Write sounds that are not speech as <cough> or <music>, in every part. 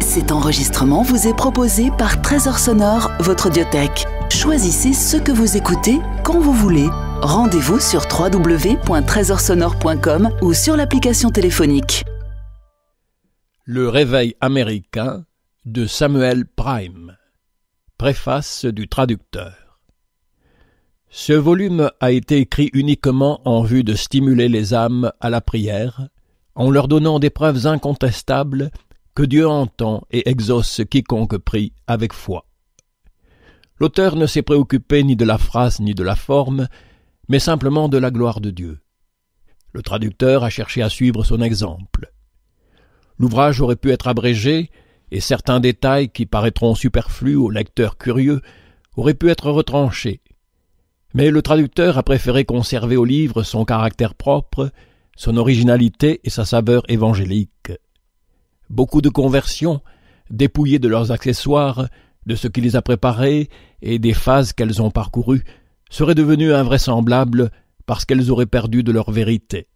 Cet enregistrement vous est proposé par Trésor Sonore, votre diothèque. Choisissez ce que vous écoutez quand vous voulez. Rendez-vous sur www.trésorsonore.com ou sur l'application téléphonique. Le réveil américain de Samuel Prime. Préface du traducteur. Ce volume a été écrit uniquement en vue de stimuler les âmes à la prière, en leur donnant des preuves incontestables que Dieu entend et exauce quiconque prie avec foi. L'auteur ne s'est préoccupé ni de la phrase ni de la forme, mais simplement de la gloire de Dieu. Le traducteur a cherché à suivre son exemple. L'ouvrage aurait pu être abrégé, et certains détails qui paraîtront superflus au lecteur curieux auraient pu être retranchés. Mais le traducteur a préféré conserver au livre son caractère propre, son originalité et sa saveur évangélique beaucoup de conversions, dépouillées de leurs accessoires, de ce qui les a préparés et des phases qu'elles ont parcourues, seraient devenues invraisemblables parce qu'elles auraient perdu de leur vérité.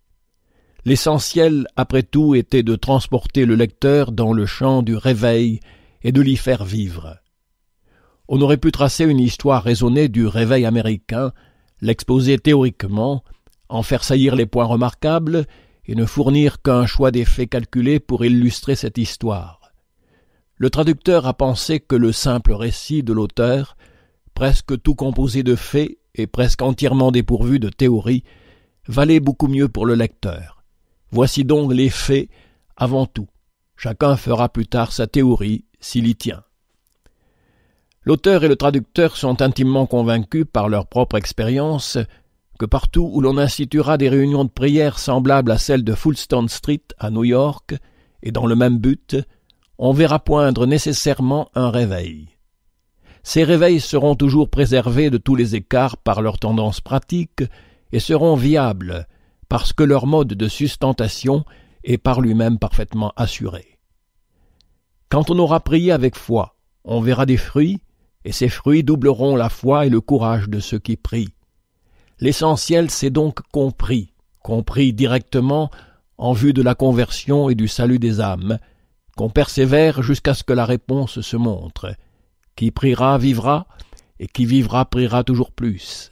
L'essentiel, après tout, était de transporter le lecteur dans le champ du réveil et de l'y faire vivre. On aurait pu tracer une histoire raisonnée du réveil américain, l'exposer théoriquement, en faire saillir les points remarquables et ne fournir qu'un choix des faits calculés pour illustrer cette histoire. Le traducteur a pensé que le simple récit de l'auteur, presque tout composé de faits et presque entièrement dépourvu de théorie, valait beaucoup mieux pour le lecteur. Voici donc les faits avant tout. Chacun fera plus tard sa théorie s'il y tient. L'auteur et le traducteur sont intimement convaincus par leur propre expérience que partout où l'on instituera des réunions de prière semblables à celles de Fullstone Street à New York, et dans le même but, on verra poindre nécessairement un réveil. Ces réveils seront toujours préservés de tous les écarts par leurs tendances pratiques et seront viables parce que leur mode de sustentation est par lui-même parfaitement assuré. Quand on aura prié avec foi, on verra des fruits, et ces fruits doubleront la foi et le courage de ceux qui prient. L'essentiel s'est donc compris, compris directement en vue de la conversion et du salut des âmes, qu'on persévère jusqu'à ce que la réponse se montre. Qui priera vivra, et qui vivra priera toujours plus.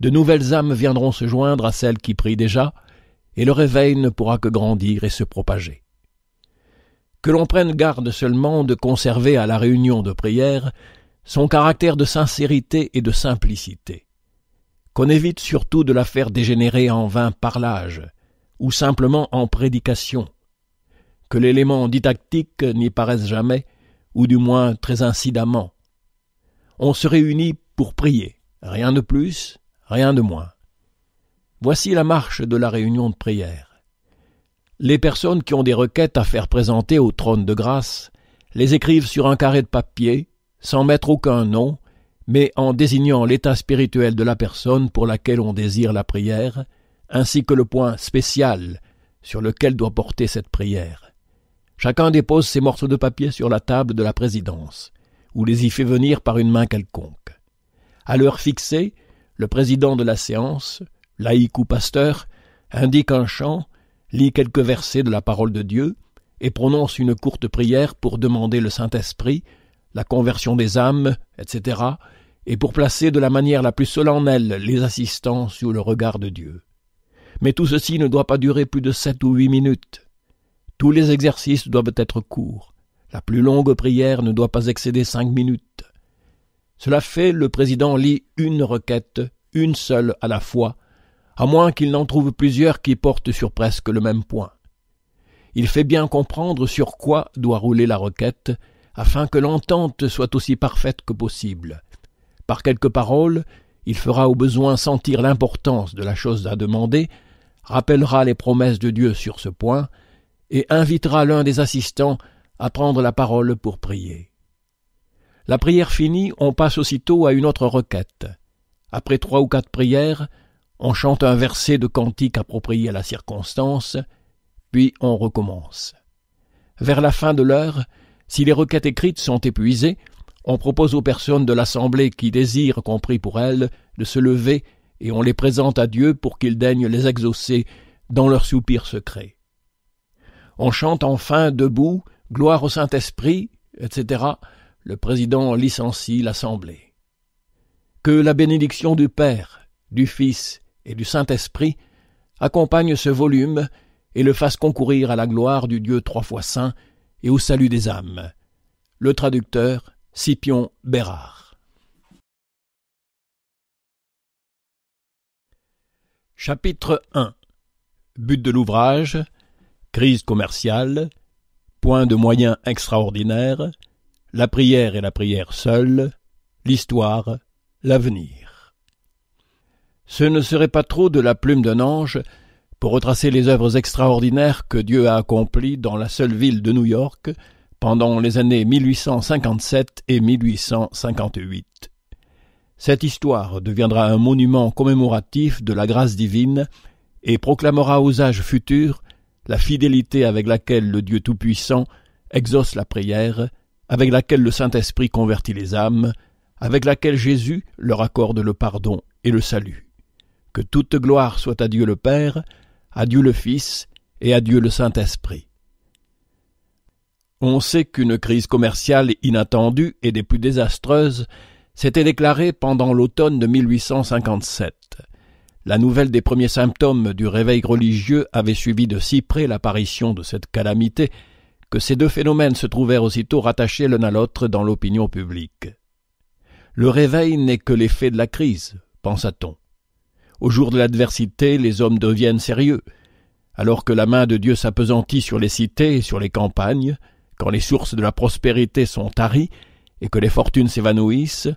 De nouvelles âmes viendront se joindre à celles qui prient déjà, et le réveil ne pourra que grandir et se propager. Que l'on prenne garde seulement de conserver à la réunion de prière son caractère de sincérité et de simplicité qu'on évite surtout de la faire dégénérer en vain parlage, ou simplement en prédication, que l'élément didactique n'y paraisse jamais, ou du moins très incidemment. On se réunit pour prier, rien de plus, rien de moins. Voici la marche de la réunion de prière. Les personnes qui ont des requêtes à faire présenter au trône de grâce les écrivent sur un carré de papier, sans mettre aucun nom, mais en désignant l'état spirituel de la personne pour laquelle on désire la prière, ainsi que le point spécial sur lequel doit porter cette prière. Chacun dépose ses morceaux de papier sur la table de la présidence, ou les y fait venir par une main quelconque. À l'heure fixée, le président de la séance, laïc ou pasteur, indique un chant, lit quelques versets de la parole de Dieu, et prononce une courte prière pour demander le Saint-Esprit, la conversion des âmes, etc., et pour placer de la manière la plus solennelle les assistants sous le regard de Dieu. Mais tout ceci ne doit pas durer plus de sept ou huit minutes. Tous les exercices doivent être courts. La plus longue prière ne doit pas excéder cinq minutes. Cela fait, le président lit une requête, une seule à la fois, à moins qu'il n'en trouve plusieurs qui portent sur presque le même point. Il fait bien comprendre sur quoi doit rouler la requête, afin que l'entente soit aussi parfaite que possible, par quelques paroles, il fera au besoin sentir l'importance de la chose à demander, rappellera les promesses de Dieu sur ce point, et invitera l'un des assistants à prendre la parole pour prier. La prière finie, on passe aussitôt à une autre requête. Après trois ou quatre prières, on chante un verset de cantique approprié à la circonstance, puis on recommence. Vers la fin de l'heure, si les requêtes écrites sont épuisées, on propose aux personnes de l'Assemblée qui désirent compris pour elles de se lever et on les présente à Dieu pour qu'il daigne les exaucer dans leurs soupirs secrets. On chante enfin debout Gloire au Saint-Esprit, etc. Le président licencie l'Assemblée. Que la bénédiction du Père, du Fils et du Saint-Esprit accompagne ce volume et le fasse concourir à la gloire du Dieu trois fois saint et au salut des âmes. Le traducteur Scipion Bérard. Chapitre 1 But de l'ouvrage Crise commerciale Point de moyens extraordinaires La prière et la prière seule L'histoire L'avenir Ce ne serait pas trop de la plume d'un ange pour retracer les œuvres extraordinaires que Dieu a accomplies dans la seule ville de New York pendant les années 1857 et 1858. Cette histoire deviendra un monument commémoratif de la grâce divine et proclamera aux âges futurs la fidélité avec laquelle le Dieu Tout-Puissant exauce la prière, avec laquelle le Saint-Esprit convertit les âmes, avec laquelle Jésus leur accorde le pardon et le salut. Que toute gloire soit à Dieu le Père, à Dieu le Fils et à Dieu le Saint-Esprit on sait qu'une crise commerciale inattendue et des plus désastreuses s'était déclarée pendant l'automne de 1857. La nouvelle des premiers symptômes du réveil religieux avait suivi de si près l'apparition de cette calamité que ces deux phénomènes se trouvèrent aussitôt rattachés l'un à l'autre dans l'opinion publique. Le réveil n'est que l'effet de la crise, pensa-t-on. Au jour de l'adversité, les hommes deviennent sérieux. Alors que la main de Dieu s'appesantit sur les cités et sur les campagnes, quand les sources de la prospérité sont taries, et que les fortunes s'évanouissent,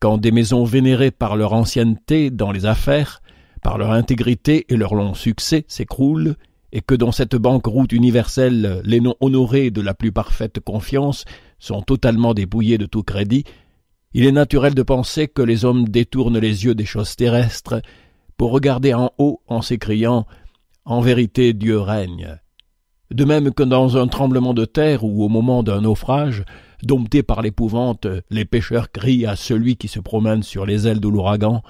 quand des maisons vénérées par leur ancienneté dans les affaires, par leur intégrité et leur long succès s'écroulent, et que dans cette banqueroute universelle les noms honorés de la plus parfaite confiance sont totalement dépouillés de tout crédit, il est naturel de penser que les hommes détournent les yeux des choses terrestres pour regarder en haut en s'écriant En vérité Dieu règne. De même que dans un tremblement de terre ou au moment d'un naufrage, domptés par l'épouvante, les pêcheurs crient à celui qui se promène sur les ailes de l'ouragan.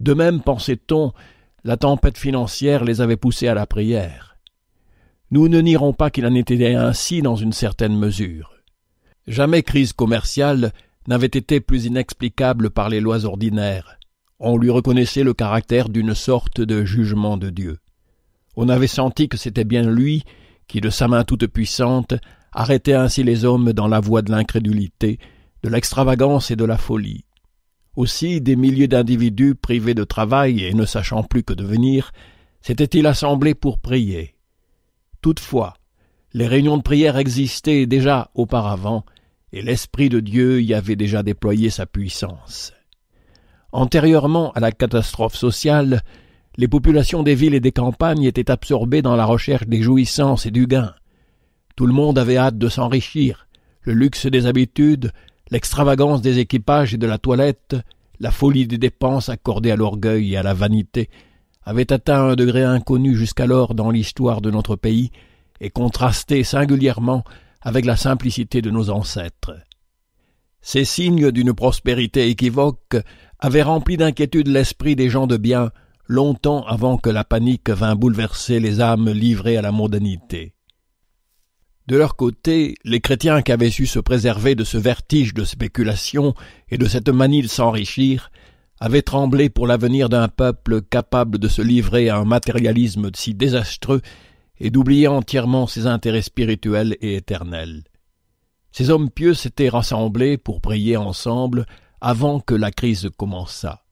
De même, pensait-on, la tempête financière les avait poussés à la prière. Nous ne nierons pas qu'il en était ainsi dans une certaine mesure. Jamais crise commerciale n'avait été plus inexplicable par les lois ordinaires. On lui reconnaissait le caractère d'une sorte de jugement de Dieu. On avait senti que c'était bien lui qui de sa main toute puissante arrêtait ainsi les hommes dans la voie de l'incrédulité, de l'extravagance et de la folie. Aussi des milliers d'individus privés de travail et ne sachant plus que devenir, s'étaient-ils assemblés pour prier. Toutefois, les réunions de prière existaient déjà auparavant, et l'Esprit de Dieu y avait déjà déployé sa puissance. Antérieurement à la catastrophe sociale, les populations des villes et des campagnes étaient absorbées dans la recherche des jouissances et du gain. Tout le monde avait hâte de s'enrichir. Le luxe des habitudes, l'extravagance des équipages et de la toilette, la folie des dépenses accordées à l'orgueil et à la vanité, avaient atteint un degré inconnu jusqu'alors dans l'histoire de notre pays et contrasté singulièrement avec la simplicité de nos ancêtres. Ces signes d'une prospérité équivoque avaient rempli d'inquiétude l'esprit des gens de bien longtemps avant que la panique vînt bouleverser les âmes livrées à la mondanité. De leur côté, les chrétiens qui avaient su se préserver de ce vertige de spéculation et de cette manie de s'enrichir avaient tremblé pour l'avenir d'un peuple capable de se livrer à un matérialisme si désastreux et d'oublier entièrement ses intérêts spirituels et éternels. Ces hommes pieux s'étaient rassemblés pour prier ensemble avant que la crise commençât.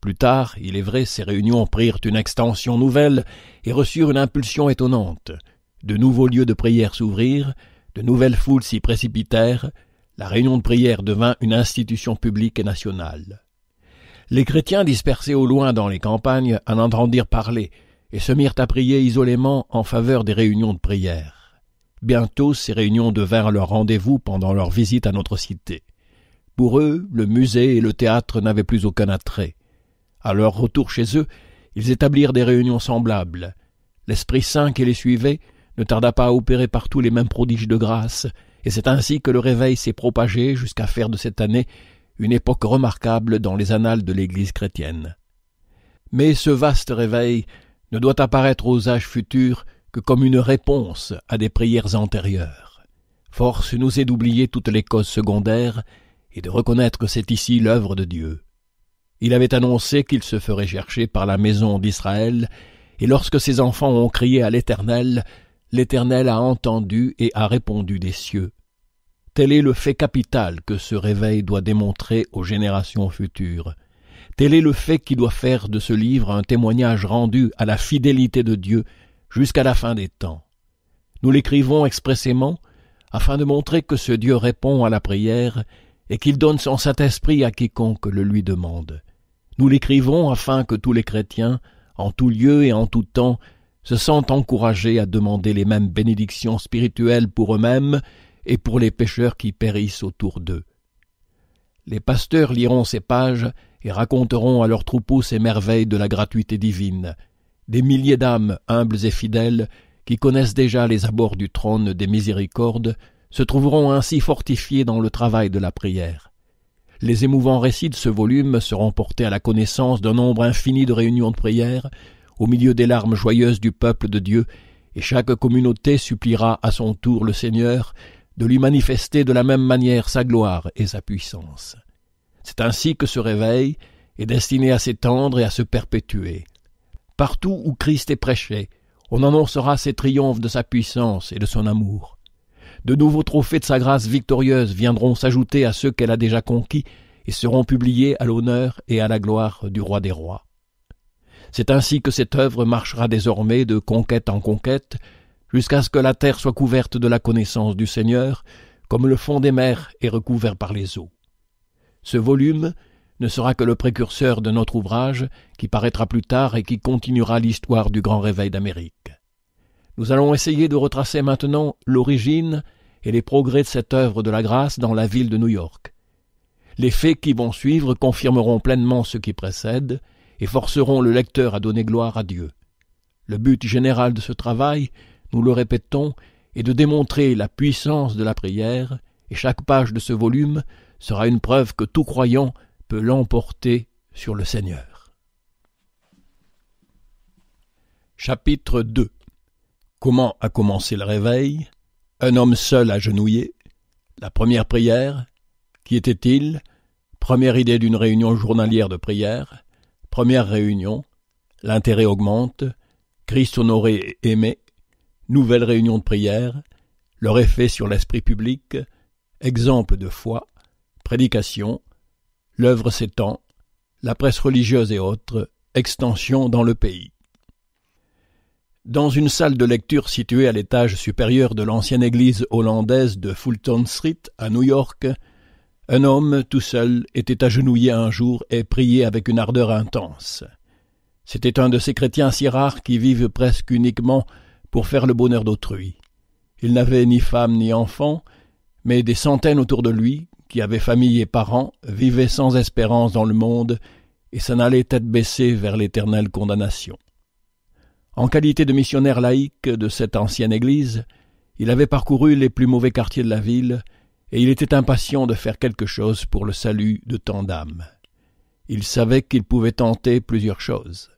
Plus tard, il est vrai, ces réunions prirent une extension nouvelle et reçurent une impulsion étonnante. De nouveaux lieux de prière s'ouvrirent, de nouvelles foules s'y précipitèrent, la réunion de prière devint une institution publique et nationale. Les chrétiens dispersés au loin dans les campagnes en entendirent parler et se mirent à prier isolément en faveur des réunions de prière. Bientôt ces réunions devinrent leur rendez-vous pendant leur visite à notre cité. Pour eux, le musée et le théâtre n'avaient plus aucun attrait. À leur retour chez eux, ils établirent des réunions semblables. L'Esprit Saint qui les suivait ne tarda pas à opérer partout les mêmes prodiges de grâce, et c'est ainsi que le réveil s'est propagé jusqu'à faire de cette année une époque remarquable dans les annales de l'Église chrétienne. Mais ce vaste réveil ne doit apparaître aux âges futurs que comme une réponse à des prières antérieures. Force nous est d'oublier toutes les causes secondaires et de reconnaître que c'est ici l'œuvre de Dieu. Il avait annoncé qu'il se ferait chercher par la maison d'Israël, et lorsque ses enfants ont crié à l'Éternel, l'Éternel a entendu et a répondu des cieux. Tel est le fait capital que ce réveil doit démontrer aux générations futures. Tel est le fait qui doit faire de ce livre un témoignage rendu à la fidélité de Dieu jusqu'à la fin des temps. Nous l'écrivons expressément afin de montrer que ce Dieu répond à la prière et qu'il donne son Saint-Esprit à quiconque le lui demande. Nous l'écrivons afin que tous les chrétiens, en tout lieu et en tout temps, se sentent encouragés à demander les mêmes bénédictions spirituelles pour eux-mêmes et pour les pécheurs qui périssent autour d'eux. Les pasteurs liront ces pages et raconteront à leurs troupeaux ces merveilles de la gratuité divine. Des milliers d'âmes humbles et fidèles, qui connaissent déjà les abords du trône des miséricordes, se trouveront ainsi fortifiés dans le travail de la prière. Les émouvants récits de ce volume seront portés à la connaissance d'un nombre infini de réunions de prière, au milieu des larmes joyeuses du peuple de Dieu, et chaque communauté suppliera à son tour le Seigneur de lui manifester de la même manière sa gloire et sa puissance. C'est ainsi que ce réveil est destiné à s'étendre et à se perpétuer. Partout où Christ est prêché, on annoncera ses triomphes de sa puissance et de son amour. De nouveaux trophées de sa grâce victorieuse viendront s'ajouter à ceux qu'elle a déjà conquis et seront publiés à l'honneur et à la gloire du roi des rois. C'est ainsi que cette œuvre marchera désormais de conquête en conquête, jusqu'à ce que la terre soit couverte de la connaissance du Seigneur, comme le fond des mers est recouvert par les eaux. Ce volume ne sera que le précurseur de notre ouvrage, qui paraîtra plus tard et qui continuera l'histoire du grand réveil d'Amérique. Nous allons essayer de retracer maintenant l'origine et les progrès de cette œuvre de la grâce dans la ville de New York. Les faits qui vont suivre confirmeront pleinement ce qui précède et forceront le lecteur à donner gloire à Dieu. Le but général de ce travail, nous le répétons, est de démontrer la puissance de la prière, et chaque page de ce volume sera une preuve que tout croyant peut l'emporter sur le Seigneur. Chapitre 2 Comment a commencé le réveil Un homme seul agenouillé La première prière Qui était-il Première idée d'une réunion journalière de prière Première réunion L'intérêt augmente Christ honoré et aimé Nouvelle réunion de prière Leur effet sur l'esprit public Exemple de foi Prédication L'œuvre s'étend La presse religieuse et autres Extension dans le pays dans une salle de lecture située à l'étage supérieur de l'ancienne église hollandaise de Fulton Street, à New York, un homme, tout seul, était agenouillé un jour et priait avec une ardeur intense. C'était un de ces chrétiens si rares qui vivent presque uniquement pour faire le bonheur d'autrui. Il n'avait ni femme ni enfant, mais des centaines autour de lui, qui avaient famille et parents, vivaient sans espérance dans le monde et s'en allaient tête baissée vers l'éternelle condamnation. En qualité de missionnaire laïque de cette ancienne église, il avait parcouru les plus mauvais quartiers de la ville, et il était impatient de faire quelque chose pour le salut de tant d'âmes. Il savait qu'il pouvait tenter plusieurs choses.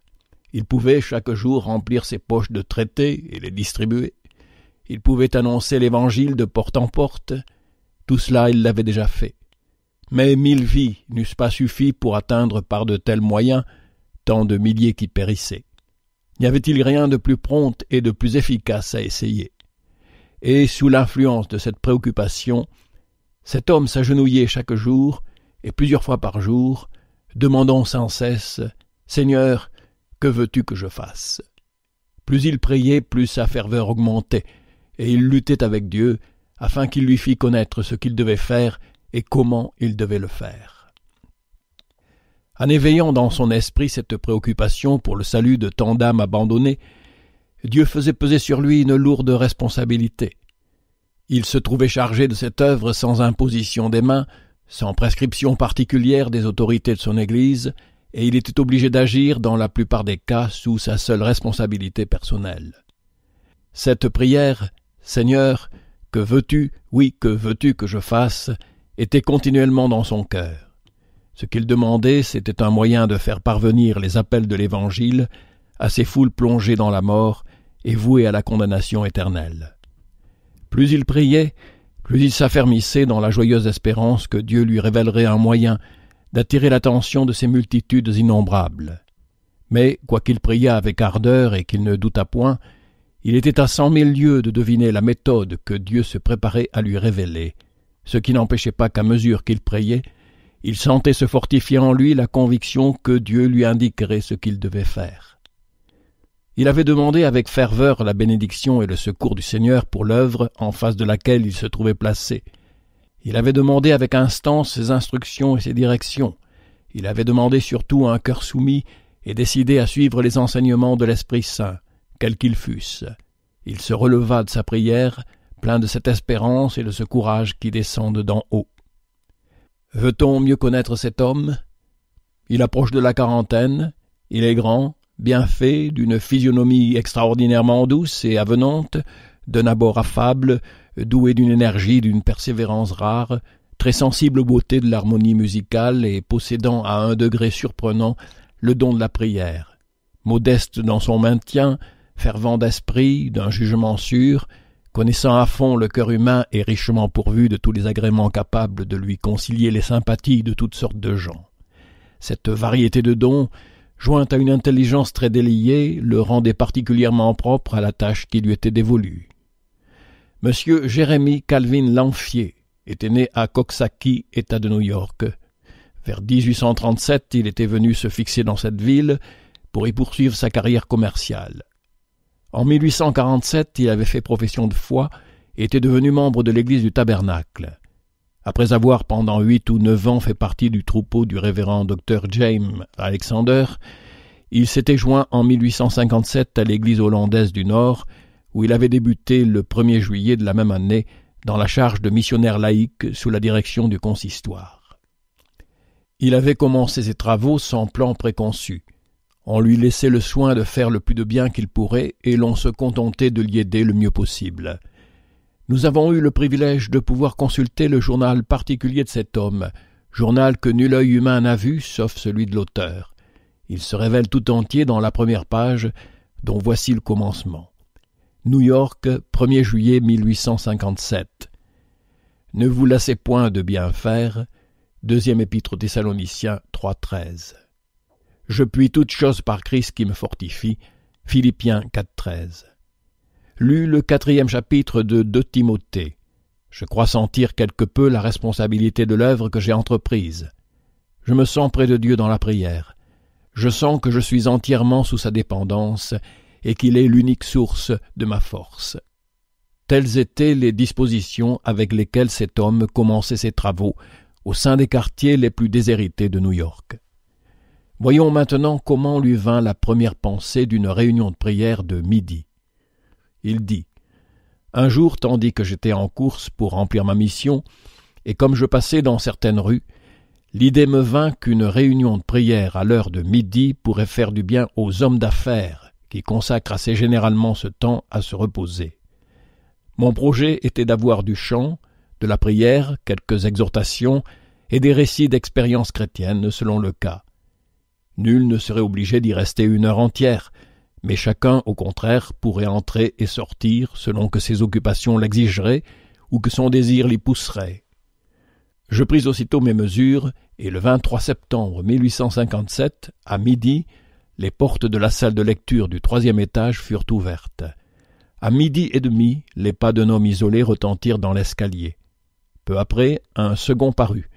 Il pouvait chaque jour remplir ses poches de traités et les distribuer. Il pouvait annoncer l'Évangile de porte en porte. Tout cela il l'avait déjà fait. Mais mille vies n'eussent pas suffi pour atteindre par de tels moyens tant de milliers qui périssaient. N'y avait-il rien de plus prompt et de plus efficace à essayer Et sous l'influence de cette préoccupation, cet homme s'agenouillait chaque jour, et plusieurs fois par jour, demandant sans cesse Seigneur, que veux-tu que je fasse Plus il priait, plus sa ferveur augmentait, et il luttait avec Dieu afin qu'il lui fît connaître ce qu'il devait faire et comment il devait le faire en éveillant dans son esprit cette préoccupation pour le salut de tant d'âmes abandonnées, Dieu faisait peser sur lui une lourde responsabilité. Il se trouvait chargé de cette œuvre sans imposition des mains, sans prescription particulière des autorités de son Église, et il était obligé d'agir dans la plupart des cas sous sa seule responsabilité personnelle. Cette prière, Seigneur, que veux-tu, oui, que veux-tu que je fasse, était continuellement dans son cœur. Ce qu'il demandait, c'était un moyen de faire parvenir les appels de l'Évangile à ces foules plongées dans la mort et vouées à la condamnation éternelle. Plus il priait, plus il s'affermissait dans la joyeuse espérance que Dieu lui révélerait un moyen d'attirer l'attention de ces multitudes innombrables. Mais, quoiqu'il priât avec ardeur et qu'il ne doutât point, il était à cent mille lieues de deviner la méthode que Dieu se préparait à lui révéler, ce qui n'empêchait pas qu'à mesure qu'il priait, il sentait se fortifier en lui la conviction que Dieu lui indiquerait ce qu'il devait faire. Il avait demandé avec ferveur la bénédiction et le secours du Seigneur pour l'œuvre en face de laquelle il se trouvait placé. Il avait demandé avec instance ses instructions et ses directions. Il avait demandé surtout un cœur soumis et décidé à suivre les enseignements de l'Esprit Saint, quels qu'ils fussent. Il se releva de sa prière, plein de cette espérance et de ce courage qui descendent d'en haut. Veut-on mieux connaître cet homme Il approche de la quarantaine, il est grand, bien fait, d'une physionomie extraordinairement douce et avenante, d'un abord affable, doué d'une énergie, d'une persévérance rare, très sensible aux beautés de l'harmonie musicale et possédant à un degré surprenant le don de la prière. Modeste dans son maintien, fervent d'esprit, d'un jugement sûr, Connaissant à fond le cœur humain et richement pourvu de tous les agréments capables de lui concilier les sympathies de toutes sortes de gens. Cette variété de dons, jointe à une intelligence très déliée, le rendait particulièrement propre à la tâche qui lui était dévolue. Monsieur Jérémy Calvin Lanfier était né à Coxsackie, État de New York. Vers 1837, il était venu se fixer dans cette ville pour y poursuivre sa carrière commerciale. En 1847, il avait fait profession de foi et était devenu membre de l'église du Tabernacle. Après avoir pendant huit ou neuf ans fait partie du troupeau du révérend docteur James Alexander, il s'était joint en 1857 à l'église hollandaise du Nord, où il avait débuté le 1er juillet de la même année dans la charge de missionnaire laïque sous la direction du consistoire. Il avait commencé ses travaux sans plan préconçu. On lui laissait le soin de faire le plus de bien qu'il pourrait et l'on se contentait de l'y aider le mieux possible. Nous avons eu le privilège de pouvoir consulter le journal particulier de cet homme, journal que nul œil humain n'a vu sauf celui de l'auteur. Il se révèle tout entier dans la première page, dont voici le commencement. New York, 1er juillet 1857. Ne vous lassez point de bien faire. Deuxième épître aux Thessaloniciens 3.13. Je puis toutes choses par Christ qui me fortifie. Philippiens 4.13. Lu le quatrième chapitre de 2 Timothée. Je crois sentir quelque peu la responsabilité de l'œuvre que j'ai entreprise. Je me sens près de Dieu dans la prière. Je sens que je suis entièrement sous sa dépendance et qu'il est l'unique source de ma force. Telles étaient les dispositions avec lesquelles cet homme commençait ses travaux au sein des quartiers les plus déshérités de New York. Voyons maintenant comment lui vint la première pensée d'une réunion de prière de midi. Il dit Un jour, tandis que j'étais en course pour remplir ma mission, et comme je passais dans certaines rues, l'idée me vint qu'une réunion de prière à l'heure de midi pourrait faire du bien aux hommes d'affaires, qui consacrent assez généralement ce temps à se reposer. Mon projet était d'avoir du chant, de la prière, quelques exhortations et des récits d'expériences chrétiennes selon le cas. Nul ne serait obligé d'y rester une heure entière, mais chacun, au contraire, pourrait entrer et sortir selon que ses occupations l'exigeraient ou que son désir l'y pousserait. Je pris aussitôt mes mesures, et le 23 septembre 1857, à midi, les portes de la salle de lecture du troisième étage furent ouvertes. À midi et demi, les pas d'un homme isolé retentirent dans l'escalier. Peu après, un second parut,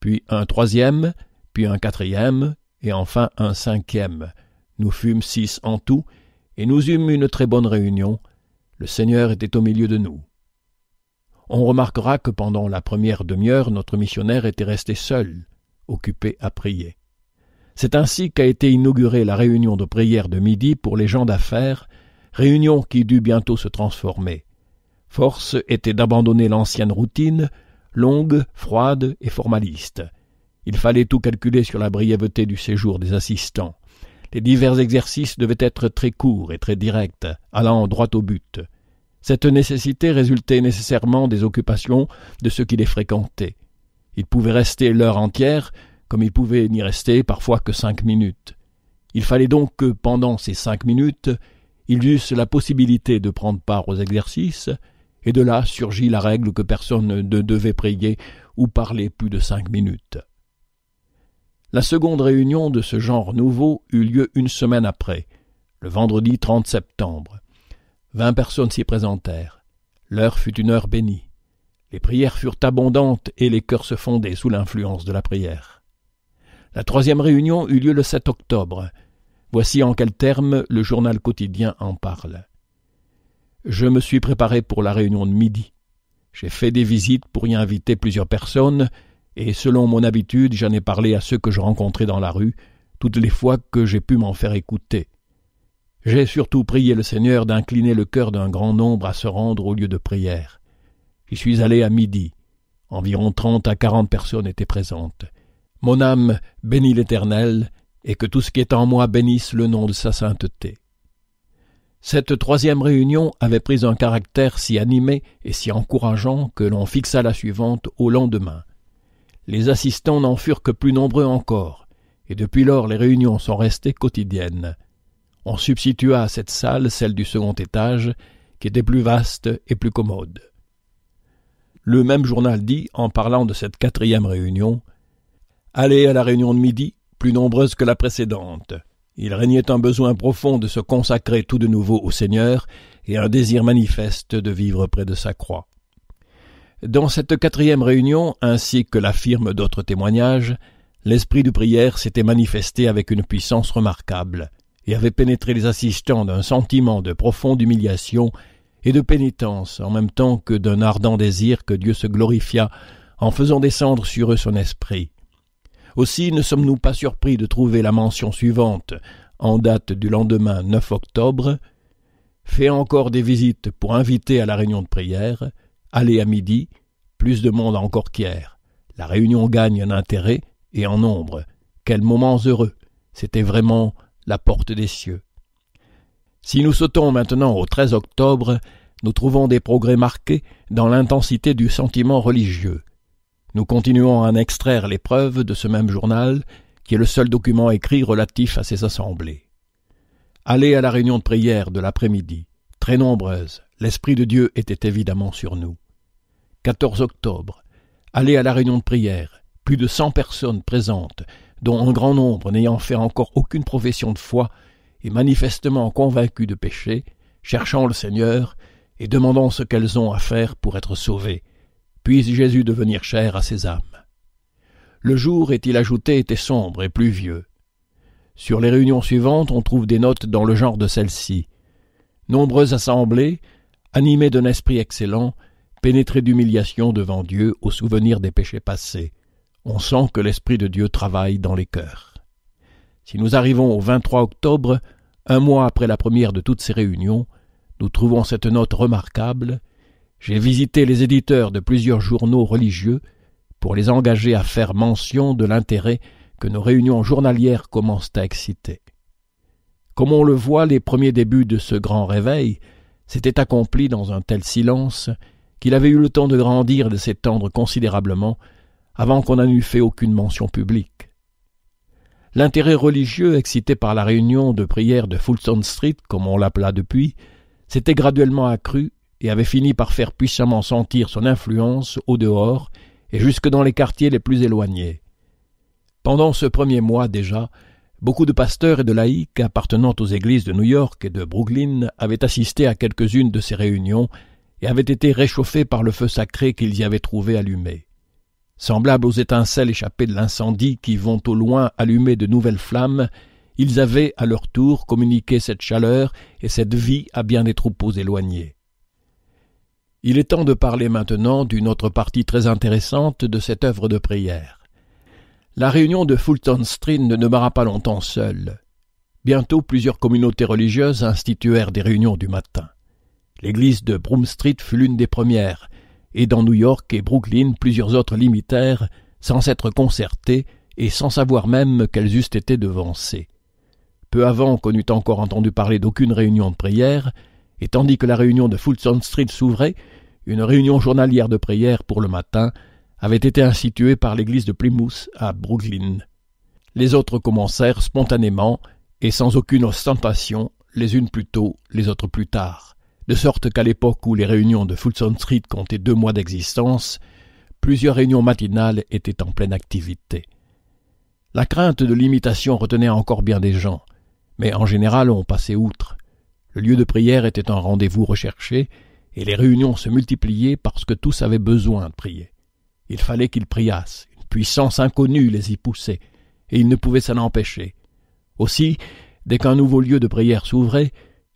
puis un troisième, puis un quatrième, et enfin un cinquième. Nous fûmes six en tout, et nous eûmes une très bonne réunion. Le Seigneur était au milieu de nous. On remarquera que pendant la première demi-heure, notre missionnaire était resté seul, occupé à prier. C'est ainsi qu'a été inaugurée la réunion de prière de midi pour les gens d'affaires, réunion qui dut bientôt se transformer. Force était d'abandonner l'ancienne routine, longue, froide et formaliste. Il fallait tout calculer sur la brièveté du séjour des assistants. Les divers exercices devaient être très courts et très directs, allant droit au but. Cette nécessité résultait nécessairement des occupations de ceux qui les fréquentaient. Ils pouvaient rester l'heure entière, comme ils pouvaient n'y rester parfois que cinq minutes. Il fallait donc que, pendant ces cinq minutes, ils eussent la possibilité de prendre part aux exercices, et de là surgit la règle que personne ne devait prier ou parler plus de cinq minutes. La seconde réunion de ce genre nouveau eut lieu une semaine après, le vendredi 30 septembre. Vingt personnes s'y présentèrent. L'heure fut une heure bénie. Les prières furent abondantes et les cœurs se fondaient sous l'influence de la prière. La troisième réunion eut lieu le 7 octobre. Voici en quels termes le journal quotidien en parle. Je me suis préparé pour la réunion de midi. J'ai fait des visites pour y inviter plusieurs personnes et selon mon habitude j'en ai parlé à ceux que je rencontrais dans la rue, toutes les fois que j'ai pu m'en faire écouter. J'ai surtout prié le Seigneur d'incliner le cœur d'un grand nombre à se rendre au lieu de prière. J'y suis allé à midi. Environ trente à quarante personnes étaient présentes. Mon âme bénit l'Éternel, et que tout ce qui est en moi bénisse le nom de sa sainteté. Cette troisième réunion avait pris un caractère si animé et si encourageant que l'on fixa la suivante au lendemain les assistants n'en furent que plus nombreux encore, et depuis lors les réunions sont restées quotidiennes. On substitua à cette salle celle du second étage, qui était plus vaste et plus commode. Le même journal dit, en parlant de cette quatrième réunion, Allez à la réunion de midi, plus nombreuse que la précédente. Il régnait un besoin profond de se consacrer tout de nouveau au Seigneur et un désir manifeste de vivre près de sa croix. Dans cette quatrième réunion, ainsi que l'affirment d'autres témoignages, l'esprit de prière s'était manifesté avec une puissance remarquable et avait pénétré les assistants d'un sentiment de profonde humiliation et de pénitence en même temps que d'un ardent désir que Dieu se glorifiât en faisant descendre sur eux son esprit. Aussi ne sommes-nous pas surpris de trouver la mention suivante, en date du lendemain 9 octobre, fait encore des visites pour inviter à la réunion de prière, Allez à midi, plus de monde encore qu'hier. La réunion gagne en intérêt et en nombre. Quels moments heureux. C'était vraiment la porte des cieux. Si nous sautons maintenant au 13 octobre, nous trouvons des progrès marqués dans l'intensité du sentiment religieux. Nous continuons à en extraire les preuves de ce même journal, qui est le seul document écrit relatif à ces assemblées. Allez à la réunion de prière de l'après-midi, très nombreuses. l'Esprit de Dieu était évidemment sur nous. 14 octobre. Aller à la réunion de prière. Plus de cent personnes présentes, dont un grand nombre n'ayant fait encore aucune profession de foi et manifestement convaincues de péché, cherchant le Seigneur et demandant ce qu'elles ont à faire pour être sauvées. Puisse Jésus devenir cher à ces âmes. Le jour, est-il ajouté, était sombre et pluvieux. Sur les réunions suivantes, on trouve des notes dans le genre de celle-ci. Nombreuses assemblées, animées d'un esprit excellent, pénétré d'humiliation devant Dieu au souvenir des péchés passés. On sent que l'Esprit de Dieu travaille dans les cœurs. Si nous arrivons au 23 octobre, un mois après la première de toutes ces réunions, nous trouvons cette note remarquable. J'ai visité les éditeurs de plusieurs journaux religieux pour les engager à faire mention de l'intérêt que nos réunions journalières commencent à exciter. Comme on le voit, les premiers débuts de ce grand réveil s'étaient accomplis dans un tel silence qu'il avait eu le temps de grandir et de s'étendre considérablement avant qu'on n'en eût fait aucune mention publique. L'intérêt religieux excité par la réunion de prière de Fulton Street, comme on l'appela depuis, s'était graduellement accru et avait fini par faire puissamment sentir son influence au dehors et jusque dans les quartiers les plus éloignés. Pendant ce premier mois déjà, beaucoup de pasteurs et de laïcs appartenant aux églises de New York et de Brooklyn avaient assisté à quelques-unes de ces réunions et avaient été réchauffés par le feu sacré qu'ils y avaient trouvé allumé. Semblables aux étincelles échappées de l'incendie qui vont au loin allumer de nouvelles flammes, ils avaient à leur tour communiqué cette chaleur et cette vie à bien des troupeaux éloignés. Il est temps de parler maintenant d'une autre partie très intéressante de cette œuvre de prière. La réunion de Fulton Street ne demeura pas longtemps seule. Bientôt plusieurs communautés religieuses instituèrent des réunions du matin. L'église de Broom Street fut l'une des premières, et dans New York et Brooklyn plusieurs autres l'imitèrent, sans s'être concertées et sans savoir même qu'elles eussent été devancées. Peu avant qu'on eût encore entendu parler d'aucune réunion de prière, et tandis que la réunion de Fulton Street s'ouvrait, une réunion journalière de prière pour le matin avait été instituée par l'église de Plymouth à Brooklyn. Les autres commencèrent spontanément et sans aucune ostentation, les unes plus tôt, les autres plus tard de sorte qu'à l'époque où les réunions de Fulton Street comptaient deux mois d'existence, plusieurs réunions matinales étaient en pleine activité. La crainte de l'imitation retenait encore bien des gens, mais en général on passait outre. Le lieu de prière était un rendez-vous recherché, et les réunions se multipliaient parce que tous avaient besoin de prier. Il fallait qu'ils priassent, une puissance inconnue les y poussait, et ils ne pouvaient s'en empêcher. Aussi, dès qu'un nouveau lieu de prière s'ouvrait,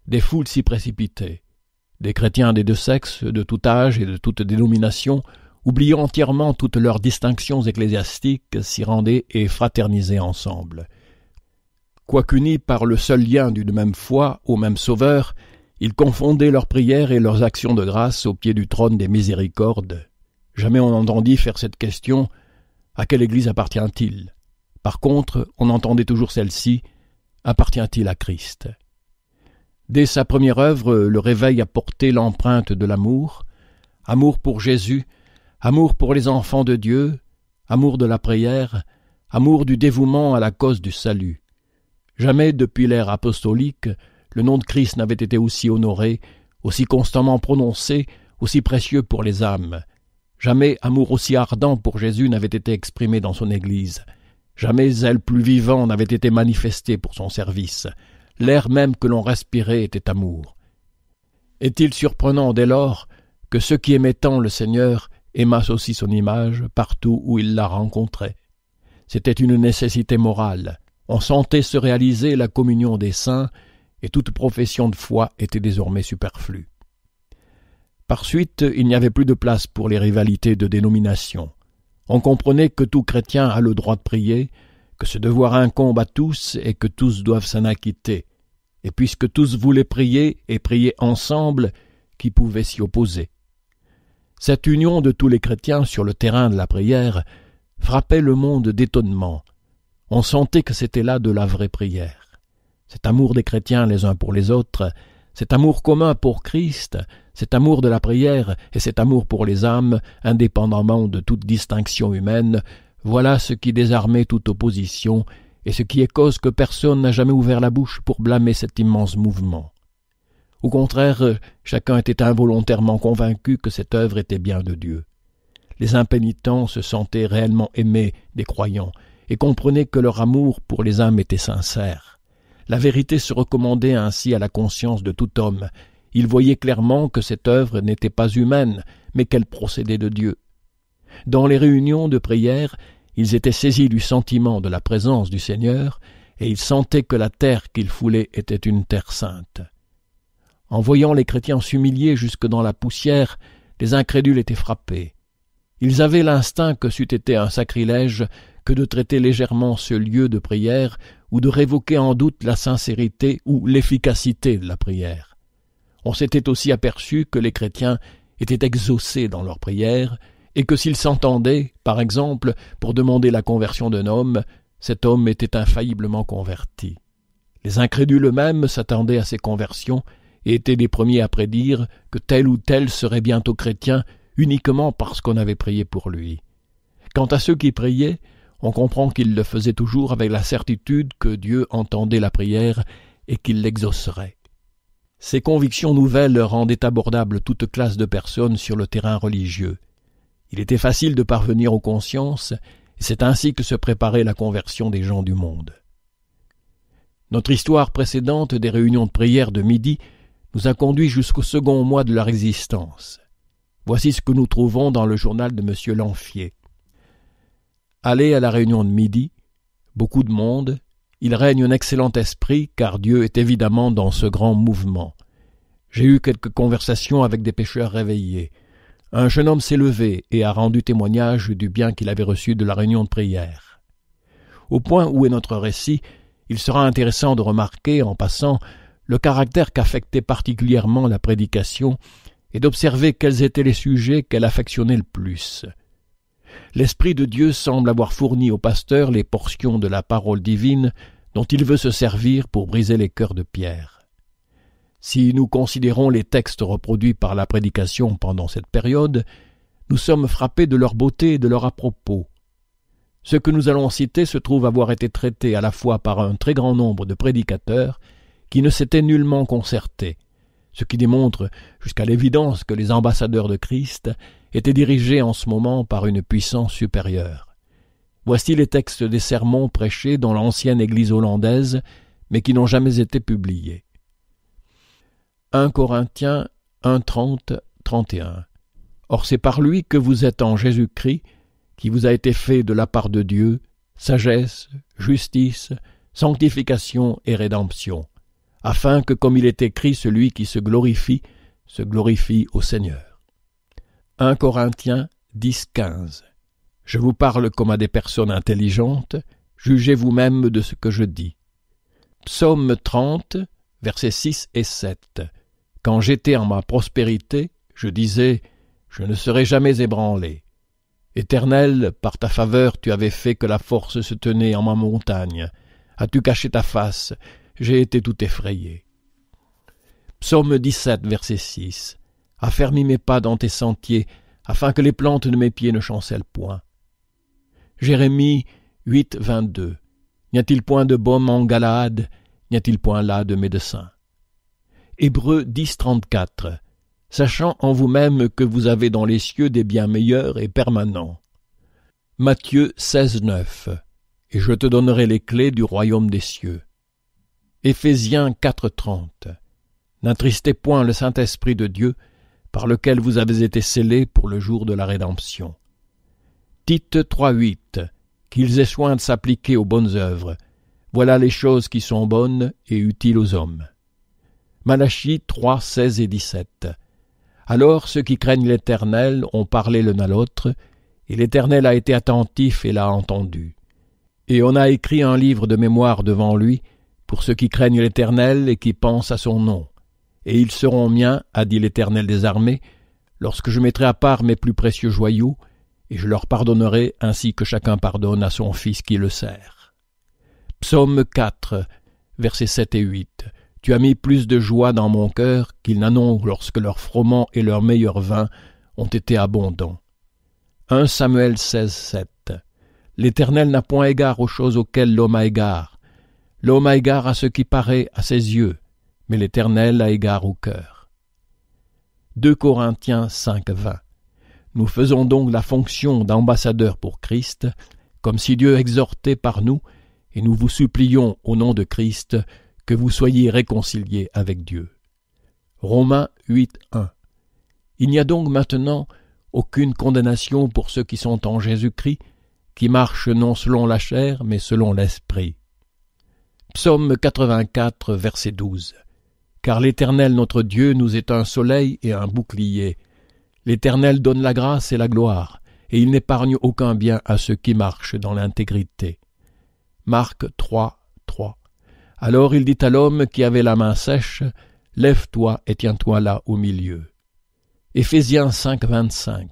des foules s'y précipitaient, des chrétiens des deux sexes, de tout âge et de toute dénomination, oubliant entièrement toutes leurs distinctions ecclésiastiques, s'y rendaient et fraternisaient ensemble. Quoiqu'unis par le seul lien d'une même foi au même Sauveur, ils confondaient leurs prières et leurs actions de grâce au pied du trône des miséricordes. Jamais on n'entendit faire cette question à quelle Église appartient-il Par contre, on entendait toujours celle-ci appartient-il à Christ Dès sa première œuvre, le réveil a porté l'empreinte de l'amour, amour pour Jésus, amour pour les enfants de Dieu, amour de la prière, amour du dévouement à la cause du salut. Jamais depuis l'ère apostolique, le nom de Christ n'avait été aussi honoré, aussi constamment prononcé, aussi précieux pour les âmes. Jamais amour aussi ardent pour Jésus n'avait été exprimé dans son Église. Jamais zèle plus vivant n'avait été manifesté pour son service l'air même que l'on respirait était amour. Est-il surprenant dès lors que ceux qui aimaient tant le Seigneur aimassent aussi son image partout où ils la rencontraient C'était une nécessité morale. On sentait se réaliser la communion des saints, et toute profession de foi était désormais superflue. Par suite, il n'y avait plus de place pour les rivalités de dénomination. On comprenait que tout chrétien a le droit de prier, que ce devoir incombe à tous et que tous doivent s'en acquitter. Et puisque tous voulaient prier et prier ensemble, qui pouvait s'y opposer Cette union de tous les chrétiens sur le terrain de la prière frappait le monde d'étonnement. On sentait que c'était là de la vraie prière. Cet amour des chrétiens les uns pour les autres, cet amour commun pour Christ, cet amour de la prière et cet amour pour les âmes, indépendamment de toute distinction humaine, voilà ce qui désarmait toute opposition, et ce qui est cause que personne n'a jamais ouvert la bouche pour blâmer cet immense mouvement. Au contraire, chacun était involontairement convaincu que cette œuvre était bien de Dieu. Les impénitents se sentaient réellement aimés des croyants, et comprenaient que leur amour pour les âmes était sincère. La vérité se recommandait ainsi à la conscience de tout homme. Il voyait clairement que cette œuvre n'était pas humaine, mais qu'elle procédait de Dieu. Dans les réunions de prière, ils étaient saisis du sentiment de la présence du Seigneur, et ils sentaient que la terre qu'ils foulaient était une terre sainte. En voyant les chrétiens s'humilier jusque dans la poussière, les incrédules étaient frappés. Ils avaient l'instinct que c'eût été un sacrilège que de traiter légèrement ce lieu de prière ou de révoquer en doute la sincérité ou l'efficacité de la prière. On s'était aussi aperçu que les chrétiens étaient exaucés dans leurs prières et que s'il s'entendait, par exemple, pour demander la conversion d'un homme, cet homme était infailliblement converti. Les incrédules eux-mêmes s'attendaient à ces conversions et étaient les premiers à prédire que tel ou tel serait bientôt chrétien uniquement parce qu'on avait prié pour lui. Quant à ceux qui priaient, on comprend qu'ils le faisaient toujours avec la certitude que Dieu entendait la prière et qu'il l'exaucerait. Ces convictions nouvelles rendaient abordable toute classe de personnes sur le terrain religieux. Il était facile de parvenir aux consciences, et c'est ainsi que se préparait la conversion des gens du monde. Notre histoire précédente des réunions de prière de midi nous a conduits jusqu'au second mois de leur existence. Voici ce que nous trouvons dans le journal de M. Lanfier. Allez à la réunion de midi, beaucoup de monde, il règne un excellent esprit, car Dieu est évidemment dans ce grand mouvement. J'ai eu quelques conversations avec des pêcheurs réveillés un jeune homme s'est levé et a rendu témoignage du bien qu'il avait reçu de la réunion de prière. Au point où est notre récit, il sera intéressant de remarquer, en passant, le caractère qu'affectait particulièrement la prédication et d'observer quels étaient les sujets qu'elle affectionnait le plus. L'Esprit de Dieu semble avoir fourni au pasteur les portions de la parole divine dont il veut se servir pour briser les cœurs de pierre. Si nous considérons les textes reproduits par la prédication pendant cette période, nous sommes frappés de leur beauté et de leur à-propos. Ce que nous allons citer se trouve avoir été traité à la fois par un très grand nombre de prédicateurs qui ne s'étaient nullement concertés, ce qui démontre jusqu'à l'évidence que les ambassadeurs de Christ étaient dirigés en ce moment par une puissance supérieure. Voici les textes des sermons prêchés dans l'ancienne Église hollandaise, mais qui n'ont jamais été publiés. 1 Corinthiens 1 30 31. Or c'est par lui que vous êtes en Jésus-Christ, qui vous a été fait de la part de Dieu, sagesse, justice, sanctification et rédemption, afin que comme il est écrit, celui qui se glorifie, se glorifie au Seigneur. 1 Corinthiens 10 15. Je vous parle comme à des personnes intelligentes, jugez vous-même de ce que je dis. Psaume 30, versets 6 et 7. Quand j'étais en ma prospérité, je disais Je ne serai jamais ébranlé. Éternel, par ta faveur tu avais fait que la force se tenait en ma montagne. As-tu caché ta face J'ai été tout effrayé. Psaume 17, verset 6. Affermis mes pas dans tes sentiers, afin que les plantes de mes pieds ne chancellent point. Jérémie 8, 22. N'y a-t-il point de baume en Galade N'y a-t-il point là de médecin Hébreux 10, 34. Sachant en vous-même que vous avez dans les cieux des biens meilleurs et permanents. Matthieu 16, 9. Et je te donnerai les clés du royaume des cieux. Éphésiens 4, 30. N'attristez point le Saint-Esprit de Dieu, par lequel vous avez été scellés pour le jour de la rédemption. Tite 3.8 Qu'ils aient soin de s'appliquer aux bonnes œuvres. Voilà les choses qui sont bonnes et utiles aux hommes. Malachie 3, 16 et 17. Alors ceux qui craignent l'Éternel ont parlé l'un à l'autre, et l'Éternel a été attentif et l'a entendu. Et on a écrit un livre de mémoire devant lui, pour ceux qui craignent l'Éternel et qui pensent à son nom. Et ils seront miens, a dit l'Éternel des armées, lorsque je mettrai à part mes plus précieux joyaux, et je leur pardonnerai ainsi que chacun pardonne à son fils qui le sert. Psaume 4, versets 7 et 8. Tu as mis plus de joie dans mon cœur qu'ils n'en ont lorsque leur froment et leur meilleur vin ont été abondants. 1 Samuel 16, 7 L'Éternel n'a point égard aux choses auxquelles l'homme a égard. L'homme a égard à ce qui paraît à ses yeux, mais l'Éternel a égard au cœur. 2 Corinthiens 5, 20 Nous faisons donc la fonction d'ambassadeur pour Christ, comme si Dieu exhortait par nous, et nous vous supplions au nom de Christ, que vous soyez réconciliés avec Dieu. Romains 8.1 Il n'y a donc maintenant aucune condamnation pour ceux qui sont en Jésus-Christ, qui marchent non selon la chair, mais selon l'esprit. Psaume 84, verset 12. Car l'Éternel notre Dieu nous est un soleil et un bouclier. L'Éternel donne la grâce et la gloire, et il n'épargne aucun bien à ceux qui marchent dans l'intégrité. Marc 3, alors il dit à l'homme qui avait la main sèche, Lève-toi et tiens-toi là au milieu. Éphésiens 5, 25.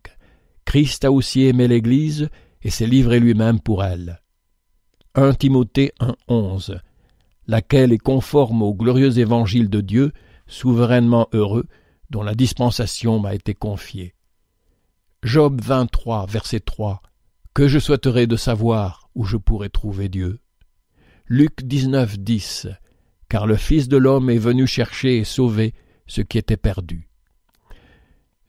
Christ a aussi aimé l'Église et s'est livré lui-même pour elle. 1 Timothée 1, 11. Laquelle est conforme au glorieux évangile de Dieu, souverainement heureux, dont la dispensation m'a été confiée. Job 23, verset 3. Que je souhaiterais de savoir où je pourrais trouver Dieu. Luc 19, 10. Car le Fils de l'homme est venu chercher et sauver ce qui était perdu.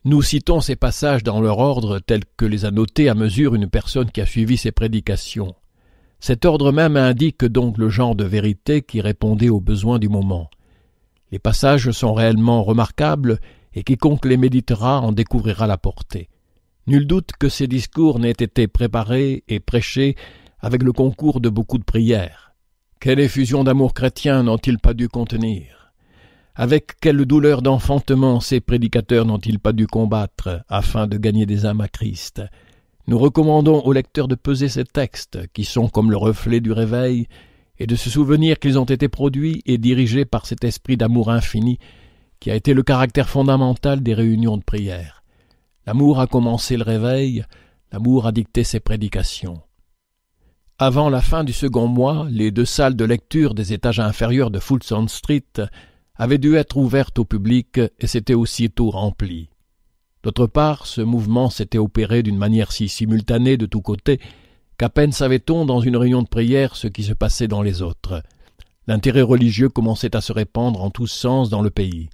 Nous citons ces passages dans leur ordre tel que les a notés à mesure une personne qui a suivi ces prédications. Cet ordre même indique donc le genre de vérité qui répondait aux besoins du moment. Les passages sont réellement remarquables et quiconque les méditera en découvrira la portée. Nul doute que ces discours n'aient été préparés et prêchés avec le concours de beaucoup de prières. Quelle effusion d'amour chrétien n'ont-ils pas dû contenir Avec quelle douleur d'enfantement ces prédicateurs n'ont-ils pas dû combattre afin de gagner des âmes à Christ Nous recommandons aux lecteurs de peser ces textes, qui sont comme le reflet du réveil, et de se souvenir qu'ils ont été produits et dirigés par cet esprit d'amour infini qui a été le caractère fondamental des réunions de prière. L'amour a commencé le réveil, l'amour a dicté ses prédications. Avant la fin du second mois, les deux salles de lecture des étages inférieurs de Fulton Street avaient dû être ouvertes au public et s'étaient aussitôt remplies. D'autre part, ce mouvement s'était opéré d'une manière si simultanée de tous côtés qu'à peine savait-on dans une réunion de prière ce qui se passait dans les autres. L'intérêt religieux commençait à se répandre en tous sens dans le pays.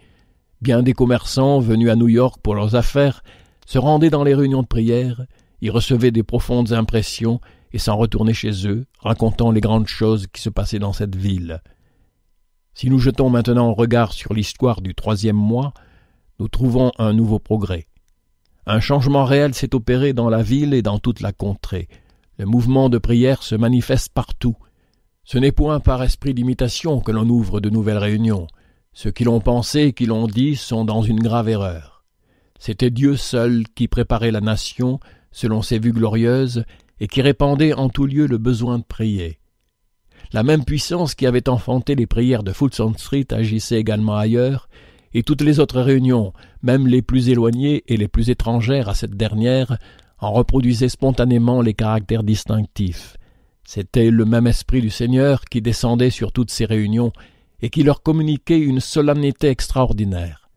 Bien des commerçants venus à New York pour leurs affaires se rendaient dans les réunions de prière, y recevaient des profondes impressions et s'en retournaient chez eux, racontant les grandes choses qui se passaient dans cette ville. Si nous jetons maintenant un regard sur l'histoire du troisième mois, nous trouvons un nouveau progrès. Un changement réel s'est opéré dans la ville et dans toute la contrée. Le mouvement de prière se manifeste partout. Ce n'est point par esprit d'imitation que l'on ouvre de nouvelles réunions. Ceux qui l'ont pensé et qui l'ont dit sont dans une grave erreur. C'était Dieu seul qui préparait la nation, selon ses vues glorieuses, et qui répandait en tout lieu le besoin de prier. La même puissance qui avait enfanté les prières de Fulton Street agissait également ailleurs, et toutes les autres réunions, même les plus éloignées et les plus étrangères à cette dernière, en reproduisaient spontanément les caractères distinctifs. C'était le même esprit du Seigneur qui descendait sur toutes ces réunions et qui leur communiquait une solennité extraordinaire.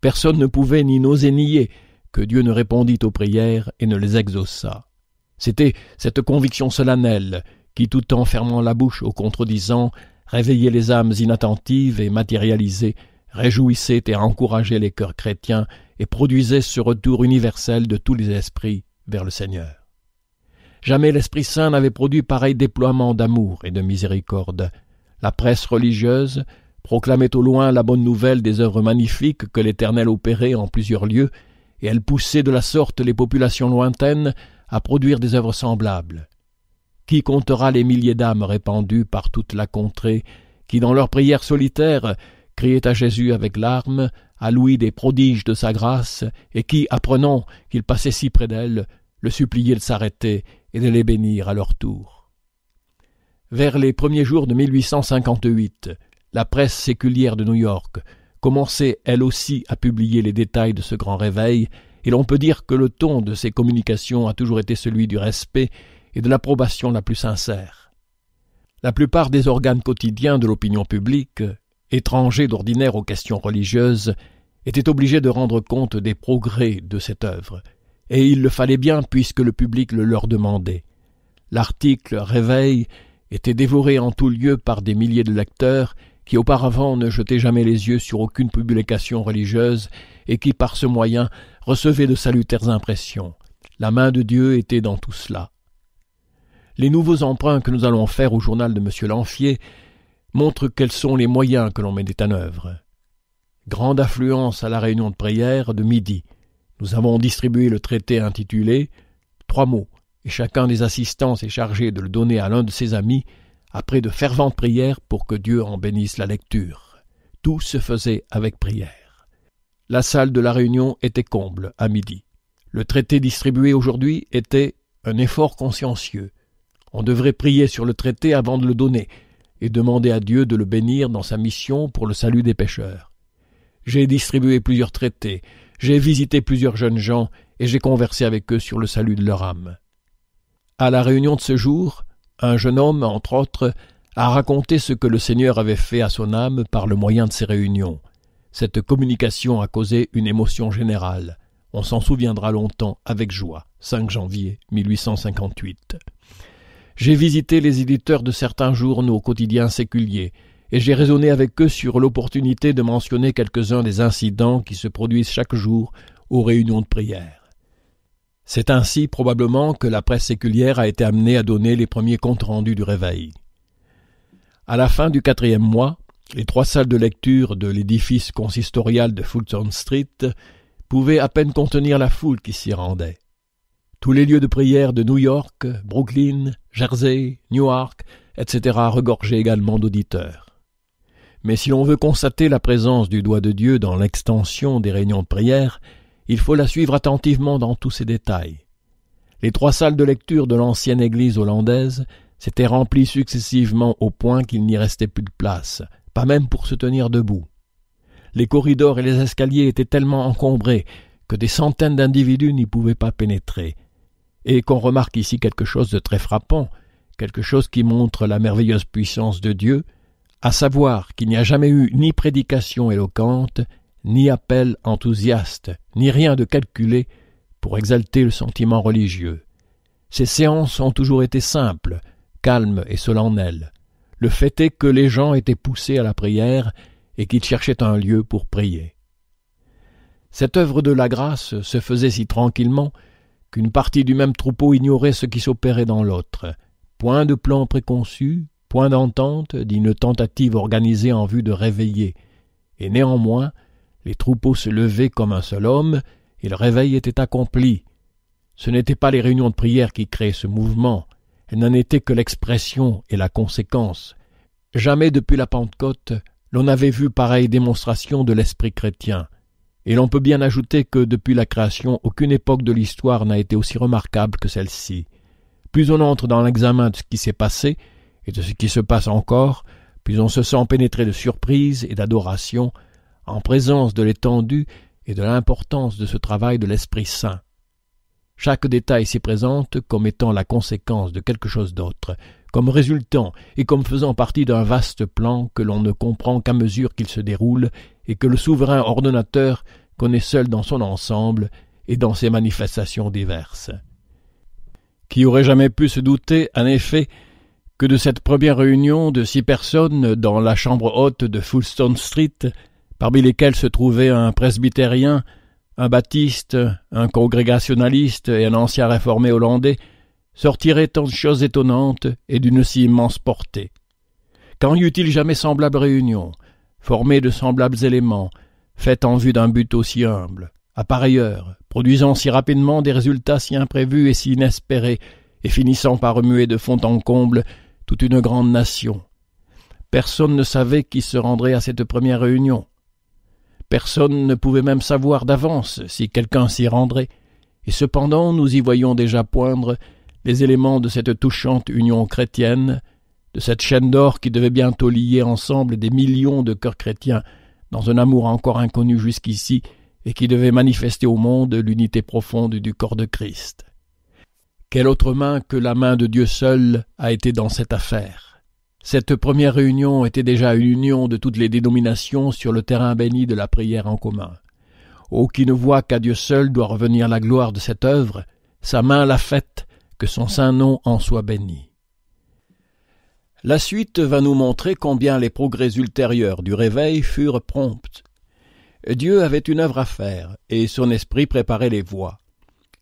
Personne ne pouvait ni n'osait nier que Dieu ne répondit aux prières et ne les exauça. C'était cette conviction solennelle qui, tout en fermant la bouche aux contredisants, réveillait les âmes inattentives et matérialisées, réjouissait et encourageait les cœurs chrétiens et produisait ce retour universel de tous les esprits vers le Seigneur. Jamais l'Esprit Saint n'avait produit pareil déploiement d'amour et de miséricorde. La presse religieuse proclamait au loin la bonne nouvelle des œuvres magnifiques que l'Éternel opérait en plusieurs lieux, et elle poussait de la sorte les populations lointaines à produire des œuvres semblables. Qui comptera les milliers d'âmes répandues par toute la contrée, qui dans leurs prières solitaires criaient à Jésus avec larmes, à Louis des prodiges de sa grâce, et qui, apprenant qu'il passait si près d'elle, le suppliaient de s'arrêter et de les bénir à leur tour. Vers les premiers jours de 1858, la presse séculière de New York commençait elle aussi à publier les détails de ce grand réveil et l'on peut dire que le ton de ses communications a toujours été celui du respect et de l'approbation la plus sincère. La plupart des organes quotidiens de l'opinion publique, étrangers d'ordinaire aux questions religieuses, étaient obligés de rendre compte des progrès de cette œuvre, et il le fallait bien puisque le public le leur demandait. L'article Réveil était dévoré en tout lieu par des milliers de lecteurs qui auparavant ne jetaient jamais les yeux sur aucune publication religieuse et qui par ce moyen recevait de salutaires impressions. La main de Dieu était dans tout cela. Les nouveaux emprunts que nous allons faire au journal de M. Lanfier montrent quels sont les moyens que l'on mettait en œuvre. Grande affluence à la réunion de prière de midi. Nous avons distribué le traité intitulé Trois mots, et chacun des assistants s'est chargé de le donner à l'un de ses amis après de ferventes prières pour que Dieu en bénisse la lecture. Tout se faisait avec prière. La salle de la réunion était comble à midi. Le traité distribué aujourd'hui était un effort consciencieux. On devrait prier sur le traité avant de le donner et demander à Dieu de le bénir dans sa mission pour le salut des pécheurs. J'ai distribué plusieurs traités, j'ai visité plusieurs jeunes gens et j'ai conversé avec eux sur le salut de leur âme. À la réunion de ce jour, un jeune homme, entre autres, a raconté ce que le Seigneur avait fait à son âme par le moyen de ses réunions. Cette communication a causé une émotion générale. On s'en souviendra longtemps avec joie. 5 janvier 1858. J'ai visité les éditeurs de certains journaux quotidiens séculiers et j'ai raisonné avec eux sur l'opportunité de mentionner quelques-uns des incidents qui se produisent chaque jour aux réunions de prière. C'est ainsi probablement que la presse séculière a été amenée à donner les premiers comptes rendus du réveil. À la fin du quatrième mois, les trois salles de lecture de l'édifice consistorial de Fulton Street pouvaient à peine contenir la foule qui s'y rendait. Tous les lieux de prière de New York, Brooklyn, Jersey, Newark, etc. regorgeaient également d'auditeurs. Mais si l'on veut constater la présence du doigt de Dieu dans l'extension des réunions de prière, il faut la suivre attentivement dans tous ses détails. Les trois salles de lecture de l'ancienne église hollandaise s'étaient remplies successivement au point qu'il n'y restait plus de place, pas même pour se tenir debout. Les corridors et les escaliers étaient tellement encombrés que des centaines d'individus n'y pouvaient pas pénétrer. Et qu'on remarque ici quelque chose de très frappant, quelque chose qui montre la merveilleuse puissance de Dieu, à savoir qu'il n'y a jamais eu ni prédication éloquente, ni appel enthousiaste, ni rien de calculé pour exalter le sentiment religieux. Ces séances ont toujours été simples, calmes et solennelles. Le fait est que les gens étaient poussés à la prière et qu'ils cherchaient un lieu pour prier. Cette œuvre de la grâce se faisait si tranquillement qu'une partie du même troupeau ignorait ce qui s'opérait dans l'autre. Point de plan préconçu, point d'entente, d'une tentative organisée en vue de réveiller. Et néanmoins, les troupeaux se levaient comme un seul homme, et le réveil était accompli. Ce n'étaient pas les réunions de prière qui créaient ce mouvement, elle n'en était que l'expression et la conséquence. Jamais depuis la Pentecôte l'on n'avait vu pareille démonstration de l'esprit chrétien, et l'on peut bien ajouter que depuis la création aucune époque de l'histoire n'a été aussi remarquable que celle-ci. Plus on entre dans l'examen de ce qui s'est passé, et de ce qui se passe encore, plus on se sent pénétré de surprise et d'adoration, en présence de l'étendue et de l'importance de ce travail de l'Esprit Saint. Chaque détail s'y présente comme étant la conséquence de quelque chose d'autre, comme résultant et comme faisant partie d'un vaste plan que l'on ne comprend qu'à mesure qu'il se déroule et que le souverain ordonnateur connaît seul dans son ensemble et dans ses manifestations diverses. Qui aurait jamais pu se douter, en effet, que de cette première réunion de six personnes dans la chambre haute de Fullstone Street, parmi lesquelles se trouvait un presbytérien, un baptiste, un congrégationaliste et un ancien réformé hollandais, sortiraient tant de choses étonnantes et d'une si immense portée. Quand y eut-il jamais semblable réunion, formée de semblables éléments, faite en vue d'un but aussi humble, à pareille heure, produisant si rapidement des résultats si imprévus et si inespérés, et finissant par remuer de fond en comble toute une grande nation Personne ne savait qui se rendrait à cette première réunion, Personne ne pouvait même savoir d'avance si quelqu'un s'y rendrait, et cependant nous y voyons déjà poindre les éléments de cette touchante union chrétienne, de cette chaîne d'or qui devait bientôt lier ensemble des millions de cœurs chrétiens dans un amour encore inconnu jusqu'ici et qui devait manifester au monde l'unité profonde du corps de Christ. Quelle autre main que la main de Dieu seul a été dans cette affaire cette première réunion était déjà une union de toutes les dénominations sur le terrain béni de la prière en commun. Ô qui ne voit qu'à Dieu seul doit revenir la gloire de cette œuvre, sa main l'a faite, que son saint nom en soit béni. La suite va nous montrer combien les progrès ultérieurs du réveil furent prompts. Dieu avait une œuvre à faire, et son esprit préparait les voies.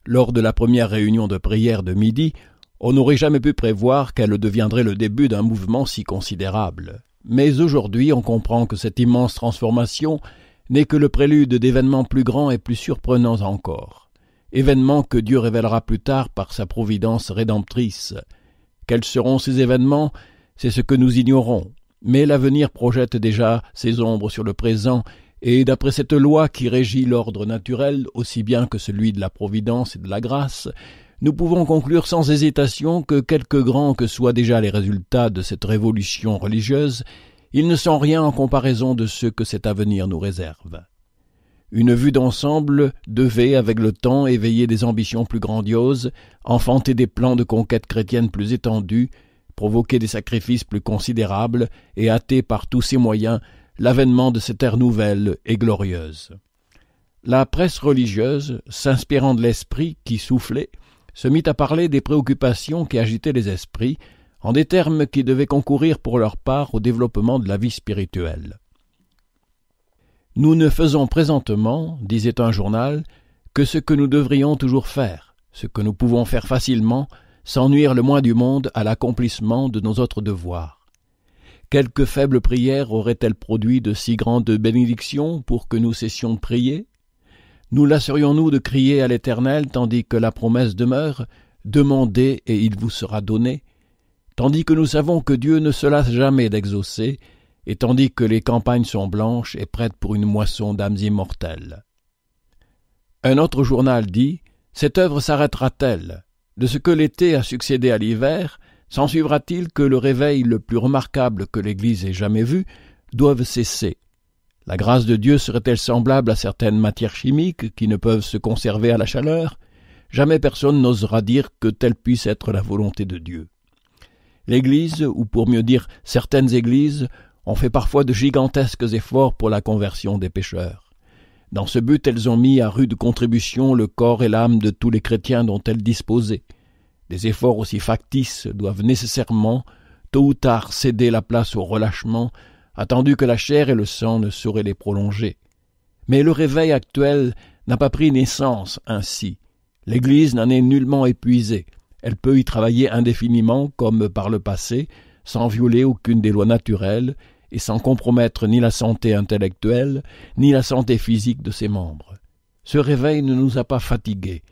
Lors de la première réunion de prière de midi, on n'aurait jamais pu prévoir qu'elle deviendrait le début d'un mouvement si considérable. Mais aujourd'hui, on comprend que cette immense transformation n'est que le prélude d'événements plus grands et plus surprenants encore. Événements que Dieu révélera plus tard par sa providence rédemptrice. Quels seront ces événements C'est ce que nous ignorons. Mais l'avenir projette déjà ses ombres sur le présent, et d'après cette loi qui régit l'ordre naturel aussi bien que celui de la providence et de la grâce, nous pouvons conclure sans hésitation que quelque grands que soient déjà les résultats de cette révolution religieuse, ils ne sont rien en comparaison de ceux que cet avenir nous réserve. Une vue d'ensemble devait, avec le temps, éveiller des ambitions plus grandioses, enfanter des plans de conquête chrétienne plus étendus, provoquer des sacrifices plus considérables et hâter par tous ces moyens l'avènement de cette ère nouvelle et glorieuse. La presse religieuse, s'inspirant de l'esprit qui soufflait, se mit à parler des préoccupations qui agitaient les esprits, en des termes qui devaient concourir pour leur part au développement de la vie spirituelle. Nous ne faisons présentement, disait un journal, que ce que nous devrions toujours faire, ce que nous pouvons faire facilement, sans nuire le moins du monde à l'accomplissement de nos autres devoirs. Quelques faibles prières auraient-elles produit de si grandes bénédictions pour que nous cessions de prier nous lasserions-nous de crier à l'Éternel tandis que la promesse demeure Demandez et il vous sera donné Tandis que nous savons que Dieu ne se lasse jamais d'exaucer, et tandis que les campagnes sont blanches et prêtes pour une moisson d'âmes immortelles. Un autre journal dit Cette œuvre s'arrêtera-t-elle De ce que l'été a succédé à l'hiver, s'ensuivra-t-il que le réveil le plus remarquable que l'Église ait jamais vu doive cesser la grâce de Dieu serait-elle semblable à certaines matières chimiques qui ne peuvent se conserver à la chaleur Jamais personne n'osera dire que telle puisse être la volonté de Dieu. L'Église, ou pour mieux dire certaines Églises, ont fait parfois de gigantesques efforts pour la conversion des pécheurs. Dans ce but, elles ont mis à rude contribution le corps et l'âme de tous les chrétiens dont elles disposaient. Des efforts aussi factices doivent nécessairement, tôt ou tard, céder la place au relâchement attendu que la chair et le sang ne sauraient les prolonger. Mais le réveil actuel n'a pas pris naissance ainsi. L'Église n'en est nullement épuisée. Elle peut y travailler indéfiniment comme par le passé, sans violer aucune des lois naturelles et sans compromettre ni la santé intellectuelle ni la santé physique de ses membres. Ce réveil ne nous a pas fatigués.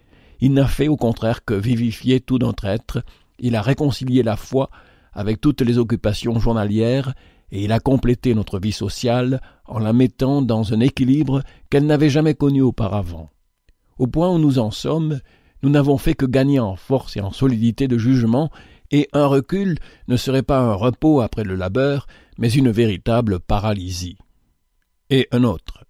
Il n'a fait au contraire que vivifier tout notre être, il a réconcilié la foi avec toutes les occupations journalières et il a complété notre vie sociale en la mettant dans un équilibre qu'elle n'avait jamais connu auparavant. Au point où nous en sommes, nous n'avons fait que gagner en force et en solidité de jugement, et un recul ne serait pas un repos après le labeur, mais une véritable paralysie. Et un autre.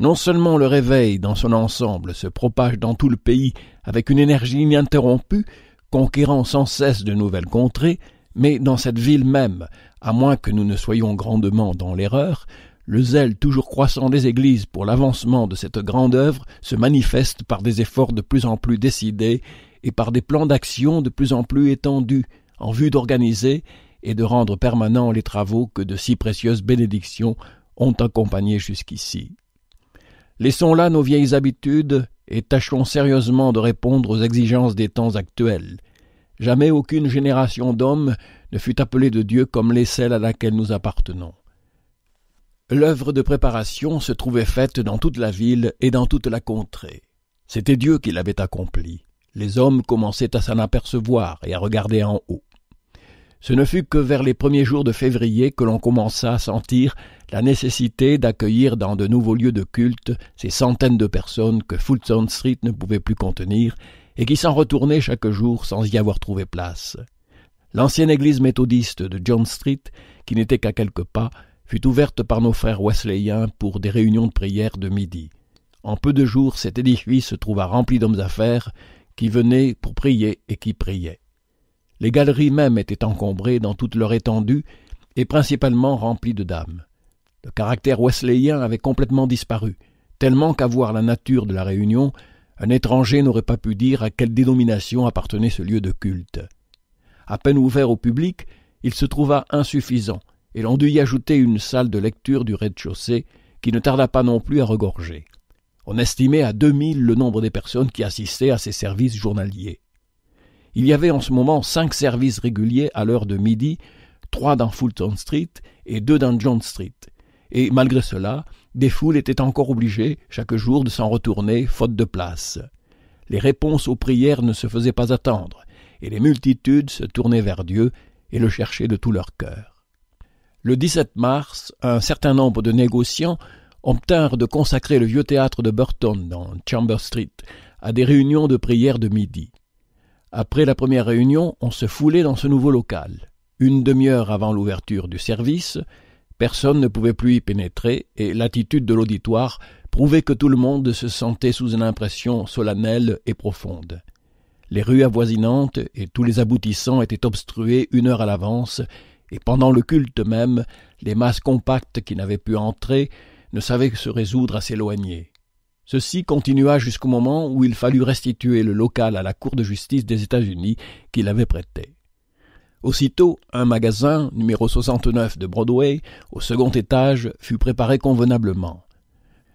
Non seulement le réveil dans son ensemble se propage dans tout le pays avec une énergie ininterrompue, conquérant sans cesse de nouvelles contrées, mais dans cette ville même, à moins que nous ne soyons grandement dans l'erreur, le zèle toujours croissant des Églises pour l'avancement de cette grande œuvre se manifeste par des efforts de plus en plus décidés et par des plans d'action de plus en plus étendus, en vue d'organiser et de rendre permanents les travaux que de si précieuses bénédictions ont accompagnés jusqu'ici. Laissons là nos vieilles habitudes et tâchons sérieusement de répondre aux exigences des temps actuels, Jamais aucune génération d'hommes ne fut appelée de Dieu comme l'est celle à laquelle nous appartenons. L'œuvre de préparation se trouvait faite dans toute la ville et dans toute la contrée. C'était Dieu qui l'avait accomplie. Les hommes commençaient à s'en apercevoir et à regarder en haut. Ce ne fut que vers les premiers jours de février que l'on commença à sentir la nécessité d'accueillir dans de nouveaux lieux de culte ces centaines de personnes que Fulton Street ne pouvait plus contenir et qui s'en retournait chaque jour sans y avoir trouvé place. L'ancienne église méthodiste de John Street, qui n'était qu'à quelques pas, fut ouverte par nos frères wesleyens pour des réunions de prière de midi. En peu de jours, cet édifice se trouva rempli d'hommes à faire qui venaient pour prier et qui priaient. Les galeries même étaient encombrées dans toute leur étendue et principalement remplies de dames. Le caractère wesleyen avait complètement disparu, tellement qu'à voir la nature de la réunion, un étranger n'aurait pas pu dire à quelle dénomination appartenait ce lieu de culte. À peine ouvert au public, il se trouva insuffisant, et l'on dut y ajouter une salle de lecture du rez-de-chaussée, qui ne tarda pas non plus à regorger. On estimait à deux mille le nombre des personnes qui assistaient à ces services journaliers. Il y avait en ce moment cinq services réguliers à l'heure de midi, trois dans Fulton Street et deux dans John Street. Et malgré cela, des foules étaient encore obligées chaque jour de s'en retourner, faute de place. Les réponses aux prières ne se faisaient pas attendre, et les multitudes se tournaient vers Dieu et le cherchaient de tout leur cœur. Le 17 mars, un certain nombre de négociants obtinrent de consacrer le vieux théâtre de Burton dans Chamber Street à des réunions de prières de midi. Après la première réunion, on se foulait dans ce nouveau local. Une demi-heure avant l'ouverture du service, Personne ne pouvait plus y pénétrer, et l'attitude de l'auditoire prouvait que tout le monde se sentait sous une impression solennelle et profonde. Les rues avoisinantes et tous les aboutissants étaient obstrués une heure à l'avance, et pendant le culte même, les masses compactes qui n'avaient pu entrer ne savaient que se résoudre à s'éloigner. Ceci continua jusqu'au moment où il fallut restituer le local à la Cour de justice des États-Unis qui l'avait prêté. Aussitôt, un magasin, numéro 69 de Broadway, au second étage, fut préparé convenablement.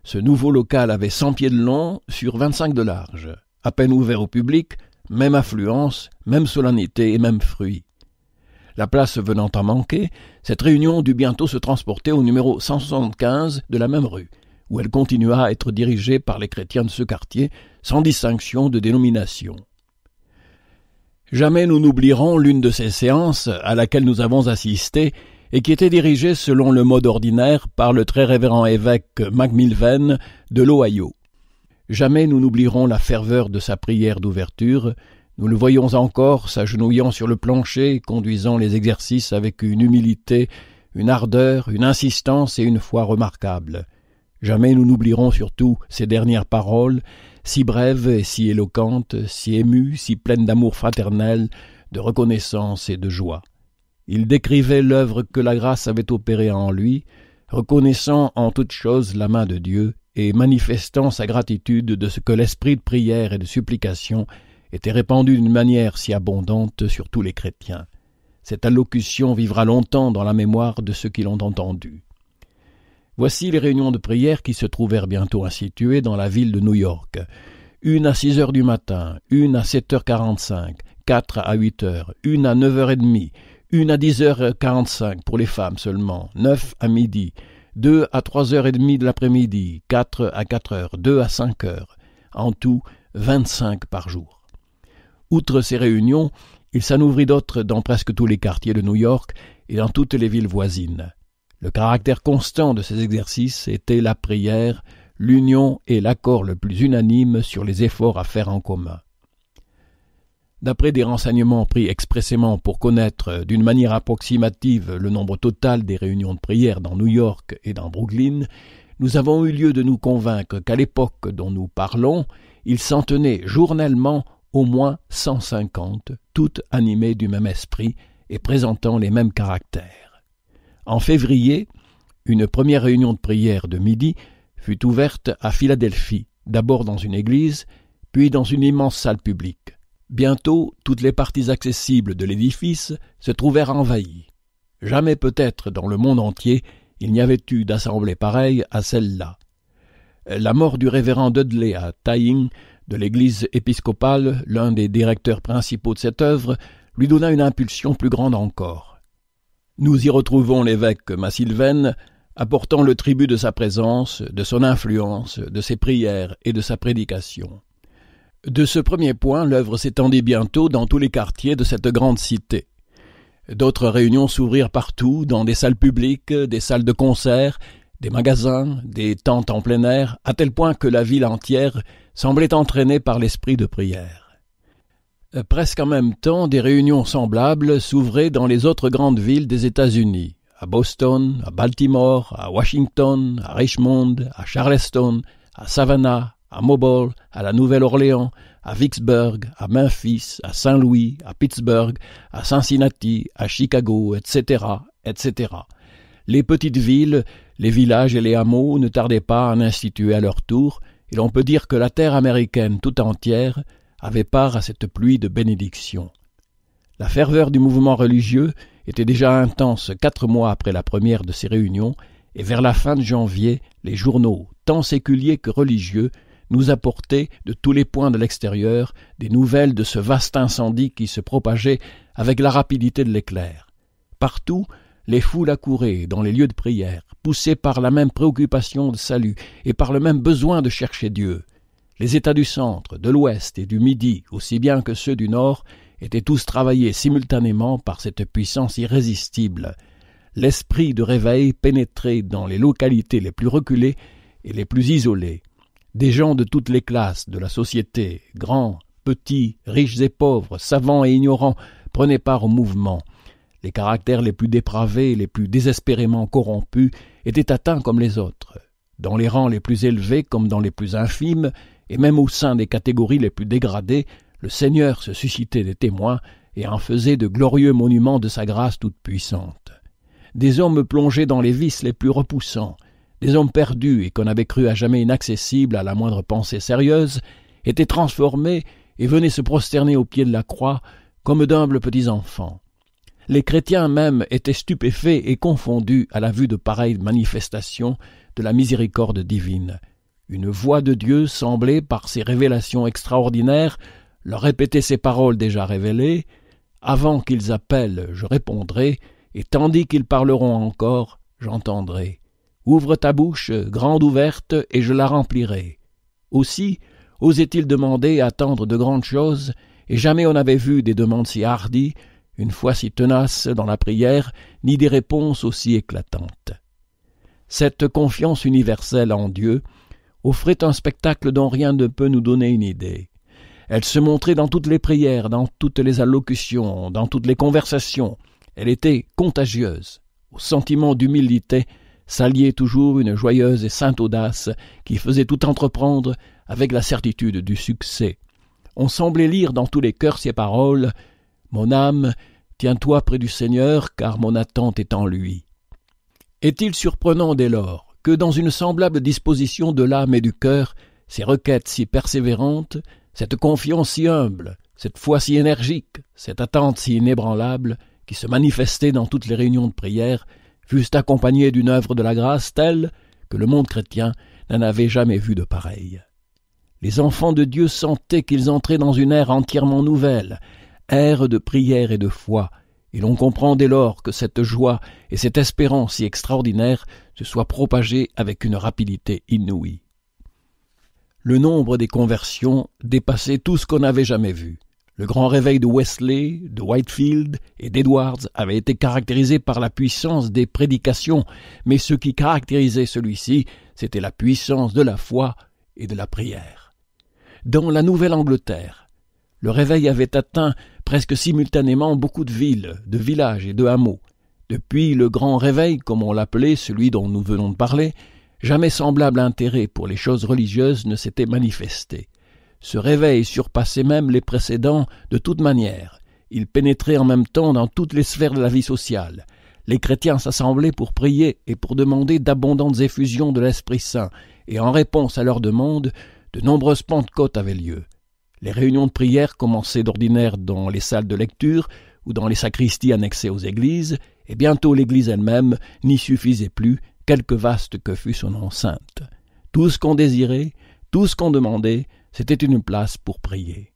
Ce nouveau local avait 100 pieds de long sur 25 de large. À peine ouvert au public, même affluence, même solennité et même fruit. La place venant à manquer, cette réunion dut bientôt se transporter au numéro 175 de la même rue, où elle continua à être dirigée par les chrétiens de ce quartier, sans distinction de dénomination. Jamais nous n'oublierons l'une de ces séances à laquelle nous avons assisté et qui était dirigée selon le mode ordinaire par le très révérend évêque MacMilven de l'Ohio. Jamais nous n'oublierons la ferveur de sa prière d'ouverture, nous le voyons encore s'agenouillant sur le plancher, conduisant les exercices avec une humilité, une ardeur, une insistance et une foi remarquables. Jamais nous n'oublierons surtout ses dernières paroles si brève et si éloquente, si émue, si pleine d'amour fraternel, de reconnaissance et de joie. Il décrivait l'œuvre que la grâce avait opérée en lui, reconnaissant en toute chose la main de Dieu et manifestant sa gratitude de ce que l'esprit de prière et de supplication était répandu d'une manière si abondante sur tous les chrétiens. Cette allocution vivra longtemps dans la mémoire de ceux qui l'ont entendue. Voici les réunions de prière qui se trouvèrent bientôt instituées dans la ville de New York. Une à 6 heures du matin, une à 7h45, quatre à 8 heures, une à 9h30, une à 10h45 pour les femmes seulement, neuf à midi, deux à 3h30 de l'après-midi, quatre à 4h, deux à 5h. En tout, 25 par jour. Outre ces réunions, il s'en ouvrit d'autres dans presque tous les quartiers de New York et dans toutes les villes voisines. Le caractère constant de ces exercices était la prière, l'union et l'accord le plus unanime sur les efforts à faire en commun. D'après des renseignements pris expressément pour connaître d'une manière approximative le nombre total des réunions de prière dans New York et dans Brooklyn, nous avons eu lieu de nous convaincre qu'à l'époque dont nous parlons, il s'en tenait journellement au moins 150, toutes animées du même esprit et présentant les mêmes caractères. En février, une première réunion de prière de midi fut ouverte à Philadelphie, d'abord dans une église, puis dans une immense salle publique. Bientôt, toutes les parties accessibles de l'édifice se trouvèrent envahies. Jamais peut-être dans le monde entier il n'y avait eu d'assemblée pareille à celle-là. La mort du révérend Dudley à Tying, de l'église épiscopale, l'un des directeurs principaux de cette œuvre, lui donna une impulsion plus grande encore. Nous y retrouvons l'évêque Massilvaine, apportant le tribut de sa présence, de son influence, de ses prières et de sa prédication. De ce premier point, l'œuvre s'étendit bientôt dans tous les quartiers de cette grande cité. D'autres réunions s'ouvrirent partout, dans des salles publiques, des salles de concert, des magasins, des tentes en plein air, à tel point que la ville entière semblait entraînée par l'esprit de prière. Euh, presque en même temps, des réunions semblables s'ouvraient dans les autres grandes villes des États-Unis, à Boston, à Baltimore, à Washington, à Richmond, à Charleston, à Savannah, à Mobile, à la Nouvelle-Orléans, à Vicksburg, à Memphis, à Saint-Louis, à Pittsburgh, à Cincinnati, à Chicago, etc., etc. Les petites villes, les villages et les hameaux ne tardaient pas à en instituer à leur tour, et l'on peut dire que la terre américaine tout entière avaient part à cette pluie de bénédictions. La ferveur du mouvement religieux était déjà intense quatre mois après la première de ces réunions, et vers la fin de janvier, les journaux, tant séculiers que religieux, nous apportaient, de tous les points de l'extérieur, des nouvelles de ce vaste incendie qui se propageait avec la rapidité de l'éclair. Partout, les foules accouraient dans les lieux de prière, poussées par la même préoccupation de salut et par le même besoin de chercher Dieu. Les États du centre, de l'ouest et du midi, aussi bien que ceux du nord, étaient tous travaillés simultanément par cette puissance irrésistible. L'esprit de réveil pénétrait dans les localités les plus reculées et les plus isolées. Des gens de toutes les classes de la société, grands, petits, riches et pauvres, savants et ignorants, prenaient part au mouvement. Les caractères les plus dépravés, les plus désespérément corrompus, étaient atteints comme les autres. Dans les rangs les plus élevés comme dans les plus infimes, et même au sein des catégories les plus dégradées, le Seigneur se suscitait des témoins et en faisait de glorieux monuments de sa grâce toute puissante. Des hommes plongés dans les vices les plus repoussants, des hommes perdus et qu'on avait cru à jamais inaccessibles à la moindre pensée sérieuse, étaient transformés et venaient se prosterner au pied de la croix comme d'humbles petits enfants. Les chrétiens même étaient stupéfaits et confondus à la vue de pareilles manifestations de la miséricorde divine. Une voix de Dieu semblait, par ses révélations extraordinaires, leur répéter ces paroles déjà révélées. Avant qu'ils appellent, je répondrai, et tandis qu'ils parleront encore, j'entendrai. Ouvre ta bouche, grande ouverte, et je la remplirai. Aussi, osait-il demander attendre de grandes choses, et jamais on n'avait vu des demandes si hardies, une fois si tenaces dans la prière, ni des réponses aussi éclatantes. Cette confiance universelle en Dieu, offrait un spectacle dont rien ne peut nous donner une idée. Elle se montrait dans toutes les prières, dans toutes les allocutions, dans toutes les conversations. Elle était contagieuse. Au sentiment d'humilité s'alliait toujours une joyeuse et sainte audace qui faisait tout entreprendre avec la certitude du succès. On semblait lire dans tous les cœurs ces paroles Mon âme, tiens-toi près du Seigneur, car mon attente est en lui. Est-il surprenant dès lors que dans une semblable disposition de l'âme et du cœur, ces requêtes si persévérantes, cette confiance si humble, cette foi si énergique, cette attente si inébranlable, qui se manifestait dans toutes les réunions de prière, fussent accompagnées d'une œuvre de la grâce telle que le monde chrétien n'en avait jamais vu de pareille. Les enfants de Dieu sentaient qu'ils entraient dans une ère entièrement nouvelle, ère de prière et de foi, et l'on comprend dès lors que cette joie et cette espérance si extraordinaires se soient propagées avec une rapidité inouïe. Le nombre des conversions dépassait tout ce qu'on n'avait jamais vu. Le grand réveil de Wesley, de Whitefield et d'Edwards avait été caractérisé par la puissance des prédications, mais ce qui caractérisait celui-ci, c'était la puissance de la foi et de la prière. Dans la Nouvelle-Angleterre, le réveil avait atteint presque simultanément beaucoup de villes, de villages et de hameaux. Depuis le grand réveil, comme on l'appelait, celui dont nous venons de parler, jamais semblable intérêt pour les choses religieuses ne s'était manifesté. Ce réveil surpassait même les précédents de toute manière. Il pénétrait en même temps dans toutes les sphères de la vie sociale. Les chrétiens s'assemblaient pour prier et pour demander d'abondantes effusions de l'Esprit Saint, et en réponse à leurs demandes, de nombreuses Pentecôtes avaient lieu. Les réunions de prière commençaient d'ordinaire dans les salles de lecture ou dans les sacristies annexées aux églises, et bientôt l'église elle-même n'y suffisait plus, quelque vaste que fût son enceinte. Tout ce qu'on désirait, tout ce qu'on demandait, c'était une place pour prier.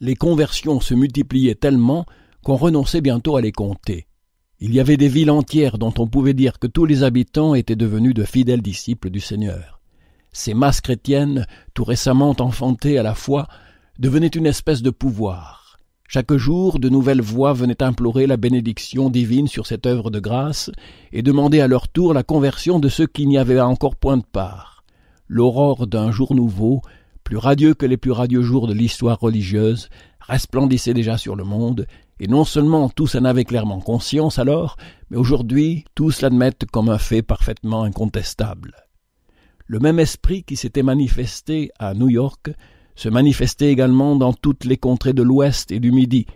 Les conversions se multipliaient tellement qu'on renonçait bientôt à les compter. Il y avait des villes entières dont on pouvait dire que tous les habitants étaient devenus de fidèles disciples du Seigneur ces masses chrétiennes, tout récemment enfantées à la foi, devenaient une espèce de pouvoir. Chaque jour, de nouvelles voix venaient implorer la bénédiction divine sur cette œuvre de grâce et demander à leur tour la conversion de ceux qui n'y avaient encore point de part. L'aurore d'un jour nouveau, plus radieux que les plus radieux jours de l'histoire religieuse, resplendissait déjà sur le monde, et non seulement tous en avaient clairement conscience alors, mais aujourd'hui tous l'admettent comme un fait parfaitement incontestable. Le même esprit qui s'était manifesté à New York se manifestait également dans toutes les contrées de l'Ouest et du Midi.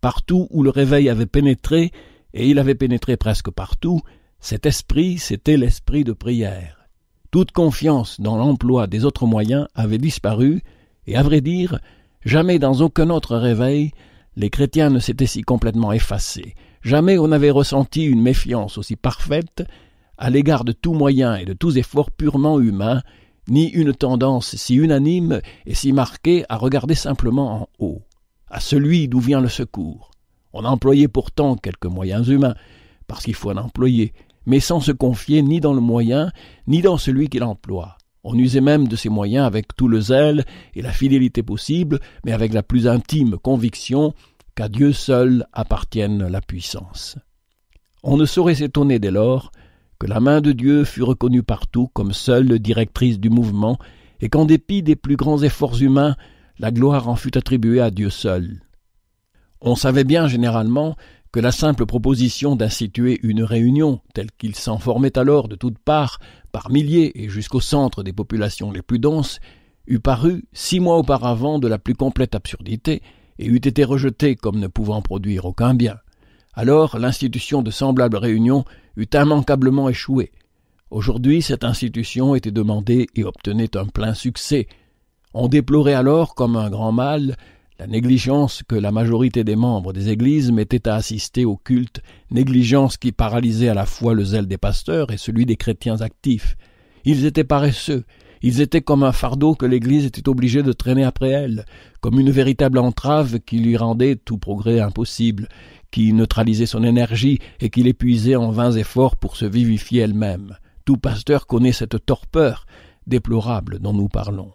Partout où le réveil avait pénétré, et il avait pénétré presque partout, cet esprit, c'était l'esprit de prière. Toute confiance dans l'emploi des autres moyens avait disparu, et à vrai dire, jamais dans aucun autre réveil, les chrétiens ne s'étaient si complètement effacés, jamais on n'avait ressenti une méfiance aussi parfaite à l'égard de tout moyen et de tous efforts purement humains, ni une tendance si unanime et si marquée à regarder simplement en haut, à celui d'où vient le secours. On employait pourtant quelques moyens humains, parce qu'il faut en employer, mais sans se confier ni dans le moyen, ni dans celui qui l'emploie. On usait même de ces moyens avec tout le zèle et la fidélité possible, mais avec la plus intime conviction qu'à Dieu seul appartienne la puissance. On ne saurait s'étonner dès lors que la main de Dieu fut reconnue partout comme seule directrice du mouvement, et qu'en dépit des plus grands efforts humains, la gloire en fut attribuée à Dieu seul. On savait bien généralement que la simple proposition d'instituer une réunion, telle qu'il s'en formait alors de toutes parts, par milliers et jusqu'au centre des populations les plus denses, eût paru, six mois auparavant, de la plus complète absurdité, et eût été rejetée comme ne pouvant produire aucun bien. Alors l'institution de semblables réunions eût immanquablement échoué. Aujourd'hui, cette institution était demandée et obtenait un plein succès. On déplorait alors comme un grand mal la négligence que la majorité des membres des églises mettaient à assister au culte, négligence qui paralysait à la fois le zèle des pasteurs et celui des chrétiens actifs. Ils étaient paresseux, ils étaient comme un fardeau que l'Église était obligée de traîner après elle, comme une véritable entrave qui lui rendait tout progrès impossible, qui neutralisait son énergie et qui l'épuisait en vains efforts pour se vivifier elle-même. Tout pasteur connaît cette torpeur déplorable dont nous parlons.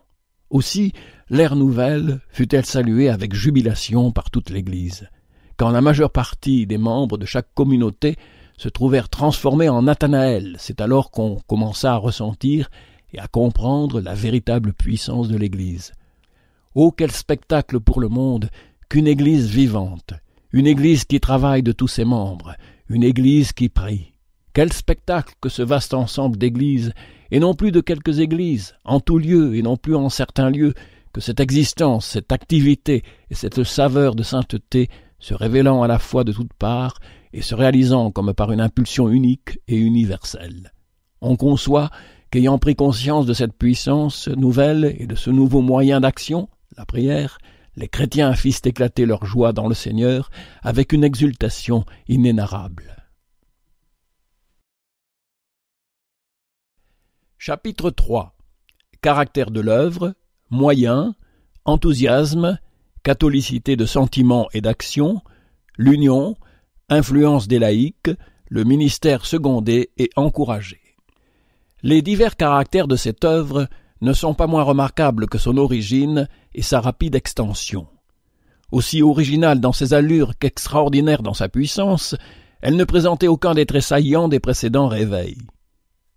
Aussi, l'ère nouvelle fut-elle saluée avec jubilation par toute l'Église. Quand la majeure partie des membres de chaque communauté se trouvèrent transformés en Nathanaël, c'est alors qu'on commença à ressentir et à comprendre la véritable puissance de l'Église. Oh, quel spectacle pour le monde qu'une Église vivante, une Église qui travaille de tous ses membres, une Église qui prie. Quel spectacle que ce vaste ensemble d'Églises, et non plus de quelques Églises, en tout lieu et non plus en certains lieux, que cette existence, cette activité et cette saveur de sainteté, se révélant à la fois de toutes parts et se réalisant comme par une impulsion unique et universelle. On conçoit qu'ayant pris conscience de cette puissance nouvelle et de ce nouveau moyen d'action, la prière, les chrétiens fissent éclater leur joie dans le Seigneur avec une exultation inénarrable. Chapitre 3 Caractère de l'œuvre, moyens, enthousiasme, catholicité de sentiment et d'action, l'union, influence des laïcs, le ministère secondé et encouragé. Les divers caractères de cette œuvre ne sont pas moins remarquables que son origine et sa rapide extension. Aussi originale dans ses allures qu'extraordinaire dans sa puissance, elle ne présentait aucun des traits saillants des précédents réveils.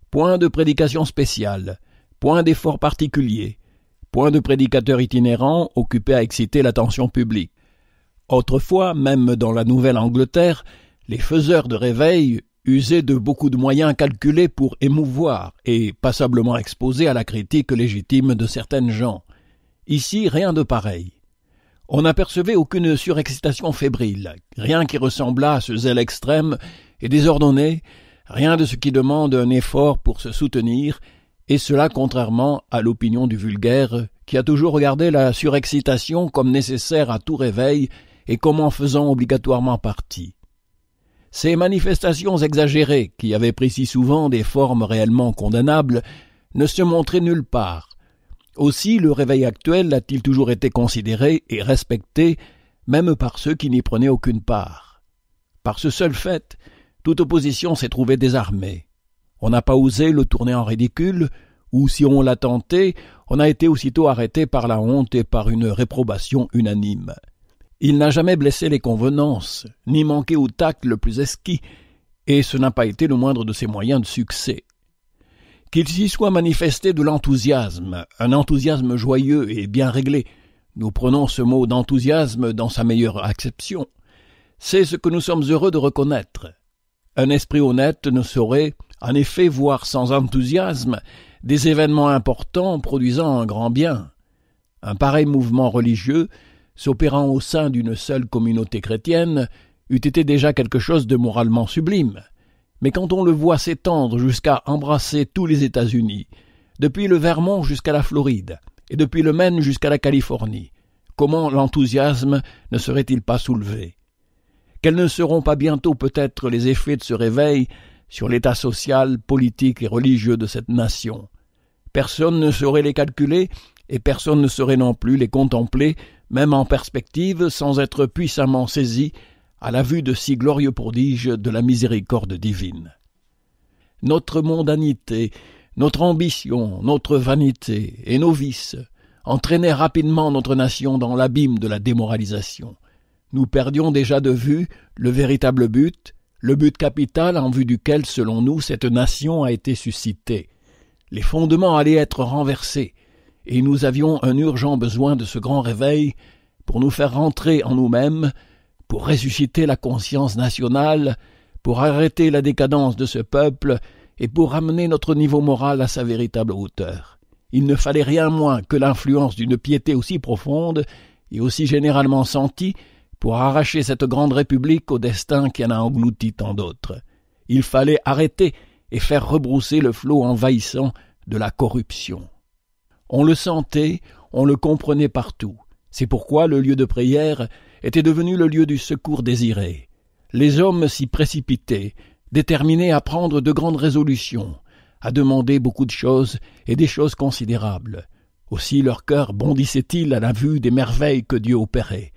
Point de prédication spéciale, point d'effort particulier, point de prédicateur itinérant occupé à exciter l'attention publique. Autrefois, même dans la Nouvelle-Angleterre, les faiseurs de réveils usé de beaucoup de moyens calculés pour émouvoir et passablement exposé à la critique légitime de certaines gens. Ici, rien de pareil. On n'apercevait aucune surexcitation fébrile, rien qui ressemblât à ce zèle extrême et désordonné, rien de ce qui demande un effort pour se soutenir, et cela contrairement à l'opinion du vulgaire qui a toujours regardé la surexcitation comme nécessaire à tout réveil et comme en faisant obligatoirement partie. Ces manifestations exagérées, qui avaient pris si souvent des formes réellement condamnables, ne se montraient nulle part. Aussi le réveil actuel a-t-il toujours été considéré et respecté, même par ceux qui n'y prenaient aucune part. Par ce seul fait, toute opposition s'est trouvée désarmée. On n'a pas osé le tourner en ridicule, ou si on l'a tenté, on a été aussitôt arrêté par la honte et par une réprobation unanime. Il n'a jamais blessé les convenances, ni manqué au tact le plus esquis, et ce n'a pas été le moindre de ses moyens de succès. Qu'il s'y soit manifesté de l'enthousiasme, un enthousiasme joyeux et bien réglé, nous prenons ce mot d'enthousiasme dans sa meilleure acception, c'est ce que nous sommes heureux de reconnaître. Un esprit honnête ne saurait, en effet, voir sans enthousiasme des événements importants produisant un grand bien. Un pareil mouvement religieux s'opérant au sein d'une seule communauté chrétienne, eût été déjà quelque chose de moralement sublime. Mais quand on le voit s'étendre jusqu'à embrasser tous les États-Unis, depuis le Vermont jusqu'à la Floride, et depuis le Maine jusqu'à la Californie, comment l'enthousiasme ne serait-il pas soulevé Quels ne seront pas bientôt peut-être les effets de ce réveil sur l'état social, politique et religieux de cette nation Personne ne saurait les calculer, et personne ne saurait non plus les contempler même en perspective, sans être puissamment saisi à la vue de si glorieux prodiges de la miséricorde divine. Notre mondanité, notre ambition, notre vanité et nos vices entraînaient rapidement notre nation dans l'abîme de la démoralisation. Nous perdions déjà de vue le véritable but, le but capital en vue duquel, selon nous, cette nation a été suscitée. Les fondements allaient être renversés, et nous avions un urgent besoin de ce grand réveil pour nous faire rentrer en nous-mêmes, pour ressusciter la conscience nationale, pour arrêter la décadence de ce peuple et pour ramener notre niveau moral à sa véritable hauteur. Il ne fallait rien moins que l'influence d'une piété aussi profonde et aussi généralement sentie pour arracher cette grande République au destin qui en a englouti tant d'autres. Il fallait arrêter et faire rebrousser le flot envahissant de la corruption. On le sentait, on le comprenait partout. C'est pourquoi le lieu de prière était devenu le lieu du secours désiré. Les hommes s'y précipitaient, déterminés à prendre de grandes résolutions, à demander beaucoup de choses et des choses considérables. Aussi leur cœur bondissait-il à la vue des merveilles que Dieu opérait.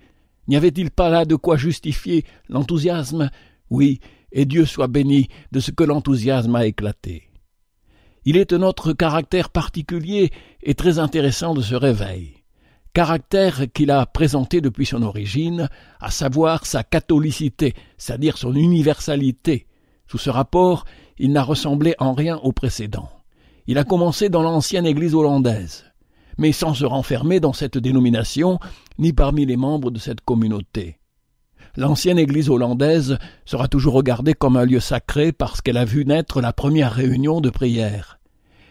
N'y avait-il pas là de quoi justifier l'enthousiasme Oui, et Dieu soit béni de ce que l'enthousiasme a éclaté. Il est un autre caractère particulier et très intéressant de ce réveil. Caractère qu'il a présenté depuis son origine, à savoir sa catholicité, c'est-à-dire son universalité. Sous ce rapport, il n'a ressemblé en rien au précédent. Il a commencé dans l'ancienne Église hollandaise, mais sans se renfermer dans cette dénomination ni parmi les membres de cette communauté l'ancienne église hollandaise sera toujours regardée comme un lieu sacré parce qu'elle a vu naître la première réunion de prière.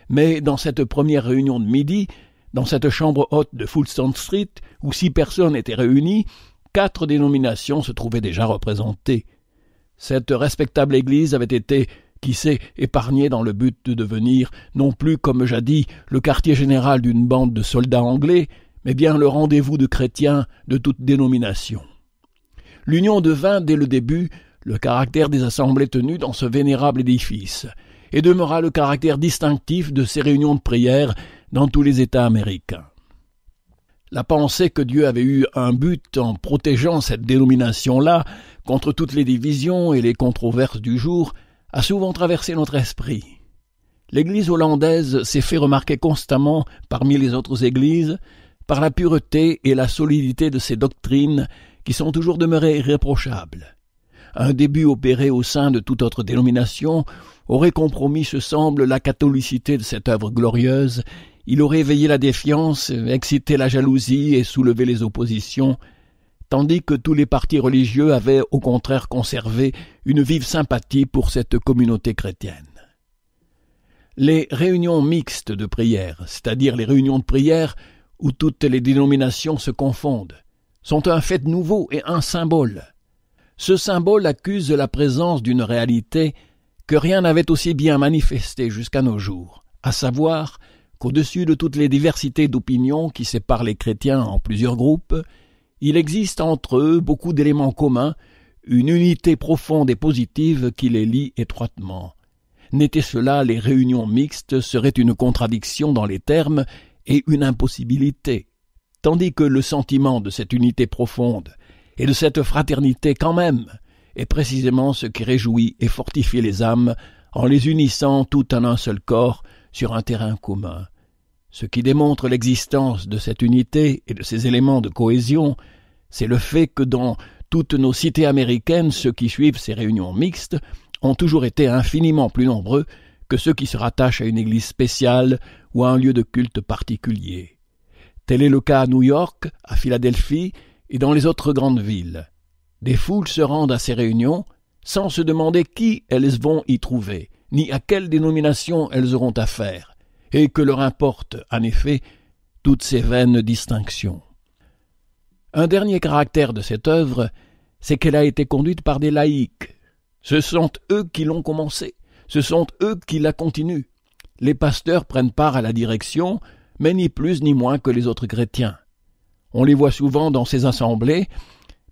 Mais dans cette première réunion de midi, dans cette chambre haute de Fulton Street, où six personnes étaient réunies, quatre dénominations se trouvaient déjà représentées. Cette respectable église avait été, qui sait, épargnée dans le but de devenir, non plus comme jadis, le quartier général d'une bande de soldats anglais, mais bien le rendez-vous de chrétiens de toute dénomination l'Union devint dès le début le caractère des assemblées tenues dans ce vénérable édifice, et demeura le caractère distinctif de ces réunions de prière dans tous les États américains. La pensée que Dieu avait eu un but en protégeant cette dénomination-là contre toutes les divisions et les controverses du jour a souvent traversé notre esprit. L'Église hollandaise s'est fait remarquer constamment parmi les autres Églises par la pureté et la solidité de ses doctrines qui sont toujours demeurés irréprochables. Un début opéré au sein de toute autre dénomination aurait compromis, ce semble, la catholicité de cette œuvre glorieuse, il aurait éveillé la défiance, excité la jalousie et soulevé les oppositions, tandis que tous les partis religieux avaient au contraire conservé une vive sympathie pour cette communauté chrétienne. Les réunions mixtes de prière, c'est-à-dire les réunions de prière où toutes les dénominations se confondent, sont un fait nouveau et un symbole. Ce symbole accuse la présence d'une réalité que rien n'avait aussi bien manifestée jusqu'à nos jours, à savoir qu'au-dessus de toutes les diversités d'opinions qui séparent les chrétiens en plusieurs groupes, il existe entre eux beaucoup d'éléments communs, une unité profonde et positive qui les lie étroitement. N'était cela les réunions mixtes serait une contradiction dans les termes et une impossibilité tandis que le sentiment de cette unité profonde et de cette fraternité quand même est précisément ce qui réjouit et fortifie les âmes en les unissant tout en un seul corps sur un terrain commun. Ce qui démontre l'existence de cette unité et de ces éléments de cohésion, c'est le fait que dans toutes nos cités américaines, ceux qui suivent ces réunions mixtes ont toujours été infiniment plus nombreux que ceux qui se rattachent à une église spéciale ou à un lieu de culte particulier. Tel est le cas à New York, à Philadelphie et dans les autres grandes villes. Des foules se rendent à ces réunions sans se demander qui elles vont y trouver, ni à quelle dénomination elles auront affaire, et que leur importent, en effet, toutes ces vaines distinctions. Un dernier caractère de cette œuvre, c'est qu'elle a été conduite par des laïcs. Ce sont eux qui l'ont commencée, ce sont eux qui la continuent. Les pasteurs prennent part à la direction, mais ni plus ni moins que les autres chrétiens. On les voit souvent dans ces assemblées,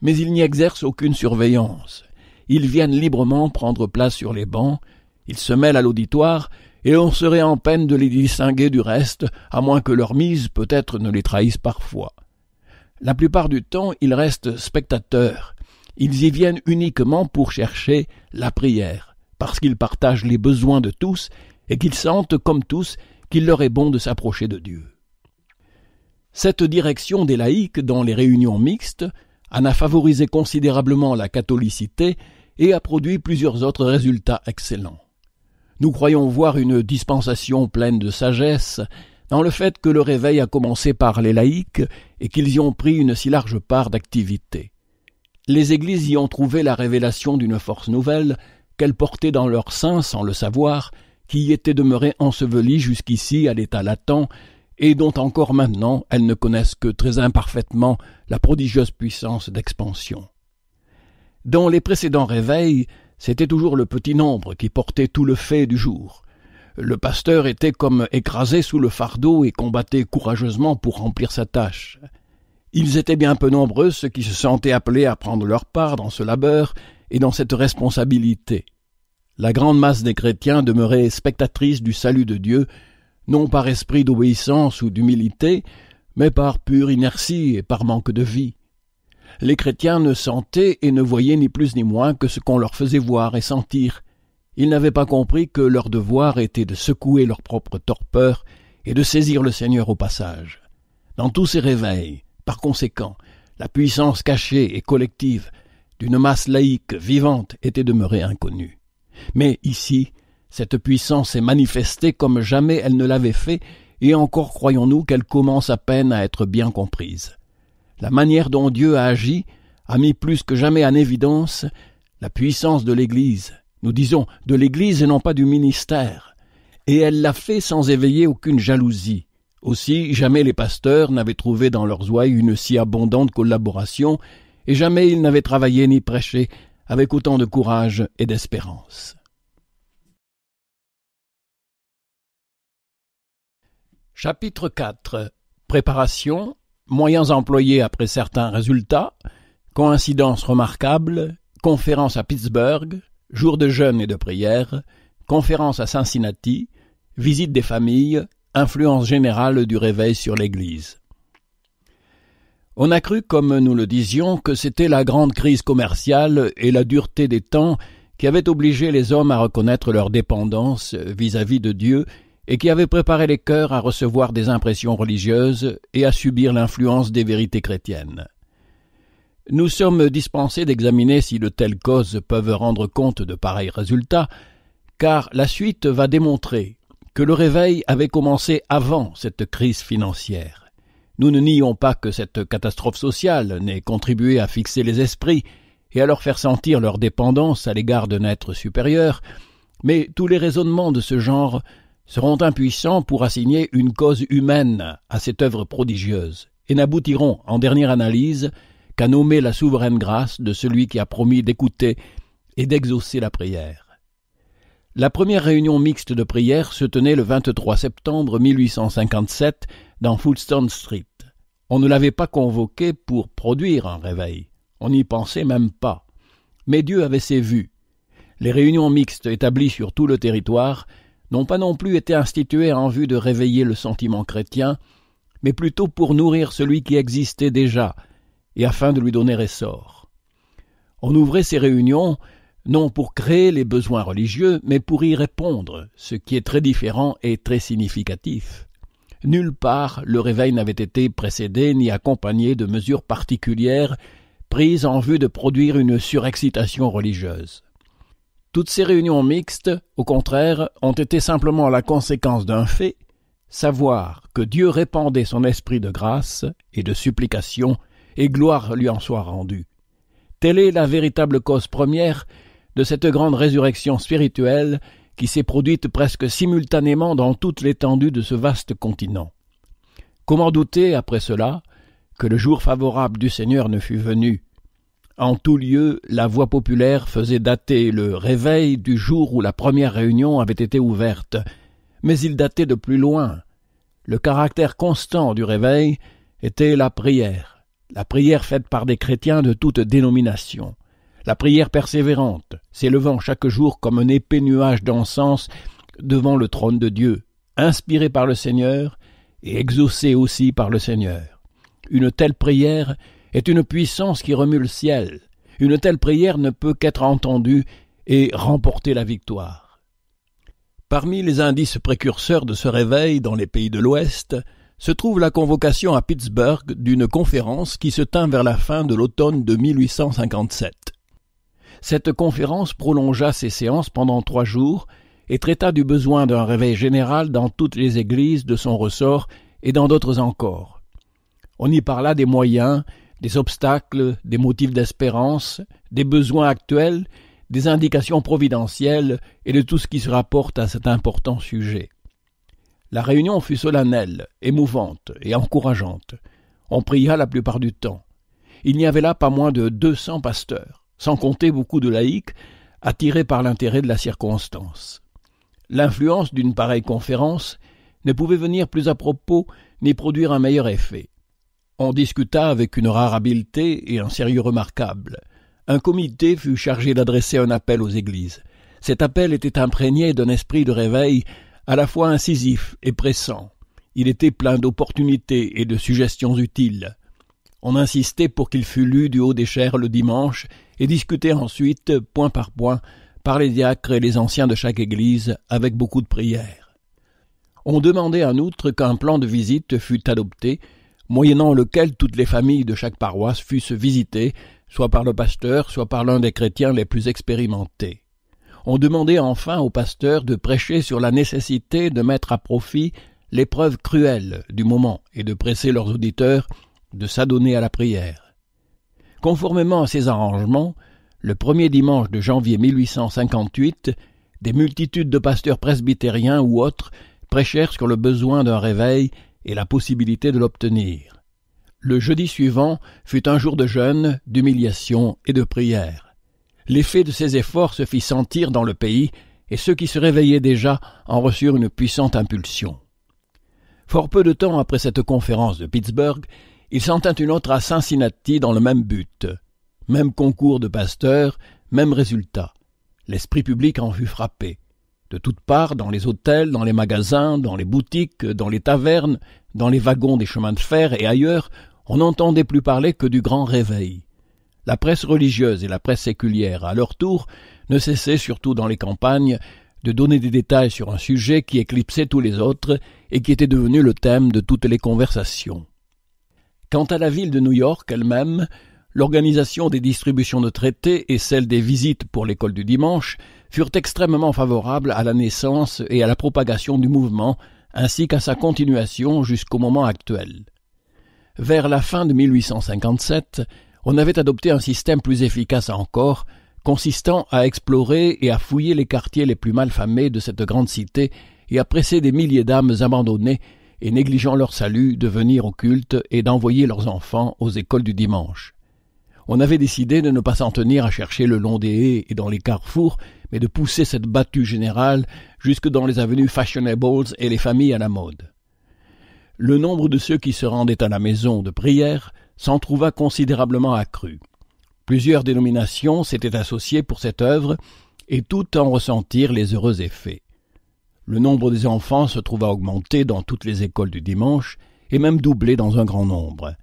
mais ils n'y exercent aucune surveillance. Ils viennent librement prendre place sur les bancs, ils se mêlent à l'auditoire, et on serait en peine de les distinguer du reste, à moins que leur mise peut-être ne les trahisse parfois. La plupart du temps, ils restent spectateurs. Ils y viennent uniquement pour chercher la prière, parce qu'ils partagent les besoins de tous et qu'ils sentent, comme tous, qu'il leur est bon de s'approcher de Dieu. Cette direction des laïcs dans les réunions mixtes en a favorisé considérablement la catholicité et a produit plusieurs autres résultats excellents. Nous croyons voir une dispensation pleine de sagesse dans le fait que le réveil a commencé par les laïcs et qu'ils y ont pris une si large part d'activité. Les églises y ont trouvé la révélation d'une force nouvelle qu'elles portaient dans leur sein sans le savoir qui étaient demeurées ensevelies jusqu'ici à l'état latent, et dont encore maintenant elles ne connaissent que très imparfaitement la prodigieuse puissance d'expansion. Dans les précédents réveils, c'était toujours le petit nombre qui portait tout le fait du jour. Le pasteur était comme écrasé sous le fardeau et combattait courageusement pour remplir sa tâche. Ils étaient bien peu nombreux ceux qui se sentaient appelés à prendre leur part dans ce labeur et dans cette responsabilité. La grande masse des chrétiens demeurait spectatrice du salut de Dieu, non par esprit d'obéissance ou d'humilité, mais par pure inertie et par manque de vie. Les chrétiens ne sentaient et ne voyaient ni plus ni moins que ce qu'on leur faisait voir et sentir. Ils n'avaient pas compris que leur devoir était de secouer leur propre torpeur et de saisir le Seigneur au passage. Dans tous ces réveils, par conséquent, la puissance cachée et collective d'une masse laïque vivante était demeurée inconnue. Mais ici, cette puissance est manifestée comme jamais elle ne l'avait fait, et encore croyons-nous qu'elle commence à peine à être bien comprise. La manière dont Dieu a agi a mis plus que jamais en évidence la puissance de l'Église. Nous disons de l'Église et non pas du ministère. Et elle l'a fait sans éveiller aucune jalousie. Aussi, jamais les pasteurs n'avaient trouvé dans leurs ouailles une si abondante collaboration, et jamais ils n'avaient travaillé ni prêché avec autant de courage et d'espérance. Chapitre 4 Préparation, moyens employés après certains résultats, coïncidences remarquable, conférence à Pittsburgh, jour de jeûne et de prière, conférence à Cincinnati, visite des familles, influence générale du réveil sur l'Église. On a cru, comme nous le disions, que c'était la grande crise commerciale et la dureté des temps qui avaient obligé les hommes à reconnaître leur dépendance vis-à-vis de Dieu et qui avaient préparé les cœurs à recevoir des impressions religieuses et à subir l'influence des vérités chrétiennes. Nous sommes dispensés d'examiner si de telles causes peuvent rendre compte de pareils résultats, car la suite va démontrer que le réveil avait commencé avant cette crise financière. Nous ne nions pas que cette catastrophe sociale n'ait contribué à fixer les esprits et à leur faire sentir leur dépendance à l'égard d'un être supérieur, mais tous les raisonnements de ce genre seront impuissants pour assigner une cause humaine à cette œuvre prodigieuse, et n'aboutiront, en dernière analyse, qu'à nommer la souveraine grâce de celui qui a promis d'écouter et d'exaucer la prière. La première réunion mixte de prière se tenait le 23 septembre 1857 dans Fulton Street. On ne l'avait pas convoqué pour produire un réveil. On n'y pensait même pas. Mais Dieu avait ses vues. Les réunions mixtes établies sur tout le territoire n'ont pas non plus été instituées en vue de réveiller le sentiment chrétien, mais plutôt pour nourrir celui qui existait déjà, et afin de lui donner essor. On ouvrait ces réunions non pour créer les besoins religieux, mais pour y répondre, ce qui est très différent et très significatif. Nulle part le réveil n'avait été précédé ni accompagné de mesures particulières prises en vue de produire une surexcitation religieuse. Toutes ces réunions mixtes, au contraire, ont été simplement la conséquence d'un fait, savoir que Dieu répandait son esprit de grâce et de supplication, et gloire lui en soit rendue. Telle est la véritable cause première de cette grande résurrection spirituelle qui s'est produite presque simultanément dans toute l'étendue de ce vaste continent. Comment douter, après cela, que le jour favorable du Seigneur ne fût venu En tout lieu, la voix populaire faisait dater le réveil du jour où la première réunion avait été ouverte, mais il datait de plus loin. Le caractère constant du réveil était la prière, la prière faite par des chrétiens de toute dénomination, la prière persévérante, s'élevant chaque jour comme un épais nuage d'encens devant le trône de Dieu, inspiré par le Seigneur et exaucé aussi par le Seigneur. Une telle prière est une puissance qui remue le ciel. Une telle prière ne peut qu'être entendue et remporter la victoire. Parmi les indices précurseurs de ce réveil dans les pays de l'Ouest se trouve la convocation à Pittsburgh d'une conférence qui se tint vers la fin de l'automne de 1857. Cette conférence prolongea ses séances pendant trois jours et traita du besoin d'un réveil général dans toutes les églises de son ressort et dans d'autres encore. On y parla des moyens, des obstacles, des motifs d'espérance, des besoins actuels, des indications providentielles et de tout ce qui se rapporte à cet important sujet. La réunion fut solennelle, émouvante et encourageante. On pria la plupart du temps. Il n'y avait là pas moins de deux cents pasteurs sans compter beaucoup de laïcs, attirés par l'intérêt de la circonstance. L'influence d'une pareille conférence ne pouvait venir plus à propos ni produire un meilleur effet. On discuta avec une rare habileté et un sérieux remarquable. Un comité fut chargé d'adresser un appel aux églises. Cet appel était imprégné d'un esprit de réveil à la fois incisif et pressant. Il était plein d'opportunités et de suggestions utiles. On insistait pour qu'il fût lu du haut des chairs le dimanche et discuter ensuite, point par point, par les diacres et les anciens de chaque église, avec beaucoup de prières. On demandait en outre qu'un plan de visite fût adopté, moyennant lequel toutes les familles de chaque paroisse fussent visitées, soit par le pasteur, soit par l'un des chrétiens les plus expérimentés. On demandait enfin au pasteur de prêcher sur la nécessité de mettre à profit l'épreuve cruelle du moment et de presser leurs auditeurs de s'adonner à la prière. Conformément à ces arrangements, le premier dimanche de janvier 1858, des multitudes de pasteurs presbytériens ou autres prêchèrent sur le besoin d'un réveil et la possibilité de l'obtenir. Le jeudi suivant fut un jour de jeûne, d'humiliation et de prière. L'effet de ces efforts se fit sentir dans le pays, et ceux qui se réveillaient déjà en reçurent une puissante impulsion. Fort peu de temps après cette conférence de Pittsburgh, il s'en une autre à Cincinnati dans le même but. Même concours de pasteurs, même résultat. L'esprit public en fut frappé. De toutes parts, dans les hôtels, dans les magasins, dans les boutiques, dans les tavernes, dans les wagons des chemins de fer et ailleurs, on n'entendait plus parler que du grand réveil. La presse religieuse et la presse séculière, à leur tour, ne cessaient surtout dans les campagnes de donner des détails sur un sujet qui éclipsait tous les autres et qui était devenu le thème de toutes les conversations. Quant à la ville de New York elle-même, l'organisation des distributions de traités et celle des visites pour l'école du dimanche furent extrêmement favorables à la naissance et à la propagation du mouvement, ainsi qu'à sa continuation jusqu'au moment actuel. Vers la fin de 1857, on avait adopté un système plus efficace encore, consistant à explorer et à fouiller les quartiers les plus mal famés de cette grande cité et à presser des milliers d'âmes abandonnées et négligeant leur salut, de venir au culte et d'envoyer leurs enfants aux écoles du dimanche. On avait décidé de ne pas s'en tenir à chercher le long des haies et dans les carrefours, mais de pousser cette battue générale jusque dans les avenues fashionables et les familles à la mode. Le nombre de ceux qui se rendaient à la maison de prière s'en trouva considérablement accru. Plusieurs dénominations s'étaient associées pour cette œuvre, et toutes en ressentirent les heureux effets. Le nombre des enfants se trouva augmenté dans toutes les écoles du dimanche et même doublé dans un grand nombre.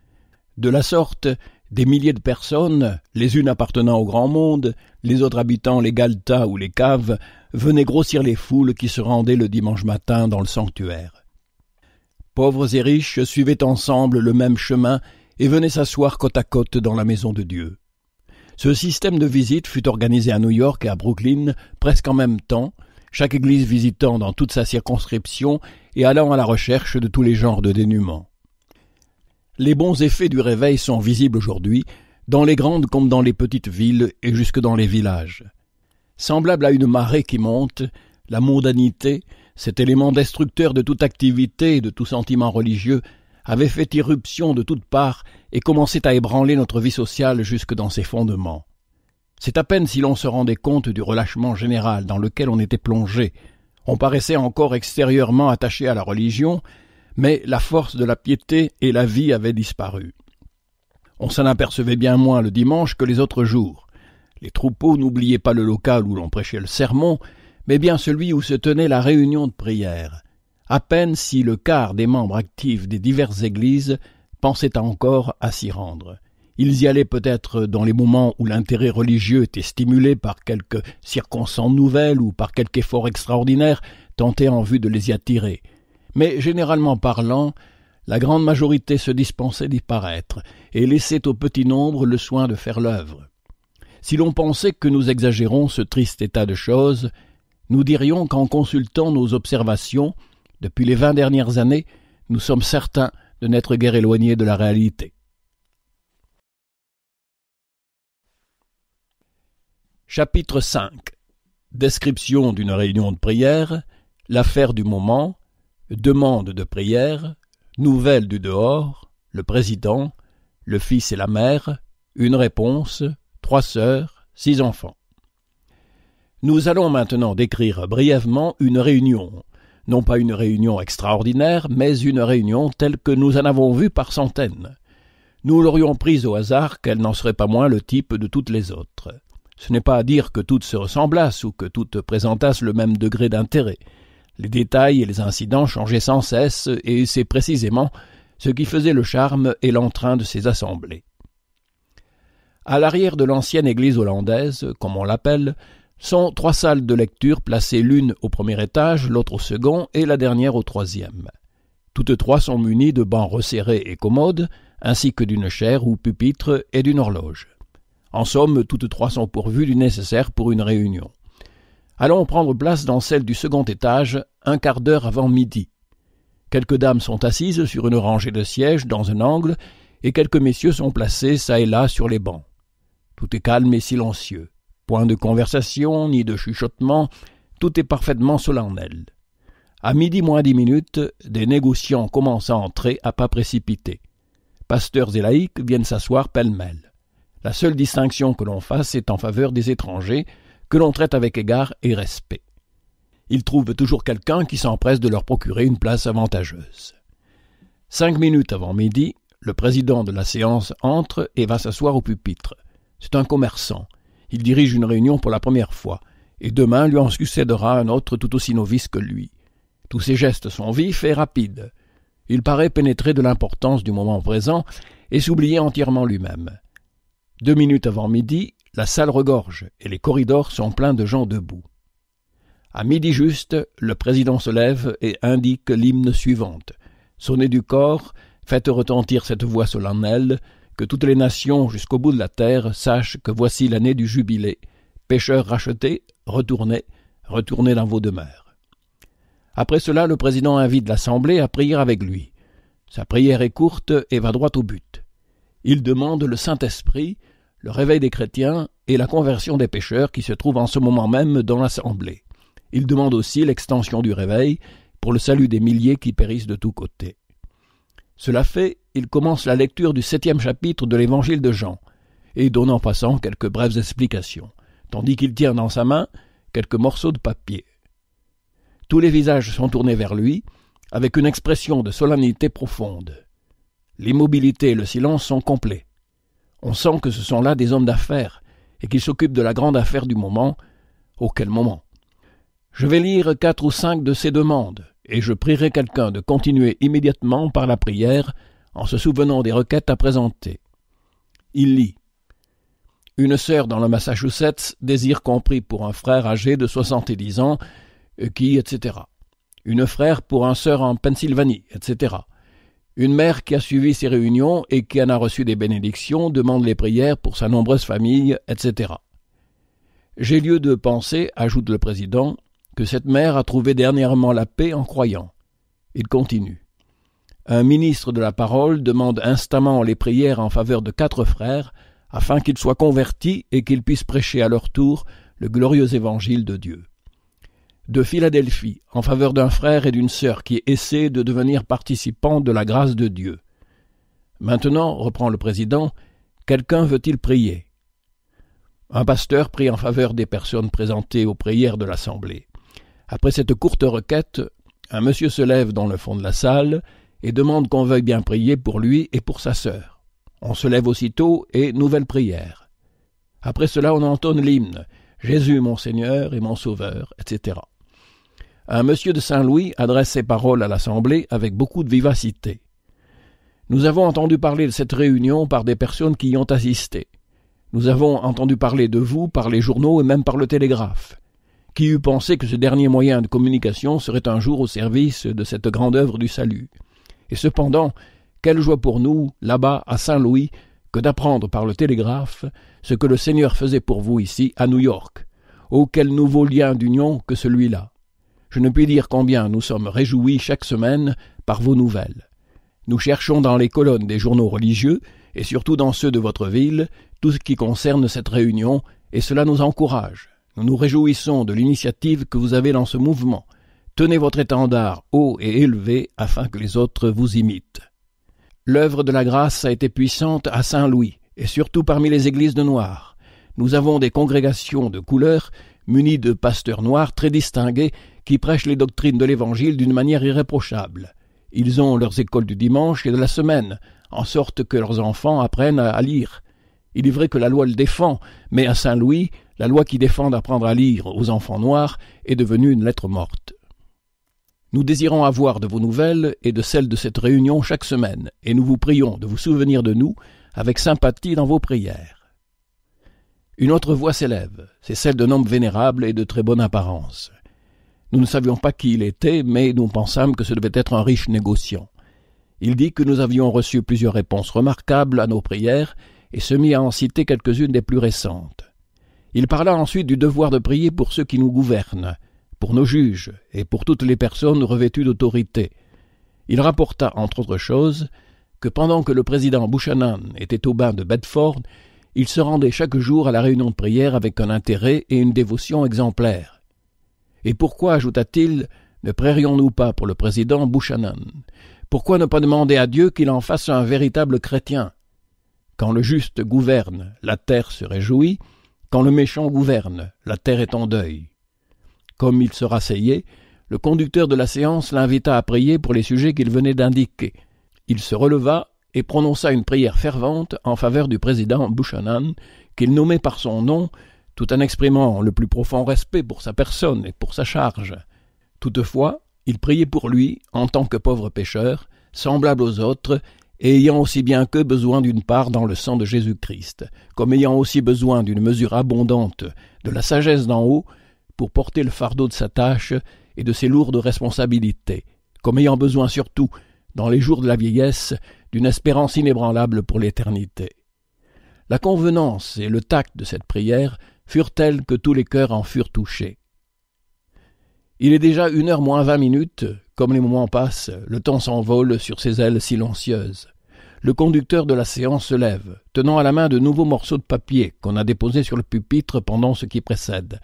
De la sorte, des milliers de personnes, les unes appartenant au grand monde, les autres habitant les galtas ou les caves, venaient grossir les foules qui se rendaient le dimanche matin dans le sanctuaire. Pauvres et riches suivaient ensemble le même chemin et venaient s'asseoir côte à côte dans la maison de Dieu. Ce système de visite fut organisé à New York et à Brooklyn presque en même temps, chaque église visitant dans toute sa circonscription et allant à la recherche de tous les genres de dénûments. Les bons effets du réveil sont visibles aujourd'hui, dans les grandes comme dans les petites villes et jusque dans les villages. Semblable à une marée qui monte, la mondanité, cet élément destructeur de toute activité et de tout sentiment religieux, avait fait irruption de toutes parts et commençait à ébranler notre vie sociale jusque dans ses fondements. C'est à peine si l'on se rendait compte du relâchement général dans lequel on était plongé. On paraissait encore extérieurement attaché à la religion, mais la force de la piété et la vie avaient disparu. On s'en apercevait bien moins le dimanche que les autres jours. Les troupeaux n'oubliaient pas le local où l'on prêchait le sermon, mais bien celui où se tenait la réunion de prière. À peine si le quart des membres actifs des diverses églises pensait encore à s'y rendre. Ils y allaient peut-être dans les moments où l'intérêt religieux était stimulé par quelque circonstance nouvelle ou par quelque effort extraordinaire tenté en vue de les y attirer. Mais généralement parlant, la grande majorité se dispensait d'y paraître et laissait au petit nombre le soin de faire l'œuvre. Si l'on pensait que nous exagérons ce triste état de choses, nous dirions qu'en consultant nos observations, depuis les vingt dernières années, nous sommes certains de n'être guère éloignés de la réalité. Chapitre 5 Description d'une réunion de prière, l'affaire du moment, demande de prière, nouvelles du dehors, le président, le fils et la mère, une réponse, trois sœurs, six enfants. Nous allons maintenant décrire brièvement une réunion, non pas une réunion extraordinaire, mais une réunion telle que nous en avons vue par centaines. Nous l'aurions prise au hasard qu'elle n'en serait pas moins le type de toutes les autres. Ce n'est pas à dire que toutes se ressemblassent ou que toutes présentassent le même degré d'intérêt. Les détails et les incidents changeaient sans cesse, et c'est précisément ce qui faisait le charme et l'entrain de ces assemblées. À l'arrière de l'ancienne église hollandaise, comme on l'appelle, sont trois salles de lecture placées l'une au premier étage, l'autre au second et la dernière au troisième. Toutes trois sont munies de bancs resserrés et commodes, ainsi que d'une chaire ou pupitre et d'une horloge. En somme, toutes trois sont pourvues du nécessaire pour une réunion. Allons prendre place dans celle du second étage, un quart d'heure avant midi. Quelques dames sont assises sur une rangée de sièges dans un angle, et quelques messieurs sont placés çà et là sur les bancs. Tout est calme et silencieux. Point de conversation, ni de chuchotement, tout est parfaitement solennel. À midi moins dix minutes, des négociants commencent à entrer à pas précipités. Pasteurs et laïcs viennent s'asseoir pêle-mêle. La seule distinction que l'on fasse est en faveur des étrangers, que l'on traite avec égard et respect. Ils trouvent toujours quelqu'un qui s'empresse de leur procurer une place avantageuse. Cinq minutes avant midi, le président de la séance entre et va s'asseoir au pupitre. C'est un commerçant. Il dirige une réunion pour la première fois, et demain lui en succédera un autre tout aussi novice que lui. Tous ses gestes sont vifs et rapides. Il paraît pénétré de l'importance du moment présent et s'oublier entièrement lui-même. Deux minutes avant midi, la salle regorge et les corridors sont pleins de gens debout. À midi juste, le président se lève et indique l'hymne suivante. Sonnez du corps, faites retentir cette voix solennelle, que toutes les nations jusqu'au bout de la terre sachent que voici l'année du jubilé. Pêcheurs rachetés, retournez, retournez dans vos demeures. Après cela, le président invite l'Assemblée à prier avec lui. Sa prière est courte et va droit au but. Il demande le Saint-Esprit le réveil des chrétiens et la conversion des pécheurs qui se trouvent en ce moment même dans l'Assemblée. Il demande aussi l'extension du réveil pour le salut des milliers qui périssent de tous côtés. Cela fait, il commence la lecture du septième chapitre de l'Évangile de Jean, et donne en passant quelques brèves explications, tandis qu'il tient dans sa main quelques morceaux de papier. Tous les visages sont tournés vers lui, avec une expression de solennité profonde. L'immobilité et le silence sont complets. On sent que ce sont là des hommes d'affaires et qu'ils s'occupent de la grande affaire du moment. Auquel moment Je vais lire quatre ou cinq de ces demandes et je prierai quelqu'un de continuer immédiatement par la prière en se souvenant des requêtes à présenter. Il lit Une sœur dans le Massachusetts désire compris pour un frère âgé de soixante dix ans, euh, qui, etc. Une frère pour un sœur en Pennsylvanie, etc. Une mère qui a suivi ces réunions et qui en a reçu des bénédictions demande les prières pour sa nombreuse famille, etc. J'ai lieu de penser, ajoute le président, que cette mère a trouvé dernièrement la paix en croyant. Il continue. Un ministre de la parole demande instamment les prières en faveur de quatre frères, afin qu'ils soient convertis et qu'ils puissent prêcher à leur tour le glorieux évangile de Dieu de Philadelphie en faveur d'un frère et d'une sœur qui essaient de devenir participants de la grâce de Dieu. Maintenant, reprend le président, quelqu'un veut-il prier Un pasteur prie en faveur des personnes présentées aux prières de l'Assemblée. Après cette courte requête, un monsieur se lève dans le fond de la salle et demande qu'on veuille bien prier pour lui et pour sa sœur. On se lève aussitôt et nouvelle prière. Après cela, on entonne l'hymne Jésus mon Seigneur et mon Sauveur, etc un monsieur de Saint-Louis adresse ses paroles à l'Assemblée avec beaucoup de vivacité. Nous avons entendu parler de cette réunion par des personnes qui y ont assisté. Nous avons entendu parler de vous par les journaux et même par le télégraphe. Qui eût pensé que ce dernier moyen de communication serait un jour au service de cette grande œuvre du salut Et cependant, quelle joie pour nous, là-bas, à Saint-Louis, que d'apprendre par le télégraphe ce que le Seigneur faisait pour vous ici, à New York. Oh, quel nouveau lien d'union que celui-là je ne puis dire combien nous sommes réjouis chaque semaine par vos nouvelles. Nous cherchons dans les colonnes des journaux religieux, et surtout dans ceux de votre ville, tout ce qui concerne cette réunion, et cela nous encourage. Nous nous réjouissons de l'initiative que vous avez dans ce mouvement. Tenez votre étendard haut et élevé afin que les autres vous imitent. L'œuvre de la grâce a été puissante à Saint-Louis, et surtout parmi les églises de Noir. Nous avons des congrégations de couleurs munies de pasteurs noirs très distingués qui prêchent les doctrines de l'Évangile d'une manière irréprochable. Ils ont leurs écoles du dimanche et de la semaine, en sorte que leurs enfants apprennent à lire. Il est vrai que la loi le défend, mais à Saint-Louis, la loi qui défend d'apprendre à lire aux enfants noirs est devenue une lettre morte. Nous désirons avoir de vos nouvelles et de celles de cette réunion chaque semaine, et nous vous prions de vous souvenir de nous avec sympathie dans vos prières. Une autre voix s'élève, c'est celle d'un homme vénérable et de très bonne apparence. Nous ne savions pas qui il était, mais nous pensâmes que ce devait être un riche négociant. Il dit que nous avions reçu plusieurs réponses remarquables à nos prières et se mit à en citer quelques-unes des plus récentes. Il parla ensuite du devoir de prier pour ceux qui nous gouvernent, pour nos juges et pour toutes les personnes revêtues d'autorité. Il rapporta, entre autres choses, que pendant que le président Buchanan était au bain de Bedford, il se rendait chaque jour à la réunion de prière avec un intérêt et une dévotion exemplaires. Et pourquoi, ajouta-t-il, ne prierions-nous pas pour le président Buchanan Pourquoi ne pas demander à Dieu qu'il en fasse un véritable chrétien Quand le juste gouverne, la terre se réjouit, quand le méchant gouverne, la terre est en deuil. Comme il se rasseyait, le conducteur de la séance l'invita à prier pour les sujets qu'il venait d'indiquer. Il se releva et prononça une prière fervente en faveur du président Buchanan, qu'il nommait par son nom, tout en exprimant le plus profond respect pour sa personne et pour sa charge. Toutefois, il priait pour lui, en tant que pauvre pécheur, semblable aux autres, et ayant aussi bien qu'eux besoin d'une part dans le sang de Jésus-Christ, comme ayant aussi besoin d'une mesure abondante de la sagesse d'en haut pour porter le fardeau de sa tâche et de ses lourdes responsabilités, comme ayant besoin surtout, dans les jours de la vieillesse, d'une espérance inébranlable pour l'éternité. La convenance et le tact de cette prière furent telles que tous les cœurs en furent touchés. Il est déjà une heure moins vingt minutes, comme les moments passent, le temps s'envole sur ses ailes silencieuses. Le conducteur de la séance se lève, tenant à la main de nouveaux morceaux de papier qu'on a déposés sur le pupitre pendant ce qui précède.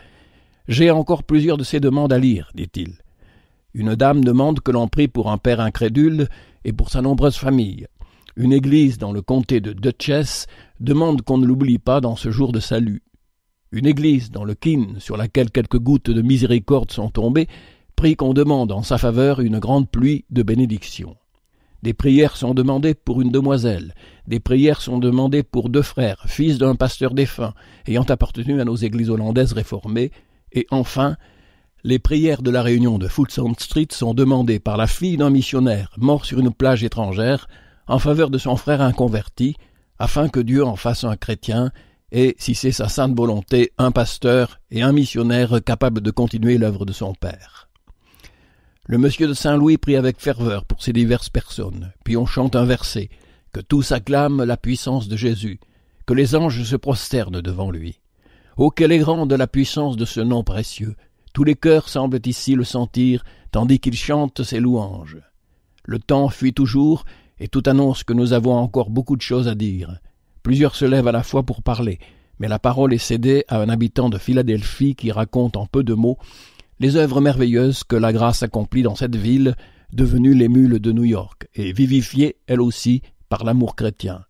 J'ai encore plusieurs de ces demandes à lire, dit-il. Une dame demande que l'on prie pour un père incrédule et pour sa nombreuse famille. Une église dans le comté de Dutchess demande qu'on ne l'oublie pas dans ce jour de salut. Une église dans le quin sur laquelle quelques gouttes de miséricorde sont tombées, prie qu'on demande en sa faveur une grande pluie de bénédictions. Des prières sont demandées pour une demoiselle, des prières sont demandées pour deux frères, fils d'un pasteur défunt, ayant appartenu à nos églises hollandaises réformées, et enfin, les prières de la réunion de Fulton Street sont demandées par la fille d'un missionnaire mort sur une plage étrangère en faveur de son frère inconverti, afin que Dieu en fasse un chrétien et, si c'est sa sainte volonté, un pasteur et un missionnaire capable de continuer l'œuvre de son père. Le monsieur de Saint-Louis prie avec ferveur pour ces diverses personnes, puis on chante un verset, que tous acclament la puissance de Jésus, que les anges se prosternent devant lui. Oh, quelle est grande la puissance de ce nom précieux Tous les cœurs semblent ici le sentir, tandis qu'ils chantent ses louanges. Le temps fuit toujours, et tout annonce que nous avons encore beaucoup de choses à dire, Plusieurs se lèvent à la fois pour parler, mais la parole est cédée à un habitant de Philadelphie qui raconte en peu de mots les œuvres merveilleuses que la grâce accomplit dans cette ville, devenue l'émule de New York, et vivifiée, elle aussi, par l'amour chrétien.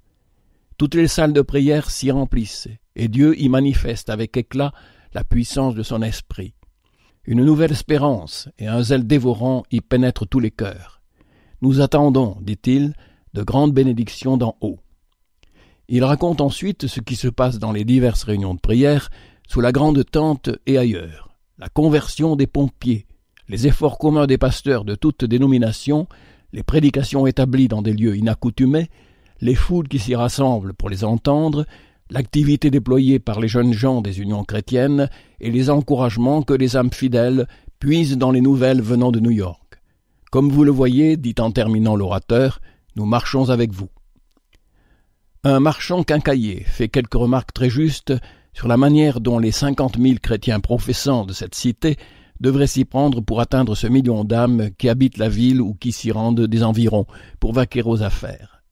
Toutes les salles de prière s'y remplissent, et Dieu y manifeste avec éclat la puissance de son esprit. Une nouvelle espérance et un zèle dévorant y pénètrent tous les cœurs. Nous attendons, dit-il, de grandes bénédictions d'en haut. Il raconte ensuite ce qui se passe dans les diverses réunions de prière, sous la grande tente et ailleurs, la conversion des pompiers, les efforts communs des pasteurs de toutes dénominations, les prédications établies dans des lieux inaccoutumés, les foules qui s'y rassemblent pour les entendre, l'activité déployée par les jeunes gens des unions chrétiennes et les encouragements que les âmes fidèles puisent dans les nouvelles venant de New York. Comme vous le voyez, dit en terminant l'orateur, nous marchons avec vous. Un marchand quincaillier fait quelques remarques très justes sur la manière dont les cinquante mille chrétiens professants de cette cité devraient s'y prendre pour atteindre ce million d'âmes qui habitent la ville ou qui s'y rendent des environs pour vaquer aux affaires.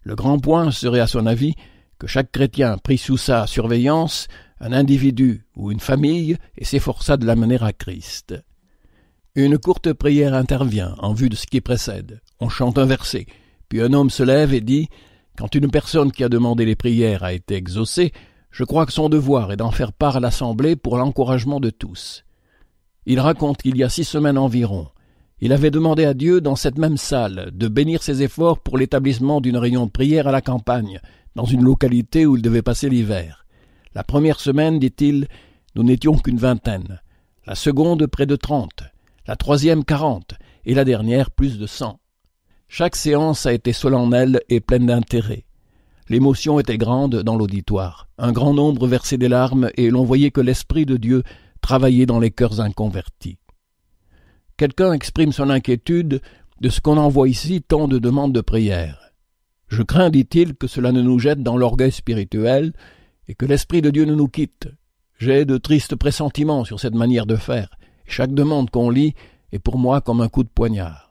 Le grand point serait, à son avis, que chaque chrétien prit sous sa surveillance un individu ou une famille et s'efforça de l'amener à Christ. Une courte prière intervient en vue de ce qui précède. On chante un verset, puis un homme se lève et dit quand une personne qui a demandé les prières a été exaucée, je crois que son devoir est d'en faire part à l'Assemblée pour l'encouragement de tous. Il raconte qu'il y a six semaines environ, il avait demandé à Dieu, dans cette même salle, de bénir ses efforts pour l'établissement d'une réunion de prière à la campagne, dans une localité où il devait passer l'hiver. La première semaine, dit-il, nous n'étions qu'une vingtaine, la seconde près de trente, la troisième quarante, et la dernière plus de cent. Chaque séance a été solennelle et pleine d'intérêt. L'émotion était grande dans l'auditoire. Un grand nombre versait des larmes et l'on voyait que l'Esprit de Dieu travaillait dans les cœurs inconvertis. Quelqu'un exprime son inquiétude de ce qu'on envoie ici tant de demandes de prière. Je crains, dit-il, que cela ne nous jette dans l'orgueil spirituel et que l'Esprit de Dieu ne nous quitte. J'ai de tristes pressentiments sur cette manière de faire. Chaque demande qu'on lit est pour moi comme un coup de poignard.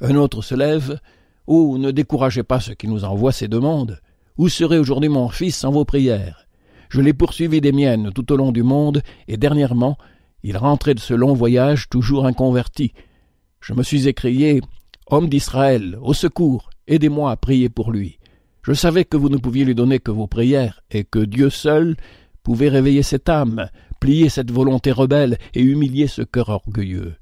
Un autre se lève. Oh, ne découragez pas ceux qui nous envoient ces demandes. Où serait aujourd'hui mon fils sans vos prières? Je l'ai poursuivi des miennes tout au long du monde, et dernièrement, il rentrait de ce long voyage toujours inconverti. Je me suis écrié Homme d'Israël, au secours, aidez-moi à prier pour lui. Je savais que vous ne pouviez lui donner que vos prières, et que Dieu seul pouvait réveiller cette âme, plier cette volonté rebelle et humilier ce cœur orgueilleux.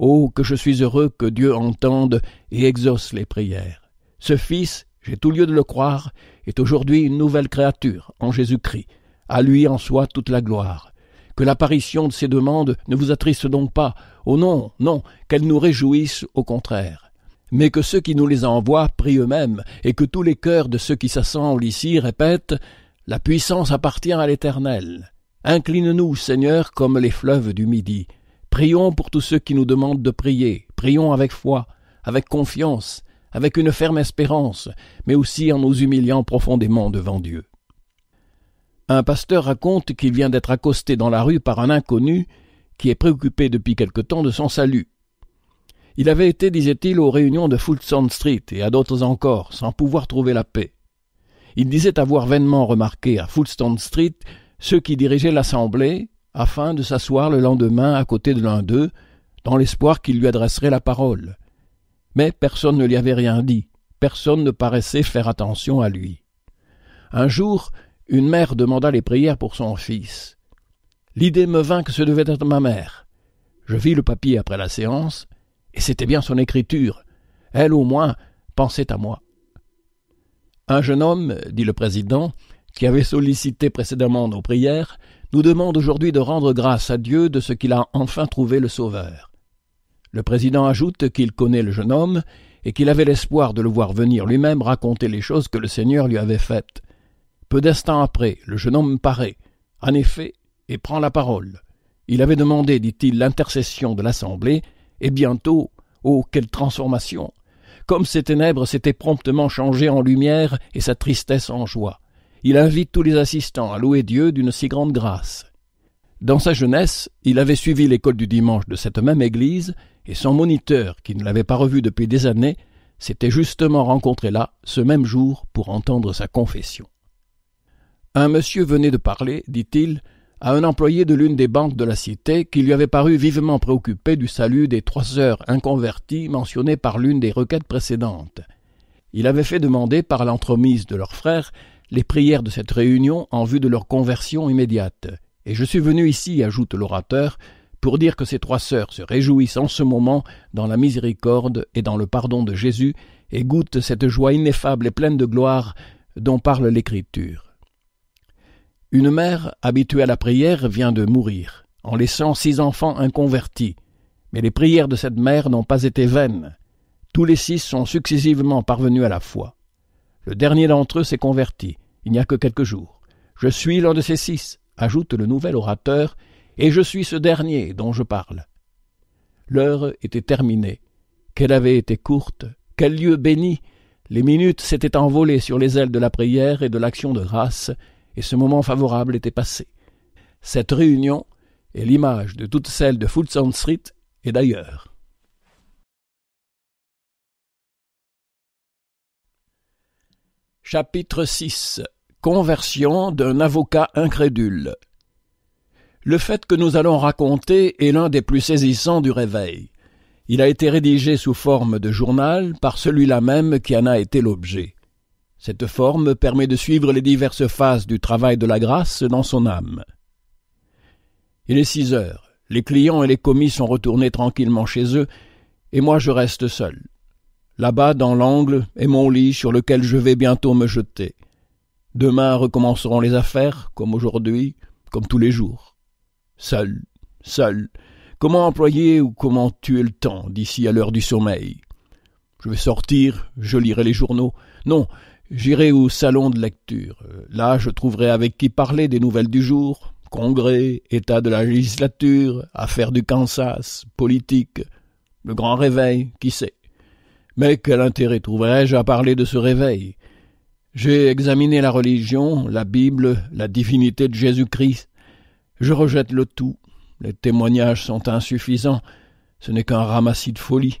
Oh, que je suis heureux que Dieu entende et exauce les prières. Ce Fils, j'ai tout lieu de le croire, est aujourd'hui une nouvelle créature en Jésus-Christ. À lui en soi toute la gloire. Que l'apparition de ces demandes ne vous attriste donc pas. Oh non, non, qu'elles nous réjouissent au contraire. Mais que ceux qui nous les envoient prient eux-mêmes, et que tous les cœurs de ceux qui s'assemblent ici répètent La puissance appartient à l'Éternel. Incline-nous, Seigneur, comme les fleuves du Midi. Prions pour tous ceux qui nous demandent de prier. Prions avec foi, avec confiance, avec une ferme espérance, mais aussi en nous humiliant profondément devant Dieu. Un pasteur raconte qu'il vient d'être accosté dans la rue par un inconnu qui est préoccupé depuis quelque temps de son salut. Il avait été, disait-il, aux réunions de Fulton Street et à d'autres encore, sans pouvoir trouver la paix. Il disait avoir vainement remarqué à Fulton Street ceux qui dirigeaient l'assemblée, afin de s'asseoir le lendemain à côté de l'un d'eux, dans l'espoir qu'il lui adresserait la parole. Mais personne ne lui avait rien dit, personne ne paraissait faire attention à lui. Un jour, une mère demanda les prières pour son fils. L'idée me vint que ce devait être ma mère. Je vis le papier après la séance, et c'était bien son écriture. Elle au moins pensait à moi. Un jeune homme, dit le président, qui avait sollicité précédemment nos prières, nous demande aujourd'hui de rendre grâce à Dieu de ce qu'il a enfin trouvé le Sauveur. Le président ajoute qu'il connaît le jeune homme et qu'il avait l'espoir de le voir venir lui-même raconter les choses que le Seigneur lui avait faites. Peu d'instants après, le jeune homme paraît, en effet, et prend la parole. Il avait demandé, dit-il, l'intercession de l'Assemblée, et bientôt, oh, quelle transformation Comme ses ténèbres s'étaient promptement changées en lumière et sa tristesse en joie. Il invite tous les assistants à louer Dieu d'une si grande grâce. Dans sa jeunesse, il avait suivi l'école du dimanche de cette même église, et son moniteur, qui ne l'avait pas revu depuis des années, s'était justement rencontré là, ce même jour, pour entendre sa confession. Un monsieur venait de parler, dit-il, à un employé de l'une des banques de la cité qui lui avait paru vivement préoccupé du salut des trois sœurs inconverties mentionnées par l'une des requêtes précédentes. Il avait fait demander par l'entremise de leur frère les prières de cette réunion en vue de leur conversion immédiate. Et je suis venu ici, ajoute l'orateur, pour dire que ces trois sœurs se réjouissent en ce moment dans la miséricorde et dans le pardon de Jésus, et goûtent cette joie ineffable et pleine de gloire dont parle l'Écriture. Une mère, habituée à la prière, vient de mourir, en laissant six enfants inconvertis. Mais les prières de cette mère n'ont pas été vaines. Tous les six sont successivement parvenus à la foi. Le dernier d'entre eux s'est converti, il n'y a que quelques jours. Je suis l'un de ces six, ajoute le nouvel orateur, et je suis ce dernier dont je parle. L'heure était terminée. Qu'elle avait été courte, quel lieu béni. Les minutes s'étaient envolées sur les ailes de la prière et de l'action de grâce, et ce moment favorable était passé. Cette réunion est l'image de toutes celles de Fulton Street et d'ailleurs. Chapitre 6 Conversion d'un avocat incrédule. Le fait que nous allons raconter est l'un des plus saisissants du réveil. Il a été rédigé sous forme de journal par celui-là même qui en a été l'objet. Cette forme permet de suivre les diverses phases du travail de la grâce dans son âme. Il est six heures. Les clients et les commis sont retournés tranquillement chez eux, et moi je reste seul. Là-bas, dans l'angle, est mon lit sur lequel je vais bientôt me jeter. Demain recommenceront les affaires, comme aujourd'hui, comme tous les jours. Seul, seul. Comment employer ou comment tuer le temps d'ici à l'heure du sommeil Je vais sortir, je lirai les journaux. Non, j'irai au salon de lecture. Là, je trouverai avec qui parler des nouvelles du jour, congrès, état de la législature, affaires du Kansas, politique, le grand réveil, qui sait. Mais quel intérêt trouverais-je à parler de ce réveil J'ai examiné la religion, la Bible, la divinité de Jésus-Christ. Je rejette le tout. Les témoignages sont insuffisants. Ce n'est qu'un ramassis de folie.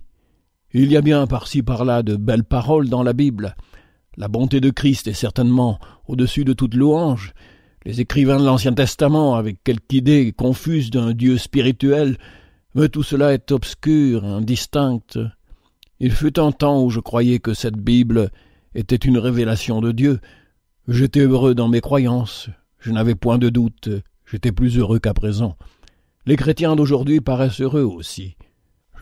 Il y a bien par-ci par-là de belles paroles dans la Bible. La bonté de Christ est certainement au-dessus de toute louange. Les écrivains de l'Ancien Testament, avec quelque idée confuse d'un Dieu spirituel, mais tout cela est obscur, indistinct. Il fut un temps où je croyais que cette Bible était une révélation de Dieu. J'étais heureux dans mes croyances, je n'avais point de doute, j'étais plus heureux qu'à présent. Les chrétiens d'aujourd'hui paraissent heureux aussi.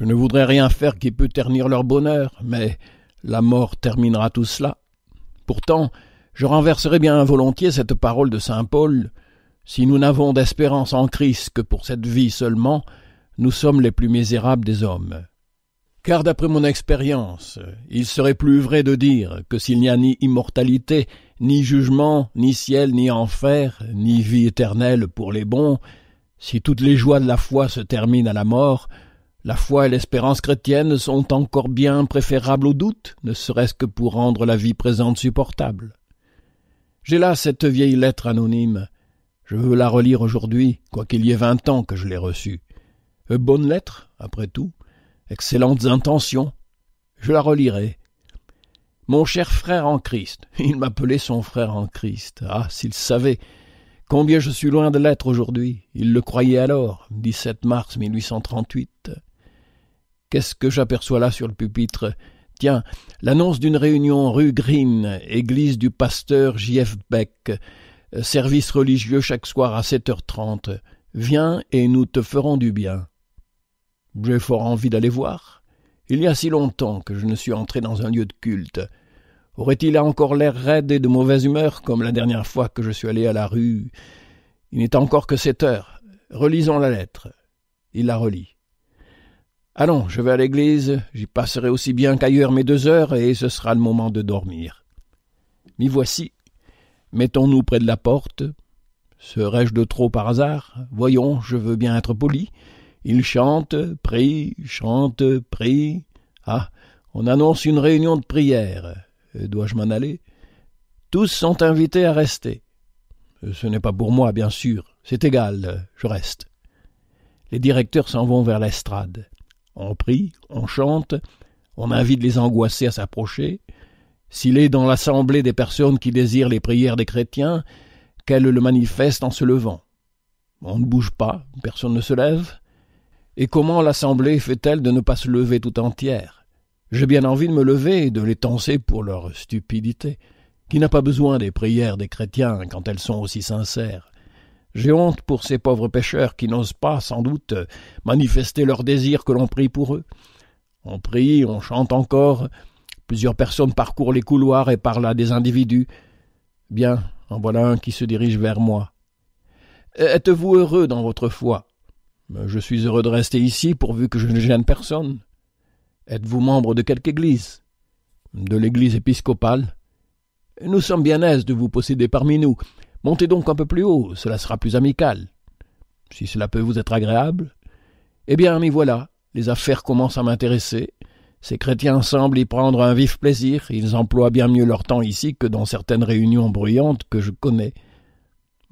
Je ne voudrais rien faire qui peut ternir leur bonheur, mais la mort terminera tout cela. Pourtant, je renverserai bien volontiers cette parole de saint Paul. Si nous n'avons d'espérance en Christ que pour cette vie seulement, nous sommes les plus misérables des hommes. Car d'après mon expérience, il serait plus vrai de dire que s'il n'y a ni immortalité, ni jugement, ni ciel, ni enfer, ni vie éternelle pour les bons, si toutes les joies de la foi se terminent à la mort, la foi et l'espérance chrétienne sont encore bien préférables au doute, ne serait-ce que pour rendre la vie présente supportable. J'ai là cette vieille lettre anonyme. Je veux la relire aujourd'hui, quoiqu'il y ait vingt ans que je l'ai reçue. Euh, bonne lettre, après tout. Excellentes intentions. Je la relirai. Mon cher frère en Christ, <laughs> il m'appelait son frère en Christ. Ah, s'il savait combien je suis loin de l'être aujourd'hui. Il le croyait alors, 17 mars 1838. Qu'est-ce que j'aperçois là sur le pupitre Tiens, l'annonce d'une réunion rue Green, église du pasteur J.F. Beck, euh, service religieux chaque soir à sept h 30 Viens et nous te ferons du bien. J'ai fort envie d'aller voir. Il y a si longtemps que je ne suis entré dans un lieu de culte. Aurait-il encore l'air raide et de mauvaise humeur comme la dernière fois que je suis allé à la rue Il n'est encore que sept heures. Relisons la lettre. Il la relit. Allons, je vais à l'église, j'y passerai aussi bien qu'ailleurs mes deux heures, et ce sera le moment de dormir. M'y voici. Mettons-nous près de la porte. Serais-je de trop par hasard Voyons, je veux bien être poli. Ils chantent, prie, chante, prie. Ah, on annonce une réunion de prière. Euh, dois-je m'en aller Tous sont invités à rester. Euh, ce n'est pas pour moi, bien sûr. C'est égal, je reste. Les directeurs s'en vont vers l'estrade. On prie, on chante, on invite les angoissés à s'approcher. S'il est dans l'assemblée des personnes qui désirent les prières des chrétiens, qu'elles le manifestent en se levant. On ne bouge pas, personne ne se lève. Et comment l'assemblée fait-elle de ne pas se lever tout entière J'ai bien envie de me lever et de les tancer pour leur stupidité. Qui n'a pas besoin des prières des chrétiens quand elles sont aussi sincères J'ai honte pour ces pauvres pécheurs qui n'osent pas, sans doute, manifester leur désir que l'on prie pour eux. On prie, on chante encore, plusieurs personnes parcourent les couloirs et parlent à des individus. Bien, en voilà un qui se dirige vers moi. Êtes-vous heureux dans votre foi ben, je suis heureux de rester ici pourvu que je ne gêne personne. Êtes-vous membre de quelque église De l'église épiscopale Nous sommes bien aises de vous posséder parmi nous. Montez donc un peu plus haut, cela sera plus amical. Si cela peut vous être agréable. Eh bien, m'y voilà. Les affaires commencent à m'intéresser. Ces chrétiens semblent y prendre un vif plaisir. Ils emploient bien mieux leur temps ici que dans certaines réunions bruyantes que je connais.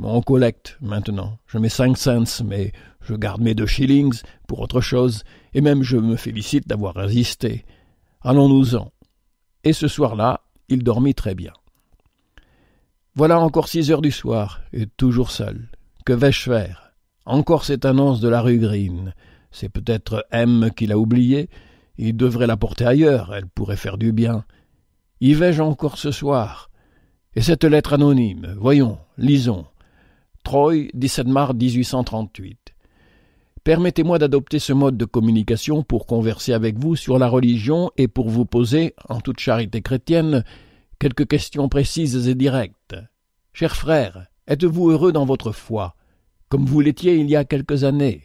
On collecte maintenant. Je mets cinq cents, mais je garde mes deux shillings pour autre chose, et même je me félicite d'avoir résisté. Allons-nous-en. Et ce soir-là, il dormit très bien. Voilà encore six heures du soir, et toujours seul. Que vais-je faire Encore cette annonce de la rue Green. C'est peut-être M qui l'a oubliée. Il devrait la porter ailleurs, elle pourrait faire du bien. Y vais-je encore ce soir Et cette lettre anonyme Voyons, lisons. Troy, 17 mars 1838. Permettez-moi d'adopter ce mode de communication pour converser avec vous sur la religion et pour vous poser, en toute charité chrétienne, quelques questions précises et directes. Chers frères, êtes-vous heureux dans votre foi, comme vous l'étiez il y a quelques années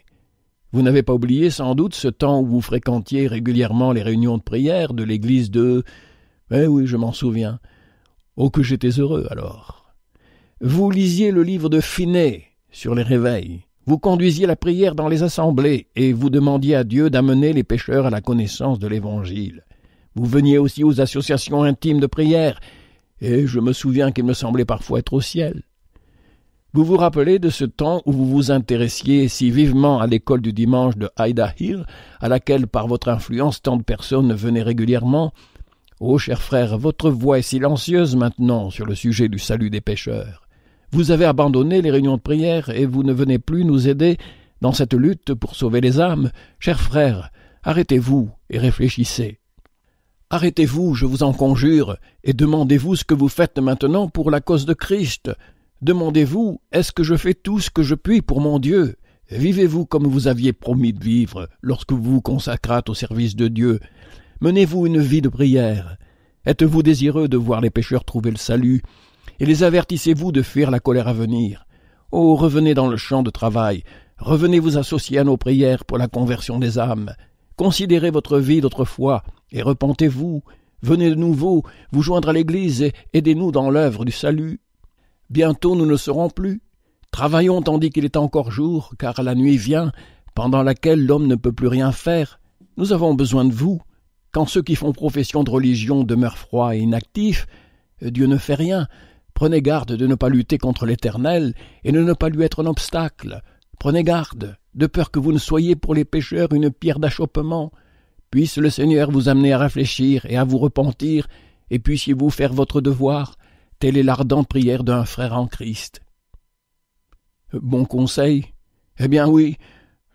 Vous n'avez pas oublié sans doute ce temps où vous fréquentiez régulièrement les réunions de prière de l'église de... Eh oui, je m'en souviens. Oh que j'étais heureux alors. Vous lisiez le livre de Finet sur les réveils vous conduisiez la prière dans les assemblées, et vous demandiez à Dieu d'amener les pêcheurs à la connaissance de l'Évangile. Vous veniez aussi aux associations intimes de prière, et je me souviens qu'il me semblait parfois être au ciel. Vous vous rappelez de ce temps où vous vous intéressiez si vivement à l'école du dimanche de Haida Hill, à laquelle par votre influence tant de personnes venaient régulièrement Ô cher frère, votre voix est silencieuse maintenant sur le sujet du salut des pêcheurs. Vous avez abandonné les réunions de prière et vous ne venez plus nous aider dans cette lutte pour sauver les âmes. Chers frères, arrêtez-vous et réfléchissez. Arrêtez-vous, je vous en conjure, et demandez-vous ce que vous faites maintenant pour la cause de Christ. Demandez-vous, est-ce que je fais tout ce que je puis pour mon Dieu Vivez-vous comme vous aviez promis de vivre lorsque vous vous consacrâtes au service de Dieu. Menez-vous une vie de prière. Êtes-vous désireux de voir les pécheurs trouver le salut et les avertissez-vous de fuir la colère à venir. Oh, revenez dans le champ de travail, revenez vous associer à nos prières pour la conversion des âmes. Considérez votre vie d'autrefois et repentez-vous. Venez de nouveau vous joindre à l'Église et aidez-nous dans l'œuvre du salut. Bientôt nous ne serons plus. Travaillons tandis qu'il est encore jour, car la nuit vient, pendant laquelle l'homme ne peut plus rien faire. Nous avons besoin de vous. Quand ceux qui font profession de religion demeurent froids et inactifs, Dieu ne fait rien, Prenez garde de ne pas lutter contre l'Éternel et de ne pas lui être un obstacle. Prenez garde, de peur que vous ne soyez pour les pécheurs une pierre d'achoppement. Puisse le Seigneur vous amener à réfléchir et à vous repentir, et puissiez-vous faire votre devoir. Telle est l'ardente prière d'un frère en Christ. Bon conseil Eh bien oui,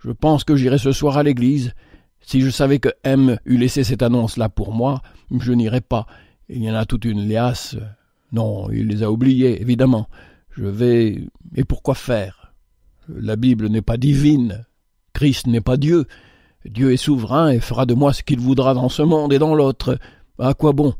je pense que j'irai ce soir à l'église. Si je savais que M eût laissé cette annonce-là pour moi, je n'irais pas. Il y en a toute une liasse. Non, il les a oubliés, évidemment. Je vais. Et pourquoi faire La Bible n'est pas divine. Christ n'est pas Dieu. Dieu est souverain et fera de moi ce qu'il voudra dans ce monde et dans l'autre. À quoi bon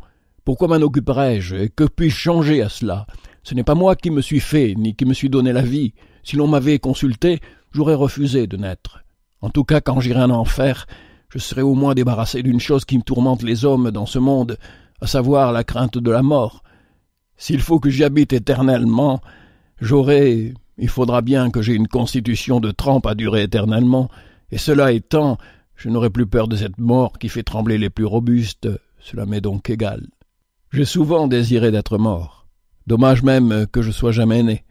Pourquoi m'en occuperai-je Et que puis-je changer à cela Ce n'est pas moi qui me suis fait, ni qui me suis donné la vie. Si l'on m'avait consulté, j'aurais refusé de naître. En tout cas, quand j'irai en enfer, je serai au moins débarrassé d'une chose qui me tourmente les hommes dans ce monde, à savoir la crainte de la mort. S'il faut que j'y habite éternellement, j'aurai il faudra bien que j'aie une constitution de trempe à durer éternellement, et cela étant, je n'aurai plus peur de cette mort qui fait trembler les plus robustes, cela m'est donc égal. J'ai souvent désiré d'être mort. Dommage même que je sois jamais né.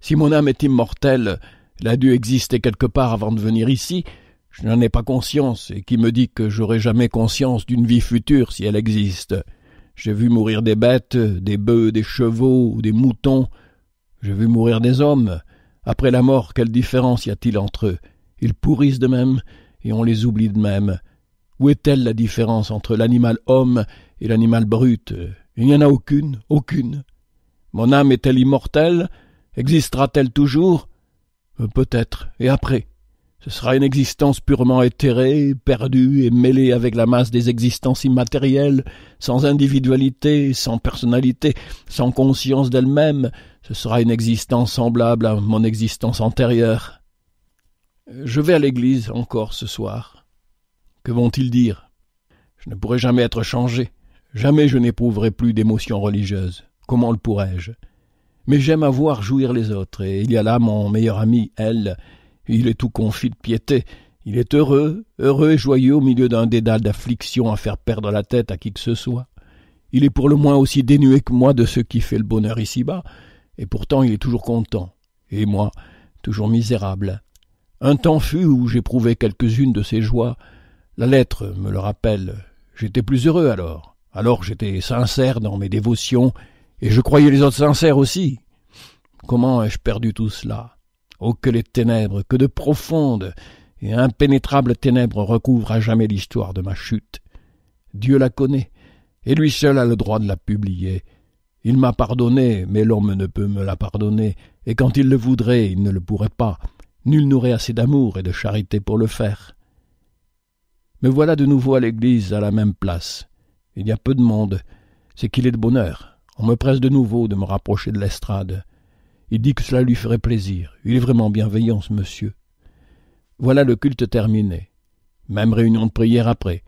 Si mon âme est immortelle, elle a dû exister quelque part avant de venir ici, je n'en ai pas conscience, et qui me dit que j'aurai jamais conscience d'une vie future si elle existe. J'ai vu mourir des bêtes, des bœufs, des chevaux, des moutons. J'ai vu mourir des hommes. Après la mort, quelle différence y a-t-il entre eux Ils pourrissent de même et on les oublie de même. Où est-elle la différence entre l'animal homme et l'animal brut Il n'y en a aucune, aucune. Mon âme est-elle immortelle Existera-t-elle toujours euh, Peut-être, et après ce sera une existence purement éthérée, perdue et mêlée avec la masse des existences immatérielles, sans individualité, sans personnalité, sans conscience d'elle-même. Ce sera une existence semblable à mon existence antérieure. Je vais à l'église encore ce soir. Que vont-ils dire Je ne pourrai jamais être changé. Jamais je n'éprouverai plus d'émotions religieuses. Comment le pourrais-je Mais j'aime à voir jouir les autres, et il y a là mon meilleur ami, elle, il est tout confit de piété. Il est heureux, heureux et joyeux au milieu d'un dédale d'affliction à faire perdre la tête à qui que ce soit. Il est pour le moins aussi dénué que moi de ce qui fait le bonheur ici-bas, et pourtant il est toujours content, et moi, toujours misérable. Un temps fut où j'éprouvais quelques-unes de ces joies. La lettre me le rappelle. J'étais plus heureux alors. Alors j'étais sincère dans mes dévotions, et je croyais les autres sincères aussi. Comment ai-je perdu tout cela Oh que les ténèbres, que de profondes et impénétrables ténèbres recouvrent à jamais l'histoire de ma chute. Dieu la connaît, et lui seul a le droit de la publier. Il m'a pardonné, mais l'homme ne peut me la pardonner, et quand il le voudrait, il ne le pourrait pas. Nul n'aurait assez d'amour et de charité pour le faire. Me voilà de nouveau à l'église, à la même place. Il y a peu de monde. C'est qu'il est de bonheur. On me presse de nouveau de me rapprocher de l'estrade. Il dit que cela lui ferait plaisir. Il est vraiment bienveillant, ce monsieur. Voilà le culte terminé. Même réunion de prière après.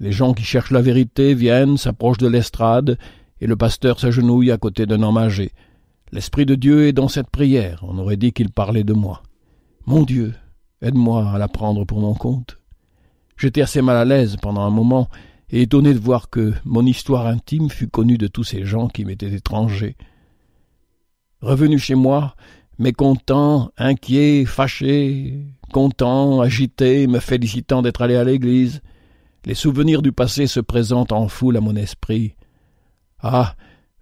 Les gens qui cherchent la vérité viennent, s'approchent de l'estrade, et le pasteur s'agenouille à côté d'un homme âgé. L'Esprit de Dieu est dans cette prière. On aurait dit qu'il parlait de moi. Mon Dieu, aide-moi à la prendre pour mon compte. J'étais assez mal à l'aise pendant un moment, et étonné de voir que mon histoire intime fut connue de tous ces gens qui m'étaient étrangers. Revenu chez moi, mécontent, inquiet, fâché, content, agité, me félicitant d'être allé à l'église, les souvenirs du passé se présentent en foule à mon esprit. Ah,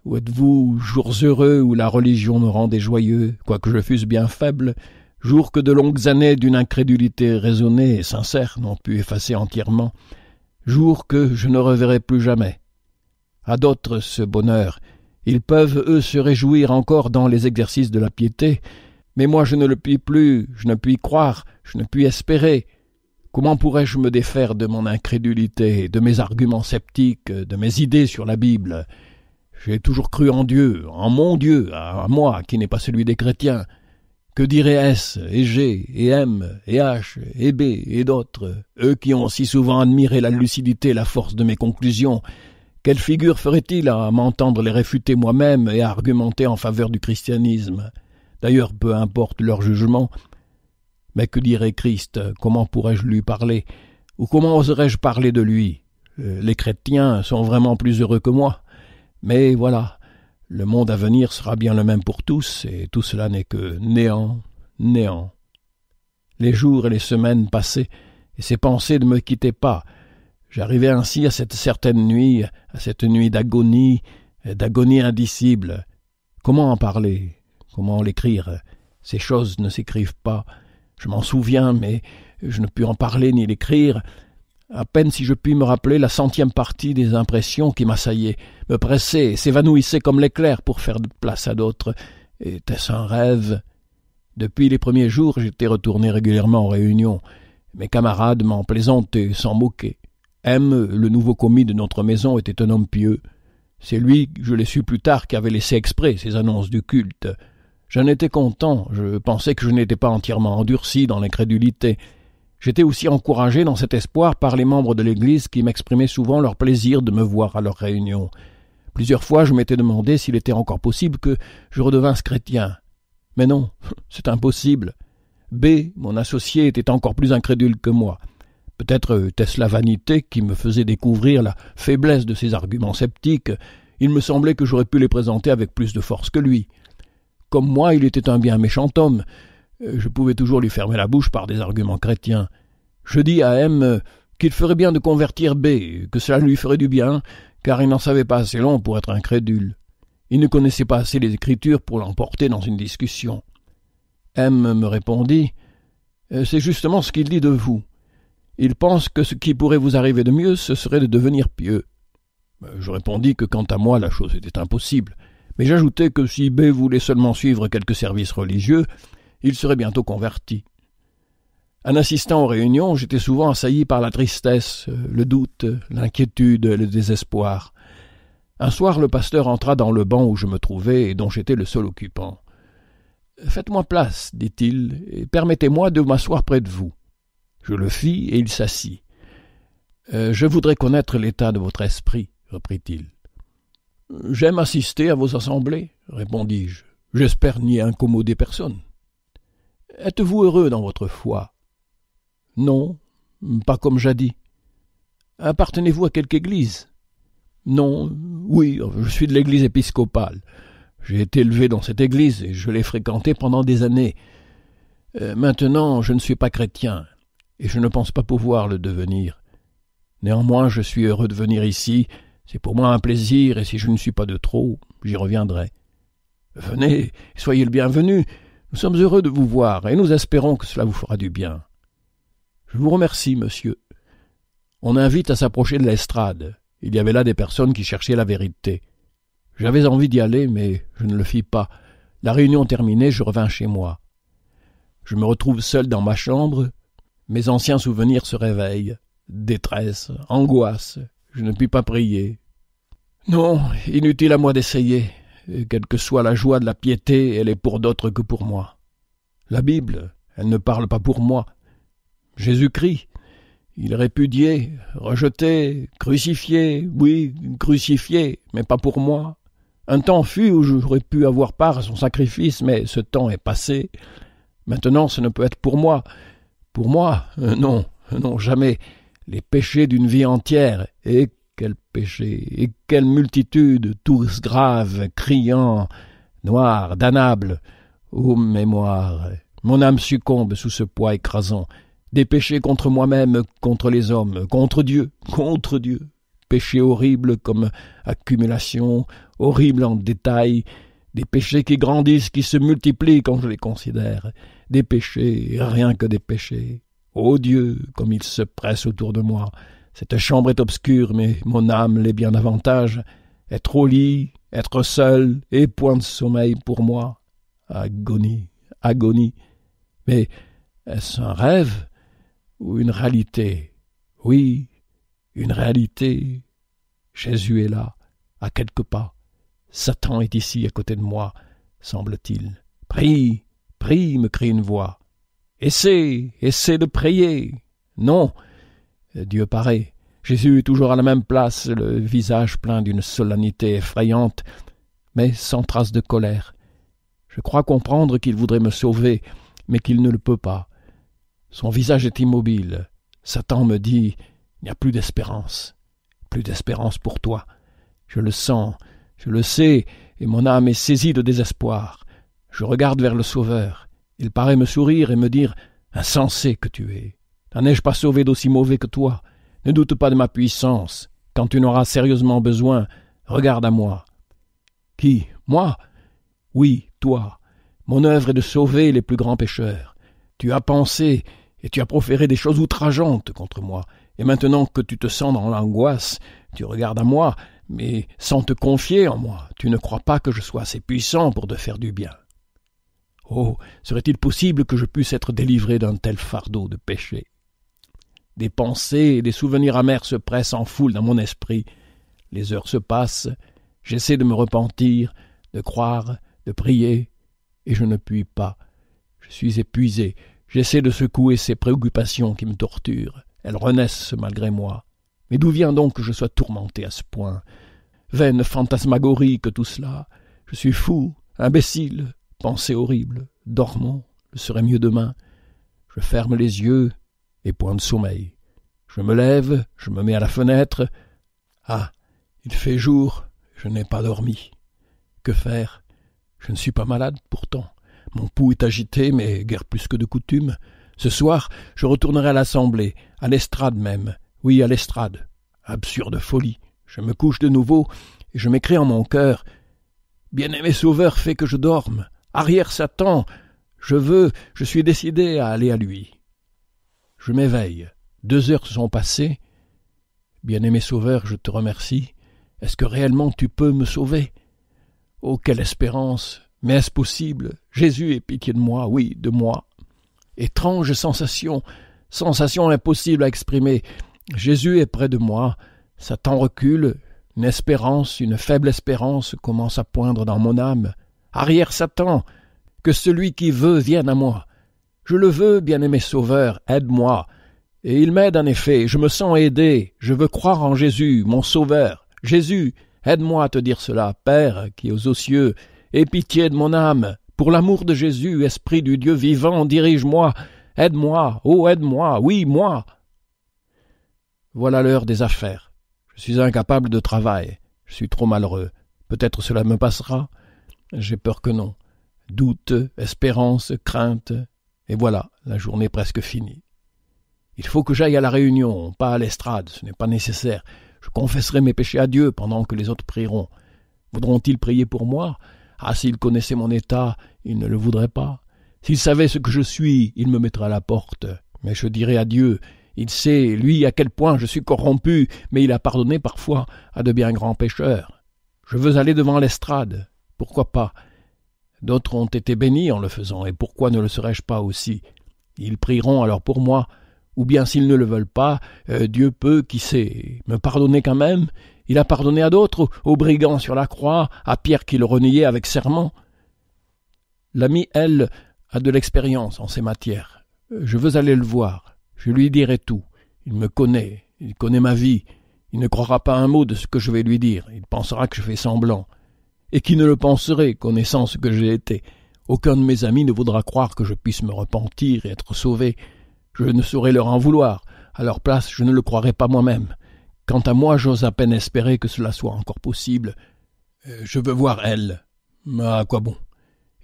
où êtes-vous, jours heureux où la religion me rendait joyeux, quoique je fusse bien faible, jours que de longues années d'une incrédulité raisonnée et sincère n'ont pu effacer entièrement, jours que je ne reverrai plus jamais. À d'autres ce bonheur, ils peuvent, eux, se réjouir encore dans les exercices de la piété, mais moi je ne le puis plus, je ne puis croire, je ne puis espérer. Comment pourrais-je me défaire de mon incrédulité, de mes arguments sceptiques, de mes idées sur la Bible J'ai toujours cru en Dieu, en mon Dieu, à moi qui n'est pas celui des chrétiens. Que diraient S et G et M et H et B et d'autres, eux qui ont si souvent admiré la lucidité et la force de mes conclusions, quelle figure ferait-il à m'entendre les réfuter moi-même et argumenter en faveur du christianisme D'ailleurs, peu importe leur jugement. Mais que dirait Christ Comment pourrais-je lui parler Ou comment oserais-je parler de lui euh, Les chrétiens sont vraiment plus heureux que moi. Mais voilà, le monde à venir sera bien le même pour tous, et tout cela n'est que néant, néant. Les jours et les semaines passaient, et ces pensées ne me quittaient pas, J'arrivais ainsi à cette certaine nuit, à cette nuit d'agonie, d'agonie indicible. Comment en parler Comment l'écrire Ces choses ne s'écrivent pas. Je m'en souviens, mais je ne pus en parler ni l'écrire. À peine si je puis me rappeler la centième partie des impressions qui m'assaillaient, me pressaient s'évanouissaient comme l'éclair pour faire place à d'autres. Était-ce un rêve Depuis les premiers jours, j'étais retourné régulièrement en réunion. Mes camarades m'en plaisantaient, sans moquer. M, le nouveau commis de notre maison, était un homme pieux. C'est lui, je l'ai su plus tard, qui avait laissé exprès ces annonces du culte. J'en étais content, je pensais que je n'étais pas entièrement endurci dans l'incrédulité. J'étais aussi encouragé dans cet espoir par les membres de l'Église qui m'exprimaient souvent leur plaisir de me voir à leurs réunions. Plusieurs fois je m'étais demandé s'il était encore possible que je redevinsse chrétien. Mais non, <laughs> c'est impossible. B, mon associé, était encore plus incrédule que moi. Peut-être euh, était-ce la vanité qui me faisait découvrir la faiblesse de ses arguments sceptiques. Il me semblait que j'aurais pu les présenter avec plus de force que lui. Comme moi, il était un bien méchant homme. Euh, je pouvais toujours lui fermer la bouche par des arguments chrétiens. Je dis à M euh, qu'il ferait bien de convertir B, que cela lui ferait du bien, car il n'en savait pas assez long pour être incrédule. Il ne connaissait pas assez les Écritures pour l'emporter dans une discussion. M me répondit C'est justement ce qu'il dit de vous. Il pense que ce qui pourrait vous arriver de mieux, ce serait de devenir pieux. Euh, je répondis que quant à moi, la chose était impossible, mais j'ajoutai que si B voulait seulement suivre quelques services religieux, il serait bientôt converti. En assistant aux réunions, j'étais souvent assailli par la tristesse, euh, le doute, l'inquiétude, le désespoir. Un soir, le pasteur entra dans le banc où je me trouvais et dont j'étais le seul occupant. Faites-moi place, dit-il, et permettez-moi de m'asseoir près de vous. Je le fis, et il s'assit. Euh, je voudrais connaître l'état de votre esprit, reprit-il. J'aime assister à vos assemblées, répondis-je. J'espère n'y incommoder personne. Êtes-vous heureux dans votre foi Non, pas comme jadis. Appartenez-vous à quelque église Non, oui, je suis de l'église épiscopale. J'ai été élevé dans cette église et je l'ai fréquentée pendant des années. Euh, maintenant, je ne suis pas chrétien et je ne pense pas pouvoir le devenir. Néanmoins, je suis heureux de venir ici, c'est pour moi un plaisir, et si je ne suis pas de trop, j'y reviendrai. Venez, soyez le bienvenu, nous sommes heureux de vous voir, et nous espérons que cela vous fera du bien. Je vous remercie, monsieur. On invite à s'approcher de l'estrade. Il y avait là des personnes qui cherchaient la vérité. J'avais envie d'y aller, mais je ne le fis pas. La réunion terminée, je revins chez moi. Je me retrouve seul dans ma chambre, mes anciens souvenirs se réveillent. Détresse, angoisse, je ne puis pas prier. Non, inutile à moi d'essayer. Quelle que soit la joie de la piété, elle est pour d'autres que pour moi. La Bible, elle ne parle pas pour moi. Jésus-Christ, il répudié, rejeté, crucifié, oui, crucifié, mais pas pour moi. Un temps fut où j'aurais pu avoir part à son sacrifice, mais ce temps est passé. Maintenant, ce ne peut être pour moi. Pour moi, euh, non, euh, non, jamais. Les péchés d'une vie entière, et quels péchés, et quelle multitude, tous graves, criants, noirs, damnables. Ô mémoire, mon âme succombe sous ce poids écrasant. Des péchés contre moi-même, contre les hommes, contre Dieu, contre Dieu. Péchés horribles comme accumulation, horribles en détail, des péchés qui grandissent, qui se multiplient quand je les considère. Des péchés, rien que des péchés. Ô oh Dieu, comme il se presse autour de moi. Cette chambre est obscure, mais mon âme l'est bien davantage. Être au lit, être seul, et point de sommeil pour moi. Agonie, agonie. Mais est-ce un rêve ou une réalité Oui, une réalité. Jésus est là, à quelques pas. Satan est ici, à côté de moi, semble-t-il. Prie, me crie une voix. Essaie, essaie de prier. Non. Dieu paraît. Jésus est toujours à la même place, le visage plein d'une solennité effrayante, mais sans trace de colère. Je crois comprendre qu'il voudrait me sauver, mais qu'il ne le peut pas. Son visage est immobile. Satan me dit Il n'y a plus d'espérance, plus d'espérance pour toi. Je le sens, je le sais, et mon âme est saisie de désespoir. Je regarde vers le Sauveur. Il paraît me sourire et me dire Insensé que tu es. N'en ai-je pas sauvé d'aussi mauvais que toi Ne doute pas de ma puissance. Quand tu n'auras sérieusement besoin, regarde à moi. Qui Moi Oui, toi. Mon œuvre est de sauver les plus grands pécheurs. Tu as pensé et tu as proféré des choses outrageantes contre moi. Et maintenant que tu te sens dans l'angoisse, tu regardes à moi, mais sans te confier en moi. Tu ne crois pas que je sois assez puissant pour te faire du bien. Oh. Serait-il possible que je puisse être délivré d'un tel fardeau de péché? Des pensées et des souvenirs amers se pressent en foule dans mon esprit. Les heures se passent, j'essaie de me repentir, de croire, de prier, et je ne puis pas. Je suis épuisé, j'essaie de secouer ces préoccupations qui me torturent. Elles renaissent malgré moi. Mais d'où vient donc que je sois tourmenté à ce point Vaine fantasmagorie que tout cela. Je suis fou, imbécile, Pensée horrible. Dormons, le serait mieux demain. Je ferme les yeux et point de sommeil. Je me lève, je me mets à la fenêtre. Ah, il fait jour, je n'ai pas dormi. Que faire Je ne suis pas malade pourtant. Mon pouls est agité, mais guère plus que de coutume. Ce soir, je retournerai à l'assemblée, à l'estrade même. Oui, à l'estrade. Absurde folie. Je me couche de nouveau et je m'écris en mon cœur. Bien-aimé Sauveur, fais que je dorme. Arrière Satan, je veux, je suis décidé à aller à lui. Je m'éveille. Deux heures sont passées. Bien-aimé Sauveur, je te remercie. Est-ce que réellement tu peux me sauver Oh, quelle espérance Mais est-ce possible Jésus, est pitié de moi, oui, de moi. Étrange sensation, sensation impossible à exprimer. Jésus est près de moi. Satan recule. Une espérance, une faible espérance commence à poindre dans mon âme. Arrière Satan, que celui qui veut vienne à moi. Je le veux, bien-aimé Sauveur, aide-moi. Et il m'aide en effet, je me sens aidé, je veux croire en Jésus, mon Sauveur. Jésus, aide-moi à te dire cela, Père qui es aux cieux, aie pitié de mon âme. Pour l'amour de Jésus, Esprit du Dieu vivant, dirige-moi, aide-moi, oh aide-moi, oui, moi. Voilà l'heure des affaires. Je suis incapable de travail, je suis trop malheureux. Peut-être cela me passera, j'ai peur que non. Doute, espérance, crainte, et voilà, la journée presque finie. Il faut que j'aille à la réunion, pas à l'estrade, ce n'est pas nécessaire. Je confesserai mes péchés à Dieu pendant que les autres prieront. Voudront-ils prier pour moi Ah, s'ils connaissaient mon état, ils ne le voudraient pas. S'ils savaient ce que je suis, ils me mettraient à la porte. Mais je dirai à Dieu, il sait, lui, à quel point je suis corrompu, mais il a pardonné parfois à de bien grands pécheurs. Je veux aller devant l'estrade, pourquoi pas D'autres ont été bénis en le faisant, et pourquoi ne le serais-je pas aussi Ils prieront alors pour moi, ou bien s'ils ne le veulent pas, euh, Dieu peut, qui sait, me pardonner quand même. Il a pardonné à d'autres, aux brigands sur la croix, à Pierre qui le reniait avec serment. L'ami, elle, a de l'expérience en ces matières. Je veux aller le voir. Je lui dirai tout. Il me connaît, il connaît ma vie. Il ne croira pas un mot de ce que je vais lui dire. Il pensera que je fais semblant. Et qui ne le penserait, connaissant ce que j'ai été Aucun de mes amis ne voudra croire que je puisse me repentir et être sauvé. Je ne saurais leur en vouloir. À leur place, je ne le croirais pas moi-même. Quant à moi, j'ose à peine espérer que cela soit encore possible. Euh, je veux voir elle. Mais ah, à quoi bon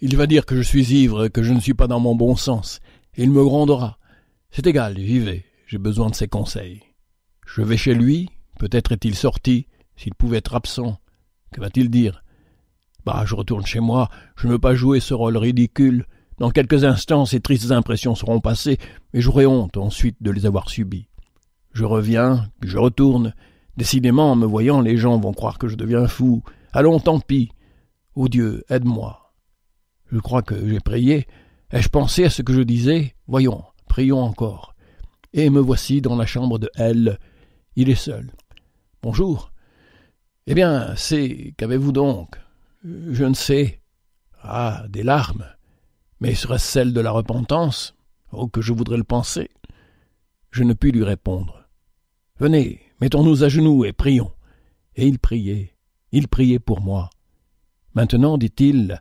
Il va dire que je suis ivre, que je ne suis pas dans mon bon sens, et il me grondera. C'est égal, vivez. j'ai besoin de ses conseils. Je vais chez lui, peut-être est-il sorti, s'il pouvait être absent. Que va-t-il dire bah, je retourne chez moi, je ne veux pas jouer ce rôle ridicule. Dans quelques instants, ces tristes impressions seront passées, et j'aurai honte ensuite de les avoir subies. Je reviens, je retourne. Décidément, en me voyant, les gens vont croire que je deviens fou. Allons, tant pis. Ô oh Dieu, aide-moi. Je crois que j'ai prié. Ai-je pensé à ce que je disais Voyons, prions encore. Et me voici dans la chambre de L. Il est seul. Bonjour. Eh bien, c'est. Qu'avez-vous donc euh, je ne sais. Ah, des larmes. Mais serait-ce celle de la repentance Oh, que je voudrais le penser Je ne puis lui répondre. Venez, mettons-nous à genoux et prions. Et il priait, il priait pour moi. Maintenant, dit-il,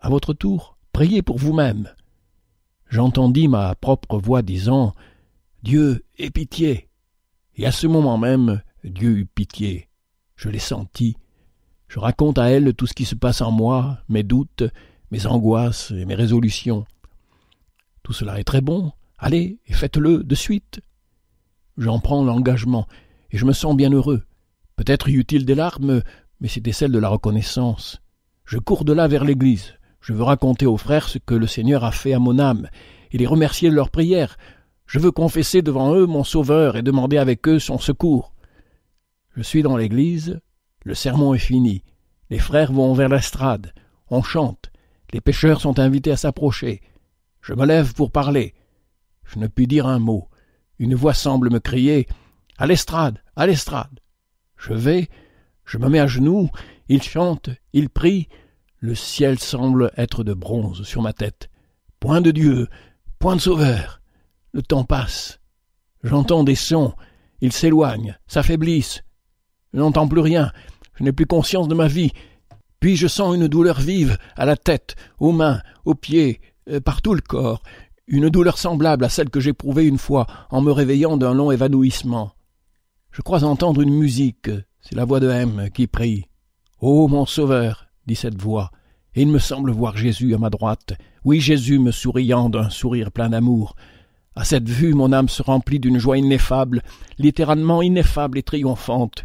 à votre tour, priez pour vous-même. J'entendis ma propre voix disant Dieu, aie pitié. Et à ce moment même, Dieu eut pitié. Je l'ai senti je raconte à elle tout ce qui se passe en moi, mes doutes, mes angoisses et mes résolutions. Tout cela est très bon. Allez, et faites-le de suite. J'en prends l'engagement, et je me sens bien heureux. Peut-être y eut-il des larmes, mais c'était celle de la reconnaissance. Je cours de là vers l'église. Je veux raconter aux frères ce que le Seigneur a fait à mon âme, et les remercier de leurs prières. Je veux confesser devant eux mon Sauveur et demander avec eux son secours. Je suis dans l'église, le sermon est fini. Les frères vont vers l'estrade. On chante. Les pêcheurs sont invités à s'approcher. Je me lève pour parler. Je ne puis dire un mot. Une voix semble me crier À l'estrade, à l'estrade. Je vais, je me mets à genoux, il chante, il prient. Le ciel semble être de bronze sur ma tête. Point de Dieu, point de sauveur. Le temps passe. J'entends des sons, ils s'éloignent, s'affaiblissent. Je n'entends plus rien. Je n'ai plus conscience de ma vie. Puis je sens une douleur vive à la tête, aux mains, aux pieds, euh, par tout le corps, une douleur semblable à celle que j'éprouvais une fois en me réveillant d'un long évanouissement. Je crois entendre une musique, c'est la voix de M qui prie. Ô mon sauveur, dit cette voix, et il me semble voir Jésus à ma droite, oui Jésus me souriant d'un sourire plein d'amour. À cette vue mon âme se remplit d'une joie ineffable, littéralement ineffable et triomphante.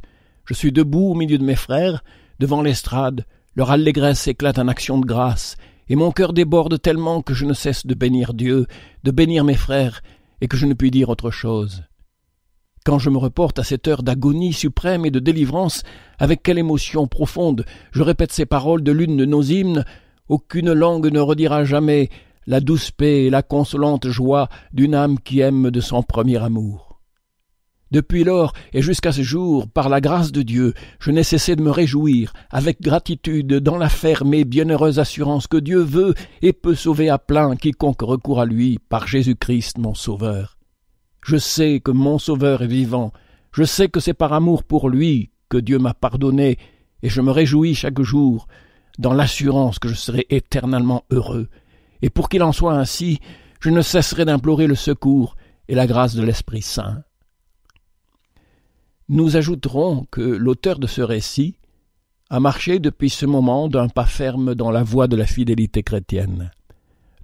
Je suis debout au milieu de mes frères, devant l'estrade, leur allégresse éclate en action de grâce, et mon cœur déborde tellement que je ne cesse de bénir Dieu, de bénir mes frères, et que je ne puis dire autre chose. Quand je me reporte à cette heure d'agonie suprême et de délivrance, avec quelle émotion profonde je répète ces paroles de l'une de nos hymnes, aucune langue ne redira jamais la douce paix et la consolante joie d'une âme qui aime de son premier amour. Depuis lors et jusqu'à ce jour, par la grâce de Dieu, je n'ai cessé de me réjouir, avec gratitude, dans la ferme et bienheureuse assurance que Dieu veut et peut sauver à plein quiconque recourt à lui par Jésus-Christ mon Sauveur. Je sais que mon Sauveur est vivant, je sais que c'est par amour pour lui que Dieu m'a pardonné, et je me réjouis chaque jour, dans l'assurance que je serai éternellement heureux. Et pour qu'il en soit ainsi, je ne cesserai d'implorer le secours et la grâce de l'Esprit Saint. Nous ajouterons que l'auteur de ce récit a marché depuis ce moment d'un pas ferme dans la voie de la fidélité chrétienne.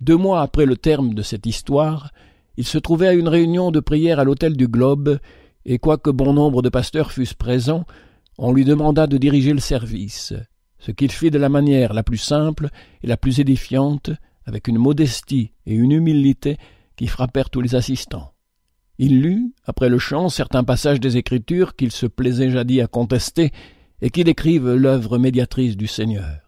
Deux mois après le terme de cette histoire, il se trouvait à une réunion de prière à l'hôtel du Globe, et quoique bon nombre de pasteurs fussent présents, on lui demanda de diriger le service, ce qu'il fit de la manière la plus simple et la plus édifiante, avec une modestie et une humilité qui frappèrent tous les assistants. Il lut, après le chant, certains passages des Écritures qu'il se plaisait jadis à contester et qui décrivent l'œuvre médiatrice du Seigneur.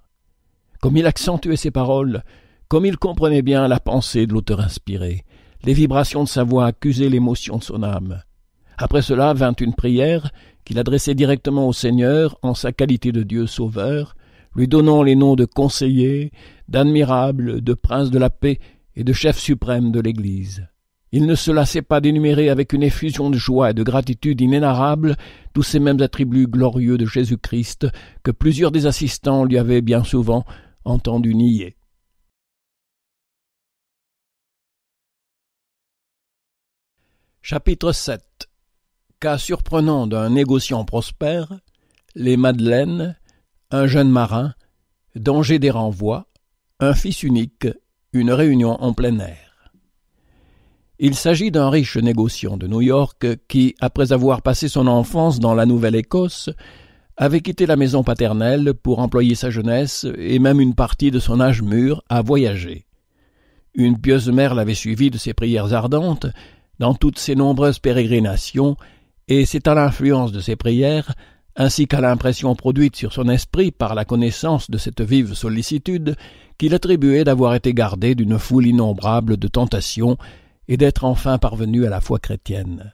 Comme il accentuait ses paroles, comme il comprenait bien la pensée de l'auteur inspiré, les vibrations de sa voix accusaient l'émotion de son âme. Après cela vint une prière qu'il adressait directement au Seigneur en sa qualité de Dieu sauveur, lui donnant les noms de conseiller, d'admirable, de prince de la paix et de chef suprême de l'Église. Il ne se lassait pas d'énumérer avec une effusion de joie et de gratitude inénarrable tous ces mêmes attributs glorieux de Jésus-Christ que plusieurs des assistants lui avaient bien souvent entendu nier. Chapitre 7 Cas surprenant d'un négociant prospère, les Madeleines, un jeune marin, danger des renvois, un fils unique, une réunion en plein air. Il s'agit d'un riche négociant de New York qui, après avoir passé son enfance dans la Nouvelle-Écosse, avait quitté la maison paternelle pour employer sa jeunesse et même une partie de son âge mûr à voyager. Une pieuse mère l'avait suivi de ses prières ardentes dans toutes ses nombreuses pérégrinations, et c'est à l'influence de ses prières, ainsi qu'à l'impression produite sur son esprit par la connaissance de cette vive sollicitude, qu'il attribuait d'avoir été gardé d'une foule innombrable de tentations et d'être enfin parvenu à la foi chrétienne.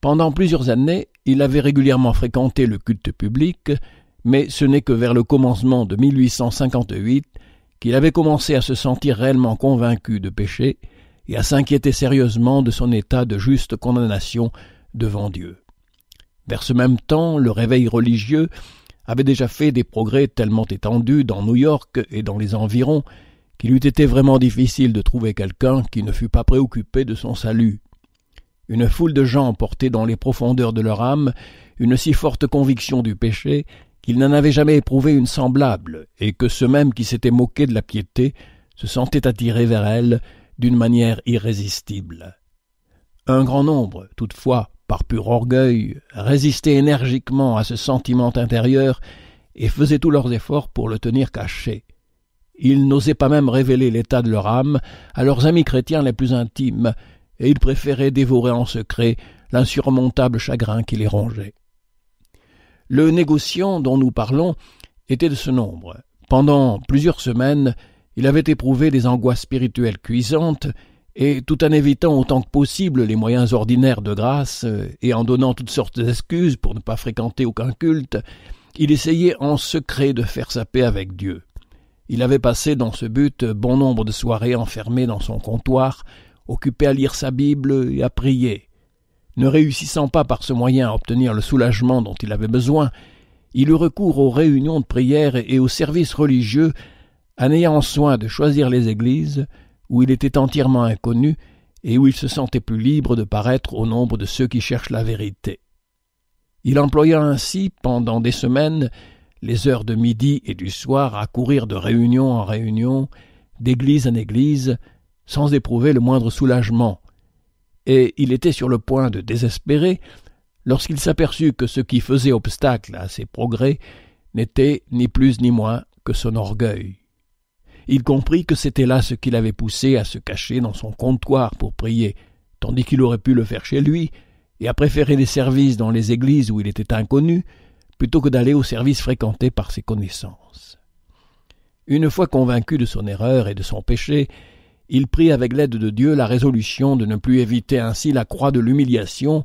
Pendant plusieurs années, il avait régulièrement fréquenté le culte public, mais ce n'est que vers le commencement de 1858 qu'il avait commencé à se sentir réellement convaincu de péché et à s'inquiéter sérieusement de son état de juste condamnation devant Dieu. Vers ce même temps, le réveil religieux avait déjà fait des progrès tellement étendus dans New York et dans les environs qu'il eût été vraiment difficile de trouver quelqu'un qui ne fût pas préoccupé de son salut. Une foule de gens portaient dans les profondeurs de leur âme une si forte conviction du péché qu'ils n'en avaient jamais éprouvé une semblable, et que ceux-mêmes qui s'étaient moqués de la piété se sentaient attirés vers elle d'une manière irrésistible. Un grand nombre, toutefois, par pur orgueil, résistaient énergiquement à ce sentiment intérieur et faisaient tous leurs efforts pour le tenir caché. Ils n'osaient pas même révéler l'état de leur âme à leurs amis chrétiens les plus intimes, et ils préféraient dévorer en secret l'insurmontable chagrin qui les rongeait. Le négociant dont nous parlons était de ce nombre. Pendant plusieurs semaines, il avait éprouvé des angoisses spirituelles cuisantes, et tout en évitant autant que possible les moyens ordinaires de grâce, et en donnant toutes sortes d'excuses pour ne pas fréquenter aucun culte, il essayait en secret de faire sa paix avec Dieu. Il avait passé dans ce but bon nombre de soirées enfermé dans son comptoir, occupé à lire sa Bible et à prier. Ne réussissant pas par ce moyen à obtenir le soulagement dont il avait besoin, il eut recours aux réunions de prière et aux services religieux, en ayant soin de choisir les églises où il était entièrement inconnu et où il se sentait plus libre de paraître au nombre de ceux qui cherchent la vérité. Il employa ainsi, pendant des semaines, les heures de midi et du soir à courir de réunion en réunion, d'église en église, sans éprouver le moindre soulagement. Et il était sur le point de désespérer lorsqu'il s'aperçut que ce qui faisait obstacle à ses progrès n'était ni plus ni moins que son orgueil. Il comprit que c'était là ce qui l'avait poussé à se cacher dans son comptoir pour prier, tandis qu'il aurait pu le faire chez lui, et à préférer les services dans les églises où il était inconnu, plutôt que d'aller au service fréquenté par ses connaissances. Une fois convaincu de son erreur et de son péché, il prit avec l'aide de Dieu la résolution de ne plus éviter ainsi la croix de l'humiliation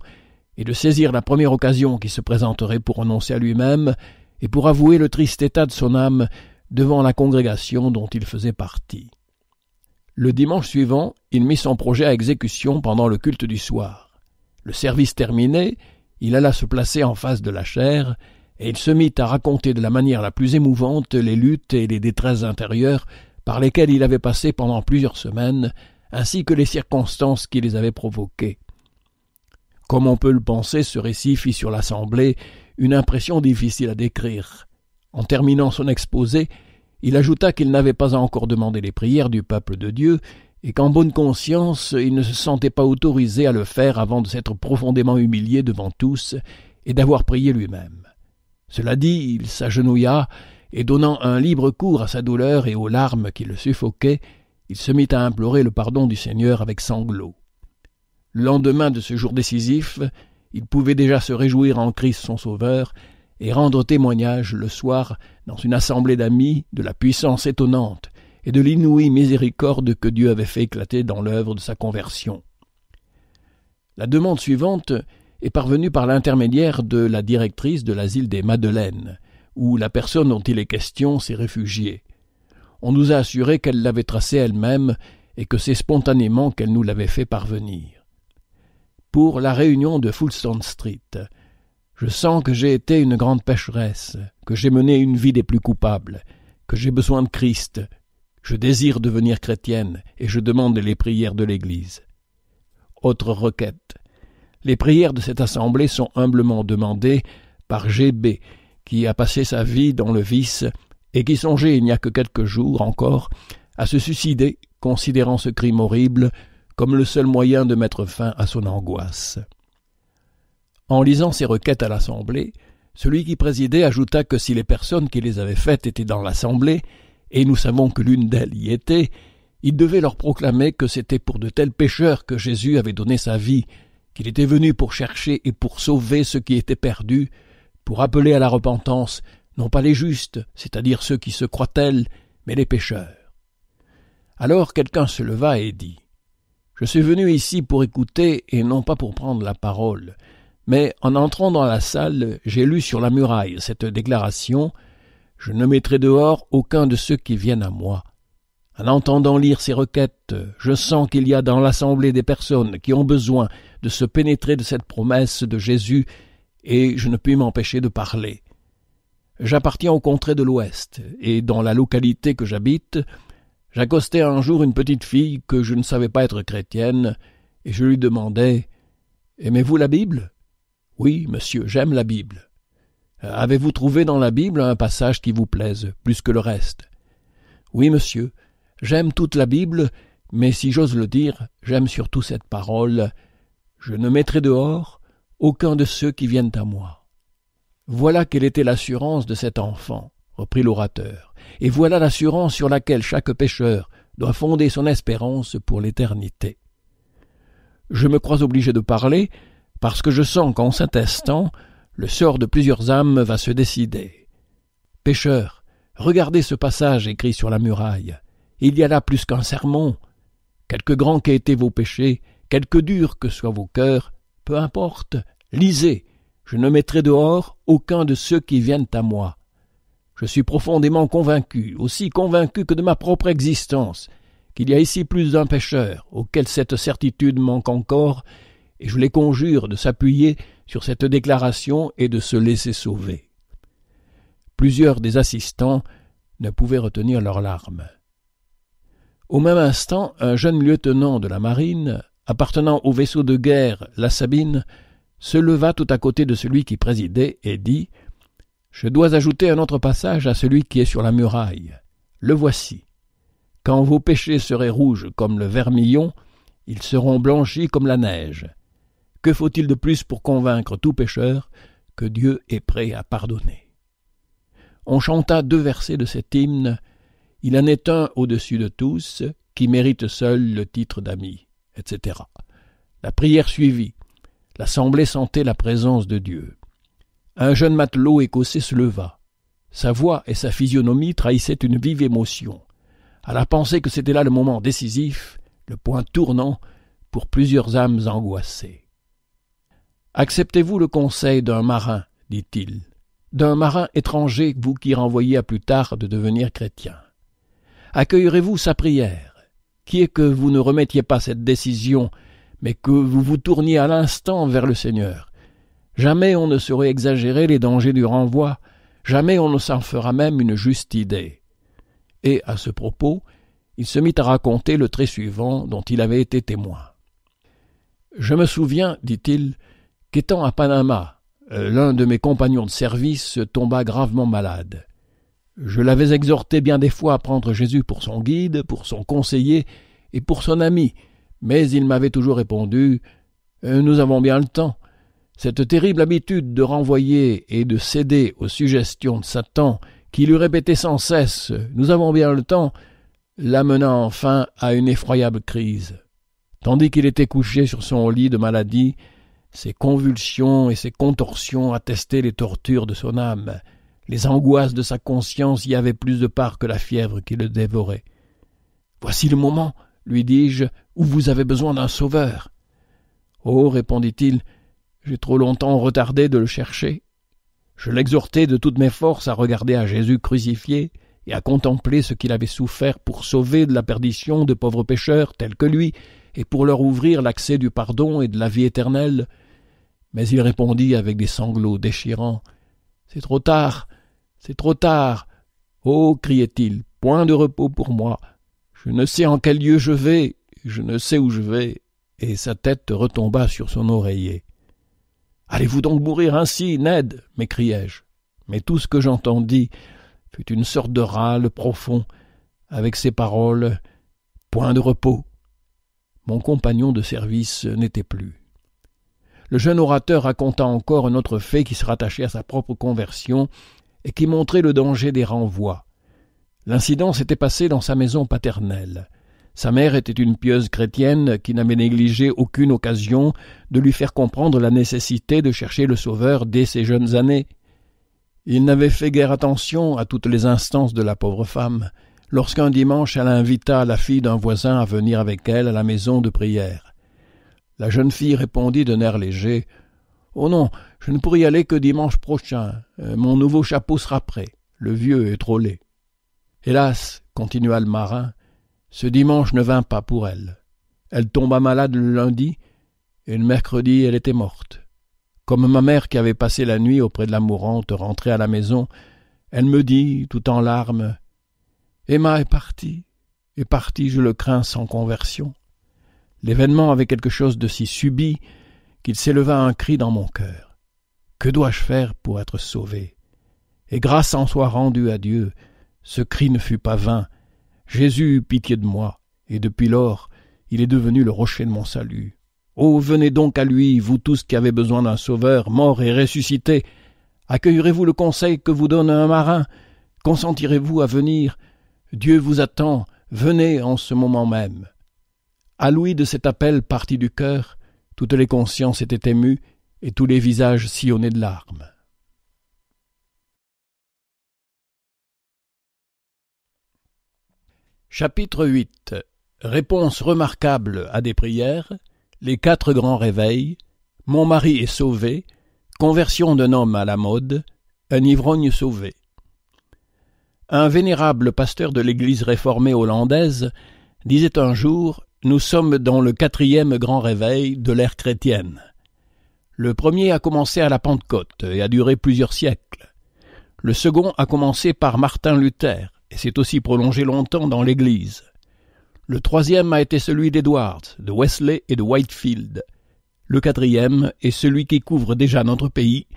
et de saisir la première occasion qui se présenterait pour renoncer à lui-même et pour avouer le triste état de son âme devant la congrégation dont il faisait partie. Le dimanche suivant, il mit son projet à exécution pendant le culte du soir. Le service terminé, il alla se placer en face de la chaire il se mit à raconter de la manière la plus émouvante les luttes et les détresses intérieures par lesquelles il avait passé pendant plusieurs semaines, ainsi que les circonstances qui les avaient provoquées. Comme on peut le penser, ce récit fit sur l'Assemblée une impression difficile à décrire. En terminant son exposé, il ajouta qu'il n'avait pas encore demandé les prières du peuple de Dieu, et qu'en bonne conscience il ne se sentait pas autorisé à le faire avant de s'être profondément humilié devant tous et d'avoir prié lui-même. Cela dit, il s'agenouilla, et donnant un libre cours à sa douleur et aux larmes qui le suffoquaient, il se mit à implorer le pardon du Seigneur avec sanglots. Le lendemain de ce jour décisif, il pouvait déjà se réjouir en Christ son Sauveur, et rendre témoignage le soir, dans une assemblée d'amis, de la puissance étonnante et de l'inouïe miséricorde que Dieu avait fait éclater dans l'œuvre de sa conversion. La demande suivante est parvenu par l'intermédiaire de la directrice de l'asile des Madeleines, où la personne dont il est question s'est réfugiée. On nous a assuré qu'elle l'avait tracé elle-même et que c'est spontanément qu'elle nous l'avait fait parvenir. Pour la réunion de Fulston Street, je sens que j'ai été une grande pécheresse, que j'ai mené une vie des plus coupables, que j'ai besoin de Christ, je désire devenir chrétienne et je demande les prières de l'Église. Autre requête. Les prières de cette assemblée sont humblement demandées par GB, qui a passé sa vie dans le vice et qui songeait il n'y a que quelques jours encore à se suicider, considérant ce crime horrible comme le seul moyen de mettre fin à son angoisse. En lisant ces requêtes à l'Assemblée, celui qui présidait ajouta que si les personnes qui les avaient faites étaient dans l'Assemblée, et nous savons que l'une d'elles y était, il devait leur proclamer que c'était pour de tels pécheurs que Jésus avait donné sa vie, qu'il était venu pour chercher et pour sauver ce qui était perdu, pour appeler à la repentance non pas les justes, c'est-à-dire ceux qui se croient tels, mais les pécheurs. Alors quelqu'un se leva et dit Je suis venu ici pour écouter et non pas pour prendre la parole, mais en entrant dans la salle, j'ai lu sur la muraille cette déclaration Je ne mettrai dehors aucun de ceux qui viennent à moi. En entendant lire ces requêtes, je sens qu'il y a dans l'assemblée des personnes qui ont besoin de se pénétrer de cette promesse de Jésus, et je ne puis m'empêcher de parler. J'appartiens au contrées de l'Ouest, et dans la localité que j'habite, j'accostai un jour une petite fille que je ne savais pas être chrétienne, et je lui demandais Aimez-vous la Bible Oui, monsieur, j'aime la Bible. Avez-vous trouvé dans la Bible un passage qui vous plaise plus que le reste Oui, monsieur, j'aime toute la Bible, mais si j'ose le dire, j'aime surtout cette parole je ne mettrai dehors aucun de ceux qui viennent à moi. Voilà quelle était l'assurance de cet enfant, reprit l'orateur, et voilà l'assurance sur laquelle chaque pécheur doit fonder son espérance pour l'éternité. Je me crois obligé de parler, parce que je sens qu'en cet instant, le sort de plusieurs âmes va se décider. Pécheur, regardez ce passage écrit sur la muraille. Il y a là plus qu'un sermon. Quelque grand qu'aient été vos péchés, quelque durs que soient vos cœurs, peu importe, lisez, je ne mettrai dehors aucun de ceux qui viennent à moi. Je suis profondément convaincu, aussi convaincu que de ma propre existence, qu'il y a ici plus d'un pêcheur auquel cette certitude manque encore, et je les conjure de s'appuyer sur cette déclaration et de se laisser sauver. Plusieurs des assistants ne pouvaient retenir leurs larmes. Au même instant, un jeune lieutenant de la marine, appartenant au vaisseau de guerre, la Sabine, se leva tout à côté de celui qui présidait et dit Je dois ajouter un autre passage à celui qui est sur la muraille. Le voici. Quand vos péchés seraient rouges comme le vermillon, ils seront blanchis comme la neige. Que faut-il de plus pour convaincre tout pécheur que Dieu est prêt à pardonner On chanta deux versets de cet hymne. Il en est un au-dessus de tous qui mérite seul le titre d'ami etc. La prière suivit. L'assemblée sentait la présence de Dieu. Un jeune matelot écossais se leva. Sa voix et sa physionomie trahissaient une vive émotion. À la pensée que c'était là le moment décisif, le point tournant pour plusieurs âmes angoissées. Acceptez-vous le conseil d'un marin, dit-il, d'un marin étranger, vous qui renvoyez à plus tard de devenir chrétien. Accueillerez-vous sa prière qui est que vous ne remettiez pas cette décision, mais que vous vous tourniez à l'instant vers le Seigneur. Jamais on ne saurait exagérer les dangers du renvoi, jamais on ne s'en fera même une juste idée. Et, à ce propos, il se mit à raconter le trait suivant dont il avait été témoin. Je me souviens, dit-il, qu'étant à Panama, euh, l'un de mes compagnons de service tomba gravement malade. Je l'avais exhorté bien des fois à prendre Jésus pour son guide, pour son conseiller et pour son ami, mais il m'avait toujours répondu euh, Nous avons bien le temps. Cette terrible habitude de renvoyer et de céder aux suggestions de Satan, qui lui répétait sans cesse Nous avons bien le temps, l'amena enfin à une effroyable crise. Tandis qu'il était couché sur son lit de maladie, ses convulsions et ses contorsions attestaient les tortures de son âme. Les angoisses de sa conscience y avaient plus de part que la fièvre qui le dévorait. Voici le moment, lui dis-je, où vous avez besoin d'un sauveur. Oh, répondit-il, j'ai trop longtemps retardé de le chercher. Je l'exhortai de toutes mes forces à regarder à Jésus crucifié et à contempler ce qu'il avait souffert pour sauver de la perdition de pauvres pécheurs tels que lui, et pour leur ouvrir l'accès du pardon et de la vie éternelle. Mais il répondit avec des sanglots déchirants. C'est trop tard. C'est trop tard. Oh. Criait-il, point de repos pour moi. Je ne sais en quel lieu je vais, je ne sais où je vais. Et sa tête retomba sur son oreiller. Allez-vous donc mourir ainsi, Ned m'écriai-je. Mais tout ce que j'entendis fut une sorte de râle profond, avec ces paroles Point de repos. Mon compagnon de service n'était plus. Le jeune orateur raconta encore un autre fait qui se rattachait à sa propre conversion et qui montrait le danger des renvois. L'incident s'était passé dans sa maison paternelle. Sa mère était une pieuse chrétienne qui n'avait négligé aucune occasion de lui faire comprendre la nécessité de chercher le Sauveur dès ses jeunes années. Il n'avait fait guère attention à toutes les instances de la pauvre femme, lorsqu'un dimanche elle invita la fille d'un voisin à venir avec elle à la maison de prière. La jeune fille répondit d'un air léger. Oh non, je ne pourrai y aller que dimanche prochain. Euh, mon nouveau chapeau sera prêt. Le vieux est trop laid. Hélas, continua le marin, ce dimanche ne vint pas pour elle. Elle tomba malade le lundi, et le mercredi elle était morte. Comme ma mère qui avait passé la nuit auprès de la mourante rentrait à la maison, elle me dit, tout en larmes, Emma est partie, est partie, je le crains, sans conversion. L'événement avait quelque chose de si subit qu'il s'éleva un cri dans mon cœur. Que dois-je faire pour être sauvé Et grâce en soit rendue à Dieu. Ce cri ne fut pas vain. Jésus eut pitié de moi, et depuis lors, il est devenu le rocher de mon salut. oh, venez donc à lui, vous tous qui avez besoin d'un sauveur, mort et ressuscité. Accueillerez-vous le conseil que vous donne un marin Consentirez-vous à venir Dieu vous attend, venez en ce moment même. À l'ouïe de cet appel parti du cœur, toutes les consciences étaient émues et tous les visages sillonnés de larmes. Chapitre 8 Réponse remarquable à des prières Les quatre grands réveils Mon mari est sauvé Conversion d'un homme à la mode Un ivrogne sauvé Un vénérable pasteur de l'église réformée hollandaise disait un jour Nous sommes dans le quatrième grand réveil de l'ère chrétienne. Le premier a commencé à la Pentecôte et a duré plusieurs siècles. Le second a commencé par Martin Luther et s'est aussi prolongé longtemps dans l'Église. Le troisième a été celui d'Edwards, de Wesley et de Whitefield. Le quatrième est celui qui couvre déjà notre pays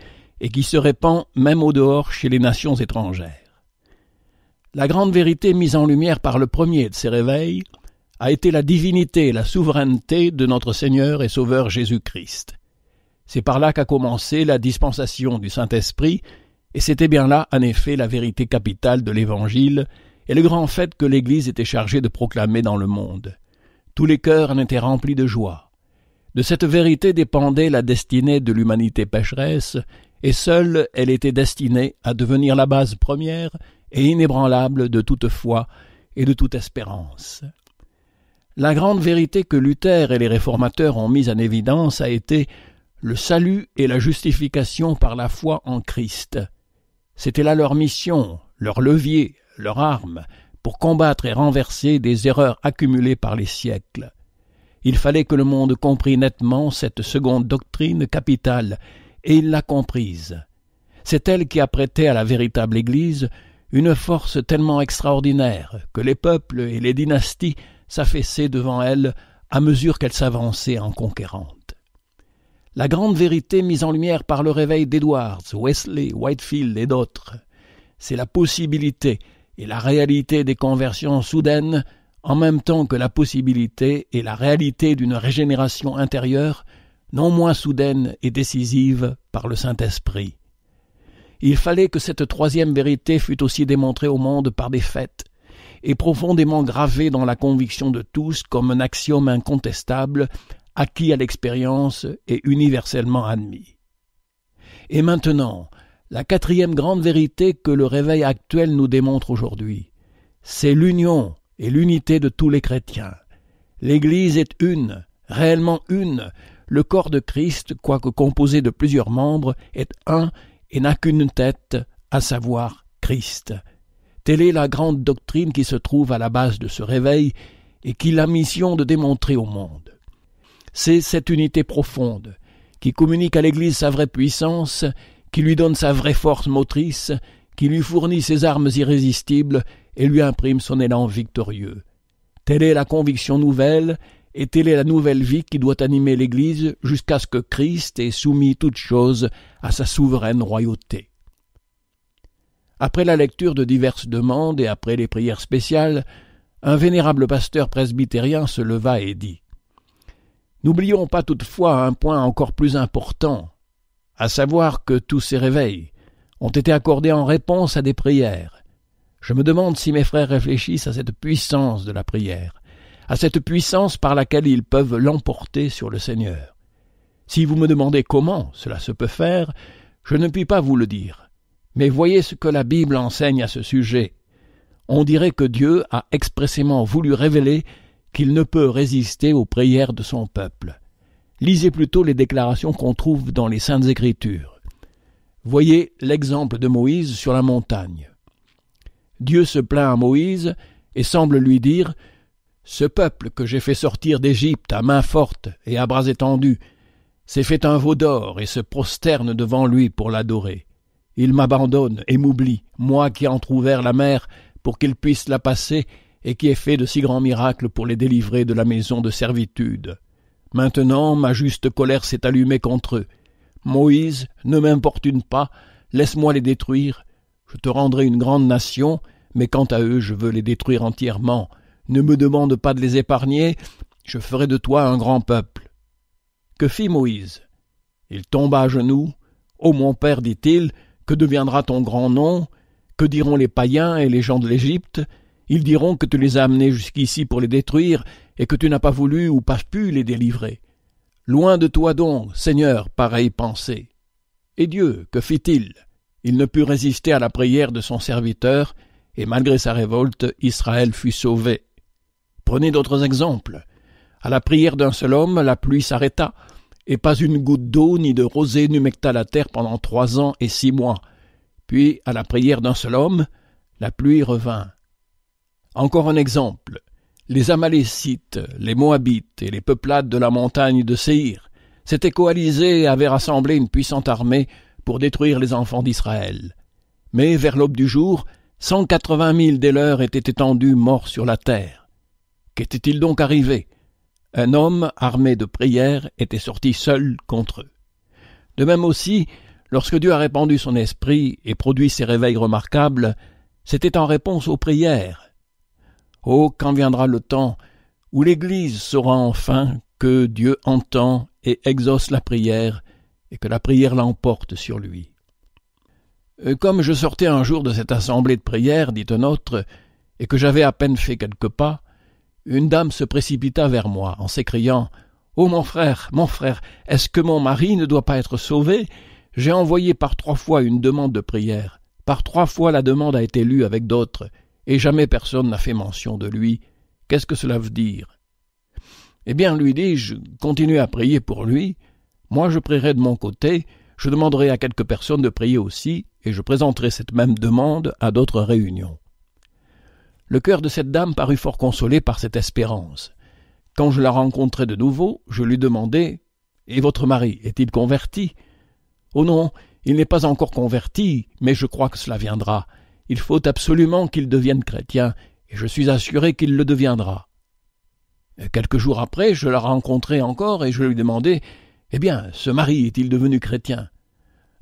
et qui se répand même au dehors chez les nations étrangères. La grande vérité mise en lumière par le premier de ces réveils a été la divinité et la souveraineté de notre Seigneur et Sauveur Jésus-Christ. C'est par là qu'a commencé la dispensation du Saint-Esprit, et c'était bien là, en effet, la vérité capitale de l'Évangile et le grand fait que l'Église était chargée de proclamer dans le monde. Tous les cœurs en étaient remplis de joie. De cette vérité dépendait la destinée de l'humanité pécheresse, et seule elle était destinée à devenir la base première et inébranlable de toute foi et de toute espérance. La grande vérité que Luther et les réformateurs ont mise en évidence a été le salut et la justification par la foi en Christ. C'était là leur mission, leur levier, leur arme, pour combattre et renverser des erreurs accumulées par les siècles. Il fallait que le monde comprît nettement cette seconde doctrine capitale, et il l'a comprise. C'est elle qui apprêtait à la véritable Église une force tellement extraordinaire que les peuples et les dynasties s'affaissaient devant elle à mesure qu'elle s'avançait en conquérant. La grande vérité mise en lumière par le réveil d'Edwards, Wesley, Whitefield et d'autres, c'est la possibilité et la réalité des conversions soudaines, en même temps que la possibilité et la réalité d'une régénération intérieure, non moins soudaine et décisive par le Saint-Esprit. Il fallait que cette troisième vérité fût aussi démontrée au monde par des faits, et profondément gravée dans la conviction de tous comme un axiome incontestable, acquis à l'expérience et universellement admis. Et maintenant, la quatrième grande vérité que le réveil actuel nous démontre aujourd'hui, c'est l'union et l'unité de tous les chrétiens. L'Église est une, réellement une. Le corps de Christ, quoique composé de plusieurs membres, est un et n'a qu'une tête, à savoir Christ. Telle est la grande doctrine qui se trouve à la base de ce réveil et qui a mission de démontrer au monde. C'est cette unité profonde qui communique à l'Église sa vraie puissance, qui lui donne sa vraie force motrice, qui lui fournit ses armes irrésistibles et lui imprime son élan victorieux. Telle est la conviction nouvelle, et telle est la nouvelle vie qui doit animer l'Église jusqu'à ce que Christ ait soumis toutes choses à sa souveraine royauté. Après la lecture de diverses demandes et après les prières spéciales, un vénérable pasteur presbytérien se leva et dit N'oublions pas toutefois un point encore plus important, à savoir que tous ces réveils ont été accordés en réponse à des prières. Je me demande si mes frères réfléchissent à cette puissance de la prière, à cette puissance par laquelle ils peuvent l'emporter sur le Seigneur. Si vous me demandez comment cela se peut faire, je ne puis pas vous le dire. Mais voyez ce que la Bible enseigne à ce sujet. On dirait que Dieu a expressément voulu révéler qu'il ne peut résister aux prières de son peuple. Lisez plutôt les déclarations qu'on trouve dans les Saintes Écritures. Voyez l'exemple de Moïse sur la montagne. Dieu se plaint à Moïse et semble lui dire Ce peuple que j'ai fait sortir d'Égypte à main forte et à bras étendus s'est fait un veau d'or et se prosterne devant lui pour l'adorer. Il m'abandonne et m'oublie, moi qui entr'ouvert la mer pour qu'il puisse la passer et qui ait fait de si grands miracles pour les délivrer de la maison de servitude. Maintenant ma juste colère s'est allumée contre eux. Moïse, ne m'importune pas, laisse-moi les détruire. Je te rendrai une grande nation, mais quant à eux, je veux les détruire entièrement. Ne me demande pas de les épargner, je ferai de toi un grand peuple. Que fit Moïse Il tomba à genoux. Ô mon père, dit-il, que deviendra ton grand nom Que diront les païens et les gens de l'Égypte ils diront que tu les as amenés jusqu'ici pour les détruire, et que tu n'as pas voulu ou pas pu les délivrer. Loin de toi donc, Seigneur, pareille pensée. Et Dieu, que fit-il Il ne put résister à la prière de son serviteur, et malgré sa révolte, Israël fut sauvé. Prenez d'autres exemples. À la prière d'un seul homme, la pluie s'arrêta, et pas une goutte d'eau ni de rosée n'humecta la terre pendant trois ans et six mois. Puis, à la prière d'un seul homme, la pluie revint. Encore un exemple. Les Amalécites, les Moabites et les peuplades de la montagne de Séhir s'étaient coalisés et avaient rassemblé une puissante armée pour détruire les enfants d'Israël. Mais vers l'aube du jour, cent quatre-vingt mille des leurs étaient étendus morts sur la terre. Qu'était-il donc arrivé Un homme armé de prières était sorti seul contre eux. De même aussi, lorsque Dieu a répandu son esprit et produit ses réveils remarquables, c'était en réponse aux prières Oh, quand viendra le temps où l'Église saura enfin que Dieu entend et exauce la prière, et que la prière l'emporte sur lui. Euh, comme je sortais un jour de cette assemblée de prière, dit un autre, et que j'avais à peine fait quelques pas, une dame se précipita vers moi en s'écriant Oh mon frère, mon frère, est-ce que mon mari ne doit pas être sauvé J'ai envoyé par trois fois une demande de prière. Par trois fois la demande a été lue avec d'autres, et jamais personne n'a fait mention de lui. Qu'est-ce que cela veut dire Eh bien, lui dis-je, continuez à prier pour lui. Moi, je prierai de mon côté, je demanderai à quelques personnes de prier aussi, et je présenterai cette même demande à d'autres réunions. Le cœur de cette dame parut fort consolé par cette espérance. Quand je la rencontrai de nouveau, je lui demandai Et votre mari est-il converti Oh non, il n'est pas encore converti, mais je crois que cela viendra. Il faut absolument qu'il devienne chrétien, et je suis assuré qu'il le deviendra. quelques jours après, je la rencontrai encore et je lui demandai Eh bien, ce mari est-il devenu chrétien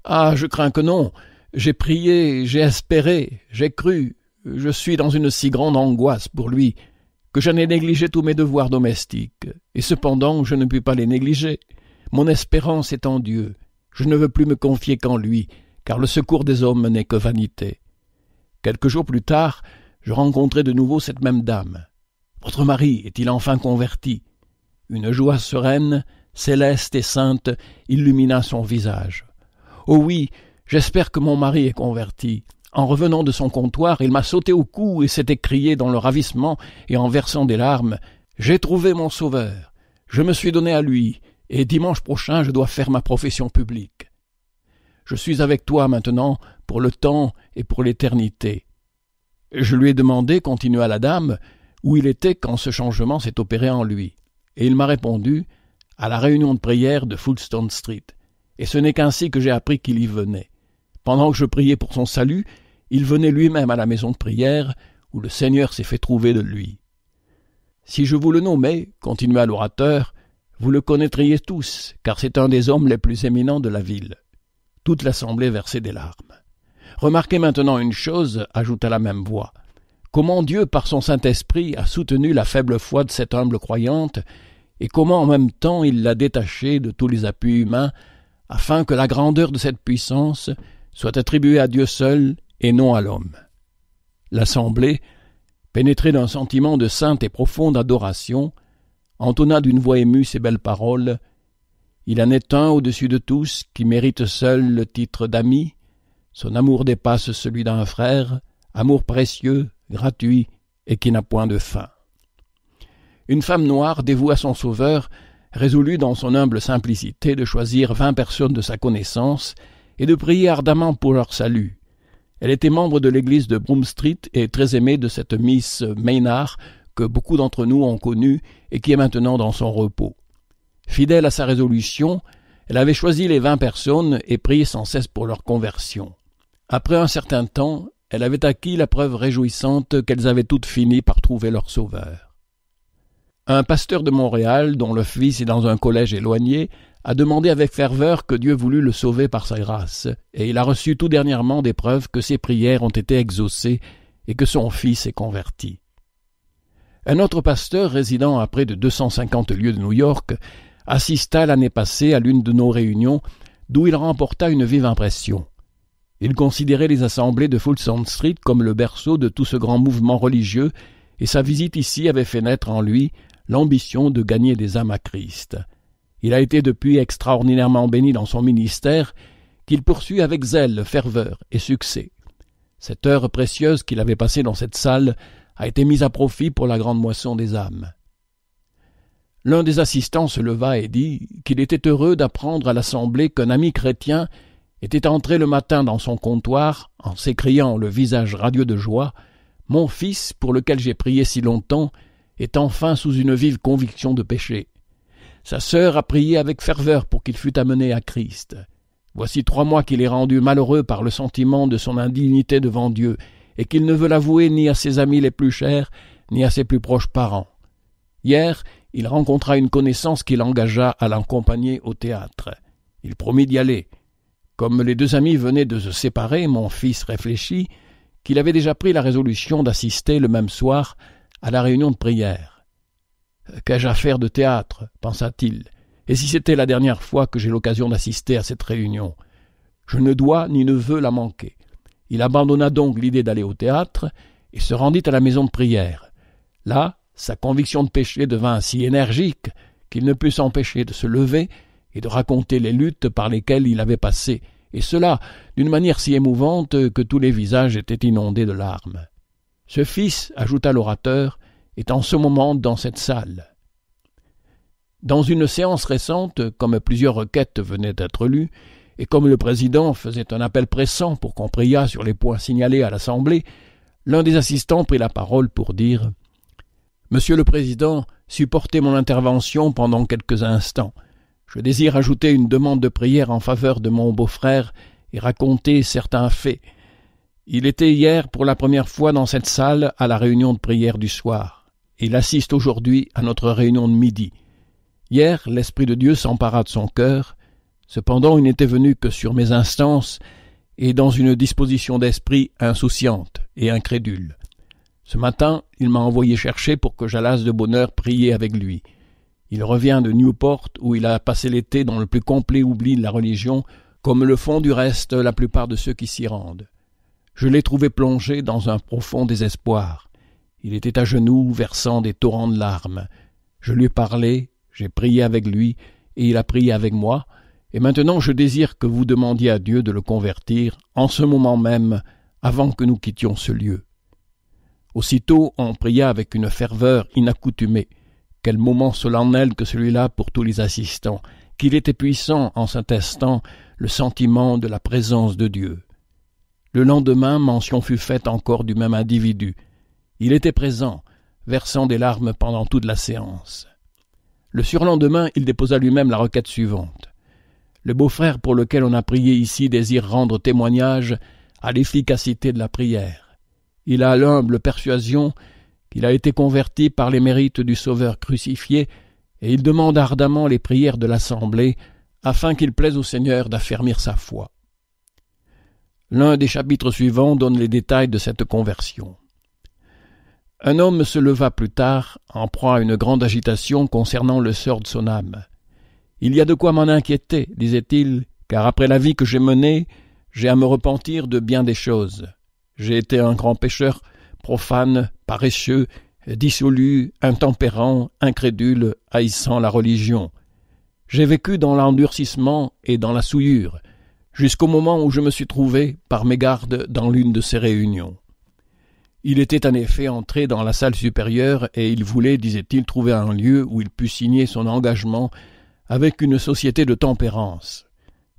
Ah, je crains que non. J'ai prié, j'ai espéré, j'ai cru. Je suis dans une si grande angoisse pour lui que j'en ai négligé tous mes devoirs domestiques, et cependant je ne puis pas les négliger. Mon espérance est en Dieu. Je ne veux plus me confier qu'en lui, car le secours des hommes n'est que vanité. Quelques jours plus tard, je rencontrai de nouveau cette même dame. Votre mari est-il enfin converti Une joie sereine, céleste et sainte illumina son visage. Oh oui, j'espère que mon mari est converti. En revenant de son comptoir, il m'a sauté au cou et s'est écrié dans le ravissement et en versant des larmes. J'ai trouvé mon sauveur. Je me suis donné à lui, et dimanche prochain je dois faire ma profession publique. Je suis avec toi maintenant, pour le temps et pour l'éternité. Je lui ai demandé, continua la dame, où il était quand ce changement s'est opéré en lui, et il m'a répondu à la réunion de prière de Fullstone Street, et ce n'est qu'ainsi que j'ai appris qu'il y venait. Pendant que je priais pour son salut, il venait lui-même à la maison de prière, où le Seigneur s'est fait trouver de lui. Si je vous le nommais, continua l'orateur, vous le connaîtriez tous, car c'est un des hommes les plus éminents de la ville. Toute l'assemblée versait des larmes. Remarquez maintenant une chose, ajouta la même voix. Comment Dieu, par son Saint-Esprit, a soutenu la faible foi de cette humble croyante, et comment en même temps il l'a détachée de tous les appuis humains, afin que la grandeur de cette puissance soit attribuée à Dieu seul et non à l'homme. L'assemblée, pénétrée d'un sentiment de sainte et profonde adoration, entonna d'une voix émue ces belles paroles. Il en est un au-dessus de tous qui mérite seul le titre d'ami, son amour dépasse celui d'un frère, amour précieux, gratuit et qui n'a point de fin. Une femme noire dévouée à son sauveur, résolue dans son humble simplicité de choisir vingt personnes de sa connaissance et de prier ardemment pour leur salut. Elle était membre de l'église de Broom Street et très aimée de cette Miss Maynard que beaucoup d'entre nous ont connue et qui est maintenant dans son repos. Fidèle à sa résolution, elle avait choisi les vingt personnes et prié sans cesse pour leur conversion. Après un certain temps, elle avait acquis la preuve réjouissante qu'elles avaient toutes fini par trouver leur sauveur. Un pasteur de Montréal, dont le fils est dans un collège éloigné, a demandé avec ferveur que Dieu voulût le sauver par sa grâce, et il a reçu tout dernièrement des preuves que ses prières ont été exaucées et que son fils est converti. Un autre pasteur résidant à près de 250 lieues de New York assista l'année passée à l'une de nos réunions, d'où il remporta une vive impression. Il considérait les assemblées de Fulton Street comme le berceau de tout ce grand mouvement religieux, et sa visite ici avait fait naître en lui l'ambition de gagner des âmes à Christ. Il a été depuis extraordinairement béni dans son ministère, qu'il poursuit avec zèle, ferveur et succès. Cette heure précieuse qu'il avait passée dans cette salle a été mise à profit pour la grande moisson des âmes. L'un des assistants se leva et dit qu'il était heureux d'apprendre à l'assemblée qu'un ami chrétien était entré le matin dans son comptoir en s'écriant le visage radieux de joie Mon fils, pour lequel j'ai prié si longtemps, est enfin sous une vive conviction de péché. Sa sœur a prié avec ferveur pour qu'il fût amené à Christ. Voici trois mois qu'il est rendu malheureux par le sentiment de son indignité devant Dieu, et qu'il ne veut l'avouer ni à ses amis les plus chers, ni à ses plus proches parents. Hier, il rencontra une connaissance qui l'engagea à l'accompagner au théâtre. Il promit d'y aller, comme les deux amis venaient de se séparer, mon fils réfléchit qu'il avait déjà pris la résolution d'assister le même soir à la réunion de prière. Qu'ai-je à faire de théâtre pensa-t-il. Et si c'était la dernière fois que j'ai l'occasion d'assister à cette réunion Je ne dois ni ne veux la manquer. Il abandonna donc l'idée d'aller au théâtre et se rendit à la maison de prière. Là, sa conviction de péché devint si énergique qu'il ne put s'empêcher de se lever et de raconter les luttes par lesquelles il avait passé, et cela d'une manière si émouvante que tous les visages étaient inondés de larmes. Ce fils, ajouta l'orateur, est en ce moment dans cette salle. Dans une séance récente, comme plusieurs requêtes venaient d'être lues, et comme le président faisait un appel pressant pour qu'on priât sur les points signalés à l'Assemblée, l'un des assistants prit la parole pour dire Monsieur le Président, supportez mon intervention pendant quelques instants. Je désire ajouter une demande de prière en faveur de mon beau-frère et raconter certains faits. Il était hier pour la première fois dans cette salle à la réunion de prière du soir. Il assiste aujourd'hui à notre réunion de midi. Hier, l'Esprit de Dieu s'empara de son cœur. Cependant, il n'était venu que sur mes instances et dans une disposition d'esprit insouciante et incrédule. Ce matin, il m'a envoyé chercher pour que j'allasse de bonheur prier avec lui. Il revient de Newport où il a passé l'été dans le plus complet oubli de la religion, comme le font du reste la plupart de ceux qui s'y rendent. Je l'ai trouvé plongé dans un profond désespoir. Il était à genoux, versant des torrents de larmes. Je lui ai parlé, j'ai prié avec lui, et il a prié avec moi, et maintenant je désire que vous demandiez à Dieu de le convertir, en ce moment même, avant que nous quittions ce lieu. Aussitôt on pria avec une ferveur inaccoutumée. Quel moment solennel que celui-là pour tous les assistants, qu'il était puissant en s'intestant le sentiment de la présence de Dieu. Le lendemain, mention fut faite encore du même individu. Il était présent, versant des larmes pendant toute la séance. Le surlendemain, il déposa lui-même la requête suivante. Le beau-frère pour lequel on a prié ici désire rendre témoignage à l'efficacité de la prière. Il a l'humble persuasion il a été converti par les mérites du Sauveur crucifié, et il demande ardemment les prières de l'Assemblée, afin qu'il plaise au Seigneur d'affermir sa foi. L'un des chapitres suivants donne les détails de cette conversion. Un homme se leva plus tard, en proie à une grande agitation concernant le sort de son âme. Il y a de quoi m'en inquiéter, disait-il, car après la vie que j'ai menée, j'ai à me repentir de bien des choses. J'ai été un grand pécheur, profane, paresseux, dissolu, intempérant, incrédule, haïssant la religion. J'ai vécu dans l'endurcissement et dans la souillure, jusqu'au moment où je me suis trouvé par mégarde dans l'une de ces réunions. Il était en effet entré dans la salle supérieure et il voulait, disait-il, trouver un lieu où il pût signer son engagement avec une société de tempérance.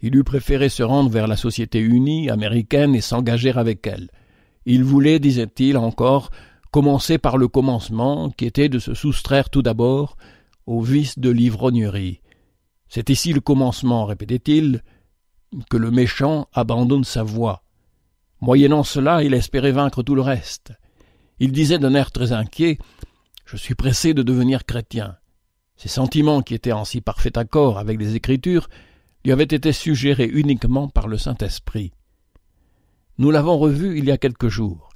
Il eût préféré se rendre vers la société unie américaine et s'engager avec elle. Il voulait, disait-il encore, commencer par le commencement, qui était de se soustraire tout d'abord au vice de l'ivrognerie. C'est ici le commencement, répétait-il, que le méchant abandonne sa voie. Moyennant cela, il espérait vaincre tout le reste. Il disait d'un air très inquiet Je suis pressé de devenir chrétien. Ces sentiments, qui étaient en si parfait accord avec les Écritures, lui avaient été suggérés uniquement par le Saint-Esprit. Nous l'avons revu il y a quelques jours.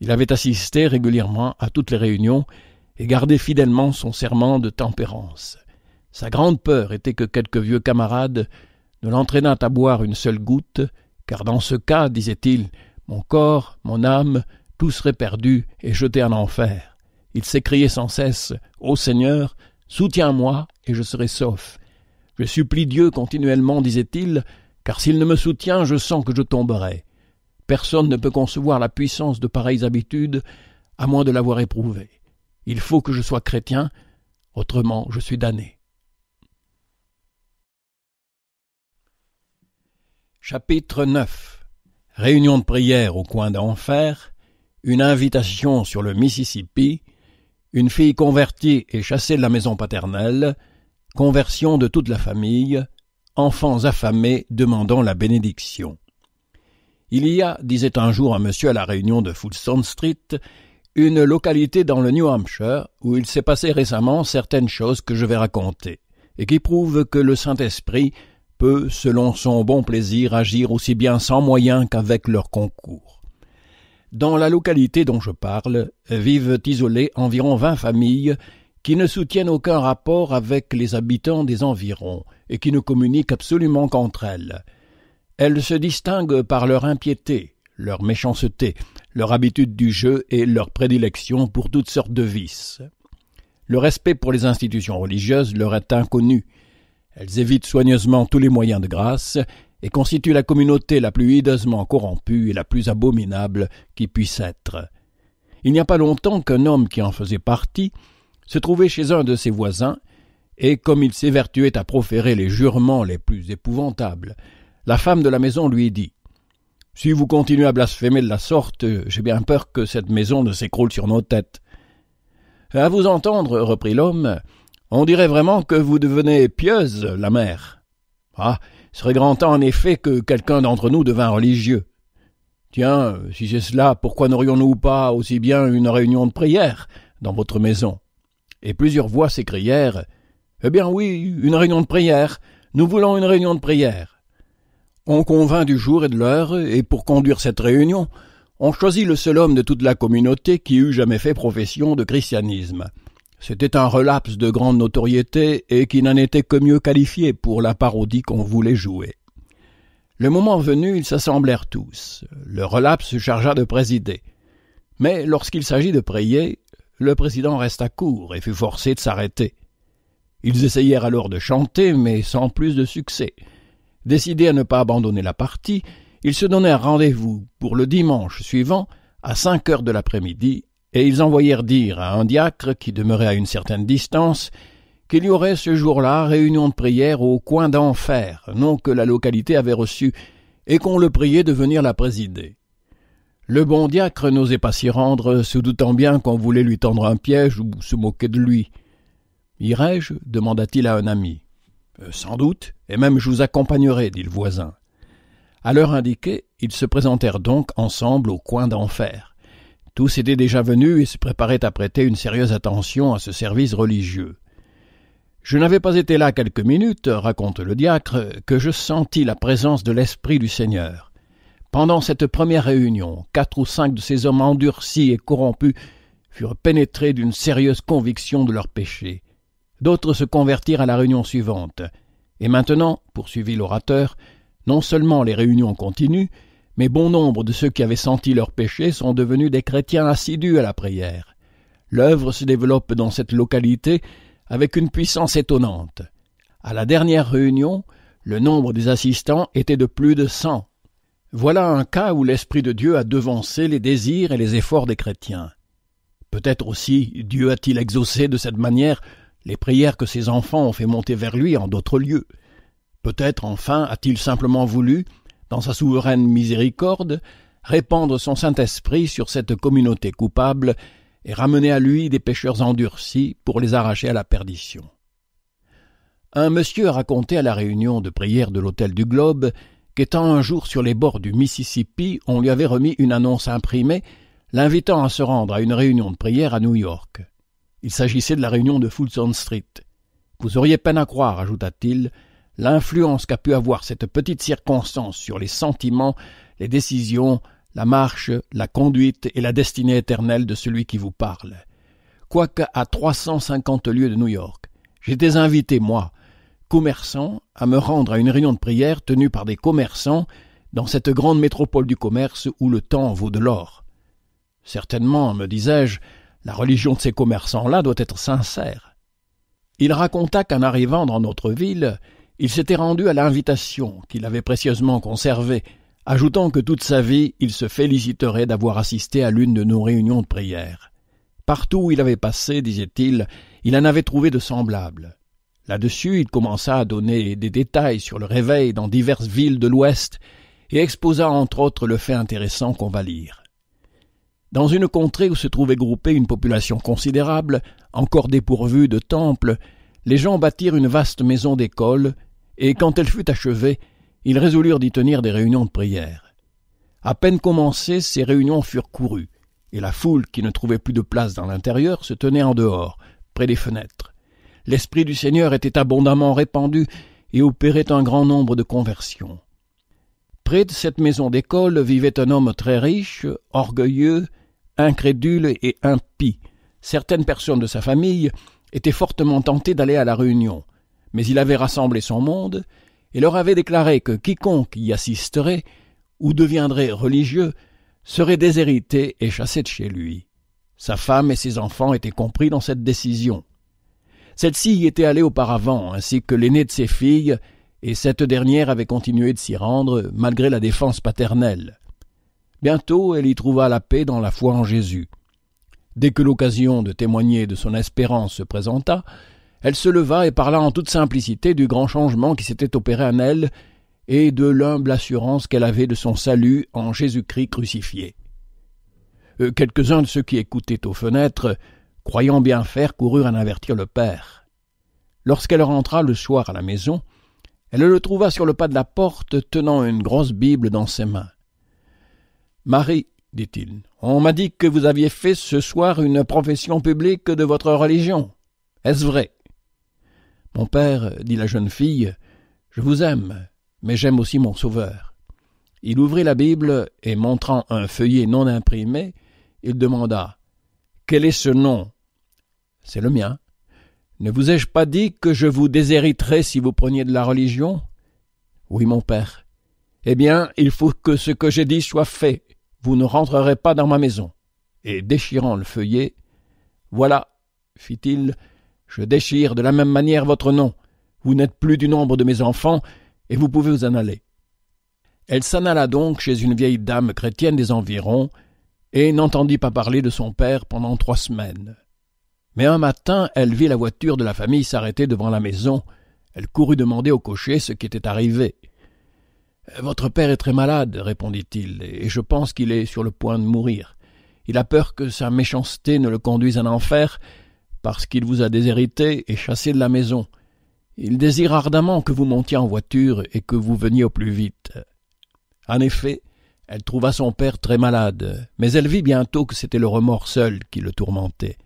Il avait assisté régulièrement à toutes les réunions et gardé fidèlement son serment de tempérance. Sa grande peur était que quelques vieux camarade ne l'entraînât à boire une seule goutte, car dans ce cas, disait-il, mon corps, mon âme, tout serait perdu et jeté en enfer. Il s'écriait sans cesse Ô Seigneur, soutiens-moi et je serai sauf. Je supplie Dieu continuellement, disait-il, car s'il ne me soutient, je sens que je tomberai. Personne ne peut concevoir la puissance de pareilles habitudes à moins de l'avoir éprouvée. Il faut que je sois chrétien, autrement je suis damné. Chapitre 9 Réunion de prière au coin d'enfer, une invitation sur le Mississippi, une fille convertie et chassée de la maison paternelle, conversion de toute la famille, enfants affamés demandant la bénédiction. Il y a, disait un jour un monsieur à la réunion de Fulton Street, une localité dans le New Hampshire où il s'est passé récemment certaines choses que je vais raconter, et qui prouvent que le Saint-Esprit peut, selon son bon plaisir, agir aussi bien sans moyens qu'avec leur concours. Dans la localité dont je parle, vivent isolées environ vingt familles qui ne soutiennent aucun rapport avec les habitants des environs et qui ne communiquent absolument qu'entre elles, elles se distinguent par leur impiété, leur méchanceté, leur habitude du jeu et leur prédilection pour toutes sortes de vices. Le respect pour les institutions religieuses leur est inconnu. Elles évitent soigneusement tous les moyens de grâce et constituent la communauté la plus hideusement corrompue et la plus abominable qui puisse être. Il n'y a pas longtemps qu'un homme qui en faisait partie se trouvait chez un de ses voisins, et comme il s'évertuait à proférer les jurements les plus épouvantables, la femme de la maison lui dit Si vous continuez à blasphémer de la sorte, j'ai bien peur que cette maison ne s'écroule sur nos têtes. À vous entendre, reprit l'homme, on dirait vraiment que vous devenez pieuse, la mère. Ah, serait grand temps en effet que quelqu'un d'entre nous devint religieux. Tiens, si c'est cela, pourquoi n'aurions-nous pas aussi bien une réunion de prière dans votre maison Et plusieurs voix s'écrièrent Eh bien oui, une réunion de prière. Nous voulons une réunion de prière. On convint du jour et de l'heure, et pour conduire cette réunion, on choisit le seul homme de toute la communauté qui eût jamais fait profession de christianisme. C'était un relapse de grande notoriété et qui n'en était que mieux qualifié pour la parodie qu'on voulait jouer. Le moment venu, ils s'assemblèrent tous. Le relapse se chargea de présider. Mais lorsqu'il s'agit de prier, le président resta court et fut forcé de s'arrêter. Ils essayèrent alors de chanter, mais sans plus de succès. Décidés à ne pas abandonner la partie, ils se donnèrent rendez-vous pour le dimanche suivant à cinq heures de l'après-midi, et ils envoyèrent dire à un diacre qui demeurait à une certaine distance qu'il y aurait ce jour-là réunion de prière au coin d'enfer, nom que la localité avait reçu, et qu'on le priait de venir la présider. Le bon diacre n'osait pas s'y rendre, se doutant bien qu'on voulait lui tendre un piège ou se moquer de lui. Irai-je demanda-t-il à un ami. Euh, sans doute, et même je vous accompagnerai, dit le voisin. À l'heure indiquée, ils se présentèrent donc ensemble au coin d'enfer. Tous étaient déjà venus et se préparaient à prêter une sérieuse attention à ce service religieux. Je n'avais pas été là quelques minutes, raconte le diacre, que je sentis la présence de l'Esprit du Seigneur. Pendant cette première réunion, quatre ou cinq de ces hommes endurcis et corrompus furent pénétrés d'une sérieuse conviction de leur péché d'autres se convertirent à la réunion suivante. Et maintenant, poursuivit l'orateur, non seulement les réunions continuent, mais bon nombre de ceux qui avaient senti leur péché sont devenus des chrétiens assidus à la prière. L'œuvre se développe dans cette localité avec une puissance étonnante. À la dernière réunion, le nombre des assistants était de plus de cent. Voilà un cas où l'Esprit de Dieu a devancé les désirs et les efforts des chrétiens. Peut-être aussi Dieu a-t-il exaucé de cette manière les prières que ses enfants ont fait monter vers lui en d'autres lieux. Peut-être enfin a-t-il simplement voulu, dans sa souveraine miséricorde, répandre son Saint-Esprit sur cette communauté coupable et ramener à lui des pécheurs endurcis pour les arracher à la perdition. Un monsieur a raconté à la réunion de prière de l'hôtel du Globe qu'étant un jour sur les bords du Mississippi, on lui avait remis une annonce imprimée l'invitant à se rendre à une réunion de prière à New York. Il s'agissait de la réunion de Fulton Street. Vous auriez peine à croire, ajouta-t-il, l'influence qu'a pu avoir cette petite circonstance sur les sentiments, les décisions, la marche, la conduite et la destinée éternelle de celui qui vous parle. Quoique à trois cent cinquante lieues de New York, j'étais invité, moi, commerçant, à me rendre à une réunion de prière tenue par des commerçants dans cette grande métropole du commerce où le temps vaut de l'or. Certainement, me disais-je, la religion de ces commerçants-là doit être sincère. Il raconta qu'en arrivant dans notre ville, il s'était rendu à l'invitation qu'il avait précieusement conservée, ajoutant que toute sa vie il se féliciterait d'avoir assisté à l'une de nos réunions de prière. Partout où il avait passé, disait-il, il en avait trouvé de semblables. Là-dessus, il commença à donner des détails sur le réveil dans diverses villes de l'Ouest et exposa entre autres le fait intéressant qu'on va lire. Dans une contrée où se trouvait groupée une population considérable, encore dépourvue de temples, les gens bâtirent une vaste maison d'école, et quand elle fut achevée, ils résolurent d'y tenir des réunions de prière. À peine commencées, ces réunions furent courues, et la foule, qui ne trouvait plus de place dans l'intérieur, se tenait en dehors, près des fenêtres. L'Esprit du Seigneur était abondamment répandu et opérait un grand nombre de conversions. Près de cette maison d'école vivait un homme très riche, orgueilleux, incrédule et impie. Certaines personnes de sa famille étaient fortement tentées d'aller à la réunion, mais il avait rassemblé son monde et leur avait déclaré que quiconque y assisterait ou deviendrait religieux serait déshérité et chassé de chez lui. Sa femme et ses enfants étaient compris dans cette décision. Celle-ci y était allée auparavant, ainsi que l'aînée de ses filles, et cette dernière avait continué de s'y rendre malgré la défense paternelle. Bientôt elle y trouva la paix dans la foi en Jésus. Dès que l'occasion de témoigner de son espérance se présenta, elle se leva et parla en toute simplicité du grand changement qui s'était opéré en elle et de l'humble assurance qu'elle avait de son salut en Jésus-Christ crucifié. Euh, quelques-uns de ceux qui écoutaient aux fenêtres, croyant bien faire, coururent en avertir le père. Lorsqu'elle rentra le soir à la maison, elle le trouva sur le pas de la porte, tenant une grosse Bible dans ses mains. Marie, dit-il, on m'a dit que vous aviez fait ce soir une profession publique de votre religion. Est-ce vrai Mon père, dit la jeune fille, je vous aime, mais j'aime aussi mon Sauveur. Il ouvrit la Bible et montrant un feuillet non imprimé, il demanda Quel est ce nom C'est le mien. Ne vous ai-je pas dit que je vous déshériterais si vous preniez de la religion Oui, mon père. Eh bien, il faut que ce que j'ai dit soit fait. Vous ne rentrerez pas dans ma maison. Et déchirant le feuillet, Voilà, fit-il, je déchire de la même manière votre nom. Vous n'êtes plus du nombre de mes enfants, et vous pouvez vous en aller. Elle s'en alla donc chez une vieille dame chrétienne des environs, et n'entendit pas parler de son père pendant trois semaines. Mais un matin, elle vit la voiture de la famille s'arrêter devant la maison. Elle courut demander au cocher ce qui était arrivé. Votre père est très malade, répondit-il, et je pense qu'il est sur le point de mourir. Il a peur que sa méchanceté ne le conduise en enfer, parce qu'il vous a déshérité et chassé de la maison. Il désire ardemment que vous montiez en voiture et que vous veniez au plus vite. En effet, elle trouva son père très malade, mais elle vit bientôt que c'était le remords seul qui le tourmentait.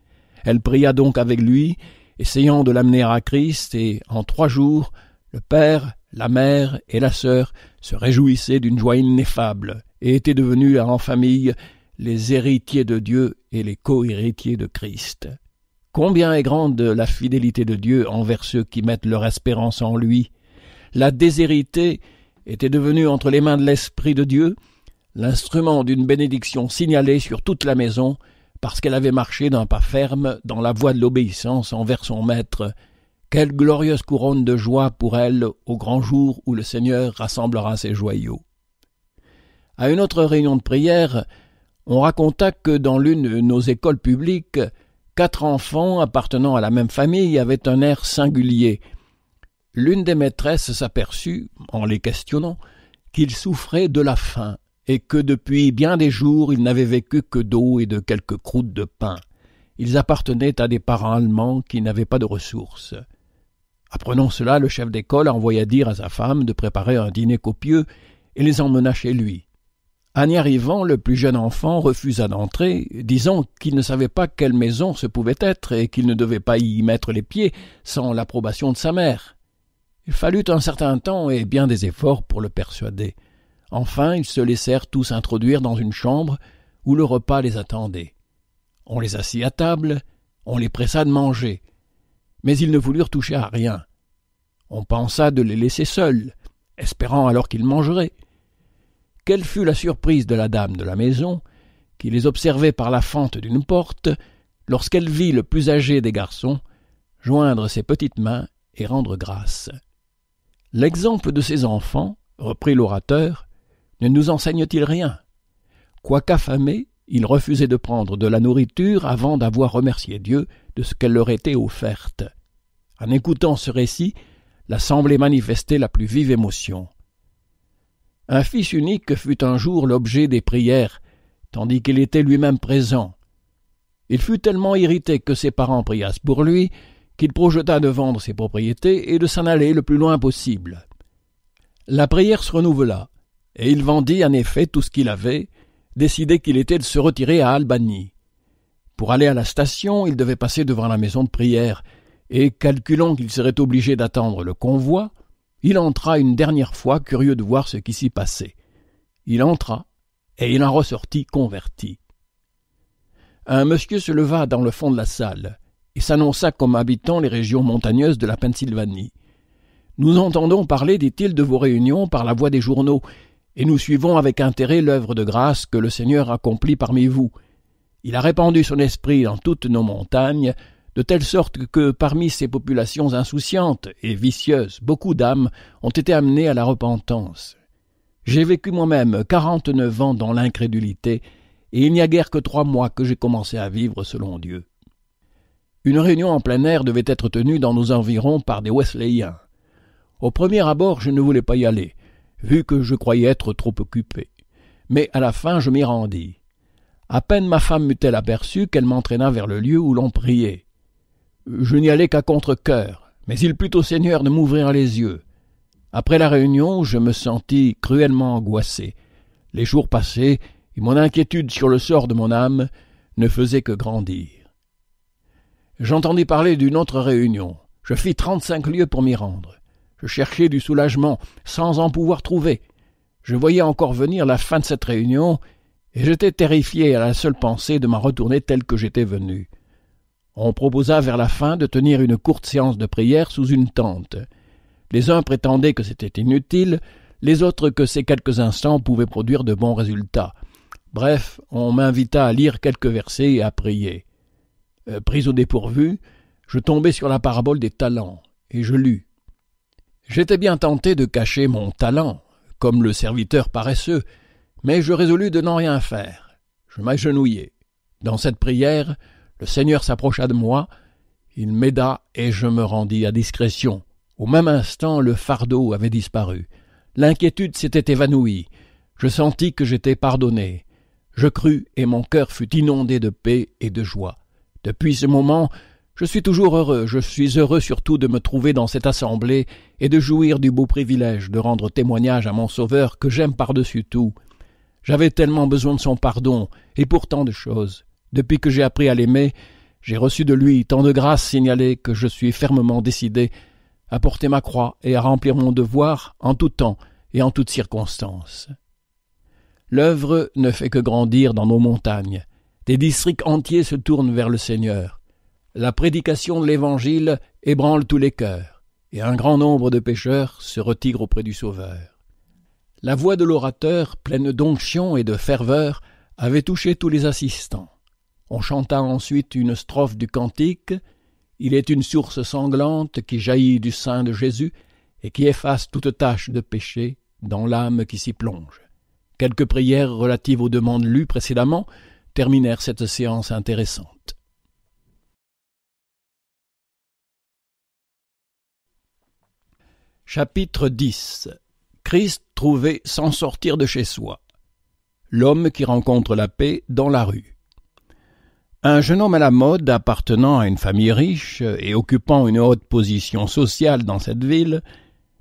Elle pria donc avec lui, essayant de l'amener à Christ, et en trois jours, le père la mère et la sœur se réjouissaient d'une joie ineffable et étaient devenus en famille les héritiers de Dieu et les co-héritiers de Christ. Combien est grande la fidélité de Dieu envers ceux qui mettent leur espérance en lui. La déshéritée était devenue entre les mains de l'Esprit de Dieu l'instrument d'une bénédiction signalée sur toute la maison parce qu'elle avait marché d'un pas ferme dans la voie de l'obéissance envers son Maître quelle glorieuse couronne de joie pour elle au grand jour où le Seigneur rassemblera ses joyaux. À une autre réunion de prière, on raconta que dans l'une de nos écoles publiques, quatre enfants appartenant à la même famille avaient un air singulier. L'une des maîtresses s'aperçut, en les questionnant, qu'ils souffraient de la faim et que depuis bien des jours ils n'avaient vécu que d'eau et de quelques croûtes de pain. Ils appartenaient à des parents allemands qui n'avaient pas de ressources. Apprenant cela, le chef d'école envoya dire à sa femme de préparer un dîner copieux et les emmena chez lui. En y arrivant, le plus jeune enfant refusa d'entrer, disant qu'il ne savait pas quelle maison ce pouvait être et qu'il ne devait pas y mettre les pieds sans l'approbation de sa mère. Il fallut un certain temps et bien des efforts pour le persuader. Enfin, ils se laissèrent tous introduire dans une chambre où le repas les attendait. On les assit à table, on les pressa de manger mais ils ne voulurent toucher à rien. On pensa de les laisser seuls, espérant alors qu'ils mangeraient. Quelle fut la surprise de la dame de la maison, qui les observait par la fente d'une porte, lorsqu'elle vit le plus âgé des garçons joindre ses petites mains et rendre grâce. L'exemple de ces enfants, reprit l'orateur, ne nous enseigne-t-il rien Quoiqu'affamés, ils refusaient de prendre de la nourriture avant d'avoir remercié Dieu de ce qu'elle leur était offerte. En écoutant ce récit, l'assemblée manifestait la plus vive émotion. Un fils unique fut un jour l'objet des prières, tandis qu'il était lui-même présent. Il fut tellement irrité que ses parents priassent pour lui qu'il projeta de vendre ses propriétés et de s'en aller le plus loin possible. La prière se renouvela, et il vendit en effet tout ce qu'il avait, décidait qu'il était de se retirer à Albany. Pour aller à la station, il devait passer devant la maison de prière, et calculant qu'il serait obligé d'attendre le convoi, il entra une dernière fois, curieux de voir ce qui s'y passait. Il entra, et il en ressortit converti. Un monsieur se leva dans le fond de la salle, et s'annonça comme habitant les régions montagneuses de la Pennsylvanie. Nous entendons parler, dit-il, de vos réunions par la voix des journaux, et nous suivons avec intérêt l'œuvre de grâce que le Seigneur accomplit parmi vous. Il a répandu son esprit dans toutes nos montagnes, de telle sorte que parmi ces populations insouciantes et vicieuses, beaucoup d'âmes ont été amenées à la repentance. J'ai vécu moi-même quarante-neuf ans dans l'incrédulité, et il n'y a guère que trois mois que j'ai commencé à vivre selon Dieu. Une réunion en plein air devait être tenue dans nos environs par des Wesleyens. Au premier abord, je ne voulais pas y aller, vu que je croyais être trop occupé. Mais à la fin je m'y rendis. À peine ma femme m'eut-elle aperçu qu'elle m'entraîna vers le lieu où l'on priait. Je n'y allais qu'à contre-cœur, mais il plut au Seigneur de m'ouvrir les yeux. Après la réunion, je me sentis cruellement angoissé. Les jours passés, et mon inquiétude sur le sort de mon âme ne faisait que grandir. J'entendis parler d'une autre réunion. Je fis trente-cinq lieues pour m'y rendre. Je cherchais du soulagement, sans en pouvoir trouver. Je voyais encore venir la fin de cette réunion, et j'étais terrifié à la seule pensée de m'en retourner tel que j'étais venu. On proposa vers la fin de tenir une courte séance de prière sous une tente. Les uns prétendaient que c'était inutile, les autres que ces quelques instants pouvaient produire de bons résultats. Bref, on m'invita à lire quelques versets et à prier. Euh, pris au dépourvu, je tombai sur la parabole des talents, et je lus. J'étais bien tenté de cacher mon talent, comme le serviteur paresseux, mais je résolus de n'en rien faire. Je m'agenouillai. Dans cette prière, le Seigneur s'approcha de moi, il m'aida et je me rendis à discrétion. Au même instant, le fardeau avait disparu. L'inquiétude s'était évanouie. Je sentis que j'étais pardonné. Je crus et mon cœur fut inondé de paix et de joie. Depuis ce moment, je suis toujours heureux, je suis heureux surtout de me trouver dans cette assemblée et de jouir du beau privilège de rendre témoignage à mon Sauveur que j'aime par-dessus tout. J'avais tellement besoin de son pardon, et pour tant de choses. Depuis que j'ai appris à l'aimer, j'ai reçu de lui tant de grâces signalées que je suis fermement décidé à porter ma croix et à remplir mon devoir en tout temps et en toutes circonstances. L'œuvre ne fait que grandir dans nos montagnes. Des districts entiers se tournent vers le Seigneur la prédication de l'Évangile ébranle tous les cœurs, et un grand nombre de pécheurs se retirent auprès du Sauveur. La voix de l'orateur, pleine d'onction et de ferveur, avait touché tous les assistants. On chanta ensuite une strophe du cantique Il est une source sanglante qui jaillit du sein de Jésus et qui efface toute tache de péché dans l'âme qui s'y plonge. Quelques prières relatives aux demandes lues précédemment terminèrent cette séance intéressante. Chapitre 10 Christ trouvé sans sortir de chez soi. L'homme qui rencontre la paix dans la rue. Un jeune homme à la mode appartenant à une famille riche et occupant une haute position sociale dans cette ville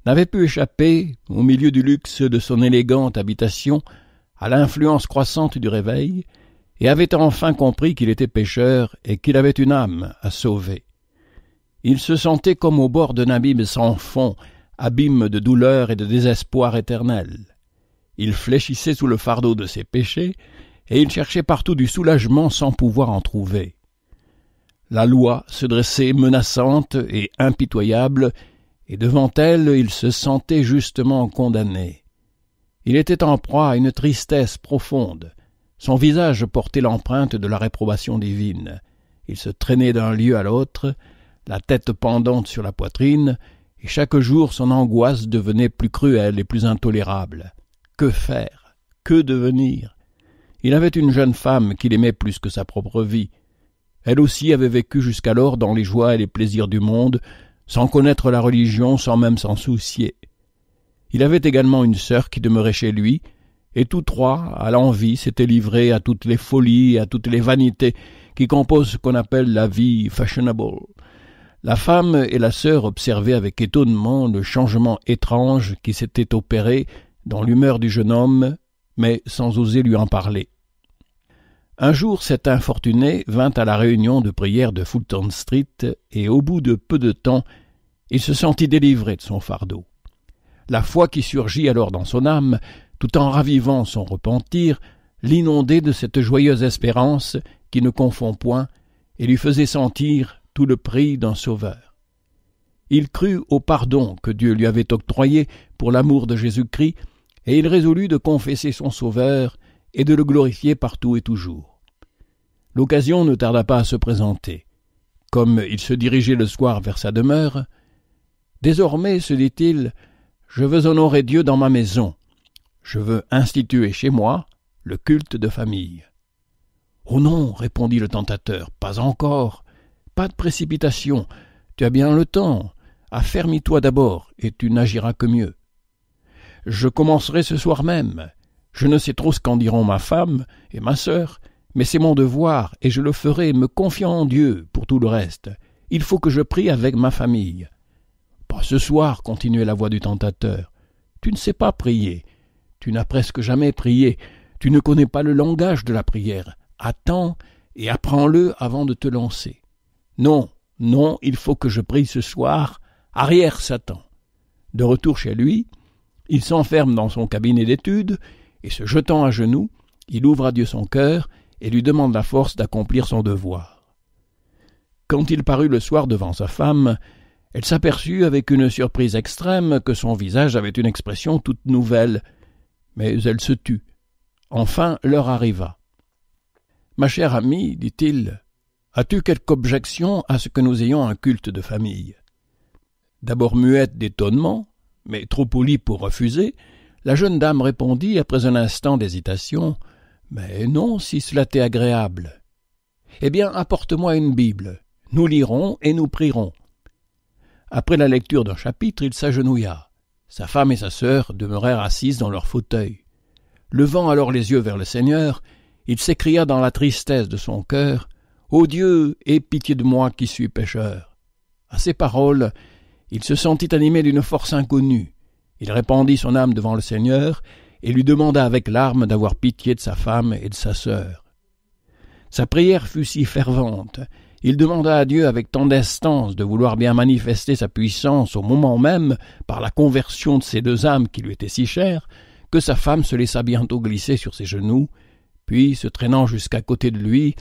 n'avait pu échapper, au milieu du luxe de son élégante habitation, à l'influence croissante du réveil, et avait enfin compris qu'il était pécheur et qu'il avait une âme à sauver. Il se sentait comme au bord d'un abîme sans fond, abîme de douleur et de désespoir éternel. Il fléchissait sous le fardeau de ses péchés, et il cherchait partout du soulagement sans pouvoir en trouver. La loi se dressait menaçante et impitoyable, et devant elle il se sentait justement condamné. Il était en proie à une tristesse profonde. Son visage portait l'empreinte de la réprobation divine. Il se traînait d'un lieu à l'autre, la tête pendante sur la poitrine, et chaque jour son angoisse devenait plus cruelle et plus intolérable. Que faire Que devenir Il avait une jeune femme qu'il aimait plus que sa propre vie. Elle aussi avait vécu jusqu'alors dans les joies et les plaisirs du monde, sans connaître la religion, sans même s'en soucier. Il avait également une sœur qui demeurait chez lui, et tous trois, à l'envie, s'étaient livrés à toutes les folies et à toutes les vanités qui composent ce qu'on appelle la vie fashionable. La femme et la sœur observaient avec étonnement le changement étrange qui s'était opéré dans l'humeur du jeune homme, mais sans oser lui en parler. Un jour, cet infortuné vint à la réunion de prière de Fulton Street et au bout de peu de temps, il se sentit délivré de son fardeau. La foi qui surgit alors dans son âme, tout en ravivant son repentir, l'inondait de cette joyeuse espérance qui ne confond point et lui faisait sentir tout le prix d'un sauveur. Il crut au pardon que Dieu lui avait octroyé pour l'amour de Jésus-Christ, et il résolut de confesser son sauveur et de le glorifier partout et toujours. L'occasion ne tarda pas à se présenter. Comme il se dirigeait le soir vers sa demeure, Désormais, se dit-il, je veux honorer Dieu dans ma maison. Je veux instituer chez moi le culte de famille. Oh non, répondit le tentateur, pas encore. Pas de précipitation. Tu as bien le temps. Affermis-toi d'abord, et tu n'agiras que mieux. Je commencerai ce soir même. Je ne sais trop ce qu'en diront ma femme et ma sœur, mais c'est mon devoir, et je le ferai, me confiant en Dieu pour tout le reste. Il faut que je prie avec ma famille. Pas ce soir, continuait la voix du tentateur. Tu ne sais pas prier. Tu n'as presque jamais prié. Tu ne connais pas le langage de la prière. Attends et apprends-le avant de te lancer. Non, non, il faut que je prie ce soir. Arrière, Satan. De retour chez lui, il s'enferme dans son cabinet d'études, et se jetant à genoux, il ouvre à Dieu son cœur et lui demande la force d'accomplir son devoir. Quand il parut le soir devant sa femme, elle s'aperçut avec une surprise extrême que son visage avait une expression toute nouvelle, mais elle se tut. Enfin l'heure arriva. Ma chère amie, dit-il, As-tu quelque objection à ce que nous ayons un culte de famille D'abord muette d'étonnement, mais trop polie pour refuser, la jeune dame répondit après un instant d'hésitation Mais non, si cela t'est agréable. Eh bien, apporte-moi une Bible. Nous lirons et nous prierons. Après la lecture d'un chapitre, il s'agenouilla. Sa femme et sa sœur demeurèrent assises dans leur fauteuil. Levant alors les yeux vers le Seigneur, il s'écria dans la tristesse de son cœur Ô Dieu, aie pitié de moi qui suis pécheur. À ces paroles, il se sentit animé d'une force inconnue. Il répandit son âme devant le Seigneur et lui demanda avec larmes d'avoir pitié de sa femme et de sa sœur. Sa prière fut si fervente, il demanda à Dieu avec tant d'instance de vouloir bien manifester sa puissance au moment même, par la conversion de ces deux âmes qui lui étaient si chères, que sa femme se laissa bientôt glisser sur ses genoux, puis, se traînant jusqu'à côté de lui,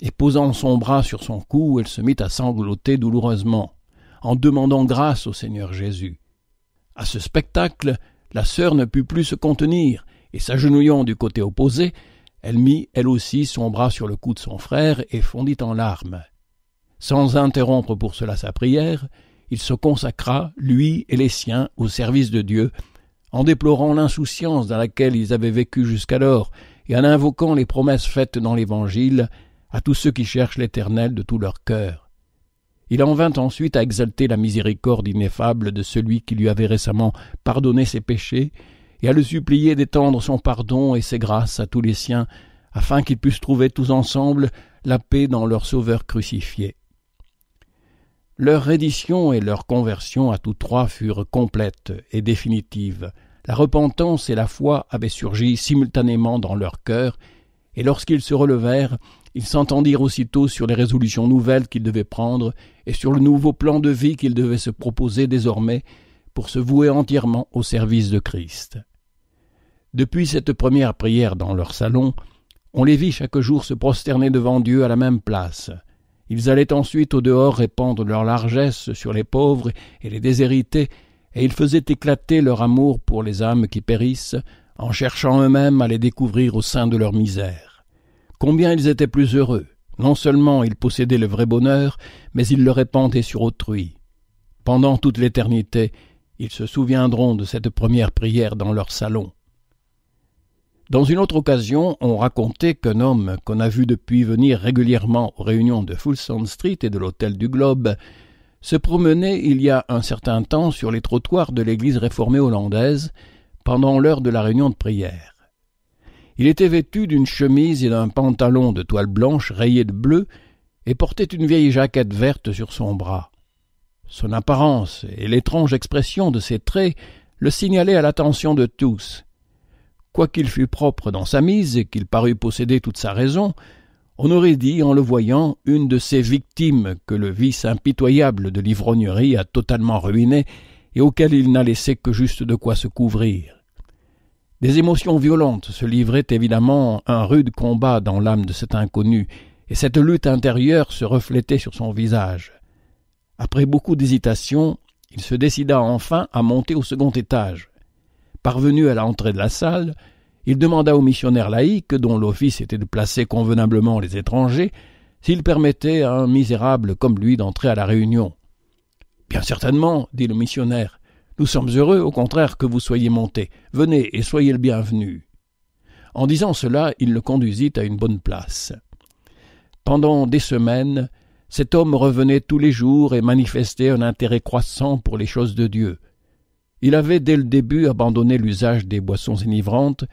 et posant son bras sur son cou, elle se mit à sangloter douloureusement, en demandant grâce au Seigneur Jésus. À ce spectacle, la sœur ne put plus se contenir, et s'agenouillant du côté opposé, elle mit elle aussi son bras sur le cou de son frère et fondit en larmes. Sans interrompre pour cela sa prière, il se consacra, lui et les siens, au service de Dieu, en déplorant l'insouciance dans laquelle ils avaient vécu jusqu'alors, et en invoquant les promesses faites dans l'Évangile à tous ceux qui cherchent l'Éternel de tout leur cœur. Il en vint ensuite à exalter la miséricorde ineffable de celui qui lui avait récemment pardonné ses péchés, et à le supplier d'étendre son pardon et ses grâces à tous les siens, afin qu'ils puissent trouver tous ensemble la paix dans leur Sauveur crucifié. Leur reddition et leur conversion à tous trois furent complètes et définitives. La repentance et la foi avaient surgi simultanément dans leur cœur, et lorsqu'ils se relevèrent, ils s'entendirent aussitôt sur les résolutions nouvelles qu'ils devaient prendre et sur le nouveau plan de vie qu'ils devaient se proposer désormais pour se vouer entièrement au service de Christ. Depuis cette première prière dans leur salon, on les vit chaque jour se prosterner devant Dieu à la même place. Ils allaient ensuite au dehors répandre leur largesse sur les pauvres et les déshérités, et ils faisaient éclater leur amour pour les âmes qui périssent, en cherchant eux-mêmes à les découvrir au sein de leur misère combien ils étaient plus heureux. Non seulement ils possédaient le vrai bonheur, mais ils le répandaient sur autrui. Pendant toute l'éternité, ils se souviendront de cette première prière dans leur salon. Dans une autre occasion, on racontait qu'un homme qu'on a vu depuis venir régulièrement aux réunions de Fulson Street et de l'Hôtel du Globe se promenait il y a un certain temps sur les trottoirs de l'église réformée hollandaise pendant l'heure de la réunion de prière. Il était vêtu d'une chemise et d'un pantalon de toile blanche rayée de bleu, et portait une vieille jaquette verte sur son bras. Son apparence et l'étrange expression de ses traits le signalaient à l'attention de tous. Quoiqu'il fût propre dans sa mise et qu'il parût posséder toute sa raison, on aurait dit, en le voyant, une de ces victimes que le vice impitoyable de l'ivrognerie a totalement ruiné et auquel il n'a laissé que juste de quoi se couvrir. Des émotions violentes se livraient évidemment un rude combat dans l'âme de cet inconnu, et cette lutte intérieure se reflétait sur son visage. Après beaucoup d'hésitation, il se décida enfin à monter au second étage. Parvenu à l'entrée de la salle, il demanda au missionnaire laïque, dont l'office était de placer convenablement les étrangers, s'il permettait à un misérable comme lui d'entrer à la réunion. Bien certainement, dit le missionnaire, nous sommes heureux, au contraire, que vous soyez monté. Venez et soyez le bienvenu. En disant cela, il le conduisit à une bonne place. Pendant des semaines, cet homme revenait tous les jours et manifestait un intérêt croissant pour les choses de Dieu. Il avait dès le début abandonné l'usage des boissons enivrantes,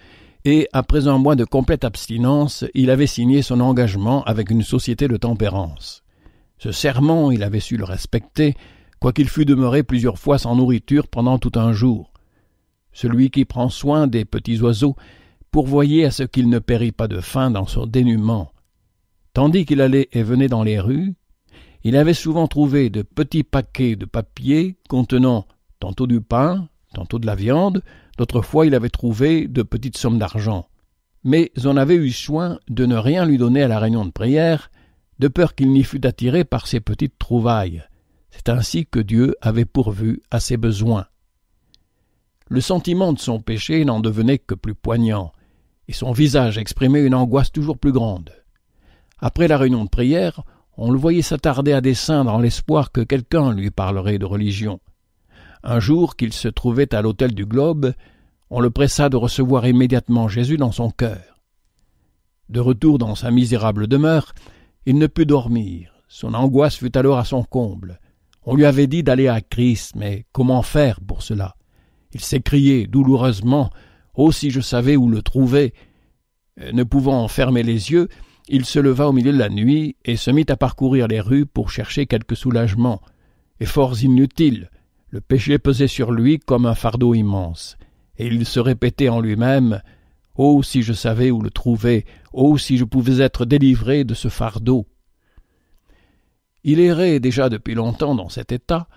et après un mois de complète abstinence, il avait signé son engagement avec une société de tempérance. Ce serment, il avait su le respecter, quoiqu'il fût demeuré plusieurs fois sans nourriture pendant tout un jour. Celui qui prend soin des petits oiseaux pourvoyait à ce qu'il ne périt pas de faim dans son dénuement. Tandis qu'il allait et venait dans les rues, il avait souvent trouvé de petits paquets de papier contenant tantôt du pain, tantôt de la viande, d'autres fois il avait trouvé de petites sommes d'argent. Mais on avait eu soin de ne rien lui donner à la réunion de prière, de peur qu'il n'y fût attiré par ces petites trouvailles, c'est ainsi que Dieu avait pourvu à ses besoins. Le sentiment de son péché n'en devenait que plus poignant, et son visage exprimait une angoisse toujours plus grande. Après la réunion de prière, on le voyait s'attarder à dessein dans l'espoir que quelqu'un lui parlerait de religion. Un jour qu'il se trouvait à l'hôtel du Globe, on le pressa de recevoir immédiatement Jésus dans son cœur. De retour dans sa misérable demeure, il ne put dormir. Son angoisse fut alors à son comble. On lui avait dit d'aller à Christ, mais comment faire pour cela Il s'écriait douloureusement Oh, si je savais où le trouver euh, Ne pouvant fermer les yeux, il se leva au milieu de la nuit et se mit à parcourir les rues pour chercher quelque soulagement. Efforts inutiles. Le péché pesait sur lui comme un fardeau immense. Et il se répétait en lui-même Oh, si je savais où le trouver Oh, si je pouvais être délivré de ce fardeau il errait déjà depuis longtemps dans cet état,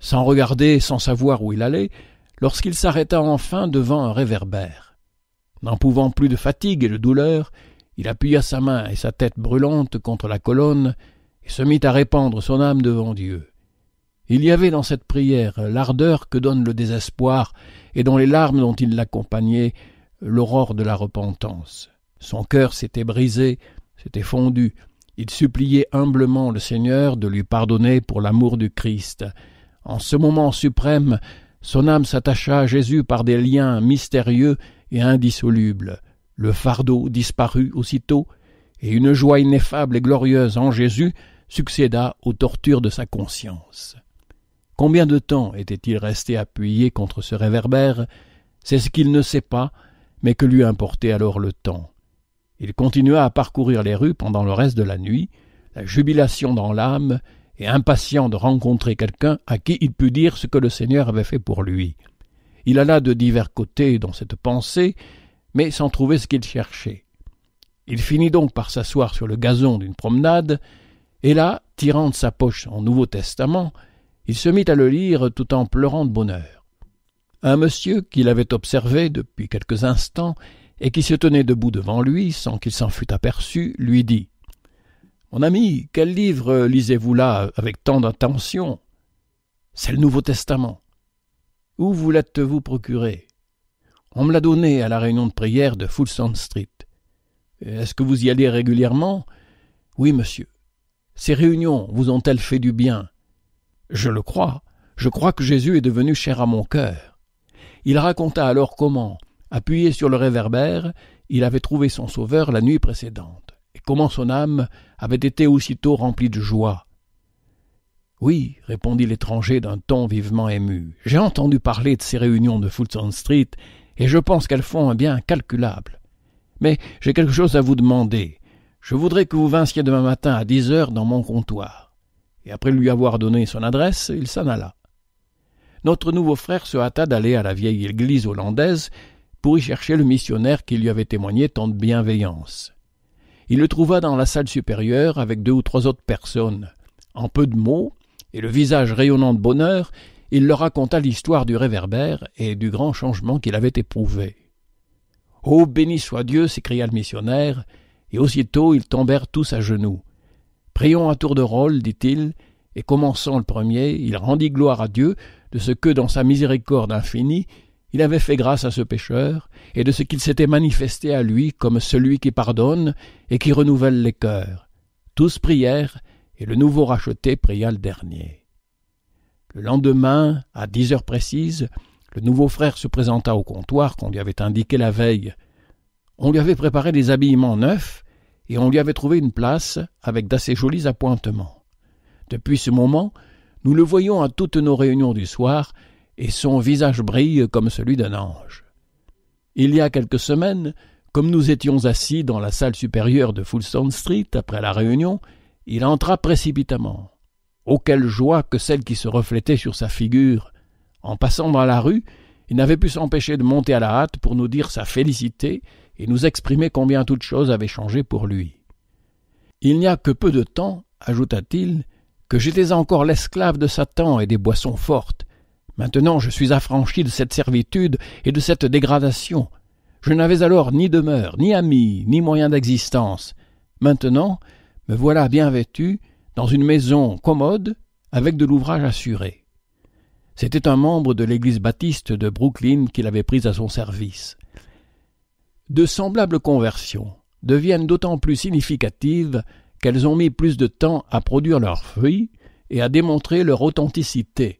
sans regarder, sans savoir où il allait, lorsqu'il s'arrêta enfin devant un réverbère. N'en pouvant plus de fatigue et de douleur, il appuya sa main et sa tête brûlante contre la colonne et se mit à répandre son âme devant Dieu. Il y avait dans cette prière l'ardeur que donne le désespoir et dans les larmes dont il l'accompagnait l'aurore de la repentance. Son cœur s'était brisé, s'était fondu, il suppliait humblement le Seigneur de lui pardonner pour l'amour du Christ. En ce moment suprême, son âme s'attacha à Jésus par des liens mystérieux et indissolubles. Le fardeau disparut aussitôt, et une joie ineffable et glorieuse en Jésus succéda aux tortures de sa conscience. Combien de temps était-il resté appuyé contre ce réverbère C'est ce qu'il ne sait pas, mais que lui importait alors le temps. Il continua à parcourir les rues pendant le reste de la nuit, la jubilation dans l'âme et impatient de rencontrer quelqu'un à qui il pût dire ce que le Seigneur avait fait pour lui. Il alla de divers côtés dans cette pensée, mais sans trouver ce qu'il cherchait. Il finit donc par s'asseoir sur le gazon d'une promenade, et là, tirant de sa poche son Nouveau Testament, il se mit à le lire tout en pleurant de bonheur. Un monsieur qu'il avait observé depuis quelques instants et qui se tenait debout devant lui sans qu'il s'en fût aperçu, lui dit Mon ami, quel livre lisez-vous là avec tant d'attention C'est le Nouveau Testament. Où vous l'êtes-vous procuré On me l'a donné à la réunion de prière de Fulton Street. Est-ce que vous y allez régulièrement Oui, monsieur. Ces réunions vous ont-elles fait du bien Je le crois. Je crois que Jésus est devenu cher à mon cœur. Il raconta alors comment, Appuyé sur le réverbère, il avait trouvé son sauveur la nuit précédente, et comment son âme avait été aussitôt remplie de joie. Oui, répondit l'étranger d'un ton vivement ému, j'ai entendu parler de ces réunions de Fulton Street, et je pense qu'elles font un bien incalculable. Mais j'ai quelque chose à vous demander. Je voudrais que vous vinssiez demain matin à dix heures dans mon comptoir. Et après lui avoir donné son adresse, il s'en alla. Notre nouveau frère se hâta d'aller à la vieille église hollandaise pour y chercher le missionnaire qui lui avait témoigné tant de bienveillance. Il le trouva dans la salle supérieure avec deux ou trois autres personnes. En peu de mots, et le visage rayonnant de bonheur, il leur raconta l'histoire du réverbère et du grand changement qu'il avait éprouvé. Ô oh, béni soit Dieu s'écria le missionnaire, et aussitôt ils tombèrent tous à genoux. Prions à tour de rôle, dit-il, et commençant le premier, il rendit gloire à Dieu de ce que, dans sa miséricorde infinie, il avait fait grâce à ce pécheur et de ce qu'il s'était manifesté à lui comme celui qui pardonne et qui renouvelle les cœurs. Tous prièrent, et le nouveau racheté pria le dernier. Le lendemain, à dix heures précises, le nouveau frère se présenta au comptoir qu'on lui avait indiqué la veille. On lui avait préparé des habillements neufs, et on lui avait trouvé une place avec d'assez jolis appointements. Depuis ce moment, nous le voyons à toutes nos réunions du soir, et son visage brille comme celui d'un ange. Il y a quelques semaines, comme nous étions assis dans la salle supérieure de Fulton Street après la réunion, il entra précipitamment. Oh quelle joie que celle qui se reflétait sur sa figure. En passant dans la rue, il n'avait pu s'empêcher de monter à la hâte pour nous dire sa félicité et nous exprimer combien toute chose avait changé pour lui. Il n'y a que peu de temps, ajouta-t-il, que j'étais encore l'esclave de Satan et des boissons fortes, Maintenant je suis affranchi de cette servitude et de cette dégradation. Je n'avais alors ni demeure, ni amis, ni moyen d'existence. Maintenant, me voilà bien vêtu, dans une maison commode, avec de l'ouvrage assuré. C'était un membre de l'église baptiste de Brooklyn qui avait prise à son service. De semblables conversions deviennent d'autant plus significatives qu'elles ont mis plus de temps à produire leurs fruits et à démontrer leur authenticité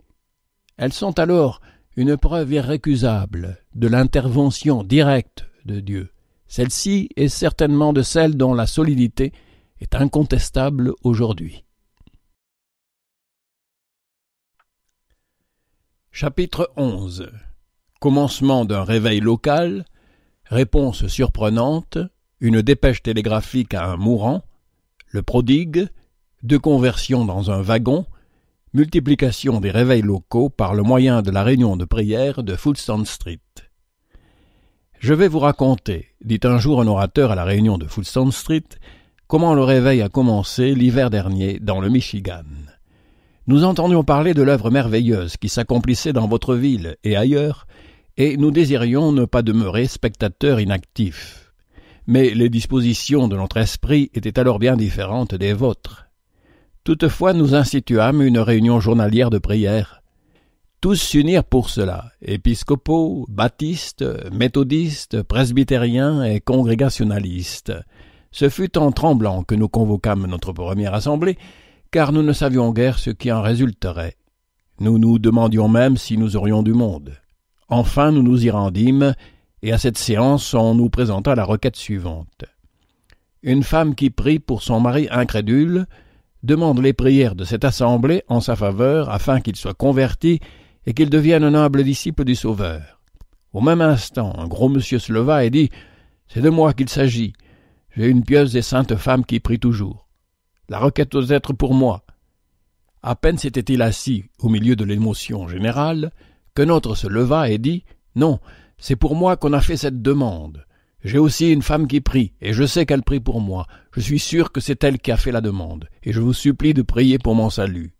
elles sont alors une preuve irrécusable de l'intervention directe de Dieu. Celle-ci est certainement de celle dont la solidité est incontestable aujourd'hui. Chapitre 11 Commencement d'un réveil local, réponse surprenante, une dépêche télégraphique à un mourant, le prodigue, deux conversions dans un wagon, multiplication des réveils locaux par le moyen de la réunion de prière de Fulton Street. Je vais vous raconter, dit un jour un orateur à la réunion de Fulton Street, comment le réveil a commencé l'hiver dernier dans le Michigan. Nous entendions parler de l'œuvre merveilleuse qui s'accomplissait dans votre ville et ailleurs, et nous désirions ne pas demeurer spectateurs inactifs. Mais les dispositions de notre esprit étaient alors bien différentes des vôtres Toutefois, nous instituâmes une réunion journalière de prière. Tous s'unirent pour cela, épiscopaux, baptistes, méthodistes, presbytériens et congrégationalistes. Ce fut en tremblant que nous convoquâmes notre première assemblée, car nous ne savions guère ce qui en résulterait. Nous nous demandions même si nous aurions du monde. Enfin, nous nous y rendîmes, et à cette séance, on nous présenta la requête suivante. Une femme qui prie pour son mari incrédule, demande les prières de cette assemblée en sa faveur afin qu'il soit converti et qu'il devienne un humble disciple du Sauveur. Au même instant, un gros monsieur se leva et dit C'est de moi qu'il s'agit. J'ai une pieuse et sainte femme qui prie toujours. La requête doit être pour moi. À peine s'était-il assis, au milieu de l'émotion générale, qu'un autre se leva et dit Non, c'est pour moi qu'on a fait cette demande. J'ai aussi une femme qui prie, et je sais qu'elle prie pour moi. Je suis sûr que c'est elle qui a fait la demande, et je vous supplie de prier pour mon salut.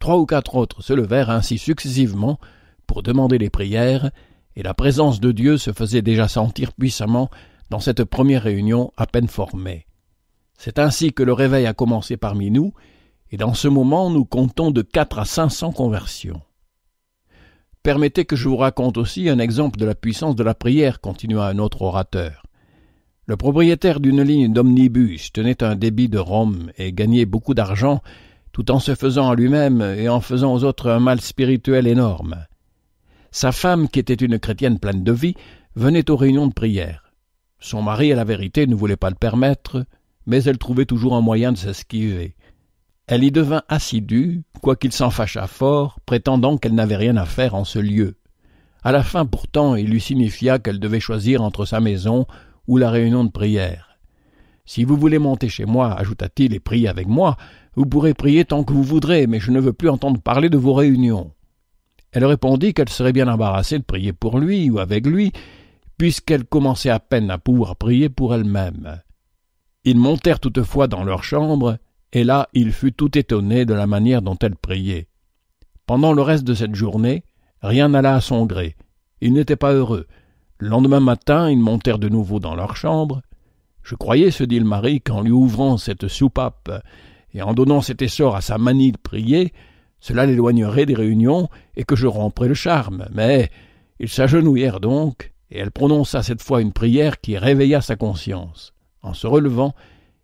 Trois ou quatre autres se levèrent ainsi successivement pour demander les prières, et la présence de Dieu se faisait déjà sentir puissamment dans cette première réunion à peine formée. C'est ainsi que le réveil a commencé parmi nous, et dans ce moment nous comptons de quatre à cinq cents conversions. Permettez que je vous raconte aussi un exemple de la puissance de la prière, continua un autre orateur. Le propriétaire d'une ligne d'omnibus tenait un débit de Rome et gagnait beaucoup d'argent, tout en se faisant à lui-même et en faisant aux autres un mal spirituel énorme. Sa femme, qui était une chrétienne pleine de vie, venait aux réunions de prière. Son mari, à la vérité, ne voulait pas le permettre, mais elle trouvait toujours un moyen de s'esquiver. Elle y devint assidue, quoiqu'il s'en fâchât fort, prétendant qu'elle n'avait rien à faire en ce lieu. À la fin pourtant, il lui signifia qu'elle devait choisir entre sa maison ou la réunion de prière. Si vous voulez monter chez moi, ajouta-t-il, et prier avec moi, vous pourrez prier tant que vous voudrez, mais je ne veux plus entendre parler de vos réunions. Elle répondit qu'elle serait bien embarrassée de prier pour lui ou avec lui, puisqu'elle commençait à peine à pouvoir prier pour elle-même. Ils montèrent toutefois dans leur chambre, et là il fut tout étonné de la manière dont elle priait. Pendant le reste de cette journée, rien n'alla à son gré. Ils n'étaient pas heureux. Le lendemain matin, ils montèrent de nouveau dans leur chambre. Je croyais, se dit le mari, qu'en lui ouvrant cette soupape et en donnant cet essor à sa manie de prier, cela l'éloignerait des réunions et que je romprais le charme. Mais ils s'agenouillèrent donc, et elle prononça cette fois une prière qui réveilla sa conscience. En se relevant,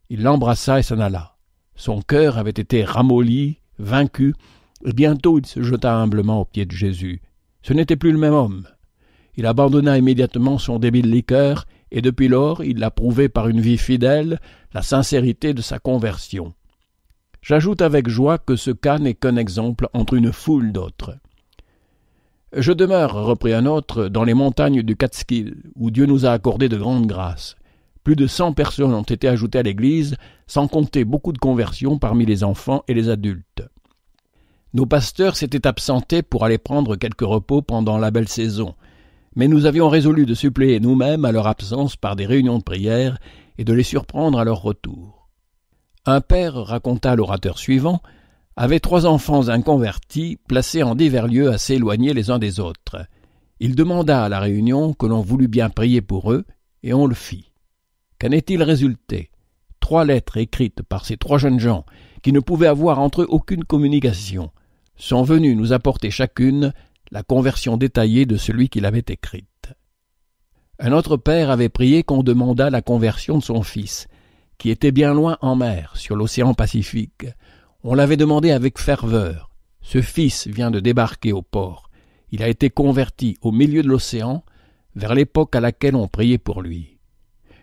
il l'embrassa et s'en alla. Son cœur avait été ramolli, vaincu, et bientôt il se jeta humblement aux pieds de Jésus. Ce n'était plus le même homme. Il abandonna immédiatement son débile liqueur, et depuis lors il l'a prouvé par une vie fidèle la sincérité de sa conversion. J'ajoute avec joie que ce cas n'est qu'un exemple entre une foule d'autres. Je demeure, reprit un autre, dans les montagnes du Katskill, où Dieu nous a accordé de grandes grâces. Plus de 100 personnes ont été ajoutées à l'Église, sans compter beaucoup de conversions parmi les enfants et les adultes. Nos pasteurs s'étaient absentés pour aller prendre quelques repos pendant la belle saison, mais nous avions résolu de suppléer nous-mêmes à leur absence par des réunions de prière et de les surprendre à leur retour. Un père raconta l'orateur suivant avait trois enfants inconvertis placés en divers lieux assez éloignés les uns des autres. Il demanda à la réunion que l'on voulût bien prier pour eux, et on le fit. Qu'en est-il résulté Trois lettres écrites par ces trois jeunes gens, qui ne pouvaient avoir entre eux aucune communication, sont venues nous apporter chacune la conversion détaillée de celui qui l'avait écrite. Un autre père avait prié qu'on demandât la conversion de son fils, qui était bien loin en mer, sur l'océan Pacifique. On l'avait demandé avec ferveur. Ce fils vient de débarquer au port. Il a été converti au milieu de l'océan, vers l'époque à laquelle on priait pour lui.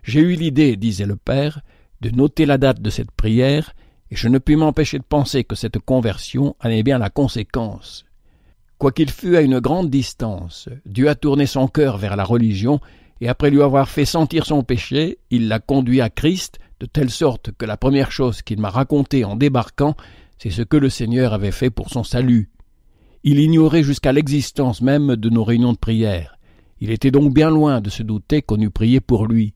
J'ai eu l'idée, disait le père, de noter la date de cette prière, et je ne puis m'empêcher de penser que cette conversion allait bien la conséquence. Quoiqu'il fût à une grande distance, Dieu a tourné son cœur vers la religion, et après lui avoir fait sentir son péché, il l'a conduit à Christ, de telle sorte que la première chose qu'il m'a racontée en débarquant, c'est ce que le Seigneur avait fait pour son salut. Il ignorait jusqu'à l'existence même de nos réunions de prière. Il était donc bien loin de se douter qu'on eût prié pour lui.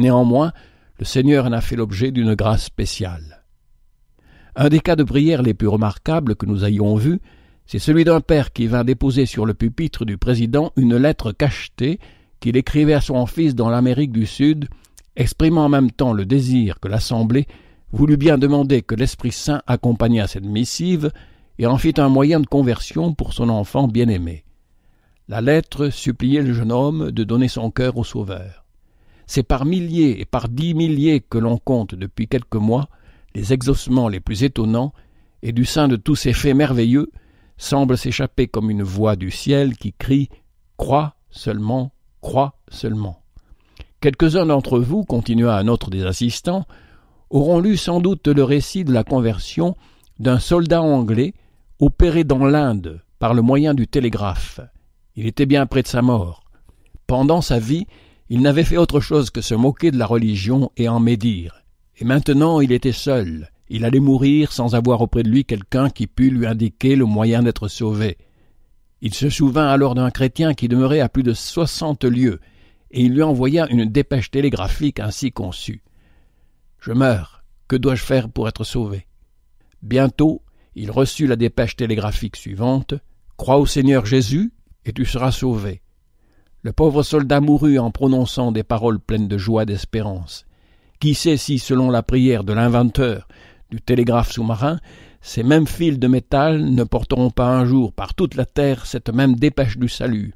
Néanmoins, le Seigneur en a fait l'objet d'une grâce spéciale. Un des cas de prière les plus remarquables que nous ayons vus, c'est celui d'un père qui vint déposer sur le pupitre du président une lettre cachetée qu'il écrivait à son fils dans l'Amérique du Sud, exprimant en même temps le désir que l'Assemblée voulut bien demander que l'Esprit Saint accompagnât cette missive et en fit un moyen de conversion pour son enfant bien-aimé. La lettre suppliait le jeune homme de donner son cœur au Sauveur. C'est par milliers et par dix milliers que l'on compte depuis quelques mois les exaucements les plus étonnants, et du sein de tous ces faits merveilleux semble s'échapper comme une voix du ciel qui crie Crois seulement, crois seulement. Quelques-uns d'entre vous, continua un autre des assistants, auront lu sans doute le récit de la conversion d'un soldat anglais opéré dans l'Inde par le moyen du télégraphe. Il était bien près de sa mort. Pendant sa vie, il n'avait fait autre chose que se moquer de la religion et en médire. Et maintenant il était seul, il allait mourir sans avoir auprès de lui quelqu'un qui pût lui indiquer le moyen d'être sauvé. Il se souvint alors d'un chrétien qui demeurait à plus de soixante lieues, et il lui envoya une dépêche télégraphique ainsi conçue. Je meurs, que dois-je faire pour être sauvé Bientôt, il reçut la dépêche télégraphique suivante Crois au Seigneur Jésus, et tu seras sauvé, le pauvre soldat mourut en prononçant des paroles pleines de joie et d'espérance. Qui sait si, selon la prière de l'inventeur du télégraphe sous-marin, ces mêmes fils de métal ne porteront pas un jour par toute la terre cette même dépêche du salut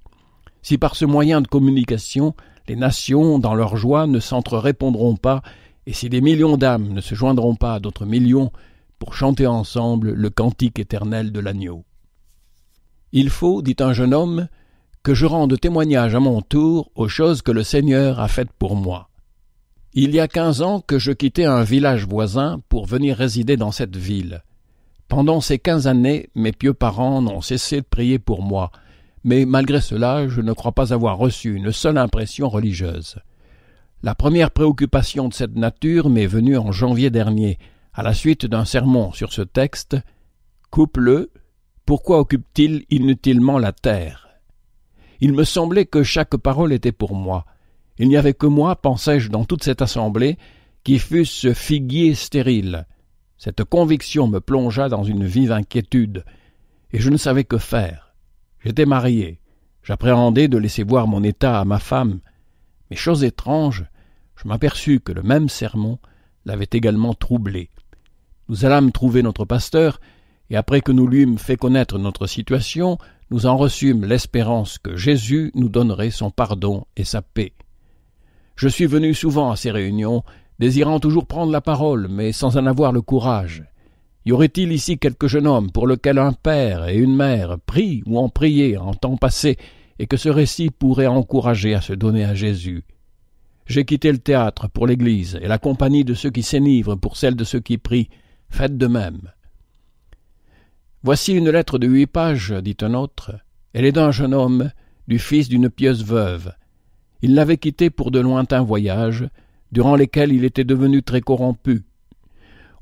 Si par ce moyen de communication, les nations, dans leur joie, ne s'entre-répondront pas, et si des millions d'âmes ne se joindront pas à d'autres millions pour chanter ensemble le cantique éternel de l'agneau. Il faut, dit un jeune homme, que je rende témoignage à mon tour aux choses que le Seigneur a faites pour moi. Il y a quinze ans que je quittais un village voisin pour venir résider dans cette ville. Pendant ces quinze années, mes pieux parents n'ont cessé de prier pour moi, mais malgré cela, je ne crois pas avoir reçu une seule impression religieuse. La première préoccupation de cette nature m'est venue en janvier dernier, à la suite d'un sermon sur ce texte Coupe-le, pourquoi occupe-t-il inutilement la terre il me semblait que chaque parole était pour moi. Il n'y avait que moi, pensais-je, dans toute cette assemblée, qui fût ce figuier stérile. Cette conviction me plongea dans une vive inquiétude, et je ne savais que faire. J'étais marié. J'appréhendais de laisser voir mon état à ma femme. Mais chose étrange, je m'aperçus que le même sermon l'avait également troublé. Nous allâmes trouver notre pasteur, et après que nous lui eûmes fait connaître notre situation, nous en reçûmes l'espérance que Jésus nous donnerait son pardon et sa paix. Je suis venu souvent à ces réunions, désirant toujours prendre la parole, mais sans en avoir le courage. Y aurait-il ici quelque jeune homme pour lequel un père et une mère prient ou ont prié en temps passé, et que ce récit pourrait encourager à se donner à Jésus J'ai quitté le théâtre pour l'Église et la compagnie de ceux qui s'enivrent pour celle de ceux qui prient. Faites de même. Voici une lettre de huit pages, dit un autre. Elle est d'un jeune homme, du fils d'une pieuse veuve. Il l'avait quitté pour de lointains voyages, durant lesquels il était devenu très corrompu.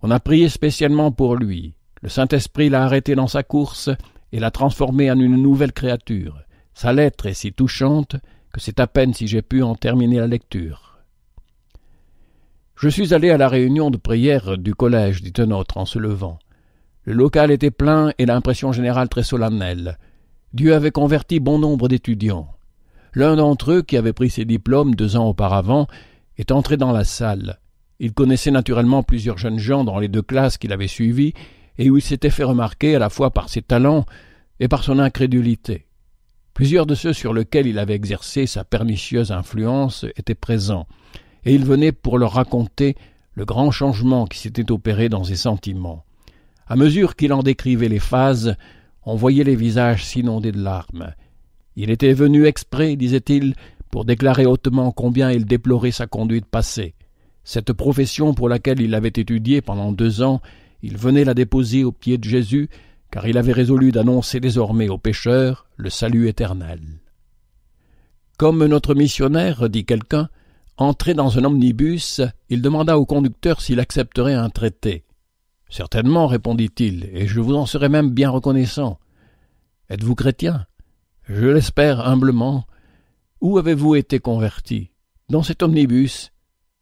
On a prié spécialement pour lui. Le Saint-Esprit l'a arrêté dans sa course et l'a transformé en une nouvelle créature. Sa lettre est si touchante que c'est à peine si j'ai pu en terminer la lecture. Je suis allé à la réunion de prière du collège, dit un autre en se levant. Le local était plein et l'impression générale très solennelle. Dieu avait converti bon nombre d'étudiants. L'un d'entre eux, qui avait pris ses diplômes deux ans auparavant, est entré dans la salle. Il connaissait naturellement plusieurs jeunes gens dans les deux classes qu'il avait suivies et où il s'était fait remarquer à la fois par ses talents et par son incrédulité. Plusieurs de ceux sur lesquels il avait exercé sa pernicieuse influence étaient présents, et il venait pour leur raconter le grand changement qui s'était opéré dans ses sentiments. À mesure qu'il en décrivait les phases, on voyait les visages s'inonder de larmes. Il était venu exprès, disait-il, pour déclarer hautement combien il déplorait sa conduite passée. Cette profession pour laquelle il avait étudié pendant deux ans, il venait la déposer aux pieds de Jésus, car il avait résolu d'annoncer désormais aux pécheurs le salut éternel. Comme notre missionnaire, dit quelqu'un, entré dans un omnibus, il demanda au conducteur s'il accepterait un traité. Certainement, répondit-il, et je vous en serai même bien reconnaissant. Êtes-vous chrétien Je l'espère humblement. Où avez-vous été converti Dans cet omnibus.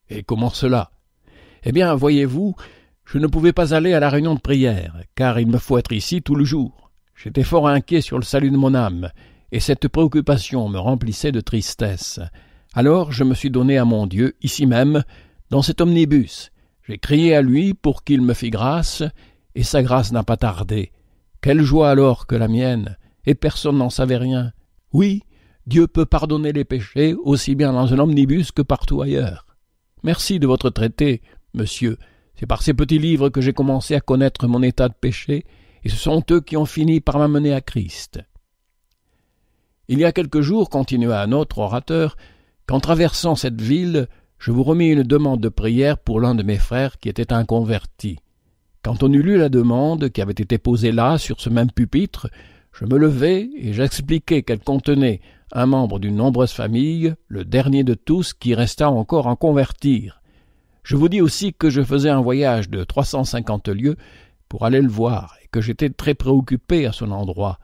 Et comment cela Eh bien, voyez-vous, je ne pouvais pas aller à la réunion de prière, car il me faut être ici tout le jour. J'étais fort inquiet sur le salut de mon âme, et cette préoccupation me remplissait de tristesse. Alors je me suis donné à mon Dieu, ici même, dans cet omnibus, j'ai crié à lui pour qu'il me fît grâce, et sa grâce n'a pas tardé. Quelle joie alors que la mienne, et personne n'en savait rien. Oui, Dieu peut pardonner les péchés aussi bien dans un omnibus que partout ailleurs. Merci de votre traité, monsieur. C'est par ces petits livres que j'ai commencé à connaître mon état de péché, et ce sont eux qui ont fini par m'amener à Christ. Il y a quelques jours, continua un autre orateur, qu'en traversant cette ville, je vous remis une demande de prière pour l'un de mes frères qui était un converti. Quand on eut lu la demande qui avait été posée là, sur ce même pupitre, je me levai et j'expliquai qu'elle contenait un membre d'une nombreuse famille, le dernier de tous qui resta encore en convertir. Je vous dis aussi que je faisais un voyage de trois cent cinquante lieues pour aller le voir et que j'étais très préoccupé à son endroit.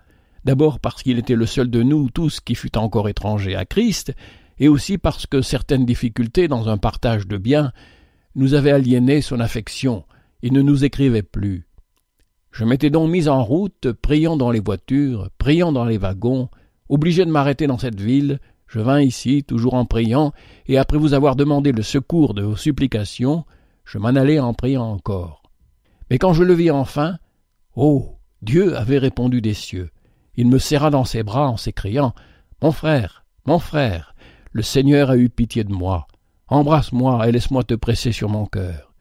D'abord parce qu'il était le seul de nous tous qui fût encore étranger à Christ, et aussi parce que certaines difficultés dans un partage de biens nous avaient aliéné son affection et ne nous écrivait plus. Je m'étais donc mis en route, priant dans les voitures, priant dans les wagons, obligé de m'arrêter dans cette ville, je vins ici, toujours en priant, et après vous avoir demandé le secours de vos supplications, je m'en allai en priant encore. Mais quand je le vis enfin, oh, Dieu avait répondu des cieux. Il me serra dans ses bras en s'écriant Mon frère, mon frère, le Seigneur a eu pitié de moi. Embrasse-moi et laisse-moi te presser sur mon cœur.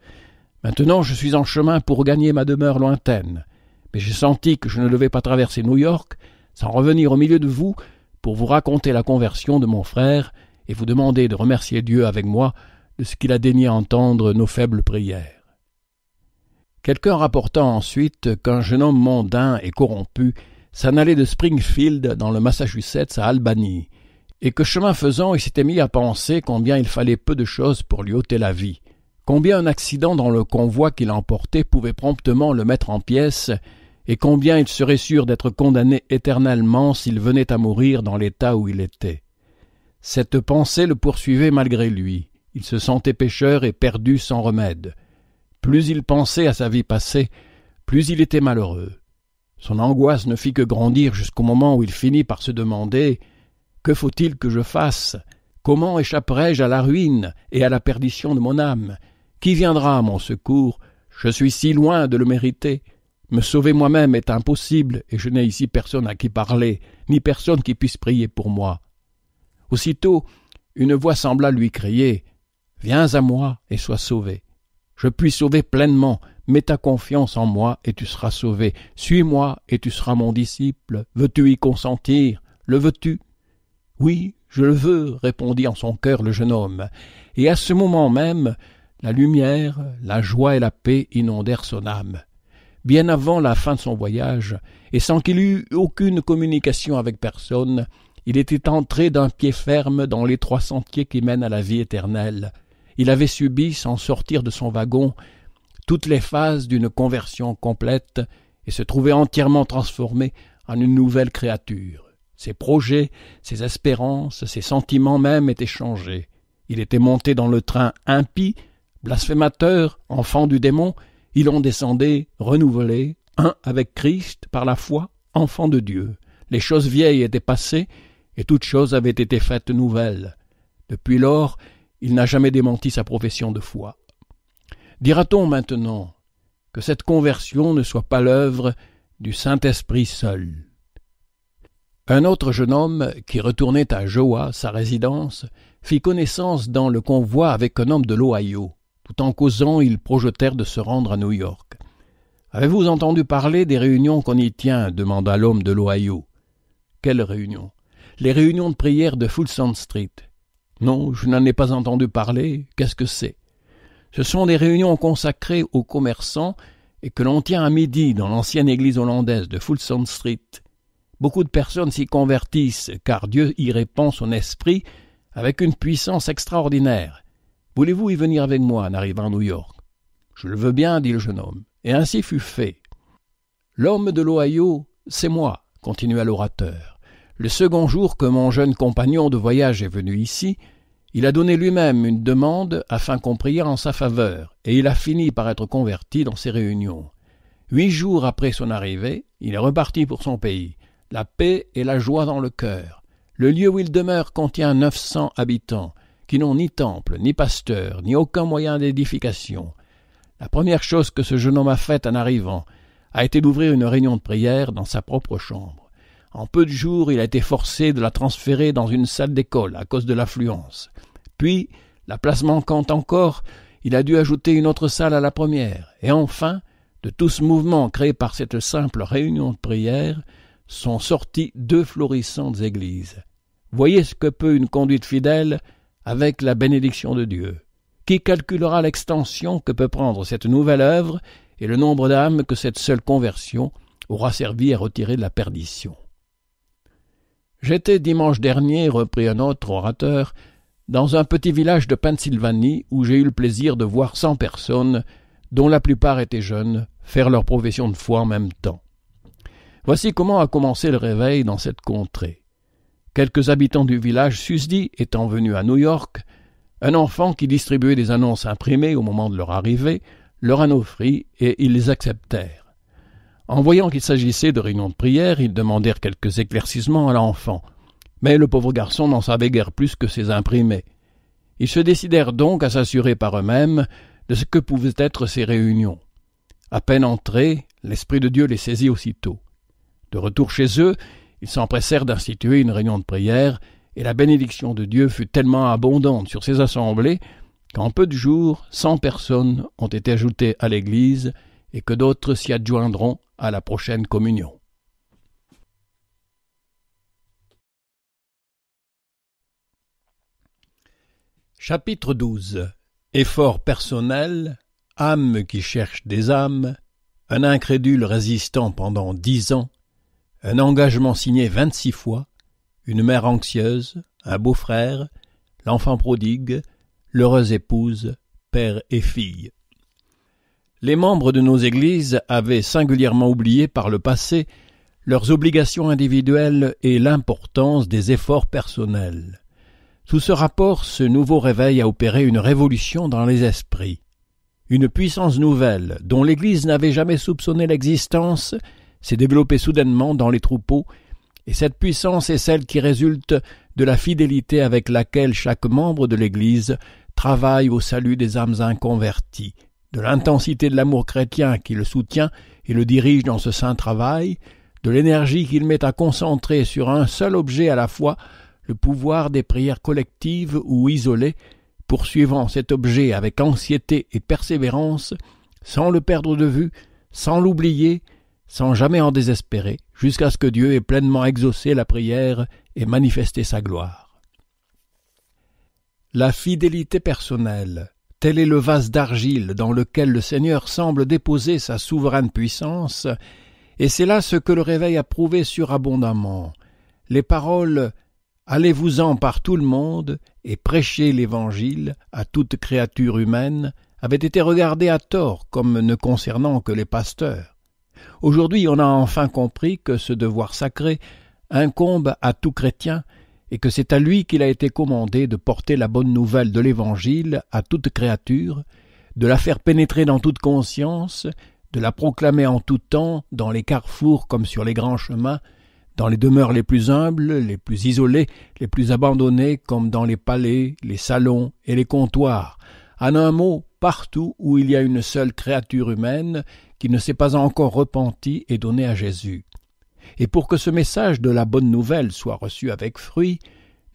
Maintenant, je suis en chemin pour gagner ma demeure lointaine. Mais j'ai senti que je ne devais pas traverser New York sans revenir au milieu de vous pour vous raconter la conversion de mon frère et vous demander de remercier Dieu avec moi de ce qu'il a daigné entendre nos faibles prières. Quelqu'un rapportant ensuite qu'un jeune homme mondain et corrompu s'en allait de Springfield dans le Massachusetts à Albany, et que chemin faisant il s'était mis à penser combien il fallait peu de choses pour lui ôter la vie, combien un accident dans le convoi qu'il emportait pouvait promptement le mettre en pièces, et combien il serait sûr d'être condamné éternellement s'il venait à mourir dans l'état où il était. Cette pensée le poursuivait malgré lui, il se sentait pécheur et perdu sans remède. Plus il pensait à sa vie passée, plus il était malheureux. Son angoisse ne fit que grandir jusqu'au moment où il finit par se demander que faut-il que je fasse Comment échapperai-je à la ruine et à la perdition de mon âme Qui viendra à mon secours Je suis si loin de le mériter. Me sauver moi-même est impossible, et je n'ai ici personne à qui parler, ni personne qui puisse prier pour moi. Aussitôt, une voix sembla lui crier Viens à moi et sois sauvé. Je puis sauver pleinement. Mets ta confiance en moi et tu seras sauvé. Suis-moi et tu seras mon disciple. Veux-tu y consentir Le veux-tu oui, je le veux, répondit en son cœur le jeune homme, et à ce moment même, la lumière, la joie et la paix inondèrent son âme. Bien avant la fin de son voyage, et sans qu'il eût aucune communication avec personne, il était entré d'un pied ferme dans les trois sentiers qui mènent à la vie éternelle. Il avait subi, sans sortir de son wagon, toutes les phases d'une conversion complète et se trouvait entièrement transformé en une nouvelle créature. Ses projets, ses espérances, ses sentiments même étaient changés. Il était monté dans le train impie, blasphémateur, enfant du démon, il en descendait, renouvelé, un avec Christ, par la foi, enfant de Dieu. Les choses vieilles étaient passées, et toutes choses avaient été faites nouvelles. Depuis lors, il n'a jamais démenti sa profession de foi. Dira-t-on maintenant que cette conversion ne soit pas l'œuvre du Saint-Esprit seul un autre jeune homme, qui retournait à Joa, sa résidence, fit connaissance dans le convoi avec un homme de l'Ohio. Tout en causant, ils projetèrent de se rendre à New York. Avez-vous entendu parler des réunions qu'on y tient demanda l'homme de l'Ohio. Quelles réunions Les réunions de prière de Fulton Street. Non, je n'en ai pas entendu parler. Qu'est-ce que c'est Ce sont des réunions consacrées aux commerçants et que l'on tient à midi dans l'ancienne église hollandaise de Fulton Street Beaucoup de personnes s'y convertissent, car Dieu y répand son esprit avec une puissance extraordinaire. Voulez-vous y venir avec moi en arrivant à New York Je le veux bien, dit le jeune homme. Et ainsi fut fait. L'homme de l'Ohio, c'est moi, continua l'orateur. Le second jour que mon jeune compagnon de voyage est venu ici, il a donné lui-même une demande afin qu'on priât en sa faveur, et il a fini par être converti dans ses réunions. Huit jours après son arrivée, il est reparti pour son pays la paix et la joie dans le cœur. Le lieu où il demeure contient neuf cents habitants, qui n'ont ni temple, ni pasteur, ni aucun moyen d'édification. La première chose que ce jeune homme a faite en arrivant a été d'ouvrir une réunion de prière dans sa propre chambre. En peu de jours, il a été forcé de la transférer dans une salle d'école à cause de l'affluence. Puis, la place manquante encore, il a dû ajouter une autre salle à la première. Et enfin, de tout ce mouvement créé par cette simple réunion de prière, sont sorties deux florissantes églises. Voyez ce que peut une conduite fidèle avec la bénédiction de Dieu. Qui calculera l'extension que peut prendre cette nouvelle œuvre et le nombre d'âmes que cette seule conversion aura servi à retirer de la perdition J'étais dimanche dernier, reprit un autre orateur, dans un petit village de Pennsylvanie où j'ai eu le plaisir de voir cent personnes, dont la plupart étaient jeunes, faire leur profession de foi en même temps. Voici comment a commencé le réveil dans cette contrée. Quelques habitants du village susdi étant venus à New York, un enfant qui distribuait des annonces imprimées au moment de leur arrivée leur en offrit et ils les acceptèrent. En voyant qu'il s'agissait de réunions de prière, ils demandèrent quelques éclaircissements à l'enfant, mais le pauvre garçon n'en savait guère plus que ses imprimés. Ils se décidèrent donc à s'assurer par eux-mêmes de ce que pouvaient être ces réunions. À peine entrés, l'Esprit de Dieu les saisit aussitôt. De retour chez eux, ils s'empressèrent d'instituer une réunion de prière, et la bénédiction de Dieu fut tellement abondante sur ces assemblées qu'en peu de jours, cent personnes ont été ajoutées à l'Église et que d'autres s'y adjoindront à la prochaine communion. Chapitre 12 Effort personnel, âme qui cherche des âmes, un incrédule résistant pendant dix ans, un engagement signé vingt-six fois, une mère anxieuse, un beau-frère, l'enfant prodigue, l'heureuse épouse, père et fille. Les membres de nos églises avaient singulièrement oublié par le passé leurs obligations individuelles et l'importance des efforts personnels. Sous ce rapport, ce nouveau réveil a opéré une révolution dans les esprits. Une puissance nouvelle dont l'Église n'avait jamais soupçonné l'existence s'est développée soudainement dans les troupeaux, et cette puissance est celle qui résulte de la fidélité avec laquelle chaque membre de l'Église travaille au salut des âmes inconverties, de l'intensité de l'amour chrétien qui le soutient et le dirige dans ce saint travail, de l'énergie qu'il met à concentrer sur un seul objet à la fois, le pouvoir des prières collectives ou isolées, poursuivant cet objet avec anxiété et persévérance, sans le perdre de vue, sans l'oublier, sans jamais en désespérer, jusqu'à ce que Dieu ait pleinement exaucé la prière et manifesté sa gloire. La fidélité personnelle, tel est le vase d'argile dans lequel le Seigneur semble déposer sa souveraine puissance, et c'est là ce que le réveil a prouvé surabondamment. Les paroles Allez-vous-en par tout le monde et prêchez l'Évangile à toute créature humaine avaient été regardées à tort comme ne concernant que les pasteurs. Aujourd'hui, on a enfin compris que ce devoir sacré incombe à tout chrétien et que c'est à lui qu'il a été commandé de porter la bonne nouvelle de l'Évangile à toute créature, de la faire pénétrer dans toute conscience, de la proclamer en tout temps, dans les carrefours comme sur les grands chemins, dans les demeures les plus humbles, les plus isolées, les plus abandonnées comme dans les palais, les salons et les comptoirs, en un mot, partout où il y a une seule créature humaine, qui ne s'est pas encore repenti et donné à Jésus. Et pour que ce message de la bonne nouvelle soit reçu avec fruit,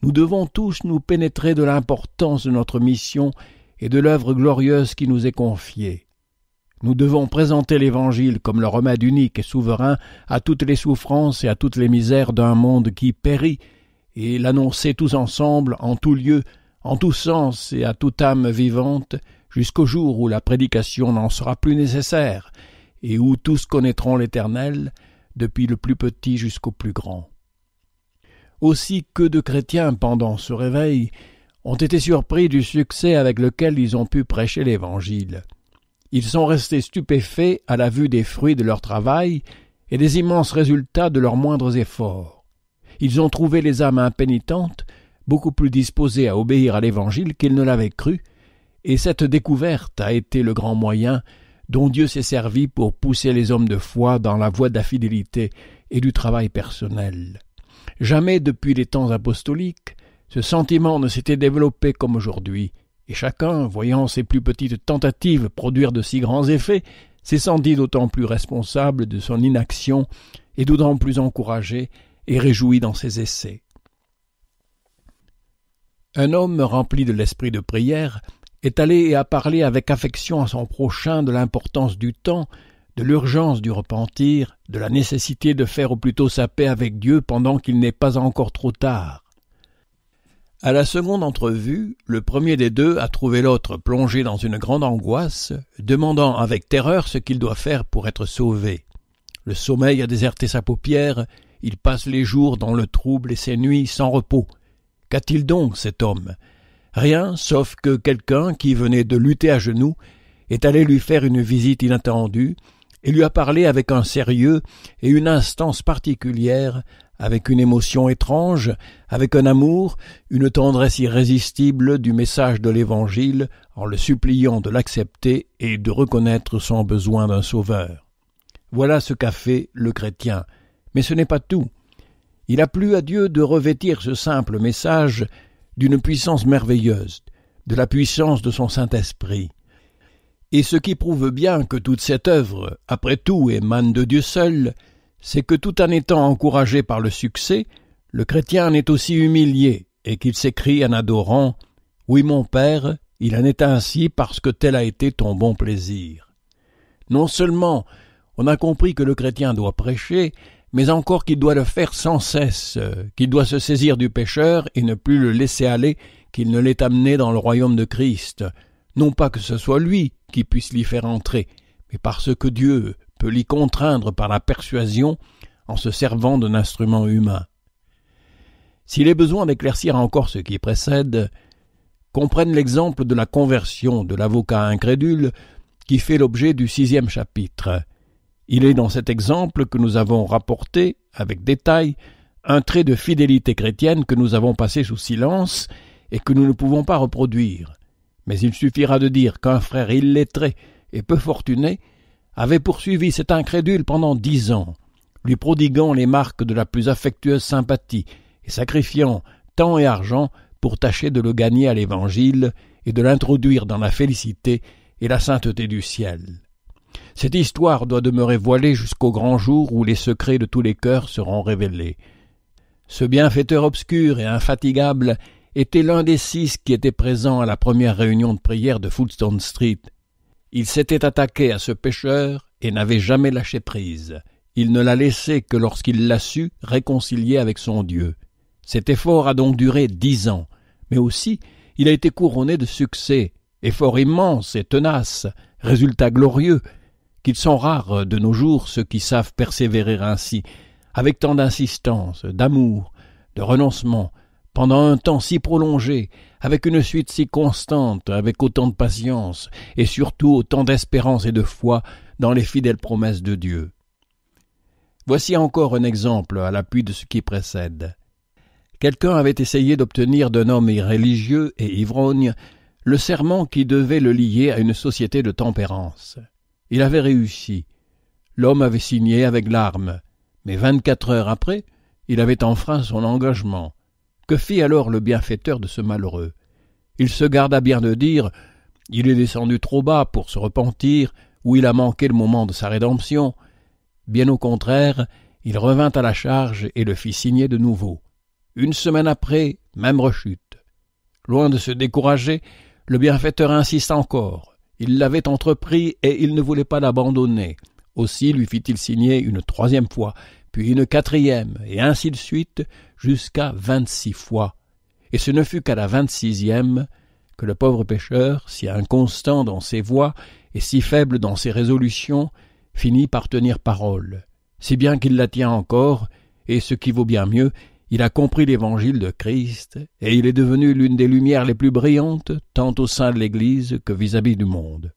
nous devons tous nous pénétrer de l'importance de notre mission et de l'œuvre glorieuse qui nous est confiée. Nous devons présenter l'Évangile comme le remède unique et souverain à toutes les souffrances et à toutes les misères d'un monde qui périt, et l'annoncer tous ensemble, en tout lieu, en tout sens et à toute âme vivante, jusqu'au jour où la prédication n'en sera plus nécessaire, et où tous connaîtront l'Éternel, depuis le plus petit jusqu'au plus grand. Aussi que de chrétiens, pendant ce réveil, ont été surpris du succès avec lequel ils ont pu prêcher l'Évangile. Ils sont restés stupéfaits à la vue des fruits de leur travail et des immenses résultats de leurs moindres efforts. Ils ont trouvé les âmes impénitentes beaucoup plus disposées à obéir à l'Évangile qu'ils ne l'avaient cru, et cette découverte a été le grand moyen dont Dieu s'est servi pour pousser les hommes de foi dans la voie de la fidélité et du travail personnel. Jamais depuis les temps apostoliques, ce sentiment ne s'était développé comme aujourd'hui, et chacun, voyant ses plus petites tentatives produire de si grands effets, s'est senti d'autant plus responsable de son inaction et d'autant plus encouragé et réjoui dans ses essais. Un homme rempli de l'esprit de prière est allé et a parlé avec affection à son prochain de l'importance du temps, de l'urgence du repentir, de la nécessité de faire au plus tôt sa paix avec Dieu pendant qu'il n'est pas encore trop tard. À la seconde entrevue, le premier des deux a trouvé l'autre plongé dans une grande angoisse, demandant avec terreur ce qu'il doit faire pour être sauvé. Le sommeil a déserté sa paupière, il passe les jours dans le trouble et ses nuits sans repos. Qu'a-t-il donc, cet homme Rien sauf que quelqu'un qui venait de lutter à genoux est allé lui faire une visite inattendue et lui a parlé avec un sérieux et une instance particulière, avec une émotion étrange, avec un amour, une tendresse irrésistible du message de l'Évangile en le suppliant de l'accepter et de reconnaître son besoin d'un sauveur. Voilà ce qu'a fait le chrétien. Mais ce n'est pas tout. Il a plu à Dieu de revêtir ce simple message d'une puissance merveilleuse, de la puissance de son Saint-Esprit. Et ce qui prouve bien que toute cette œuvre, après tout, émane de Dieu seul, c'est que tout en étant encouragé par le succès, le chrétien en est aussi humilié, et qu'il s'écrie en adorant Oui, mon Père, il en est ainsi parce que tel a été ton bon plaisir. Non seulement on a compris que le chrétien doit prêcher, mais encore qu'il doit le faire sans cesse, euh, qu'il doit se saisir du pécheur et ne plus le laisser aller, qu'il ne l'ait amené dans le royaume de Christ, non pas que ce soit lui qui puisse l'y faire entrer, mais parce que Dieu peut l'y contraindre par la persuasion en se servant d'un instrument humain. S'il est besoin d'éclaircir encore ce qui précède, comprenne l'exemple de la conversion de l'avocat incrédule qui fait l'objet du sixième chapitre. Il est dans cet exemple que nous avons rapporté, avec détail, un trait de fidélité chrétienne que nous avons passé sous silence et que nous ne pouvons pas reproduire. Mais il suffira de dire qu'un frère illettré et peu fortuné avait poursuivi cet incrédule pendant dix ans, lui prodiguant les marques de la plus affectueuse sympathie et sacrifiant temps et argent pour tâcher de le gagner à l'Évangile et de l'introduire dans la félicité et la sainteté du ciel. Cette histoire doit demeurer voilée jusqu'au grand jour où les secrets de tous les cœurs seront révélés. Ce bienfaiteur obscur et infatigable était l'un des six qui étaient présents à la première réunion de prière de Fulton Street. Il s'était attaqué à ce pécheur et n'avait jamais lâché prise. Il ne l'a laissé que lorsqu'il l'a su réconcilier avec son Dieu. Cet effort a donc duré dix ans, mais aussi il a été couronné de succès, effort immense et tenace, résultat glorieux, qu'ils sont rares de nos jours ceux qui savent persévérer ainsi, avec tant d'insistance, d'amour, de renoncement, pendant un temps si prolongé, avec une suite si constante, avec autant de patience, et surtout autant d'espérance et de foi dans les fidèles promesses de Dieu. Voici encore un exemple à l'appui de ce qui précède. Quelqu'un avait essayé d'obtenir d'un homme irréligieux et ivrogne le serment qui devait le lier à une société de tempérance. Il avait réussi. L'homme avait signé avec l'arme. Mais vingt-quatre heures après, il avait enfreint son engagement. Que fit alors le bienfaiteur de ce malheureux Il se garda bien de dire Il est descendu trop bas pour se repentir, ou il a manqué le moment de sa rédemption. Bien au contraire, il revint à la charge et le fit signer de nouveau. Une semaine après, même rechute. Loin de se décourager, le bienfaiteur insiste encore. Il l'avait entrepris et il ne voulait pas l'abandonner. Aussi lui fit-il signer une troisième fois, puis une quatrième, et ainsi de suite, jusqu'à vingt-six fois. Et ce ne fut qu'à la vingt-sixième que le pauvre pêcheur, si inconstant dans ses voies et si faible dans ses résolutions, finit par tenir parole, si bien qu'il la tient encore, et ce qui vaut bien mieux, il a compris l'évangile de Christ et il est devenu l'une des lumières les plus brillantes tant au sein de l'Église que vis-à-vis du monde.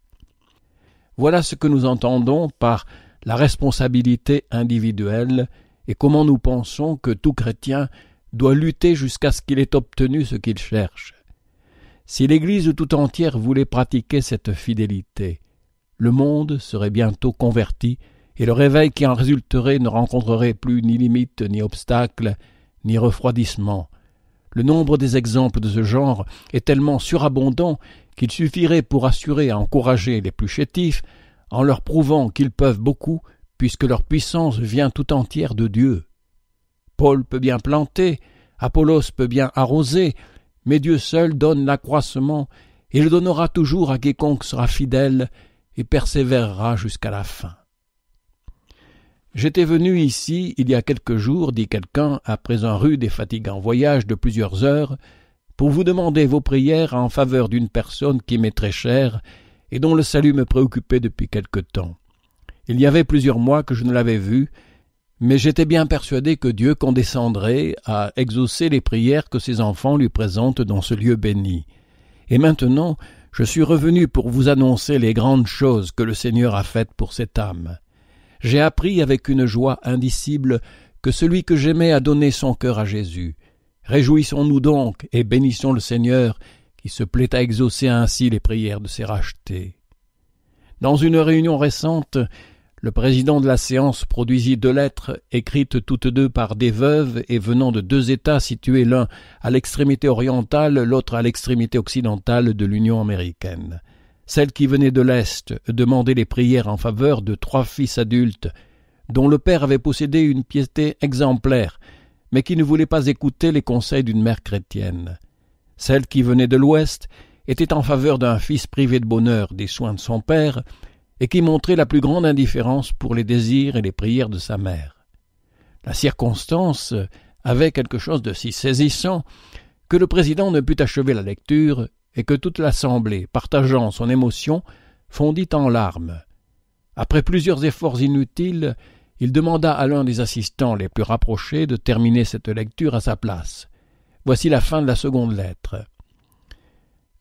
Voilà ce que nous entendons par la responsabilité individuelle et comment nous pensons que tout chrétien doit lutter jusqu'à ce qu'il ait obtenu ce qu'il cherche. Si l'Église tout entière voulait pratiquer cette fidélité, le monde serait bientôt converti, et le réveil qui en résulterait ne rencontrerait plus ni limites ni obstacles ni refroidissement. Le nombre des exemples de ce genre est tellement surabondant qu'il suffirait pour assurer à encourager les plus chétifs en leur prouvant qu'ils peuvent beaucoup puisque leur puissance vient tout entière de Dieu. Paul peut bien planter, Apollos peut bien arroser, mais Dieu seul donne l'accroissement et le donnera toujours à quiconque sera fidèle et persévérera jusqu'à la fin. J'étais venu ici il y a quelques jours, dit quelqu'un, après un rude et fatigant voyage de plusieurs heures, pour vous demander vos prières en faveur d'une personne qui m'est très chère et dont le salut me préoccupait depuis quelque temps. Il y avait plusieurs mois que je ne l'avais vue, mais j'étais bien persuadé que Dieu condescendrait à exaucer les prières que ses enfants lui présentent dans ce lieu béni. Et maintenant, je suis revenu pour vous annoncer les grandes choses que le Seigneur a faites pour cette âme j'ai appris avec une joie indicible que celui que j'aimais a donné son cœur à Jésus. Réjouissons-nous donc et bénissons le Seigneur qui se plaît à exaucer ainsi les prières de ses rachetés. Dans une réunion récente, le président de la séance produisit deux lettres, écrites toutes deux par des veuves et venant de deux États situés l'un à l'extrémité orientale, l'autre à l'extrémité occidentale de l'Union américaine celle qui venait de l'Est, demandait les prières en faveur de trois fils adultes, dont le père avait possédé une piété exemplaire, mais qui ne voulait pas écouter les conseils d'une mère chrétienne. Celle qui venait de l'Ouest était en faveur d'un fils privé de bonheur des soins de son père, et qui montrait la plus grande indifférence pour les désirs et les prières de sa mère. La circonstance avait quelque chose de si saisissant que le président ne put achever la lecture et que toute l'assemblée, partageant son émotion, fondit en larmes. Après plusieurs efforts inutiles, il demanda à l'un des assistants les plus rapprochés de terminer cette lecture à sa place. Voici la fin de la seconde lettre.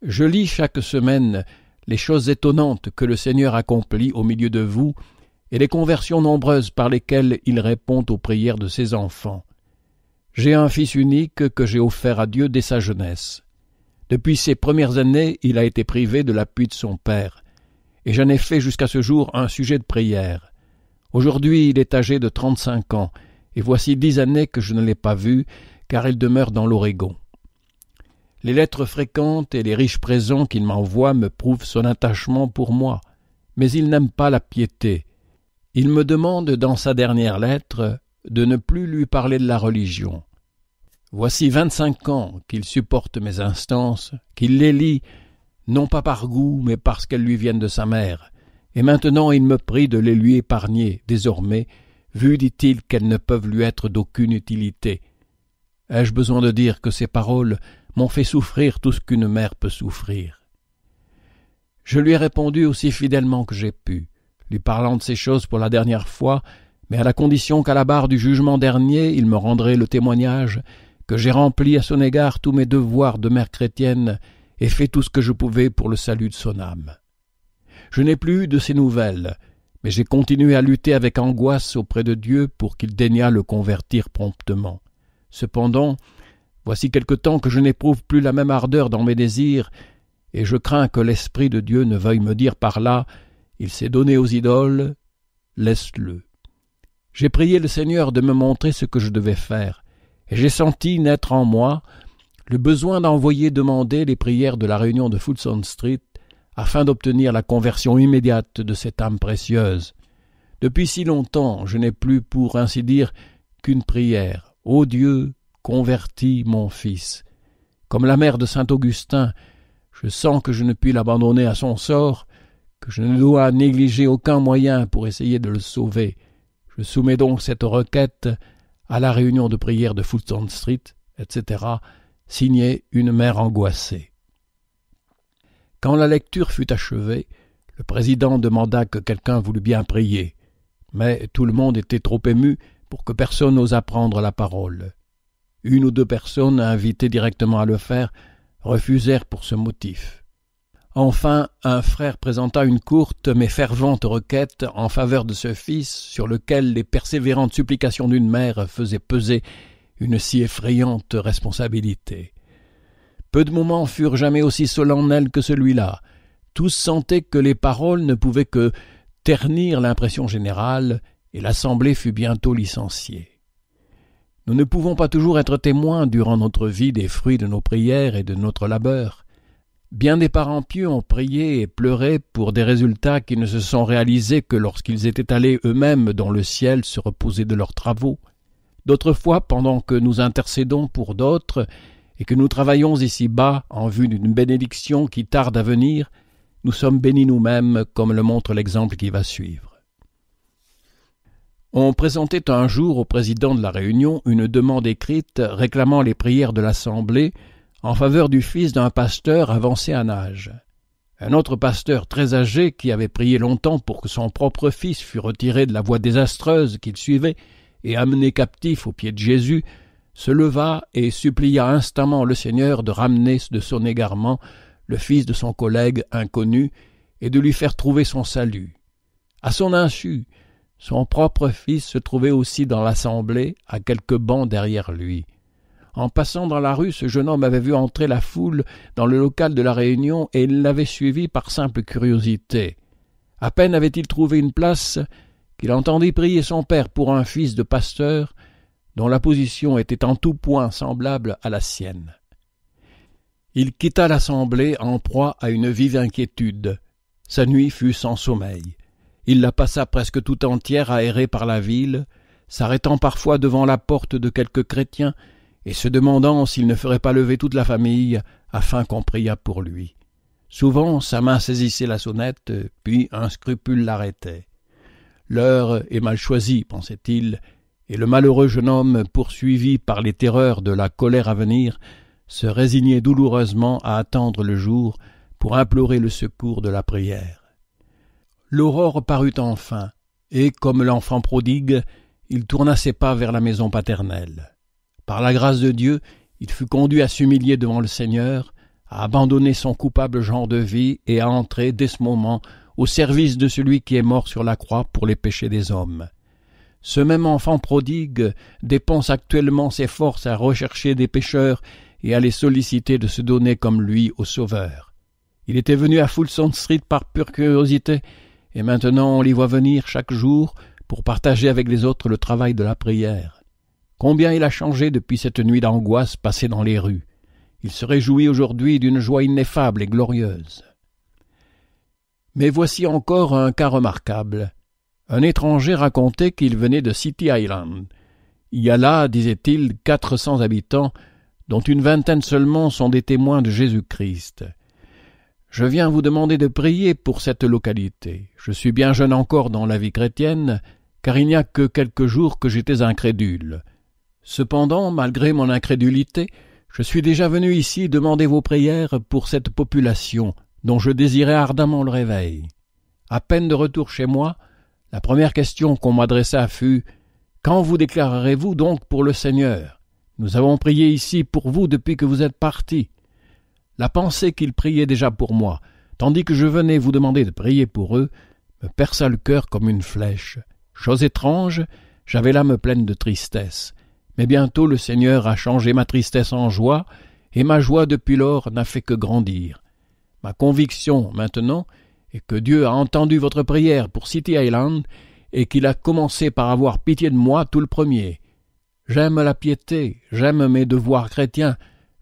Je lis chaque semaine les choses étonnantes que le Seigneur accomplit au milieu de vous et les conversions nombreuses par lesquelles il répond aux prières de ses enfants. J'ai un fils unique que j'ai offert à Dieu dès sa jeunesse. Depuis ses premières années, il a été privé de l'appui de son père, et j'en ai fait jusqu'à ce jour un sujet de prière. Aujourd'hui, il est âgé de trente-cinq ans, et voici dix années que je ne l'ai pas vu, car il demeure dans l'Oregon. Les lettres fréquentes et les riches présents qu'il m'envoie me prouvent son attachement pour moi, mais il n'aime pas la piété. Il me demande dans sa dernière lettre de ne plus lui parler de la religion. Voici vingt-cinq ans qu'il supporte mes instances, qu'il les lit, non pas par goût, mais parce qu'elles lui viennent de sa mère. Et maintenant il me prie de les lui épargner, désormais, vu, dit-il, qu'elles ne peuvent lui être d'aucune utilité. Ai-je besoin de dire que ces paroles m'ont fait souffrir tout ce qu'une mère peut souffrir Je lui ai répondu aussi fidèlement que j'ai pu, lui parlant de ces choses pour la dernière fois, mais à la condition qu'à la barre du jugement dernier il me rendrait le témoignage que j'ai rempli à son égard tous mes devoirs de mère chrétienne et fait tout ce que je pouvais pour le salut de son âme. Je n'ai plus eu de ses nouvelles, mais j'ai continué à lutter avec angoisse auprès de Dieu pour qu'il daignât le convertir promptement. Cependant, voici quelque temps que je n'éprouve plus la même ardeur dans mes désirs, et je crains que l'Esprit de Dieu ne veuille me dire par là Il s'est donné aux idoles, laisse-le. J'ai prié le Seigneur de me montrer ce que je devais faire, j'ai senti naître en moi le besoin d'envoyer demander les prières de la réunion de Fulton Street afin d'obtenir la conversion immédiate de cette âme précieuse. Depuis si longtemps, je n'ai plus, pour ainsi dire, qu'une prière. Ô Dieu, convertis mon fils. Comme la mère de saint Augustin, je sens que je ne puis l'abandonner à son sort, que je ne dois négliger aucun moyen pour essayer de le sauver. Je soumets donc cette requête à la réunion de prière de Fulton Street, etc., signait une mère angoissée. Quand la lecture fut achevée, le président demanda que quelqu'un voulût bien prier, mais tout le monde était trop ému pour que personne osât prendre la parole. Une ou deux personnes invitées directement à le faire refusèrent pour ce motif. Enfin, un frère présenta une courte mais fervente requête en faveur de ce fils sur lequel les persévérantes supplications d'une mère faisaient peser une si effrayante responsabilité. Peu de moments furent jamais aussi solennels que celui-là. Tous sentaient que les paroles ne pouvaient que ternir l'impression générale, et l'assemblée fut bientôt licenciée. Nous ne pouvons pas toujours être témoins durant notre vie des fruits de nos prières et de notre labeur. Bien des parents pieux ont prié et pleuré pour des résultats qui ne se sont réalisés que lorsqu'ils étaient allés eux-mêmes dans le ciel se reposer de leurs travaux. D'autres fois, pendant que nous intercédons pour d'autres et que nous travaillons ici-bas en vue d'une bénédiction qui tarde à venir, nous sommes bénis nous-mêmes, comme le montre l'exemple qui va suivre. On présentait un jour au président de la Réunion une demande écrite réclamant les prières de l'Assemblée en faveur du fils d'un pasteur avancé en âge. Un autre pasteur très âgé qui avait prié longtemps pour que son propre fils fût retiré de la voie désastreuse qu'il suivait et amené captif aux pieds de Jésus, se leva et supplia instamment le Seigneur de ramener de son égarement le fils de son collègue inconnu et de lui faire trouver son salut. À son insu, son propre fils se trouvait aussi dans l'assemblée, à quelques bancs derrière lui. En passant dans la rue, ce jeune homme avait vu entrer la foule dans le local de la Réunion et il l'avait suivi par simple curiosité. À peine avait-il trouvé une place qu'il entendit prier son père pour un fils de pasteur dont la position était en tout point semblable à la sienne. Il quitta l'assemblée en proie à une vive inquiétude. Sa nuit fut sans sommeil. Il la passa presque tout entière à errer par la ville, s'arrêtant parfois devant la porte de quelques chrétiens et se demandant s'il ne ferait pas lever toute la famille afin qu'on priât pour lui. Souvent sa main saisissait la sonnette, puis un scrupule l'arrêtait. L'heure est mal choisie, pensait-il, et le malheureux jeune homme, poursuivi par les terreurs de la colère à venir, se résignait douloureusement à attendre le jour pour implorer le secours de la prière. L'aurore parut enfin, et comme l'enfant prodigue, il tourna ses pas vers la maison paternelle. Par la grâce de Dieu, il fut conduit à s'humilier devant le Seigneur, à abandonner son coupable genre de vie et à entrer, dès ce moment, au service de celui qui est mort sur la croix pour les péchés des hommes. Ce même enfant prodigue dépense actuellement ses forces à rechercher des pécheurs et à les solliciter de se donner comme lui au Sauveur. Il était venu à Fulton Street par pure curiosité, et maintenant on l'y voit venir chaque jour pour partager avec les autres le travail de la prière. Combien il a changé depuis cette nuit d'angoisse passée dans les rues. Il se réjouit aujourd'hui d'une joie ineffable et glorieuse. Mais voici encore un cas remarquable. Un étranger racontait qu'il venait de City Island. Il y a là, disait-il, quatre cents habitants, dont une vingtaine seulement sont des témoins de Jésus-Christ. Je viens vous demander de prier pour cette localité. Je suis bien jeune encore dans la vie chrétienne, car il n'y a que quelques jours que j'étais incrédule. Cependant, malgré mon incrédulité, je suis déjà venu ici demander vos prières pour cette population dont je désirais ardemment le réveil. À peine de retour chez moi, la première question qu'on m'adressa fut Quand vous déclarerez-vous donc pour le Seigneur Nous avons prié ici pour vous depuis que vous êtes parti. La pensée qu'ils priaient déjà pour moi, tandis que je venais vous demander de prier pour eux, me perça le cœur comme une flèche. Chose étrange, j'avais l'âme pleine de tristesse. Mais bientôt le Seigneur a changé ma tristesse en joie, et ma joie depuis lors n'a fait que grandir. Ma conviction maintenant est que Dieu a entendu votre prière pour City Island et qu'il a commencé par avoir pitié de moi tout le premier. J'aime la piété, j'aime mes devoirs chrétiens,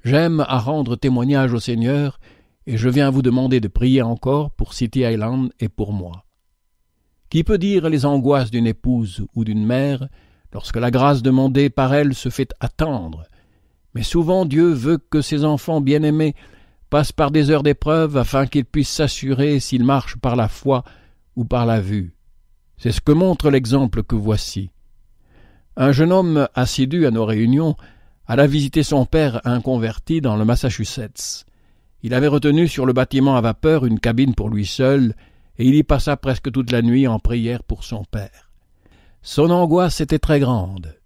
j'aime à rendre témoignage au Seigneur, et je viens vous demander de prier encore pour City Island et pour moi. Qui peut dire les angoisses d'une épouse ou d'une mère lorsque la grâce demandée par elle se fait attendre. Mais souvent Dieu veut que ses enfants bien-aimés passent par des heures d'épreuve afin qu'ils puissent s'assurer s'ils marchent par la foi ou par la vue. C'est ce que montre l'exemple que voici. Un jeune homme assidu à nos réunions alla visiter son père, inconverti, dans le Massachusetts. Il avait retenu sur le bâtiment à vapeur une cabine pour lui seul, et il y passa presque toute la nuit en prière pour son père. Son angoisse était très grande.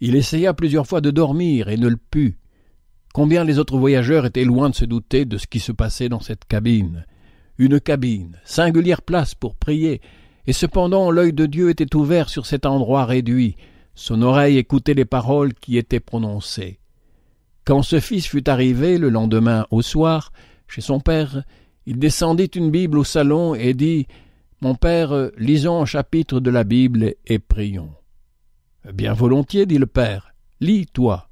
Il essaya plusieurs fois de dormir et ne le put. Combien les autres voyageurs étaient loin de se douter de ce qui se passait dans cette cabine. Une cabine, singulière place pour prier, et cependant l'œil de Dieu était ouvert sur cet endroit réduit, son oreille écoutait les paroles qui étaient prononcées. Quand ce fils fut arrivé le lendemain au soir, chez son père, il descendit une Bible au salon et dit mon père, euh, lisons un chapitre de la Bible et prions. Bien volontiers, dit le père, lis-toi.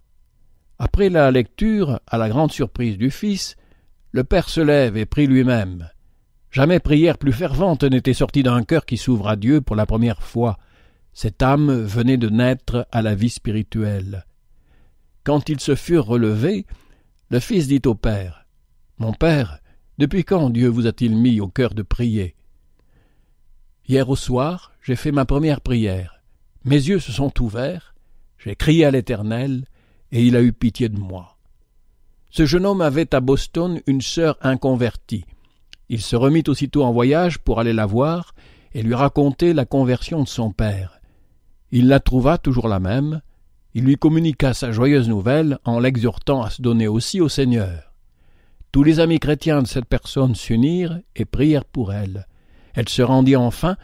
Après la lecture, à la grande surprise du fils, le père se lève et prie lui-même. Jamais prière plus fervente n'était sortie d'un cœur qui s'ouvre à Dieu pour la première fois. Cette âme venait de naître à la vie spirituelle. Quand ils se furent relevés, le fils dit au père Mon père, depuis quand Dieu vous a-t-il mis au cœur de prier Hier au soir, j'ai fait ma première prière. Mes yeux se sont ouverts, j'ai crié à l'Éternel, et il a eu pitié de moi. Ce jeune homme avait à Boston une sœur inconvertie. Il se remit aussitôt en voyage pour aller la voir et lui raconter la conversion de son père. Il la trouva toujours la même, il lui communiqua sa joyeuse nouvelle en l'exhortant à se donner aussi au Seigneur. Tous les amis chrétiens de cette personne s'unirent et prièrent pour elle. Elle se rendit enfin,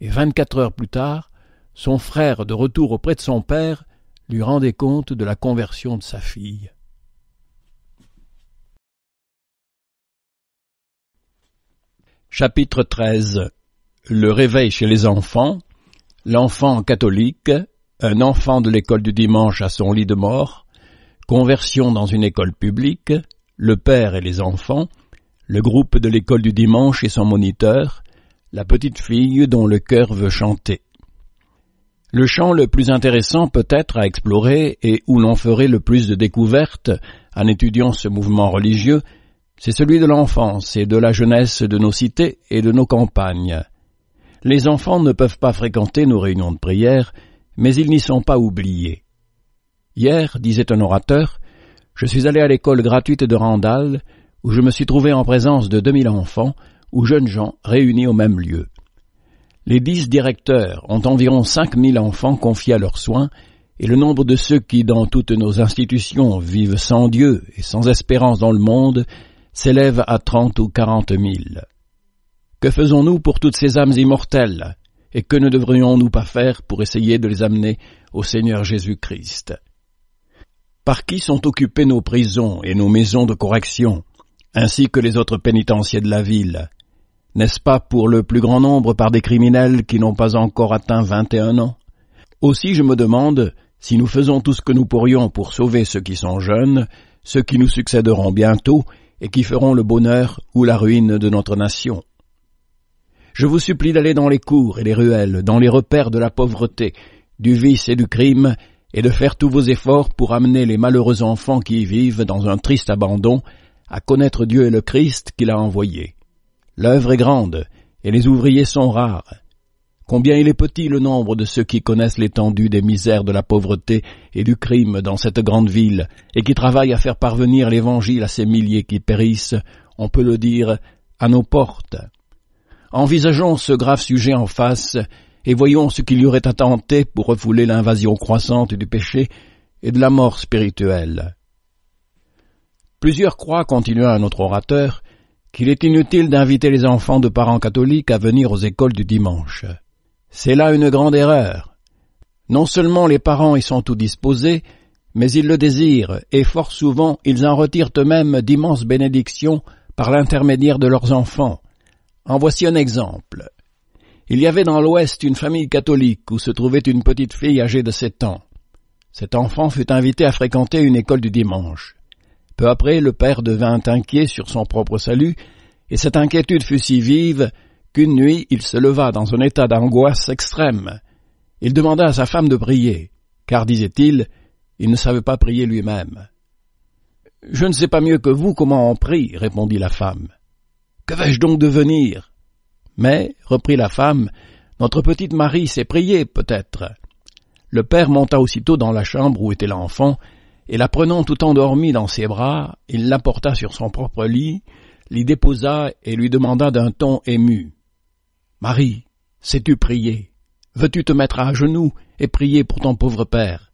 et vingt-quatre heures plus tard, son frère, de retour auprès de son père, lui rendait compte de la conversion de sa fille. Chapitre 13 Le réveil chez les enfants, l'enfant catholique, un enfant de l'école du dimanche à son lit de mort, conversion dans une école publique, le père et les enfants, le groupe de l'école du dimanche et son moniteur, la petite fille dont le cœur veut chanter. Le champ le plus intéressant peut-être à explorer et où l'on ferait le plus de découvertes en étudiant ce mouvement religieux, c'est celui de l'enfance et de la jeunesse de nos cités et de nos campagnes. Les enfants ne peuvent pas fréquenter nos réunions de prière, mais ils n'y sont pas oubliés. Hier, disait un orateur, je suis allé à l'école gratuite de Randall, où je me suis trouvé en présence de deux mille enfants, ou jeunes gens réunis au même lieu. Les dix directeurs ont environ cinq mille enfants confiés à leurs soins, et le nombre de ceux qui, dans toutes nos institutions, vivent sans Dieu et sans espérance dans le monde, s'élève à trente ou quarante mille. Que faisons-nous pour toutes ces âmes immortelles, et que ne devrions-nous pas faire pour essayer de les amener au Seigneur Jésus-Christ Par qui sont occupées nos prisons et nos maisons de correction, ainsi que les autres pénitenciers de la ville n'est-ce pas pour le plus grand nombre par des criminels qui n'ont pas encore atteint 21 ans Aussi je me demande, si nous faisons tout ce que nous pourrions pour sauver ceux qui sont jeunes, ceux qui nous succéderont bientôt et qui feront le bonheur ou la ruine de notre nation. Je vous supplie d'aller dans les cours et les ruelles, dans les repères de la pauvreté, du vice et du crime, et de faire tous vos efforts pour amener les malheureux enfants qui y vivent dans un triste abandon à connaître Dieu et le Christ qu'il a envoyé. L'œuvre est grande, et les ouvriers sont rares. Combien il est petit le nombre de ceux qui connaissent l'étendue des misères de la pauvreté et du crime dans cette grande ville, et qui travaillent à faire parvenir l'Évangile à ces milliers qui périssent, on peut le dire, à nos portes. Envisageons ce grave sujet en face, et voyons ce qu'il y aurait à tenter pour refouler l'invasion croissante du péché et de la mort spirituelle. Plusieurs croient, continua un autre orateur, qu'il est inutile d'inviter les enfants de parents catholiques à venir aux écoles du dimanche. C'est là une grande erreur. Non seulement les parents y sont tout disposés, mais ils le désirent, et fort souvent ils en retirent eux-mêmes d'immenses bénédictions par l'intermédiaire de leurs enfants. En voici un exemple. Il y avait dans l'Ouest une famille catholique où se trouvait une petite fille âgée de sept ans. Cet enfant fut invité à fréquenter une école du dimanche. Peu après, le père devint inquiet sur son propre salut, et cette inquiétude fut si vive qu'une nuit il se leva dans un état d'angoisse extrême. Il demanda à sa femme de prier, car, disait-il, il ne savait pas prier lui-même. Je ne sais pas mieux que vous comment on prie, répondit la femme. Que vais-je donc devenir Mais, reprit la femme, notre petite Marie s'est prier, peut-être. Le père monta aussitôt dans la chambre où était l'enfant, et la prenant tout endormie dans ses bras, il l'apporta sur son propre lit, l'y déposa et lui demanda d'un ton ému. Marie, sais-tu prier? Veux-tu te mettre à genoux et prier pour ton pauvre père?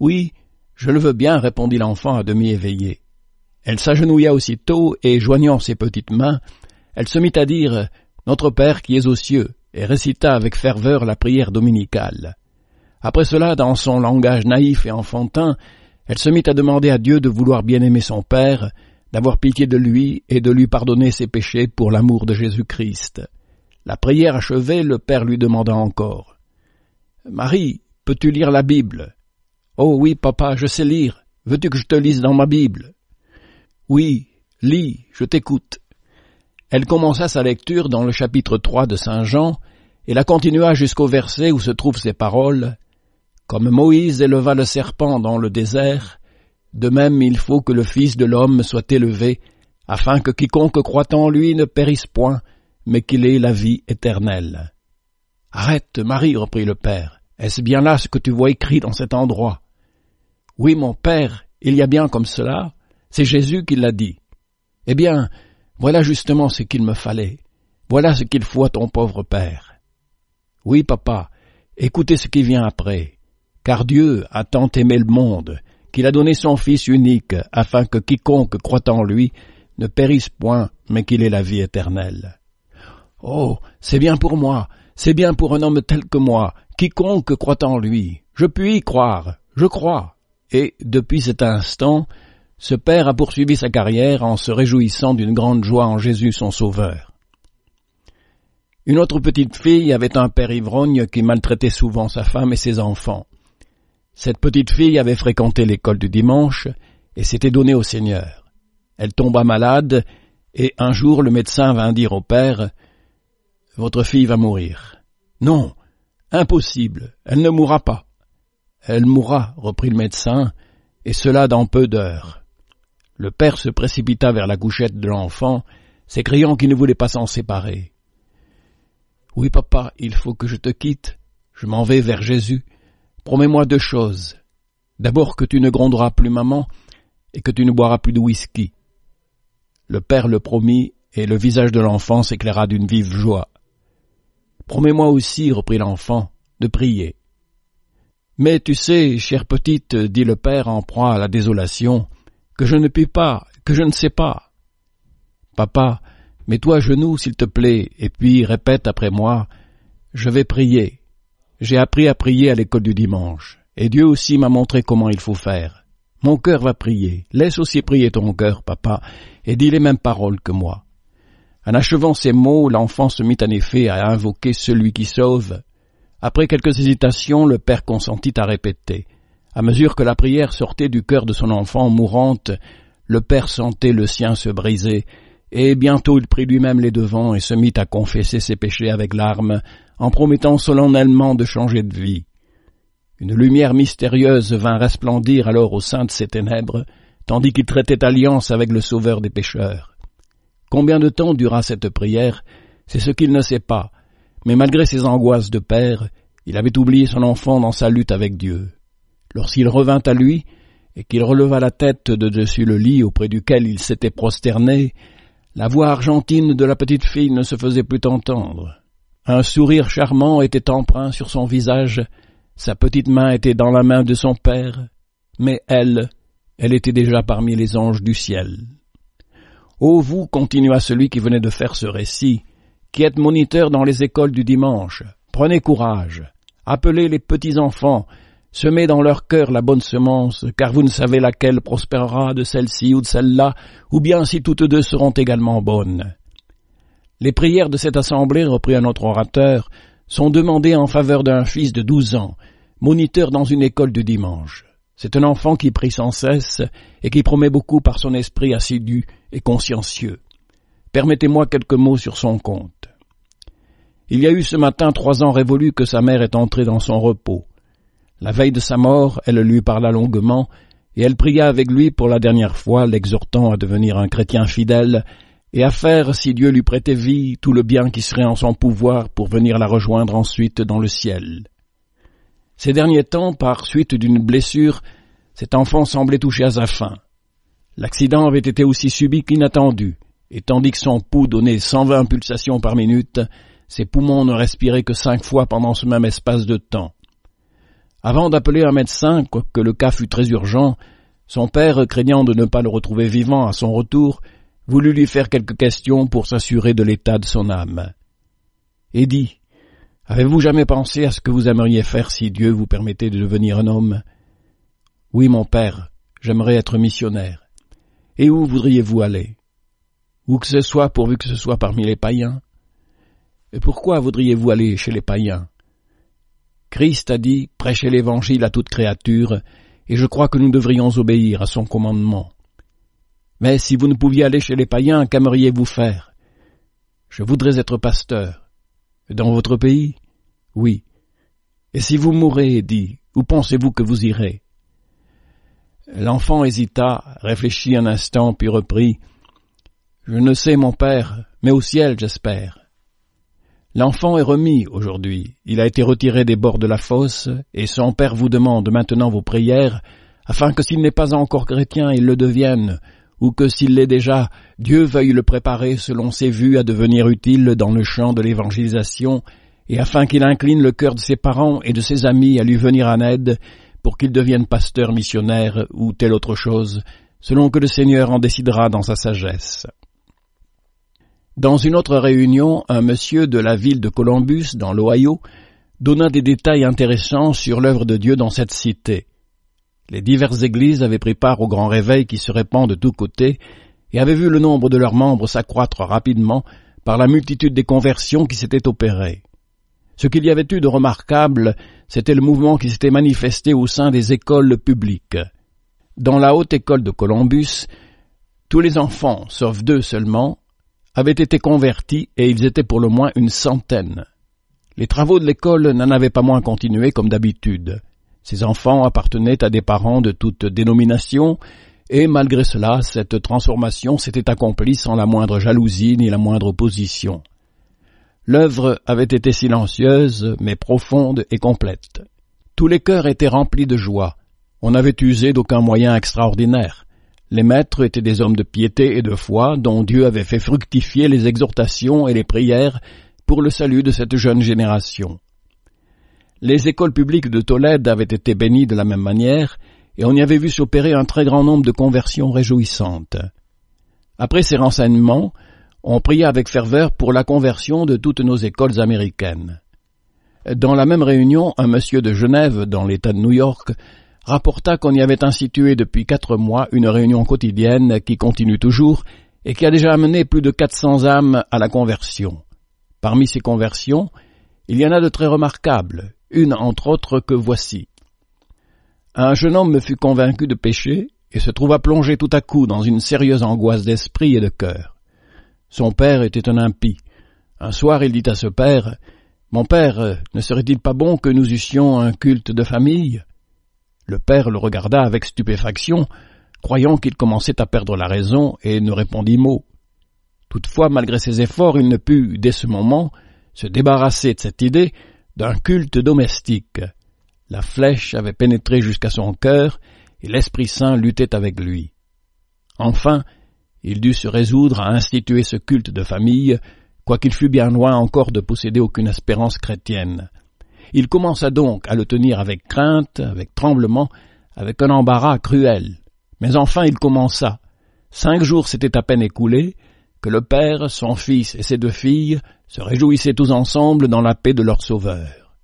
Oui, je le veux bien, répondit l'enfant à demi éveillé. Elle s'agenouilla aussitôt et, joignant ses petites mains, elle se mit à dire Notre Père qui es aux cieux, et récita avec ferveur la prière dominicale. Après cela, dans son langage naïf et enfantin, elle se mit à demander à Dieu de vouloir bien aimer son Père, d'avoir pitié de lui et de lui pardonner ses péchés pour l'amour de Jésus-Christ. La prière achevée, le Père lui demanda encore. Marie, peux-tu lire la Bible Oh oui, papa, je sais lire. Veux-tu que je te lise dans ma Bible Oui, lis, je t'écoute. Elle commença sa lecture dans le chapitre 3 de Saint Jean et la continua jusqu'au verset où se trouvent ces paroles comme Moïse éleva le serpent dans le désert, de même il faut que le Fils de l'homme soit élevé, afin que quiconque croit en lui ne périsse point, mais qu'il ait la vie éternelle. Arrête, Marie, reprit le Père, est-ce bien là ce que tu vois écrit dans cet endroit Oui, mon Père, il y a bien comme cela, c'est Jésus qui l'a dit. Eh bien, voilà justement ce qu'il me fallait, voilà ce qu'il faut à ton pauvre Père. Oui, papa, écoutez ce qui vient après. Car Dieu a tant aimé le monde qu'il a donné son Fils unique, afin que quiconque croit en lui ne périsse point, mais qu'il ait la vie éternelle. Oh, c'est bien pour moi, c'est bien pour un homme tel que moi, quiconque croit en lui. Je puis y croire, je crois. Et, depuis cet instant, ce Père a poursuivi sa carrière en se réjouissant d'une grande joie en Jésus son Sauveur. Une autre petite fille avait un père ivrogne qui maltraitait souvent sa femme et ses enfants. Cette petite fille avait fréquenté l'école du dimanche et s'était donnée au Seigneur. Elle tomba malade et un jour le médecin vint dire au père Votre fille va mourir. Non, impossible, elle ne mourra pas. Elle mourra, reprit le médecin, et cela dans peu d'heures. Le père se précipita vers la couchette de l'enfant, s'écriant qu'il ne voulait pas s'en séparer. Oui, papa, il faut que je te quitte, je m'en vais vers Jésus. Promets-moi deux choses. D'abord que tu ne gronderas plus maman et que tu ne boiras plus de whisky. Le père le promit, et le visage de l'enfant s'éclaira d'une vive joie. Promets-moi aussi, reprit l'enfant, de prier. Mais tu sais, chère petite, dit le père en proie à la désolation, que je ne puis pas, que je ne sais pas. Papa, mets-toi à genoux, s'il te plaît, et puis répète après moi, je vais prier. J'ai appris à prier à l'école du dimanche, et Dieu aussi m'a montré comment il faut faire. Mon cœur va prier, laisse aussi prier ton cœur, papa, et dis les mêmes paroles que moi. En achevant ces mots, l'enfant se mit en effet à invoquer celui qui sauve. Après quelques hésitations, le père consentit à répéter. À mesure que la prière sortait du cœur de son enfant mourante, le père sentait le sien se briser, et bientôt il prit lui-même les devants et se mit à confesser ses péchés avec larmes, en promettant solennellement de changer de vie. Une lumière mystérieuse vint resplendir alors au sein de ces ténèbres, tandis qu'il traitait alliance avec le Sauveur des pécheurs. Combien de temps dura cette prière, c'est ce qu'il ne sait pas, mais malgré ses angoisses de père, il avait oublié son enfant dans sa lutte avec Dieu. Lorsqu'il revint à lui, et qu'il releva la tête de dessus le lit auprès duquel il s'était prosterné, la voix argentine de la petite fille ne se faisait plus entendre. Un sourire charmant était empreint sur son visage, sa petite main était dans la main de son père, mais elle, elle était déjà parmi les anges du ciel. Ô oh, vous, continua celui qui venait de faire ce récit, qui êtes moniteur dans les écoles du dimanche, prenez courage, appelez les petits enfants, Semez dans leur cœur la bonne semence, car vous ne savez laquelle prospérera de celle-ci ou de celle-là, ou bien si toutes deux seront également bonnes. Les prières de cette assemblée, reprit un autre orateur, sont demandées en faveur d'un fils de douze ans, moniteur dans une école du dimanche. C'est un enfant qui prie sans cesse et qui promet beaucoup par son esprit assidu et consciencieux. Permettez-moi quelques mots sur son compte. Il y a eu ce matin trois ans révolus que sa mère est entrée dans son repos. La veille de sa mort, elle lui parla longuement, et elle pria avec lui pour la dernière fois, l'exhortant à devenir un chrétien fidèle, et à faire, si Dieu lui prêtait vie, tout le bien qui serait en son pouvoir pour venir la rejoindre ensuite dans le ciel. Ces derniers temps, par suite d'une blessure, cet enfant semblait touché à sa fin. L'accident avait été aussi subi qu'inattendu, et tandis que son pouls donnait 120 pulsations par minute, ses poumons ne respiraient que cinq fois pendant ce même espace de temps. Avant d'appeler un médecin, quoique le cas fût très urgent, son père, craignant de ne pas le retrouver vivant à son retour, voulut lui faire quelques questions pour s'assurer de l'état de son âme. Et dit, avez-vous jamais pensé à ce que vous aimeriez faire si Dieu vous permettait de devenir un homme Oui, mon père, j'aimerais être missionnaire. Et où voudriez-vous aller Où que ce soit, pourvu que ce soit parmi les païens. Et pourquoi voudriez-vous aller chez les païens Christ a dit Prêchez l'Évangile à toute créature, et je crois que nous devrions obéir à son commandement. Mais si vous ne pouviez aller chez les païens, qu'aimeriez-vous faire Je voudrais être pasteur. Dans votre pays Oui. Et si vous mourrez, dit, où pensez-vous que vous irez L'enfant hésita, réfléchit un instant, puis reprit Je ne sais, mon père, mais au ciel, j'espère. L'enfant est remis aujourd'hui, il a été retiré des bords de la fosse, et son Père vous demande maintenant vos prières, afin que s'il n'est pas encore chrétien, il le devienne, ou que s'il l'est déjà, Dieu veuille le préparer selon ses vues à devenir utile dans le champ de l'évangélisation, et afin qu'il incline le cœur de ses parents et de ses amis à lui venir en aide, pour qu'il devienne pasteur missionnaire ou telle autre chose, selon que le Seigneur en décidera dans sa sagesse. Dans une autre réunion, un monsieur de la ville de Columbus, dans l'Ohio, donna des détails intéressants sur l'œuvre de Dieu dans cette cité. Les diverses églises avaient pris part au grand réveil qui se répand de tous côtés et avaient vu le nombre de leurs membres s'accroître rapidement par la multitude des conversions qui s'étaient opérées. Ce qu'il y avait eu de remarquable, c'était le mouvement qui s'était manifesté au sein des écoles publiques. Dans la haute école de Columbus, tous les enfants, sauf deux seulement, avaient été convertis et ils étaient pour le moins une centaine. Les travaux de l'école n'en avaient pas moins continué comme d'habitude. Ces enfants appartenaient à des parents de toute dénomination, et malgré cela, cette transformation s'était accomplie sans la moindre jalousie ni la moindre opposition. L'œuvre avait été silencieuse, mais profonde et complète. Tous les cœurs étaient remplis de joie. On n'avait usé d'aucun moyen extraordinaire. Les maîtres étaient des hommes de piété et de foi dont Dieu avait fait fructifier les exhortations et les prières pour le salut de cette jeune génération. Les écoles publiques de Tolède avaient été bénies de la même manière, et on y avait vu s'opérer un très grand nombre de conversions réjouissantes. Après ces renseignements, on pria avec ferveur pour la conversion de toutes nos écoles américaines. Dans la même réunion, un monsieur de Genève, dans l'État de New York, rapporta qu'on y avait institué depuis quatre mois une réunion quotidienne qui continue toujours et qui a déjà amené plus de quatre cents âmes à la conversion. Parmi ces conversions, il y en a de très remarquables, une entre autres que voici. Un jeune homme me fut convaincu de péché et se trouva plongé tout à coup dans une sérieuse angoisse d'esprit et de cœur. Son père était un impie. Un soir, il dit à ce père, Mon père, euh, ne serait-il pas bon que nous eussions un culte de famille? Le père le regarda avec stupéfaction, croyant qu'il commençait à perdre la raison, et ne répondit mot. Toutefois, malgré ses efforts, il ne put, dès ce moment, se débarrasser de cette idée d'un culte domestique. La flèche avait pénétré jusqu'à son cœur, et l'Esprit Saint luttait avec lui. Enfin, il dut se résoudre à instituer ce culte de famille, quoiqu'il fût bien loin encore de posséder aucune espérance chrétienne. Il commença donc à le tenir avec crainte, avec tremblement, avec un embarras cruel. Mais enfin il commença. Cinq jours s'étaient à peine écoulés, que le père, son fils et ses deux filles se réjouissaient tous ensemble dans la paix de leur sauveur.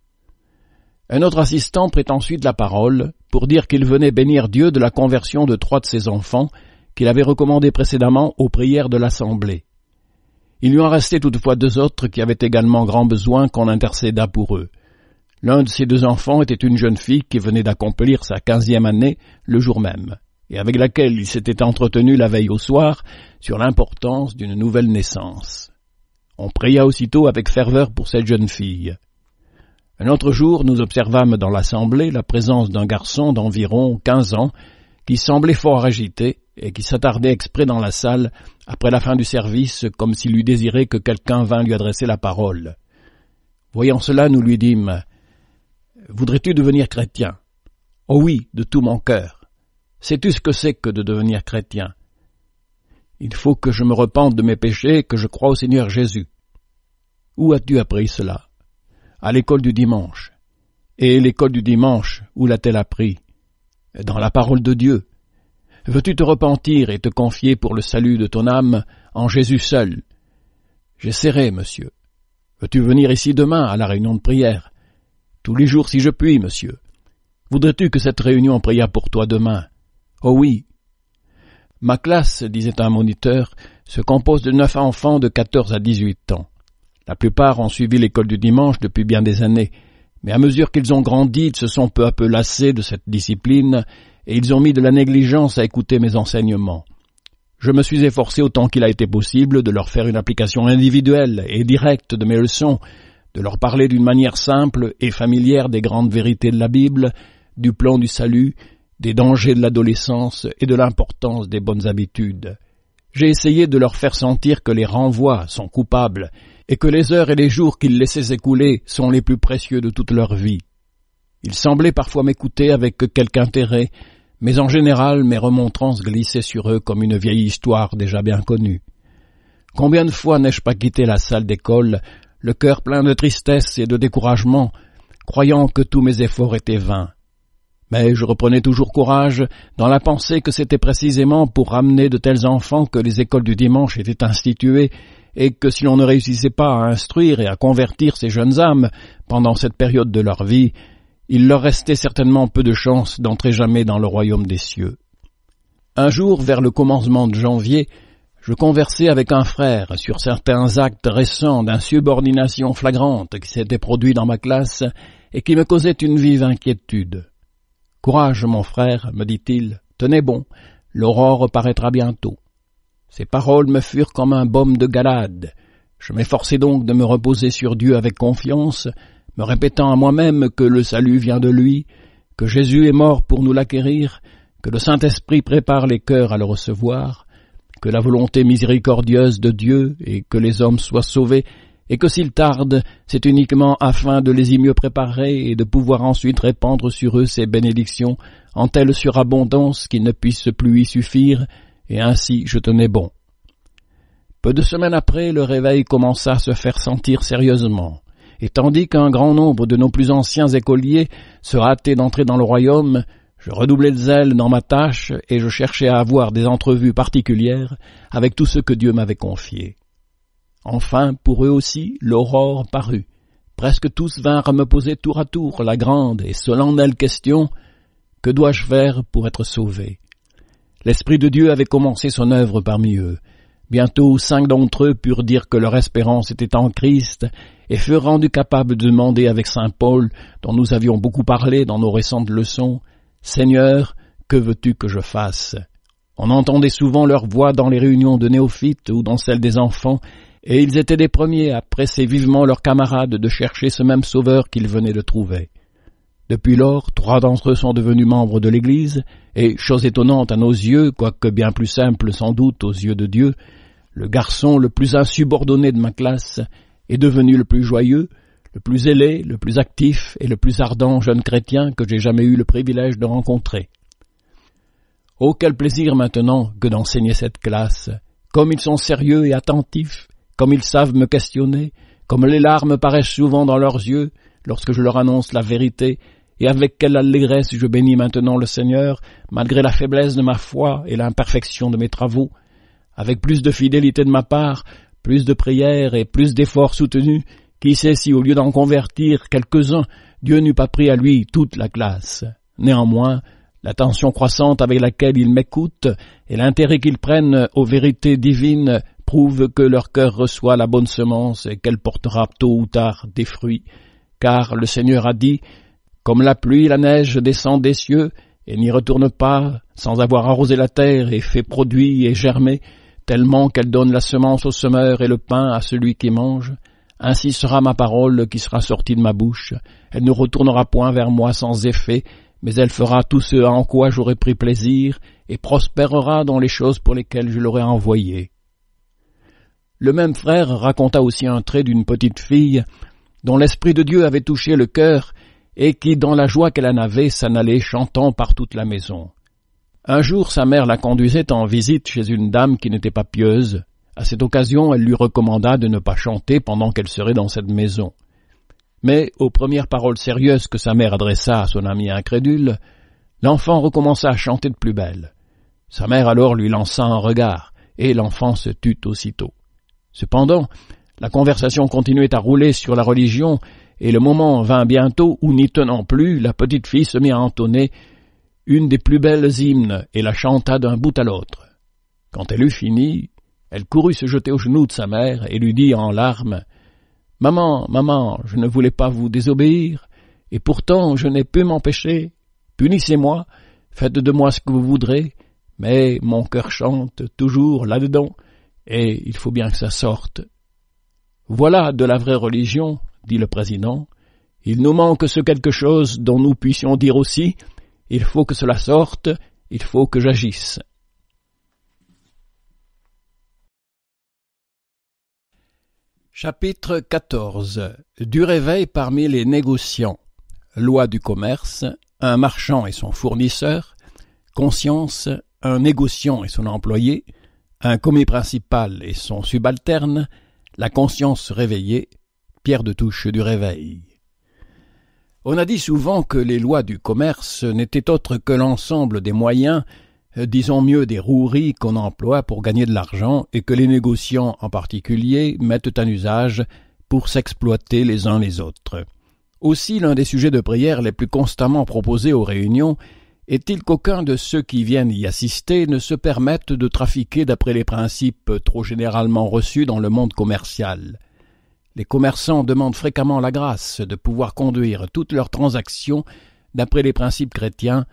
Un autre assistant prit ensuite la parole pour dire qu'il venait bénir Dieu de la conversion de trois de ses enfants qu'il avait recommandés précédemment aux prières de l'Assemblée. Il lui en restait toutefois deux autres qui avaient également grand besoin qu'on intercédât pour eux. L'un de ses deux enfants était une jeune fille qui venait d'accomplir sa quinzième année le jour même, et avec laquelle il s'était entretenu la veille au soir sur l'importance d'une nouvelle naissance. On pria aussitôt avec ferveur pour cette jeune fille. Un autre jour, nous observâmes dans l'assemblée la présence d'un garçon d'environ quinze ans qui semblait fort agité et qui s'attardait exprès dans la salle après la fin du service comme s'il eût désiré que quelqu'un vînt lui adresser la parole. Voyant cela, nous lui dîmes Voudrais-tu devenir chrétien Oh oui, de tout mon cœur. Sais-tu ce que c'est que de devenir chrétien Il faut que je me repente de mes péchés et que je croie au Seigneur Jésus. Où as-tu appris cela À l'école du dimanche. Et l'école du dimanche, où l'a-t-elle appris Dans la parole de Dieu. Veux-tu te repentir et te confier pour le salut de ton âme en Jésus seul J'essaierai, monsieur. Veux-tu venir ici demain à la réunion de prière tous les jours si je puis, monsieur. Voudrais-tu que cette réunion priât pour toi demain Oh oui. Ma classe, disait un moniteur, se compose de neuf enfants de quatorze à dix-huit ans. La plupart ont suivi l'école du dimanche depuis bien des années, mais à mesure qu'ils ont grandi, ils se sont peu à peu lassés de cette discipline, et ils ont mis de la négligence à écouter mes enseignements. Je me suis efforcé autant qu'il a été possible de leur faire une application individuelle et directe de mes leçons, de leur parler d'une manière simple et familière des grandes vérités de la Bible, du plan du salut, des dangers de l'adolescence et de l'importance des bonnes habitudes. J'ai essayé de leur faire sentir que les renvois sont coupables et que les heures et les jours qu'ils laissaient écouler sont les plus précieux de toute leur vie. Ils semblaient parfois m'écouter avec quelque intérêt, mais en général mes remontrances glissaient sur eux comme une vieille histoire déjà bien connue. Combien de fois n'ai-je pas quitté la salle d'école le cœur plein de tristesse et de découragement, croyant que tous mes efforts étaient vains. Mais je reprenais toujours courage dans la pensée que c'était précisément pour ramener de tels enfants que les écoles du dimanche étaient instituées et que si l'on ne réussissait pas à instruire et à convertir ces jeunes âmes pendant cette période de leur vie, il leur restait certainement peu de chance d'entrer jamais dans le royaume des cieux. Un jour, vers le commencement de janvier, je conversais avec un frère sur certains actes récents d'insubordination flagrante qui s'étaient produits dans ma classe et qui me causaient une vive inquiétude. Courage, mon frère, me dit-il, tenez bon, l'aurore paraîtra bientôt. Ces paroles me furent comme un baume de Galade. Je m'efforçai donc de me reposer sur Dieu avec confiance, me répétant à moi-même que le salut vient de lui, que Jésus est mort pour nous l'acquérir, que le Saint-Esprit prépare les cœurs à le recevoir, que la volonté miséricordieuse de Dieu et que les hommes soient sauvés, et que s'ils tardent, c'est uniquement afin de les y mieux préparer et de pouvoir ensuite répandre sur eux ces bénédictions en telle surabondance qu'ils ne puissent plus y suffire, et ainsi je tenais bon. Peu de semaines après, le réveil commença à se faire sentir sérieusement, et tandis qu'un grand nombre de nos plus anciens écoliers se hâtaient d'entrer dans le royaume, je redoublais de zèle dans ma tâche et je cherchais à avoir des entrevues particulières avec tous ceux que Dieu m'avait confiés. Enfin, pour eux aussi, l'aurore parut. Presque tous vinrent me poser tour à tour la grande et solennelle question Que dois-je faire pour être sauvé L'Esprit de Dieu avait commencé son œuvre parmi eux. Bientôt cinq d'entre eux purent dire que leur espérance était en Christ et furent rendus capables de demander avec saint Paul, dont nous avions beaucoup parlé dans nos récentes leçons, Seigneur, que veux-tu que je fasse On entendait souvent leur voix dans les réunions de néophytes ou dans celles des enfants, et ils étaient des premiers à presser vivement leurs camarades de chercher ce même sauveur qu'ils venaient de trouver. Depuis lors, trois d'entre eux sont devenus membres de l'Église, et, chose étonnante à nos yeux, quoique bien plus simple sans doute aux yeux de Dieu, le garçon le plus insubordonné de ma classe est devenu le plus joyeux, le plus ailé, le plus actif et le plus ardent jeune chrétien que j'ai jamais eu le privilège de rencontrer. Oh, quel plaisir maintenant que d'enseigner cette classe, comme ils sont sérieux et attentifs, comme ils savent me questionner, comme les larmes paraissent souvent dans leurs yeux lorsque je leur annonce la vérité, et avec quelle allégresse je bénis maintenant le Seigneur, malgré la faiblesse de ma foi et l'imperfection de mes travaux, avec plus de fidélité de ma part, plus de prières et plus d'efforts soutenus, qui sait si au lieu d'en convertir quelques-uns, Dieu n'eût pas pris à lui toute la classe. Néanmoins, l'attention croissante avec laquelle ils m'écoutent et l'intérêt qu'ils prennent aux vérités divines prouvent que leur cœur reçoit la bonne semence et qu'elle portera tôt ou tard des fruits. Car le Seigneur a dit, Comme la pluie et la neige descendent des cieux et n'y retournent pas sans avoir arrosé la terre et fait produit et germer, tellement qu'elle donne la semence au semeur et le pain à celui qui mange, ainsi sera ma parole qui sera sortie de ma bouche. Elle ne retournera point vers moi sans effet, mais elle fera tout ce en quoi j'aurai pris plaisir, et prospérera dans les choses pour lesquelles je l'aurai envoyée. Le même frère raconta aussi un trait d'une petite fille, dont l'Esprit de Dieu avait touché le cœur, et qui, dans la joie qu'elle en avait, s'en allait chantant par toute la maison. Un jour sa mère la conduisait en visite chez une dame qui n'était pas pieuse, à cette occasion, elle lui recommanda de ne pas chanter pendant qu'elle serait dans cette maison. Mais, aux premières paroles sérieuses que sa mère adressa à son ami incrédule, l'enfant recommença à chanter de plus belle. Sa mère alors lui lança un regard, et l'enfant se tut aussitôt. Cependant, la conversation continuait à rouler sur la religion, et le moment vint bientôt où, n'y tenant plus, la petite fille se mit à entonner une des plus belles hymnes et la chanta d'un bout à l'autre. Quand elle eut fini, elle courut se jeter aux genoux de sa mère et lui dit en larmes Maman, maman, je ne voulais pas vous désobéir, et pourtant je n'ai pu m'empêcher. Punissez-moi, faites de moi ce que vous voudrez, mais mon cœur chante toujours là-dedans, et il faut bien que ça sorte. Voilà de la vraie religion, dit le président. Il nous manque ce quelque chose dont nous puissions dire aussi il faut que cela sorte, il faut que j'agisse. Chapitre 14 Du réveil parmi les négociants. Loi du commerce. Un marchand et son fournisseur. Conscience. Un négociant et son employé. Un commis principal et son subalterne. La conscience réveillée. Pierre de touche du réveil. On a dit souvent que les lois du commerce n'étaient autres que l'ensemble des moyens euh, disons mieux des roueries qu'on emploie pour gagner de l'argent et que les négociants en particulier mettent en usage pour s'exploiter les uns les autres. Aussi l'un des sujets de prière les plus constamment proposés aux réunions est-il qu'aucun de ceux qui viennent y assister ne se permette de trafiquer d'après les principes trop généralement reçus dans le monde commercial. Les commerçants demandent fréquemment la grâce de pouvoir conduire toutes leurs transactions d'après les principes chrétiens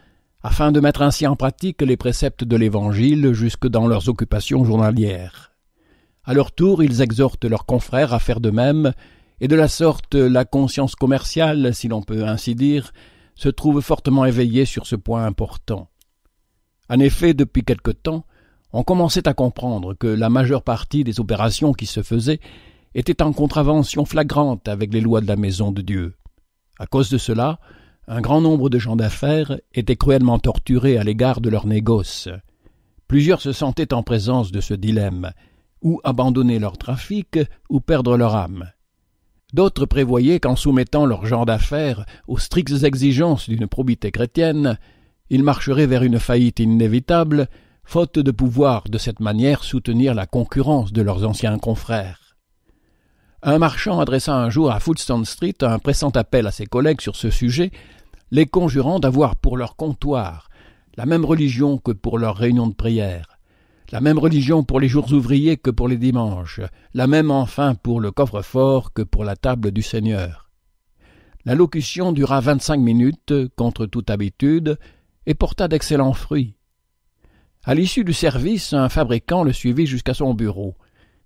afin de mettre ainsi en pratique les préceptes de l'Évangile jusque dans leurs occupations journalières. À leur tour, ils exhortent leurs confrères à faire de même, et de la sorte la conscience commerciale, si l'on peut ainsi dire, se trouve fortement éveillée sur ce point important. En effet, depuis quelque temps, on commençait à comprendre que la majeure partie des opérations qui se faisaient étaient en contravention flagrante avec les lois de la maison de Dieu. À cause de cela, un grand nombre de gens d'affaires étaient cruellement torturés à l'égard de leurs négoces. Plusieurs se sentaient en présence de ce dilemme, ou abandonner leur trafic, ou perdre leur âme. D'autres prévoyaient qu'en soumettant leurs gens d'affaires aux strictes exigences d'une probité chrétienne, ils marcheraient vers une faillite inévitable, faute de pouvoir de cette manière soutenir la concurrence de leurs anciens confrères. Un marchand adressa un jour à Footstone Street un pressant appel à ses collègues sur ce sujet, les conjurant d'avoir pour leur comptoir la même religion que pour leurs réunions de prière, la même religion pour les jours ouvriers que pour les dimanches, la même enfin pour le coffre-fort que pour la table du Seigneur. La locution dura vingt-cinq minutes, contre toute habitude, et porta d'excellents fruits. À l'issue du service, un fabricant le suivit jusqu'à son bureau.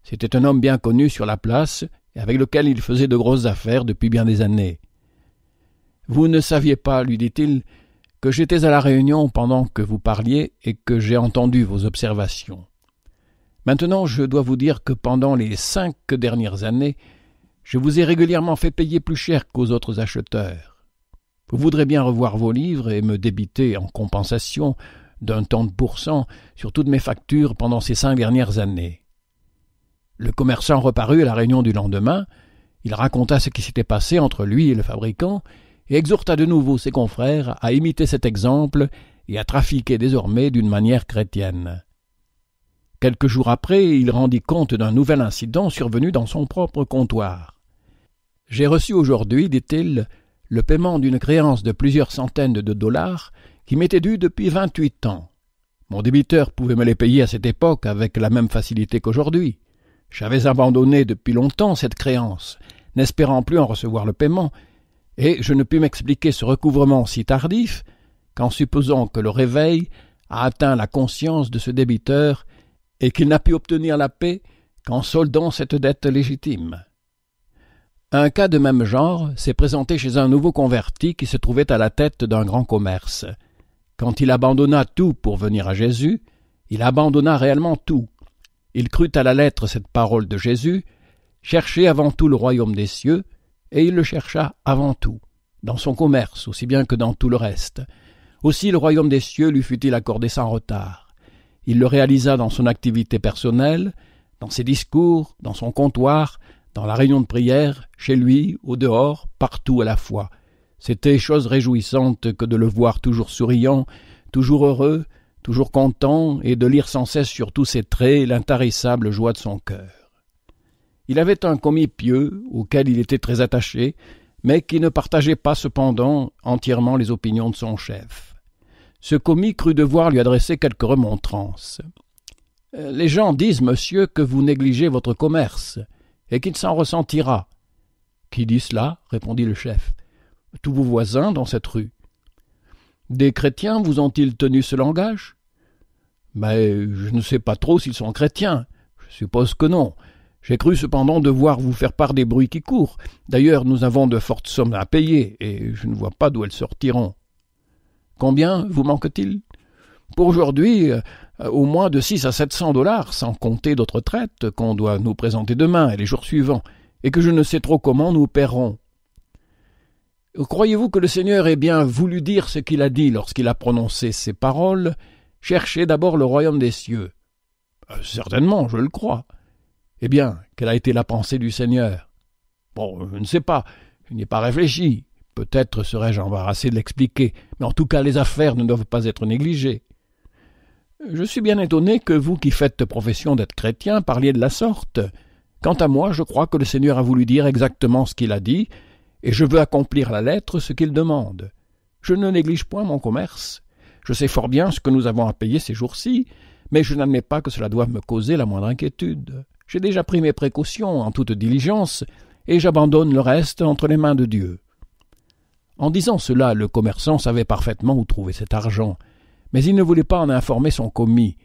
C'était un homme bien connu sur la place avec lequel il faisait de grosses affaires depuis bien des années. Vous ne saviez pas, lui dit-il, que j'étais à la réunion pendant que vous parliez et que j'ai entendu vos observations. Maintenant, je dois vous dire que pendant les cinq dernières années, je vous ai régulièrement fait payer plus cher qu'aux autres acheteurs. Vous voudrez bien revoir vos livres et me débiter en compensation d'un tant de pourcent sur toutes mes factures pendant ces cinq dernières années. Le commerçant reparut à la réunion du lendemain. Il raconta ce qui s'était passé entre lui et le fabricant et exhorta de nouveau ses confrères à imiter cet exemple et à trafiquer désormais d'une manière chrétienne. Quelques jours après, il rendit compte d'un nouvel incident survenu dans son propre comptoir. J'ai reçu aujourd'hui, dit-il, le paiement d'une créance de plusieurs centaines de dollars qui m'était due depuis vingt-huit ans. Mon débiteur pouvait me les payer à cette époque avec la même facilité qu'aujourd'hui. J'avais abandonné depuis longtemps cette créance, n'espérant plus en recevoir le paiement, et je ne pus m'expliquer ce recouvrement si tardif qu'en supposant que le réveil a atteint la conscience de ce débiteur et qu'il n'a pu obtenir la paix qu'en soldant cette dette légitime. Un cas de même genre s'est présenté chez un nouveau converti qui se trouvait à la tête d'un grand commerce. Quand il abandonna tout pour venir à Jésus, il abandonna réellement tout, il crut à la lettre cette parole de Jésus, Cherchez avant tout le royaume des cieux, et il le chercha avant tout, dans son commerce aussi bien que dans tout le reste. Aussi le royaume des cieux lui fut-il accordé sans retard. Il le réalisa dans son activité personnelle, dans ses discours, dans son comptoir, dans la réunion de prière, chez lui, au dehors, partout à la fois. C'était chose réjouissante que de le voir toujours souriant, toujours heureux, toujours content, et de lire sans cesse sur tous ses traits l'intarissable joie de son cœur. Il avait un commis pieux, auquel il était très attaché, mais qui ne partageait pas cependant entièrement les opinions de son chef. Ce commis crut devoir lui adresser quelques remontrances. Euh, les gens disent, monsieur, que vous négligez votre commerce, et qu'il s'en ressentira. Qui dit cela? répondit le chef. Tous vos voisins dans cette rue. Des chrétiens vous ont-ils tenu ce langage Mais je ne sais pas trop s'ils sont chrétiens. Je suppose que non. J'ai cru cependant devoir vous faire part des bruits qui courent. D'ailleurs, nous avons de fortes sommes à payer, et je ne vois pas d'où elles sortiront. Combien vous manque-t-il Pour aujourd'hui, euh, au moins de six à sept cents dollars, sans compter d'autres traites qu'on doit nous présenter demain et les jours suivants, et que je ne sais trop comment nous paierons. Croyez-vous que le Seigneur ait bien voulu dire ce qu'il a dit lorsqu'il a prononcé ces paroles Cherchez d'abord le royaume des cieux. Euh, certainement, je le crois. Eh bien, quelle a été la pensée du Seigneur Bon, je ne sais pas, je n'y ai pas réfléchi. Peut-être serais-je embarrassé de l'expliquer, mais en tout cas, les affaires ne doivent pas être négligées. Je suis bien étonné que vous qui faites profession d'être chrétien parliez de la sorte. Quant à moi, je crois que le Seigneur a voulu dire exactement ce qu'il a dit, et je veux accomplir la lettre ce qu'il demande. Je ne néglige point mon commerce. Je sais fort bien ce que nous avons à payer ces jours-ci, mais je n'admets pas que cela doive me causer la moindre inquiétude. J'ai déjà pris mes précautions en toute diligence, et j'abandonne le reste entre les mains de Dieu. En disant cela, le commerçant savait parfaitement où trouver cet argent, mais il ne voulait pas en informer son commis.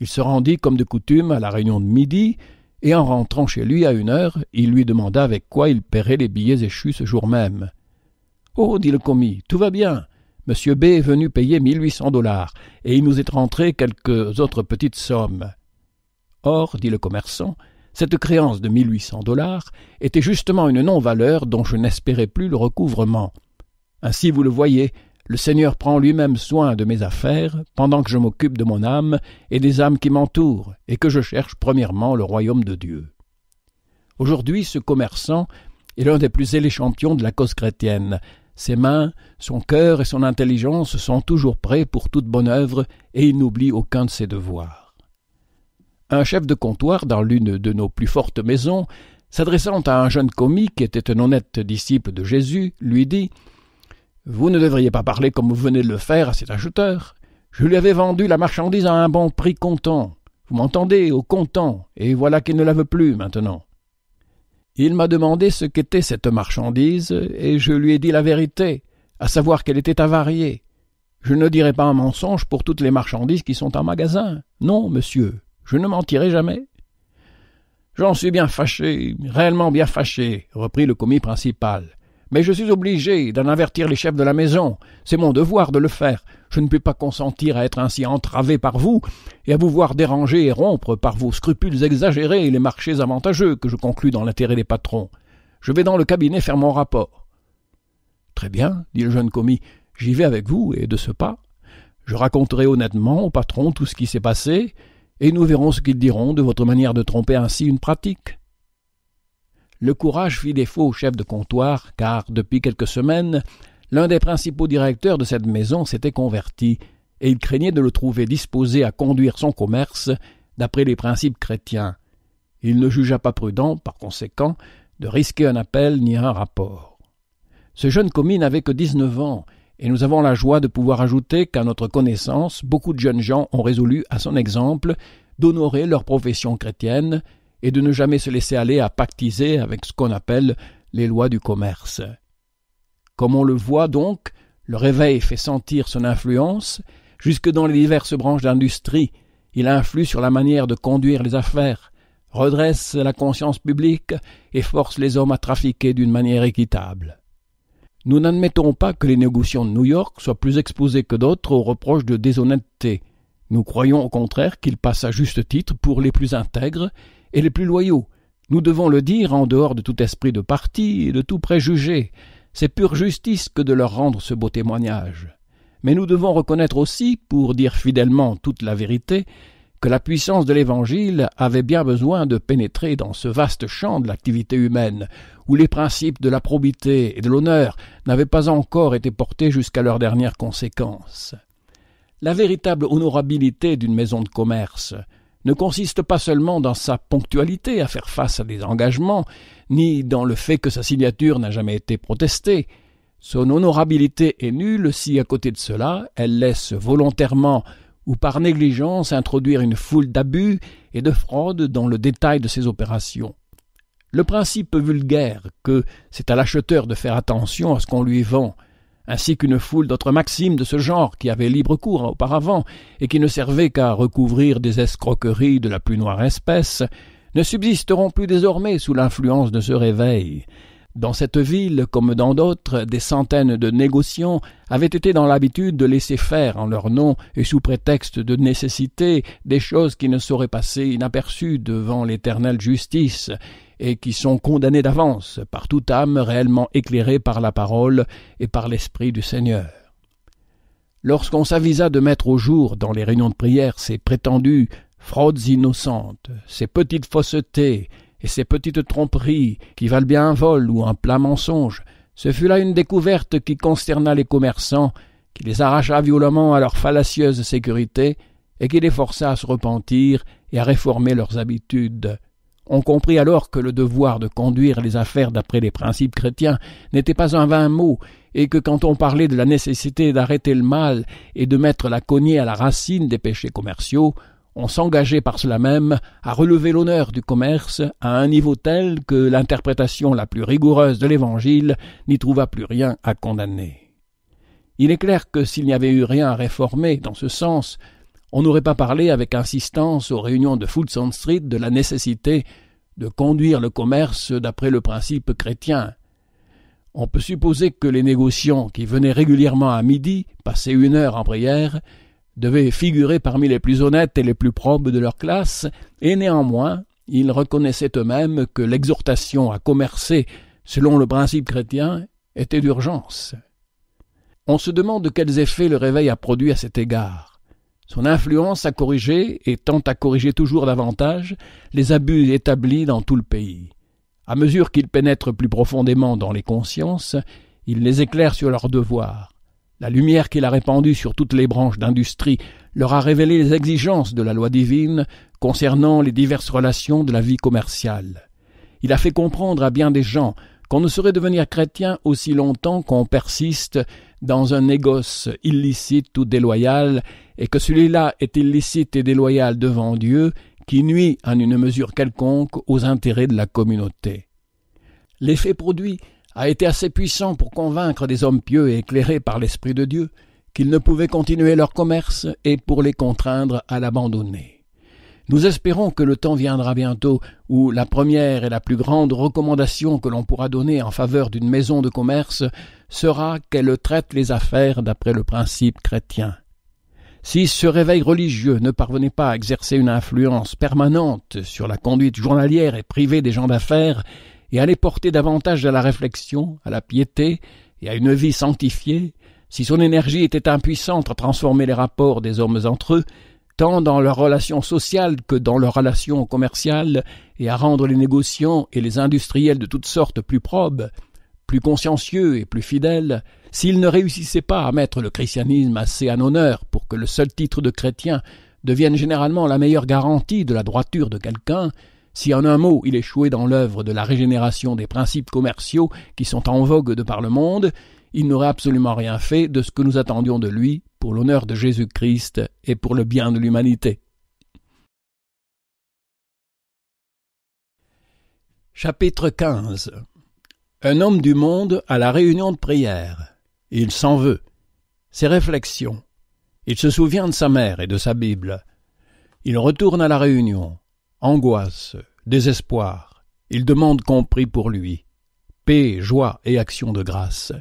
Il se rendit comme de coutume à la réunion de midi, et en rentrant chez lui à une heure, il lui demanda avec quoi il paierait les billets échus ce jour même. Oh, dit le commis, tout va bien. Monsieur B est venu payer mille huit cents dollars, et il nous est rentré quelques autres petites sommes. Or, dit le commerçant, cette créance de mille huit cents dollars était justement une non-valeur dont je n'espérais plus le recouvrement. Ainsi vous le voyez, le Seigneur prend lui-même soin de mes affaires, pendant que je m'occupe de mon âme et des âmes qui m'entourent, et que je cherche premièrement le royaume de Dieu. Aujourd'hui, ce commerçant est l'un des plus zélés champions de la cause chrétienne. Ses mains, son cœur et son intelligence sont toujours prêts pour toute bonne œuvre, et il n'oublie aucun de ses devoirs. Un chef de comptoir dans l'une de nos plus fortes maisons s'adressant à un jeune commis qui était un honnête disciple de Jésus, lui dit vous ne devriez pas parler comme vous venez de le faire à cet acheteur. Je lui avais vendu la marchandise à un bon prix comptant. Vous m'entendez, au comptant, et voilà qu'il ne la veut plus maintenant. Il m'a demandé ce qu'était cette marchandise, et je lui ai dit la vérité, à savoir qu'elle était avariée. Je ne dirai pas un mensonge pour toutes les marchandises qui sont en magasin. Non, monsieur, je ne mentirai jamais. J'en suis bien fâché, réellement bien fâché, reprit le commis principal. Mais je suis obligé d'en avertir les chefs de la maison. C'est mon devoir de le faire. Je ne puis pas consentir à être ainsi entravé par vous, et à vous voir déranger et rompre par vos scrupules exagérés les marchés avantageux que je conclus dans l'intérêt des patrons. Je vais dans le cabinet faire mon rapport. Très bien, dit le jeune commis, j'y vais avec vous, et de ce pas. Je raconterai honnêtement au patron tout ce qui s'est passé, et nous verrons ce qu'ils diront de votre manière de tromper ainsi une pratique le courage fit défaut au chef de comptoir, car, depuis quelques semaines, l'un des principaux directeurs de cette maison s'était converti, et il craignait de le trouver disposé à conduire son commerce d'après les principes chrétiens. Il ne jugea pas prudent, par conséquent, de risquer un appel ni un rapport. Ce jeune commis n'avait que dix-neuf ans, et nous avons la joie de pouvoir ajouter qu'à notre connaissance, beaucoup de jeunes gens ont résolu, à son exemple, d'honorer leur profession chrétienne et de ne jamais se laisser aller à pactiser avec ce qu'on appelle les lois du commerce. Comme on le voit donc, le réveil fait sentir son influence jusque dans les diverses branches d'industrie. Il influe sur la manière de conduire les affaires, redresse la conscience publique et force les hommes à trafiquer d'une manière équitable. Nous n'admettons pas que les négociants de New York soient plus exposés que d'autres aux reproches de déshonnêteté. Nous croyons au contraire qu'ils passent à juste titre pour les plus intègres et les plus loyaux. Nous devons le dire en dehors de tout esprit de parti et de tout préjugé. C'est pure justice que de leur rendre ce beau témoignage. Mais nous devons reconnaître aussi, pour dire fidèlement toute la vérité, que la puissance de l'Évangile avait bien besoin de pénétrer dans ce vaste champ de l'activité humaine, où les principes de la probité et de l'honneur n'avaient pas encore été portés jusqu'à leurs dernières conséquences. La véritable honorabilité d'une maison de commerce, ne consiste pas seulement dans sa ponctualité à faire face à des engagements, ni dans le fait que sa signature n'a jamais été protestée. Son honorabilité est nulle si, à côté de cela, elle laisse volontairement ou par négligence introduire une foule d'abus et de fraudes dans le détail de ses opérations. Le principe vulgaire que c'est à l'acheteur de faire attention à ce qu'on lui vend ainsi qu'une foule d'autres maximes de ce genre qui avaient libre cours auparavant et qui ne servaient qu'à recouvrir des escroqueries de la plus noire espèce, ne subsisteront plus désormais sous l'influence de ce réveil. Dans cette ville, comme dans d'autres, des centaines de négociants avaient été dans l'habitude de laisser faire en leur nom et sous prétexte de nécessité des choses qui ne sauraient passer inaperçues devant l'éternelle justice, et qui sont condamnés d'avance par toute âme réellement éclairée par la parole et par l'Esprit du Seigneur. Lorsqu'on s'avisa de mettre au jour dans les réunions de prière ces prétendues fraudes innocentes, ces petites faussetés et ces petites tromperies qui valent bien un vol ou un plat mensonge, ce fut là une découverte qui consterna les commerçants, qui les arracha violemment à leur fallacieuse sécurité et qui les força à se repentir et à réformer leurs habitudes on comprit alors que le devoir de conduire les affaires d'après les principes chrétiens n'était pas un vain mot, et que quand on parlait de la nécessité d'arrêter le mal et de mettre la cognée à la racine des péchés commerciaux, on s'engageait par cela même à relever l'honneur du commerce à un niveau tel que l'interprétation la plus rigoureuse de l'Évangile n'y trouva plus rien à condamner. Il est clair que s'il n'y avait eu rien à réformer dans ce sens, on n'aurait pas parlé avec insistance aux réunions de Fulton Street de la nécessité de conduire le commerce d'après le principe chrétien. On peut supposer que les négociants qui venaient régulièrement à midi, passer une heure en prière, devaient figurer parmi les plus honnêtes et les plus probes de leur classe, et néanmoins ils reconnaissaient eux-mêmes que l'exhortation à commercer selon le principe chrétien était d'urgence. On se demande quels effets le réveil a produit à cet égard. Son influence a corrigé, et tend à corriger toujours davantage les abus établis dans tout le pays. À mesure qu'il pénètre plus profondément dans les consciences, il les éclaire sur leurs devoirs. La lumière qu'il a répandue sur toutes les branches d'industrie leur a révélé les exigences de la loi divine concernant les diverses relations de la vie commerciale. Il a fait comprendre à bien des gens qu'on ne saurait devenir chrétien aussi longtemps qu'on persiste dans un négoce illicite ou déloyal, et que celui-là est illicite et déloyal devant Dieu, qui nuit en une mesure quelconque aux intérêts de la communauté. L'effet produit a été assez puissant pour convaincre des hommes pieux et éclairés par l'Esprit de Dieu qu'ils ne pouvaient continuer leur commerce et pour les contraindre à l'abandonner. Nous espérons que le temps viendra bientôt où la première et la plus grande recommandation que l'on pourra donner en faveur d'une maison de commerce sera qu'elle traite les affaires d'après le principe chrétien. Si ce réveil religieux ne parvenait pas à exercer une influence permanente sur la conduite journalière et privée des gens d'affaires, et à les porter davantage à la réflexion, à la piété et à une vie sanctifiée, si son énergie était impuissante à transformer les rapports des hommes entre eux, tant dans leurs relations sociales que dans leurs relations commerciales, et à rendre les négociants et les industriels de toutes sortes plus probes, plus consciencieux et plus fidèles, s'ils ne réussissaient pas à mettre le christianisme assez en honneur pour que le seul titre de chrétien devienne généralement la meilleure garantie de la droiture de quelqu'un, si en un mot il échouait dans l'œuvre de la régénération des principes commerciaux qui sont en vogue de par le monde, il n'aurait absolument rien fait de ce que nous attendions de lui pour l'honneur de Jésus-Christ et pour le bien de l'humanité. Chapitre 15 Un homme du monde à la réunion de prière. Il s'en veut. Ses réflexions. Il se souvient de sa mère et de sa Bible. Il retourne à la réunion. Angoisse, désespoir. Il demande qu'on prie pour lui. Paix, joie et action de grâce.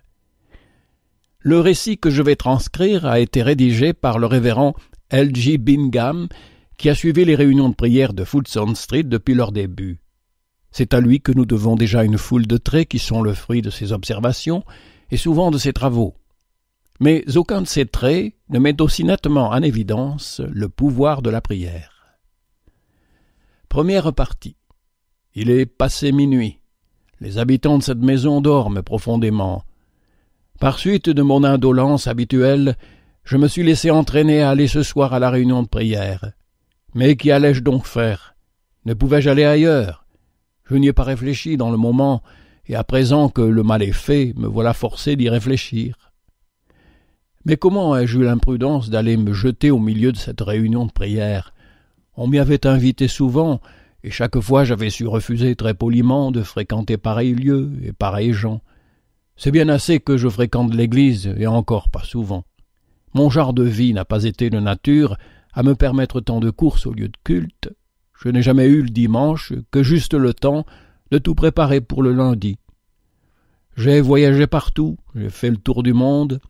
Le récit que je vais transcrire a été rédigé par le révérend L. G. Bingham, qui a suivi les réunions de prière de Fulton Street depuis leur début. C'est à lui que nous devons déjà une foule de traits qui sont le fruit de ses observations et souvent de ses travaux. Mais aucun de ces traits ne met aussi nettement en évidence le pouvoir de la prière. Première partie. Il est passé minuit. Les habitants de cette maison dorment profondément. Par suite de mon indolence habituelle, je me suis laissé entraîner à aller ce soir à la réunion de prière. Mais qu'y allais-je donc faire Ne pouvais-je aller ailleurs Je n'y ai pas réfléchi dans le moment, et à présent que le mal est fait, me voilà forcé d'y réfléchir. Mais comment ai-je eu l'imprudence d'aller me jeter au milieu de cette réunion de prière On m'y avait invité souvent, et chaque fois j'avais su refuser très poliment de fréquenter pareil lieu et pareils gens. C'est bien assez que je fréquente l'église, et encore pas souvent. Mon genre de vie n'a pas été de nature à me permettre tant de courses au lieu de culte. Je n'ai jamais eu le dimanche que juste le temps de tout préparer pour le lundi. J'ai voyagé partout, j'ai fait le tour du monde,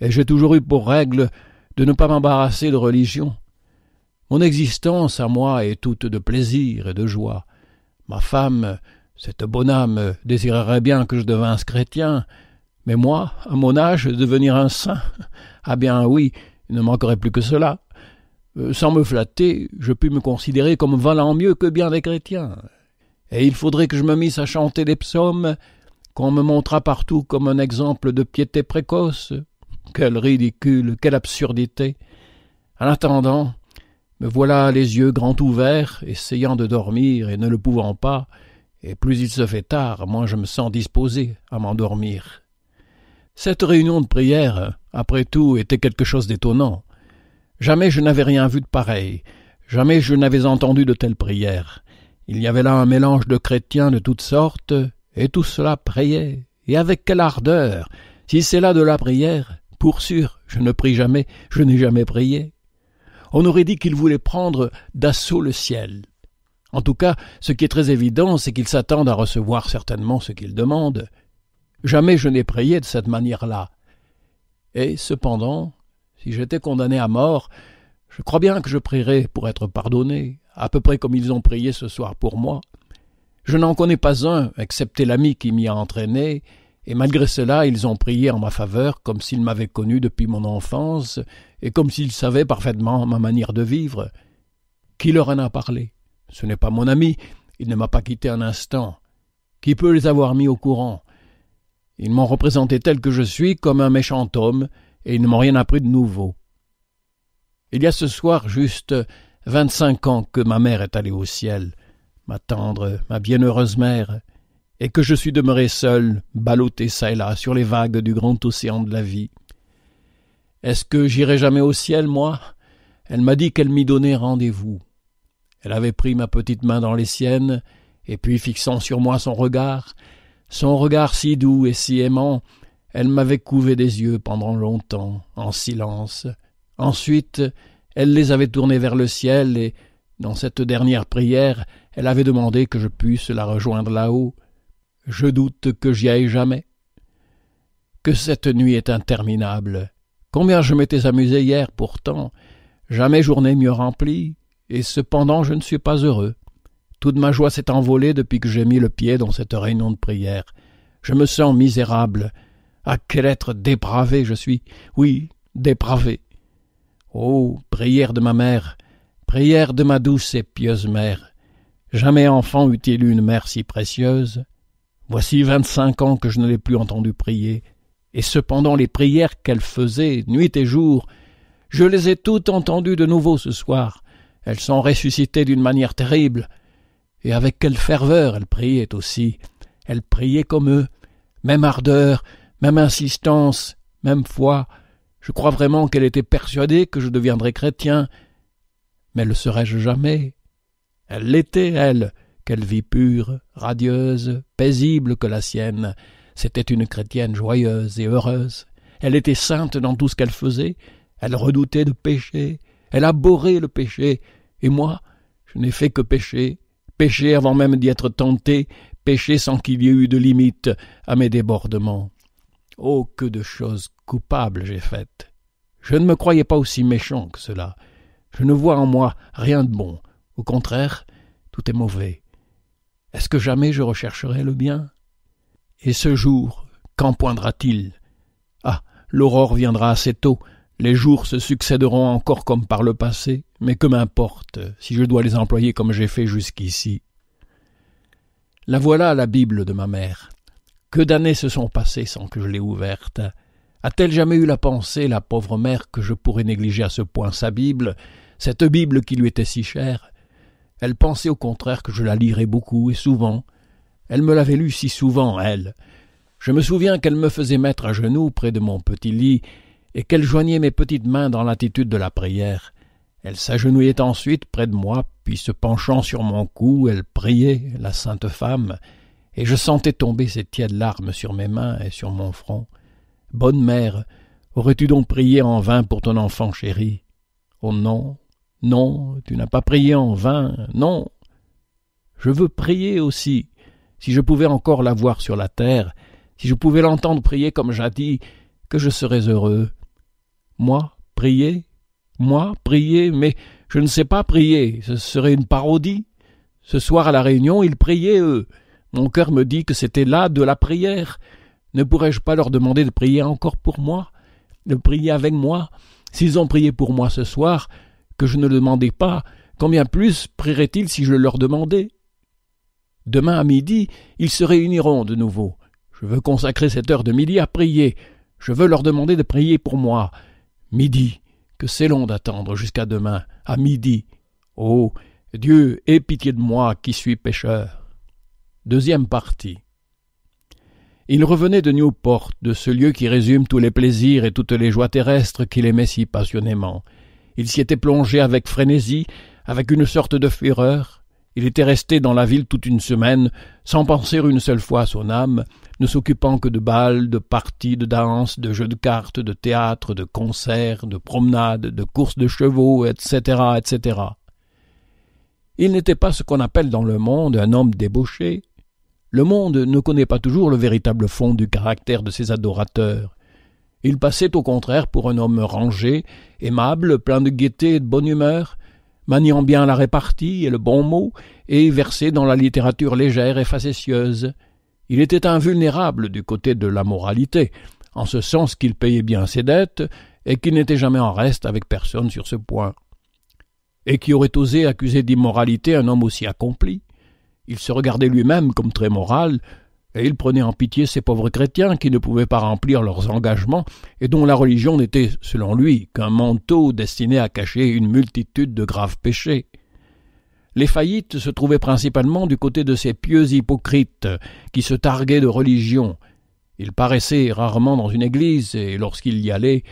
et j'ai toujours eu pour règle de ne pas m'embarrasser de religion. Mon existence à moi est toute de plaisir et de joie. Ma femme cette bonne âme désirerait bien que je devinsse chrétien, mais moi, à mon âge, devenir un saint <laughs> Ah bien oui, il ne manquerait plus que cela. Euh, sans me flatter, je puis me considérer comme valant mieux que bien des chrétiens. Et il faudrait que je me misse à chanter des psaumes, qu'on me montrât partout comme un exemple de piété précoce. Quel ridicule, quelle absurdité. En attendant, me voilà les yeux grands ouverts, essayant de dormir et ne le pouvant pas, et plus il se fait tard, moins je me sens disposé à m'endormir. Cette réunion de prière, après tout, était quelque chose d'étonnant. Jamais je n'avais rien vu de pareil, jamais je n'avais entendu de telles prières. Il y avait là un mélange de chrétiens de toutes sortes, et tout cela priait, et avec quelle ardeur. Si c'est là de la prière, pour sûr, je ne prie jamais, je n'ai jamais prié. On aurait dit qu'il voulait prendre d'assaut le ciel. En tout cas, ce qui est très évident, c'est qu'ils s'attendent à recevoir certainement ce qu'ils demandent. Jamais je n'ai prié de cette manière-là. Et cependant, si j'étais condamné à mort, je crois bien que je prierais pour être pardonné, à peu près comme ils ont prié ce soir pour moi. Je n'en connais pas un, excepté l'ami qui m'y a entraîné, et malgré cela ils ont prié en ma faveur comme s'ils m'avaient connu depuis mon enfance, et comme s'ils savaient parfaitement ma manière de vivre. Qui leur en a parlé? Ce n'est pas mon ami, il ne m'a pas quitté un instant. Qui peut les avoir mis au courant Ils m'ont représenté tel que je suis, comme un méchant homme, et ils ne m'ont rien appris de nouveau. Il y a ce soir juste vingt-cinq ans que ma mère est allée au ciel, ma tendre, ma bienheureuse mère, et que je suis demeuré seul, ballotté çà et là, sur les vagues du grand océan de la vie. Est-ce que j'irai jamais au ciel, moi Elle m'a dit qu'elle m'y donnait rendez-vous. Elle avait pris ma petite main dans les siennes, et puis fixant sur moi son regard, son regard si doux et si aimant, elle m'avait couvé des yeux pendant longtemps, en silence. Ensuite, elle les avait tournés vers le ciel, et, dans cette dernière prière, elle avait demandé que je puisse la rejoindre là-haut. Je doute que j'y aille jamais. Que cette nuit est interminable. Combien je m'étais amusé hier pourtant. Jamais journée mieux remplie et cependant je ne suis pas heureux. Toute ma joie s'est envolée depuis que j'ai mis le pied dans cette réunion de prière. Je me sens misérable. À quel être dépravé je suis. Oui, dépravé. Oh, prière de ma mère, prière de ma douce et pieuse mère. Jamais enfant eût il une mère si précieuse. Voici vingt-cinq ans que je ne l'ai plus entendue prier, et cependant les prières qu'elle faisait, nuit et jour, je les ai toutes entendues de nouveau ce soir. Elles sont ressuscitées d'une manière terrible. Et avec quelle ferveur elles priaient aussi. Elles priaient comme eux. Même ardeur, même insistance, même foi. Je crois vraiment qu'elle était persuadée que je deviendrais chrétien. Mais le serais-je jamais Elle l'était, elle. Quelle vie pure, radieuse, paisible que la sienne. C'était une chrétienne joyeuse et heureuse. Elle était sainte dans tout ce qu'elle faisait. Elle redoutait de pécher. Elle a boré le péché, et moi, je n'ai fait que pécher, pécher avant même d'y être tenté, pécher sans qu'il y ait eu de limite à mes débordements. Oh, que de choses coupables j'ai faites. Je ne me croyais pas aussi méchant que cela. Je ne vois en moi rien de bon. Au contraire, tout est mauvais. Est-ce que jamais je rechercherai le bien Et ce jour, quand poindra-t-il Ah, l'aurore viendra assez tôt les jours se succéderont encore comme par le passé, mais que m'importe si je dois les employer comme j'ai fait jusqu'ici. La voilà la Bible de ma mère. Que d'années se sont passées sans que je l'aie ouverte. A-t-elle jamais eu la pensée, la pauvre mère, que je pourrais négliger à ce point sa Bible, cette Bible qui lui était si chère Elle pensait au contraire que je la lirais beaucoup et souvent. Elle me l'avait lue si souvent, elle. Je me souviens qu'elle me faisait mettre à genoux près de mon petit lit et qu'elle joignait mes petites mains dans l'attitude de la prière. Elle s'agenouillait ensuite près de moi, puis se penchant sur mon cou, elle priait, la sainte femme, et je sentais tomber ses tièdes larmes sur mes mains et sur mon front. Bonne mère, aurais-tu donc prié en vain pour ton enfant chéri Oh non, non, tu n'as pas prié en vain, non. Je veux prier aussi. Si je pouvais encore la voir sur la terre, si je pouvais l'entendre prier comme jadis, que je serais heureux. Moi, prier Moi, prier Mais je ne sais pas prier, ce serait une parodie. Ce soir à la réunion, ils priaient, eux. Mon cœur me dit que c'était là de la prière. Ne pourrais-je pas leur demander de prier encore pour moi De prier avec moi S'ils ont prié pour moi ce soir, que je ne le demandais pas, combien plus prieraient-ils si je leur demandais Demain à midi, ils se réuniront de nouveau. Je veux consacrer cette heure de midi à prier. Je veux leur demander de prier pour moi. Midi, que c'est long d'attendre jusqu'à demain, à midi. Oh, Dieu, aie pitié de moi qui suis pécheur. Deuxième partie. Il revenait de Newport, de ce lieu qui résume tous les plaisirs et toutes les joies terrestres qu'il aimait si passionnément. Il s'y était plongé avec frénésie, avec une sorte de fureur, il était resté dans la ville toute une semaine, sans penser une seule fois à son âme, ne s'occupant que de balles, de parties, de danses, de jeux de cartes, de théâtre, de concerts, de promenades, de courses de chevaux, etc., etc. Il n'était pas ce qu'on appelle dans le monde un homme débauché. Le monde ne connaît pas toujours le véritable fond du caractère de ses adorateurs. Il passait au contraire pour un homme rangé, aimable, plein de gaieté et de bonne humeur, maniant bien la répartie et le bon mot, et versé dans la littérature légère et facétieuse. Il était invulnérable du côté de la moralité, en ce sens qu'il payait bien ses dettes, et qu'il n'était jamais en reste avec personne sur ce point. Et qui aurait osé accuser d'immoralité un homme aussi accompli Il se regardait lui-même comme très moral, et il prenait en pitié ces pauvres chrétiens qui ne pouvaient pas remplir leurs engagements et dont la religion n'était, selon lui, qu'un manteau destiné à cacher une multitude de graves péchés. Les faillites se trouvaient principalement du côté de ces pieux hypocrites qui se targuaient de religion. Ils paraissaient rarement dans une église et lorsqu'ils y allaient,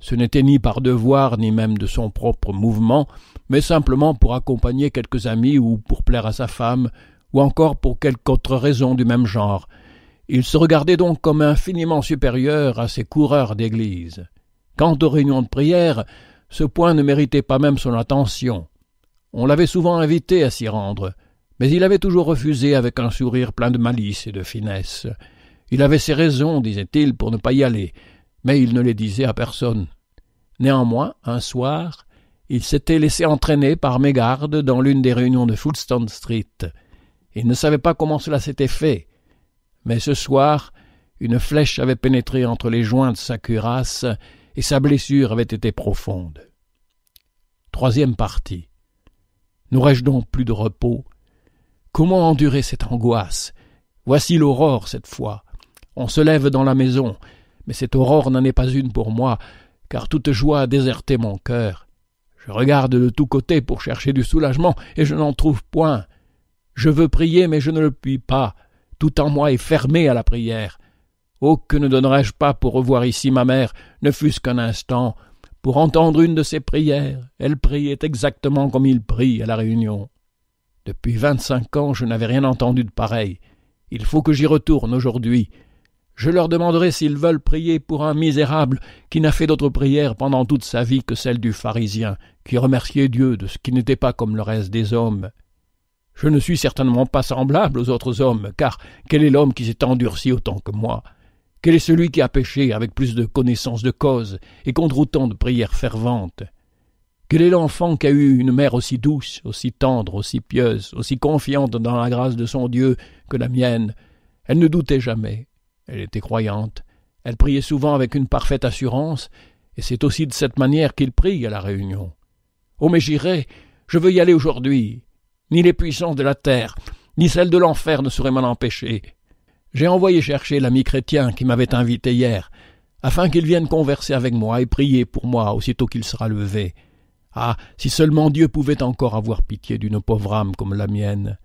ce n'était ni par devoir ni même de son propre mouvement, mais simplement pour accompagner quelques amis ou pour plaire à sa femme ou encore pour quelque autre raison du même genre. Il se regardait donc comme infiniment supérieur à ces coureurs d'église. Quant aux réunions de prière, ce point ne méritait pas même son attention. On l'avait souvent invité à s'y rendre, mais il avait toujours refusé avec un sourire plein de malice et de finesse. Il avait ses raisons, disait-il, pour ne pas y aller, mais il ne les disait à personne. Néanmoins, un soir, il s'était laissé entraîner par mégarde dans l'une des réunions de Street. Il ne savait pas comment cela s'était fait. Mais ce soir, une flèche avait pénétré entre les joints de sa cuirasse et sa blessure avait été profonde. Troisième partie. N'aurais-je donc plus de repos Comment endurer cette angoisse Voici l'aurore cette fois. On se lève dans la maison, mais cette aurore n'en est pas une pour moi, car toute joie a déserté mon cœur. Je regarde de tous côtés pour chercher du soulagement, et je n'en trouve point. Je veux prier, mais je ne le puis pas. Tout en moi est fermé à la prière. Oh, que ne donnerais-je pas pour revoir ici ma mère, ne fût-ce qu'un instant, pour entendre une de ses prières. Elle priait exactement comme il prie à la Réunion. Depuis vingt-cinq ans, je n'avais rien entendu de pareil. Il faut que j'y retourne aujourd'hui. Je leur demanderai s'ils veulent prier pour un misérable qui n'a fait d'autre prière pendant toute sa vie que celle du pharisien, qui remerciait Dieu de ce qui n'était pas comme le reste des hommes, je ne suis certainement pas semblable aux autres hommes, car quel est l'homme qui s'est endurci autant que moi? Quel est celui qui a péché avec plus de connaissance de cause et contre autant de prières ferventes? Quel est l'enfant qui a eu une mère aussi douce, aussi tendre, aussi pieuse, aussi confiante dans la grâce de son Dieu que la mienne? Elle ne doutait jamais. Elle était croyante. Elle priait souvent avec une parfaite assurance, et c'est aussi de cette manière qu'il prie à la réunion. Oh, mais j'irai, je veux y aller aujourd'hui ni les puissances de la terre, ni celles de l'enfer ne sauraient m'en empêcher. J'ai envoyé chercher l'ami chrétien qui m'avait invité hier, afin qu'il vienne converser avec moi et prier pour moi aussitôt qu'il sera levé. Ah. Si seulement Dieu pouvait encore avoir pitié d'une pauvre âme comme la mienne.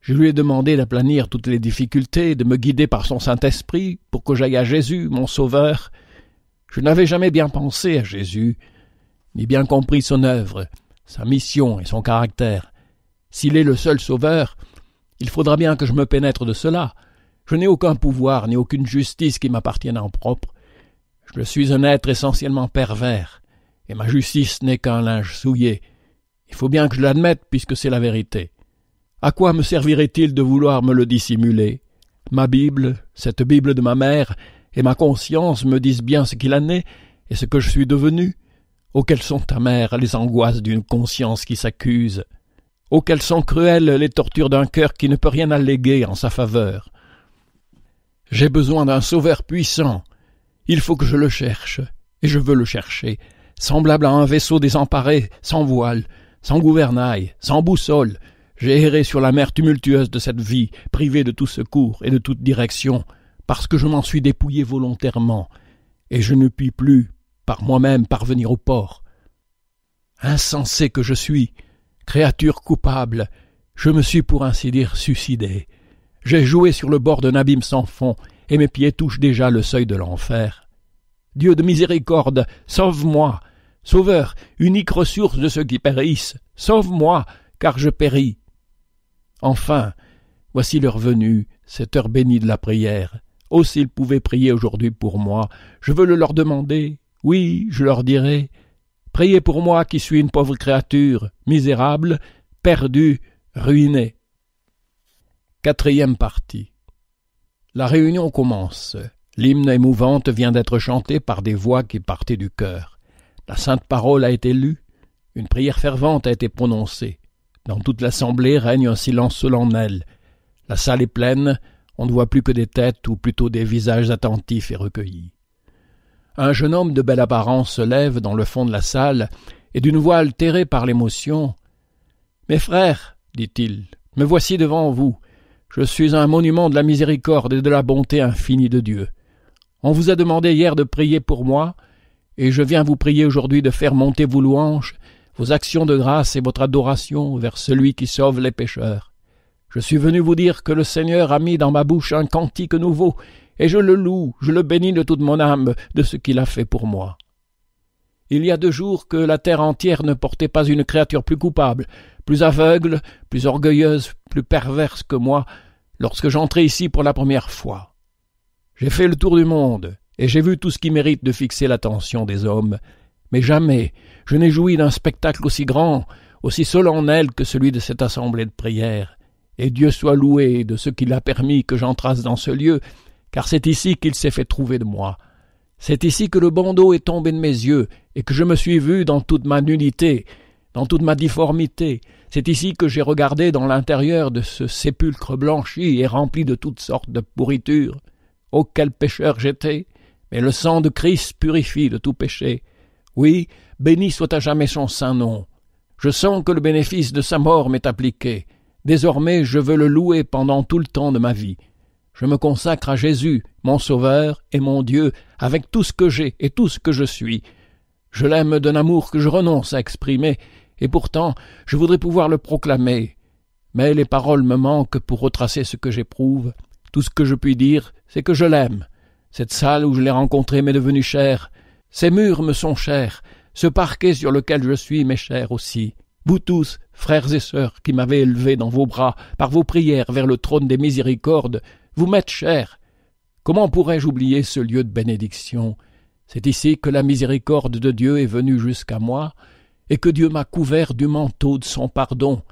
Je lui ai demandé d'aplanir toutes les difficultés, de me guider par son Saint-Esprit, pour que j'aille à Jésus, mon Sauveur. Je n'avais jamais bien pensé à Jésus, ni bien compris son œuvre, sa mission et son caractère. S'il est le seul sauveur, il faudra bien que je me pénètre de cela. Je n'ai aucun pouvoir ni aucune justice qui m'appartienne en propre. Je suis un être essentiellement pervers, et ma justice n'est qu'un linge souillé. Il faut bien que je l'admette, puisque c'est la vérité. À quoi me servirait-il de vouloir me le dissimuler Ma Bible, cette Bible de ma mère, et ma conscience me disent bien ce qu'il en est et ce que je suis devenu. Oh, quelles sont amères les angoisses d'une conscience qui s'accuse Auxquelles oh, sont cruelles les tortures d'un cœur qui ne peut rien alléguer en sa faveur. J'ai besoin d'un sauveur puissant. Il faut que je le cherche, et je veux le chercher, semblable à un vaisseau désemparé, sans voile, sans gouvernail, sans boussole. J'ai erré sur la mer tumultueuse de cette vie, privée de tout secours et de toute direction, parce que je m'en suis dépouillé volontairement, et je ne puis plus, par moi-même, parvenir au port. Insensé que je suis, Créature coupable, je me suis pour ainsi dire suicidé. J'ai joué sur le bord d'un abîme sans fond, et mes pieds touchent déjà le seuil de l'enfer. Dieu de miséricorde, sauve-moi. Sauveur, unique ressource de ceux qui périssent, sauve-moi, car je péris. Enfin, voici l'heure venue, cette heure bénie de la prière. Oh, s'ils pouvaient prier aujourd'hui pour moi, je veux le leur demander. Oui, je leur dirai. Priez pour moi qui suis une pauvre créature, misérable, perdue, ruinée. Quatrième partie. La réunion commence. L'hymne émouvante vient d'être chanté par des voix qui partaient du cœur. La sainte parole a été lue, une prière fervente a été prononcée. Dans toute l'assemblée règne un silence solennel. La salle est pleine, on ne voit plus que des têtes ou plutôt des visages attentifs et recueillis un jeune homme de belle apparence se lève dans le fond de la salle, et d'une voix altérée par l'émotion. Mes frères, dit-il, me voici devant vous. Je suis un monument de la miséricorde et de la bonté infinie de Dieu. On vous a demandé hier de prier pour moi, et je viens vous prier aujourd'hui de faire monter vos louanges, vos actions de grâce et votre adoration vers celui qui sauve les pécheurs. Je suis venu vous dire que le Seigneur a mis dans ma bouche un cantique nouveau, et je le loue, je le bénis de toute mon âme de ce qu'il a fait pour moi. Il y a deux jours que la terre entière ne portait pas une créature plus coupable, plus aveugle, plus orgueilleuse, plus perverse que moi, lorsque j'entrais ici pour la première fois. J'ai fait le tour du monde, et j'ai vu tout ce qui mérite de fixer l'attention des hommes, mais jamais je n'ai joui d'un spectacle aussi grand, aussi solennel que celui de cette assemblée de prières, Et Dieu soit loué de ce qu'il a permis que j'entrasse dans ce lieu, car c'est ici qu'il s'est fait trouver de moi. C'est ici que le bandeau est tombé de mes yeux, et que je me suis vu dans toute ma nudité, dans toute ma difformité. C'est ici que j'ai regardé dans l'intérieur de ce sépulcre blanchi et rempli de toutes sortes de pourritures. Oh, quel pécheur j'étais! Mais le sang de Christ purifie de tout péché. Oui, béni soit à jamais son saint nom. Je sens que le bénéfice de sa mort m'est appliqué. Désormais, je veux le louer pendant tout le temps de ma vie. Je me consacre à Jésus, mon Sauveur et mon Dieu, avec tout ce que j'ai et tout ce que je suis. Je l'aime d'un amour que je renonce à exprimer, et pourtant je voudrais pouvoir le proclamer. Mais les paroles me manquent pour retracer ce que j'éprouve. Tout ce que je puis dire, c'est que je l'aime. Cette salle où je l'ai rencontré m'est devenue chère. Ces murs me sont chers. Ce parquet sur lequel je suis m'est cher aussi. Vous tous, frères et sœurs, qui m'avez élevé dans vos bras, par vos prières vers le trône des miséricordes, vous m'êtes cher. Comment pourrais-je oublier ce lieu de bénédiction C'est ici que la miséricorde de Dieu est venue jusqu'à moi, et que Dieu m'a couvert du manteau de son pardon.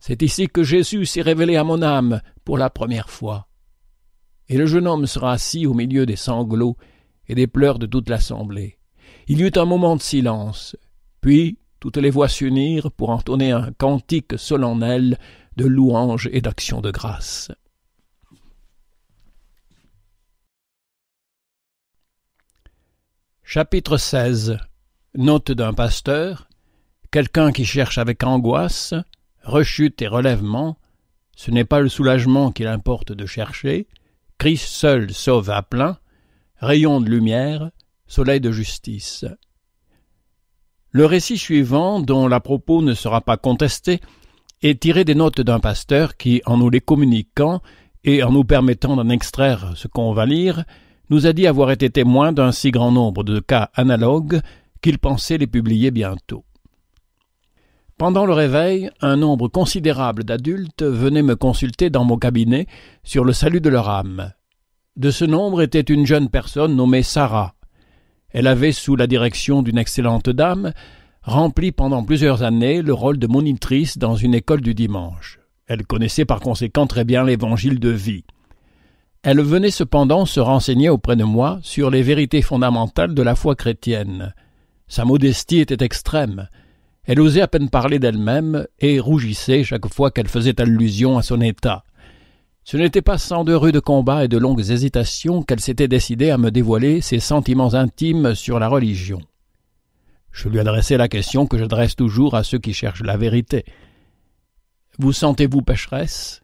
C'est ici que Jésus s'est révélé à mon âme pour la première fois. Et le jeune homme sera assis au milieu des sanglots et des pleurs de toute l'assemblée. Il y eut un moment de silence, puis toutes les voix s'unirent pour entonner un cantique solennel de louanges et d'action de grâce. Chapitre XVI Note d'un pasteur Quelqu'un qui cherche avec angoisse, rechute et relèvement, ce n'est pas le soulagement qu'il importe de chercher, Christ seul sauve à plein, rayon de lumière, soleil de justice. Le récit suivant, dont la propos ne sera pas contesté, est tiré des notes d'un pasteur qui, en nous les communiquant et en nous permettant d'en extraire ce qu'on va lire, nous a dit avoir été témoin d'un si grand nombre de cas analogues qu'il pensait les publier bientôt. Pendant le réveil, un nombre considérable d'adultes venaient me consulter dans mon cabinet sur le salut de leur âme. De ce nombre était une jeune personne nommée Sarah. Elle avait, sous la direction d'une excellente dame, rempli pendant plusieurs années le rôle de monitrice dans une école du dimanche. Elle connaissait par conséquent très bien l'évangile de vie. Elle venait cependant se renseigner auprès de moi sur les vérités fondamentales de la foi chrétienne. Sa modestie était extrême. Elle osait à peine parler d'elle-même et rougissait chaque fois qu'elle faisait allusion à son état. Ce n'était pas sans de rudes combats et de longues hésitations qu'elle s'était décidée à me dévoiler ses sentiments intimes sur la religion. Je lui adressai la question que j'adresse toujours à ceux qui cherchent la vérité. Vous sentez-vous pécheresse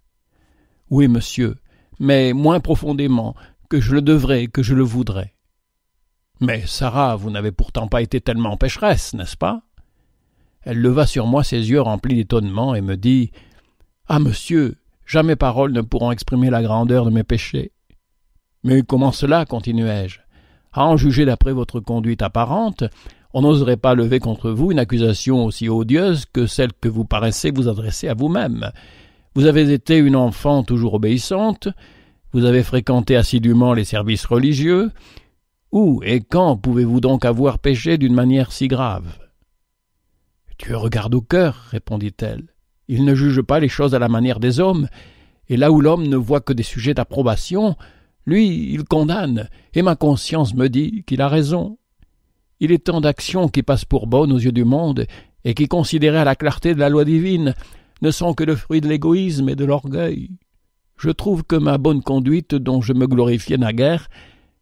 Oui, monsieur, mais moins profondément que je le devrais, que je le voudrais. Mais, Sarah, vous n'avez pourtant pas été tellement pécheresse, n'est-ce pas? Elle leva sur moi ses yeux remplis d'étonnement et me dit Ah, monsieur, jamais paroles ne pourront exprimer la grandeur de mes péchés. Mais comment cela continuai-je. À en juger d'après votre conduite apparente, on n'oserait pas lever contre vous une accusation aussi odieuse que celle que vous paraissez vous adresser à vous-même, vous avez été une enfant toujours obéissante, vous avez fréquenté assidûment les services religieux. Où et quand pouvez-vous donc avoir péché d'une manière si grave Dieu regarde au cœur, répondit-elle. Il ne juge pas les choses à la manière des hommes, et là où l'homme ne voit que des sujets d'approbation, lui, il condamne, et ma conscience me dit qu'il a raison. Il est tant d'actions qui passent pour bonnes aux yeux du monde, et qui, considérées à la clarté de la loi divine, ne sont que le fruit de l'égoïsme et de l'orgueil. Je trouve que ma bonne conduite, dont je me glorifiais naguère,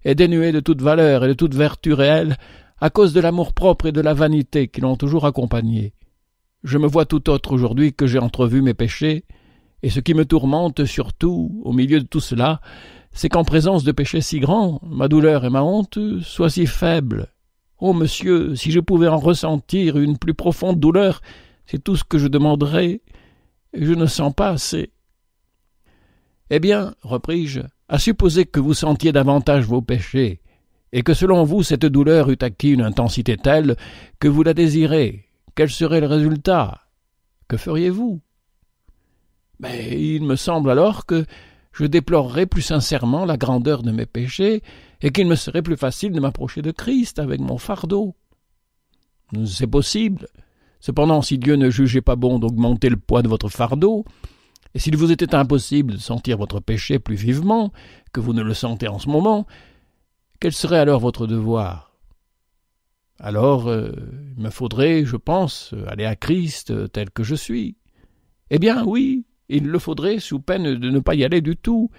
est dénuée de toute valeur et de toute vertu réelle, à cause de l'amour-propre et de la vanité qui l'ont toujours accompagnée. Je me vois tout autre aujourd'hui que j'ai entrevu mes péchés, et ce qui me tourmente surtout, au milieu de tout cela, c'est qu'en présence de péchés si grands, ma douleur et ma honte soient si faibles. Oh, monsieur, si je pouvais en ressentir une plus profonde douleur, c'est tout ce que je demanderais, je ne sens pas assez. Eh bien, repris-je, à supposer que vous sentiez davantage vos péchés, et que selon vous cette douleur eût acquis une intensité telle que vous la désirez, quel serait le résultat Que feriez-vous Mais il me semble alors que je déplorerais plus sincèrement la grandeur de mes péchés, et qu'il me serait plus facile de m'approcher de Christ avec mon fardeau. C'est possible, Cependant, si Dieu ne jugeait pas bon d'augmenter le poids de votre fardeau, et s'il vous était impossible de sentir votre péché plus vivement que vous ne le sentez en ce moment, quel serait alors votre devoir Alors, euh, il me faudrait, je pense, aller à Christ euh, tel que je suis. Eh bien oui, il le faudrait sous peine de ne pas y aller du tout.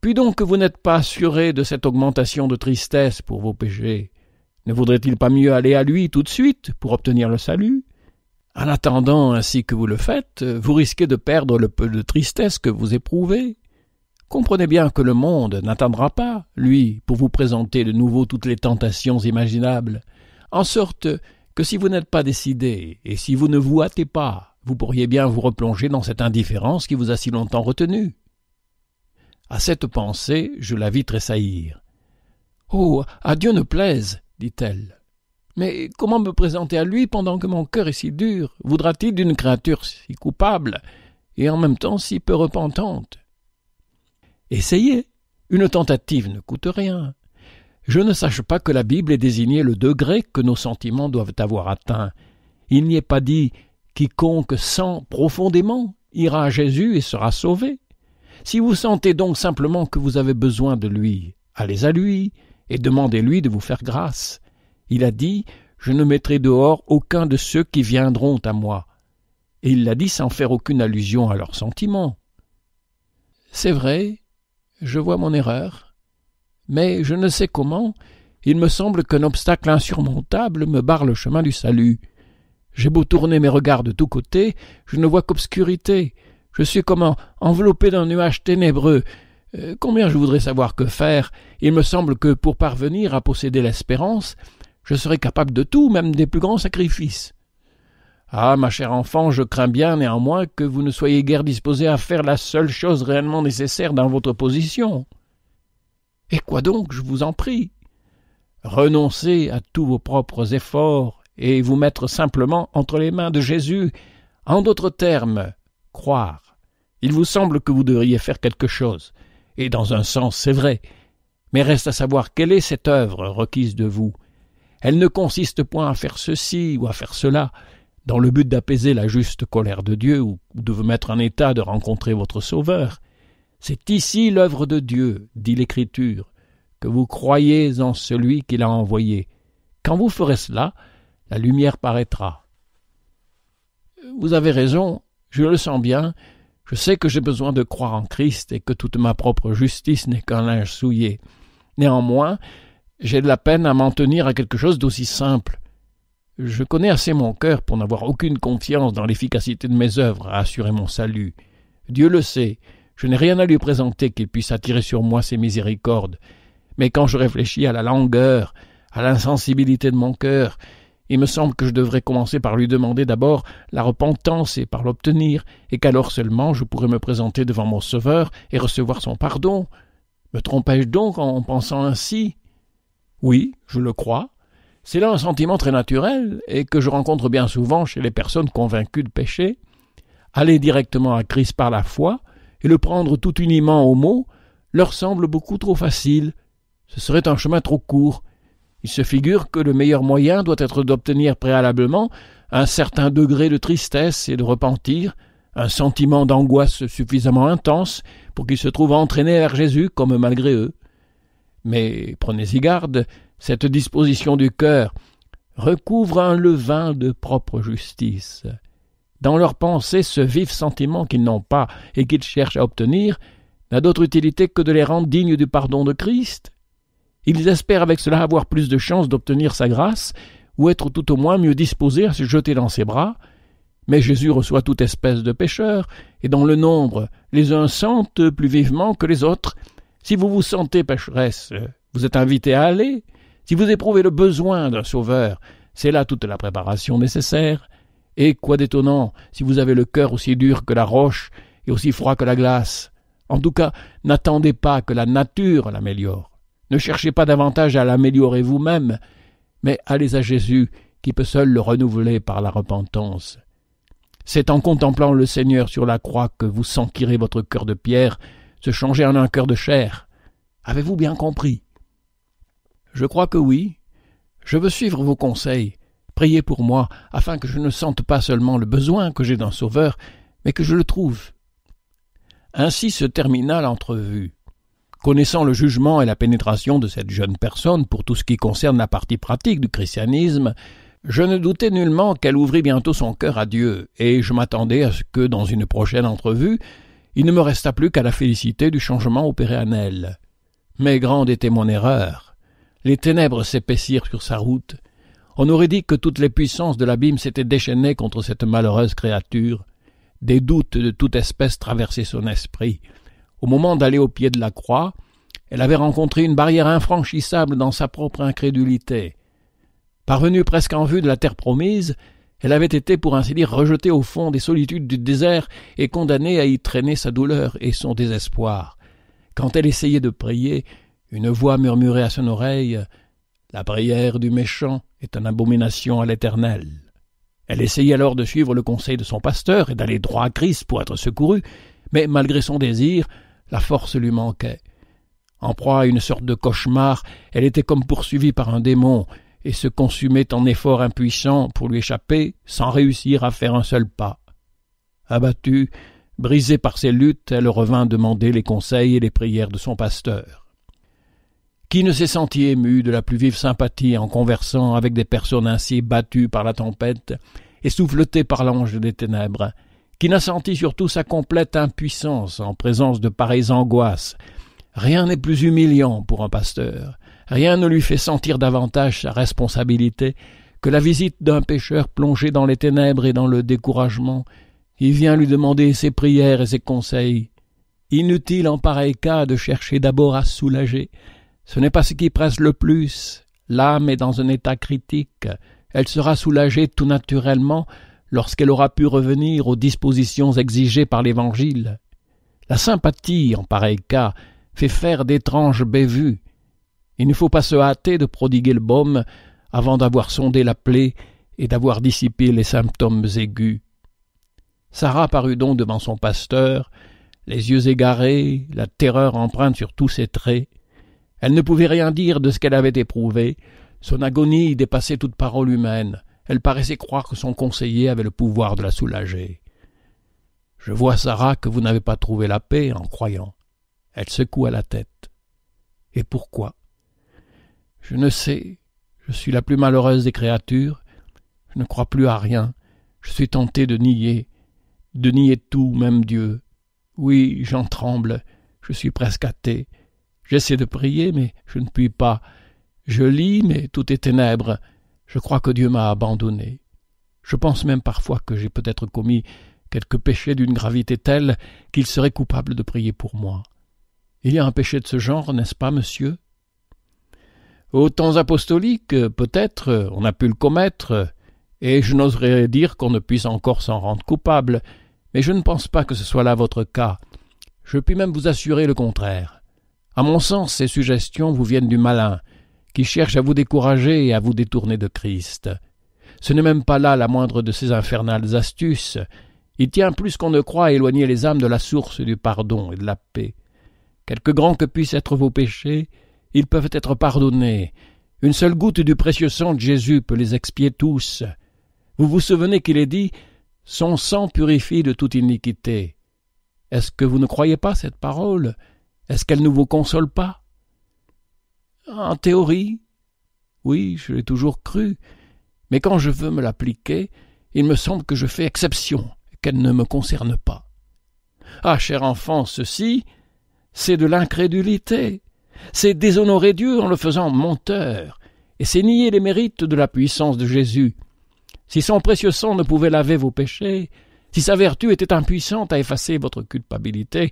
Puis donc que vous n'êtes pas assuré de cette augmentation de tristesse pour vos péchés, ne vaudrait-il pas mieux aller à lui tout de suite pour obtenir le salut en attendant ainsi que vous le faites, vous risquez de perdre le peu de tristesse que vous éprouvez. Comprenez bien que le monde n'attendra pas, lui, pour vous présenter de nouveau toutes les tentations imaginables, en sorte que si vous n'êtes pas décidé, et si vous ne vous hâtez pas, vous pourriez bien vous replonger dans cette indifférence qui vous a si longtemps retenu. À cette pensée, je la vis tressaillir. Oh. À Dieu ne plaise, dit elle, mais comment me présenter à lui pendant que mon cœur est si dur Voudra-t-il d'une créature si coupable et en même temps si peu repentante Essayez. Une tentative ne coûte rien. Je ne sache pas que la Bible ait désigné le degré que nos sentiments doivent avoir atteint. Il n'y est pas dit quiconque sent profondément ira à Jésus et sera sauvé. Si vous sentez donc simplement que vous avez besoin de lui, allez à lui et demandez-lui de vous faire grâce. Il a dit Je ne mettrai dehors aucun de ceux qui viendront à moi. Et il l'a dit sans faire aucune allusion à leurs sentiments. C'est vrai, je vois mon erreur. Mais je ne sais comment, il me semble qu'un obstacle insurmontable me barre le chemin du salut. J'ai beau tourner mes regards de tous côtés, je ne vois qu'obscurité. Je suis comme enveloppé d'un nuage ténébreux. Euh, combien je voudrais savoir que faire. Il me semble que pour parvenir à posséder l'espérance, je serai capable de tout, même des plus grands sacrifices. Ah, ma chère enfant, je crains bien néanmoins que vous ne soyez guère disposée à faire la seule chose réellement nécessaire dans votre position. Et quoi donc, je vous en prie Renoncez à tous vos propres efforts et vous mettre simplement entre les mains de Jésus. En d'autres termes, croire. Il vous semble que vous devriez faire quelque chose, et dans un sens c'est vrai, mais reste à savoir quelle est cette œuvre requise de vous, elle ne consiste point à faire ceci ou à faire cela, dans le but d'apaiser la juste colère de Dieu ou de vous mettre en état de rencontrer votre Sauveur. C'est ici l'œuvre de Dieu, dit l'Écriture, que vous croyez en celui qui l'a envoyé. Quand vous ferez cela, la lumière paraîtra. Vous avez raison, je le sens bien, je sais que j'ai besoin de croire en Christ et que toute ma propre justice n'est qu'un linge souillé. Néanmoins, j'ai de la peine à m'en tenir à quelque chose d'aussi simple. Je connais assez mon cœur pour n'avoir aucune confiance dans l'efficacité de mes œuvres à assurer mon salut. Dieu le sait, je n'ai rien à lui présenter qu'il puisse attirer sur moi ses miséricordes. Mais quand je réfléchis à la langueur, à l'insensibilité de mon cœur, il me semble que je devrais commencer par lui demander d'abord la repentance et par l'obtenir, et qu'alors seulement je pourrais me présenter devant mon Sauveur et recevoir son pardon. Me trompais-je donc en pensant ainsi oui, je le crois. C'est là un sentiment très naturel et que je rencontre bien souvent chez les personnes convaincues de péché. Aller directement à Christ par la foi et le prendre tout uniment au mot leur semble beaucoup trop facile. Ce serait un chemin trop court. Ils se figurent que le meilleur moyen doit être d'obtenir préalablement un certain degré de tristesse et de repentir, un sentiment d'angoisse suffisamment intense pour qu'ils se trouvent entraînés vers Jésus comme malgré eux. Mais prenez-y garde, cette disposition du cœur recouvre un levain de propre justice. Dans leur pensée, ce vif sentiment qu'ils n'ont pas et qu'ils cherchent à obtenir n'a d'autre utilité que de les rendre dignes du pardon de Christ. Ils espèrent avec cela avoir plus de chances d'obtenir sa grâce, ou être tout au moins mieux disposés à se jeter dans ses bras. Mais Jésus reçoit toute espèce de pécheurs, et dans le nombre, les uns sentent plus vivement que les autres si vous vous sentez pécheresse, euh, vous êtes invité à aller. Si vous éprouvez le besoin d'un sauveur, c'est là toute la préparation nécessaire. Et quoi d'étonnant, si vous avez le cœur aussi dur que la roche et aussi froid que la glace. En tout cas, n'attendez pas que la nature l'améliore. Ne cherchez pas davantage à l'améliorer vous-même, mais allez à Jésus qui peut seul le renouveler par la repentance. C'est en contemplant le Seigneur sur la croix que vous sentirez votre cœur de pierre se changer en un cœur de chair. Avez-vous bien compris Je crois que oui. Je veux suivre vos conseils. Priez pour moi, afin que je ne sente pas seulement le besoin que j'ai d'un sauveur, mais que je le trouve. Ainsi se termina l'entrevue. Connaissant le jugement et la pénétration de cette jeune personne pour tout ce qui concerne la partie pratique du christianisme, je ne doutais nullement qu'elle ouvrit bientôt son cœur à Dieu, et je m'attendais à ce que, dans une prochaine entrevue, il ne me resta plus qu'à la féliciter du changement opéré en elle. Mais grande était mon erreur. Les ténèbres s'épaissirent sur sa route. On aurait dit que toutes les puissances de l'abîme s'étaient déchaînées contre cette malheureuse créature. Des doutes de toute espèce traversaient son esprit. Au moment d'aller au pied de la croix, elle avait rencontré une barrière infranchissable dans sa propre incrédulité. Parvenue presque en vue de la terre promise, elle avait été, pour ainsi dire, rejetée au fond des solitudes du désert et condamnée à y traîner sa douleur et son désespoir. Quand elle essayait de prier, une voix murmurait à son oreille La prière du méchant est une abomination à l'Éternel. Elle essayait alors de suivre le conseil de son pasteur et d'aller droit à Christ pour être secourue, mais malgré son désir, la force lui manquait. En proie à une sorte de cauchemar, elle était comme poursuivie par un démon, et se consumait en efforts impuissants pour lui échapper, sans réussir à faire un seul pas. Abattue, brisée par ses luttes, elle revint demander les conseils et les prières de son pasteur. Qui ne s'est senti ému de la plus vive sympathie en conversant avec des personnes ainsi battues par la tempête et souffletées par l'ange des ténèbres, qui n'a senti surtout sa complète impuissance en présence de pareilles angoisses. Rien n'est plus humiliant pour un pasteur, Rien ne lui fait sentir davantage sa responsabilité que la visite d'un pécheur plongé dans les ténèbres et dans le découragement, qui vient lui demander ses prières et ses conseils. Inutile en pareil cas de chercher d'abord à soulager. Ce n'est pas ce qui presse le plus. L'âme est dans un état critique. Elle sera soulagée tout naturellement lorsqu'elle aura pu revenir aux dispositions exigées par l'Évangile. La sympathie, en pareil cas, fait faire d'étranges bévues. Il ne faut pas se hâter de prodiguer le baume avant d'avoir sondé la plaie et d'avoir dissipé les symptômes aigus. Sarah parut donc devant son pasteur, les yeux égarés, la terreur empreinte sur tous ses traits. Elle ne pouvait rien dire de ce qu'elle avait éprouvé. Son agonie dépassait toute parole humaine. Elle paraissait croire que son conseiller avait le pouvoir de la soulager. Je vois, Sarah, que vous n'avez pas trouvé la paix en croyant. Elle secoua la tête. Et pourquoi je ne sais, je suis la plus malheureuse des créatures, je ne crois plus à rien, je suis tenté de nier, de nier tout, même Dieu. Oui, j'en tremble, je suis presque athée. J'essaie de prier, mais je ne puis pas. Je lis, mais tout est ténèbres. Je crois que Dieu m'a abandonné. Je pense même parfois que j'ai peut-être commis quelque péché d'une gravité telle qu'il serait coupable de prier pour moi. Il y a un péché de ce genre, n'est-ce pas, monsieur aux temps apostoliques, peut-être, on a pu le commettre, et je n'oserais dire qu'on ne puisse encore s'en rendre coupable, mais je ne pense pas que ce soit là votre cas. Je puis même vous assurer le contraire. À mon sens, ces suggestions vous viennent du malin, qui cherche à vous décourager et à vous détourner de Christ. Ce n'est même pas là la moindre de ces infernales astuces. Il tient plus qu'on ne croit à éloigner les âmes de la source du pardon et de la paix. Quelque grand que puissent être vos péchés, ils peuvent être pardonnés. Une seule goutte du précieux sang de Jésus peut les expier tous. Vous vous souvenez qu'il est dit Son sang purifie de toute iniquité. Est-ce que vous ne croyez pas cette parole Est-ce qu'elle ne vous console pas En théorie, oui, je l'ai toujours cru, mais quand je veux me l'appliquer, il me semble que je fais exception, qu'elle ne me concerne pas. Ah, cher enfant, ceci, c'est de l'incrédulité c'est déshonorer Dieu en le faisant menteur, et c'est nier les mérites de la puissance de Jésus. Si son précieux sang ne pouvait laver vos péchés, si sa vertu était impuissante à effacer votre culpabilité,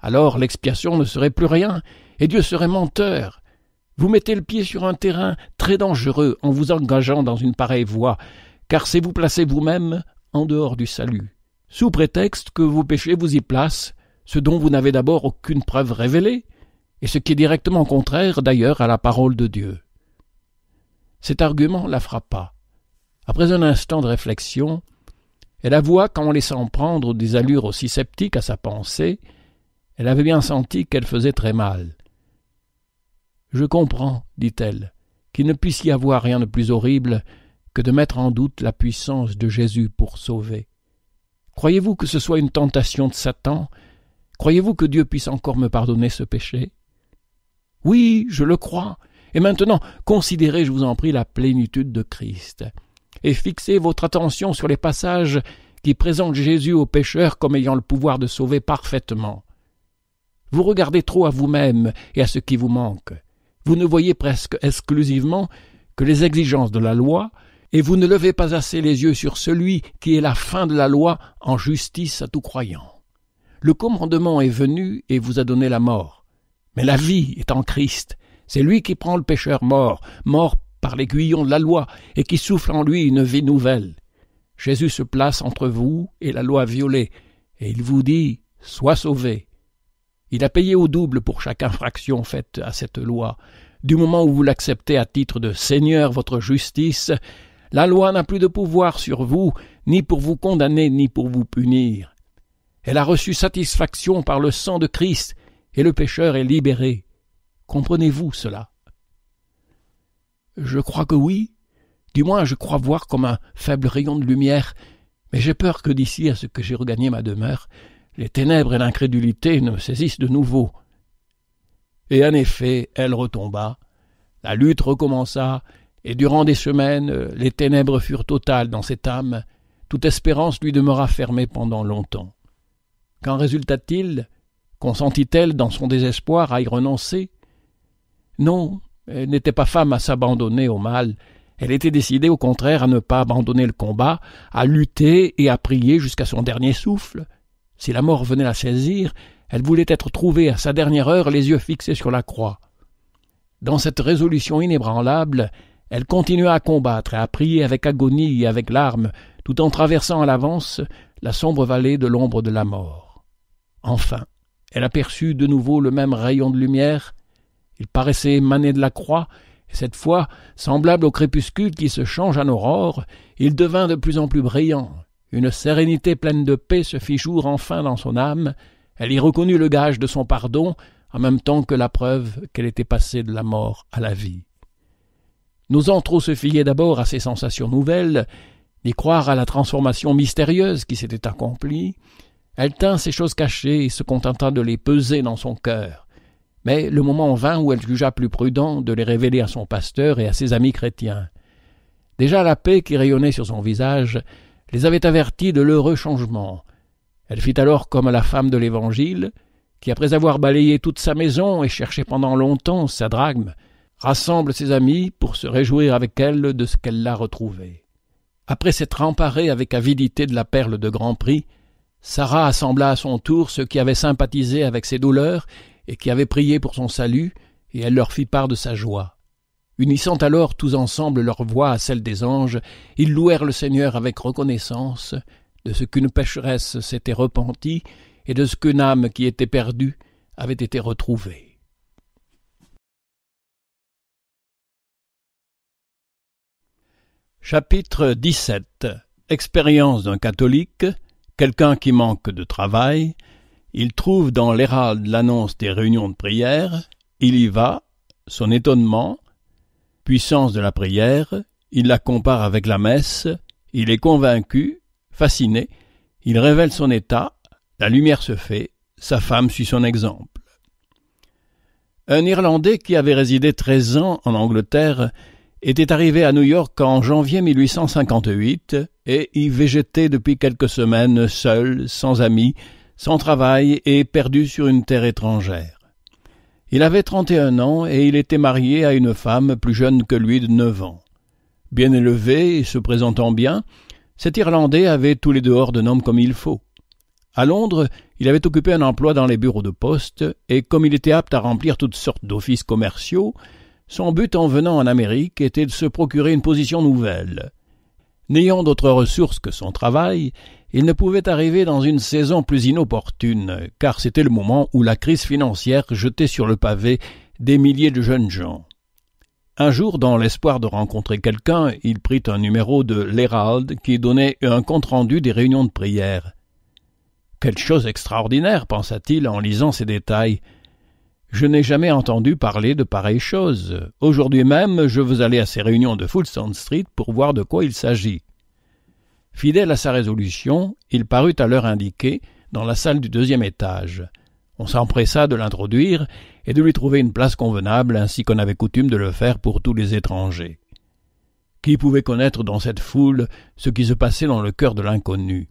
alors l'expiation ne serait plus rien, et Dieu serait menteur. Vous mettez le pied sur un terrain très dangereux en vous engageant dans une pareille voie, car c'est vous placer vous-même en dehors du salut. Sous prétexte que vos péchés vous y placent, ce dont vous n'avez d'abord aucune preuve révélée, et ce qui est directement contraire d'ailleurs à la parole de Dieu. Cet argument la frappa. Après un instant de réflexion, elle avoua qu'en laissant prendre des allures aussi sceptiques à sa pensée, elle avait bien senti qu'elle faisait très mal. Je comprends, dit-elle, qu'il ne puisse y avoir rien de plus horrible que de mettre en doute la puissance de Jésus pour sauver. Croyez-vous que ce soit une tentation de Satan Croyez-vous que Dieu puisse encore me pardonner ce péché oui, je le crois. Et maintenant, considérez, je vous en prie, la plénitude de Christ. Et fixez votre attention sur les passages qui présentent Jésus aux pécheurs comme ayant le pouvoir de sauver parfaitement. Vous regardez trop à vous-même et à ce qui vous manque. Vous ne voyez presque exclusivement que les exigences de la loi, et vous ne levez pas assez les yeux sur celui qui est la fin de la loi en justice à tout croyant. Le commandement est venu et vous a donné la mort. Mais la vie est en Christ. C'est lui qui prend le pécheur mort, mort par l'aiguillon de la loi, et qui souffle en lui une vie nouvelle. Jésus se place entre vous et la loi violée, et il vous dit Sois sauvé. Il a payé au double pour chaque infraction faite à cette loi. Du moment où vous l'acceptez à titre de Seigneur votre justice, la loi n'a plus de pouvoir sur vous, ni pour vous condamner, ni pour vous punir. Elle a reçu satisfaction par le sang de Christ, et le pécheur est libéré. Comprenez-vous cela Je crois que oui. Du moins, je crois voir comme un faible rayon de lumière, mais j'ai peur que d'ici à ce que j'ai regagné ma demeure, les ténèbres et l'incrédulité ne me saisissent de nouveau. Et en effet, elle retomba, la lutte recommença, et durant des semaines, les ténèbres furent totales dans cette âme, toute espérance lui demeura fermée pendant longtemps. Qu'en résulta-t-il Consentit-elle dans son désespoir à y renoncer Non, elle n'était pas femme à s'abandonner au mal. Elle était décidée au contraire à ne pas abandonner le combat, à lutter et à prier jusqu'à son dernier souffle. Si la mort venait la saisir, elle voulait être trouvée à sa dernière heure les yeux fixés sur la croix. Dans cette résolution inébranlable, elle continua à combattre et à prier avec agonie et avec larmes, tout en traversant à l'avance la sombre vallée de l'ombre de la mort. Enfin, elle aperçut de nouveau le même rayon de lumière. Il paraissait émaner de la croix, et cette fois, semblable au crépuscule qui se change en aurore, il devint de plus en plus brillant. Une sérénité pleine de paix se fit jour enfin dans son âme. Elle y reconnut le gage de son pardon, en même temps que la preuve qu'elle était passée de la mort à la vie. N'osant trop se fier d'abord à ces sensations nouvelles, ni croire à la transformation mystérieuse qui s'était accomplie, elle tint ces choses cachées et se contenta de les peser dans son cœur. Mais le moment vint où elle jugea plus prudent de les révéler à son pasteur et à ses amis chrétiens. Déjà la paix qui rayonnait sur son visage les avait avertis de l'heureux changement. Elle fit alors comme la femme de l'Évangile, qui, après avoir balayé toute sa maison et cherché pendant longtemps sa drachme, rassemble ses amis pour se réjouir avec elle de ce qu'elle l'a retrouvée. Après s'être emparée avec avidité de la perle de grand prix, Sarah assembla à son tour ceux qui avaient sympathisé avec ses douleurs et qui avaient prié pour son salut, et elle leur fit part de sa joie. Unissant alors tous ensemble leur voix à celle des anges, ils louèrent le Seigneur avec reconnaissance de ce qu'une pécheresse s'était repentie et de ce qu'une âme qui était perdue avait été retrouvée. Chapitre 17 Expérience d'un catholique Quelqu'un qui manque de travail, il trouve dans l'Hérald l'annonce des réunions de prière, il y va, son étonnement, puissance de la prière, il la compare avec la messe, il est convaincu, fasciné, il révèle son état, la lumière se fait, sa femme suit son exemple. Un Irlandais qui avait résidé treize ans en Angleterre était arrivé à New York en janvier 1858 et y végétait depuis quelques semaines seul, sans amis, sans travail et perdu sur une terre étrangère. Il avait trente et un ans et il était marié à une femme plus jeune que lui de neuf ans. Bien élevé et se présentant bien, cet Irlandais avait tous les dehors de homme comme il faut. À Londres, il avait occupé un emploi dans les bureaux de poste, et comme il était apte à remplir toutes sortes d'offices commerciaux, son but en venant en Amérique était de se procurer une position nouvelle. N'ayant d'autre ressources que son travail, il ne pouvait arriver dans une saison plus inopportune, car c'était le moment où la crise financière jetait sur le pavé des milliers de jeunes gens. Un jour, dans l'espoir de rencontrer quelqu'un, il prit un numéro de l'Hérald qui donnait un compte-rendu des réunions de prière. Quelle chose extraordinaire, pensa-t-il en lisant ces détails. Je n'ai jamais entendu parler de pareilles choses. Aujourd'hui même, je veux aller à ces réunions de Fulton Street pour voir de quoi il s'agit. Fidèle à sa résolution, il parut à l'heure indiquée dans la salle du deuxième étage. On s'empressa de l'introduire et de lui trouver une place convenable ainsi qu'on avait coutume de le faire pour tous les étrangers. Qui pouvait connaître dans cette foule ce qui se passait dans le cœur de l'inconnu?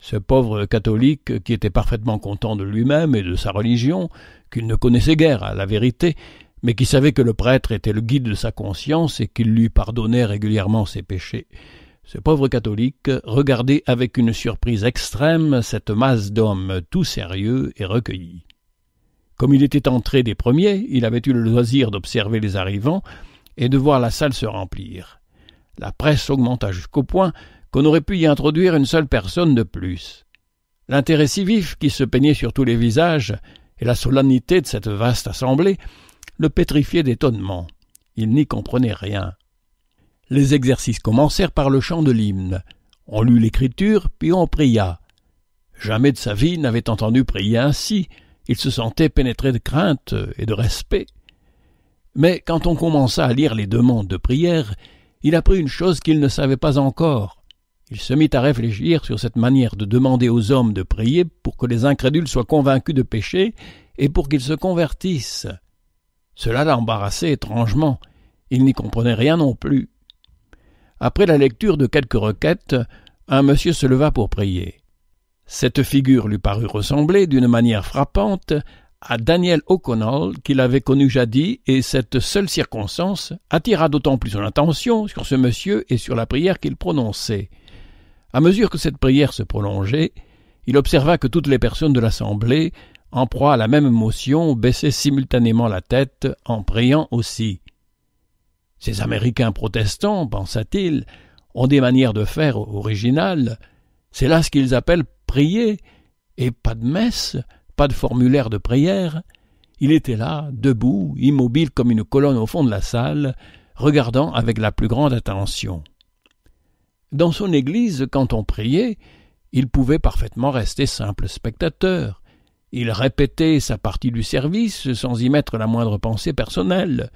Ce pauvre catholique, qui était parfaitement content de lui-même et de sa religion, qu'il ne connaissait guère à la vérité, mais qui savait que le prêtre était le guide de sa conscience et qu'il lui pardonnait régulièrement ses péchés. Ce pauvre catholique regardait avec une surprise extrême cette masse d'hommes tout sérieux et recueillis. Comme il était entré des premiers, il avait eu le loisir d'observer les arrivants et de voir la salle se remplir. La presse augmenta jusqu'au point qu'on aurait pu y introduire une seule personne de plus. L'intérêt si vif qui se peignait sur tous les visages et la solennité de cette vaste assemblée le pétrifiaient d'étonnement. Il n'y comprenait rien. Les exercices commencèrent par le chant de l'hymne. On lut l'écriture, puis on pria. Jamais de sa vie n'avait entendu prier ainsi. Il se sentait pénétré de crainte et de respect. Mais quand on commença à lire les demandes de prière, il apprit une chose qu'il ne savait pas encore. Il se mit à réfléchir sur cette manière de demander aux hommes de prier pour que les incrédules soient convaincus de péché et pour qu'ils se convertissent. Cela l'embarrassait étrangement. Il n'y comprenait rien non plus. Après la lecture de quelques requêtes, un monsieur se leva pour prier. Cette figure lui parut ressembler, d'une manière frappante, à Daniel O'Connell qu'il avait connu jadis, et cette seule circonstance attira d'autant plus son attention sur ce monsieur et sur la prière qu'il prononçait. À mesure que cette prière se prolongeait, il observa que toutes les personnes de l'assemblée, en proie à la même émotion, baissaient simultanément la tête en priant aussi. Ces Américains protestants, pensa-t-il, ont des manières de faire originales. C'est là ce qu'ils appellent prier, et pas de messe, pas de formulaire de prière. Il était là, debout, immobile comme une colonne au fond de la salle, regardant avec la plus grande attention. Dans son église, quand on priait, il pouvait parfaitement rester simple spectateur. Il répétait sa partie du service sans y mettre la moindre pensée personnelle.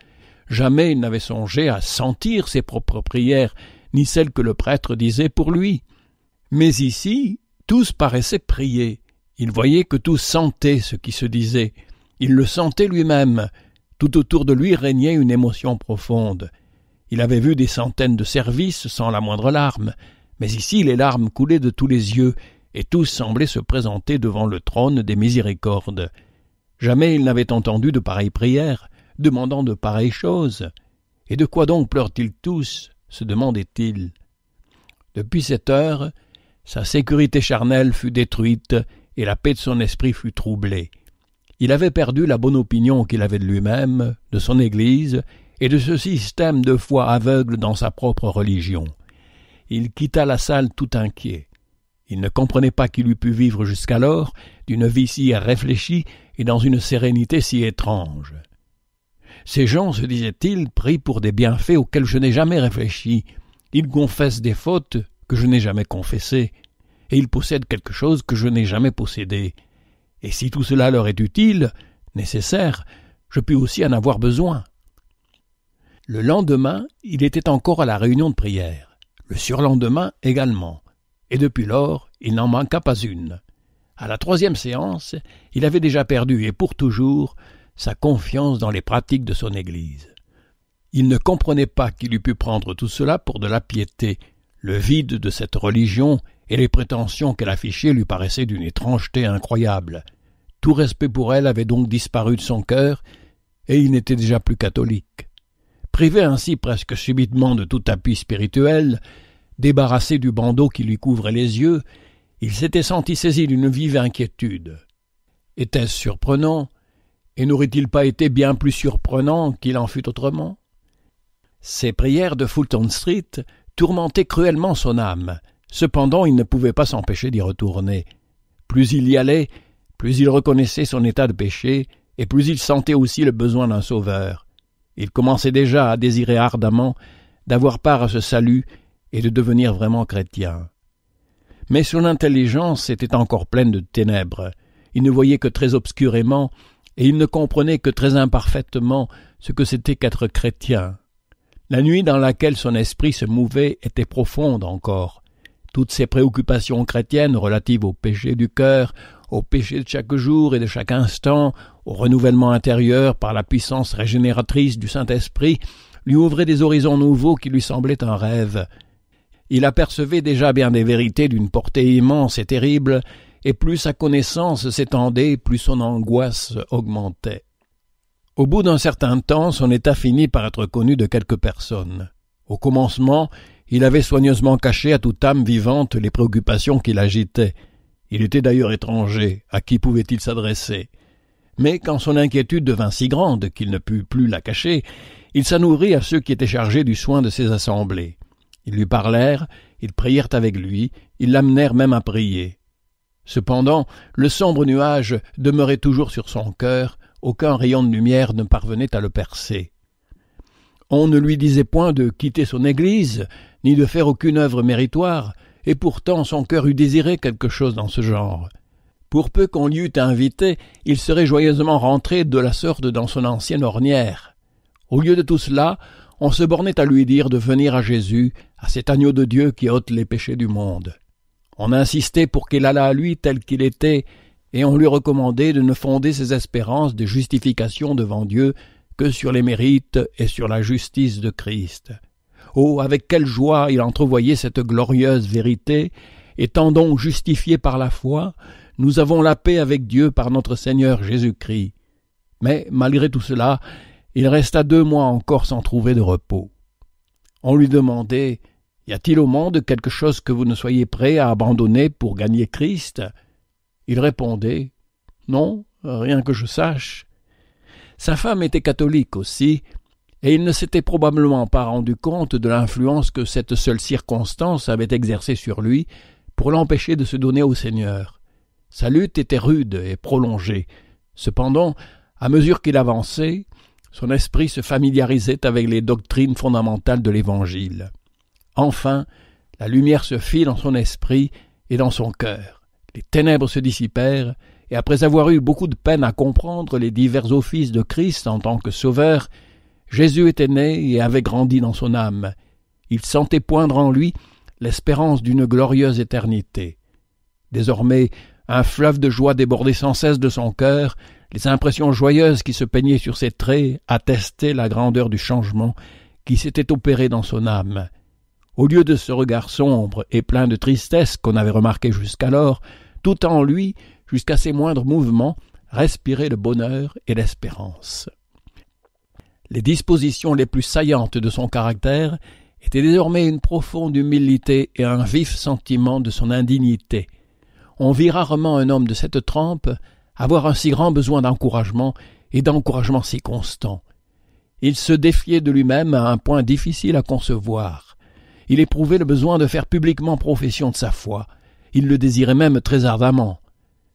Jamais il n'avait songé à sentir ses propres prières, ni celles que le prêtre disait pour lui. Mais ici, tous paraissaient prier. Il voyait que tous sentaient ce qui se disait. Il le sentait lui-même. Tout autour de lui régnait une émotion profonde. Il avait vu des centaines de services sans la moindre larme, mais ici les larmes coulaient de tous les yeux, et tous semblaient se présenter devant le trône des miséricordes. Jamais il n'avait entendu de pareilles prières, demandant de pareilles choses. Et de quoi donc pleurent-ils tous se demandait-il. Depuis cette heure, sa sécurité charnelle fut détruite et la paix de son esprit fut troublée. Il avait perdu la bonne opinion qu'il avait de lui-même, de son Église et de ce système de foi aveugle dans sa propre religion. Il quitta la salle tout inquiet. Il ne comprenait pas qu'il eût pu vivre jusqu'alors d'une vie si réfléchie et dans une sérénité si étrange. Ces gens, se disait-il, prient pour des bienfaits auxquels je n'ai jamais réfléchi. Ils confessent des fautes que je n'ai jamais confessées, et ils possèdent quelque chose que je n'ai jamais possédé. Et si tout cela leur est utile, nécessaire, je puis aussi en avoir besoin. Le lendemain, il était encore à la réunion de prière, le surlendemain également, et depuis lors, il n'en manqua pas une. À la troisième séance, il avait déjà perdu, et pour toujours, sa confiance dans les pratiques de son Église. Il ne comprenait pas qu'il eût pu prendre tout cela pour de la piété. Le vide de cette religion et les prétentions qu'elle affichait lui paraissaient d'une étrangeté incroyable. Tout respect pour elle avait donc disparu de son cœur, et il n'était déjà plus catholique privé ainsi presque subitement de tout appui spirituel, débarrassé du bandeau qui lui couvrait les yeux, il s'était senti saisi d'une vive inquiétude. Était-ce surprenant Et n'aurait-il pas été bien plus surprenant qu'il en fût autrement Ces prières de Fulton Street tourmentaient cruellement son âme. Cependant, il ne pouvait pas s'empêcher d'y retourner. Plus il y allait, plus il reconnaissait son état de péché, et plus il sentait aussi le besoin d'un sauveur. Il commençait déjà à désirer ardemment d'avoir part à ce salut et de devenir vraiment chrétien. Mais son intelligence était encore pleine de ténèbres. Il ne voyait que très obscurément et il ne comprenait que très imparfaitement ce que c'était qu'être chrétien. La nuit dans laquelle son esprit se mouvait était profonde encore, toutes ses préoccupations chrétiennes relatives au péché du cœur, au péché de chaque jour et de chaque instant, au renouvellement intérieur par la puissance régénératrice du Saint-Esprit, lui ouvraient des horizons nouveaux qui lui semblaient un rêve. Il apercevait déjà bien des vérités d'une portée immense et terrible, et plus sa connaissance s'étendait, plus son angoisse augmentait. Au bout d'un certain temps, son état finit par être connu de quelques personnes. Au commencement, il avait soigneusement caché à toute âme vivante les préoccupations qui l'agitaient. Il était d'ailleurs étranger, à qui pouvait-il s'adresser Mais quand son inquiétude devint si grande qu'il ne put plus la cacher, il s'anourrit à ceux qui étaient chargés du soin de ses assemblées. Ils lui parlèrent, ils prièrent avec lui, ils l'amenèrent même à prier. Cependant, le sombre nuage demeurait toujours sur son cœur, aucun rayon de lumière ne parvenait à le percer. On ne lui disait point de quitter son église, ni de faire aucune œuvre méritoire, et pourtant son cœur eût désiré quelque chose dans ce genre. Pour peu qu'on l'y eût invité, il serait joyeusement rentré de la sorte dans son ancienne ornière. Au lieu de tout cela, on se bornait à lui dire de venir à Jésus, à cet agneau de Dieu qui ôte les péchés du monde. On insistait pour qu'il allât à lui tel qu'il était, et on lui recommandait de ne fonder ses espérances de justification devant Dieu que sur les mérites et sur la justice de Christ. Oh, avec quelle joie il entrevoyait cette glorieuse vérité Étant donc justifié par la foi, nous avons la paix avec Dieu par notre Seigneur Jésus-Christ. Mais, malgré tout cela, il resta deux mois encore sans trouver de repos. On lui demandait Y a-t-il au monde quelque chose que vous ne soyez prêt à abandonner pour gagner Christ Il répondait Non, rien que je sache. Sa femme était catholique aussi, et il ne s'était probablement pas rendu compte de l'influence que cette seule circonstance avait exercée sur lui pour l'empêcher de se donner au Seigneur. Sa lutte était rude et prolongée. Cependant, à mesure qu'il avançait, son esprit se familiarisait avec les doctrines fondamentales de l'Évangile. Enfin, la lumière se fit dans son esprit et dans son cœur. Les ténèbres se dissipèrent, et après avoir eu beaucoup de peine à comprendre les divers offices de Christ en tant que Sauveur, Jésus était né et avait grandi dans son âme. Il sentait poindre en lui l'espérance d'une glorieuse éternité. Désormais, un fleuve de joie débordait sans cesse de son cœur, les impressions joyeuses qui se peignaient sur ses traits attestaient la grandeur du changement qui s'était opéré dans son âme. Au lieu de ce regard sombre et plein de tristesse qu'on avait remarqué jusqu'alors, tout en lui, jusqu'à ses moindres mouvements, respirait le bonheur et l'espérance. Les dispositions les plus saillantes de son caractère étaient désormais une profonde humilité et un vif sentiment de son indignité. On vit rarement un homme de cette trempe avoir un si grand besoin d'encouragement et d'encouragement si constant. Il se défiait de lui-même à un point difficile à concevoir. Il éprouvait le besoin de faire publiquement profession de sa foi. Il le désirait même très ardemment.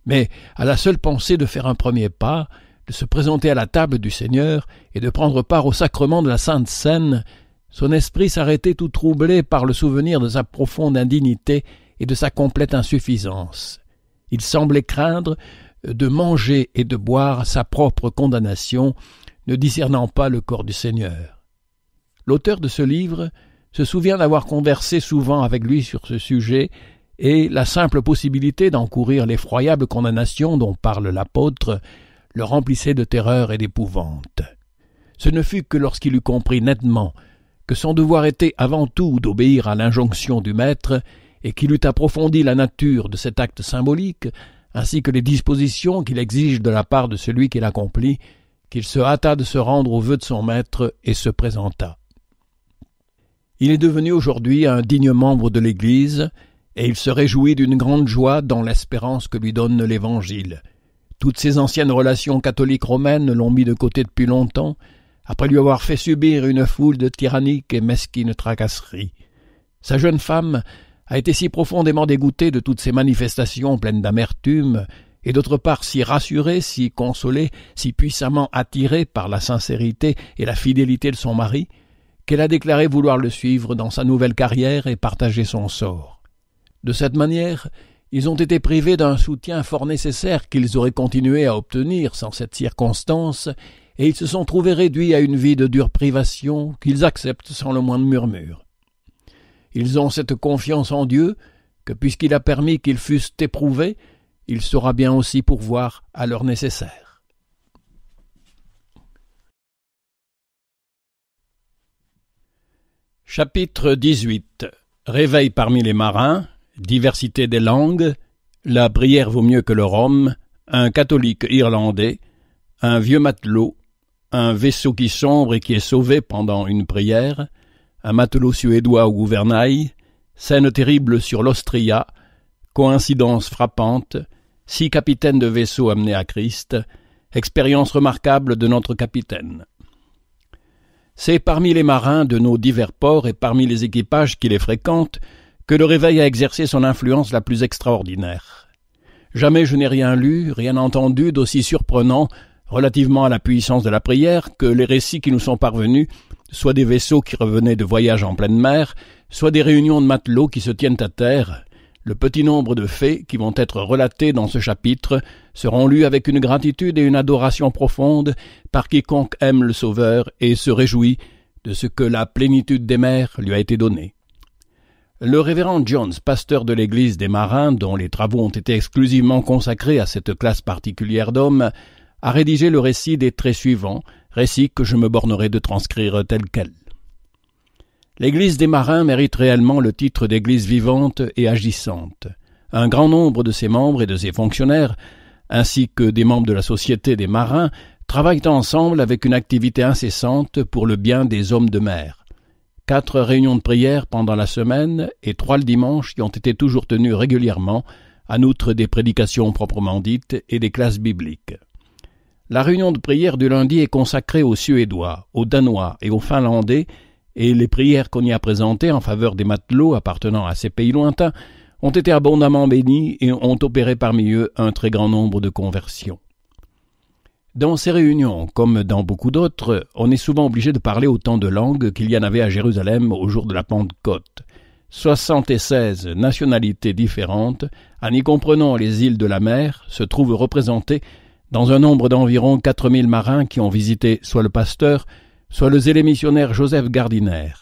Mais à la seule pensée de faire un premier pas, de se présenter à la table du Seigneur et de prendre part au sacrement de la Sainte Seine, son esprit s'arrêtait tout troublé par le souvenir de sa profonde indignité et de sa complète insuffisance. Il semblait craindre de manger et de boire sa propre condamnation, ne discernant pas le corps du Seigneur. L'auteur de ce livre se souvient d'avoir conversé souvent avec lui sur ce sujet, et la simple possibilité d'encourir l'effroyable condamnation dont parle l'apôtre le remplissait de terreur et d'épouvante. Ce ne fut que lorsqu'il eut compris nettement que son devoir était avant tout d'obéir à l'injonction du maître et qu'il eut approfondi la nature de cet acte symbolique, ainsi que les dispositions qu'il exige de la part de celui qui l'accomplit, qu'il se hâta de se rendre au vœu de son maître et se présenta. Il est devenu aujourd'hui un digne membre de l'Église, et il se réjouit d'une grande joie dans l'espérance que lui donne l'Évangile, toutes ses anciennes relations catholiques romaines l'ont mis de côté depuis longtemps, après lui avoir fait subir une foule de tyranniques et mesquines tracasseries. Sa jeune femme a été si profondément dégoûtée de toutes ces manifestations pleines d'amertume, et d'autre part si rassurée, si consolée, si puissamment attirée par la sincérité et la fidélité de son mari, qu'elle a déclaré vouloir le suivre dans sa nouvelle carrière et partager son sort. De cette manière, ils ont été privés d'un soutien fort nécessaire qu'ils auraient continué à obtenir sans cette circonstance, et ils se sont trouvés réduits à une vie de dure privation qu'ils acceptent sans le moindre murmure. Ils ont cette confiance en Dieu que puisqu'il a permis qu'ils fussent éprouvés, il saura bien aussi pourvoir à leur nécessaire. Chapitre 18 Réveil parmi les marins diversité des langues, la prière vaut mieux que le rhum, un catholique irlandais, un vieux matelot, un vaisseau qui sombre et qui est sauvé pendant une prière, un matelot suédois au gouvernail, scène terrible sur l'Austria, coïncidence frappante, six capitaines de vaisseau amenés à Christ, expérience remarquable de notre capitaine. C'est parmi les marins de nos divers ports et parmi les équipages qui les fréquentent que le réveil a exercé son influence la plus extraordinaire. Jamais je n'ai rien lu, rien entendu d'aussi surprenant relativement à la puissance de la prière que les récits qui nous sont parvenus, soit des vaisseaux qui revenaient de voyage en pleine mer, soit des réunions de matelots qui se tiennent à terre. Le petit nombre de faits qui vont être relatés dans ce chapitre seront lus avec une gratitude et une adoration profonde par quiconque aime le Sauveur et se réjouit de ce que la plénitude des mers lui a été donnée. Le révérend Jones, pasteur de l'église des marins, dont les travaux ont été exclusivement consacrés à cette classe particulière d'hommes, a rédigé le récit des traits suivants, récit que je me bornerai de transcrire tel quel. L'église des marins mérite réellement le titre d'église vivante et agissante. Un grand nombre de ses membres et de ses fonctionnaires, ainsi que des membres de la Société des marins, travaillent ensemble avec une activité incessante pour le bien des hommes de mer. Quatre réunions de prière pendant la semaine et trois le dimanche qui ont été toujours tenues régulièrement, en outre des prédications proprement dites et des classes bibliques. La réunion de prière du lundi est consacrée aux Suédois, aux Danois et aux Finlandais, et les prières qu'on y a présentées en faveur des matelots appartenant à ces pays lointains ont été abondamment bénies et ont opéré parmi eux un très grand nombre de conversions. Dans ces réunions, comme dans beaucoup d'autres, on est souvent obligé de parler autant de langues qu'il y en avait à Jérusalem au jour de la Pentecôte. seize nationalités différentes, en y comprenant les îles de la mer, se trouvent représentées dans un nombre d'environ quatre mille marins qui ont visité soit le pasteur, soit le zélé missionnaire Joseph Gardiner.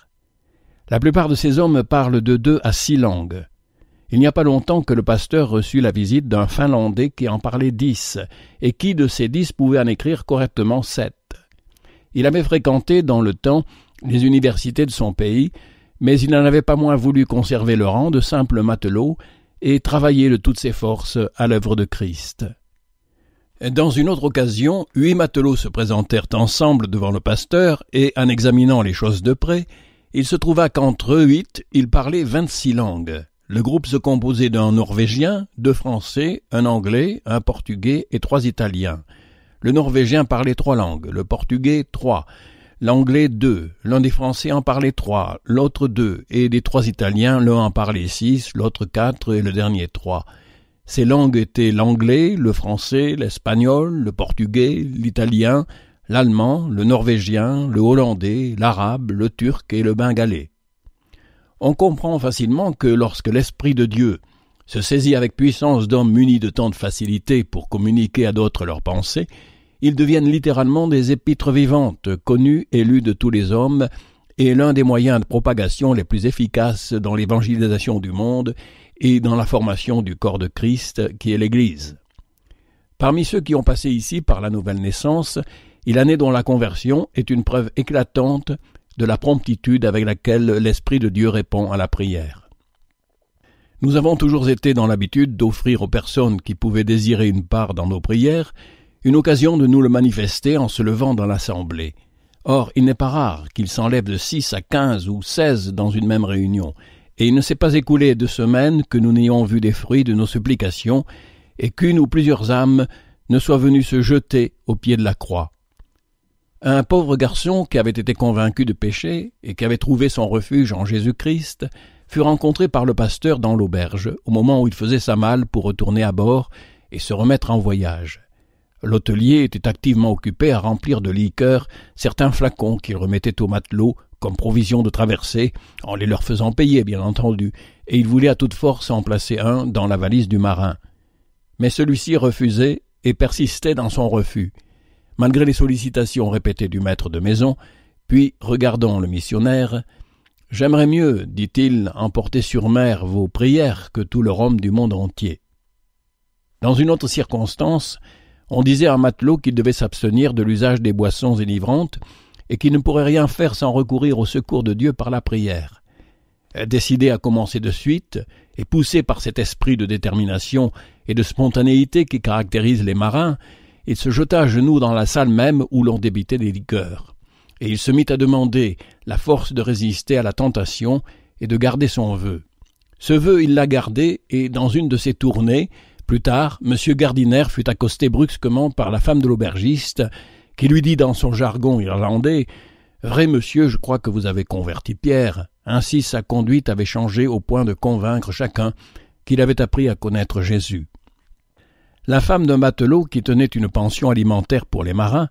La plupart de ces hommes parlent de deux à six langues. Il n'y a pas longtemps que le pasteur reçut la visite d'un Finlandais qui en parlait dix, et qui de ces dix pouvait en écrire correctement sept. Il avait fréquenté dans le temps les universités de son pays, mais il n'en avait pas moins voulu conserver le rang de simple matelot et travailler de toutes ses forces à l'œuvre de Christ. Dans une autre occasion, huit matelots se présentèrent ensemble devant le pasteur, et en examinant les choses de près, il se trouva qu'entre eux huit, ils parlaient vingt-six langues. Le groupe se composait d'un Norvégien, deux Français, un Anglais, un Portugais et trois Italiens. Le Norvégien parlait trois langues, le Portugais trois, l'Anglais deux, l'un des Français en parlait trois, l'autre deux, et des trois Italiens, l'un en parlait six, l'autre quatre et le dernier trois. Ces langues étaient l'anglais, le français, l'espagnol, le portugais, l'italien, l'allemand, le norvégien, le hollandais, l'arabe, le turc et le bengalais on comprend facilement que lorsque l'Esprit de Dieu se saisit avec puissance d'hommes munis de tant de facilité pour communiquer à d'autres leurs pensées, ils deviennent littéralement des épîtres vivantes, connues et lues de tous les hommes, et l'un des moyens de propagation les plus efficaces dans l'évangélisation du monde et dans la formation du corps de Christ qui est l'Église. Parmi ceux qui ont passé ici par la nouvelle naissance, il en est dont la conversion est une preuve éclatante de la promptitude avec laquelle l'Esprit de Dieu répond à la prière. Nous avons toujours été dans l'habitude d'offrir aux personnes qui pouvaient désirer une part dans nos prières une occasion de nous le manifester en se levant dans l'assemblée. Or, il n'est pas rare qu'il s'enlève de six à quinze ou seize dans une même réunion, et il ne s'est pas écoulé deux semaines que nous n'ayons vu des fruits de nos supplications, et qu'une ou plusieurs âmes ne soient venues se jeter au pied de la croix un pauvre garçon qui avait été convaincu de péché et qui avait trouvé son refuge en Jésus-Christ fut rencontré par le pasteur dans l'auberge au moment où il faisait sa malle pour retourner à bord et se remettre en voyage. L'hôtelier était activement occupé à remplir de liqueurs certains flacons qu'il remettait aux matelots comme provision de traversée, en les leur faisant payer, bien entendu, et il voulait à toute force en placer un dans la valise du marin. Mais celui-ci refusait et persistait dans son refus malgré les sollicitations répétées du maître de maison, puis, regardant le missionnaire, J'aimerais mieux, dit-il, emporter sur mer vos prières que tout le rhum du monde entier. Dans une autre circonstance, on disait à un matelot qu'il devait s'abstenir de l'usage des boissons enivrantes et qu'il ne pourrait rien faire sans recourir au secours de Dieu par la prière. Décidé à commencer de suite, et poussé par cet esprit de détermination et de spontanéité qui caractérise les marins, il se jeta à genoux dans la salle même où l'on débitait les liqueurs. Et il se mit à demander la force de résister à la tentation et de garder son vœu. Ce vœu, il l'a gardé, et dans une de ses tournées, plus tard, M. Gardiner fut accosté brusquement par la femme de l'aubergiste, qui lui dit dans son jargon irlandais Vrai monsieur, je crois que vous avez converti Pierre. Ainsi sa conduite avait changé au point de convaincre chacun qu'il avait appris à connaître Jésus la femme d'un matelot qui tenait une pension alimentaire pour les marins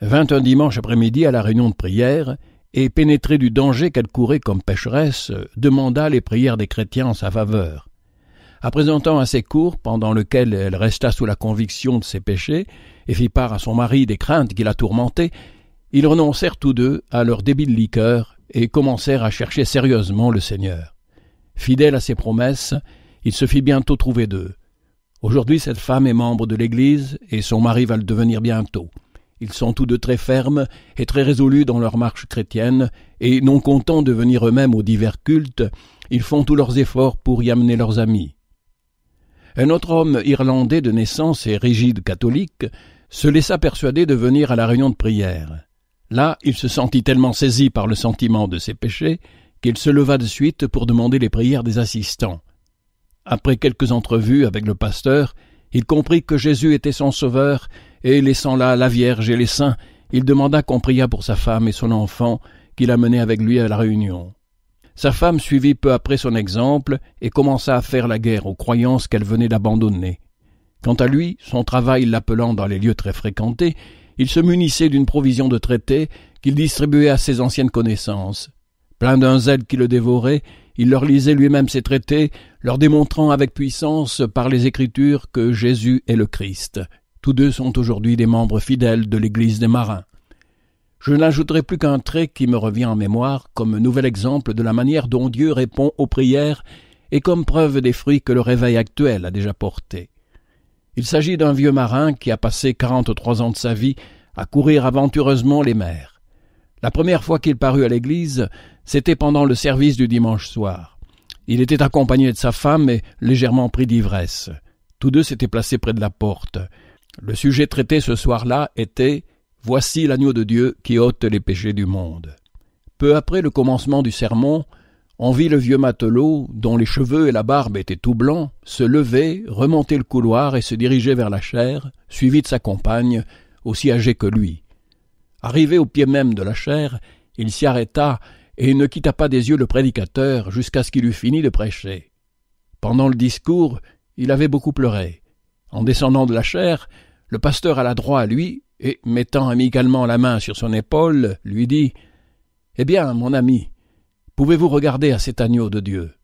vint un dimanche après-midi à la réunion de prière et, pénétrée du danger qu'elle courait comme pécheresse, demanda les prières des chrétiens en sa faveur. Après un temps assez court, pendant lequel elle resta sous la conviction de ses péchés et fit part à son mari des craintes qui la tourmentaient, ils renoncèrent tous deux à leur débile liqueur et commencèrent à chercher sérieusement le Seigneur. Fidèle à ses promesses, il se fit bientôt trouver d'eux. Aujourd'hui, cette femme est membre de l'Église et son mari va le devenir bientôt. Ils sont tous deux très fermes et très résolus dans leur marche chrétienne, et non contents de venir eux-mêmes aux divers cultes, ils font tous leurs efforts pour y amener leurs amis. Un autre homme irlandais de naissance et rigide catholique se laissa persuader de venir à la réunion de prière. Là, il se sentit tellement saisi par le sentiment de ses péchés qu'il se leva de suite pour demander les prières des assistants. Après quelques entrevues avec le pasteur, il comprit que Jésus était son sauveur, et laissant là la Vierge et les saints, il demanda qu'on priât pour sa femme et son enfant, qu'il amenait avec lui à la réunion. Sa femme suivit peu après son exemple et commença à faire la guerre aux croyances qu'elle venait d'abandonner. Quant à lui, son travail l'appelant dans les lieux très fréquentés, il se munissait d'une provision de traité qu'il distribuait à ses anciennes connaissances. Plein d'un zèle qui le dévorait, il leur lisait lui-même ses traités, leur démontrant avec puissance par les Écritures que Jésus est le Christ. Tous deux sont aujourd'hui des membres fidèles de l'Église des marins. Je n'ajouterai plus qu'un trait qui me revient en mémoire comme nouvel exemple de la manière dont Dieu répond aux prières et comme preuve des fruits que le réveil actuel a déjà portés. Il s'agit d'un vieux marin qui a passé quarante-trois ans de sa vie à courir aventureusement les mers. La première fois qu'il parut à l'église, c'était pendant le service du dimanche soir. Il était accompagné de sa femme et légèrement pris d'ivresse. Tous deux s'étaient placés près de la porte. Le sujet traité ce soir-là était Voici l'agneau de Dieu qui ôte les péchés du monde. Peu après le commencement du sermon, on vit le vieux matelot, dont les cheveux et la barbe étaient tout blancs, se lever, remonter le couloir et se diriger vers la chaire, suivi de sa compagne, aussi âgée que lui. Arrivé au pied même de la chaire, il s'y arrêta et ne quitta pas des yeux le prédicateur jusqu'à ce qu'il eût fini de prêcher. Pendant le discours, il avait beaucoup pleuré. En descendant de la chaire, le pasteur alla droit à lui et, mettant amicalement la main sur son épaule, lui dit Eh bien, mon ami, pouvez-vous regarder à cet agneau de Dieu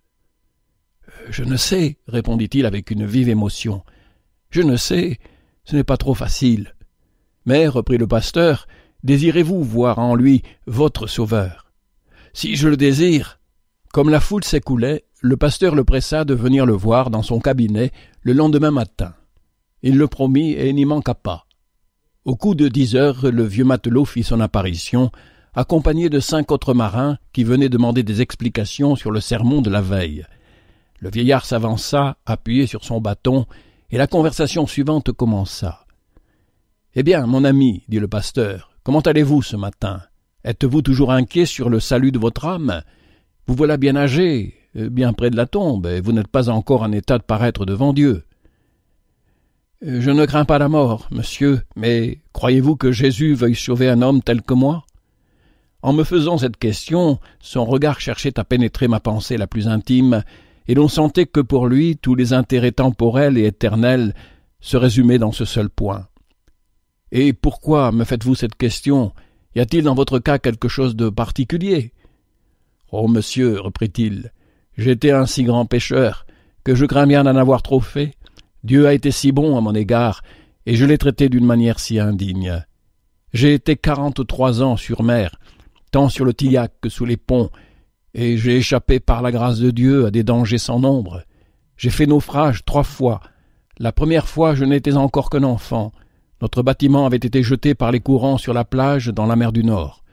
Je ne sais, répondit-il avec une vive émotion. Je ne sais, ce n'est pas trop facile. Mais, reprit le pasteur, Désirez-vous voir en lui votre Sauveur Si je le désire Comme la foule s'écoulait, le pasteur le pressa de venir le voir dans son cabinet le lendemain matin. Il le promit et n'y manqua pas. Au coup de dix heures, le vieux matelot fit son apparition, accompagné de cinq autres marins qui venaient demander des explications sur le sermon de la veille. Le vieillard s'avança, appuyé sur son bâton, et la conversation suivante commença. Eh bien, mon ami, dit le pasteur, Comment allez-vous ce matin Êtes-vous toujours inquiet sur le salut de votre âme Vous voilà bien âgé, euh, bien près de la tombe, et vous n'êtes pas encore en état de paraître devant Dieu. Euh, je ne crains pas la mort, monsieur, mais croyez-vous que Jésus veuille sauver un homme tel que moi En me faisant cette question, son regard cherchait à pénétrer ma pensée la plus intime, et l'on sentait que pour lui tous les intérêts temporels et éternels se résumaient dans ce seul point. Et pourquoi me faites-vous cette question Y a-t-il dans votre cas quelque chose de particulier Oh, monsieur, reprit-il, j'étais un si grand pêcheur que je crains bien d'en avoir trop fait. Dieu a été si bon à mon égard, et je l'ai traité d'une manière si indigne. J'ai été quarante-trois ans sur mer, tant sur le Tillac que sous les ponts, et j'ai échappé par la grâce de Dieu à des dangers sans nombre. J'ai fait naufrage trois fois. La première fois, je n'étais encore qu'un enfant. Notre bâtiment avait été jeté par les courants sur la plage dans la mer du Nord.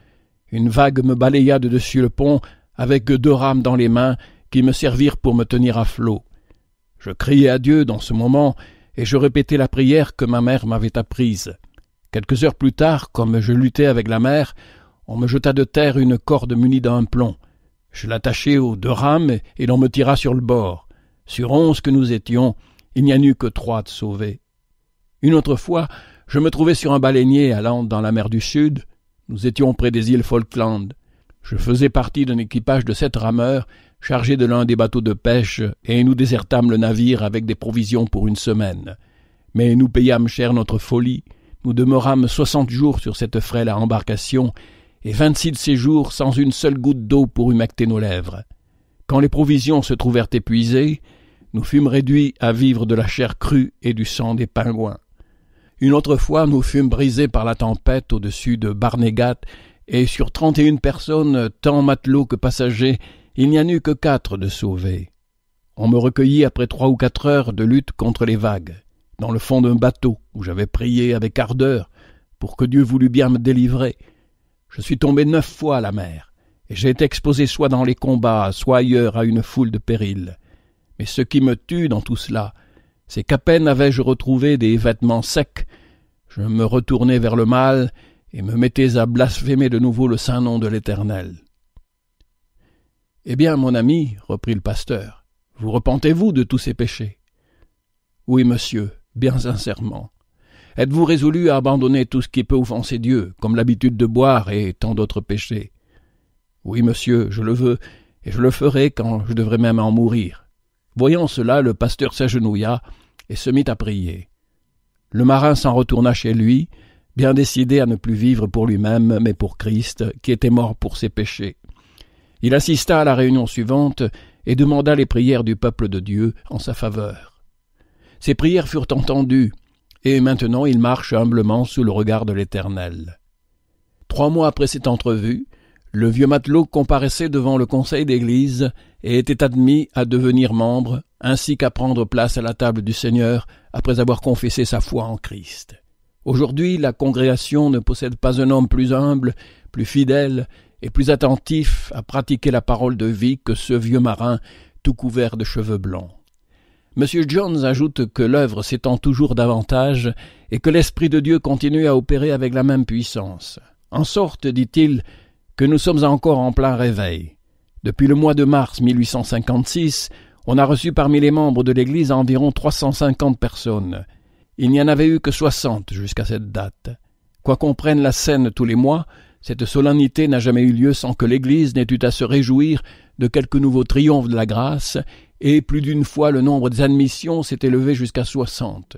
Une vague me balaya de dessus le pont avec deux rames dans les mains qui me servirent pour me tenir à flot. Je criai à Dieu dans ce moment et je répétai la prière que ma mère m'avait apprise. Quelques heures plus tard, comme je luttais avec la mer, on me jeta de terre une corde munie d'un plomb. Je l'attachai aux deux rames et l'on me tira sur le bord. Sur onze que nous étions, il n'y en eut que trois de sauvés. Une autre fois, je me trouvais sur un baleinier allant dans la mer du Sud. Nous étions près des îles Falkland. Je faisais partie d'un équipage de sept rameurs chargés de l'un des bateaux de pêche et nous désertâmes le navire avec des provisions pour une semaine. Mais nous payâmes cher notre folie. Nous demeurâmes soixante jours sur cette frêle embarcation et vingt-six de ces jours sans une seule goutte d'eau pour humecter nos lèvres. Quand les provisions se trouvèrent épuisées, nous fûmes réduits à vivre de la chair crue et du sang des pingouins. Une autre fois, nous fûmes brisés par la tempête au-dessus de Barnegat, et sur trente et une personnes, tant matelots que passagers, il n'y en eut que quatre de sauvés. On me recueillit après trois ou quatre heures de lutte contre les vagues, dans le fond d'un bateau où j'avais prié avec ardeur pour que Dieu voulût bien me délivrer. Je suis tombé neuf fois à la mer, et j'ai été exposé soit dans les combats, soit ailleurs à une foule de périls. Mais ce qui me tue dans tout cela, c'est qu'à peine avais-je retrouvé des vêtements secs, je me retournais vers le mal et me mettais à blasphémer de nouveau le saint nom de l'Éternel. Eh bien, mon ami, reprit le pasteur, vous repentez-vous de tous ces péchés Oui, monsieur, bien sincèrement. Êtes-vous résolu à abandonner tout ce qui peut offenser Dieu, comme l'habitude de boire et tant d'autres péchés Oui, monsieur, je le veux, et je le ferai quand je devrais même en mourir. Voyant cela, le pasteur s'agenouilla et se mit à prier. Le marin s'en retourna chez lui, bien décidé à ne plus vivre pour lui-même, mais pour Christ, qui était mort pour ses péchés. Il assista à la réunion suivante et demanda les prières du peuple de Dieu en sa faveur. Ces prières furent entendues, et maintenant il marche humblement sous le regard de l'Éternel. Trois mois après cette entrevue, le vieux matelot comparaissait devant le conseil d'église et était admis à devenir membre, ainsi qu'à prendre place à la table du Seigneur après avoir confessé sa foi en Christ. Aujourd'hui, la congrégation ne possède pas un homme plus humble, plus fidèle et plus attentif à pratiquer la parole de vie que ce vieux marin tout couvert de cheveux blancs. M. Jones ajoute que l'œuvre s'étend toujours davantage et que l'Esprit de Dieu continue à opérer avec la même puissance. En sorte, dit-il, que nous sommes encore en plein réveil. Depuis le mois de mars 1856, on a reçu parmi les membres de l'Église environ 350 personnes. Il n'y en avait eu que 60 jusqu'à cette date. Quoi qu'on prenne la scène tous les mois, cette solennité n'a jamais eu lieu sans que l'Église n'ait eu à se réjouir de quelque nouveau triomphe de la grâce, et plus d'une fois le nombre des admissions s'est élevé jusqu'à soixante.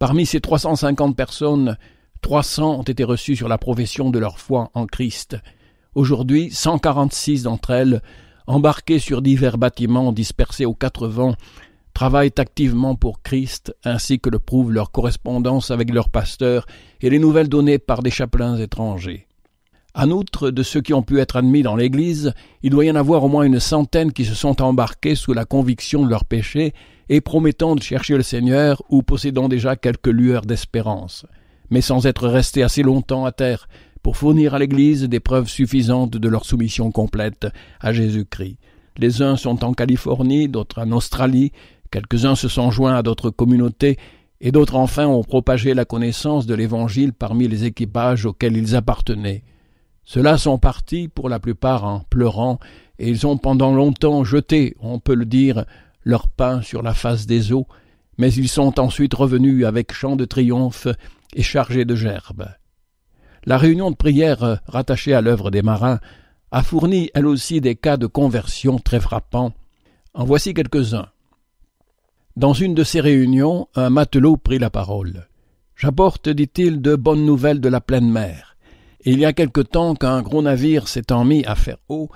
Parmi ces trois cent cinquante personnes, trois cents ont été reçus sur la profession de leur foi en Christ, Aujourd'hui, 146 d'entre elles, embarquées sur divers bâtiments dispersés aux quatre vents, travaillent activement pour Christ, ainsi que le prouvent leur correspondance avec leurs pasteurs et les nouvelles données par des chapelains étrangers. En outre de ceux qui ont pu être admis dans l'Église, il doit y en avoir au moins une centaine qui se sont embarqués sous la conviction de leurs péchés et promettant de chercher le Seigneur ou possédant déjà quelques lueurs d'espérance, mais sans être restés assez longtemps à terre, pour fournir à l'Église des preuves suffisantes de leur soumission complète à Jésus-Christ. Les uns sont en Californie, d'autres en Australie, quelques-uns se sont joints à d'autres communautés, et d'autres enfin ont propagé la connaissance de l'Évangile parmi les équipages auxquels ils appartenaient. Ceux-là sont partis pour la plupart en pleurant, et ils ont pendant longtemps jeté, on peut le dire, leur pain sur la face des eaux, mais ils sont ensuite revenus avec chants de triomphe et chargés de gerbes. La réunion de prière euh, rattachée à l'œuvre des marins a fourni elle aussi des cas de conversion très frappants. En voici quelques-uns. Dans une de ces réunions, un matelot prit la parole. J'apporte, dit-il, de bonnes nouvelles de la pleine mer. il y a quelque temps qu'un gros navire s'étant mis à faire eau,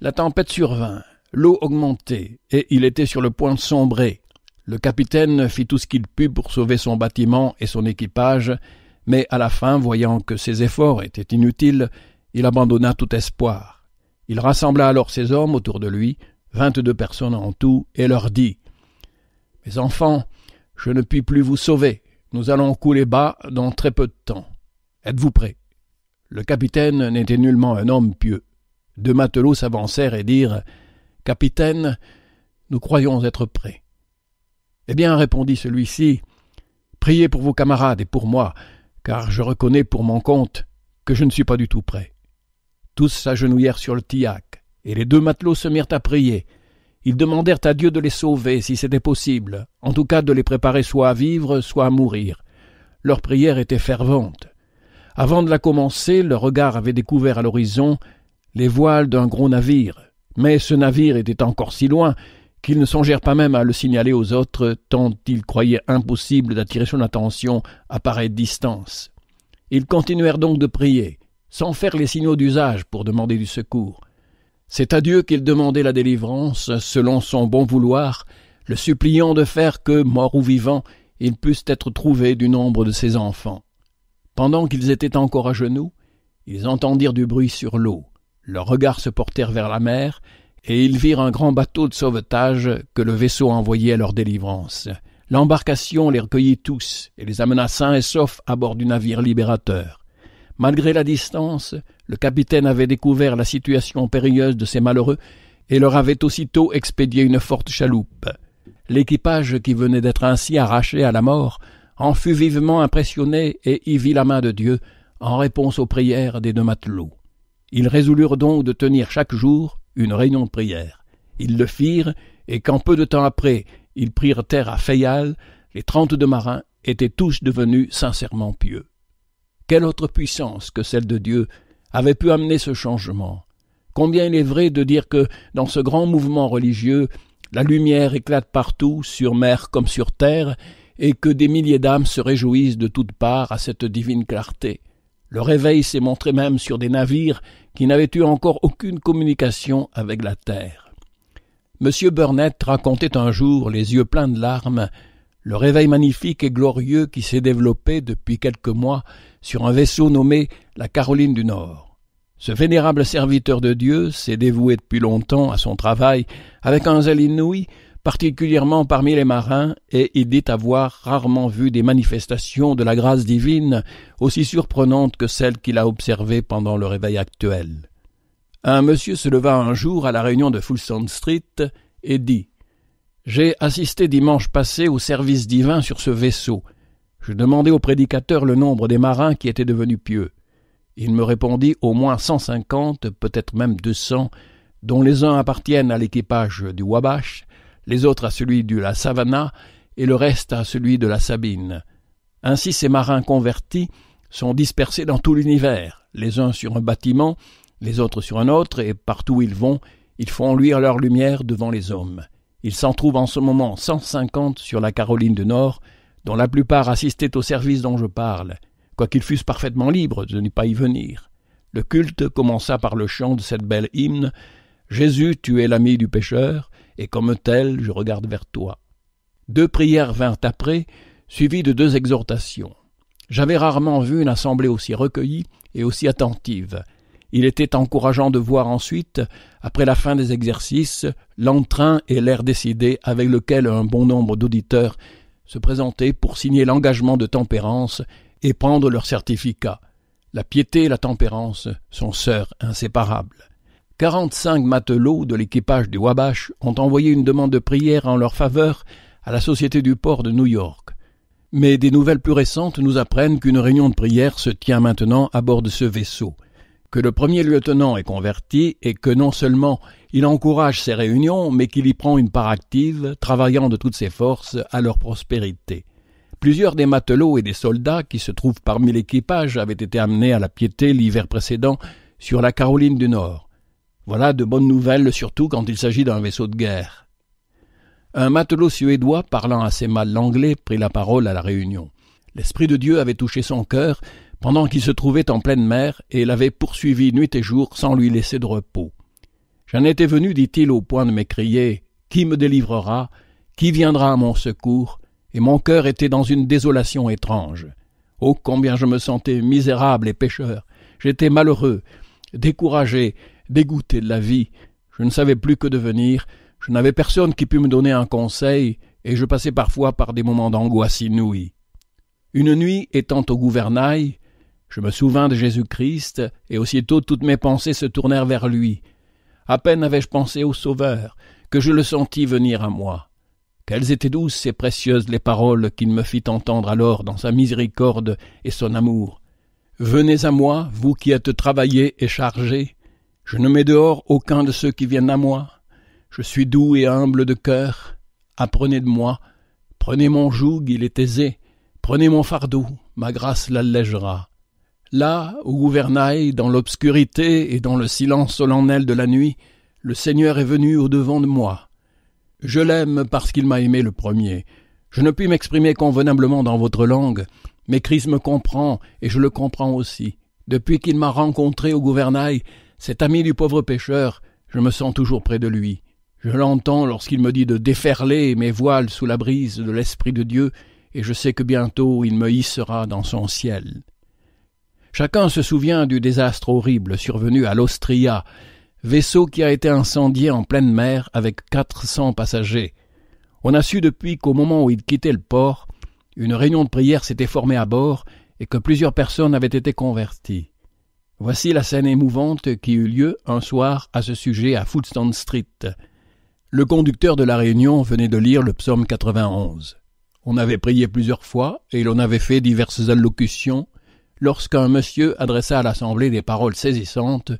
la tempête survint, l'eau augmentait, et il était sur le point de sombrer. Le capitaine fit tout ce qu'il put pour sauver son bâtiment et son équipage, mais à la fin, voyant que ses efforts étaient inutiles, il abandonna tout espoir. Il rassembla alors ses hommes autour de lui, vingt-deux personnes en tout, et leur dit Mes enfants, je ne puis plus vous sauver. Nous allons couler bas dans très peu de temps. Êtes-vous prêts Le capitaine n'était nullement un homme pieux. Deux matelots s'avancèrent et dirent Capitaine, nous croyons être prêts. Eh bien, répondit celui-ci, priez pour vos camarades et pour moi car je reconnais pour mon compte que je ne suis pas du tout prêt. Tous s'agenouillèrent sur le tillac, et les deux matelots se mirent à prier. Ils demandèrent à Dieu de les sauver, si c'était possible, en tout cas de les préparer soit à vivre, soit à mourir. Leur prière était fervente. Avant de la commencer, leur regard avait découvert à l'horizon les voiles d'un gros navire. Mais ce navire était encore si loin, qu'ils ne songèrent pas même à le signaler aux autres tant ils croyaient impossible d'attirer son attention à pareille distance. Ils continuèrent donc de prier, sans faire les signaux d'usage pour demander du secours. C'est à Dieu qu'ils demandaient la délivrance, selon son bon vouloir, le suppliant de faire que, morts ou vivants, ils pussent être trouvés du nombre de ses enfants. Pendant qu'ils étaient encore à genoux, ils entendirent du bruit sur l'eau, leurs regards se portèrent vers la mer, et ils virent un grand bateau de sauvetage que le vaisseau envoyait à leur délivrance. L'embarcation les recueillit tous et les amena sains et saufs à bord du navire libérateur. Malgré la distance, le capitaine avait découvert la situation périlleuse de ces malheureux et leur avait aussitôt expédié une forte chaloupe. L'équipage qui venait d'être ainsi arraché à la mort en fut vivement impressionné et y vit la main de Dieu en réponse aux prières des deux matelots. Ils résolurent donc de tenir chaque jour une réunion de prière. Ils le firent, et quand peu de temps après ils prirent terre à Fayal, les trente-deux marins étaient tous devenus sincèrement pieux. Quelle autre puissance que celle de Dieu avait pu amener ce changement Combien il est vrai de dire que, dans ce grand mouvement religieux, la lumière éclate partout, sur mer comme sur terre, et que des milliers d'âmes se réjouissent de toutes parts à cette divine clarté. Le réveil s'est montré même sur des navires qui n'avaient eu encore aucune communication avec la terre. M. Burnett racontait un jour, les yeux pleins de larmes, le réveil magnifique et glorieux qui s'est développé depuis quelques mois sur un vaisseau nommé la Caroline du Nord. Ce vénérable serviteur de Dieu s'est dévoué depuis longtemps à son travail avec un zèle inouï particulièrement parmi les marins, et il dit avoir rarement vu des manifestations de la grâce divine aussi surprenantes que celles qu'il a observées pendant le réveil actuel. Un monsieur se leva un jour à la réunion de Fulton Street et dit J'ai assisté dimanche passé au service divin sur ce vaisseau. Je demandai au prédicateur le nombre des marins qui étaient devenus pieux. Il me répondit au moins cent cinquante, peut-être même deux cents, dont les uns appartiennent à l'équipage du Wabash, les autres à celui de la savannah et le reste à celui de la Sabine. Ainsi ces marins convertis sont dispersés dans tout l'univers, les uns sur un bâtiment, les autres sur un autre, et partout où ils vont, ils font luire leur lumière devant les hommes. Il s'en trouve en ce moment 150 sur la Caroline du Nord, dont la plupart assistaient au service dont je parle, quoiqu'ils fussent parfaitement libres de n'y pas y venir. Le culte commença par le chant de cette belle hymne Jésus, tu es l'ami du pécheur, et comme tel je regarde vers toi. Deux prières vinrent après, suivies de deux exhortations. J'avais rarement vu une assemblée aussi recueillie et aussi attentive. Il était encourageant de voir ensuite, après la fin des exercices, l'entrain et l'air décidé avec lequel un bon nombre d'auditeurs se présentaient pour signer l'engagement de tempérance et prendre leur certificat. La piété et la tempérance sont sœurs inséparables. 45 matelots de l'équipage du Wabash ont envoyé une demande de prière en leur faveur à la Société du port de New York. Mais des nouvelles plus récentes nous apprennent qu'une réunion de prière se tient maintenant à bord de ce vaisseau, que le premier lieutenant est converti et que non seulement il encourage ces réunions, mais qu'il y prend une part active, travaillant de toutes ses forces à leur prospérité. Plusieurs des matelots et des soldats qui se trouvent parmi l'équipage avaient été amenés à la piété l'hiver précédent sur la Caroline du Nord. Voilà de bonnes nouvelles, surtout quand il s'agit d'un vaisseau de guerre. Un matelot suédois parlant assez mal l'anglais prit la parole à la réunion. L'Esprit de Dieu avait touché son cœur pendant qu'il se trouvait en pleine mer et l'avait poursuivi nuit et jour sans lui laisser de repos. J'en étais venu, dit-il, au point de m'écrier Qui me délivrera Qui viendra à mon secours Et mon cœur était dans une désolation étrange. Oh, combien je me sentais misérable et pécheur J'étais malheureux, découragé, dégoûté de la vie. Je ne savais plus que devenir, je n'avais personne qui pût me donner un conseil, et je passais parfois par des moments d'angoisse inouïe. Une nuit, étant au gouvernail, je me souvins de Jésus-Christ, et aussitôt toutes mes pensées se tournèrent vers lui. À peine avais-je pensé au Sauveur, que je le sentis venir à moi. Quelles étaient douces et précieuses les paroles qu'il me fit entendre alors dans sa miséricorde et son amour. Venez à moi, vous qui êtes travaillé et chargés, je ne mets dehors aucun de ceux qui viennent à moi. Je suis doux et humble de cœur. Apprenez de moi. Prenez mon joug, il est aisé. Prenez mon fardeau, ma grâce l'allégera. Là, au gouvernail, dans l'obscurité et dans le silence solennel de la nuit, le Seigneur est venu au-devant de moi. Je l'aime parce qu'il m'a aimé le premier. Je ne puis m'exprimer convenablement dans votre langue, mais Christ me comprend et je le comprends aussi. Depuis qu'il m'a rencontré au gouvernail, cet ami du pauvre pêcheur, je me sens toujours près de lui. Je l'entends lorsqu'il me dit de déferler mes voiles sous la brise de l'Esprit de Dieu, et je sais que bientôt il me hissera dans son ciel. Chacun se souvient du désastre horrible survenu à l'Austria, vaisseau qui a été incendié en pleine mer avec quatre cents passagers. On a su depuis qu'au moment où il quittait le port, une réunion de prière s'était formée à bord et que plusieurs personnes avaient été converties. Voici la scène émouvante qui eut lieu un soir à ce sujet à Footstone Street. Le conducteur de la réunion venait de lire le psaume 91. On avait prié plusieurs fois et l'on avait fait diverses allocutions lorsqu'un monsieur adressa à l'assemblée des paroles saisissantes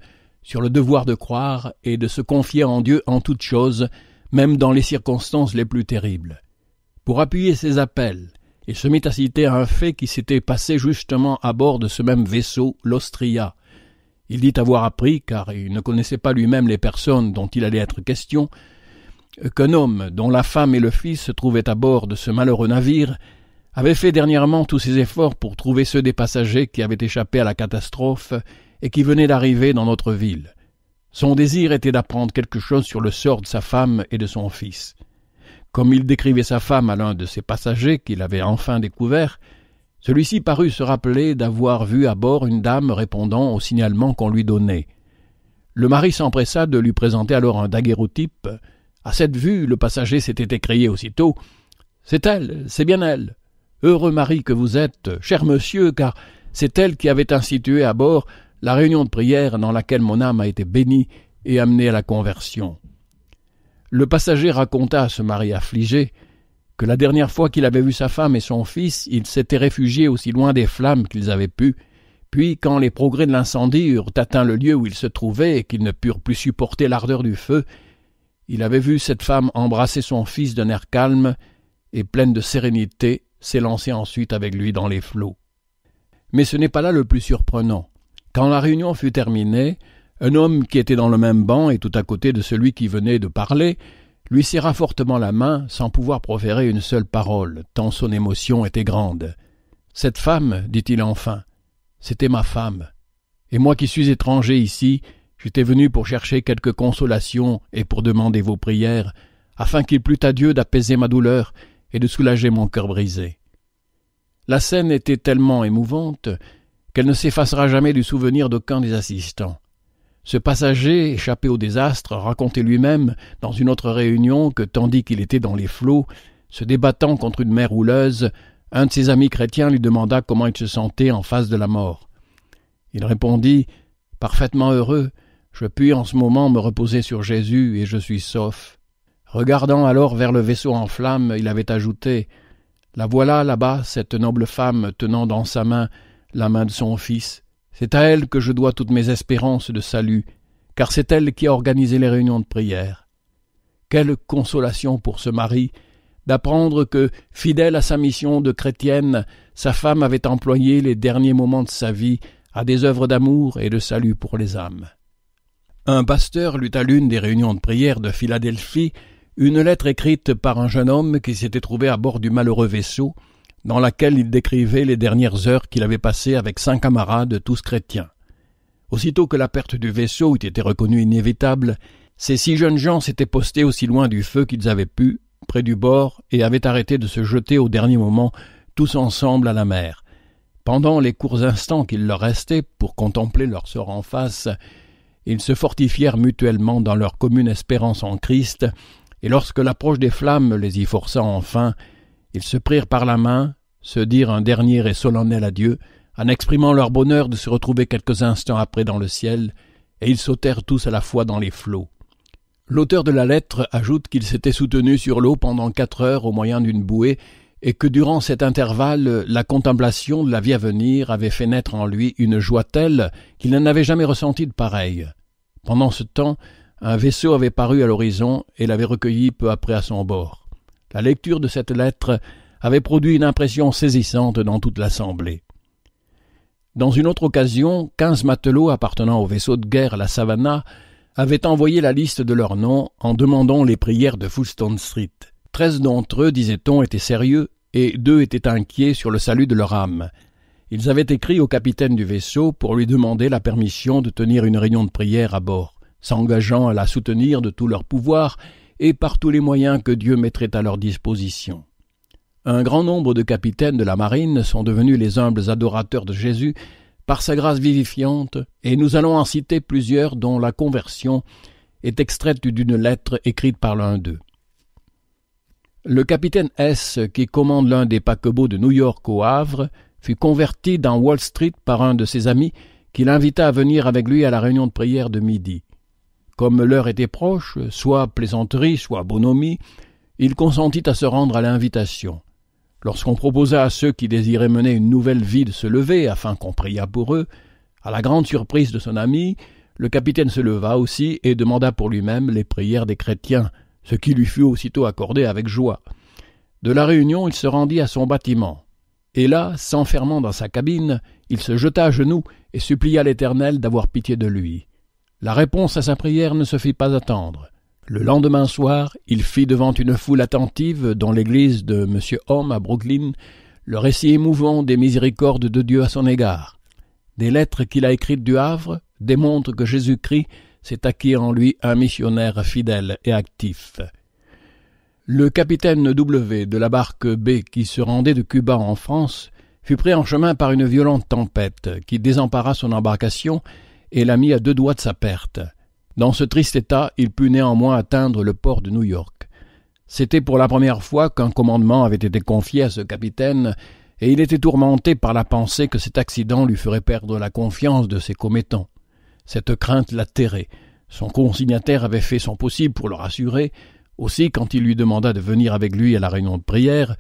sur le devoir de croire et de se confier en Dieu en toutes choses, même dans les circonstances les plus terribles. Pour appuyer ses appels, il se mit à citer un fait qui s'était passé justement à bord de ce même vaisseau, l'Austria, il dit avoir appris, car il ne connaissait pas lui-même les personnes dont il allait être question, qu'un homme dont la femme et le fils se trouvaient à bord de ce malheureux navire avait fait dernièrement tous ses efforts pour trouver ceux des passagers qui avaient échappé à la catastrophe et qui venaient d'arriver dans notre ville. Son désir était d'apprendre quelque chose sur le sort de sa femme et de son fils. Comme il décrivait sa femme à l'un de ses passagers qu'il avait enfin découvert, celui-ci parut se rappeler d'avoir vu à bord une dame répondant au signalement qu'on lui donnait. Le mari s'empressa de lui présenter alors un daguerreotype. À cette vue, le passager s'était écrié aussitôt C'est elle, c'est bien elle. Heureux mari que vous êtes, cher monsieur, car c'est elle qui avait institué à bord la réunion de prière dans laquelle mon âme a été bénie et amenée à la conversion. Le passager raconta à ce mari affligé que la dernière fois qu'il avait vu sa femme et son fils, il s'étaient réfugiés aussi loin des flammes qu'ils avaient pu, puis quand les progrès de l'incendie eurent atteint le lieu où ils se trouvaient et qu'ils ne purent plus supporter l'ardeur du feu, il avait vu cette femme embrasser son fils d'un air calme et pleine de sérénité s'élancer ensuite avec lui dans les flots. Mais ce n'est pas là le plus surprenant. Quand la réunion fut terminée, un homme qui était dans le même banc et tout à côté de celui qui venait de parler lui serra fortement la main sans pouvoir proférer une seule parole, tant son émotion était grande. Cette femme, dit-il enfin, c'était ma femme. Et moi qui suis étranger ici, j'étais venu pour chercher quelque consolation et pour demander vos prières, afin qu'il plût à Dieu d'apaiser ma douleur et de soulager mon cœur brisé. La scène était tellement émouvante qu'elle ne s'effacera jamais du souvenir d'aucun des assistants. Ce passager, échappé au désastre, racontait lui-même, dans une autre réunion, que tandis qu'il était dans les flots, se débattant contre une mer houleuse, un de ses amis chrétiens lui demanda comment il se sentait en face de la mort. Il répondit Parfaitement heureux, je puis en ce moment me reposer sur Jésus et je suis sauf. Regardant alors vers le vaisseau en flammes, il avait ajouté La voilà là-bas, cette noble femme tenant dans sa main la main de son fils. C'est à elle que je dois toutes mes espérances de salut, car c'est elle qui a organisé les réunions de prière. Quelle consolation pour ce mari d'apprendre que, fidèle à sa mission de chrétienne, sa femme avait employé les derniers moments de sa vie à des œuvres d'amour et de salut pour les âmes. Un pasteur lut à l'une des réunions de prière de Philadelphie une lettre écrite par un jeune homme qui s'était trouvé à bord du malheureux vaisseau dans laquelle il décrivait les dernières heures qu'il avait passées avec cinq camarades, tous chrétiens. Aussitôt que la perte du vaisseau eût été reconnue inévitable, ces six jeunes gens s'étaient postés aussi loin du feu qu'ils avaient pu, près du bord, et avaient arrêté de se jeter au dernier moment, tous ensemble à la mer. Pendant les courts instants qu'il leur restait pour contempler leur sort en face, ils se fortifièrent mutuellement dans leur commune espérance en Christ, et lorsque l'approche des flammes les y força enfin, ils se prirent par la main, se dirent un dernier et solennel adieu, en exprimant leur bonheur de se retrouver quelques instants après dans le ciel, et ils sautèrent tous à la fois dans les flots. L'auteur de la lettre ajoute qu'il s'était soutenu sur l'eau pendant quatre heures au moyen d'une bouée, et que durant cet intervalle, la contemplation de la vie à venir avait fait naître en lui une joie telle qu'il n'en avait jamais ressenti de pareille. Pendant ce temps, un vaisseau avait paru à l'horizon et l'avait recueilli peu après à son bord. La lecture de cette lettre avait produit une impression saisissante dans toute l'assemblée. Dans une autre occasion, quinze matelots appartenant au vaisseau de guerre la Savannah avaient envoyé la liste de leurs noms en demandant les prières de Fulton Street. Treize d'entre eux, disait-on, étaient sérieux et deux étaient inquiets sur le salut de leur âme. Ils avaient écrit au capitaine du vaisseau pour lui demander la permission de tenir une réunion de prière à bord. S'engageant à la soutenir de tout leur pouvoir, et par tous les moyens que Dieu mettrait à leur disposition. Un grand nombre de capitaines de la marine sont devenus les humbles adorateurs de Jésus par sa grâce vivifiante, et nous allons en citer plusieurs dont la conversion est extraite d'une lettre écrite par l'un d'eux. Le capitaine S, qui commande l'un des paquebots de New York au Havre, fut converti dans Wall Street par un de ses amis qui l'invita à venir avec lui à la réunion de prière de midi. Comme l'heure était proche, soit plaisanterie, soit bonhomie, il consentit à se rendre à l'invitation. Lorsqu'on proposa à ceux qui désiraient mener une nouvelle vie de se lever afin qu'on priât pour eux, à la grande surprise de son ami, le capitaine se leva aussi et demanda pour lui-même les prières des chrétiens, ce qui lui fut aussitôt accordé avec joie. De la réunion, il se rendit à son bâtiment. Et là, s'enfermant dans sa cabine, il se jeta à genoux et supplia l'Éternel d'avoir pitié de lui. La réponse à sa prière ne se fit pas attendre. Le lendemain soir, il fit devant une foule attentive dans l'église de M. Homme à Brooklyn le récit émouvant des miséricordes de Dieu à son égard. Des lettres qu'il a écrites du Havre démontrent que Jésus-Christ s'est acquis en lui un missionnaire fidèle et actif. Le capitaine W de la barque B qui se rendait de Cuba en France fut pris en chemin par une violente tempête qui désempara son embarcation et l'a mis à deux doigts de sa perte. Dans ce triste état, il put néanmoins atteindre le port de New York. C'était pour la première fois qu'un commandement avait été confié à ce capitaine, et il était tourmenté par la pensée que cet accident lui ferait perdre la confiance de ses commettants. Cette crainte l'atterrait. Son consignataire avait fait son possible pour le rassurer. Aussi, quand il lui demanda de venir avec lui à la réunion de prière,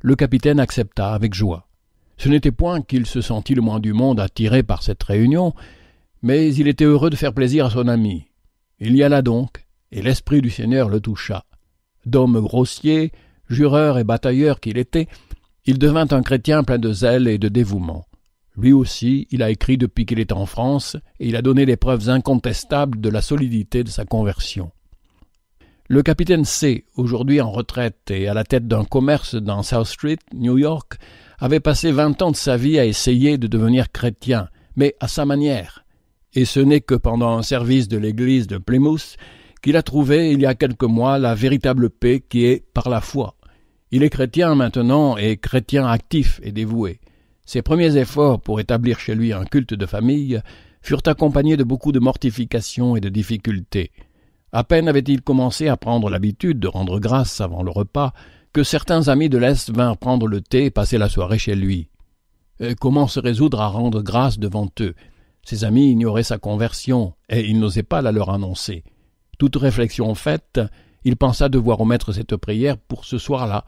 le capitaine accepta avec joie. Ce n'était point qu'il se sentît le moins du monde attiré par cette réunion, mais il était heureux de faire plaisir à son ami. Il y alla donc, et l'esprit du Seigneur le toucha. D'homme grossier, jureur et batailleur qu'il était, il devint un chrétien plein de zèle et de dévouement. Lui aussi, il a écrit depuis qu'il est en France, et il a donné des preuves incontestables de la solidité de sa conversion. Le capitaine C, aujourd'hui en retraite et à la tête d'un commerce dans South Street, New York, avait passé vingt ans de sa vie à essayer de devenir chrétien, mais à sa manière et ce n'est que pendant un service de l'église de Plymouth qu'il a trouvé il y a quelques mois la véritable paix qui est par la foi. Il est chrétien maintenant et chrétien actif et dévoué. Ses premiers efforts pour établir chez lui un culte de famille furent accompagnés de beaucoup de mortifications et de difficultés. À peine avait-il commencé à prendre l'habitude de rendre grâce avant le repas que certains amis de l'Est vinrent prendre le thé et passer la soirée chez lui. Euh, comment se résoudre à rendre grâce devant eux ses amis ignoraient sa conversion, et il n'osait pas la leur annoncer. Toute réflexion faite, il pensa devoir omettre cette prière pour ce soir-là.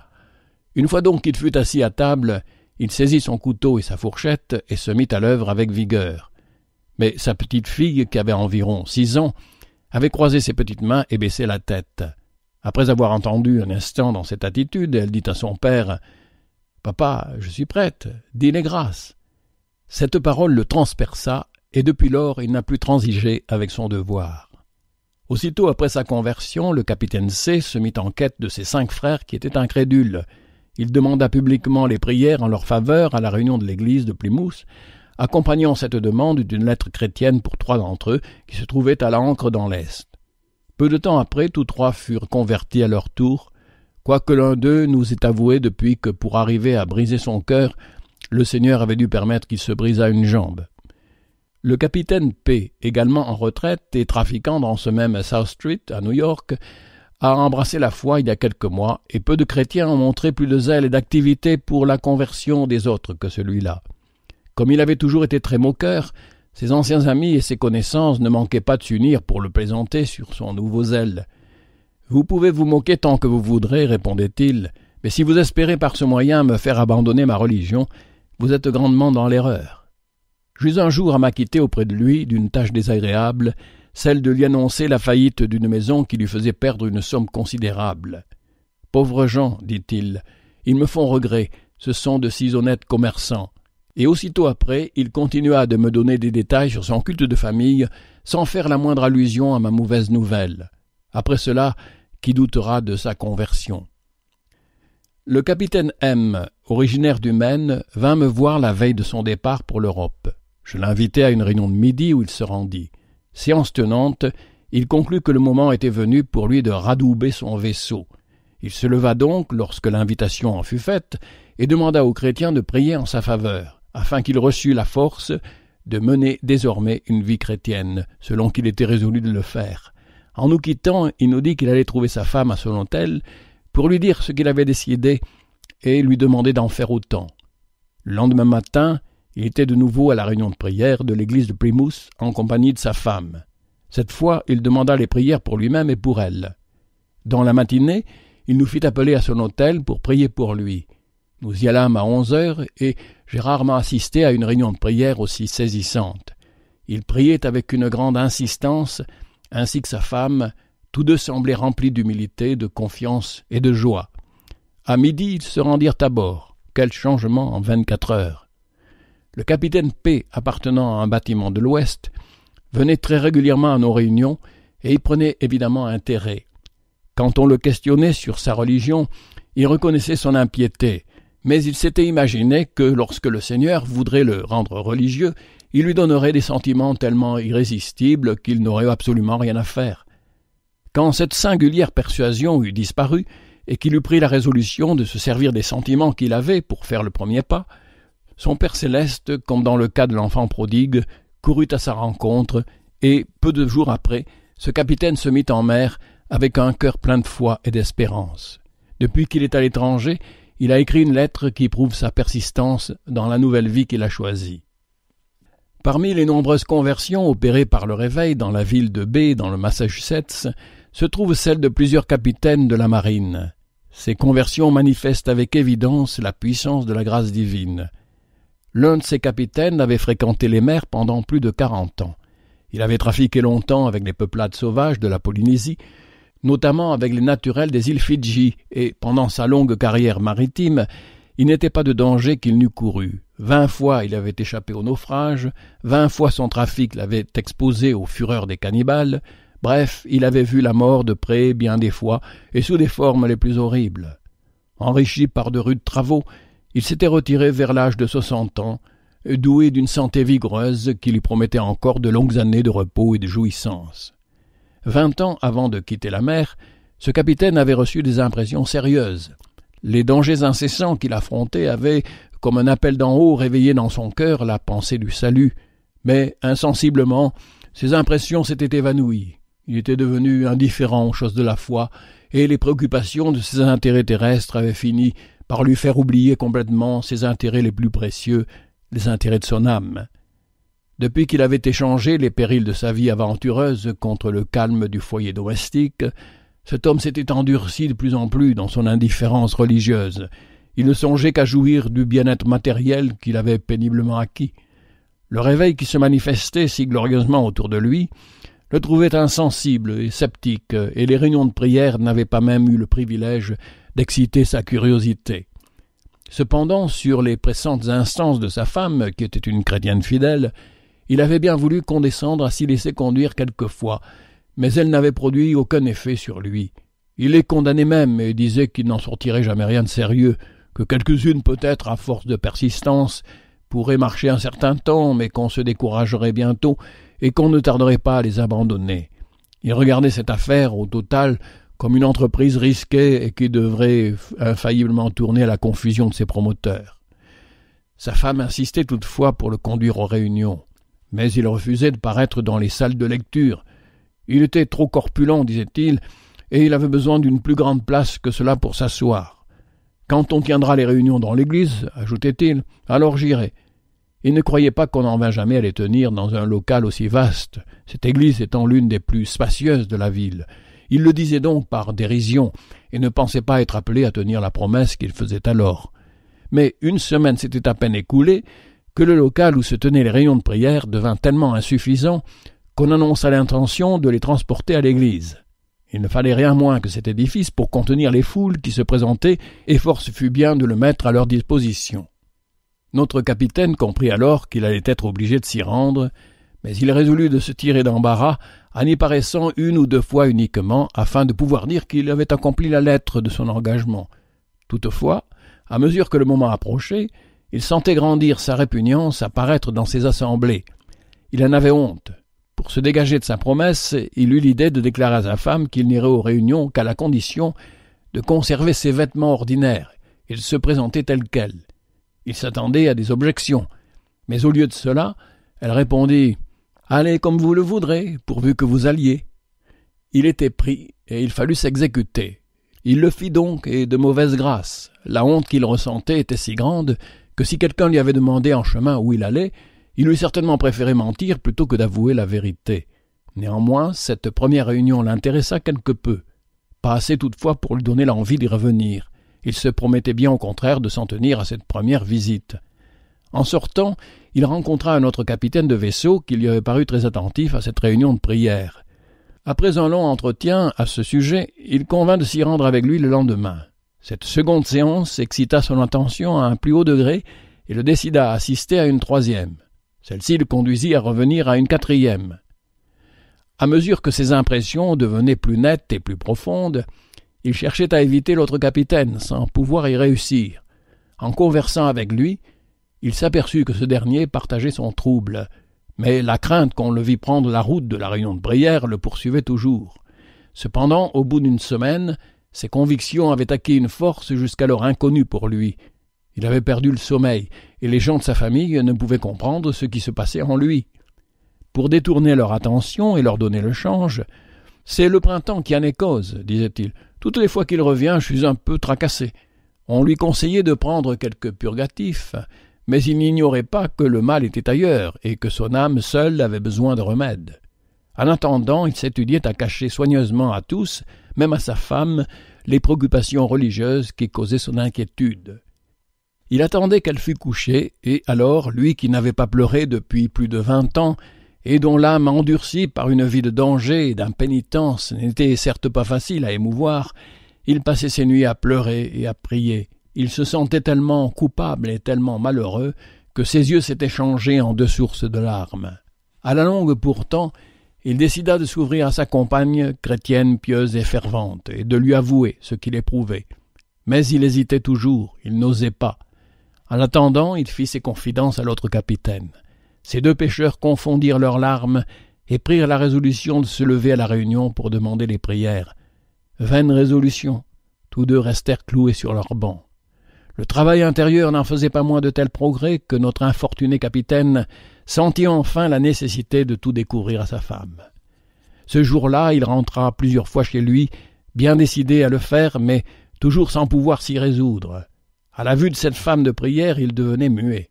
Une fois donc qu'il fut assis à table, il saisit son couteau et sa fourchette et se mit à l'œuvre avec vigueur. Mais sa petite fille, qui avait environ six ans, avait croisé ses petites mains et baissé la tête. Après avoir entendu un instant dans cette attitude, elle dit à son père Papa, je suis prête, dis les grâces. Cette parole le transperça et depuis lors il n'a plus transigé avec son devoir. Aussitôt après sa conversion, le capitaine C se mit en quête de ses cinq frères qui étaient incrédules. Il demanda publiquement les prières en leur faveur à la réunion de l'église de Plymouth, accompagnant cette demande d'une lettre chrétienne pour trois d'entre eux qui se trouvaient à l'ancre dans l'Est. Peu de temps après, tous trois furent convertis à leur tour, quoique l'un d'eux nous ait avoué depuis que pour arriver à briser son cœur, le Seigneur avait dû permettre qu'il se brisât une jambe. Le capitaine P, également en retraite et trafiquant dans ce même South Street à New York, a embrassé la foi il y a quelques mois et peu de chrétiens ont montré plus de zèle et d'activité pour la conversion des autres que celui-là. Comme il avait toujours été très moqueur, ses anciens amis et ses connaissances ne manquaient pas de s'unir pour le plaisanter sur son nouveau zèle. Vous pouvez vous moquer tant que vous voudrez, répondait-il, mais si vous espérez par ce moyen me faire abandonner ma religion, vous êtes grandement dans l'erreur. J'eus un jour à m'acquitter auprès de lui d'une tâche désagréable, celle de lui annoncer la faillite d'une maison qui lui faisait perdre une somme considérable. Pauvres gens, dit-il, ils me font regret, ce sont de si honnêtes commerçants. Et aussitôt après, il continua de me donner des détails sur son culte de famille, sans faire la moindre allusion à ma mauvaise nouvelle. Après cela, qui doutera de sa conversion Le capitaine M, originaire du Maine, vint me voir la veille de son départ pour l'Europe. Je l'invitai à une réunion de midi où il se rendit. Séance tenante, il conclut que le moment était venu pour lui de radouber son vaisseau. Il se leva donc lorsque l'invitation en fut faite et demanda aux chrétiens de prier en sa faveur, afin qu'il reçût la force de mener désormais une vie chrétienne, selon qu'il était résolu de le faire. En nous quittant, il nous dit qu'il allait trouver sa femme à son hôtel pour lui dire ce qu'il avait décidé et lui demander d'en faire autant. Le lendemain matin, il était de nouveau à la réunion de prière de l'église de Plymouth en compagnie de sa femme. Cette fois, il demanda les prières pour lui-même et pour elle. Dans la matinée, il nous fit appeler à son hôtel pour prier pour lui. Nous y allâmes à onze heures et j'ai rarement assisté à une réunion de prière aussi saisissante. Il priait avec une grande insistance, ainsi que sa femme, tous deux semblaient remplis d'humilité, de confiance et de joie. À midi, ils se rendirent à bord. Quel changement en vingt-quatre heures. Le capitaine P, appartenant à un bâtiment de l'Ouest, venait très régulièrement à nos réunions et y prenait évidemment intérêt. Quand on le questionnait sur sa religion, il reconnaissait son impiété, mais il s'était imaginé que lorsque le Seigneur voudrait le rendre religieux, il lui donnerait des sentiments tellement irrésistibles qu'il n'aurait absolument rien à faire. Quand cette singulière persuasion eut disparu, et qu'il eut pris la résolution de se servir des sentiments qu'il avait pour faire le premier pas, son Père céleste, comme dans le cas de l'enfant prodigue, courut à sa rencontre, et, peu de jours après, ce capitaine se mit en mer avec un cœur plein de foi et d'espérance. Depuis qu'il est à l'étranger, il a écrit une lettre qui prouve sa persistance dans la nouvelle vie qu'il a choisie. Parmi les nombreuses conversions opérées par le réveil dans la ville de Bay, dans le Massachusetts, se trouve celle de plusieurs capitaines de la marine. Ces conversions manifestent avec évidence la puissance de la grâce divine. L'un de ses capitaines avait fréquenté les mers pendant plus de quarante ans. Il avait trafiqué longtemps avec les peuplades sauvages de la Polynésie, notamment avec les naturels des îles Fidji, et pendant sa longue carrière maritime, il n'était pas de danger qu'il n'eût couru. Vingt fois il avait échappé au naufrage, vingt fois son trafic l'avait exposé aux fureurs des cannibales, bref, il avait vu la mort de près bien des fois, et sous des formes les plus horribles. Enrichi par de rudes travaux, il s'était retiré vers l'âge de soixante ans, doué d'une santé vigoureuse qui lui promettait encore de longues années de repos et de jouissance. Vingt ans avant de quitter la mer, ce capitaine avait reçu des impressions sérieuses. Les dangers incessants qu'il affrontait avaient, comme un appel d'en haut, réveillé dans son cœur la pensée du salut. Mais, insensiblement, ces impressions s'étaient évanouies. Il était devenu indifférent aux choses de la foi, et les préoccupations de ses intérêts terrestres avaient fini par lui faire oublier complètement ses intérêts les plus précieux, les intérêts de son âme. Depuis qu'il avait échangé les périls de sa vie aventureuse contre le calme du foyer domestique, cet homme s'était endurci de plus en plus dans son indifférence religieuse. Il ne songeait qu'à jouir du bien-être matériel qu'il avait péniblement acquis. Le réveil qui se manifestait si glorieusement autour de lui le trouvait insensible et sceptique, et les réunions de prière n'avaient pas même eu le privilège d'exciter sa curiosité. Cependant, sur les pressantes instances de sa femme, qui était une chrétienne fidèle, il avait bien voulu condescendre à s'y laisser conduire quelquefois, mais elle n'avait produit aucun effet sur lui. Il les condamnait même et disait qu'il n'en sortirait jamais rien de sérieux, que quelques-unes peut-être, à force de persistance, pourraient marcher un certain temps, mais qu'on se découragerait bientôt et qu'on ne tarderait pas à les abandonner. Il regardait cette affaire, au total, comme une entreprise risquée et qui devrait infailliblement tourner à la confusion de ses promoteurs. Sa femme insistait toutefois pour le conduire aux réunions, mais il refusait de paraître dans les salles de lecture. Il était trop corpulent, disait-il, et il avait besoin d'une plus grande place que cela pour s'asseoir. Quand on tiendra les réunions dans l'église, ajoutait-il, alors j'irai. Il ne croyait pas qu'on en vint jamais à les tenir dans un local aussi vaste, cette église étant l'une des plus spacieuses de la ville, il le disait donc par dérision, et ne pensait pas être appelé à tenir la promesse qu'il faisait alors. Mais une semaine s'était à peine écoulée que le local où se tenaient les rayons de prière devint tellement insuffisant qu'on annonça l'intention de les transporter à l'église. Il ne fallait rien moins que cet édifice pour contenir les foules qui se présentaient, et force fut bien de le mettre à leur disposition. Notre capitaine comprit alors qu'il allait être obligé de s'y rendre, mais il résolut de se tirer d'embarras en y paraissant une ou deux fois uniquement afin de pouvoir dire qu'il avait accompli la lettre de son engagement. Toutefois, à mesure que le moment approchait, il sentait grandir sa répugnance à paraître dans ces assemblées. Il en avait honte. Pour se dégager de sa promesse, il eut l'idée de déclarer à sa femme qu'il n'irait aux réunions qu'à la condition de conserver ses vêtements ordinaires. Il se présentait tel quel. Il s'attendait à des objections. Mais au lieu de cela, elle répondit Allez comme vous le voudrez, pourvu que vous alliez. Il était pris, et il fallut s'exécuter. Il le fit donc, et de mauvaise grâce. La honte qu'il ressentait était si grande que si quelqu'un lui avait demandé en chemin où il allait, il eût certainement préféré mentir plutôt que d'avouer la vérité. Néanmoins, cette première réunion l'intéressa quelque peu, pas assez toutefois pour lui donner l'envie d'y revenir. Il se promettait bien au contraire de s'en tenir à cette première visite. En sortant, il rencontra un autre capitaine de vaisseau qui lui avait paru très attentif à cette réunion de prière. Après un long entretien à ce sujet, il convint de s'y rendre avec lui le lendemain. Cette seconde séance excita son attention à un plus haut degré et le décida à assister à une troisième. Celle-ci le conduisit à revenir à une quatrième. À mesure que ses impressions devenaient plus nettes et plus profondes, il cherchait à éviter l'autre capitaine sans pouvoir y réussir. En conversant avec lui, il s'aperçut que ce dernier partageait son trouble, mais la crainte qu'on le vit prendre la route de la réunion de Brière le poursuivait toujours. Cependant, au bout d'une semaine, ses convictions avaient acquis une force jusqu'alors inconnue pour lui. Il avait perdu le sommeil, et les gens de sa famille ne pouvaient comprendre ce qui se passait en lui. Pour détourner leur attention et leur donner le change, c'est le printemps qui en est cause, disait-il. Toutes les fois qu'il revient, je suis un peu tracassé. On lui conseillait de prendre quelques purgatifs, mais il n'ignorait pas que le mal était ailleurs et que son âme seule avait besoin de remède. En attendant, il s'étudiait à cacher soigneusement à tous, même à sa femme, les préoccupations religieuses qui causaient son inquiétude. Il attendait qu'elle fût couchée, et alors lui qui n'avait pas pleuré depuis plus de vingt ans, et dont l'âme endurcie par une vie de danger et d'impénitence n'était certes pas facile à émouvoir, il passait ses nuits à pleurer et à prier, il se sentait tellement coupable et tellement malheureux que ses yeux s'étaient changés en deux sources de larmes. À la longue pourtant, il décida de s'ouvrir à sa compagne, chrétienne, pieuse et fervente, et de lui avouer ce qu'il éprouvait. Mais il hésitait toujours, il n'osait pas. En attendant, il fit ses confidences à l'autre capitaine. Ces deux pêcheurs confondirent leurs larmes et prirent la résolution de se lever à la réunion pour demander les prières. Vaine résolution. Tous deux restèrent cloués sur leur banc. Le travail intérieur n'en faisait pas moins de tels progrès que notre infortuné capitaine sentit enfin la nécessité de tout découvrir à sa femme. Ce jour-là, il rentra plusieurs fois chez lui, bien décidé à le faire, mais toujours sans pouvoir s'y résoudre. À la vue de cette femme de prière, il devenait muet.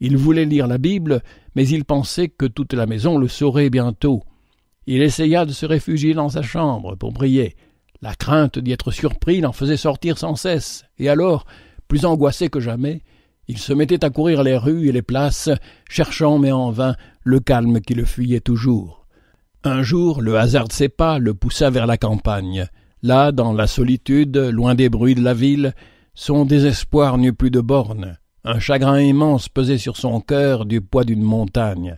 Il voulait lire la Bible, mais il pensait que toute la maison le saurait bientôt. Il essaya de se réfugier dans sa chambre pour prier. La crainte d'y être surpris l'en faisait sortir sans cesse, et alors plus angoissé que jamais, il se mettait à courir les rues et les places, cherchant mais en vain le calme qui le fuyait toujours. Un jour, le hasard de ses pas le poussa vers la campagne. Là, dans la solitude, loin des bruits de la ville, son désespoir n'eut plus de bornes. Un chagrin immense pesait sur son cœur du poids d'une montagne.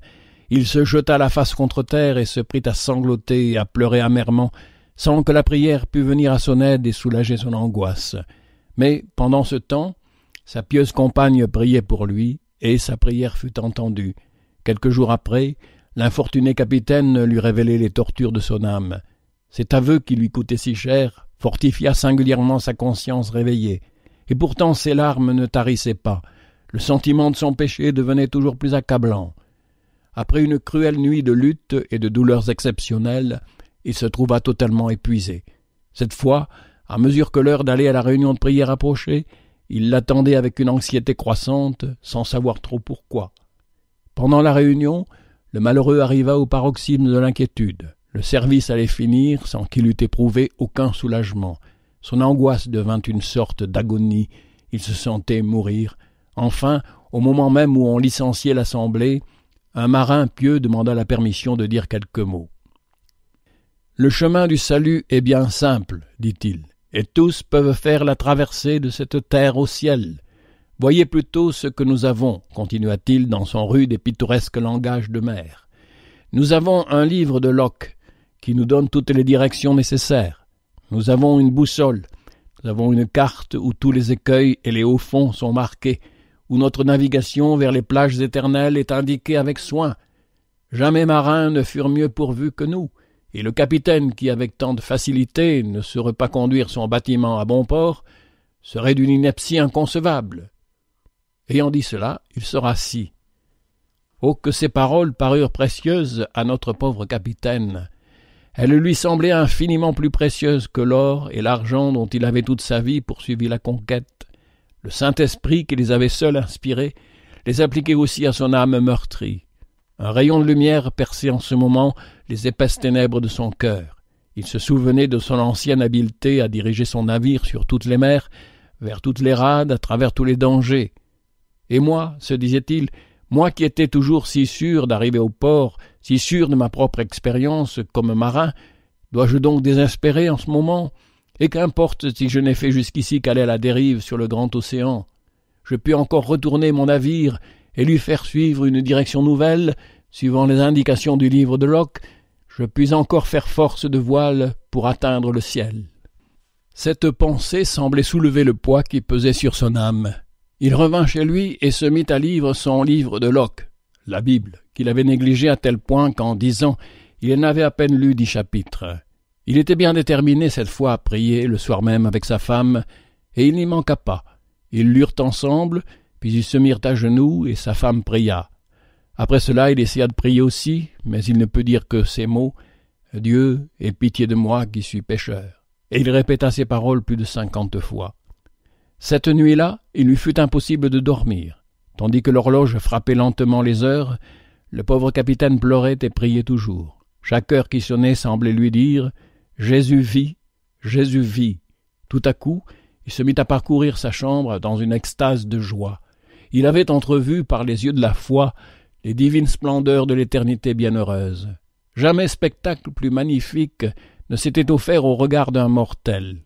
Il se jeta la face contre terre et se prit à sangloter et à pleurer amèrement, sans que la prière pût venir à son aide et soulager son angoisse. Mais pendant ce temps, sa pieuse compagne priait pour lui, et sa prière fut entendue. Quelques jours après, l'infortuné capitaine lui révélait les tortures de son âme. Cet aveu qui lui coûtait si cher fortifia singulièrement sa conscience réveillée. Et pourtant ses larmes ne tarissaient pas. Le sentiment de son péché devenait toujours plus accablant. Après une cruelle nuit de lutte et de douleurs exceptionnelles, il se trouva totalement épuisé. Cette fois, à mesure que l'heure d'aller à la réunion de prière approchait, il l'attendait avec une anxiété croissante, sans savoir trop pourquoi. Pendant la réunion, le malheureux arriva au paroxysme de l'inquiétude. Le service allait finir sans qu'il eût éprouvé aucun soulagement. Son angoisse devint une sorte d'agonie. Il se sentait mourir. Enfin, au moment même où on licenciait l'assemblée, un marin pieux demanda la permission de dire quelques mots. Le chemin du salut est bien simple, dit-il et tous peuvent faire la traversée de cette terre au ciel. Voyez plutôt ce que nous avons, continua-t-il dans son rude et pittoresque langage de mer. Nous avons un livre de Locke qui nous donne toutes les directions nécessaires. Nous avons une boussole. Nous avons une carte où tous les écueils et les hauts fonds sont marqués, où notre navigation vers les plages éternelles est indiquée avec soin. Jamais marins ne furent mieux pourvus que nous et le capitaine qui, avec tant de facilité, ne saurait pas conduire son bâtiment à bon port, serait d'une ineptie inconcevable. Ayant dit cela, il se rassit. Oh que ces paroles parurent précieuses à notre pauvre capitaine. Elles lui semblaient infiniment plus précieuses que l'or et l'argent dont il avait toute sa vie poursuivi la conquête. Le Saint-Esprit qui les avait seuls inspirés les appliquait aussi à son âme meurtrie. Un rayon de lumière perçait en ce moment les épaisses ténèbres de son cœur. Il se souvenait de son ancienne habileté à diriger son navire sur toutes les mers, vers toutes les rades, à travers tous les dangers. Et moi, se disait-il, moi qui étais toujours si sûr d'arriver au port, si sûr de ma propre expérience comme marin, dois-je donc désespérer en ce moment Et qu'importe si je n'ai fait jusqu'ici qu'aller à la dérive sur le grand océan Je puis encore retourner mon navire et lui faire suivre une direction nouvelle, suivant les indications du livre de Locke, je puis encore faire force de voile pour atteindre le ciel. Cette pensée semblait soulever le poids qui pesait sur son âme. Il revint chez lui et se mit à lire son livre de Locke, la Bible, qu'il avait négligé à tel point qu'en dix ans, il n'avait à peine lu dix chapitres. Il était bien déterminé cette fois à prier le soir même avec sa femme, et il n'y manqua pas. Ils lurent ensemble, puis ils se mirent à genoux, et sa femme pria. Après cela, il essaya de prier aussi, mais il ne peut dire que ces mots Dieu, aie pitié de moi qui suis pécheur. Et il répéta ces paroles plus de cinquante fois. Cette nuit-là, il lui fut impossible de dormir. Tandis que l'horloge frappait lentement les heures, le pauvre capitaine pleurait et priait toujours. Chaque heure qui sonnait semblait lui dire Jésus vit, Jésus vit. Tout à coup, il se mit à parcourir sa chambre dans une extase de joie il avait entrevu par les yeux de la foi les divines splendeurs de l'éternité bienheureuse. Jamais spectacle plus magnifique ne s'était offert au regard d'un mortel.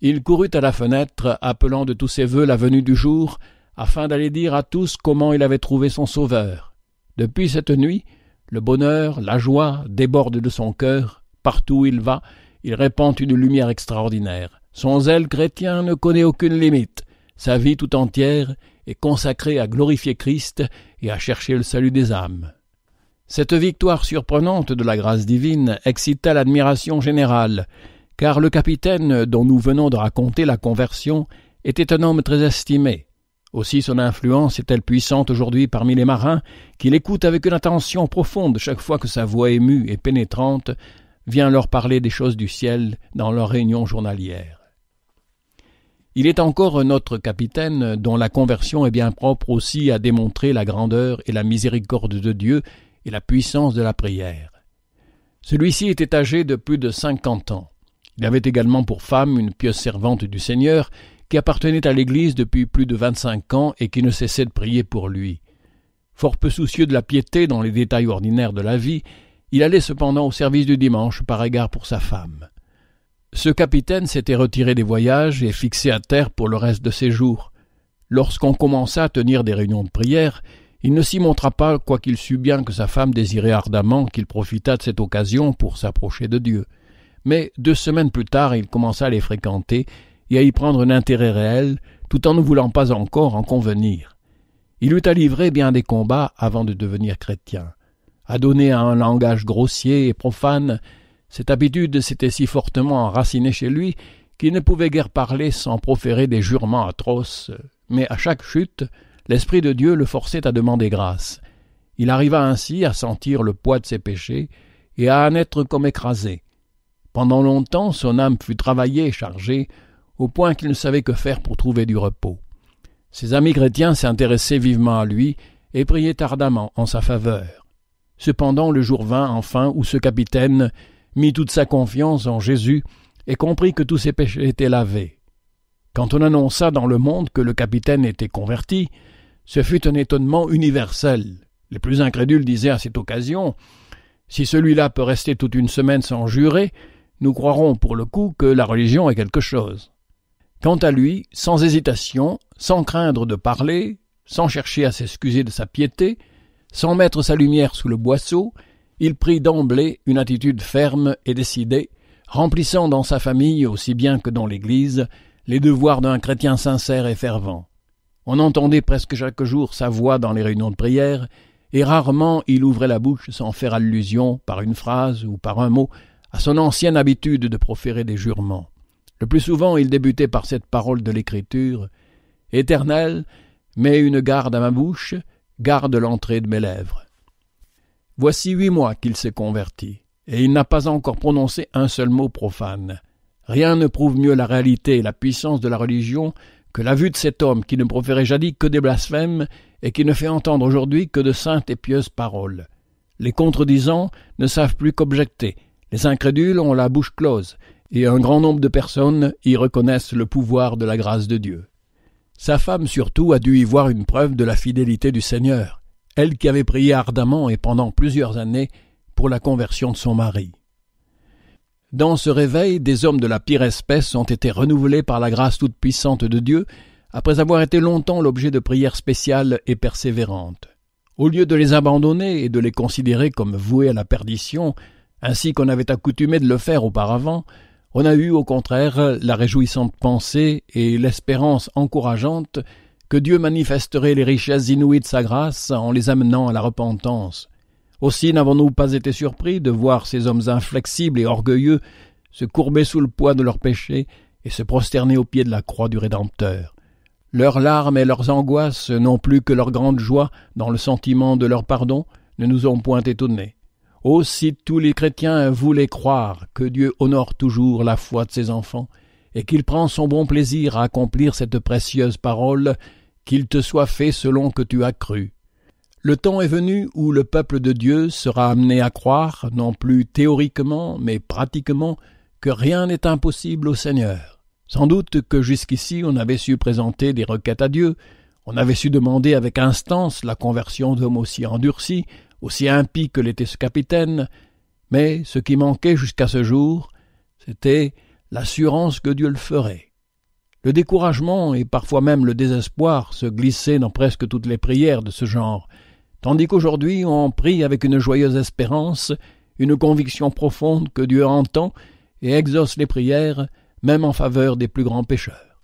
Il courut à la fenêtre, appelant de tous ses vœux la venue du jour, afin d'aller dire à tous comment il avait trouvé son Sauveur. Depuis cette nuit, le bonheur, la joie débordent de son cœur. Partout où il va, il répand une lumière extraordinaire. Son zèle chrétien ne connaît aucune limite. Sa vie tout entière et consacré à glorifier Christ et à chercher le salut des âmes. Cette victoire surprenante de la grâce divine excita l'admiration générale, car le capitaine dont nous venons de raconter la conversion était un homme très estimé. Aussi son influence est-elle puissante aujourd'hui parmi les marins, qui l'écoutent avec une attention profonde chaque fois que sa voix émue et pénétrante vient leur parler des choses du ciel dans leurs réunions journalières. Il est encore un autre capitaine dont la conversion est bien propre aussi à démontrer la grandeur et la miséricorde de Dieu et la puissance de la prière. Celui-ci était âgé de plus de cinquante ans. Il avait également pour femme une pieuse servante du Seigneur qui appartenait à l'Église depuis plus de vingt-cinq ans et qui ne cessait de prier pour lui. Fort peu soucieux de la piété dans les détails ordinaires de la vie, il allait cependant au service du dimanche par égard pour sa femme. Ce capitaine s'était retiré des voyages et fixé à terre pour le reste de ses jours. Lorsqu'on commença à tenir des réunions de prière, il ne s'y montra pas, quoiqu'il sût bien que sa femme désirait ardemment qu'il profitât de cette occasion pour s'approcher de Dieu. Mais deux semaines plus tard, il commença à les fréquenter et à y prendre un intérêt réel, tout en ne voulant pas encore en convenir. Il eut à livrer bien des combats avant de devenir chrétien, à donner à un langage grossier et profane cette habitude s'était si fortement enracinée chez lui qu'il ne pouvait guère parler sans proférer des jurements atroces, mais à chaque chute, l'Esprit de Dieu le forçait à demander grâce. Il arriva ainsi à sentir le poids de ses péchés et à en être comme écrasé. Pendant longtemps, son âme fut travaillée et chargée, au point qu'il ne savait que faire pour trouver du repos. Ses amis chrétiens s'intéressaient vivement à lui et priaient ardemment en sa faveur. Cependant, le jour vint enfin où ce capitaine, mit toute sa confiance en Jésus et comprit que tous ses péchés étaient lavés. Quand on annonça dans le monde que le capitaine était converti, ce fut un étonnement universel. Les plus incrédules disaient à cette occasion Si celui-là peut rester toute une semaine sans jurer, nous croirons pour le coup que la religion est quelque chose. Quant à lui, sans hésitation, sans craindre de parler, sans chercher à s'excuser de sa piété, sans mettre sa lumière sous le boisseau, il prit d'emblée une attitude ferme et décidée, remplissant dans sa famille aussi bien que dans l'Église les devoirs d'un chrétien sincère et fervent. On entendait presque chaque jour sa voix dans les réunions de prière, et rarement il ouvrait la bouche sans faire allusion, par une phrase ou par un mot, à son ancienne habitude de proférer des jurements. Le plus souvent il débutait par cette parole de l'Écriture. Éternel, mets une garde à ma bouche, garde l'entrée de mes lèvres. Voici huit mois qu'il s'est converti, et il n'a pas encore prononcé un seul mot profane. Rien ne prouve mieux la réalité et la puissance de la religion que la vue de cet homme qui ne proférait jadis que des blasphèmes et qui ne fait entendre aujourd'hui que de saintes et pieuses paroles. Les contredisants ne savent plus qu'objecter, les incrédules ont la bouche close, et un grand nombre de personnes y reconnaissent le pouvoir de la grâce de Dieu. Sa femme surtout a dû y voir une preuve de la fidélité du Seigneur elle qui avait prié ardemment et pendant plusieurs années pour la conversion de son mari. Dans ce réveil, des hommes de la pire espèce ont été renouvelés par la grâce toute-puissante de Dieu, après avoir été longtemps l'objet de prières spéciales et persévérantes. Au lieu de les abandonner et de les considérer comme voués à la perdition, ainsi qu'on avait accoutumé de le faire auparavant, on a eu au contraire la réjouissante pensée et l'espérance encourageante que Dieu manifesterait les richesses inouïes de sa grâce en les amenant à la repentance. Aussi n'avons-nous pas été surpris de voir ces hommes inflexibles et orgueilleux se courber sous le poids de leurs péchés et se prosterner au pied de la croix du Rédempteur. Leurs larmes et leurs angoisses, non plus que leur grande joie dans le sentiment de leur pardon, ne nous ont point étonnés. Aussi tous les chrétiens voulaient croire que Dieu honore toujours la foi de ses enfants, et qu'il prend son bon plaisir à accomplir cette précieuse parole, qu'il te soit fait selon que tu as cru. Le temps est venu où le peuple de Dieu sera amené à croire, non plus théoriquement, mais pratiquement, que rien n'est impossible au Seigneur. Sans doute que jusqu'ici on avait su présenter des requêtes à Dieu, on avait su demander avec instance la conversion d'hommes aussi endurcis, aussi impies que l'était ce capitaine, mais ce qui manquait jusqu'à ce jour, c'était l'assurance que Dieu le ferait. Le découragement et parfois même le désespoir se glissaient dans presque toutes les prières de ce genre, tandis qu'aujourd'hui on prie avec une joyeuse espérance, une conviction profonde que Dieu entend et exauce les prières, même en faveur des plus grands pécheurs.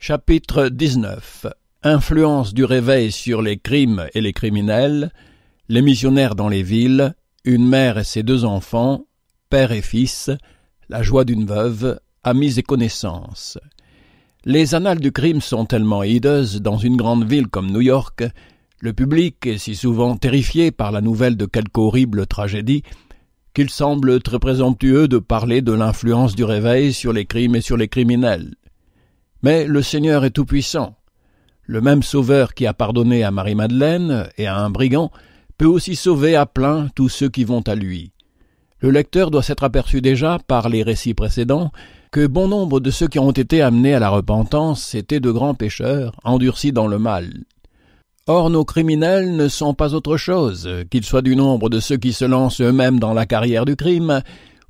Chapitre 19 Influence du réveil sur les crimes et les criminels, les missionnaires dans les villes, une mère et ses deux enfants, père et fils, la joie d'une veuve, amis et connaissances. Les annales du crime sont tellement hideuses dans une grande ville comme New York, le public est si souvent terrifié par la nouvelle de quelque horrible tragédie qu'il semble très présomptueux de parler de l'influence du réveil sur les crimes et sur les criminels. Mais le Seigneur est tout-puissant. Le même Sauveur qui a pardonné à Marie-Madeleine et à un brigand aussi sauver à plein tous ceux qui vont à lui. Le lecteur doit s'être aperçu déjà, par les récits précédents, que bon nombre de ceux qui ont été amenés à la repentance étaient de grands pécheurs, endurcis dans le mal. Or nos criminels ne sont pas autre chose, qu'ils soient du nombre de ceux qui se lancent eux-mêmes dans la carrière du crime,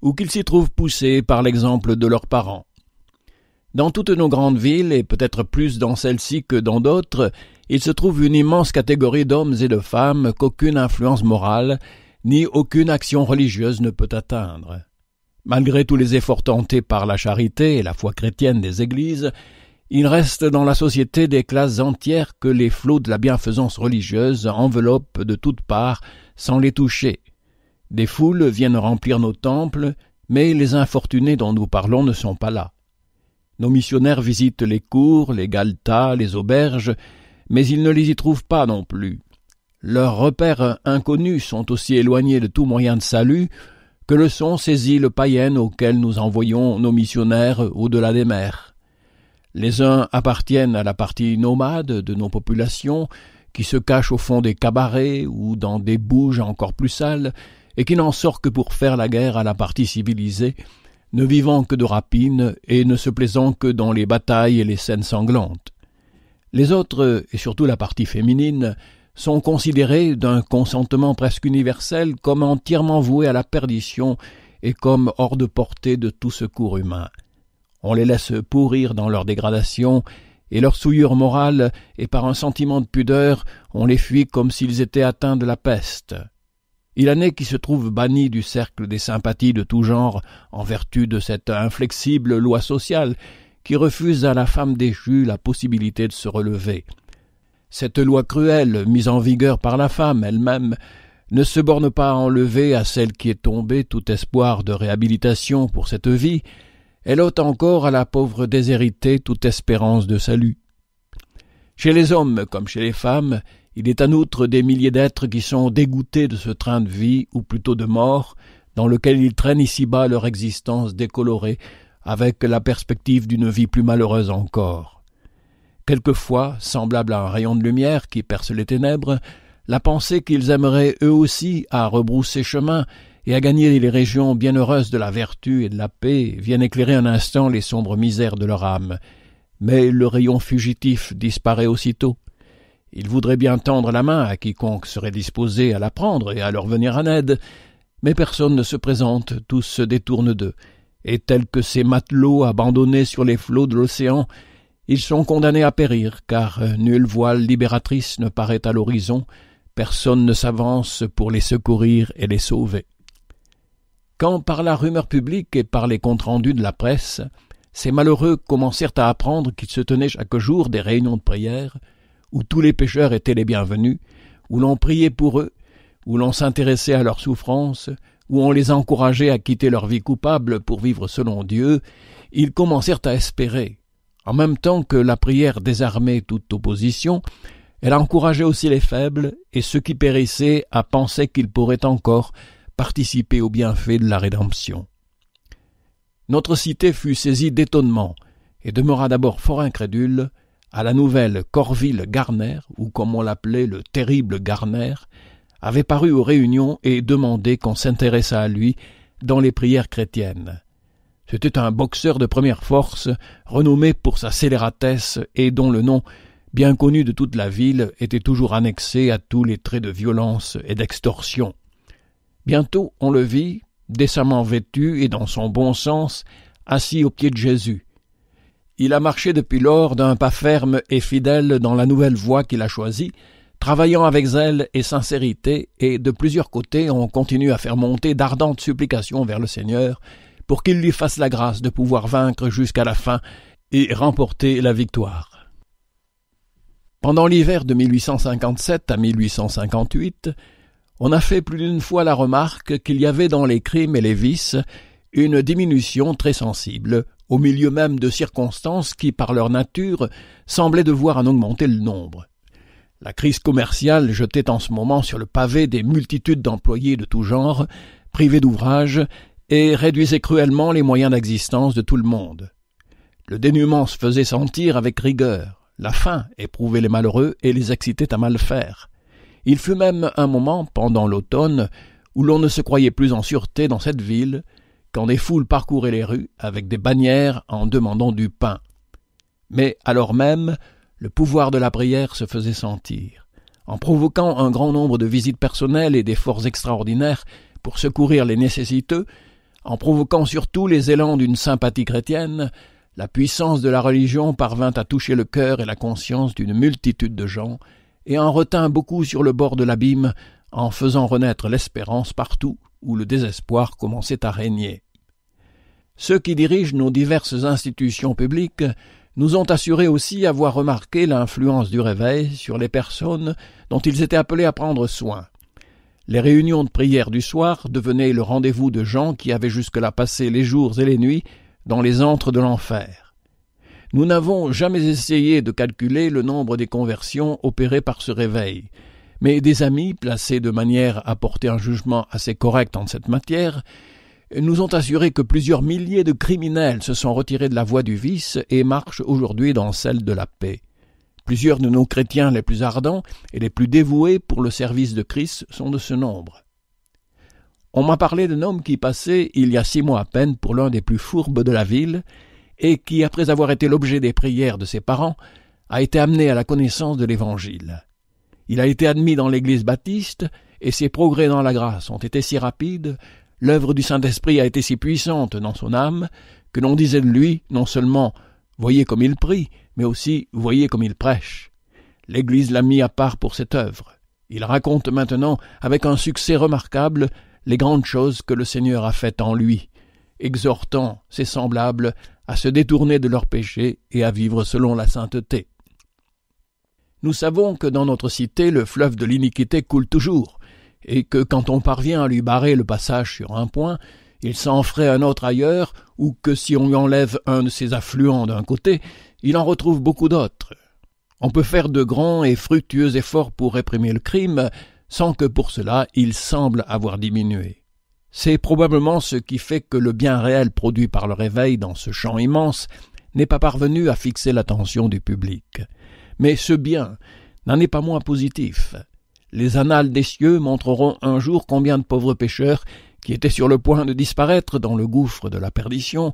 ou qu'ils s'y trouvent poussés par l'exemple de leurs parents. Dans toutes nos grandes villes, et peut-être plus dans celles-ci que dans d'autres, il se trouve une immense catégorie d'hommes et de femmes qu'aucune influence morale ni aucune action religieuse ne peut atteindre. Malgré tous les efforts tentés par la charité et la foi chrétienne des églises, il reste dans la société des classes entières que les flots de la bienfaisance religieuse enveloppent de toutes parts sans les toucher. Des foules viennent remplir nos temples, mais les infortunés dont nous parlons ne sont pas là. Nos missionnaires visitent les cours, les galetas, les auberges, mais ils ne les y trouvent pas non plus. Leurs repères inconnus sont aussi éloignés de tout moyen de salut que le sont ces îles païennes auxquelles nous envoyons nos missionnaires au-delà des mers. Les uns appartiennent à la partie nomade de nos populations, qui se cachent au fond des cabarets ou dans des bouges encore plus sales, et qui n'en sortent que pour faire la guerre à la partie civilisée, ne vivant que de rapines et ne se plaisant que dans les batailles et les scènes sanglantes. Les autres, et surtout la partie féminine, sont considérés d'un consentement presque universel comme entièrement voués à la perdition et comme hors de portée de tout secours humain. On les laisse pourrir dans leur dégradation, et leur souillure morale, et par un sentiment de pudeur, on les fuit comme s'ils étaient atteints de la peste. Il en est qui se trouve banni du cercle des sympathies de tout genre en vertu de cette inflexible loi sociale qui refuse à la femme déchue la possibilité de se relever. Cette loi cruelle, mise en vigueur par la femme elle-même, ne se borne pas à enlever à celle qui est tombée tout espoir de réhabilitation pour cette vie, elle ôte encore à la pauvre déshéritée toute espérance de salut. Chez les hommes comme chez les femmes, il est en outre des milliers d'êtres qui sont dégoûtés de ce train de vie, ou plutôt de mort, dans lequel ils traînent ici-bas leur existence décolorée, avec la perspective d'une vie plus malheureuse encore. Quelquefois, semblable à un rayon de lumière qui perce les ténèbres, la pensée qu'ils aimeraient eux aussi à rebrousser chemin et à gagner les régions bienheureuses de la vertu et de la paix vient éclairer un instant les sombres misères de leur âme. Mais le rayon fugitif disparaît aussitôt. Ils voudraient bien tendre la main à quiconque serait disposé à la prendre et à leur venir en aide, mais personne ne se présente, tous se détournent d'eux, et tels que ces matelots abandonnés sur les flots de l'océan, ils sont condamnés à périr, car nulle voile libératrice ne paraît à l'horizon, personne ne s'avance pour les secourir et les sauver. Quand par la rumeur publique et par les comptes rendus de la presse, ces malheureux commencèrent à apprendre qu'ils se tenaient chaque jour des réunions de prière, où tous les pêcheurs étaient les bienvenus, où l'on priait pour eux, où l'on s'intéressait à leurs souffrances, où on les encourageait à quitter leur vie coupable pour vivre selon Dieu, ils commencèrent à espérer. En même temps que la prière désarmait toute opposition, elle encourageait aussi les faibles et ceux qui périssaient à penser qu'ils pourraient encore participer aux bienfaits de la rédemption. Notre cité fut saisie d'étonnement et demeura d'abord fort incrédule à la nouvelle Corville Garner, ou comme on l'appelait le terrible Garner, avait paru aux réunions et demandé qu'on s'intéressât à lui dans les prières chrétiennes. C'était un boxeur de première force, renommé pour sa scélératesse et dont le nom, bien connu de toute la ville, était toujours annexé à tous les traits de violence et d'extorsion. Bientôt on le vit, décemment vêtu et dans son bon sens, assis aux pieds de Jésus. Il a marché depuis lors d'un pas ferme et fidèle dans la nouvelle voie qu'il a choisie, Travaillant avec zèle et sincérité, et de plusieurs côtés, on continue à faire monter d'ardentes supplications vers le Seigneur pour qu'il lui fasse la grâce de pouvoir vaincre jusqu'à la fin et remporter la victoire. Pendant l'hiver de 1857 à 1858, on a fait plus d'une fois la remarque qu'il y avait dans les crimes et les vices une diminution très sensible, au milieu même de circonstances qui, par leur nature, semblaient devoir en augmenter le nombre. La crise commerciale jetait en ce moment sur le pavé des multitudes d'employés de tout genre, privés d'ouvrage, et réduisait cruellement les moyens d'existence de tout le monde. Le dénuement se faisait sentir avec rigueur, la faim éprouvait les malheureux et les excitait à mal faire. Il fut même un moment, pendant l'automne, où l'on ne se croyait plus en sûreté dans cette ville, quand des foules parcouraient les rues avec des bannières en demandant du pain. Mais alors même, le pouvoir de la prière se faisait sentir. En provoquant un grand nombre de visites personnelles et d'efforts extraordinaires pour secourir les nécessiteux, en provoquant surtout les élans d'une sympathie chrétienne, la puissance de la religion parvint à toucher le cœur et la conscience d'une multitude de gens, et en retint beaucoup sur le bord de l'abîme, en faisant renaître l'espérance partout où le désespoir commençait à régner. Ceux qui dirigent nos diverses institutions publiques nous ont assuré aussi avoir remarqué l'influence du réveil sur les personnes dont ils étaient appelés à prendre soin. Les réunions de prière du soir devenaient le rendez-vous de gens qui avaient jusque-là passé les jours et les nuits dans les antres de l'enfer. Nous n'avons jamais essayé de calculer le nombre des conversions opérées par ce réveil, mais des amis placés de manière à porter un jugement assez correct en cette matière nous ont assuré que plusieurs milliers de criminels se sont retirés de la voie du vice et marchent aujourd'hui dans celle de la paix. Plusieurs de nos chrétiens les plus ardents et les plus dévoués pour le service de Christ sont de ce nombre. On m'a parlé d'un homme qui passait il y a six mois à peine pour l'un des plus fourbes de la ville, et qui, après avoir été l'objet des prières de ses parents, a été amené à la connaissance de l'Évangile. Il a été admis dans l'Église baptiste, et ses progrès dans la grâce ont été si rapides l'œuvre du Saint-Esprit a été si puissante dans son âme que l'on disait de lui non seulement Voyez comme il prie, mais aussi Voyez comme il prêche. L'Église l'a mis à part pour cette œuvre. Il raconte maintenant, avec un succès remarquable, les grandes choses que le Seigneur a faites en lui, exhortant ses semblables à se détourner de leurs péchés et à vivre selon la sainteté. Nous savons que dans notre cité le fleuve de l'iniquité coule toujours, et que quand on parvient à lui barrer le passage sur un point, il s'en ferait un autre ailleurs, ou que si on lui enlève un de ses affluents d'un côté, il en retrouve beaucoup d'autres. On peut faire de grands et fructueux efforts pour réprimer le crime, sans que pour cela il semble avoir diminué. C'est probablement ce qui fait que le bien réel produit par le réveil dans ce champ immense n'est pas parvenu à fixer l'attention du public. Mais ce bien n'en est pas moins positif. Les annales des cieux montreront un jour combien de pauvres pécheurs, qui étaient sur le point de disparaître dans le gouffre de la perdition,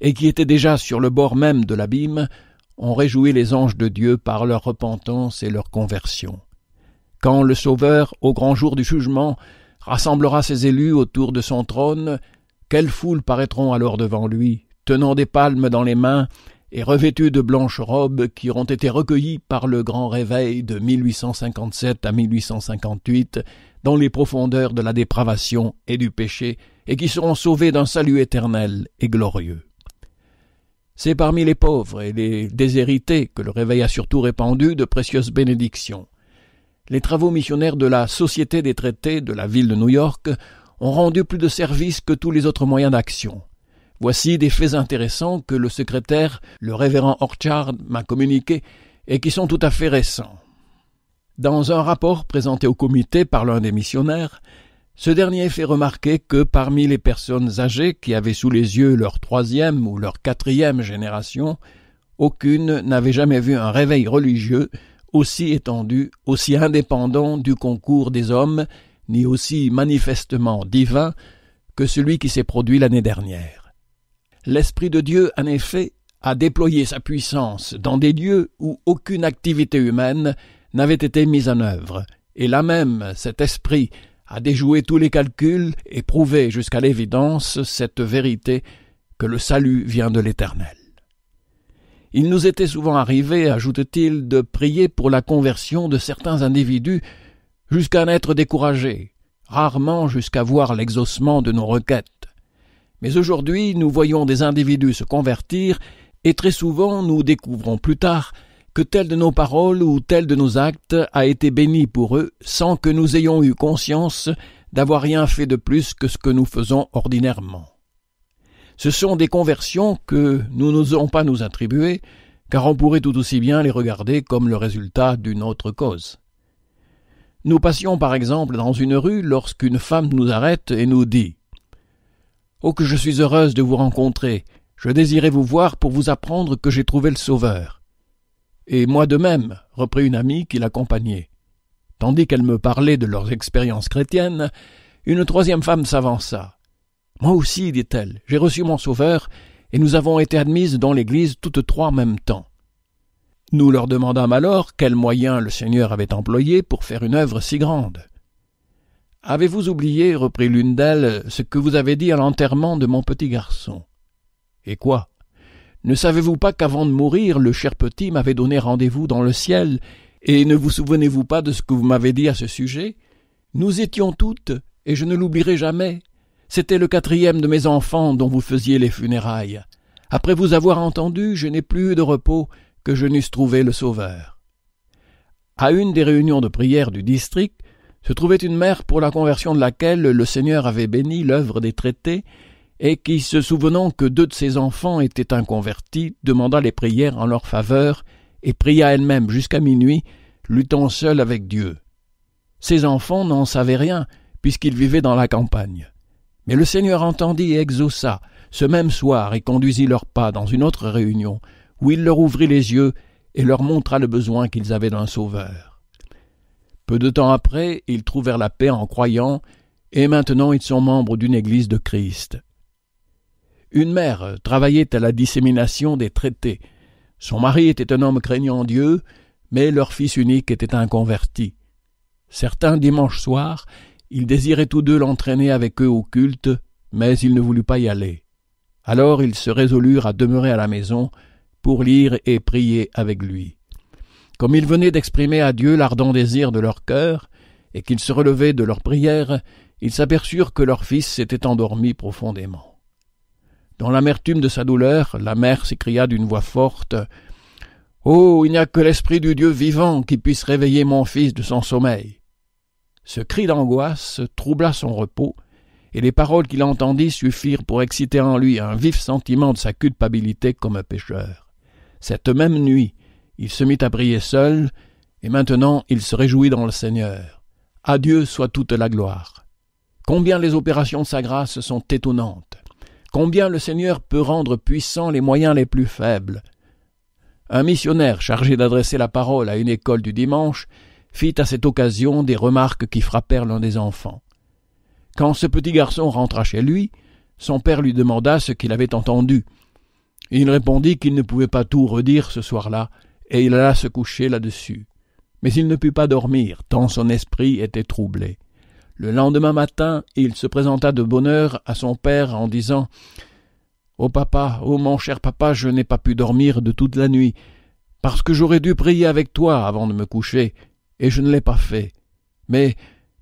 et qui étaient déjà sur le bord même de l'abîme, ont réjoui les anges de Dieu par leur repentance et leur conversion. Quand le Sauveur, au grand jour du jugement, rassemblera ses élus autour de son trône, quelles foules paraîtront alors devant lui, tenant des palmes dans les mains, et revêtus de blanches robes qui auront été recueillies par le grand réveil de 1857 à 1858 dans les profondeurs de la dépravation et du péché, et qui seront sauvés d'un salut éternel et glorieux. C'est parmi les pauvres et les déshérités que le réveil a surtout répandu de précieuses bénédictions. Les travaux missionnaires de la Société des traités de la ville de New York ont rendu plus de services que tous les autres moyens d'action. Voici des faits intéressants que le secrétaire, le révérend Orchard, m'a communiqués et qui sont tout à fait récents. Dans un rapport présenté au comité par l'un des missionnaires, ce dernier fait remarquer que parmi les personnes âgées qui avaient sous les yeux leur troisième ou leur quatrième génération, aucune n'avait jamais vu un réveil religieux aussi étendu, aussi indépendant du concours des hommes, ni aussi manifestement divin que celui qui s'est produit l'année dernière. L'Esprit de Dieu, en effet, a déployé sa puissance dans des lieux où aucune activité humaine n'avait été mise en œuvre, et là même cet esprit a déjoué tous les calculs et prouvé jusqu'à l'évidence cette vérité que le salut vient de l'Éternel. Il nous était souvent arrivé, ajoute-t-il, de prier pour la conversion de certains individus jusqu'à en être découragés, rarement jusqu'à voir l'exhaussement de nos requêtes. Mais aujourd'hui, nous voyons des individus se convertir, et très souvent nous découvrons plus tard que telle de nos paroles ou telle de nos actes a été béni pour eux sans que nous ayons eu conscience d'avoir rien fait de plus que ce que nous faisons ordinairement. Ce sont des conversions que nous n'osons pas nous attribuer, car on pourrait tout aussi bien les regarder comme le résultat d'une autre cause. Nous passions par exemple dans une rue lorsqu'une femme nous arrête et nous dit Oh, que je suis heureuse de vous rencontrer. Je désirais vous voir pour vous apprendre que j'ai trouvé le Sauveur. Et moi de même, reprit une amie qui l'accompagnait. Tandis qu'elle me parlait de leurs expériences chrétiennes, une troisième femme s'avança. Moi aussi, dit-elle, j'ai reçu mon Sauveur, et nous avons été admises dans l'Église toutes trois en même temps. Nous leur demandâmes alors quels moyens le Seigneur avait employés pour faire une œuvre si grande. Avez-vous oublié, reprit l'une d'elles, ce que vous avez dit à l'enterrement de mon petit garçon Et quoi Ne savez-vous pas qu'avant de mourir, le cher petit m'avait donné rendez-vous dans le ciel, et ne vous souvenez-vous pas de ce que vous m'avez dit à ce sujet Nous étions toutes, et je ne l'oublierai jamais. C'était le quatrième de mes enfants dont vous faisiez les funérailles. Après vous avoir entendu, je n'ai plus eu de repos que je n'eusse trouvé le Sauveur. À une des réunions de prière du district, se trouvait une mère pour la conversion de laquelle le Seigneur avait béni l'œuvre des traités, et qui, se souvenant que deux de ses enfants étaient inconvertis, demanda les prières en leur faveur, et pria elle-même jusqu'à minuit, luttant seule avec Dieu. Ses enfants n'en savaient rien, puisqu'ils vivaient dans la campagne. Mais le Seigneur entendit et exauça, ce même soir, et conduisit leurs pas dans une autre réunion, où il leur ouvrit les yeux et leur montra le besoin qu'ils avaient d'un sauveur. Peu de temps après, ils trouvèrent la paix en croyant, et maintenant ils sont membres d'une Église de Christ. Une mère travaillait à la dissémination des traités. Son mari était un homme craignant Dieu, mais leur fils unique était un converti. Certains dimanches soirs, ils désiraient tous deux l'entraîner avec eux au culte, mais il ne voulut pas y aller. Alors ils se résolurent à demeurer à la maison pour lire et prier avec lui. Comme ils venaient d'exprimer à Dieu l'ardent désir de leur cœur, et qu'ils se relevaient de leur prière, ils s'aperçurent que leur fils s'était endormi profondément. Dans l'amertume de sa douleur, la mère s'écria d'une voix forte. Oh. Il n'y a que l'Esprit du Dieu vivant qui puisse réveiller mon fils de son sommeil. Ce cri d'angoisse troubla son repos, et les paroles qu'il entendit suffirent pour exciter en lui un vif sentiment de sa culpabilité comme un pécheur. Cette même nuit, il se mit à prier seul, et maintenant il se réjouit dans le Seigneur. À Dieu soit toute la gloire. Combien les opérations de sa grâce sont étonnantes. Combien le Seigneur peut rendre puissants les moyens les plus faibles. Un missionnaire chargé d'adresser la parole à une école du dimanche fit à cette occasion des remarques qui frappèrent l'un des enfants. Quand ce petit garçon rentra chez lui, son père lui demanda ce qu'il avait entendu. Il répondit qu'il ne pouvait pas tout redire ce soir-là, et il alla se coucher là-dessus. Mais il ne put pas dormir, tant son esprit était troublé. Le lendemain matin, il se présenta de bonne heure à son père en disant Ô oh papa, ô oh mon cher papa, je n'ai pas pu dormir de toute la nuit, parce que j'aurais dû prier avec toi avant de me coucher, et je ne l'ai pas fait. Mais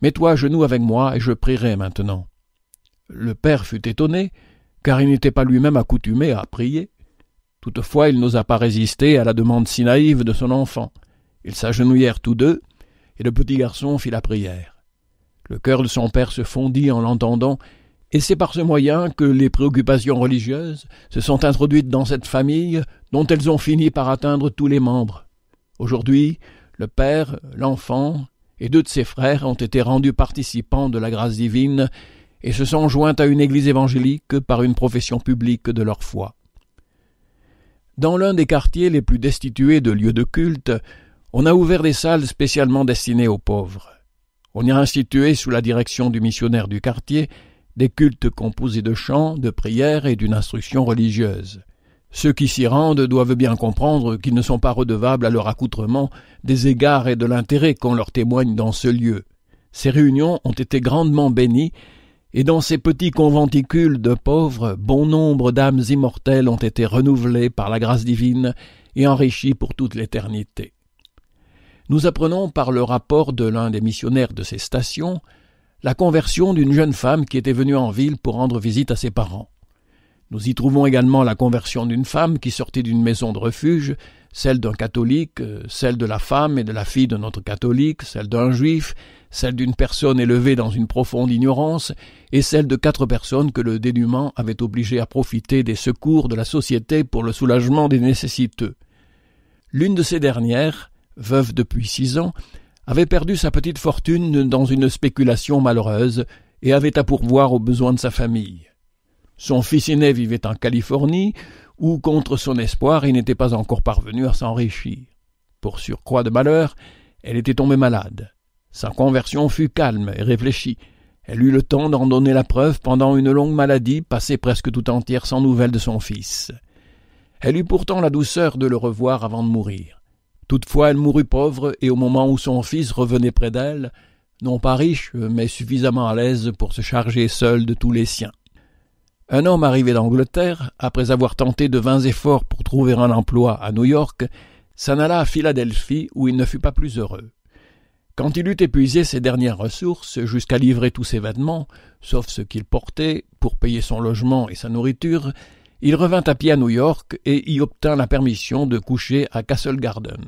mets-toi à genoux avec moi, et je prierai maintenant. Le père fut étonné, car il n'était pas lui-même accoutumé à prier. Toutefois il n'osa pas résister à la demande si naïve de son enfant. Ils s'agenouillèrent tous deux, et le petit garçon fit la prière. Le cœur de son père se fondit en l'entendant, et c'est par ce moyen que les préoccupations religieuses se sont introduites dans cette famille dont elles ont fini par atteindre tous les membres. Aujourd'hui, le père, l'enfant et deux de ses frères ont été rendus participants de la grâce divine et se sont joints à une église évangélique par une profession publique de leur foi. Dans l'un des quartiers les plus destitués de lieux de culte, on a ouvert des salles spécialement destinées aux pauvres. On y a institué, sous la direction du missionnaire du quartier, des cultes composés de chants, de prières et d'une instruction religieuse. Ceux qui s'y rendent doivent bien comprendre qu'ils ne sont pas redevables à leur accoutrement des égards et de l'intérêt qu'on leur témoigne dans ce lieu. Ces réunions ont été grandement bénies et dans ces petits conventicules de pauvres, bon nombre d'âmes immortelles ont été renouvelées par la grâce divine et enrichies pour toute l'éternité. Nous apprenons par le rapport de l'un des missionnaires de ces stations la conversion d'une jeune femme qui était venue en ville pour rendre visite à ses parents. Nous y trouvons également la conversion d'une femme qui sortit d'une maison de refuge, celle d'un catholique, euh, celle de la femme et de la fille de notre catholique, celle d'un juif, celle d'une personne élevée dans une profonde ignorance, et celle de quatre personnes que le dénuement avait obligées à profiter des secours de la société pour le soulagement des nécessiteux. L'une de ces dernières, veuve depuis six ans, avait perdu sa petite fortune dans une spéculation malheureuse et avait à pourvoir aux besoins de sa famille. Son fils aîné vivait en Californie, où, contre son espoir, il n'était pas encore parvenu à s'enrichir. Pour surcroît de malheur, elle était tombée malade. Sa conversion fut calme et réfléchie. Elle eut le temps d'en donner la preuve pendant une longue maladie passée presque tout entière sans nouvelles de son fils. Elle eut pourtant la douceur de le revoir avant de mourir. Toutefois, elle mourut pauvre, et au moment où son fils revenait près d'elle, non pas riche, mais suffisamment à l'aise pour se charger seul de tous les siens. Un homme arrivé d'Angleterre, après avoir tenté de vains efforts pour trouver un emploi à New York, s'en alla à Philadelphie où il ne fut pas plus heureux. Quand il eut épuisé ses dernières ressources jusqu'à livrer tous ses vêtements, sauf ce qu'il portait, pour payer son logement et sa nourriture, il revint à pied à New York et y obtint la permission de coucher à Castle Garden.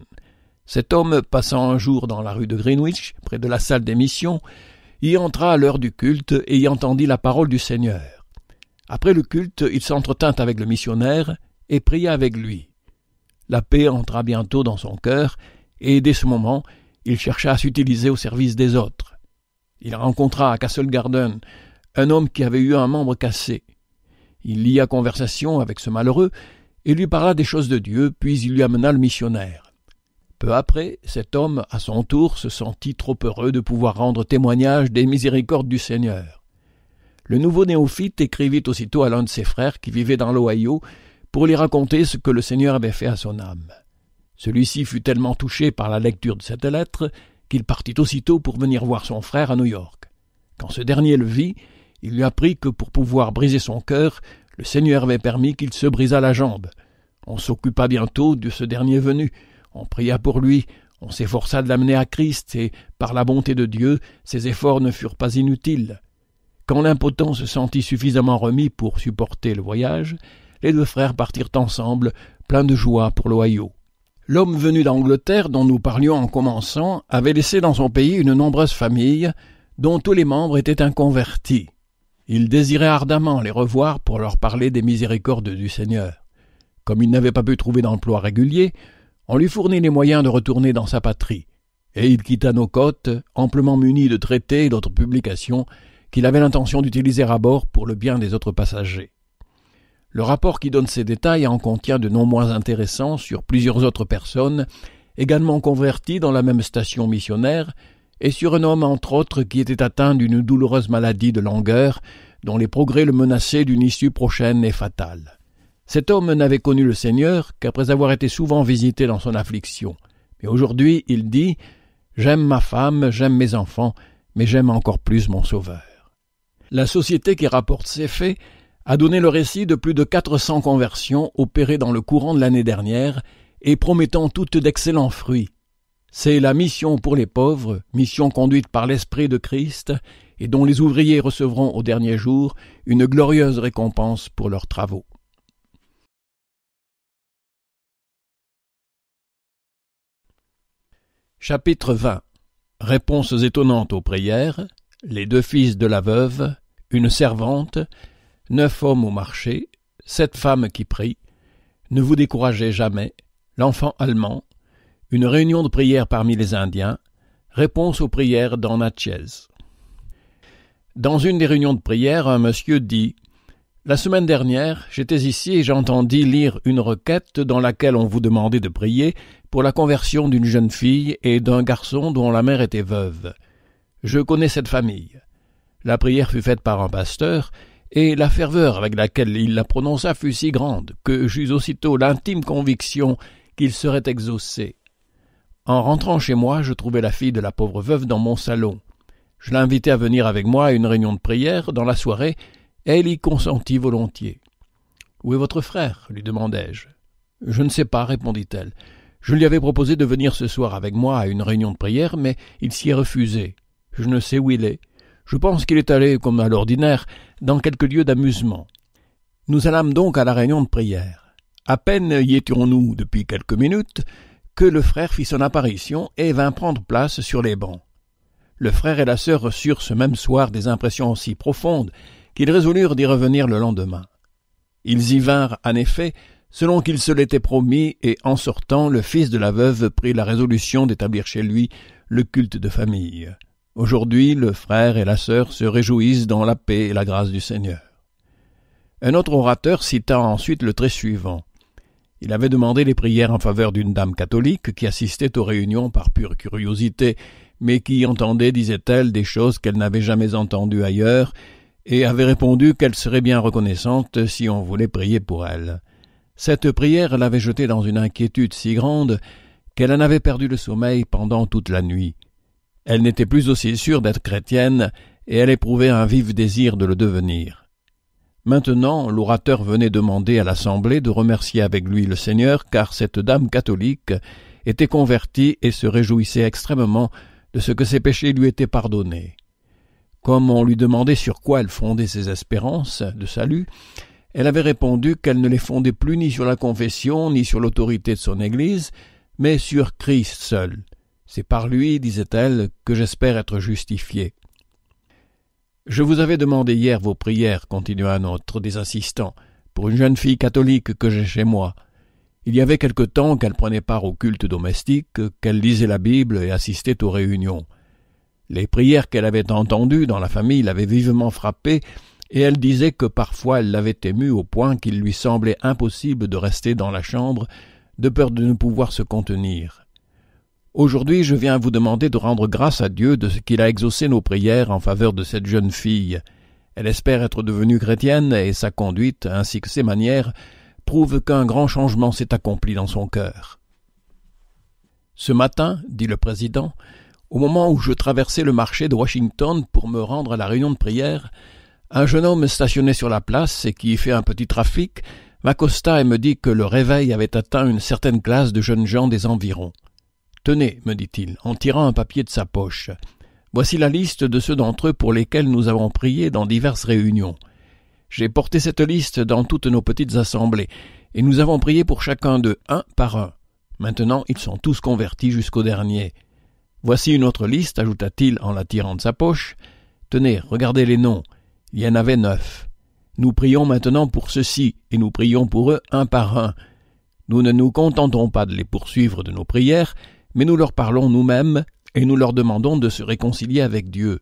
Cet homme, passant un jour dans la rue de Greenwich, près de la salle des missions, y entra à l'heure du culte et y entendit la parole du Seigneur. Après le culte, il s'entretint avec le missionnaire et pria avec lui. La paix entra bientôt dans son cœur, et dès ce moment, il chercha à s'utiliser au service des autres. Il rencontra à Castle Garden un homme qui avait eu un membre cassé. Il lia conversation avec ce malheureux et lui parla des choses de Dieu, puis il lui amena le missionnaire. Peu après, cet homme, à son tour, se sentit trop heureux de pouvoir rendre témoignage des miséricordes du Seigneur. Le nouveau néophyte écrivit aussitôt à l'un de ses frères qui vivait dans l'Ohio pour lui raconter ce que le Seigneur avait fait à son âme. Celui-ci fut tellement touché par la lecture de cette lettre qu'il partit aussitôt pour venir voir son frère à New York. Quand ce dernier le vit, il lui apprit que pour pouvoir briser son cœur, le Seigneur avait permis qu'il se brisât la jambe. On s'occupa bientôt de ce dernier venu, on pria pour lui, on s'efforça de l'amener à Christ, et, par la bonté de Dieu, ses efforts ne furent pas inutiles. Quand l'impotent se sentit suffisamment remis pour supporter le voyage, les deux frères partirent ensemble, pleins de joie pour l'Ohio. L'homme venu d'Angleterre dont nous parlions en commençant avait laissé dans son pays une nombreuse famille dont tous les membres étaient inconvertis. Il désirait ardemment les revoir pour leur parler des miséricordes du Seigneur. Comme il n'avait pas pu trouver d'emploi régulier, on lui fournit les moyens de retourner dans sa patrie, et il quitta nos côtes, amplement muni de traités et d'autres publications qu'il avait l'intention d'utiliser à bord pour le bien des autres passagers. Le rapport qui donne ces détails en contient de non moins intéressants sur plusieurs autres personnes, également converties dans la même station missionnaire, et sur un homme entre autres qui était atteint d'une douloureuse maladie de langueur, dont les progrès le menaçaient d'une issue prochaine et fatale. Cet homme n'avait connu le Seigneur qu'après avoir été souvent visité dans son affliction. Mais aujourd'hui, il dit J'aime ma femme, j'aime mes enfants, mais j'aime encore plus mon Sauveur. La société qui rapporte ces faits a donné le récit de plus de quatre cents conversions opérées dans le courant de l'année dernière et promettant toutes d'excellents fruits. C'est la mission pour les pauvres, mission conduite par l'Esprit de Christ, et dont les ouvriers recevront au dernier jour une glorieuse récompense pour leurs travaux. Chapitre 20 Réponses étonnantes aux prières Les deux fils de la veuve Une servante neuf hommes au marché, sept femmes qui prient, ne vous découragez jamais, l'enfant allemand, une réunion de prière parmi les Indiens, réponse aux prières dans Natchez. Dans une des réunions de prière, un monsieur dit La semaine dernière, j'étais ici et j'entendis lire une requête dans laquelle on vous demandait de prier pour la conversion d'une jeune fille et d'un garçon dont la mère était veuve. Je connais cette famille. La prière fut faite par un pasteur et la ferveur avec laquelle il la prononça fut si grande que j'eus aussitôt l'intime conviction qu'il serait exaucé. En rentrant chez moi, je trouvai la fille de la pauvre veuve dans mon salon. Je l'invitai à venir avec moi à une réunion de prière dans la soirée, elle y consentit volontiers. Où est votre frère lui demandai-je. Je ne sais pas, répondit-elle. Je lui avais proposé de venir ce soir avec moi à une réunion de prière, mais il s'y est refusé. Je ne sais où il est. Je pense qu'il est allé, comme à l'ordinaire, dans quelques lieux d'amusement. Nous allâmes donc à la réunion de prière. À peine y étions-nous depuis quelques minutes que le frère fit son apparition et vint prendre place sur les bancs. Le frère et la sœur reçurent ce même soir des impressions si profondes qu'ils résolurent d'y revenir le lendemain. Ils y vinrent, en effet, selon qu'ils se l'étaient promis, et en sortant, le fils de la veuve prit la résolution d'établir chez lui le culte de famille. Aujourd'hui, le frère et la sœur se réjouissent dans la paix et la grâce du Seigneur. Un autre orateur cita ensuite le trait suivant. Il avait demandé les prières en faveur d'une dame catholique qui assistait aux réunions par pure curiosité, mais qui entendait, disait-elle, des choses qu'elle n'avait jamais entendues ailleurs, et avait répondu qu'elle serait bien reconnaissante si on voulait prier pour elle. Cette prière l'avait jetée dans une inquiétude si grande qu'elle en avait perdu le sommeil pendant toute la nuit. Elle n'était plus aussi sûre d'être chrétienne, et elle éprouvait un vif désir de le devenir. Maintenant, l'orateur venait demander à l'assemblée de remercier avec lui le Seigneur, car cette dame catholique était convertie et se réjouissait extrêmement de ce que ses péchés lui étaient pardonnés. Comme on lui demandait sur quoi elle fondait ses espérances de salut, elle avait répondu qu'elle ne les fondait plus ni sur la confession, ni sur l'autorité de son Église, mais sur Christ seul. C'est par lui, disait-elle, que j'espère être justifiée. Je vous avais demandé hier vos prières, continua un autre des assistants, pour une jeune fille catholique que j'ai chez moi. Il y avait quelque temps qu'elle prenait part au culte domestique, qu'elle lisait la Bible et assistait aux réunions. Les prières qu'elle avait entendues dans la famille l'avaient vivement frappée, et elle disait que parfois elle l'avait émue au point qu'il lui semblait impossible de rester dans la chambre, de peur de ne pouvoir se contenir. Aujourd'hui, je viens vous demander de rendre grâce à Dieu de ce qu'il a exaucé nos prières en faveur de cette jeune fille. Elle espère être devenue chrétienne et sa conduite, ainsi que ses manières, prouvent qu'un grand changement s'est accompli dans son cœur. Ce matin, dit le président, au moment où je traversais le marché de Washington pour me rendre à la réunion de prière, un jeune homme stationné sur la place et qui y fait un petit trafic m'accosta et me dit que le réveil avait atteint une certaine classe de jeunes gens des environs. Tenez, me dit-il, en tirant un papier de sa poche, voici la liste de ceux d'entre eux pour lesquels nous avons prié dans diverses réunions. J'ai porté cette liste dans toutes nos petites assemblées, et nous avons prié pour chacun d'eux, un par un. Maintenant, ils sont tous convertis jusqu'au dernier. Voici une autre liste, ajouta-t-il en la tirant de sa poche. Tenez, regardez les noms. Il y en avait neuf. Nous prions maintenant pour ceux-ci, et nous prions pour eux un par un. Nous ne nous contentons pas de les poursuivre de nos prières, mais nous leur parlons nous-mêmes et nous leur demandons de se réconcilier avec Dieu.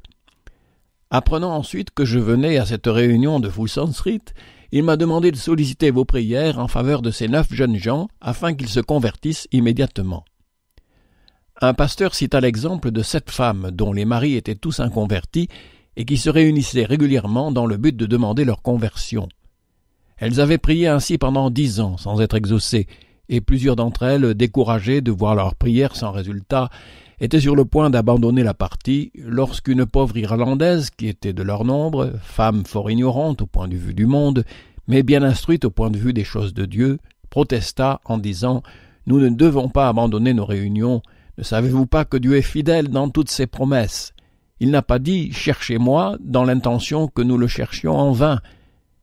Apprenant ensuite que je venais à cette réunion de Sansrit, il m'a demandé de solliciter vos prières en faveur de ces neuf jeunes gens afin qu'ils se convertissent immédiatement. Un pasteur cita l'exemple de sept femmes dont les maris étaient tous inconvertis et qui se réunissaient régulièrement dans le but de demander leur conversion. Elles avaient prié ainsi pendant dix ans sans être exaucées, et plusieurs d'entre elles, découragées de voir leurs prières sans résultat, étaient sur le point d'abandonner la partie lorsqu'une pauvre Irlandaise, qui était de leur nombre, femme fort ignorante au point de vue du monde, mais bien instruite au point de vue des choses de Dieu, protesta en disant Nous ne devons pas abandonner nos réunions. Ne savez-vous pas que Dieu est fidèle dans toutes ses promesses Il n'a pas dit Cherchez-moi dans l'intention que nous le cherchions en vain.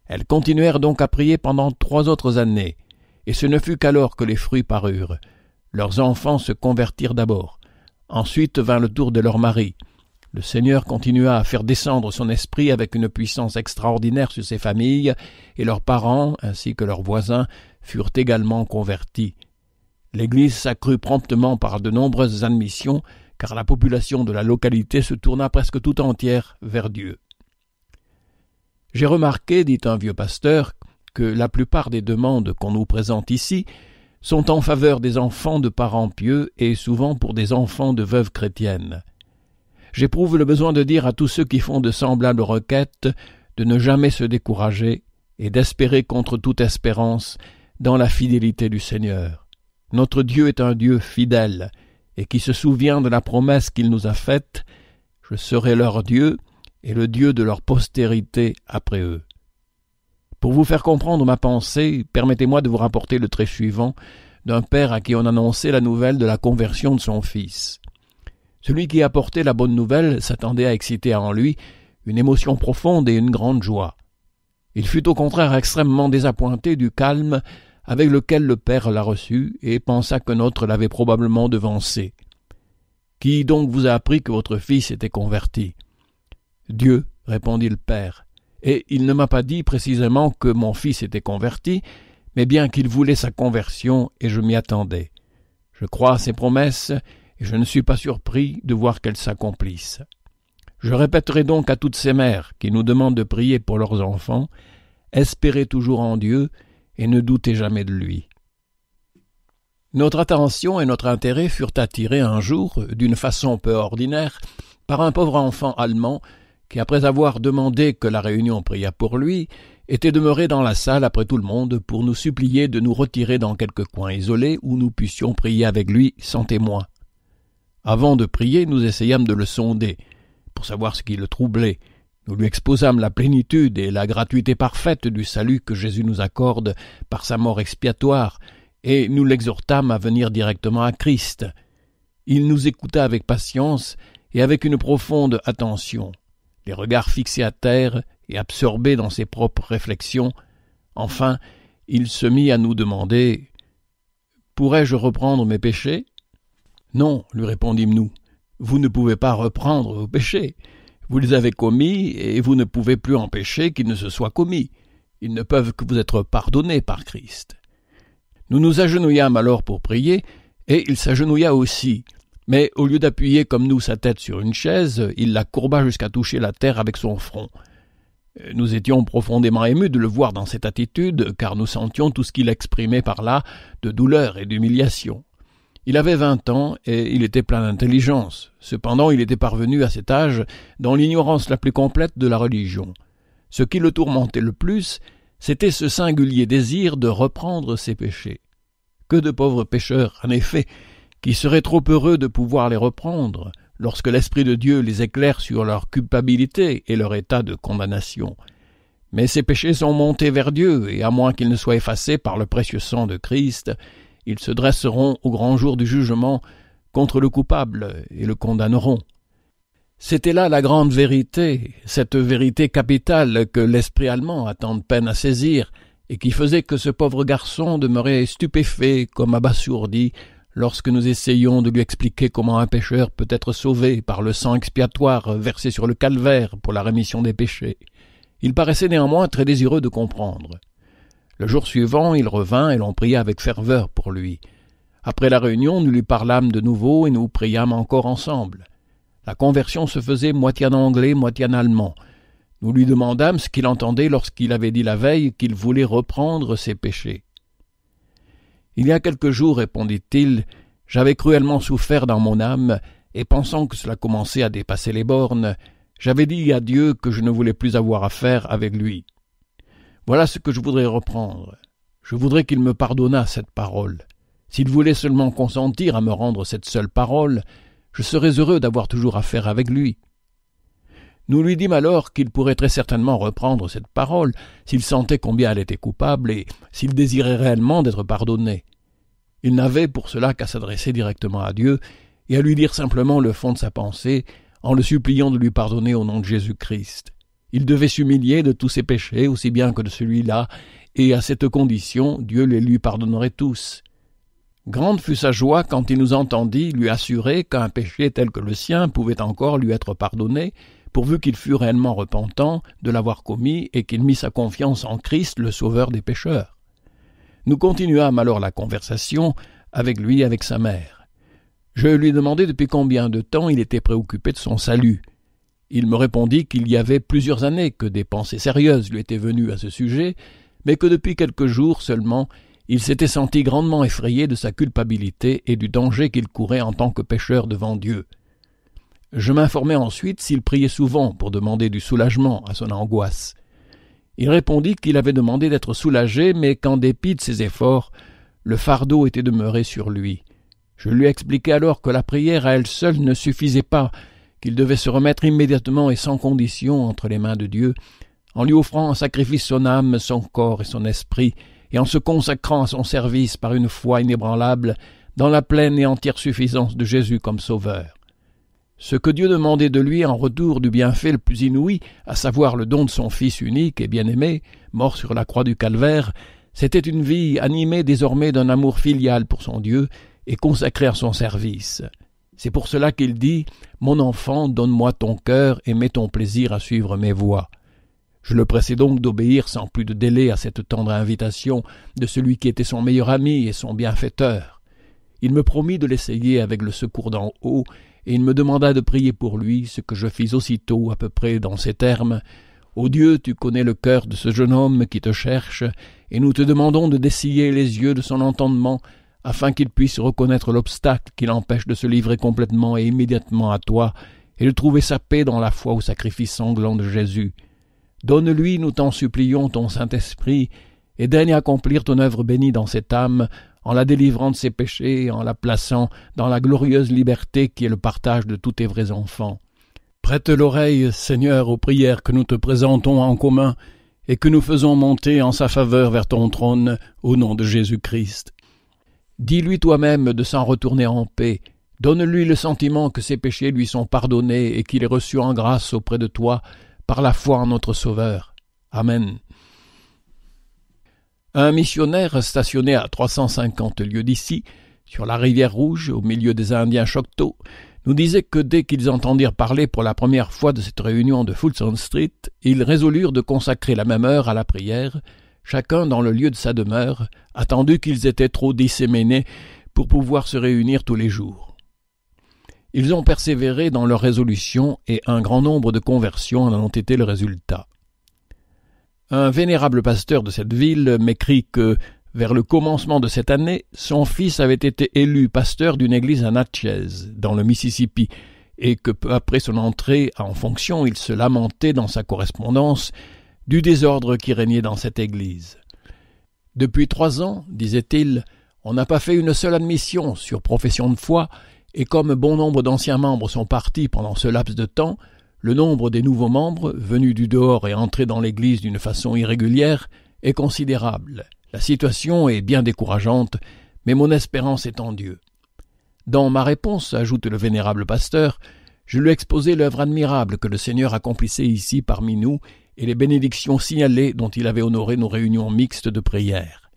Elles continuèrent donc à prier pendant trois autres années et ce ne fut qu'alors que les fruits parurent. Leurs enfants se convertirent d'abord. Ensuite vint le tour de leurs maris. Le Seigneur continua à faire descendre son esprit avec une puissance extraordinaire sur ces familles, et leurs parents, ainsi que leurs voisins, furent également convertis. L'Église s'accrut promptement par de nombreuses admissions, car la population de la localité se tourna presque tout entière vers Dieu. J'ai remarqué, dit un vieux pasteur, que la plupart des demandes qu'on nous présente ici sont en faveur des enfants de parents pieux et souvent pour des enfants de veuves chrétiennes. J'éprouve le besoin de dire à tous ceux qui font de semblables requêtes de ne jamais se décourager et d'espérer contre toute espérance dans la fidélité du Seigneur. Notre Dieu est un Dieu fidèle et qui se souvient de la promesse qu'il nous a faite Je serai leur Dieu et le Dieu de leur postérité après eux. Pour vous faire comprendre ma pensée, permettez-moi de vous rapporter le trait suivant d'un père à qui on annonçait la nouvelle de la conversion de son fils. Celui qui apportait la bonne nouvelle s'attendait à exciter en lui une émotion profonde et une grande joie. Il fut au contraire extrêmement désappointé du calme avec lequel le père l'a reçu et pensa que notre l'avait probablement devancé. Qui donc vous a appris que votre fils était converti Dieu, répondit le père et il ne m'a pas dit précisément que mon fils était converti, mais bien qu'il voulait sa conversion, et je m'y attendais. Je crois à ses promesses, et je ne suis pas surpris de voir qu'elles s'accomplissent. Je répéterai donc à toutes ces mères qui nous demandent de prier pour leurs enfants, espérez toujours en Dieu, et ne doutez jamais de lui. Notre attention et notre intérêt furent attirés un jour, d'une façon peu ordinaire, par un pauvre enfant allemand qui, après avoir demandé que la Réunion priât pour lui, était demeuré dans la salle après tout le monde pour nous supplier de nous retirer dans quelque coin isolé où nous puissions prier avec lui sans témoin. Avant de prier, nous essayâmes de le sonder, pour savoir ce qui le troublait. Nous lui exposâmes la plénitude et la gratuité parfaite du salut que Jésus nous accorde par sa mort expiatoire, et nous l'exhortâmes à venir directement à Christ. Il nous écouta avec patience et avec une profonde attention les regards fixés à terre et absorbés dans ses propres réflexions. Enfin, il se mit à nous demander Pourrais-je reprendre mes péchés Non, lui répondîmes-nous, vous ne pouvez pas reprendre vos péchés. Vous les avez commis et vous ne pouvez plus empêcher qu'ils ne se soient commis. Ils ne peuvent que vous être pardonnés par Christ. Nous nous agenouillâmes alors pour prier, et il s'agenouilla aussi, mais au lieu d'appuyer comme nous sa tête sur une chaise, il la courba jusqu'à toucher la terre avec son front. Euh, nous étions profondément émus de le voir dans cette attitude, car nous sentions tout ce qu'il exprimait par là de douleur et d'humiliation. Il avait vingt ans et il était plein d'intelligence. Cependant, il était parvenu à cet âge dans l'ignorance la plus complète de la religion. Ce qui le tourmentait le plus, c'était ce singulier désir de reprendre ses péchés. Que de pauvres pécheurs, en effet, qui seraient trop heureux de pouvoir les reprendre, lorsque l'Esprit de Dieu les éclaire sur leur culpabilité et leur état de condamnation. Mais ces péchés sont montés vers Dieu, et à moins qu'ils ne soient effacés par le précieux sang de Christ, ils se dresseront au grand jour du jugement contre le coupable et le condamneront. C'était là la grande vérité, cette vérité capitale que l'esprit allemand a tant de peine à saisir, et qui faisait que ce pauvre garçon demeurait stupéfait comme abasourdi lorsque nous essayons de lui expliquer comment un pécheur peut être sauvé par le sang expiatoire versé sur le calvaire pour la rémission des péchés. Il paraissait néanmoins très désireux de comprendre. Le jour suivant, il revint et l'on pria avec ferveur pour lui. Après la réunion, nous lui parlâmes de nouveau et nous priâmes encore ensemble. La conversion se faisait moitié en anglais, moitié en allemand. Nous lui demandâmes ce qu'il entendait lorsqu'il avait dit la veille qu'il voulait reprendre ses péchés. Il y a quelques jours, répondit-il, j'avais cruellement souffert dans mon âme, et pensant que cela commençait à dépasser les bornes, j'avais dit à Dieu que je ne voulais plus avoir affaire avec lui. Voilà ce que je voudrais reprendre. Je voudrais qu'il me pardonnât cette parole. S'il voulait seulement consentir à me rendre cette seule parole, je serais heureux d'avoir toujours affaire avec lui. Nous lui dîmes alors qu'il pourrait très certainement reprendre cette parole s'il sentait combien elle était coupable et s'il désirait réellement d'être pardonné. Il n'avait pour cela qu'à s'adresser directement à Dieu et à lui dire simplement le fond de sa pensée en le suppliant de lui pardonner au nom de Jésus-Christ. Il devait s'humilier de tous ses péchés aussi bien que de celui-là, et à cette condition Dieu les lui pardonnerait tous. Grande fut sa joie quand il nous entendit lui assurer qu'un péché tel que le sien pouvait encore lui être pardonné, pourvu qu'il fût réellement repentant de l'avoir commis et qu'il mît sa confiance en Christ, le Sauveur des pécheurs. Nous continuâmes alors la conversation avec lui et avec sa mère. Je lui demandai depuis combien de temps il était préoccupé de son salut. Il me répondit qu'il y avait plusieurs années que des pensées sérieuses lui étaient venues à ce sujet, mais que depuis quelques jours seulement il s'était senti grandement effrayé de sa culpabilité et du danger qu'il courait en tant que pécheur devant Dieu. Je m'informai ensuite s'il priait souvent pour demander du soulagement à son angoisse. Il répondit qu'il avait demandé d'être soulagé, mais qu'en dépit de ses efforts, le fardeau était demeuré sur lui. Je lui expliquai alors que la prière à elle seule ne suffisait pas, qu'il devait se remettre immédiatement et sans condition entre les mains de Dieu, en lui offrant en sacrifice son âme, son corps et son esprit, et en se consacrant à son service par une foi inébranlable, dans la pleine et entière suffisance de Jésus comme Sauveur. Ce que Dieu demandait de lui en retour du bienfait le plus inouï, à savoir le don de son Fils unique et bien-aimé, mort sur la croix du Calvaire, c'était une vie animée désormais d'un amour filial pour son Dieu et consacrée à son service. C'est pour cela qu'il dit Mon enfant, donne-moi ton cœur et mets ton plaisir à suivre mes voies. Je le pressai donc d'obéir sans plus de délai à cette tendre invitation de celui qui était son meilleur ami et son bienfaiteur. Il me promit de l'essayer avec le secours d'en haut et il me demanda de prier pour lui, ce que je fis aussitôt à peu près dans ces termes. Ô Dieu, tu connais le cœur de ce jeune homme qui te cherche, et nous te demandons de dessiller les yeux de son entendement, afin qu'il puisse reconnaître l'obstacle qui l'empêche de se livrer complètement et immédiatement à toi, et de trouver sa paix dans la foi au sacrifice sanglant de Jésus. Donne-lui, nous t'en supplions, ton Saint-Esprit, et daigne accomplir ton œuvre bénie dans cette âme, en la délivrant de ses péchés et en la plaçant dans la glorieuse liberté qui est le partage de tous tes vrais enfants. Prête l'oreille, Seigneur, aux prières que nous te présentons en commun et que nous faisons monter en sa faveur vers ton trône au nom de Jésus-Christ. Dis-lui toi-même de s'en retourner en paix. Donne-lui le sentiment que ses péchés lui sont pardonnés et qu'il est reçu en grâce auprès de toi par la foi en notre Sauveur. Amen. Un missionnaire stationné à 350 lieues d'ici, sur la rivière Rouge, au milieu des Indiens Choctaw, nous disait que dès qu'ils entendirent parler pour la première fois de cette réunion de Fulton Street, ils résolurent de consacrer la même heure à la prière, chacun dans le lieu de sa demeure, attendu qu'ils étaient trop disséminés pour pouvoir se réunir tous les jours. Ils ont persévéré dans leur résolution et un grand nombre de conversions en ont été le résultat. Un vénérable pasteur de cette ville m'écrit que, vers le commencement de cette année, son fils avait été élu pasteur d'une église à Natchez, dans le Mississippi, et que peu après son entrée en fonction, il se lamentait dans sa correspondance du désordre qui régnait dans cette église. Depuis trois ans, disait-il, on n'a pas fait une seule admission sur profession de foi, et comme bon nombre d'anciens membres sont partis pendant ce laps de temps, le nombre des nouveaux membres, venus du dehors et entrés dans l'Église d'une façon irrégulière, est considérable. La situation est bien décourageante, mais mon espérance est en Dieu. Dans ma réponse, ajoute le vénérable pasteur, je lui exposai l'œuvre admirable que le Seigneur accomplissait ici parmi nous et les bénédictions signalées dont il avait honoré nos réunions mixtes de prière.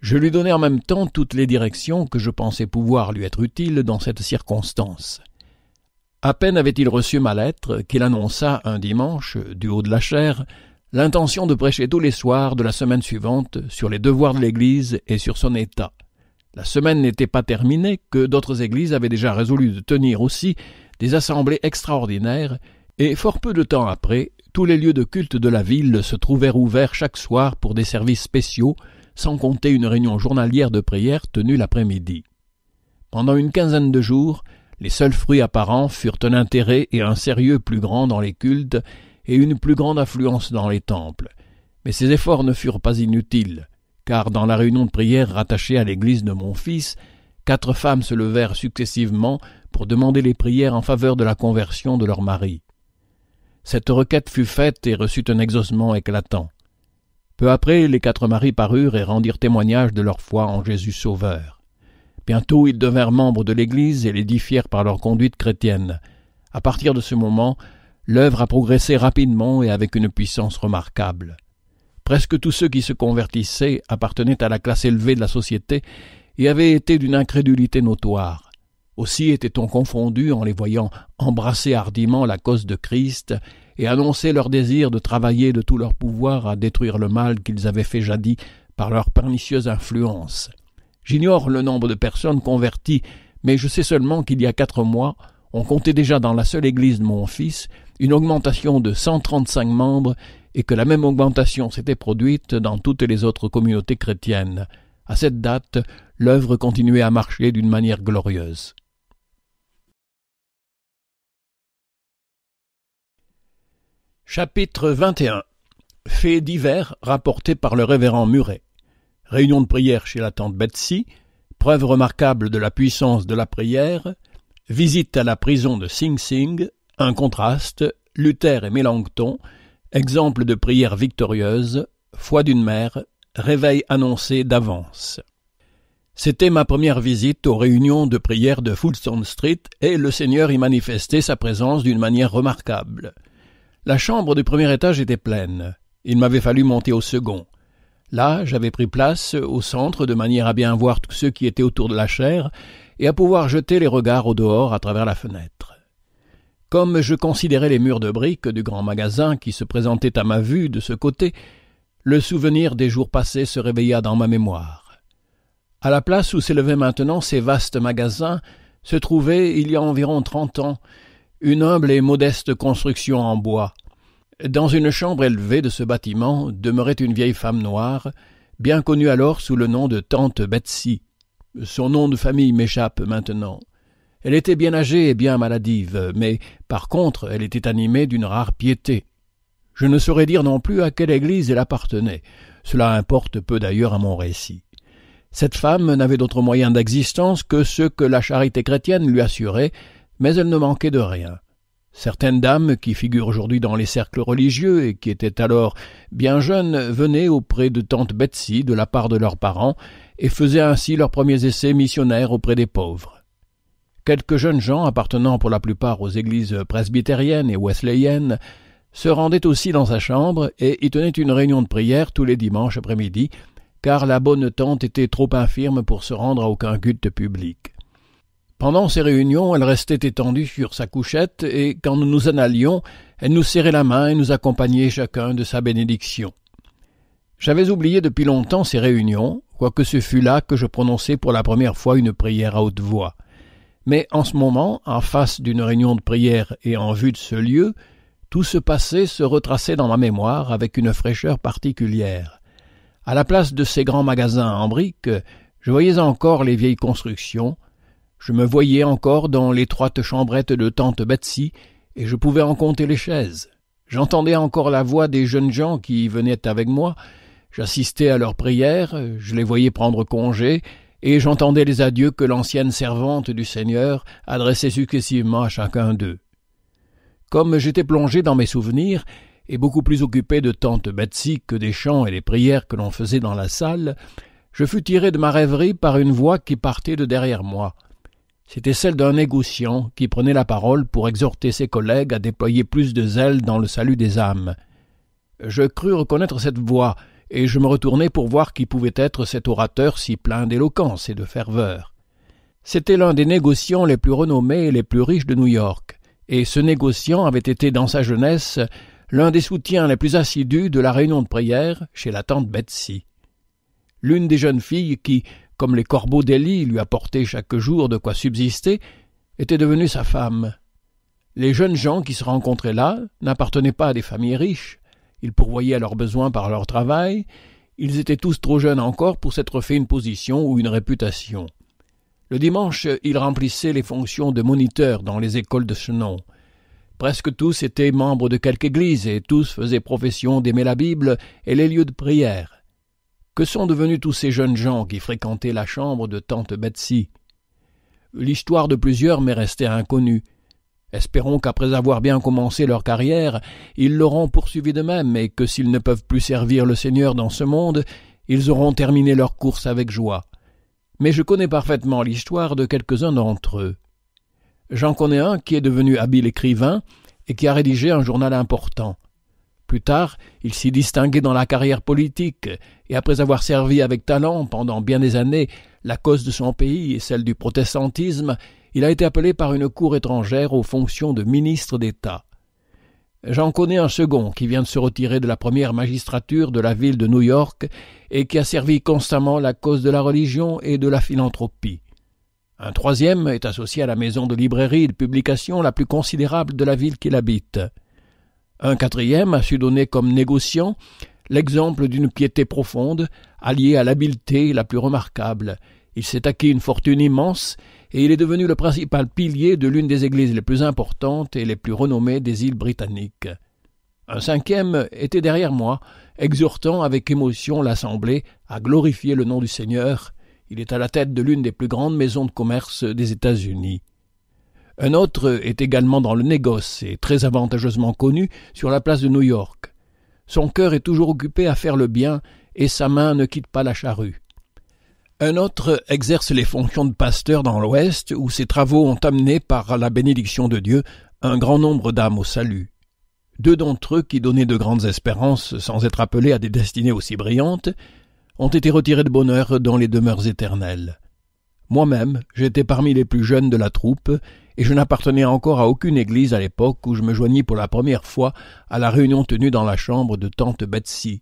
Je lui donnais en même temps toutes les directions que je pensais pouvoir lui être utiles dans cette circonstance. À peine avait-il reçu ma lettre qu'il annonça un dimanche, du haut de la chaire, l'intention de prêcher tous les soirs de la semaine suivante sur les devoirs de l'Église et sur son état. La semaine n'était pas terminée que d'autres églises avaient déjà résolu de tenir aussi des assemblées extraordinaires, et fort peu de temps après, tous les lieux de culte de la ville se trouvèrent ouverts chaque soir pour des services spéciaux, sans compter une réunion journalière de prière tenue l'après-midi. Pendant une quinzaine de jours, les seuls fruits apparents furent un intérêt et un sérieux plus grand dans les cultes et une plus grande affluence dans les temples. Mais ces efforts ne furent pas inutiles, car dans la réunion de prière rattachée à l'église de mon fils, quatre femmes se levèrent successivement pour demander les prières en faveur de la conversion de leur mari. Cette requête fut faite et reçut un exaucement éclatant. Peu après, les quatre maris parurent et rendirent témoignage de leur foi en Jésus Sauveur. Bientôt ils devinrent membres de l'Église et l'édifièrent par leur conduite chrétienne. À partir de ce moment, l'œuvre a progressé rapidement et avec une puissance remarquable. Presque tous ceux qui se convertissaient appartenaient à la classe élevée de la société et avaient été d'une incrédulité notoire. Aussi était-on confondu en les voyant embrasser hardiment la cause de Christ et annoncer leur désir de travailler de tout leur pouvoir à détruire le mal qu'ils avaient fait jadis par leur pernicieuse influence. J'ignore le nombre de personnes converties, mais je sais seulement qu'il y a quatre mois, on comptait déjà dans la seule église de mon fils une augmentation de 135 membres et que la même augmentation s'était produite dans toutes les autres communautés chrétiennes. À cette date, l'œuvre continuait à marcher d'une manière glorieuse. Chapitre 21 Faits divers rapportés par le révérend Muret réunion de prière chez la tante Betsy, preuve remarquable de la puissance de la prière, visite à la prison de Sing Sing, un contraste, Luther et mélancton exemple de prière victorieuse, foi d'une mère, réveil annoncé d'avance. C'était ma première visite aux réunions de prière de Fulton Street et le Seigneur y manifestait sa présence d'une manière remarquable. La chambre du premier étage était pleine. Il m'avait fallu monter au second. Là, j'avais pris place au centre de manière à bien voir tous ceux qui étaient autour de la chaire et à pouvoir jeter les regards au dehors à travers la fenêtre. Comme je considérais les murs de briques du grand magasin qui se présentaient à ma vue de ce côté, le souvenir des jours passés se réveilla dans ma mémoire. À la place où s'élevaient maintenant ces vastes magasins, se trouvait, il y a environ trente ans, une humble et modeste construction en bois, dans une chambre élevée de ce bâtiment demeurait une vieille femme noire, bien connue alors sous le nom de tante Betsy. Son nom de famille m'échappe maintenant. Elle était bien âgée et bien maladive, mais par contre elle était animée d'une rare piété. Je ne saurais dire non plus à quelle église elle appartenait. Cela importe peu d'ailleurs à mon récit. Cette femme n'avait d'autre moyen d'existence que ceux que la charité chrétienne lui assurait, mais elle ne manquait de rien. Certaines dames qui figurent aujourd'hui dans les cercles religieux et qui étaient alors bien jeunes venaient auprès de tante Betsy de la part de leurs parents et faisaient ainsi leurs premiers essais missionnaires auprès des pauvres. Quelques jeunes gens appartenant pour la plupart aux églises presbytériennes et wesleyennes se rendaient aussi dans sa chambre et y tenaient une réunion de prière tous les dimanches après-midi, car la bonne tante était trop infirme pour se rendre à aucun culte public. Pendant ces réunions, elle restait étendue sur sa couchette, et quand nous nous en allions, elle nous serrait la main et nous accompagnait chacun de sa bénédiction. J'avais oublié depuis longtemps ces réunions, quoique ce fût là que je prononçais pour la première fois une prière à haute voix. Mais en ce moment, en face d'une réunion de prière et en vue de ce lieu, tout ce passé se retraçait dans ma mémoire avec une fraîcheur particulière. À la place de ces grands magasins en briques, je voyais encore les vieilles constructions, je me voyais encore dans l'étroite chambrette de tante Betsy, et je pouvais en compter les chaises. J'entendais encore la voix des jeunes gens qui venaient avec moi, j'assistais à leurs prières, je les voyais prendre congé, et j'entendais les adieux que l'ancienne servante du Seigneur adressait successivement à chacun d'eux. Comme j'étais plongé dans mes souvenirs, et beaucoup plus occupé de tante Betsy que des chants et des prières que l'on faisait dans la salle, je fus tiré de ma rêverie par une voix qui partait de derrière moi c'était celle d'un négociant qui prenait la parole pour exhorter ses collègues à déployer plus de zèle dans le salut des âmes. Je crus reconnaître cette voix, et je me retournai pour voir qui pouvait être cet orateur si plein d'éloquence et de ferveur. C'était l'un des négociants les plus renommés et les plus riches de New York, et ce négociant avait été dans sa jeunesse l'un des soutiens les plus assidus de la réunion de prière chez la tante Betsy. L'une des jeunes filles qui, comme les corbeaux d'Élie lui apportaient chaque jour de quoi subsister, était devenue sa femme. Les jeunes gens qui se rencontraient là n'appartenaient pas à des familles riches. Ils pourvoyaient à leurs besoins par leur travail. Ils étaient tous trop jeunes encore pour s'être fait une position ou une réputation. Le dimanche, ils remplissaient les fonctions de moniteurs dans les écoles de Chenon. Presque tous étaient membres de quelque église et tous faisaient profession d'aimer la Bible et les lieux de prière. Que sont devenus tous ces jeunes gens qui fréquentaient la chambre de tante Betsy L'histoire de plusieurs m'est restée inconnue. Espérons qu'après avoir bien commencé leur carrière, ils l'auront poursuivie de même et que s'ils ne peuvent plus servir le Seigneur dans ce monde, ils auront terminé leur course avec joie. Mais je connais parfaitement l'histoire de quelques-uns d'entre eux. J'en connais un qui est devenu habile écrivain et qui a rédigé un journal important. Plus tard, il s'y distinguait dans la carrière politique, et après avoir servi avec talent pendant bien des années la cause de son pays et celle du protestantisme, il a été appelé par une cour étrangère aux fonctions de ministre d'État. J'en connais un second qui vient de se retirer de la première magistrature de la ville de New York et qui a servi constamment la cause de la religion et de la philanthropie. Un troisième est associé à la maison de librairie et de publication la plus considérable de la ville qu'il habite. Un quatrième a su donner comme négociant l'exemple d'une piété profonde, alliée à l'habileté la plus remarquable. Il s'est acquis une fortune immense, et il est devenu le principal pilier de l'une des églises les plus importantes et les plus renommées des îles britanniques. Un cinquième était derrière moi, exhortant avec émotion l'Assemblée à glorifier le nom du Seigneur. Il est à la tête de l'une des plus grandes maisons de commerce des États-Unis. Un autre est également dans le négoce et très avantageusement connu sur la place de New York. Son cœur est toujours occupé à faire le bien et sa main ne quitte pas la charrue. Un autre exerce les fonctions de pasteur dans l'Ouest où ses travaux ont amené par la bénédiction de Dieu un grand nombre d'âmes au salut. Deux d'entre eux qui donnaient de grandes espérances sans être appelés à des destinées aussi brillantes ont été retirés de bonheur dans les demeures éternelles. Moi-même, j'étais parmi les plus jeunes de la troupe, et je n'appartenais encore à aucune église à l'époque où je me joignis pour la première fois à la réunion tenue dans la chambre de tante Betsy.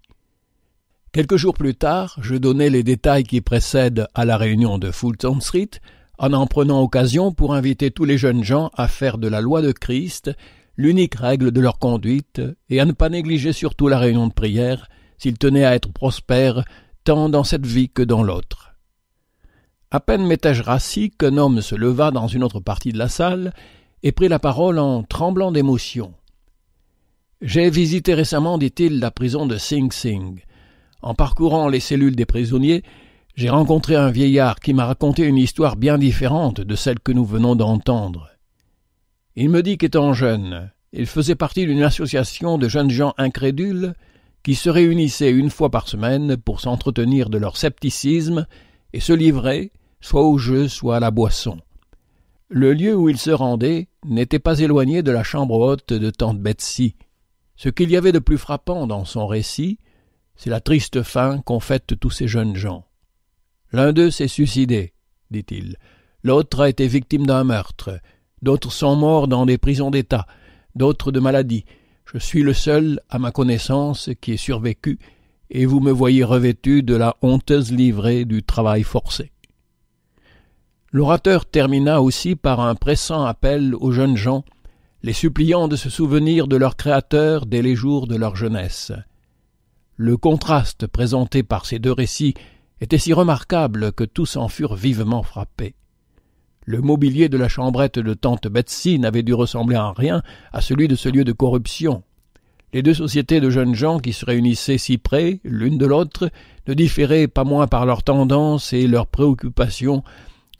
Quelques jours plus tard, je donnai les détails qui précèdent à la réunion de Fulton Street, en en prenant occasion pour inviter tous les jeunes gens à faire de la loi de Christ l'unique règle de leur conduite et à ne pas négliger surtout la réunion de prière s'ils tenaient à être prospères tant dans cette vie que dans l'autre. À peine m'étais-je rassis qu'un homme se leva dans une autre partie de la salle et prit la parole en tremblant d'émotion. J'ai visité récemment, dit-il, la prison de Sing Sing. En parcourant les cellules des prisonniers, j'ai rencontré un vieillard qui m'a raconté une histoire bien différente de celle que nous venons d'entendre. Il me dit qu'étant jeune, il faisait partie d'une association de jeunes gens incrédules qui se réunissaient une fois par semaine pour s'entretenir de leur scepticisme et se livrer, soit au jeu, soit à la boisson. Le lieu où il se rendait n'était pas éloigné de la chambre haute de tante Betsy. Ce qu'il y avait de plus frappant dans son récit, c'est la triste fin qu'ont faite tous ces jeunes gens. L'un d'eux s'est suicidé, dit-il. L'autre a été victime d'un meurtre. D'autres sont morts dans des prisons d'État, d'autres de maladies. Je suis le seul, à ma connaissance, qui ait survécu, et vous me voyez revêtu de la honteuse livrée du travail forcé. L'orateur termina aussi par un pressant appel aux jeunes gens, les suppliant de se souvenir de leur Créateur dès les jours de leur jeunesse. Le contraste présenté par ces deux récits était si remarquable que tous en furent vivement frappés. Le mobilier de la chambrette de tante Betsy n'avait dû ressembler en rien à celui de ce lieu de corruption. Les deux sociétés de jeunes gens qui se réunissaient si près, l'une de l'autre, ne différaient pas moins par leurs tendances et leurs préoccupations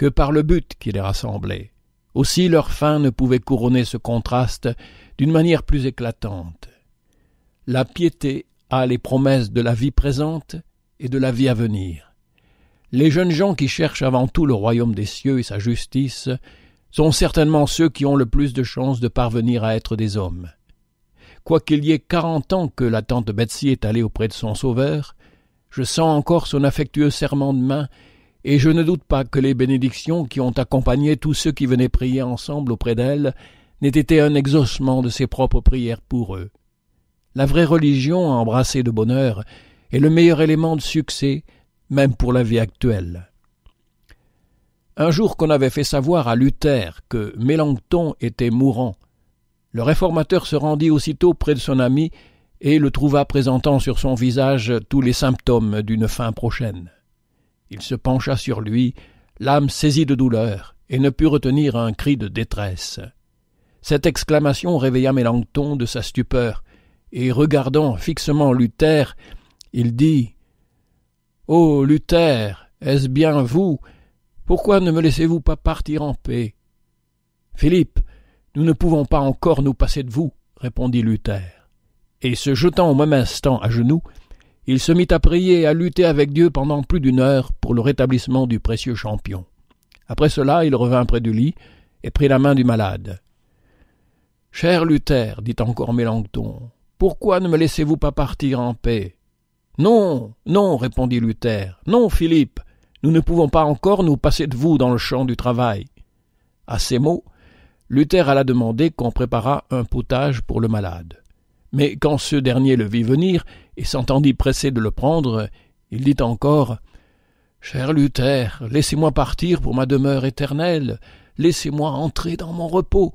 que par le but qui les rassemblait. Aussi leur fin ne pouvait couronner ce contraste d'une manière plus éclatante. La piété a les promesses de la vie présente et de la vie à venir. Les jeunes gens qui cherchent avant tout le royaume des cieux et sa justice sont certainement ceux qui ont le plus de chances de parvenir à être des hommes. Quoiqu'il y ait quarante ans que la tante Betsy est allée auprès de son sauveur, je sens encore son affectueux serment de main et je ne doute pas que les bénédictions qui ont accompagné tous ceux qui venaient prier ensemble auprès d'elle n'aient été un exaucement de ses propres prières pour eux. La vraie religion, embrassée de bonheur, est le meilleur élément de succès, même pour la vie actuelle. Un jour qu'on avait fait savoir à Luther que Mélenchon était mourant, le réformateur se rendit aussitôt près de son ami et le trouva présentant sur son visage tous les symptômes d'une fin prochaine. Il se pencha sur lui, l'âme saisie de douleur, et ne put retenir un cri de détresse. Cette exclamation réveilla Mélenchon de sa stupeur, et regardant fixement Luther, il dit Ô oh, Luther, est-ce bien vous Pourquoi ne me laissez-vous pas partir en paix Philippe, nous ne pouvons pas encore nous passer de vous, répondit Luther. Et se jetant au même instant à genoux, il se mit à prier et à lutter avec Dieu pendant plus d'une heure pour le rétablissement du précieux champion. Après cela, il revint près du lit et prit la main du malade. Cher Luther, dit encore Mélenchon, pourquoi ne me laissez-vous pas partir en paix Non, non, répondit Luther, non, Philippe, nous ne pouvons pas encore nous passer de vous dans le champ du travail. À ces mots, Luther alla demander qu'on préparât un potage pour le malade. Mais quand ce dernier le vit venir, et s'entendit pressé de le prendre, il dit encore Cher Luther, laissez-moi partir pour ma demeure éternelle, laissez-moi entrer dans mon repos.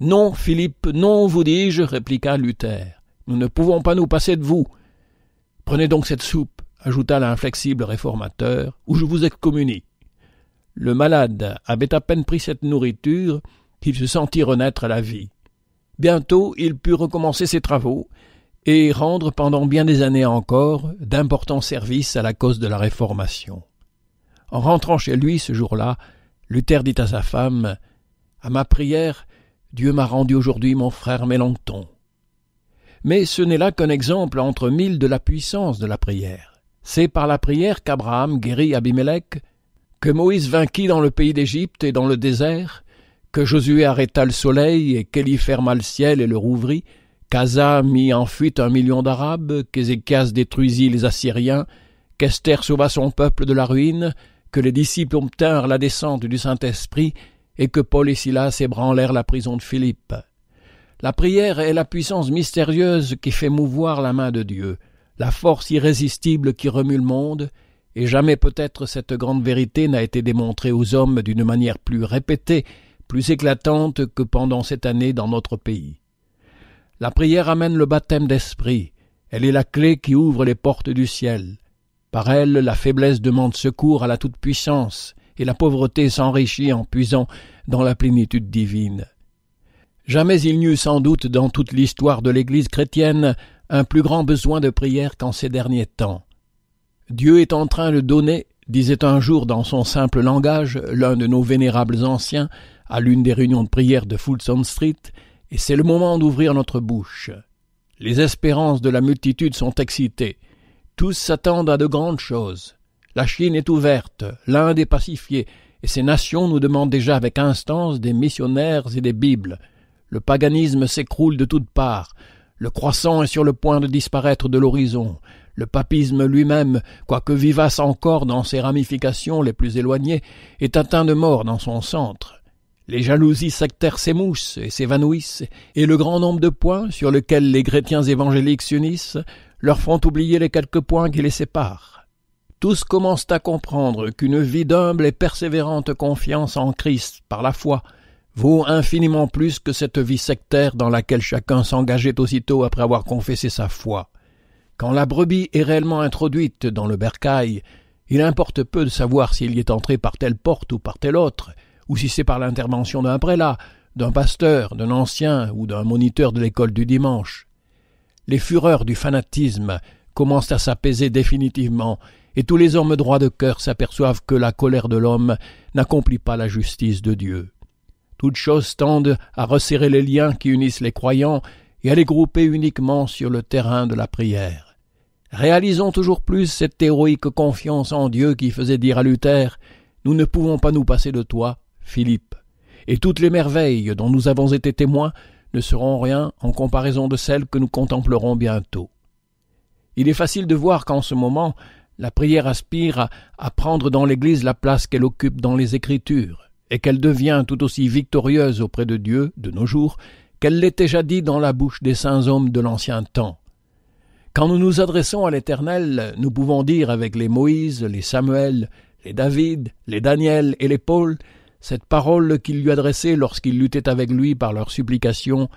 Non, Philippe, non, vous dis-je, répliqua Luther. Nous ne pouvons pas nous passer de vous. Prenez donc cette soupe, ajouta l'inflexible réformateur, ou je vous excommunie. Le malade avait à peine pris cette nourriture qu'il se sentit renaître à la vie. Bientôt il put recommencer ses travaux, et rendre pendant bien des années encore d'importants services à la cause de la Réformation. En rentrant chez lui ce jour-là, Luther dit à sa femme À ma prière, Dieu m'a rendu aujourd'hui mon frère Mélenchon. Mais ce n'est là qu'un exemple entre mille de la puissance de la prière. C'est par la prière qu'Abraham guérit Abimelech, que Moïse vainquit dans le pays d'Égypte et dans le désert, que Josué arrêta le soleil et qu'Élie ferma le ciel et le rouvrit, Kaza mit en fuite un million d'Arabes, qu'Ézéchias détruisit les Assyriens, qu'Esther sauva son peuple de la ruine, que les disciples obtinrent la descente du Saint-Esprit, et que Paul et Silas ébranlèrent la prison de Philippe. La prière est la puissance mystérieuse qui fait mouvoir la main de Dieu, la force irrésistible qui remue le monde, et jamais peut-être cette grande vérité n'a été démontrée aux hommes d'une manière plus répétée, plus éclatante que pendant cette année dans notre pays. La prière amène le baptême d'esprit. Elle est la clé qui ouvre les portes du ciel. Par elle, la faiblesse demande secours à la toute-puissance, et la pauvreté s'enrichit en puisant dans la plénitude divine. Jamais il n'y eut sans doute dans toute l'histoire de l'Église chrétienne un plus grand besoin de prière qu'en ces derniers temps. Dieu est en train de donner, disait un jour dans son simple langage l'un de nos vénérables anciens, à l'une des réunions de prière de Fulton Street, et c'est le moment d'ouvrir notre bouche. Les espérances de la multitude sont excitées. Tous s'attendent à de grandes choses. La Chine est ouverte, l'Inde est pacifiée, et ces nations nous demandent déjà avec instance des missionnaires et des Bibles. Le paganisme s'écroule de toutes parts. Le croissant est sur le point de disparaître de l'horizon. Le papisme lui-même, quoique vivace encore dans ses ramifications les plus éloignées, est atteint de mort dans son centre les jalousies sectaires s'émoussent et s'évanouissent, et le grand nombre de points sur lesquels les chrétiens évangéliques s'unissent leur font oublier les quelques points qui les séparent. Tous commencent à comprendre qu'une vie d'humble et persévérante confiance en Christ par la foi vaut infiniment plus que cette vie sectaire dans laquelle chacun s'engageait aussitôt après avoir confessé sa foi. Quand la brebis est réellement introduite dans le bercail, il importe peu de savoir s'il y est entré par telle porte ou par telle autre, ou si c'est par l'intervention d'un prélat, d'un pasteur, d'un ancien ou d'un moniteur de l'école du dimanche. Les fureurs du fanatisme commencent à s'apaiser définitivement, et tous les hommes droits de cœur s'aperçoivent que la colère de l'homme n'accomplit pas la justice de Dieu. Toutes choses tendent à resserrer les liens qui unissent les croyants et à les grouper uniquement sur le terrain de la prière. Réalisons toujours plus cette héroïque confiance en Dieu qui faisait dire à Luther Nous ne pouvons pas nous passer de toi, Philippe, et toutes les merveilles dont nous avons été témoins ne seront rien en comparaison de celles que nous contemplerons bientôt. Il est facile de voir qu'en ce moment, la prière aspire à, prendre dans l'Église la place qu'elle occupe dans les Écritures, et qu'elle devient tout aussi victorieuse auprès de Dieu, de nos jours, qu'elle l'était jadis dans la bouche des saints hommes de l'ancien temps. Quand nous nous adressons à l'Éternel, nous pouvons dire avec les Moïse, les Samuel, les David, les Daniel et les Paul cette parole qu'il lui adressait lorsqu'il luttait avec lui par leur supplications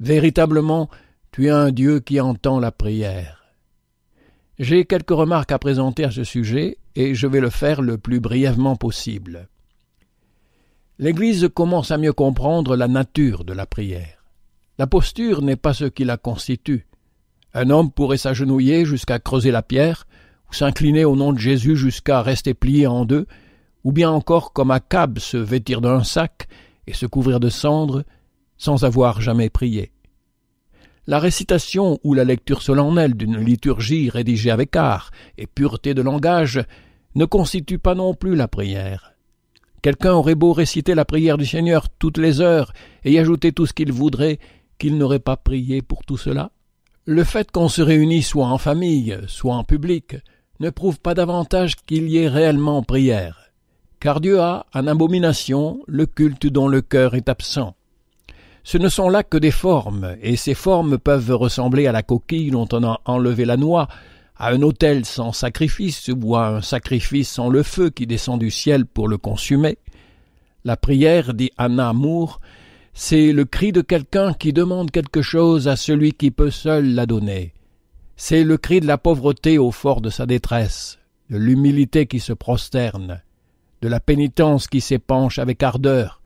Véritablement, tu es un Dieu qui entend la prière. J'ai quelques remarques à présenter à ce sujet, et je vais le faire le plus brièvement possible. L'Église commence à mieux comprendre la nature de la prière. La posture n'est pas ce qui la constitue. Un homme pourrait s'agenouiller jusqu'à creuser la pierre, ou s'incliner au nom de Jésus jusqu'à rester plié en deux, ou bien encore comme à Cab se vêtir d'un sac et se couvrir de cendres sans avoir jamais prié. La récitation ou la lecture solennelle d'une liturgie rédigée avec art et pureté de langage ne constitue pas non plus la prière. Quelqu'un aurait beau réciter la prière du Seigneur toutes les heures et y ajouter tout ce qu'il voudrait, qu'il n'aurait pas prié pour tout cela. Le fait qu'on se réunit soit en famille, soit en public, ne prouve pas davantage qu'il y ait réellement prière car Dieu a, en abomination, le culte dont le cœur est absent. Ce ne sont là que des formes, et ces formes peuvent ressembler à la coquille dont on a enlevé la noix, à un autel sans sacrifice ou à un sacrifice sans le feu qui descend du ciel pour le consumer. La prière, dit Anna Moore, c'est le cri de quelqu'un qui demande quelque chose à celui qui peut seul la donner. C'est le cri de la pauvreté au fort de sa détresse, de l'humilité qui se prosterne de la pénitence qui s'épanche avec ardeur,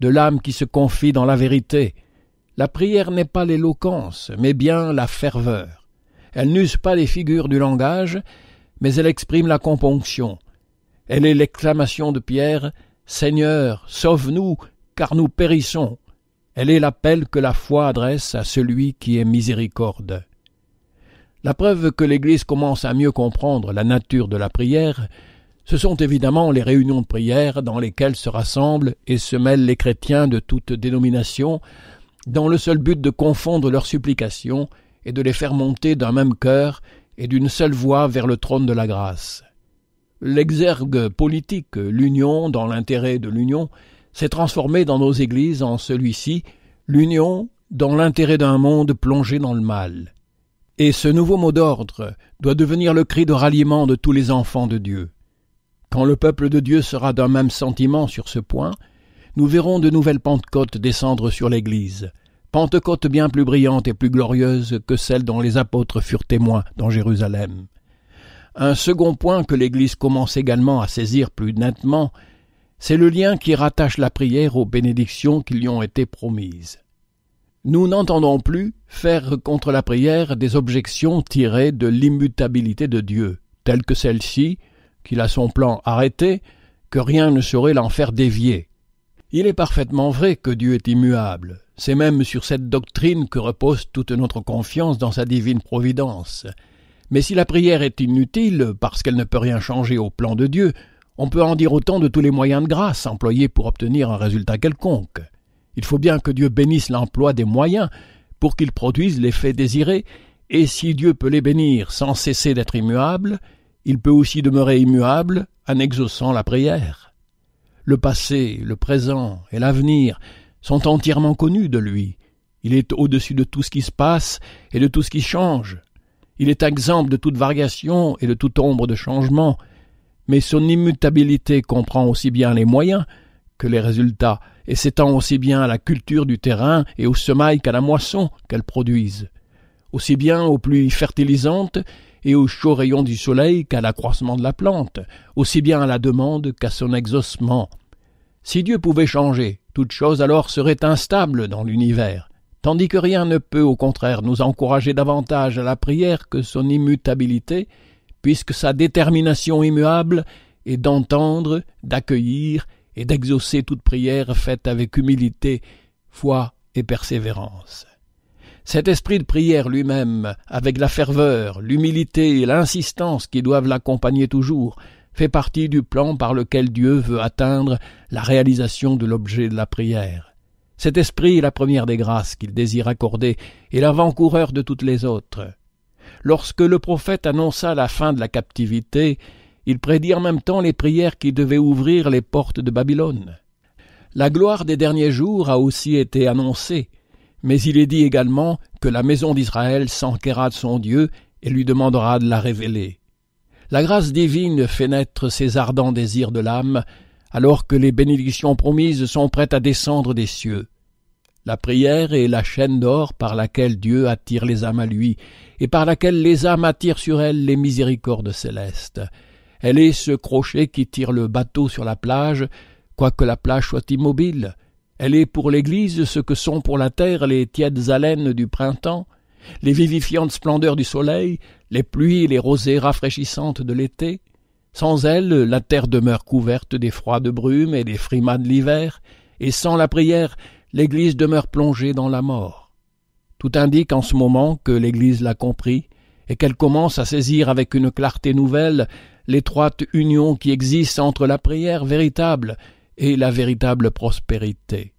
de l'âme qui se confie dans la vérité. La prière n'est pas l'éloquence, mais bien la ferveur. Elle n'use pas les figures du langage, mais elle exprime la componction. Elle est l'exclamation de Pierre Seigneur, sauve-nous, car nous périssons. Elle est l'appel que la foi adresse à celui qui est miséricorde. La preuve que l'Église commence à mieux comprendre la nature de la prière ce sont évidemment les réunions de prière dans lesquelles se rassemblent et se mêlent les chrétiens de toutes dénominations, dans le seul but de confondre leurs supplications et de les faire monter d'un même cœur et d'une seule voix vers le trône de la grâce. L'exergue politique, l'union dans l'intérêt de l'union, s'est transformé dans nos églises en celui-ci, l'union dans l'intérêt d'un monde plongé dans le mal. Et ce nouveau mot d'ordre doit devenir le cri de ralliement de tous les enfants de Dieu. Quand le peuple de Dieu sera d'un même sentiment sur ce point, nous verrons de nouvelles Pentecôtes descendre sur l'Église, pentecôtes bien plus brillante et plus glorieuse que celles dont les apôtres furent témoins dans Jérusalem. Un second point que l'Église commence également à saisir plus nettement, c'est le lien qui rattache la prière aux bénédictions qui lui ont été promises. Nous n'entendons plus faire contre la prière des objections tirées de l'immutabilité de Dieu, telles que celle-ci qu'il a son plan arrêté, que rien ne saurait l'en faire dévier. Il est parfaitement vrai que Dieu est immuable. C'est même sur cette doctrine que repose toute notre confiance dans sa divine providence. Mais si la prière est inutile parce qu'elle ne peut rien changer au plan de Dieu, on peut en dire autant de tous les moyens de grâce employés pour obtenir un résultat quelconque. Il faut bien que Dieu bénisse l'emploi des moyens pour qu'ils produisent l'effet désiré, et si Dieu peut les bénir sans cesser d'être immuable, il peut aussi demeurer immuable en exaucant la prière. Le passé, le présent et l'avenir sont entièrement connus de lui. Il est au-dessus de tout ce qui se passe et de tout ce qui change. Il est exemple de toute variation et de toute ombre de changement, mais son immutabilité comprend aussi bien les moyens que les résultats et s'étend aussi bien à la culture du terrain et au semailles qu'à la moisson qu'elles produisent, aussi bien aux pluies fertilisantes et aux chauds rayons du soleil qu'à l'accroissement de la plante, aussi bien à la demande qu'à son exaucement. Si Dieu pouvait changer, toute chose alors serait instable dans l'univers, tandis que rien ne peut au contraire nous encourager davantage à la prière que son immutabilité, puisque sa détermination immuable est d'entendre, d'accueillir et d'exaucer toute prière faite avec humilité, foi et persévérance. Cet esprit de prière lui-même, avec la ferveur, l'humilité et l'insistance qui doivent l'accompagner toujours, fait partie du plan par lequel Dieu veut atteindre la réalisation de l'objet de la prière. Cet esprit est la première des grâces qu'il désire accorder et l'avant-coureur de toutes les autres. Lorsque le prophète annonça la fin de la captivité, il prédit en même temps les prières qui devaient ouvrir les portes de Babylone. La gloire des derniers jours a aussi été annoncée, mais il est dit également que la maison d'Israël s'enquerra de son Dieu et lui demandera de la révéler. La grâce divine fait naître ces ardents désirs de l'âme, alors que les bénédictions promises sont prêtes à descendre des cieux. La prière est la chaîne d'or par laquelle Dieu attire les âmes à lui, et par laquelle les âmes attirent sur elles les miséricordes célestes. Elle est ce crochet qui tire le bateau sur la plage, quoique la plage soit immobile. Elle est pour l'Église ce que sont pour la terre les tièdes haleines du printemps, les vivifiantes splendeurs du soleil, les pluies et les rosées rafraîchissantes de l'été. Sans elle, la terre demeure couverte des froides brumes et des frimas de l'hiver, et sans la prière, l'Église demeure plongée dans la mort. Tout indique en ce moment que l'Église l'a compris, et qu'elle commence à saisir avec une clarté nouvelle l'étroite union qui existe entre la prière véritable et la véritable prospérité.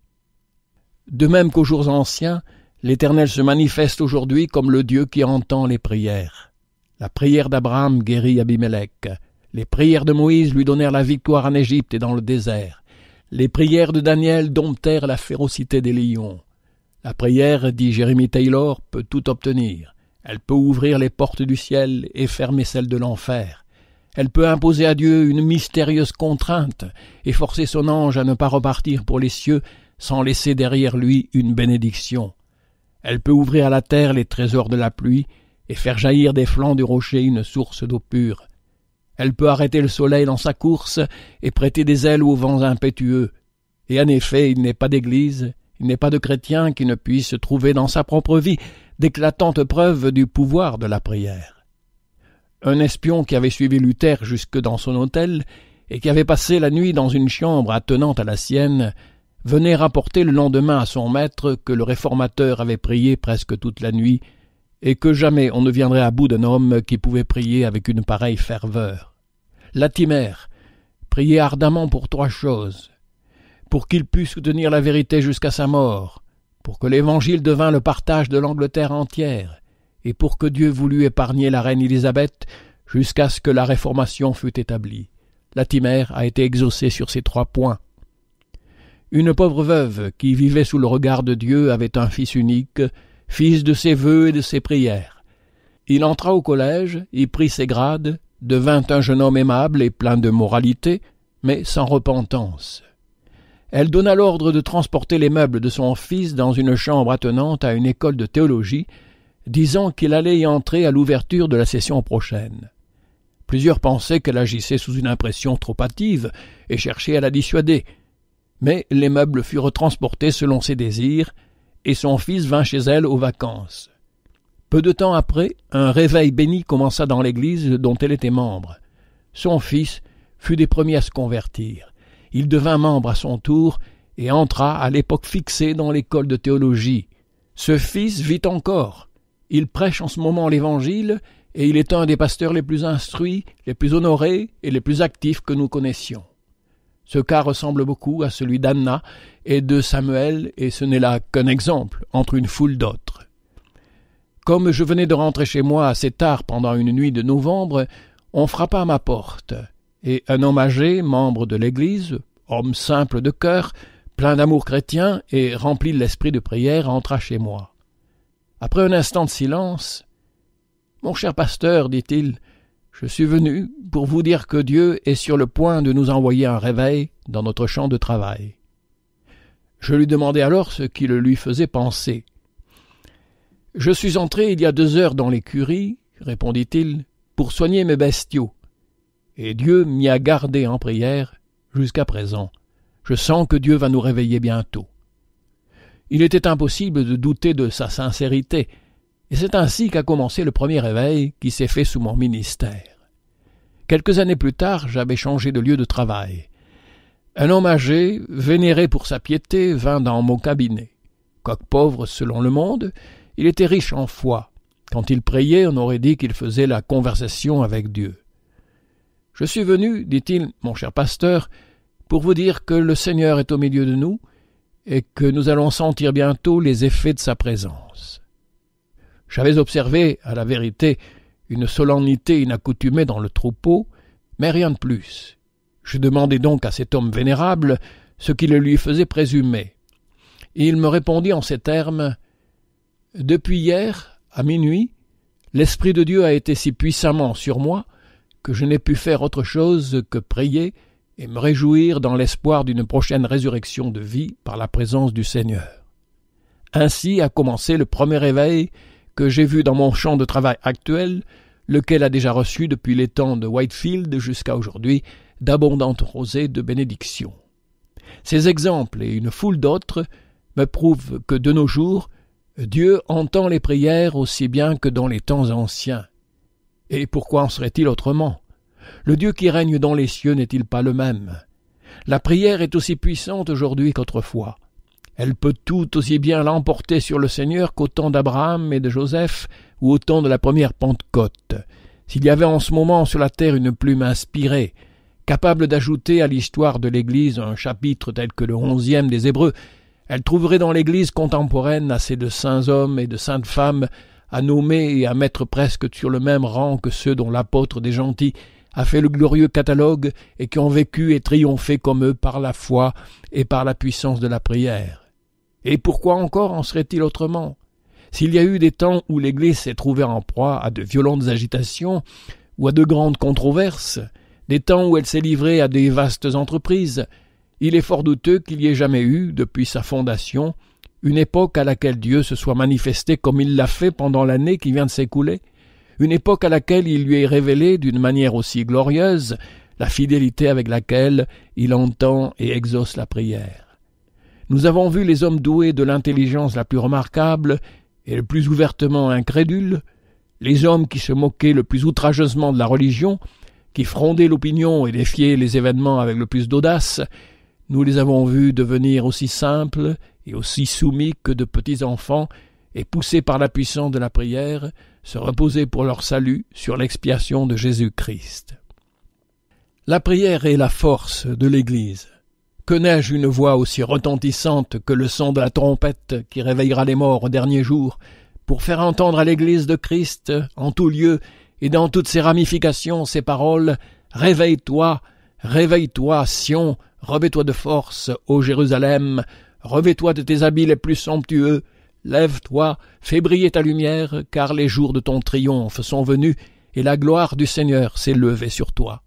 De même qu'aux jours anciens, l'Éternel se manifeste aujourd'hui comme le Dieu qui entend les prières. La prière d'Abraham guérit Abimelech. Les prières de Moïse lui donnèrent la victoire en Égypte et dans le désert. Les prières de Daniel domptèrent la férocité des lions. La prière, dit Jérémie Taylor, peut tout obtenir. Elle peut ouvrir les portes du ciel et fermer celles de l'enfer. Elle peut imposer à Dieu une mystérieuse contrainte et forcer son ange à ne pas repartir pour les cieux sans laisser derrière lui une bénédiction. Elle peut ouvrir à la terre les trésors de la pluie et faire jaillir des flancs du rocher une source d'eau pure. Elle peut arrêter le soleil dans sa course et prêter des ailes aux vents impétueux. Et en effet, il n'est pas d'église, il n'est pas de chrétien qui ne puisse trouver dans sa propre vie d'éclatantes preuves du pouvoir de la prière un espion qui avait suivi Luther jusque dans son hôtel et qui avait passé la nuit dans une chambre attenante à la sienne, venait rapporter le lendemain à son maître que le réformateur avait prié presque toute la nuit, et que jamais on ne viendrait à bout d'un homme qui pouvait prier avec une pareille ferveur. Latimer priait ardemment pour trois choses pour qu'il pût soutenir la vérité jusqu'à sa mort, pour que l'Évangile devint le partage de l'Angleterre entière, et pour que Dieu voulût épargner la reine Élisabeth jusqu'à ce que la Réformation fût établie. La timère a été exaucé sur ces trois points. Une pauvre veuve qui vivait sous le regard de Dieu avait un fils unique, fils de ses vœux et de ses prières. Il entra au collège, y prit ses grades, devint un jeune homme aimable et plein de moralité, mais sans repentance. Elle donna l'ordre de transporter les meubles de son fils dans une chambre attenante à une école de théologie, disant qu'il allait y entrer à l'ouverture de la session prochaine. Plusieurs pensaient qu'elle agissait sous une impression trop hâtive et cherchaient à la dissuader. Mais les meubles furent transportés selon ses désirs, et son fils vint chez elle aux vacances. Peu de temps après, un réveil béni commença dans l'église dont elle était membre. Son fils fut des premiers à se convertir. Il devint membre à son tour et entra à l'époque fixée dans l'école de théologie. Ce fils vit encore, il prêche en ce moment l'Évangile et il est un des pasteurs les plus instruits, les plus honorés et les plus actifs que nous connaissions. Ce cas ressemble beaucoup à celui d'Anna et de Samuel, et ce n'est là qu'un exemple entre une foule d'autres. Comme je venais de rentrer chez moi assez tard pendant une nuit de novembre, on frappa à ma porte, et un homme âgé, membre de l'Église, homme simple de cœur, plein d'amour chrétien et rempli de l'esprit de prière, entra chez moi. Après un instant de silence, Mon cher pasteur, dit-il, je suis venu pour vous dire que Dieu est sur le point de nous envoyer un réveil dans notre champ de travail. Je lui demandai alors ce qui le lui faisait penser. Je suis entré il y a deux heures dans l'écurie, répondit-il, pour soigner mes bestiaux. Et Dieu m'y a gardé en prière jusqu'à présent. Je sens que Dieu va nous réveiller bientôt. Il était impossible de douter de sa sincérité, et c'est ainsi qu'a commencé le premier réveil qui s'est fait sous mon ministère. Quelques années plus tard, j'avais changé de lieu de travail. Un homme âgé, vénéré pour sa piété, vint dans mon cabinet. Coq pauvre selon le monde, il était riche en foi. Quand il priait, on aurait dit qu'il faisait la conversation avec Dieu. Je suis venu, dit-il, mon cher pasteur, pour vous dire que le Seigneur est au milieu de nous, et que nous allons sentir bientôt les effets de sa présence. J'avais observé, à la vérité, une solennité inaccoutumée dans le troupeau, mais rien de plus. Je demandai donc à cet homme vénérable ce qui le lui faisait présumer. Et il me répondit en ces termes Depuis hier, à minuit, l'Esprit de Dieu a été si puissamment sur moi que je n'ai pu faire autre chose que prier et me réjouir dans l'espoir d'une prochaine résurrection de vie par la présence du Seigneur. Ainsi a commencé le premier réveil que j'ai vu dans mon champ de travail actuel, lequel a déjà reçu depuis les temps de Whitefield jusqu'à aujourd'hui d'abondantes rosées de bénédictions. Ces exemples et une foule d'autres me prouvent que de nos jours, Dieu entend les prières aussi bien que dans les temps anciens. Et pourquoi en serait-il autrement le Dieu qui règne dans les cieux n'est-il pas le même La prière est aussi puissante aujourd'hui qu'autrefois. Elle peut tout aussi bien l'emporter sur le Seigneur qu'au temps d'Abraham et de Joseph ou au temps de la première Pentecôte. S'il y avait en ce moment sur la terre une plume inspirée, capable d'ajouter à l'histoire de l'Église un chapitre tel que le onzième des Hébreux, elle trouverait dans l'Église contemporaine assez de saints hommes et de saintes femmes à nommer et à mettre presque sur le même rang que ceux dont l'apôtre des gentils a fait le glorieux catalogue et qui ont vécu et triomphé comme eux par la foi et par la puissance de la prière. Et pourquoi encore en serait-il autrement S'il y a eu des temps où l'Église s'est trouvée en proie à de violentes agitations ou à de grandes controverses, des temps où elle s'est livrée à des vastes entreprises, il est fort douteux qu'il y ait jamais eu, depuis sa fondation, une époque à laquelle Dieu se soit manifesté comme il l'a fait pendant l'année qui vient de s'écouler, une époque à laquelle il lui est révélé d'une manière aussi glorieuse la fidélité avec laquelle il entend et exauce la prière. Nous avons vu les hommes doués de l'intelligence la plus remarquable et le plus ouvertement incrédule, les hommes qui se moquaient le plus outrageusement de la religion, qui frondaient l'opinion et défiaient les événements avec le plus d'audace, nous les avons vus devenir aussi simples et aussi soumis que de petits enfants et poussés par la puissance de la prière, se reposer pour leur salut sur l'expiation de Jésus-Christ. La prière est la force de l'Église. Que n'ai-je une voix aussi retentissante que le son de la trompette qui réveillera les morts au dernier jour, pour faire entendre à l'Église de Christ, en tout lieu et dans toutes ses ramifications, ces paroles Réveille-toi, réveille-toi, Sion, revêt-toi de force, ô Jérusalem, revêt-toi de tes habits les plus somptueux, Lève-toi, fais briller ta lumière, car les jours de ton triomphe sont venus, et la gloire du Seigneur s'est levée sur toi.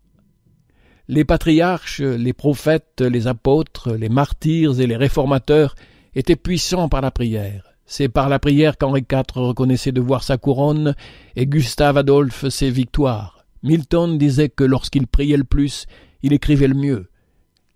Les patriarches, les prophètes, les apôtres, les martyrs et les réformateurs étaient puissants par la prière. C'est par la prière qu'Henri IV reconnaissait devoir sa couronne et Gustave Adolphe ses victoires. Milton disait que lorsqu'il priait le plus, il écrivait le mieux.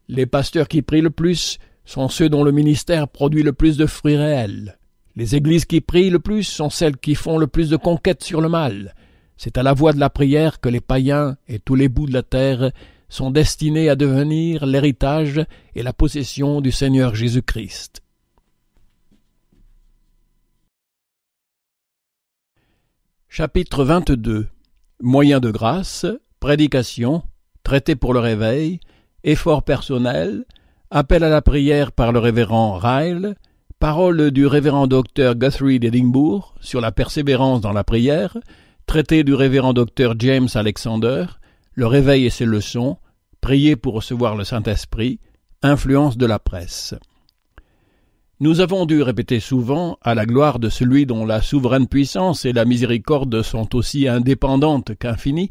Les pasteurs qui prient le plus sont ceux dont le ministère produit le plus de fruits réels. Les églises qui prient le plus sont celles qui font le plus de conquêtes sur le mal. C'est à la voie de la prière que les païens et tous les bouts de la terre sont destinés à devenir l'héritage et la possession du Seigneur Jésus-Christ. Chapitre 22 Moyens de grâce, prédication, traité pour le réveil, effort personnel, appel à la prière par le révérend Ryle, Paroles du révérend docteur Guthrie Dedimbourg sur la persévérance dans la prière, traité du révérend docteur James Alexander, le réveil et ses leçons, prier pour recevoir le Saint-Esprit, influence de la presse. Nous avons dû répéter souvent, à la gloire de celui dont la souveraine puissance et la miséricorde sont aussi indépendantes qu'infinies,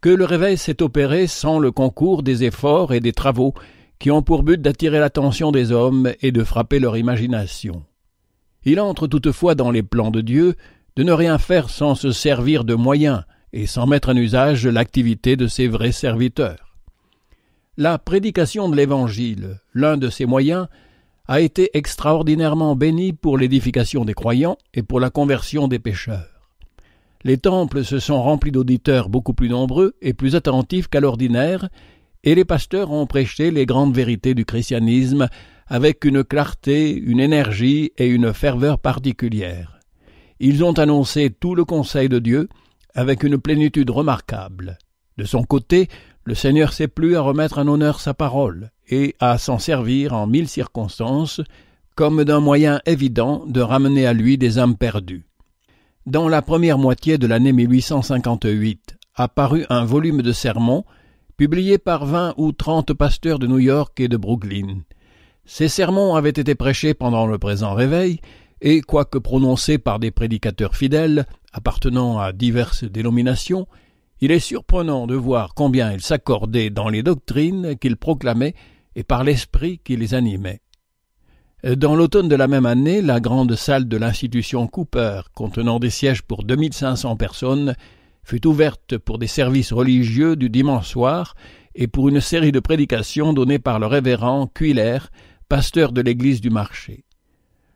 que le réveil s'est opéré sans le concours des efforts et des travaux qui ont pour but d'attirer l'attention des hommes et de frapper leur imagination. Il entre toutefois dans les plans de Dieu de ne rien faire sans se servir de moyens et sans mettre en usage l'activité de ses vrais serviteurs. La prédication de l'Évangile, l'un de ses moyens, a été extraordinairement bénie pour l'édification des croyants et pour la conversion des pécheurs. Les temples se sont remplis d'auditeurs beaucoup plus nombreux et plus attentifs qu'à l'ordinaire, et les pasteurs ont prêché les grandes vérités du christianisme avec une clarté, une énergie et une ferveur particulière. Ils ont annoncé tout le conseil de Dieu avec une plénitude remarquable. De son côté, le Seigneur s'est plu à remettre en honneur sa parole et à s'en servir en mille circonstances comme d'un moyen évident de ramener à lui des âmes perdues. Dans la première moitié de l'année 1858, apparut un volume de sermons publié par vingt ou trente pasteurs de New York et de Brooklyn. Ces sermons avaient été prêchés pendant le présent réveil, et quoique prononcés par des prédicateurs fidèles appartenant à diverses dénominations, il est surprenant de voir combien ils s'accordaient dans les doctrines qu'ils proclamaient et par l'esprit qui les animait. Dans l'automne de la même année, la grande salle de l'institution Cooper, contenant des sièges pour 2500 personnes, fut ouverte pour des services religieux du dimanche soir et pour une série de prédications données par le révérend Cuiller, pasteur de l'église du marché.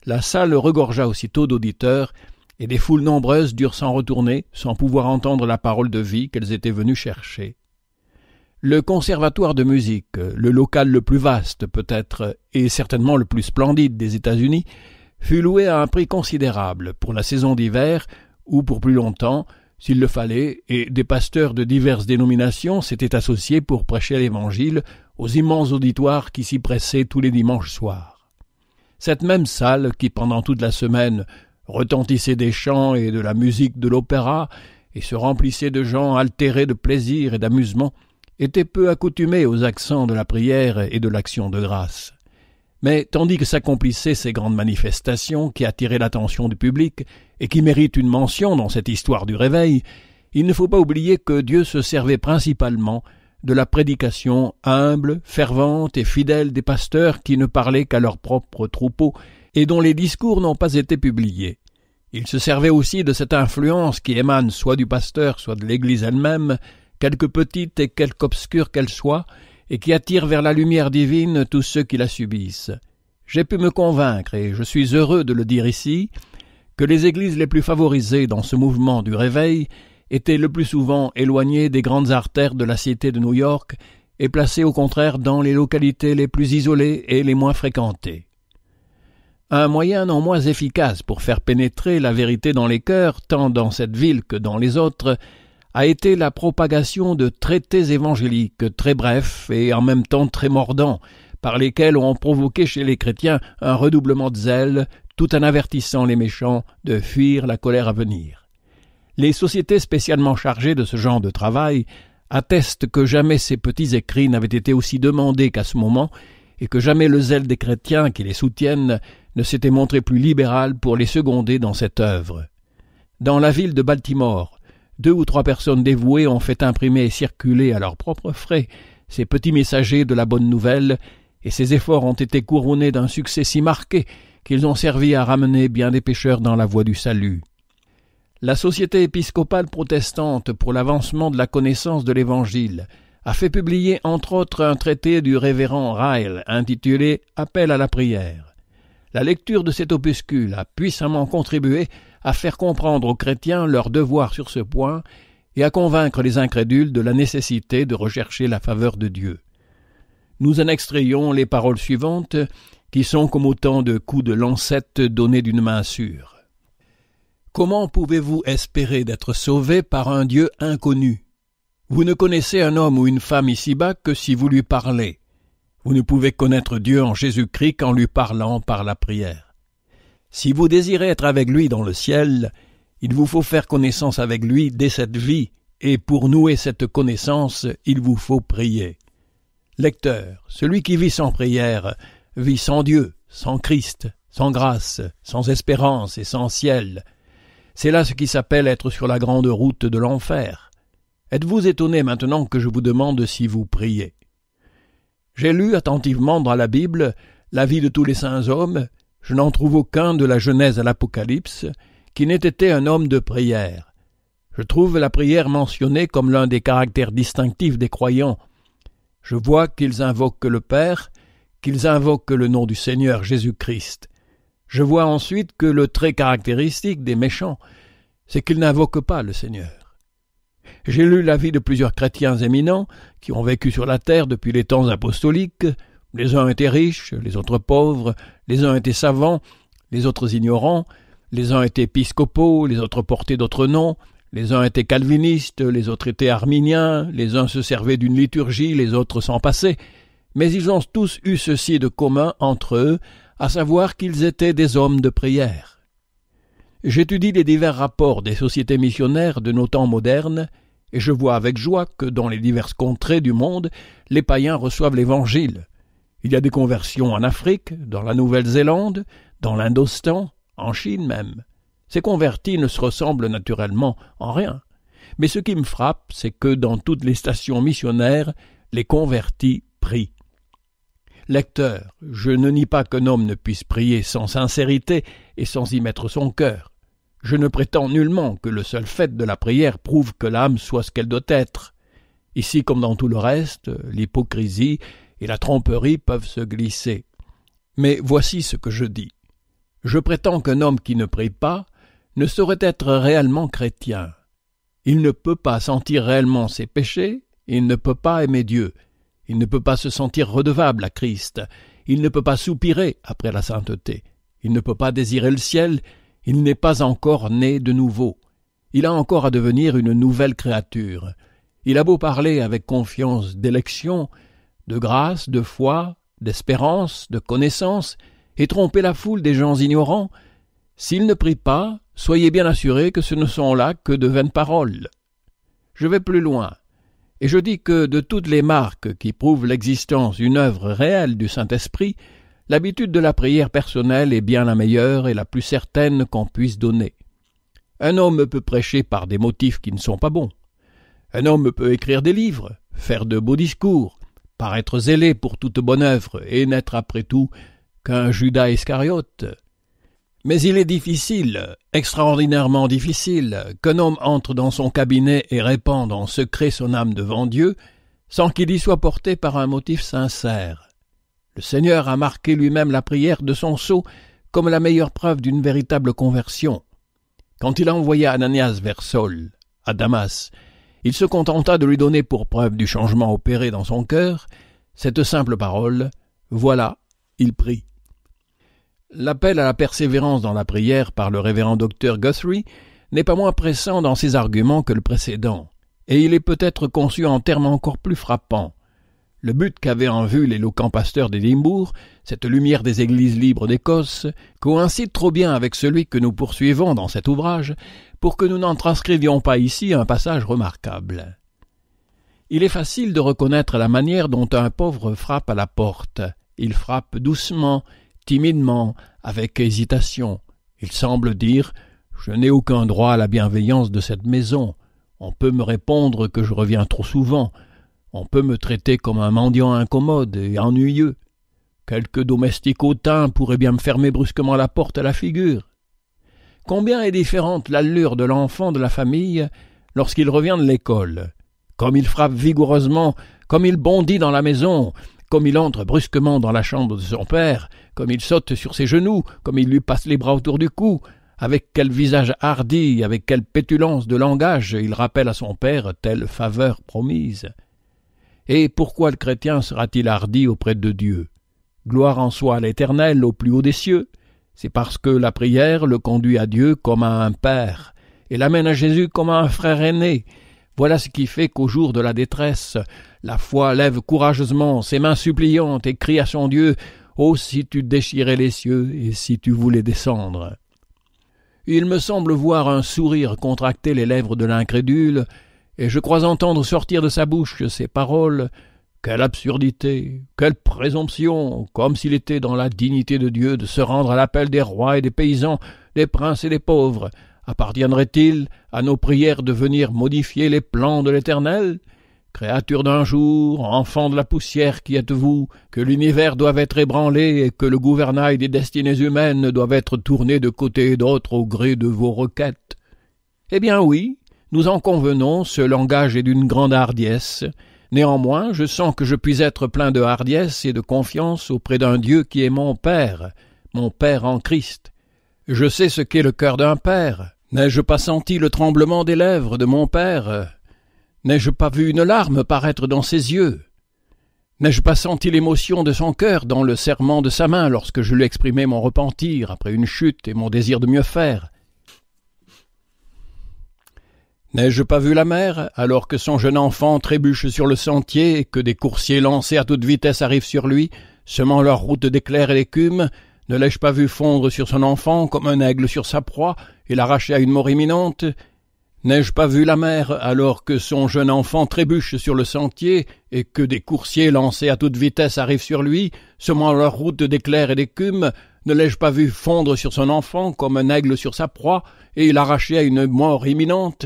La salle regorgea aussitôt d'auditeurs, et des foules nombreuses durent s'en retourner sans pouvoir entendre la parole de vie qu'elles étaient venues chercher. Le conservatoire de musique, le local le plus vaste peut-être et certainement le plus splendide des États-Unis, fut loué à un prix considérable pour la saison d'hiver ou pour plus longtemps s'il le fallait, et des pasteurs de diverses dénominations s'étaient associés pour prêcher l'Évangile aux immenses auditoires qui s'y pressaient tous les dimanches soirs. Cette même salle qui, pendant toute la semaine, retentissait des chants et de la musique de l'opéra, et se remplissait de gens altérés de plaisir et d'amusement, était peu accoutumée aux accents de la prière et de l'action de grâce. Mais tandis que s'accomplissaient ces grandes manifestations qui attiraient l'attention du public et qui méritent une mention dans cette histoire du réveil, il ne faut pas oublier que Dieu se servait principalement de la prédication humble, fervente et fidèle des pasteurs qui ne parlaient qu'à leur propre troupeau et dont les discours n'ont pas été publiés. Il se servait aussi de cette influence qui émane soit du pasteur, soit de l'Église elle-même, quelque petite et quelque obscure qu'elle soit, et qui attire vers la lumière divine tous ceux qui la subissent. J'ai pu me convaincre, et je suis heureux de le dire ici, que les églises les plus favorisées dans ce mouvement du réveil étaient le plus souvent éloignées des grandes artères de la cité de New York et placées au contraire dans les localités les plus isolées et les moins fréquentées. Un moyen non moins efficace pour faire pénétrer la vérité dans les cœurs, tant dans cette ville que dans les autres, a été la propagation de traités évangéliques très brefs et en même temps très mordants, par lesquels ont provoqué chez les chrétiens un redoublement de zèle, tout en avertissant les méchants de fuir la colère à venir. Les sociétés spécialement chargées de ce genre de travail attestent que jamais ces petits écrits n'avaient été aussi demandés qu'à ce moment, et que jamais le zèle des chrétiens qui les soutiennent ne s'était montré plus libéral pour les seconder dans cette œuvre. Dans la ville de Baltimore, deux ou trois personnes dévouées ont fait imprimer et circuler à leurs propres frais ces petits messagers de la bonne nouvelle, et ces efforts ont été couronnés d'un succès si marqué qu'ils ont servi à ramener bien des pécheurs dans la voie du salut. La Société épiscopale protestante pour l'avancement de la connaissance de l'Évangile a fait publier entre autres un traité du révérend Ryle intitulé Appel à la prière. La lecture de cet opuscule a puissamment contribué à faire comprendre aux chrétiens leur devoir sur ce point et à convaincre les incrédules de la nécessité de rechercher la faveur de Dieu. Nous en extrayons les paroles suivantes, qui sont comme autant de coups de lancette donnés d'une main sûre. Comment pouvez-vous espérer d'être sauvé par un Dieu inconnu Vous ne connaissez un homme ou une femme ici-bas que si vous lui parlez. Vous ne pouvez connaître Dieu en Jésus-Christ qu'en lui parlant par la prière. Si vous désirez être avec lui dans le ciel, il vous faut faire connaissance avec lui dès cette vie, et pour nouer cette connaissance, il vous faut prier. Lecteur, celui qui vit sans prière vit sans Dieu, sans Christ, sans grâce, sans espérance et sans ciel. C'est là ce qui s'appelle être sur la grande route de l'enfer. Êtes-vous étonné maintenant que je vous demande si vous priez J'ai lu attentivement dans la Bible la vie de tous les saints hommes je n'en trouve aucun de la Genèse à l'Apocalypse qui n'ait été un homme de prière. Je trouve la prière mentionnée comme l'un des caractères distinctifs des croyants. Je vois qu'ils invoquent le Père, qu'ils invoquent le nom du Seigneur Jésus-Christ. Je vois ensuite que le trait caractéristique des méchants, c'est qu'ils n'invoquent pas le Seigneur. J'ai lu l'avis de plusieurs chrétiens éminents qui ont vécu sur la terre depuis les temps apostoliques les uns étaient riches, les autres pauvres, les uns étaient savants, les autres ignorants, les uns étaient épiscopaux, les autres portaient d'autres noms, les uns étaient calvinistes, les autres étaient arminiens, les uns se servaient d'une liturgie, les autres s'en passaient, mais ils ont tous eu ceci de commun entre eux, à savoir qu'ils étaient des hommes de prière. J'étudie les divers rapports des sociétés missionnaires de nos temps modernes, et je vois avec joie que dans les diverses contrées du monde, les païens reçoivent l'Évangile, il y a des conversions en Afrique, dans la Nouvelle-Zélande, dans l'Indostan, en Chine même. Ces convertis ne se ressemblent naturellement en rien. Mais ce qui me frappe, c'est que dans toutes les stations missionnaires, les convertis prient. Lecteur, je ne nie pas qu'un homme ne puisse prier sans sincérité et sans y mettre son cœur. Je ne prétends nullement que le seul fait de la prière prouve que l'âme soit ce qu'elle doit être. Ici comme dans tout le reste, l'hypocrisie et la tromperie peuvent se glisser. Mais voici ce que je dis. Je prétends qu'un homme qui ne prie pas ne saurait être réellement chrétien. Il ne peut pas sentir réellement ses péchés, il ne peut pas aimer Dieu, il ne peut pas se sentir redevable à Christ, il ne peut pas soupirer après la sainteté, il ne peut pas désirer le ciel, il n'est pas encore né de nouveau. Il a encore à devenir une nouvelle créature. Il a beau parler avec confiance d'élection, de grâce, de foi, d'espérance, de connaissance, et tromper la foule des gens ignorants, S'ils ne prient pas, soyez bien assurés que ce ne sont là que de vaines paroles. Je vais plus loin, et je dis que de toutes les marques qui prouvent l'existence d'une œuvre réelle du Saint-Esprit, l'habitude de la prière personnelle est bien la meilleure et la plus certaine qu'on puisse donner. Un homme peut prêcher par des motifs qui ne sont pas bons. Un homme peut écrire des livres, faire de beaux discours, être zélé pour toute bonne œuvre et n'être après tout qu'un Judas Iscariote. Mais il est difficile, extraordinairement difficile, qu'un homme entre dans son cabinet et répande en secret son âme devant Dieu, sans qu'il y soit porté par un motif sincère. Le Seigneur a marqué lui-même la prière de son sceau comme la meilleure preuve d'une véritable conversion. Quand il a envoyé Ananias vers Saul, à Damas, il se contenta de lui donner pour preuve du changement opéré dans son cœur cette simple parole Voilà, il prie. L'appel à la persévérance dans la prière par le révérend docteur Guthrie n'est pas moins pressant dans ses arguments que le précédent, et il est peut-être conçu en termes encore plus frappants. Le but qu'avait en vue l'éloquent pasteur d'Édimbourg, cette lumière des églises libres d'Écosse, coïncide trop bien avec celui que nous poursuivons dans cet ouvrage, pour que nous n'en transcrivions pas ici un passage remarquable. Il est facile de reconnaître la manière dont un pauvre frappe à la porte. Il frappe doucement, timidement, avec hésitation. Il semble dire Je n'ai aucun droit à la bienveillance de cette maison. On peut me répondre que je reviens trop souvent. On peut me traiter comme un mendiant incommode et ennuyeux. Quelque domestique hautain pourrait bien me fermer brusquement la porte à la figure. Combien est différente l'allure de l'enfant de la famille lorsqu'il revient de l'école Comme il frappe vigoureusement, comme il bondit dans la maison, comme il entre brusquement dans la chambre de son père, comme il saute sur ses genoux, comme il lui passe les bras autour du cou, avec quel visage hardi, avec quelle pétulance de langage il rappelle à son père telle faveur promise. Et pourquoi le chrétien sera-t-il hardi auprès de Dieu Gloire en soi à l'Éternel, au plus haut des cieux. C'est parce que la prière le conduit à Dieu comme à un père, et l'amène à Jésus comme à un frère aîné. Voilà ce qui fait qu'au jour de la détresse, la foi lève courageusement ses mains suppliantes et crie à son Dieu Oh, si tu déchirais les cieux et si tu voulais descendre. Il me semble voir un sourire contracter les lèvres de l'incrédule, et je crois entendre sortir de sa bouche ces paroles quelle absurdité, quelle présomption, comme s'il était dans la dignité de Dieu de se rendre à l'appel des rois et des paysans, des princes et des pauvres. Appartiendrait-il à nos prières de venir modifier les plans de l'Éternel Créature d'un jour, enfant de la poussière qui êtes-vous, que l'univers doive être ébranlé et que le gouvernail des destinées humaines doive être tourné de côté et d'autre au gré de vos requêtes Eh bien oui, nous en convenons, ce langage est d'une grande hardiesse, Néanmoins, je sens que je puis être plein de hardiesse et de confiance auprès d'un Dieu qui est mon Père, mon Père en Christ. Je sais ce qu'est le cœur d'un Père. N'ai-je pas senti le tremblement des lèvres de mon Père N'ai-je pas vu une larme paraître dans ses yeux N'ai-je pas senti l'émotion de son cœur dans le serment de sa main lorsque je lui exprimais mon repentir après une chute et mon désir de mieux faire N'ai-je pas vu la mer alors que son jeune enfant trébuche sur le sentier et que des coursiers lancés à toute vitesse arrivent sur lui, semant leur route d'éclairs et d'écume Ne l'ai-je pas vu fondre sur son enfant comme un aigle sur sa proie et l'arracher à une mort imminente N'ai-je pas vu la mère, alors que son jeune enfant trébuche sur le sentier et que des coursiers lancés à toute vitesse arrivent sur lui, semant leur route d'éclairs et d'écume ne l'ai-je pas vu fondre sur son enfant comme un aigle sur sa proie et l'arracher à une mort imminente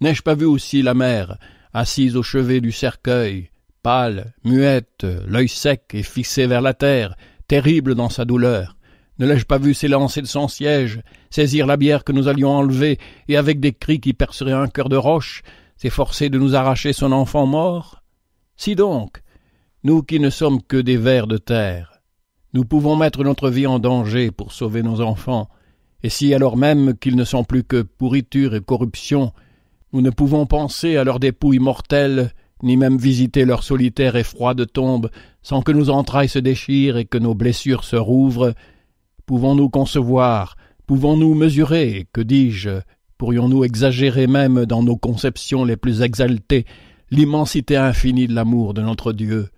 N'ai-je pas vu aussi la mère, assise au chevet du cercueil, pâle, muette, l'œil sec et fixé vers la terre, terrible dans sa douleur Ne l'ai-je pas vu s'élancer de son siège, saisir la bière que nous allions enlever, et avec des cris qui perceraient un cœur de roche, s'efforcer de nous arracher son enfant mort Si donc, nous qui ne sommes que des vers de terre, nous pouvons mettre notre vie en danger pour sauver nos enfants, et si alors même qu'ils ne sont plus que pourriture et corruption, nous ne pouvons penser à leurs dépouilles mortelles, ni même visiter leur solitaire et froide tombe, sans que nos entrailles se déchirent et que nos blessures se rouvrent. Pouvons-nous concevoir, pouvons-nous mesurer, que dis-je, pourrions-nous exagérer même dans nos conceptions les plus exaltées l'immensité infinie de l'amour de notre Dieu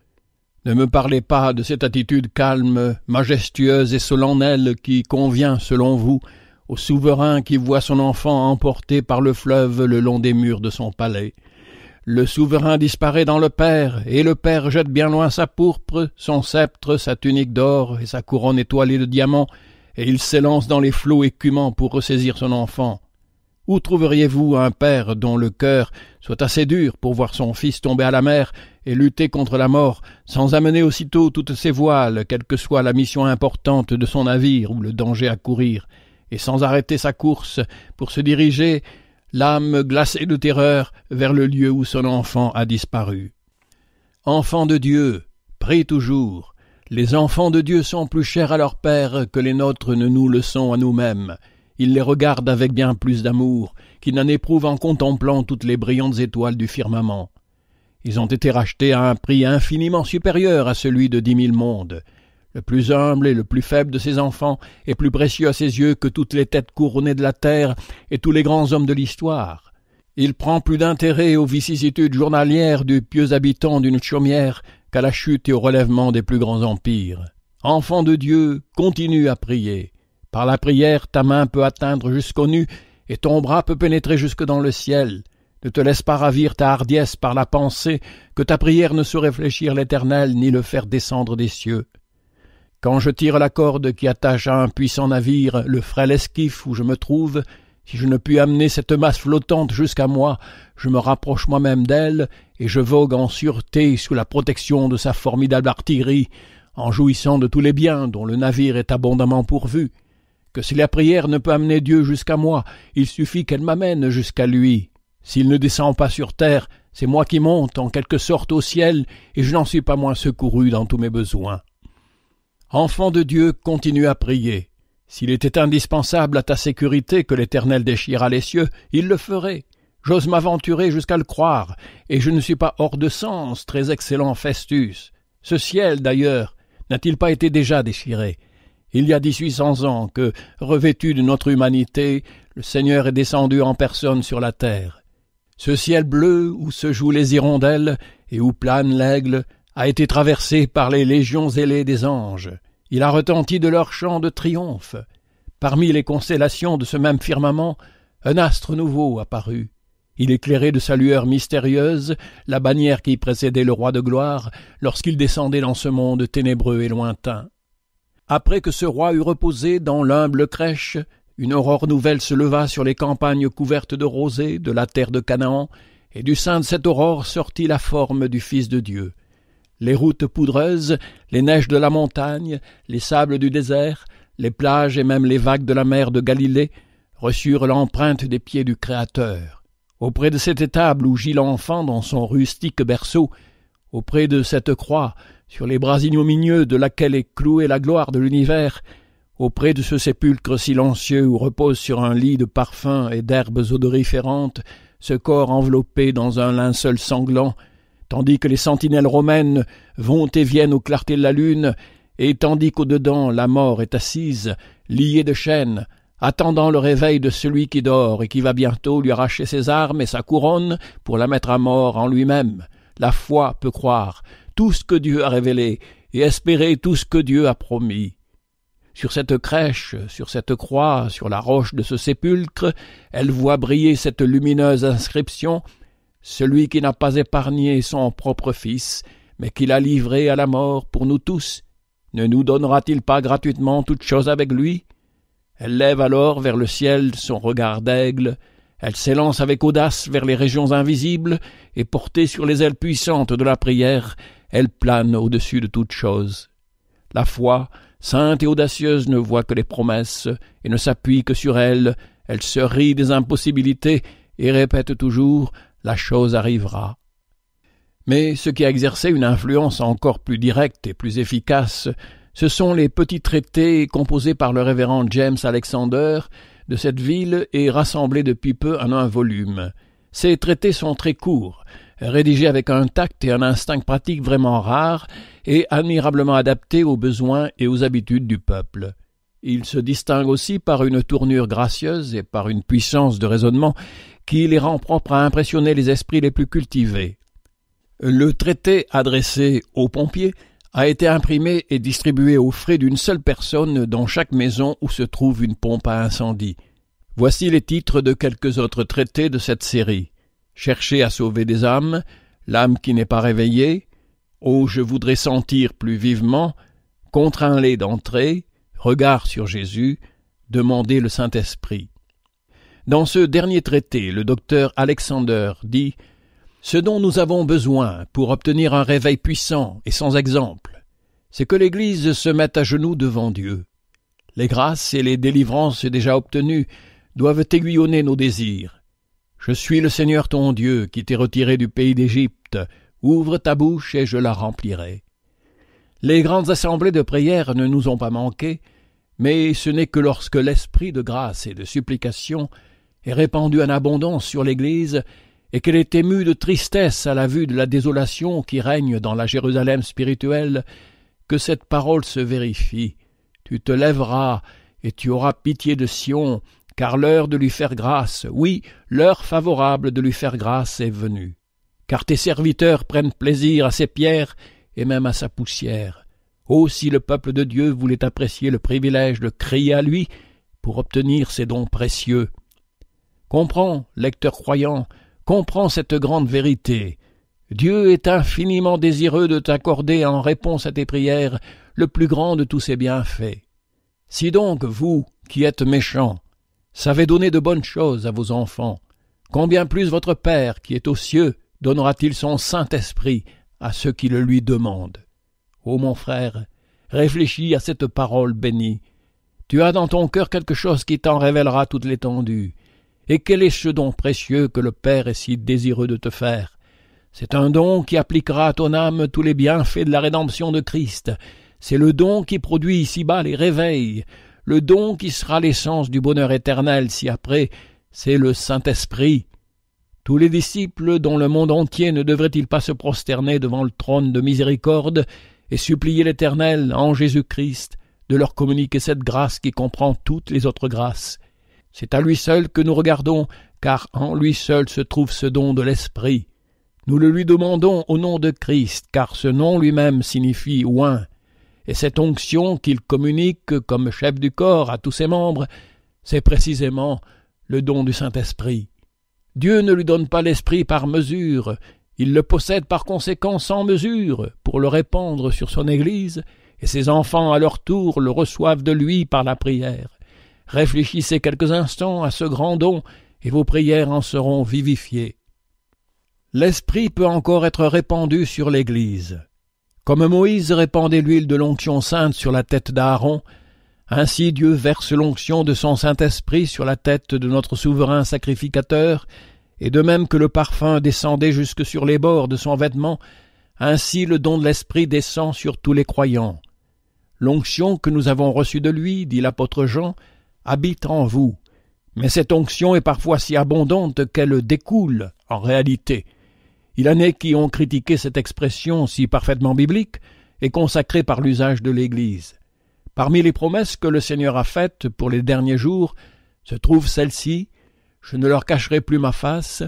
ne me parlez pas de cette attitude calme, majestueuse et solennelle qui convient, selon vous, au souverain qui voit son enfant emporté par le fleuve le long des murs de son palais. Le souverain disparaît dans le père, et le père jette bien loin sa pourpre, son sceptre, sa tunique d'or et sa couronne étoilée de diamants, et il s'élance dans les flots écumants pour ressaisir son enfant. Où trouveriez-vous un père dont le cœur soit assez dur pour voir son fils tomber à la mer et lutter contre la mort, sans amener aussitôt toutes ses voiles, quelle que soit la mission importante de son navire ou le danger à courir et sans arrêter sa course pour se diriger, l'âme glacée de terreur, vers le lieu où son enfant a disparu. Enfants de Dieu, prie toujours. Les enfants de Dieu sont plus chers à leur Père que les nôtres ne nous le sont à nous-mêmes. Ils les regardent avec bien plus d'amour qu'ils n'en éprouvent en contemplant toutes les brillantes étoiles du firmament. Ils ont été rachetés à un prix infiniment supérieur à celui de dix mille mondes. Le plus humble et le plus faible de ses enfants est plus précieux à ses yeux que toutes les têtes couronnées de la terre et tous les grands hommes de l'histoire. Il prend plus d'intérêt aux vicissitudes journalières du pieux habitant d'une chaumière qu'à la chute et au relèvement des plus grands empires. Enfant de Dieu, continue à prier. Par la prière, ta main peut atteindre jusqu'au nu, et ton bras peut pénétrer jusque dans le ciel. Ne te laisse pas ravir ta hardiesse par la pensée que ta prière ne saurait fléchir l'Éternel ni le faire descendre des cieux. Quand je tire la corde qui attache à un puissant navire le frêle esquif où je me trouve, si je ne puis amener cette masse flottante jusqu'à moi, je me rapproche moi-même d'elle et je vogue en sûreté sous la protection de sa formidable artillerie, en jouissant de tous les biens dont le navire est abondamment pourvu. Que si la prière ne peut amener Dieu jusqu'à moi, il suffit qu'elle m'amène jusqu'à lui. S'il ne descend pas sur terre, c'est moi qui monte en quelque sorte au ciel, et je n'en suis pas moins secouru dans tous mes besoins. Enfant de Dieu, continue à prier. S'il était indispensable à ta sécurité que l'Éternel déchirât les cieux, il le ferait. J'ose m'aventurer jusqu'à le croire, et je ne suis pas hors de sens, très excellent Festus. Ce ciel, d'ailleurs, n'a-t-il pas été déjà déchiré Il y a dix-huit cents ans que, revêtu de notre humanité, le Seigneur est descendu en personne sur la terre. Ce ciel bleu où se jouent les hirondelles et où plane l'aigle, a été traversé par les légions ailées des anges. Il a retenti de leurs chant de triomphe. Parmi les constellations de ce même firmament, un astre nouveau apparut. Il éclairait de sa lueur mystérieuse la bannière qui précédait le roi de gloire lorsqu'il descendait dans ce monde ténébreux et lointain. Après que ce roi eut reposé dans l'humble crèche, une aurore nouvelle se leva sur les campagnes couvertes de rosée de la terre de Canaan, et du sein de cette aurore sortit la forme du Fils de Dieu les routes poudreuses, les neiges de la montagne, les sables du désert, les plages et même les vagues de la mer de Galilée reçurent l'empreinte des pieds du Créateur. Auprès de cette étable où gît l'enfant dans son rustique berceau, auprès de cette croix, sur les bras ignominieux de laquelle est clouée la gloire de l'univers, auprès de ce sépulcre silencieux où repose sur un lit de parfums et d'herbes odoriférantes ce corps enveloppé dans un linceul sanglant, tandis que les sentinelles romaines vont et viennent aux clartés de la lune, et tandis qu'au-dedans la mort est assise, liée de chaînes, attendant le réveil de celui qui dort et qui va bientôt lui arracher ses armes et sa couronne pour la mettre à mort en lui-même. La foi peut croire tout ce que Dieu a révélé et espérer tout ce que Dieu a promis. Sur cette crèche, sur cette croix, sur la roche de ce sépulcre, elle voit briller cette lumineuse inscription celui qui n'a pas épargné son propre Fils, mais qui l'a livré à la mort pour nous tous, ne nous donnera-t-il pas gratuitement toutes choses avec lui Elle lève alors vers le ciel son regard d'aigle, elle s'élance avec audace vers les régions invisibles, et portée sur les ailes puissantes de la prière, elle plane au-dessus de toutes choses. La foi, sainte et audacieuse, ne voit que les promesses, et ne s'appuie que sur elles, elle se rit des impossibilités, et répète toujours la chose arrivera. Mais ce qui a exercé une influence encore plus directe et plus efficace, ce sont les petits traités composés par le révérend James Alexander de cette ville et rassemblés depuis peu en un volume. Ces traités sont très courts, rédigés avec un tact et un instinct pratique vraiment rares et admirablement adaptés aux besoins et aux habitudes du peuple. Ils se distinguent aussi par une tournure gracieuse et par une puissance de raisonnement qui les rend propres à impressionner les esprits les plus cultivés. Le traité adressé aux pompiers a été imprimé et distribué aux frais d'une seule personne dans chaque maison où se trouve une pompe à incendie. Voici les titres de quelques autres traités de cette série. Chercher à sauver des âmes, l'âme qui n'est pas réveillée, Oh, je voudrais sentir plus vivement, contraint les d'entrer, regard sur Jésus, demandez le Saint-Esprit. Dans ce dernier traité, le docteur Alexander dit Ce dont nous avons besoin pour obtenir un réveil puissant et sans exemple, c'est que l'Église se mette à genoux devant Dieu. Les grâces et les délivrances déjà obtenues doivent aiguillonner nos désirs. Je suis le Seigneur ton Dieu qui t'est retiré du pays d'Égypte. Ouvre ta bouche et je la remplirai. Les grandes assemblées de prière ne nous ont pas manqué, mais ce n'est que lorsque l'esprit de grâce et de supplication est répandue en abondance sur l'Église, et qu'elle est émue de tristesse à la vue de la désolation qui règne dans la Jérusalem spirituelle, que cette parole se vérifie. Tu te lèveras, et tu auras pitié de Sion, car l'heure de lui faire grâce, oui, l'heure favorable de lui faire grâce est venue. Car tes serviteurs prennent plaisir à ses pierres, et même à sa poussière. Oh, si le peuple de Dieu voulait apprécier le privilège de crier à lui pour obtenir ses dons précieux. Comprends, lecteur croyant, comprends cette grande vérité. Dieu est infiniment désireux de t'accorder en réponse à tes prières le plus grand de tous ses bienfaits. Si donc vous, qui êtes méchants, savez donner de bonnes choses à vos enfants, combien plus votre Père qui est aux cieux donnera-t-il son Saint-Esprit à ceux qui le lui demandent. Ô mon frère, réfléchis à cette parole bénie. Tu as dans ton cœur quelque chose qui t'en révélera toute l'étendue. Et quel est ce don précieux que le Père est si désireux de te faire C'est un don qui appliquera à ton âme tous les bienfaits de la rédemption de Christ. C'est le don qui produit ici-bas les réveils, le don qui sera l'essence du bonheur éternel si après c'est le Saint-Esprit. Tous les disciples dont le monde entier ne devrait-il pas se prosterner devant le trône de miséricorde et supplier l'Éternel en Jésus-Christ de leur communiquer cette grâce qui comprend toutes les autres grâces c'est à lui seul que nous regardons, car en lui seul se trouve ce don de l'Esprit. Nous le lui demandons au nom de Christ, car ce nom lui-même signifie oint, et cette onction qu'il communique comme chef du corps à tous ses membres, c'est précisément le don du Saint-Esprit. Dieu ne lui donne pas l'Esprit par mesure, il le possède par conséquent sans mesure, pour le répandre sur son Église, et ses enfants à leur tour le reçoivent de lui par la prière. Réfléchissez quelques instants à ce grand don, et vos prières en seront vivifiées. L'Esprit peut encore être répandu sur l'Église. Comme Moïse répandait l'huile de l'onction sainte sur la tête d'Aaron, ainsi Dieu verse l'onction de son Saint-Esprit sur la tête de notre souverain sacrificateur, et de même que le parfum descendait jusque sur les bords de son vêtement, ainsi le don de l'Esprit descend sur tous les croyants. L'onction que nous avons reçue de lui, dit l'apôtre Jean, habite en vous. Mais cette onction est parfois si abondante qu'elle découle, en réalité. Il en est qui ont critiqué cette expression si parfaitement biblique et consacrée par l'usage de l'Église. Parmi les promesses que le Seigneur a faites pour les derniers jours se trouve celle-ci Je ne leur cacherai plus ma face,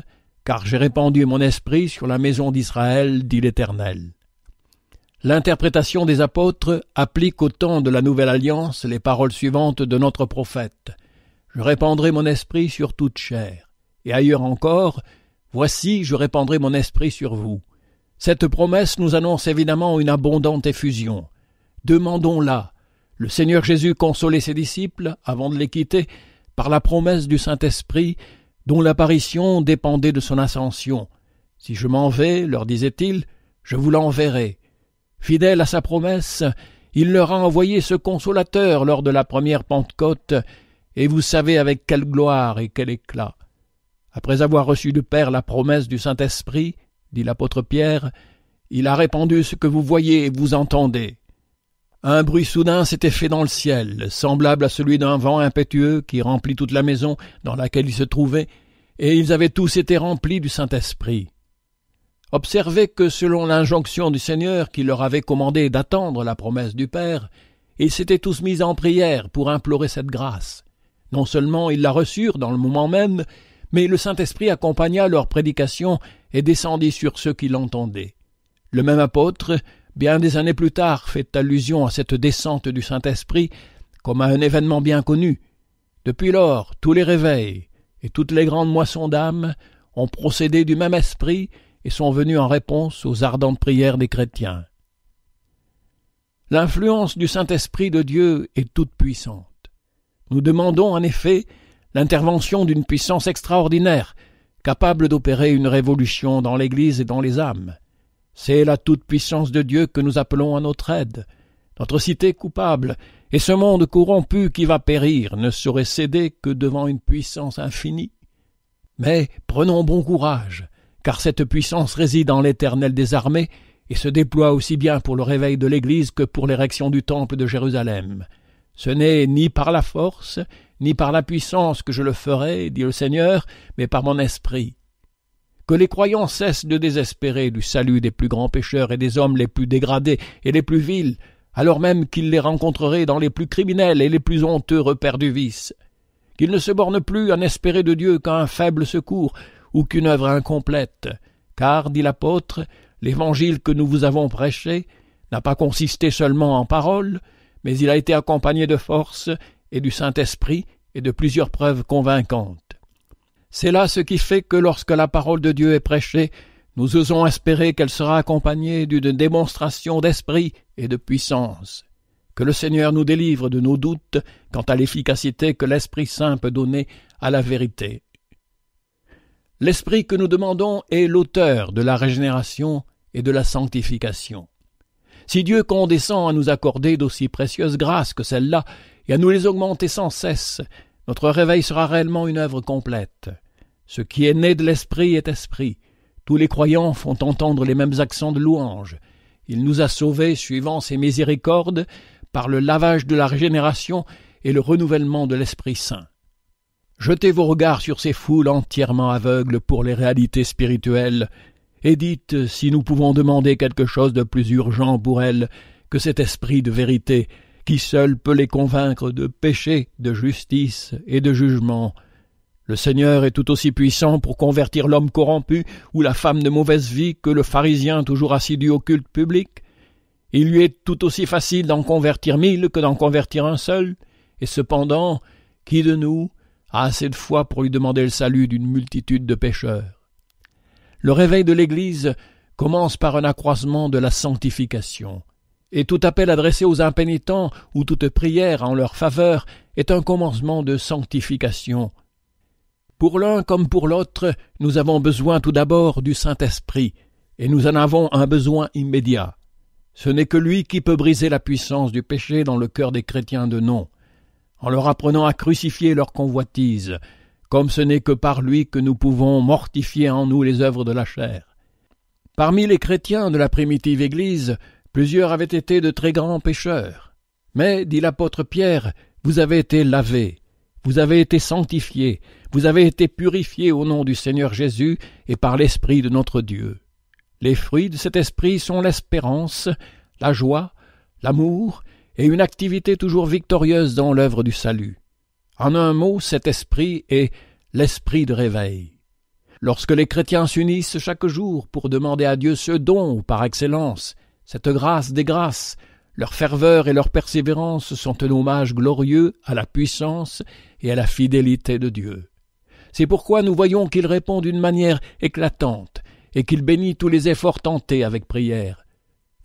car j'ai répandu mon esprit sur la maison d'Israël, dit l'Éternel. L'interprétation des apôtres applique au temps de la Nouvelle Alliance les paroles suivantes de notre prophète. Je répandrai mon esprit sur toute chair. Et ailleurs encore, Voici, je répandrai mon esprit sur vous. Cette promesse nous annonce évidemment une abondante effusion. Demandons-la. Le Seigneur Jésus consolait ses disciples, avant de les quitter, par la promesse du Saint-Esprit, dont l'apparition dépendait de son ascension. Si je m'en vais, leur disait-il, je vous l'enverrai. Fidèle à sa promesse, il leur a envoyé ce consolateur lors de la première Pentecôte, et vous savez avec quelle gloire et quel éclat. Après avoir reçu du Père la promesse du Saint-Esprit, dit l'apôtre Pierre, il a répandu ce que vous voyez et vous entendez. Un bruit soudain s'était fait dans le ciel, semblable à celui d'un vent impétueux qui remplit toute la maison dans laquelle ils se trouvaient, et ils avaient tous été remplis du Saint-Esprit. Observez que selon l'injonction du Seigneur qui leur avait commandé d'attendre la promesse du Père, ils s'étaient tous mis en prière pour implorer cette grâce. Non seulement ils la reçurent dans le moment même, mais le Saint-Esprit accompagna leur prédication et descendit sur ceux qui l'entendaient. Le même apôtre, bien des années plus tard, fait allusion à cette descente du Saint-Esprit comme à un événement bien connu. Depuis lors, tous les réveils et toutes les grandes moissons d'âme ont procédé du même esprit et sont venus en réponse aux ardentes prières des chrétiens. L'influence du Saint-Esprit de Dieu est toute puissante. Nous demandons en effet l'intervention d'une puissance extraordinaire, capable d'opérer une révolution dans l'Église et dans les âmes. C'est la toute-puissance de Dieu que nous appelons à notre aide. Notre cité coupable et ce monde corrompu qui va périr ne saurait céder que devant une puissance infinie. Mais prenons bon courage, car cette puissance réside en l'Éternel des armées, et se déploie aussi bien pour le réveil de l'Église que pour l'érection du temple de Jérusalem. Ce n'est ni par la force, ni par la puissance que je le ferai, dit le Seigneur, mais par mon esprit. Que les croyants cessent de désespérer du salut des plus grands pécheurs et des hommes les plus dégradés et les plus vils, alors même qu'ils les rencontreraient dans les plus criminels et les plus honteux repères du vice. Qu'ils ne se bornent plus à n'espérer de Dieu qu'à un faible secours, ou qu'une œuvre incomplète, car, dit l'apôtre, l'évangile que nous vous avons prêché n'a pas consisté seulement en paroles, mais il a été accompagné de force et du Saint-Esprit et de plusieurs preuves convaincantes. C'est là ce qui fait que lorsque la parole de Dieu est prêchée, nous osons espérer qu'elle sera accompagnée d'une démonstration d'esprit et de puissance. Que le Seigneur nous délivre de nos doutes quant à l'efficacité que l'Esprit Saint peut donner à la vérité. L'esprit que nous demandons est l'auteur de la régénération et de la sanctification. Si Dieu condescend à nous accorder d'aussi précieuses grâces que celles-là et à nous les augmenter sans cesse, notre réveil sera réellement une œuvre complète. Ce qui est né de l'esprit est esprit. Tous les croyants font entendre les mêmes accents de louange. Il nous a sauvés suivant ses miséricordes par le lavage de la régénération et le renouvellement de l'Esprit Saint. Jetez vos regards sur ces foules entièrement aveugles pour les réalités spirituelles, et dites si nous pouvons demander quelque chose de plus urgent pour elles que cet esprit de vérité, qui seul peut les convaincre de péché, de justice et de jugement. Le Seigneur est tout aussi puissant pour convertir l'homme corrompu ou la femme de mauvaise vie que le pharisien toujours assidu au culte public. Il lui est tout aussi facile d'en convertir mille que d'en convertir un seul, et cependant, qui de nous, assez de foi pour lui demander le salut d'une multitude de pécheurs. Le réveil de l'Église commence par un accroissement de la sanctification, et tout appel adressé aux impénitents ou toute prière en leur faveur est un commencement de sanctification. Pour l'un comme pour l'autre, nous avons besoin tout d'abord du Saint-Esprit, et nous en avons un besoin immédiat. Ce n'est que lui qui peut briser la puissance du péché dans le cœur des chrétiens de nom en leur apprenant à crucifier leur convoitises, comme ce n'est que par lui que nous pouvons mortifier en nous les œuvres de la chair. Parmi les chrétiens de la primitive Église, plusieurs avaient été de très grands pécheurs. Mais, dit l'apôtre Pierre, vous avez été lavés, vous avez été sanctifiés, vous avez été purifiés au nom du Seigneur Jésus et par l'Esprit de notre Dieu. Les fruits de cet Esprit sont l'espérance, la joie, l'amour, et une activité toujours victorieuse dans l'œuvre du salut. En un mot, cet esprit est l'esprit de réveil. Lorsque les chrétiens s'unissent chaque jour pour demander à Dieu ce don par excellence, cette grâce des grâces, leur ferveur et leur persévérance sont un hommage glorieux à la puissance et à la fidélité de Dieu. C'est pourquoi nous voyons qu'il répond d'une manière éclatante et qu'il bénit tous les efforts tentés avec prière.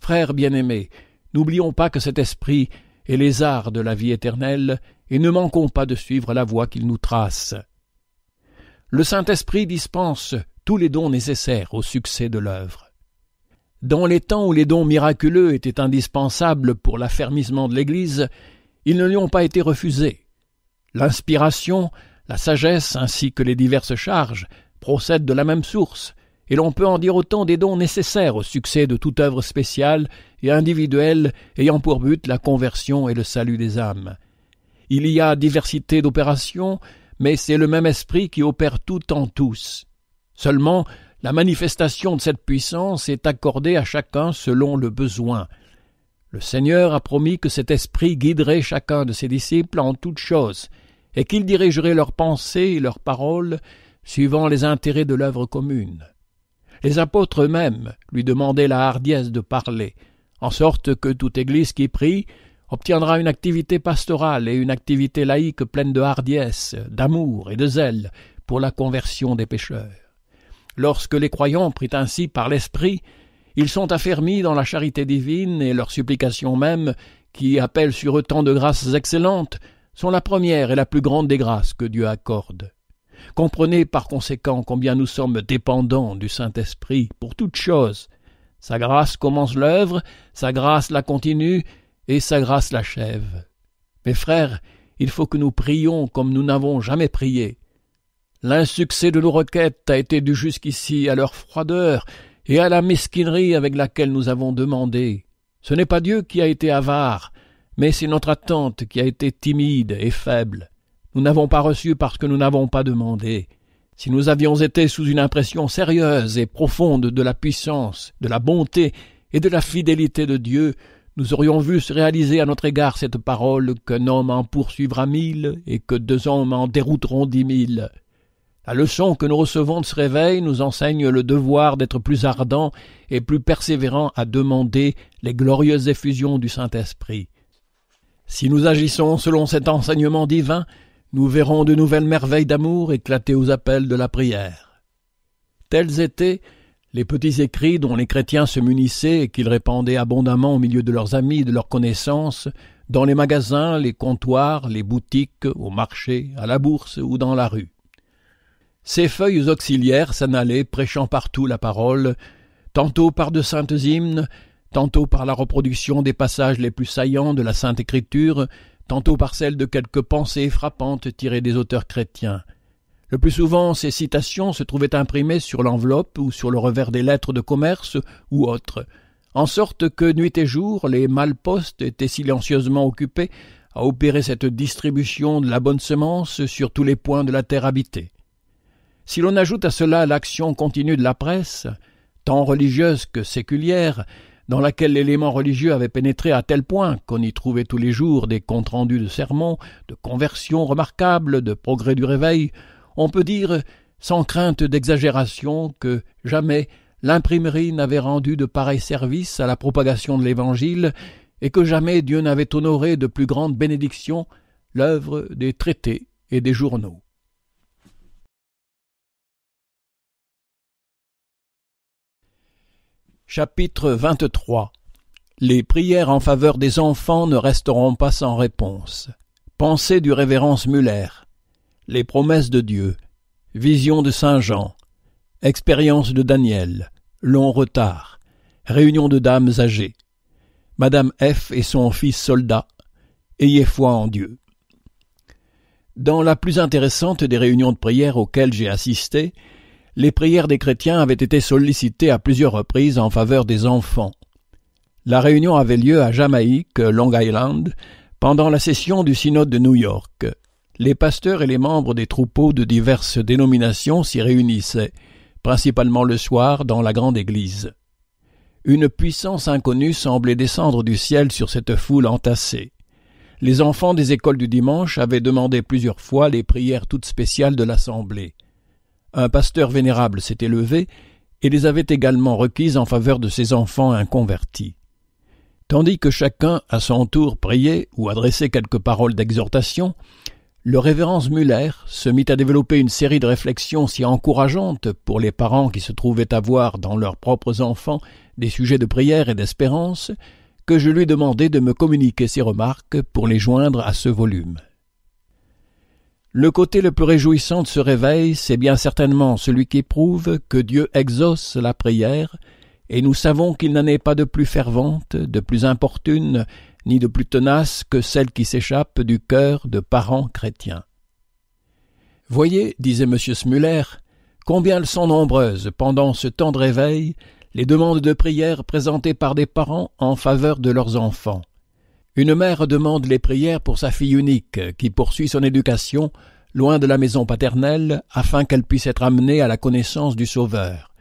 Frères bien-aimés, N'oublions pas que cet esprit est les arts de la vie éternelle, et ne manquons pas de suivre la voie qu'il nous trace. Le Saint-Esprit dispense tous les dons nécessaires au succès de l'œuvre. Dans les temps où les dons miraculeux étaient indispensables pour l'affermissement de l'Église, ils ne lui ont pas été refusés. L'inspiration, la sagesse ainsi que les diverses charges procèdent de la même source, et l'on peut en dire autant des dons nécessaires au succès de toute œuvre spéciale et individuelle ayant pour but la conversion et le salut des âmes. Il y a diversité d'opérations, mais c'est le même esprit qui opère tout en tous. Seulement, la manifestation de cette puissance est accordée à chacun selon le besoin. Le Seigneur a promis que cet esprit guiderait chacun de ses disciples en toutes choses, et qu'il dirigerait leurs pensées et leurs paroles suivant les intérêts de l'œuvre commune. Les apôtres eux-mêmes lui demandaient la hardiesse de parler, en sorte que toute Église qui prie obtiendra une activité pastorale et une activité laïque pleine de hardiesse, d'amour et de zèle pour la conversion des pécheurs. Lorsque les croyants prient ainsi par l'Esprit, ils sont affermis dans la charité divine et leurs supplications mêmes, qui appellent sur eux tant de grâces excellentes, sont la première et la plus grande des grâces que Dieu accorde. Comprenez par conséquent combien nous sommes dépendants du Saint-Esprit pour toutes chose. Sa grâce commence l'œuvre, sa grâce la continue, et sa grâce l'achève. Mes frères, il faut que nous prions comme nous n'avons jamais prié. L'insuccès de nos requêtes a été dû jusqu'ici à leur froideur et à la mesquinerie avec laquelle nous avons demandé. Ce n'est pas Dieu qui a été avare, mais c'est notre attente qui a été timide et faible. Nous n'avons pas reçu parce que nous n'avons pas demandé. Si nous avions été sous une impression sérieuse et profonde de la puissance, de la bonté et de la fidélité de Dieu, nous aurions vu se réaliser à notre égard cette parole qu'un homme en poursuivra mille et que deux hommes en dérouteront dix mille. La leçon que nous recevons de ce réveil nous enseigne le devoir d'être plus ardents et plus persévérants à demander les glorieuses effusions du Saint-Esprit. Si nous agissons selon cet enseignement divin, nous verrons de nouvelles merveilles d'amour éclater aux appels de la prière. Tels étaient les petits écrits dont les chrétiens se munissaient et qu'ils répandaient abondamment au milieu de leurs amis de leurs connaissances, dans les magasins, les comptoirs, les boutiques, au marché, à la bourse ou dans la rue. Ces feuilles auxiliaires s'en allaient prêchant partout la parole, tantôt par de saintes hymnes, tantôt par la reproduction des passages les plus saillants de la Sainte Écriture, tantôt par celle de quelques pensées frappantes tirées des auteurs chrétiens. Le plus souvent, ces citations se trouvaient imprimées sur l'enveloppe ou sur le revers des lettres de commerce ou autres, en sorte que nuit et jour, les malpostes étaient silencieusement occupés à opérer cette distribution de la bonne semence sur tous les points de la terre habitée. Si l'on ajoute à cela l'action continue de la presse, tant religieuse que séculière, dans laquelle l'élément religieux avait pénétré à tel point qu'on y trouvait tous les jours des comptes rendus de sermons, de conversions remarquables, de progrès du réveil, on peut dire, sans crainte d'exagération, que jamais l'imprimerie n'avait rendu de pareils services à la propagation de l'Évangile, et que jamais Dieu n'avait honoré de plus grande bénédiction l'œuvre des traités et des journaux. Chapitre 23 Les prières en faveur des enfants ne resteront pas sans réponse. Pensée du Révérence Muller. Les promesses de Dieu. Vision de Saint Jean. Expérience de Daniel. Long retard. Réunion de dames âgées. Madame F et son fils soldat. Ayez foi en Dieu. Dans la plus intéressante des réunions de prières auxquelles j'ai assisté, les prières des chrétiens avaient été sollicitées à plusieurs reprises en faveur des enfants. La réunion avait lieu à Jamaïque, Long Island, pendant la session du synode de New York. Les pasteurs et les membres des troupeaux de diverses dénominations s'y réunissaient, principalement le soir dans la grande église. Une puissance inconnue semblait descendre du ciel sur cette foule entassée. Les enfants des écoles du dimanche avaient demandé plusieurs fois les prières toutes spéciales de l'assemblée. Un pasteur vénérable s'était levé et les avait également requises en faveur de ses enfants inconvertis. Tandis que chacun, à son tour, priait ou adressait quelques paroles d'exhortation, le révérend Muller se mit à développer une série de réflexions si encourageantes pour les parents qui se trouvaient à voir dans leurs propres enfants des sujets de prière et d'espérance que je lui demandai de me communiquer ses remarques pour les joindre à ce volume. Le côté le plus réjouissant de ce réveil, c'est bien certainement celui qui prouve que Dieu exauce la prière, et nous savons qu'il n'en est pas de plus fervente, de plus importune, ni de plus tenace que celle qui s'échappe du cœur de parents chrétiens. Voyez, disait M. Smuller, combien elles sont nombreuses pendant ce temps de réveil les demandes de prière présentées par des parents en faveur de leurs enfants. Une mère demande les prières pour sa fille unique, qui poursuit son éducation, loin de la maison paternelle, afin qu'elle puisse être amenée à la connaissance du Sauveur.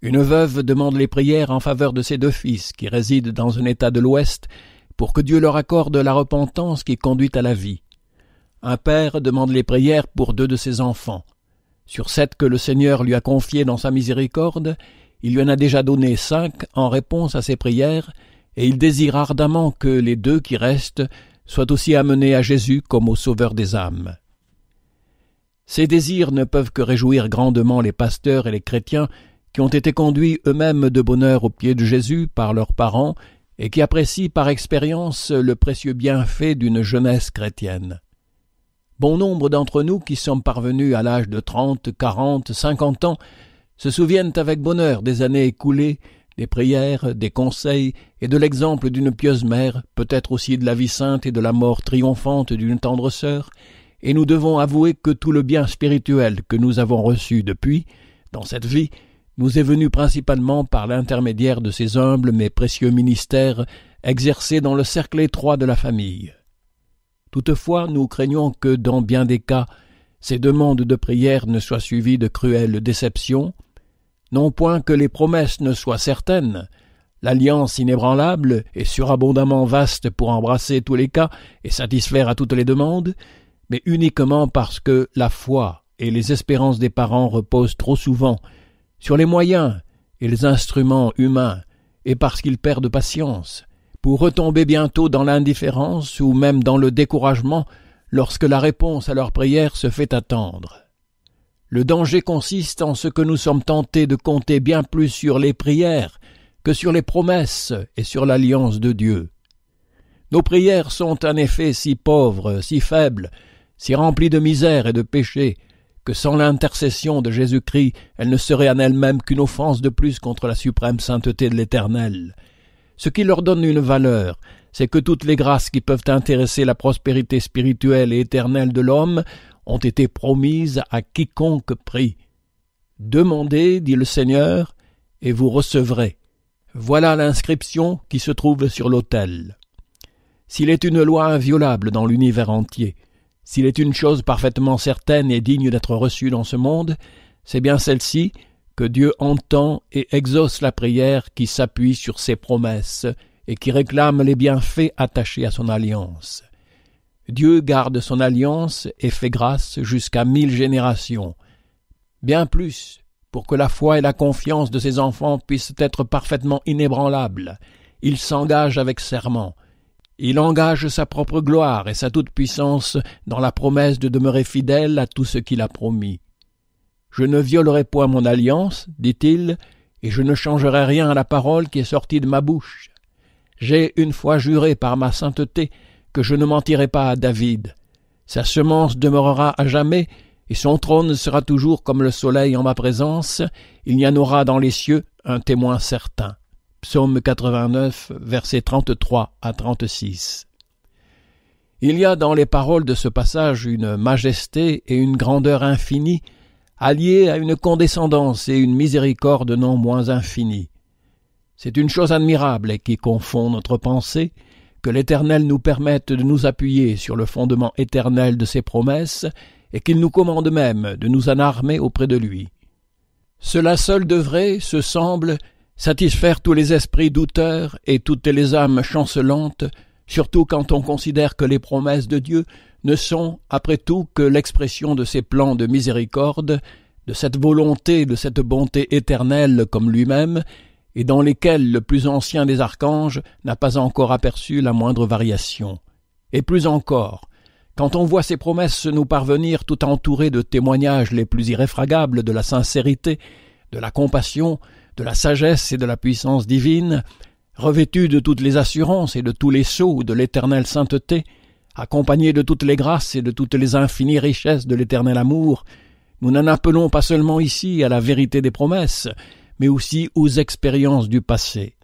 Une veuve demande les prières en faveur de ses deux fils, qui résident dans un État de l'Ouest, pour que Dieu leur accorde la repentance qui conduit à la vie. Un père demande les prières pour deux de ses enfants. Sur sept que le Seigneur lui a confiés dans sa miséricorde, il lui en a déjà donné cinq en réponse à ses prières, et il désire ardemment que les deux qui restent soient aussi amenés à Jésus comme au Sauveur des âmes. Ces désirs ne peuvent que réjouir grandement les pasteurs et les chrétiens qui ont été conduits eux-mêmes de bonheur aux pieds de Jésus par leurs parents et qui apprécient par expérience le précieux bienfait d'une jeunesse chrétienne. Bon nombre d'entre nous qui sommes parvenus à l'âge de trente, quarante, cinquante ans se souviennent avec bonheur des années écoulées des prières, des conseils et de l'exemple d'une pieuse mère, peut-être aussi de la vie sainte et de la mort triomphante d'une tendre sœur, et nous devons avouer que tout le bien spirituel que nous avons reçu depuis, dans cette vie, nous est venu principalement par l'intermédiaire de ces humbles mais précieux ministères exercés dans le cercle étroit de la famille. Toutefois, nous craignons que, dans bien des cas, ces demandes de prière ne soient suivies de cruelles déceptions, non point que les promesses ne soient certaines, l'alliance inébranlable est surabondamment vaste pour embrasser tous les cas et satisfaire à toutes les demandes, mais uniquement parce que la foi et les espérances des parents reposent trop souvent sur les moyens et les instruments humains, et parce qu'ils perdent patience, pour retomber bientôt dans l'indifférence ou même dans le découragement lorsque la réponse à leurs prières se fait attendre. Le danger consiste en ce que nous sommes tentés de compter bien plus sur les prières que sur les promesses et sur l'alliance de Dieu. Nos prières sont en effet si pauvres, si faibles, si remplies de misère et de péché, que sans l'intercession de Jésus-Christ, elles ne seraient en elles-mêmes qu'une offense de plus contre la suprême sainteté de l'Éternel. Ce qui leur donne une valeur, c'est que toutes les grâces qui peuvent intéresser la prospérité spirituelle et éternelle de l'homme ont été promises à quiconque prie. Demandez, dit le Seigneur, et vous recevrez. Voilà l'inscription qui se trouve sur l'autel. S'il est une loi inviolable dans l'univers entier, s'il est une chose parfaitement certaine et digne d'être reçue dans ce monde, c'est bien celle-ci que Dieu entend et exauce la prière qui s'appuie sur ses promesses et qui réclame les bienfaits attachés à son alliance. Dieu garde son alliance et fait grâce jusqu'à mille générations. Bien plus, pour que la foi et la confiance de ses enfants puissent être parfaitement inébranlables, il s'engage avec serment. Il engage sa propre gloire et sa toute-puissance dans la promesse de demeurer fidèle à tout ce qu'il a promis. Je ne violerai point mon alliance, dit-il, et je ne changerai rien à la parole qui est sortie de ma bouche. J'ai une fois juré par ma sainteté que je ne mentirai pas à David. Sa semence demeurera à jamais, et son trône sera toujours comme le soleil en ma présence, il y en aura dans les cieux un témoin certain. Psaume 89, versets 33 à 36. Il y a dans les paroles de ce passage une majesté et une grandeur infinies, alliées à une condescendance et une miséricorde non moins infinies. C'est une chose admirable et qui confond notre pensée, que l'Éternel nous permette de nous appuyer sur le fondement éternel de ses promesses, et qu'il nous commande même de nous en armer auprès de lui. Cela seul devrait, ce semble, satisfaire tous les esprits douteurs et toutes les âmes chancelantes, surtout quand on considère que les promesses de Dieu ne sont, après tout, que l'expression de ses plans de miséricorde, de cette volonté, de cette bonté éternelle comme lui-même, et dans lesquels le plus ancien des archanges n'a pas encore aperçu la moindre variation. Et plus encore, quand on voit ces promesses nous parvenir tout entourées de témoignages les plus irréfragables de la sincérité, de la compassion, de la sagesse et de la puissance divine, revêtues de toutes les assurances et de tous les sceaux de l'éternelle sainteté, accompagnées de toutes les grâces et de toutes les infinies richesses de l'éternel amour, nous n'en appelons pas seulement ici à la vérité des promesses, mais aussi aux expériences du passé.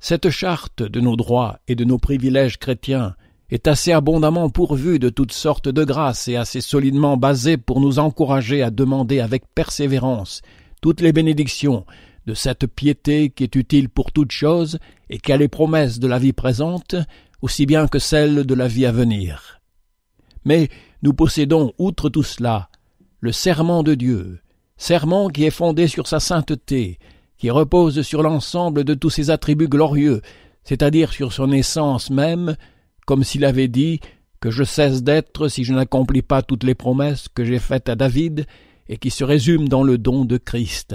Cette charte de nos droits et de nos privilèges chrétiens est assez abondamment pourvue de toutes sortes de grâces et assez solidement basée pour nous encourager à demander avec persévérance toutes les bénédictions de cette piété qui est utile pour toutes choses et qu'elle est promesse de la vie présente aussi bien que celle de la vie à venir. Mais nous possédons, outre tout cela, le serment de Dieu, serment qui est fondé sur sa sainteté, qui repose sur l'ensemble de tous ses attributs glorieux, c'est-à-dire sur son essence même, comme s'il avait dit que je cesse d'être si je n'accomplis pas toutes les promesses que j'ai faites à David et qui se résument dans le don de Christ.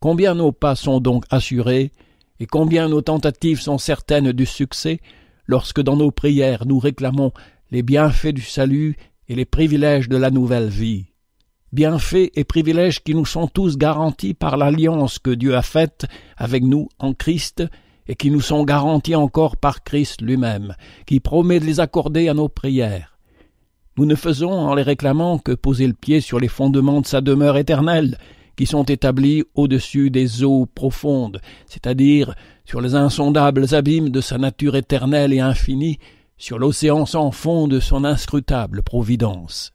Combien nos pas sont donc assurés, et combien nos tentatives sont certaines du succès, lorsque dans nos prières nous réclamons les bienfaits du salut et les privilèges de la nouvelle vie bienfaits et privilèges qui nous sont tous garantis par l'alliance que Dieu a faite avec nous en Christ et qui nous sont garantis encore par Christ lui-même, qui promet de les accorder à nos prières. Nous ne faisons en les réclamant que poser le pied sur les fondements de sa demeure éternelle, qui sont établis au-dessus des eaux profondes, c'est-à-dire sur les insondables abîmes de sa nature éternelle et infinie, sur l'océan sans fond de son inscrutable providence.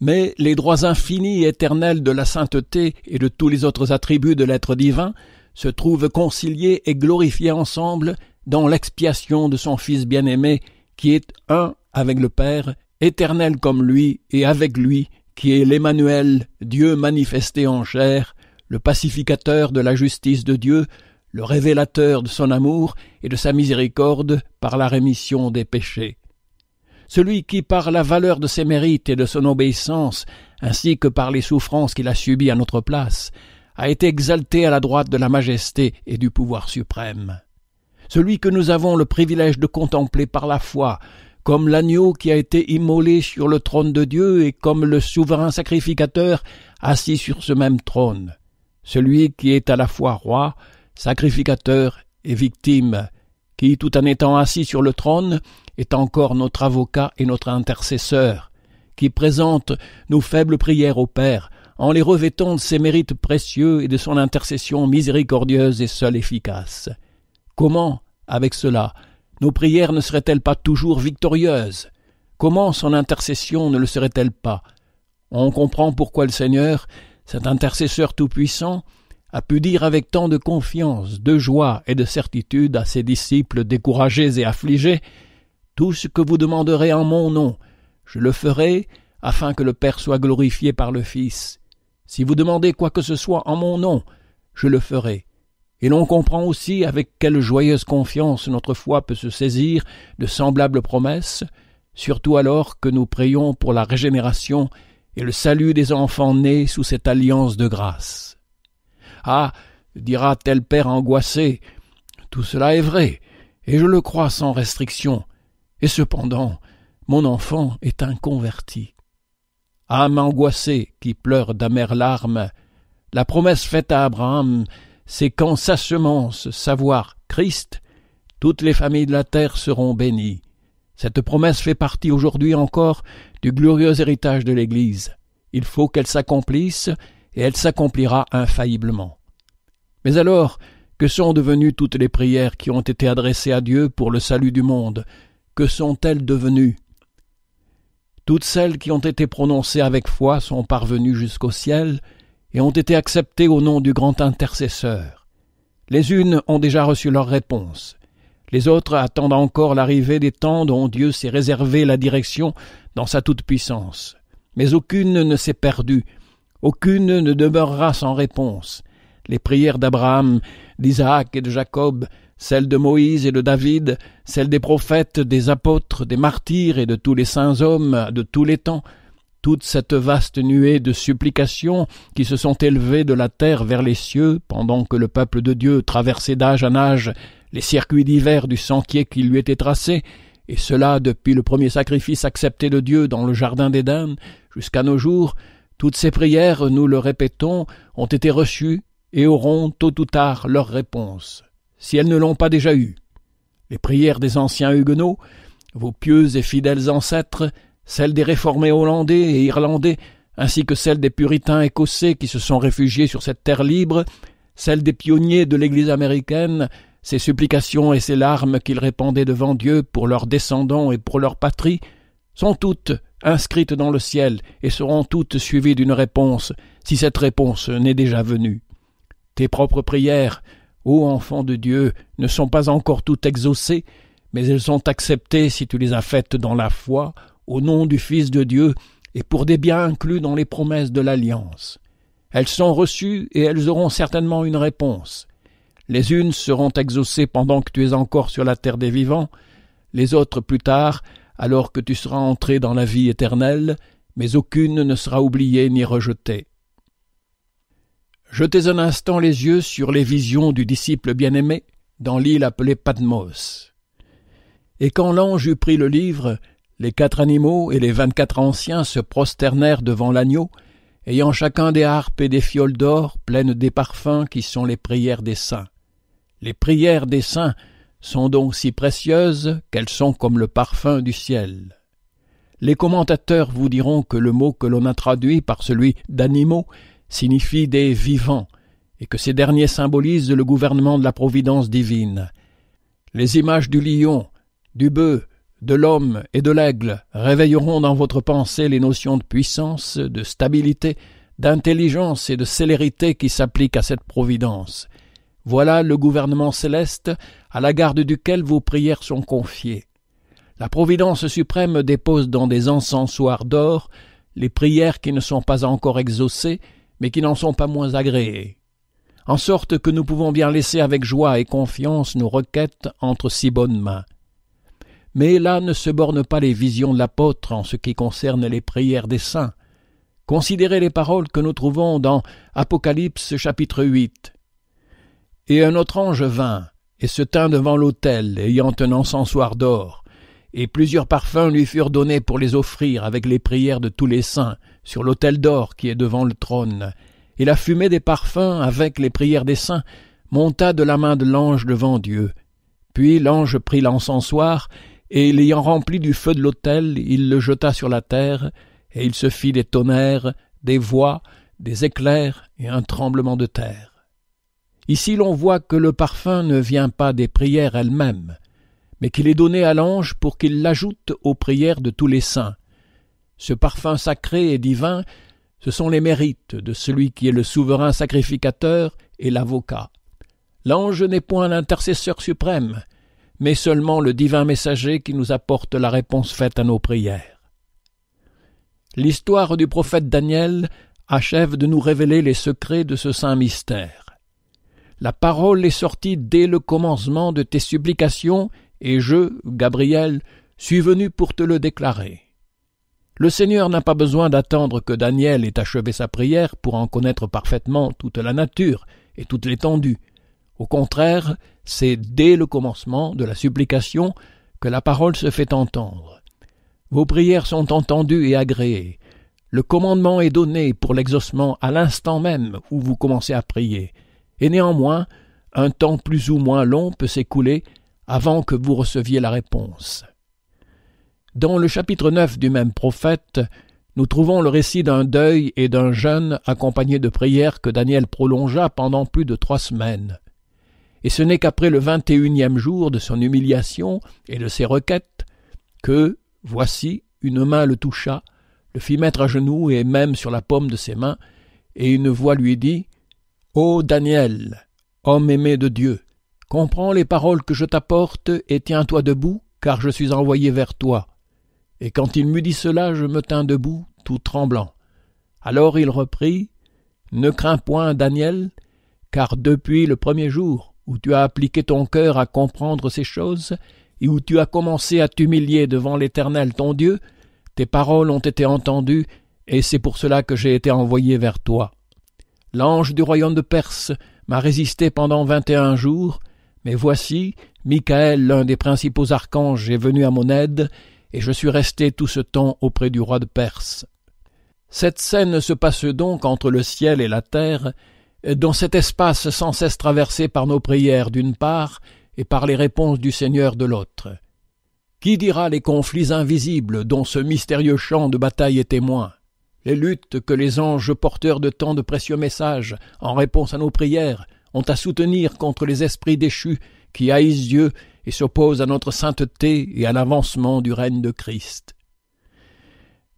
Mais les droits infinis et éternels de la sainteté et de tous les autres attributs de l'être divin se trouvent conciliés et glorifiés ensemble dans l'expiation de son Fils bien-aimé, qui est un avec le Père, éternel comme lui et avec lui, qui est l'Emmanuel, Dieu manifesté en chair, le pacificateur de la justice de Dieu, le révélateur de son amour et de sa miséricorde par la rémission des péchés celui qui, par la valeur de ses mérites et de son obéissance, ainsi que par les souffrances qu'il a subies à notre place, a été exalté à la droite de la majesté et du pouvoir suprême. Celui que nous avons le privilège de contempler par la foi, comme l'agneau qui a été immolé sur le trône de Dieu et comme le souverain sacrificateur assis sur ce même trône, celui qui est à la fois roi, sacrificateur et victime, qui, tout en étant assis sur le trône, est encore notre avocat et notre intercesseur, qui présente nos faibles prières au Père, en les revêtant de ses mérites précieux et de son intercession miséricordieuse et seule efficace. Comment, avec cela, nos prières ne seraient-elles pas toujours victorieuses Comment son intercession ne le serait-elle pas On comprend pourquoi le Seigneur, cet intercesseur tout-puissant, a pu dire avec tant de confiance, de joie et de certitude à ses disciples découragés et affligés tout ce que vous demanderez en mon nom, je le ferai, afin que le Père soit glorifié par le Fils. Si vous demandez quoi que ce soit en mon nom, je le ferai. Et l'on comprend aussi avec quelle joyeuse confiance notre foi peut se saisir de semblables promesses, surtout alors que nous prions pour la régénération et le salut des enfants nés sous cette alliance de grâce. Ah, dira tel père angoissé, tout cela est vrai, et je le crois sans restriction, et cependant, mon enfant est inconverti. Âme angoissée qui pleure d'amères larmes, la promesse faite à Abraham, c'est qu'en sa semence, savoir Christ, toutes les familles de la terre seront bénies. Cette promesse fait partie aujourd'hui encore du glorieux héritage de l'Église. Il faut qu'elle s'accomplisse, et elle s'accomplira infailliblement. Mais alors, que sont devenues toutes les prières qui ont été adressées à Dieu pour le salut du monde, que sont-elles devenues Toutes celles qui ont été prononcées avec foi sont parvenues jusqu'au ciel et ont été acceptées au nom du grand intercesseur. Les unes ont déjà reçu leur réponse. Les autres attendent encore l'arrivée des temps dont Dieu s'est réservé la direction dans sa toute-puissance. Mais aucune ne s'est perdue, aucune ne demeurera sans réponse. Les prières d'Abraham, d'Isaac et de Jacob celle de Moïse et de David, celle des prophètes, des apôtres, des martyrs et de tous les saints hommes de tous les temps, toute cette vaste nuée de supplications qui se sont élevées de la terre vers les cieux pendant que le peuple de Dieu traversait d'âge en âge les circuits divers du sentier qui lui était tracé, et cela depuis le premier sacrifice accepté de Dieu dans le jardin d'Éden jusqu'à nos jours, toutes ces prières, nous le répétons, ont été reçues et auront tôt ou tard leur réponse si elles ne l'ont pas déjà eu. Les prières des anciens huguenots, vos pieux et fidèles ancêtres, celles des réformés hollandais et irlandais, ainsi que celles des puritains écossais qui se sont réfugiés sur cette terre libre, celles des pionniers de l'Église américaine, ces supplications et ces larmes qu'ils répandaient devant Dieu pour leurs descendants et pour leur patrie, sont toutes inscrites dans le ciel et seront toutes suivies d'une réponse, si cette réponse n'est déjà venue. Tes propres prières, ô enfants de Dieu, ne sont pas encore toutes exaucées, mais elles sont acceptées si tu les as faites dans la foi, au nom du Fils de Dieu, et pour des biens inclus dans les promesses de l'Alliance. Elles sont reçues et elles auront certainement une réponse. Les unes seront exaucées pendant que tu es encore sur la terre des vivants, les autres plus tard, alors que tu seras entré dans la vie éternelle, mais aucune ne sera oubliée ni rejetée. Jetez un instant les yeux sur les visions du disciple bien-aimé dans l'île appelée Patmos. Et quand l'ange eut pris le livre, les quatre animaux et les vingt-quatre anciens se prosternèrent devant l'agneau, ayant chacun des harpes et des fioles d'or pleines des parfums qui sont les prières des saints. Les prières des saints sont donc si précieuses qu'elles sont comme le parfum du ciel. Les commentateurs vous diront que le mot que l'on a traduit par celui d'animaux signifie des vivants, et que ces derniers symbolisent le gouvernement de la providence divine. Les images du lion, du bœuf, de l'homme et de l'aigle réveilleront dans votre pensée les notions de puissance, de stabilité, d'intelligence et de célérité qui s'appliquent à cette providence. Voilà le gouvernement céleste à la garde duquel vos prières sont confiées. La Providence suprême dépose dans des encensoirs d'or les prières qui ne sont pas encore exaucées mais qui n'en sont pas moins agréés. En sorte que nous pouvons bien laisser avec joie et confiance nos requêtes entre si bonnes mains. Mais là ne se bornent pas les visions de l'apôtre en ce qui concerne les prières des saints. Considérez les paroles que nous trouvons dans Apocalypse chapitre 8. Et un autre ange vint, et se tint devant l'autel, ayant un encensoir d'or, et plusieurs parfums lui furent donnés pour les offrir avec les prières de tous les saints, sur l'autel d'or qui est devant le trône, et la fumée des parfums avec les prières des saints monta de la main de l'ange devant Dieu. Puis l'ange prit l'encensoir, et l'ayant rempli du feu de l'autel, il le jeta sur la terre, et il se fit des tonnerres, des voix, des éclairs et un tremblement de terre. Ici l'on voit que le parfum ne vient pas des prières elles-mêmes, mais qu'il est donné à l'ange pour qu'il l'ajoute aux prières de tous les saints, ce parfum sacré et divin, ce sont les mérites de celui qui est le souverain sacrificateur et l'avocat. L'ange n'est point l'intercesseur suprême, mais seulement le divin messager qui nous apporte la réponse faite à nos prières. L'histoire du prophète Daniel achève de nous révéler les secrets de ce saint mystère. La parole est sortie dès le commencement de tes supplications, et je, Gabriel, suis venu pour te le déclarer. Le Seigneur n'a pas besoin d'attendre que Daniel ait achevé sa prière pour en connaître parfaitement toute la nature et toute l'étendue. Au contraire, c'est dès le commencement de la supplication que la parole se fait entendre. Vos prières sont entendues et agréées. Le commandement est donné pour l'exaucement à l'instant même où vous commencez à prier. Et néanmoins, un temps plus ou moins long peut s'écouler avant que vous receviez la réponse. Dans le chapitre 9 du même prophète, nous trouvons le récit d'un deuil et d'un jeûne accompagné de prières que Daniel prolongea pendant plus de trois semaines. Et ce n'est qu'après le vingt-et-unième jour de son humiliation et de ses requêtes que, voici, une main le toucha, le fit mettre à genoux et même sur la paume de ses mains, et une voix lui dit Ô Daniel, homme aimé de Dieu, comprends les paroles que je t'apporte et tiens-toi debout, car je suis envoyé vers toi. Et quand il m'eut dit cela, je me tins debout, tout tremblant. Alors il reprit Ne crains point, Daniel, car depuis le premier jour où tu as appliqué ton cœur à comprendre ces choses, et où tu as commencé à t'humilier devant l'Éternel ton Dieu, tes paroles ont été entendues, et c'est pour cela que j'ai été envoyé vers toi. L'ange du royaume de Perse m'a résisté pendant vingt et un jours, mais voici, Michael, l'un des principaux archanges, est venu à mon aide, et je suis resté tout ce temps auprès du roi de Perse. Cette scène se passe donc entre le ciel et la terre, dans cet espace sans cesse traversé par nos prières d'une part et par les réponses du Seigneur de l'autre. Qui dira les conflits invisibles dont ce mystérieux champ de bataille est témoin Les luttes que les anges porteurs de tant de précieux messages, en réponse à nos prières, ont à soutenir contre les esprits déchus qui haïssent Dieu et s'oppose à notre sainteté et à l'avancement du règne de Christ.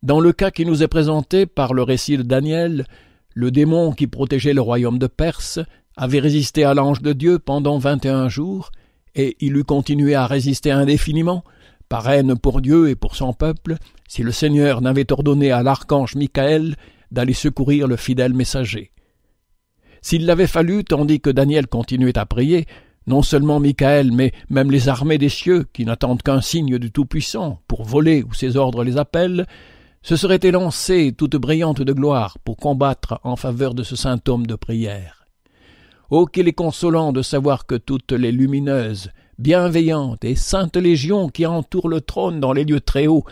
Dans le cas qui nous est présenté par le récit de Daniel, le démon qui protégeait le royaume de Perse avait résisté à l'ange de Dieu pendant vingt et un jours, et il eût continué à résister indéfiniment, par haine pour Dieu et pour son peuple, si le Seigneur n'avait ordonné à l'archange Michael d'aller secourir le fidèle messager. S'il l'avait fallu, tandis que Daniel continuait à prier, non seulement Michael, mais même les armées des cieux, qui n'attendent qu'un signe du Tout-Puissant pour voler où ses ordres les appellent, se seraient élancées toutes brillantes de gloire pour combattre en faveur de ce saint homme de prière. Oh qu'il est consolant de savoir que toutes les lumineuses, bienveillantes et saintes légions qui entourent le trône dans les lieux très hauts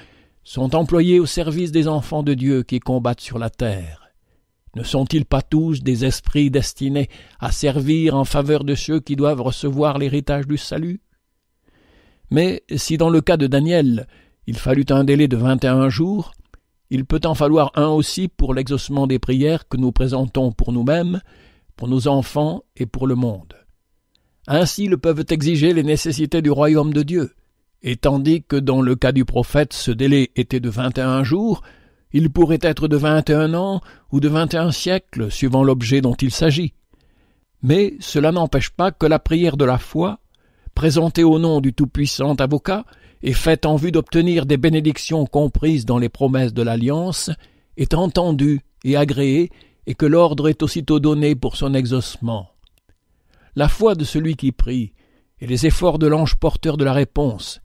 sont employées au service des enfants de Dieu qui combattent sur la terre. Ne sont-ils pas tous des esprits destinés à servir en faveur de ceux qui doivent recevoir l'héritage du salut Mais si dans le cas de Daniel, il fallut un délai de vingt et un jours, il peut en falloir un aussi pour l'exaucement des prières que nous présentons pour nous-mêmes, pour nos enfants et pour le monde. Ainsi le peuvent exiger les nécessités du royaume de Dieu. Et tandis que dans le cas du prophète ce délai était de vingt et un jours, il pourrait être de vingt-un et ans ou de vingt-un et siècles, suivant l'objet dont il s'agit. Mais cela n'empêche pas que la prière de la foi, présentée au nom du Tout-Puissant Avocat et faite en vue d'obtenir des bénédictions comprises dans les promesses de l'Alliance, est entendue et agréée et que l'ordre est aussitôt donné pour son exaucement. La foi de celui qui prie et les efforts de l'ange porteur de la réponse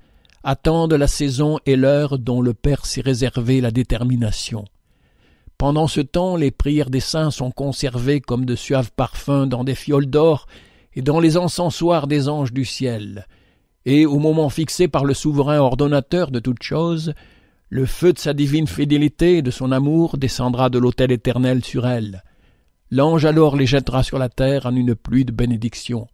attendent la saison et l'heure dont le Père s'est réservé la détermination. Pendant ce temps, les prières des saints sont conservées comme de suaves parfums dans des fioles d'or et dans les encensoirs des anges du ciel. Et au moment fixé par le souverain ordonnateur de toutes choses, le feu de sa divine fidélité et de son amour descendra de l'autel éternel sur elle. L'ange alors les jettera sur la terre en une pluie de bénédictions.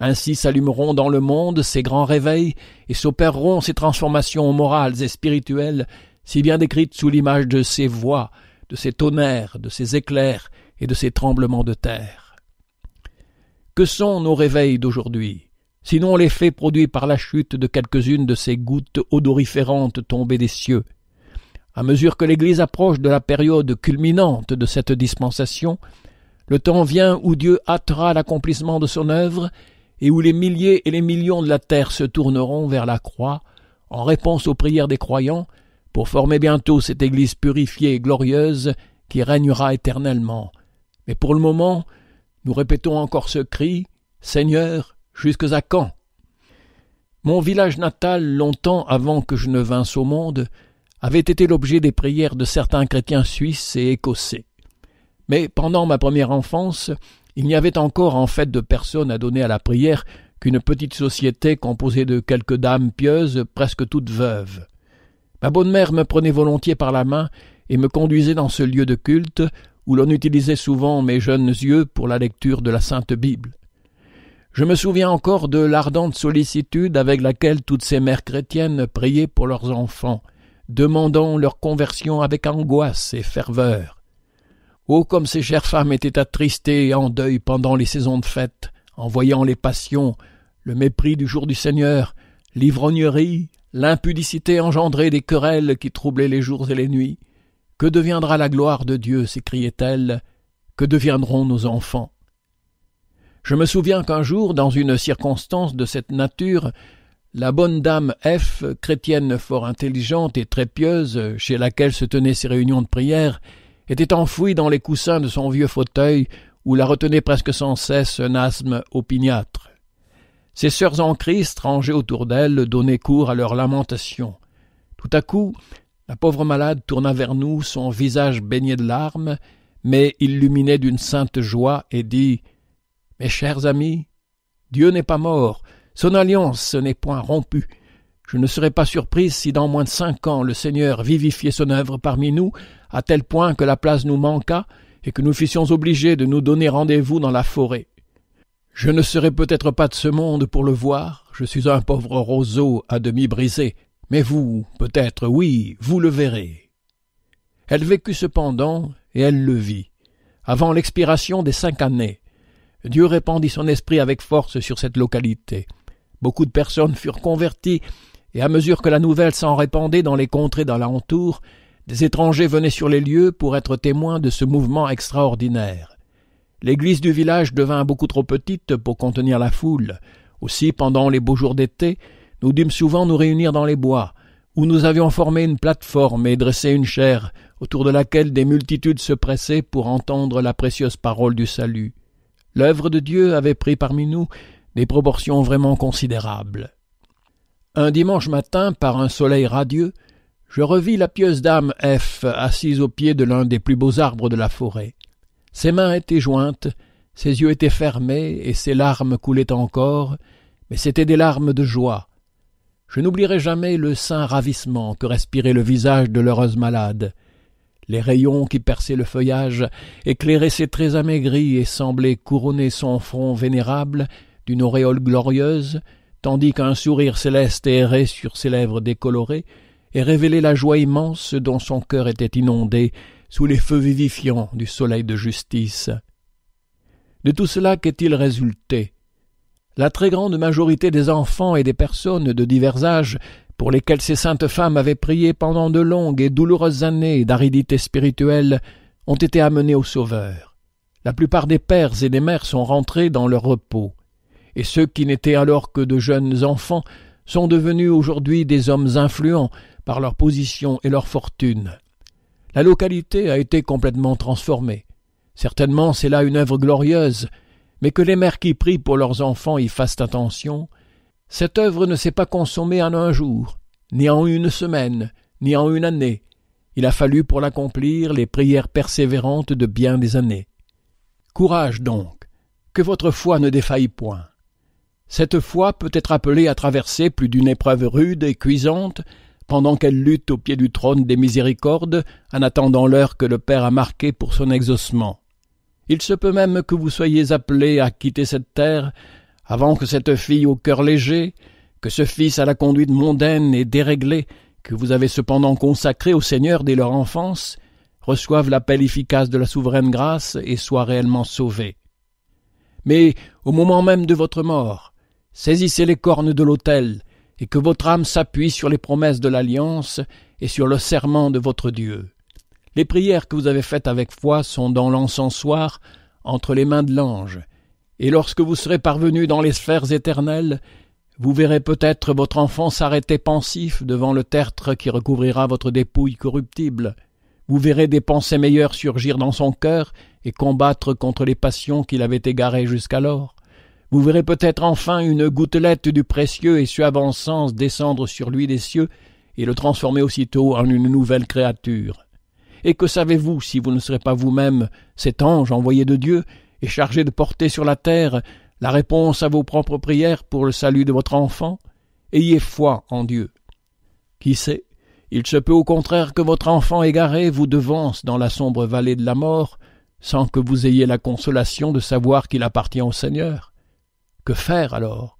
Ainsi s'allumeront dans le monde ces grands réveils et s'opéreront ces transformations morales et spirituelles, si bien décrites sous l'image de ces voix, de ces tonnerres, de ces éclairs et de ces tremblements de terre. Que sont nos réveils d'aujourd'hui, sinon l'effet produit par la chute de quelques-unes de ces gouttes odoriférantes tombées des cieux à mesure que l'Église approche de la période culminante de cette dispensation, le temps vient où Dieu hâtera l'accomplissement de son œuvre et où les milliers et les millions de la terre se tourneront vers la croix, en réponse aux prières des croyants, pour former bientôt cette Église purifiée et glorieuse qui régnera éternellement. Mais pour le moment, nous répétons encore ce cri Seigneur, jusqu'à quand Mon village natal, longtemps avant que je ne vinsse au monde, avait été l'objet des prières de certains chrétiens suisses et écossais. Mais pendant ma première enfance, il n'y avait encore en fait de personne à donner à la prière qu'une petite société composée de quelques dames pieuses, presque toutes veuves. Ma bonne mère me prenait volontiers par la main et me conduisait dans ce lieu de culte où l'on utilisait souvent mes jeunes yeux pour la lecture de la Sainte Bible. Je me souviens encore de l'ardente sollicitude avec laquelle toutes ces mères chrétiennes priaient pour leurs enfants, demandant leur conversion avec angoisse et ferveur. Oh, comme ces chères femmes étaient attristées et en deuil pendant les saisons de fête, en voyant les passions, le mépris du jour du Seigneur, l'ivrognerie, l'impudicité engendrée des querelles qui troublaient les jours et les nuits. Que deviendra la gloire de Dieu s'écriait-elle. Que deviendront nos enfants Je me souviens qu'un jour, dans une circonstance de cette nature, la bonne dame F, chrétienne fort intelligente et très pieuse, chez laquelle se tenaient ces réunions de prière, était enfouie dans les coussins de son vieux fauteuil où la retenait presque sans cesse un asthme opiniâtre. Ses sœurs en Christ, rangées autour d'elle, donnaient cours à leurs lamentations. Tout à coup, la pauvre malade tourna vers nous, son visage baigné de larmes, mais illuminé d'une sainte joie, et dit Mes chers amis, Dieu n'est pas mort, son alliance n'est point rompue. Je ne serais pas surprise si dans moins de cinq ans le Seigneur vivifiait son œuvre parmi nous à tel point que la place nous manqua et que nous fussions obligés de nous donner rendez-vous dans la forêt. Je ne serai peut-être pas de ce monde pour le voir, je suis un pauvre roseau à demi brisé, mais vous, peut-être, oui, vous le verrez. Elle vécut cependant, et elle le vit, avant l'expiration des cinq années. Dieu répandit son esprit avec force sur cette localité. Beaucoup de personnes furent converties, et à mesure que la nouvelle s'en répandait dans les contrées d'alentour, des étrangers venaient sur les lieux pour être témoins de ce mouvement extraordinaire. L'église du village devint beaucoup trop petite pour contenir la foule. Aussi, pendant les beaux jours d'été, nous dûmes souvent nous réunir dans les bois, où nous avions formé une plateforme et dressé une chaire, autour de laquelle des multitudes se pressaient pour entendre la précieuse parole du salut. L'œuvre de Dieu avait pris parmi nous des proportions vraiment considérables. Un dimanche matin, par un soleil radieux, je revis la pieuse dame F assise au pied de l'un des plus beaux arbres de la forêt. Ses mains étaient jointes, ses yeux étaient fermés et ses larmes coulaient encore, mais c'étaient des larmes de joie. Je n'oublierai jamais le saint ravissement que respirait le visage de l'heureuse malade. Les rayons qui perçaient le feuillage éclairaient ses traits amaigris et semblaient couronner son front vénérable d'une auréole glorieuse, tandis qu'un sourire céleste errait sur ses lèvres décolorées et révéler la joie immense dont son cœur était inondé sous les feux vivifiants du soleil de justice. De tout cela qu'est-il résulté La très grande majorité des enfants et des personnes de divers âges pour lesquels ces saintes femmes avaient prié pendant de longues et douloureuses années d'aridité spirituelle ont été amenés au Sauveur. La plupart des pères et des mères sont rentrés dans leur repos, et ceux qui n'étaient alors que de jeunes enfants sont devenus aujourd'hui des hommes influents par leur position et leur fortune. La localité a été complètement transformée. Certainement c'est là une œuvre glorieuse, mais que les mères qui prient pour leurs enfants y fassent attention. Cette œuvre ne s'est pas consommée en un jour, ni en une semaine, ni en une année. Il a fallu pour l'accomplir les prières persévérantes de bien des années. Courage donc, que votre foi ne défaille point. Cette foi peut être appelée à traverser plus d'une épreuve rude et cuisante, pendant qu'elle lutte au pied du trône des miséricordes, en attendant l'heure que le Père a marquée pour son exaucement. Il se peut même que vous soyez appelés à quitter cette terre avant que cette fille au cœur léger, que ce fils à la conduite mondaine et déréglée, que vous avez cependant consacré au Seigneur dès leur enfance, reçoivent l'appel efficace de la souveraine grâce et soient réellement sauvés. Mais au moment même de votre mort, saisissez les cornes de l'autel, et que votre âme s'appuie sur les promesses de l'alliance et sur le serment de votre Dieu. Les prières que vous avez faites avec foi sont dans l'encensoir entre les mains de l'ange, et lorsque vous serez parvenu dans les sphères éternelles, vous verrez peut-être votre enfant s'arrêter pensif devant le tertre qui recouvrira votre dépouille corruptible. Vous verrez des pensées meilleures surgir dans son cœur et combattre contre les passions qu'il avait égarées jusqu'alors. Vous verrez peut-être enfin une gouttelette du précieux et suave encens descendre sur lui des cieux et le transformer aussitôt en une nouvelle créature. Et que savez-vous si vous ne serez pas vous-même cet ange envoyé de Dieu et chargé de porter sur la terre la réponse à vos propres prières pour le salut de votre enfant Ayez foi en Dieu. Qui sait Il se peut au contraire que votre enfant égaré vous devance dans la sombre vallée de la mort, sans que vous ayez la consolation de savoir qu'il appartient au Seigneur. Que faire alors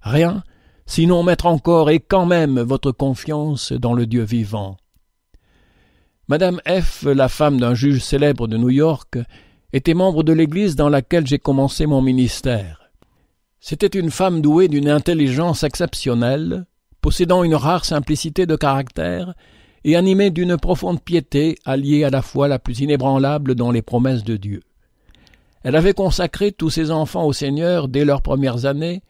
Rien, sinon mettre encore et quand même votre confiance dans le Dieu vivant. Madame F., la femme d'un juge célèbre de New York, était membre de l'église dans laquelle j'ai commencé mon ministère. C'était une femme douée d'une intelligence exceptionnelle, possédant une rare simplicité de caractère et animée d'une profonde piété alliée à la foi la plus inébranlable dans les promesses de Dieu. Elle avait consacré tous ses enfants au Seigneur dès leurs premières années,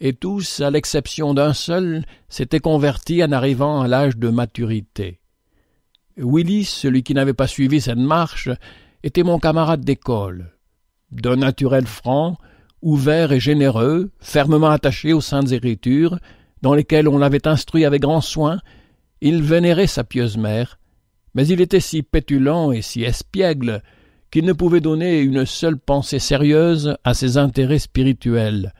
et tous, à l'exception d'un seul, s'étaient convertis en arrivant à l'âge de maturité. Willis, celui qui n'avait pas suivi cette marche, était mon camarade d'école. D'un naturel franc, ouvert et généreux, fermement attaché aux saintes écritures, dans lesquelles on l'avait instruit avec grand soin, il vénérait sa pieuse mère, mais il était si pétulant et si espiègle qu'il ne pouvait donner une seule pensée sérieuse à ses intérêts spirituels.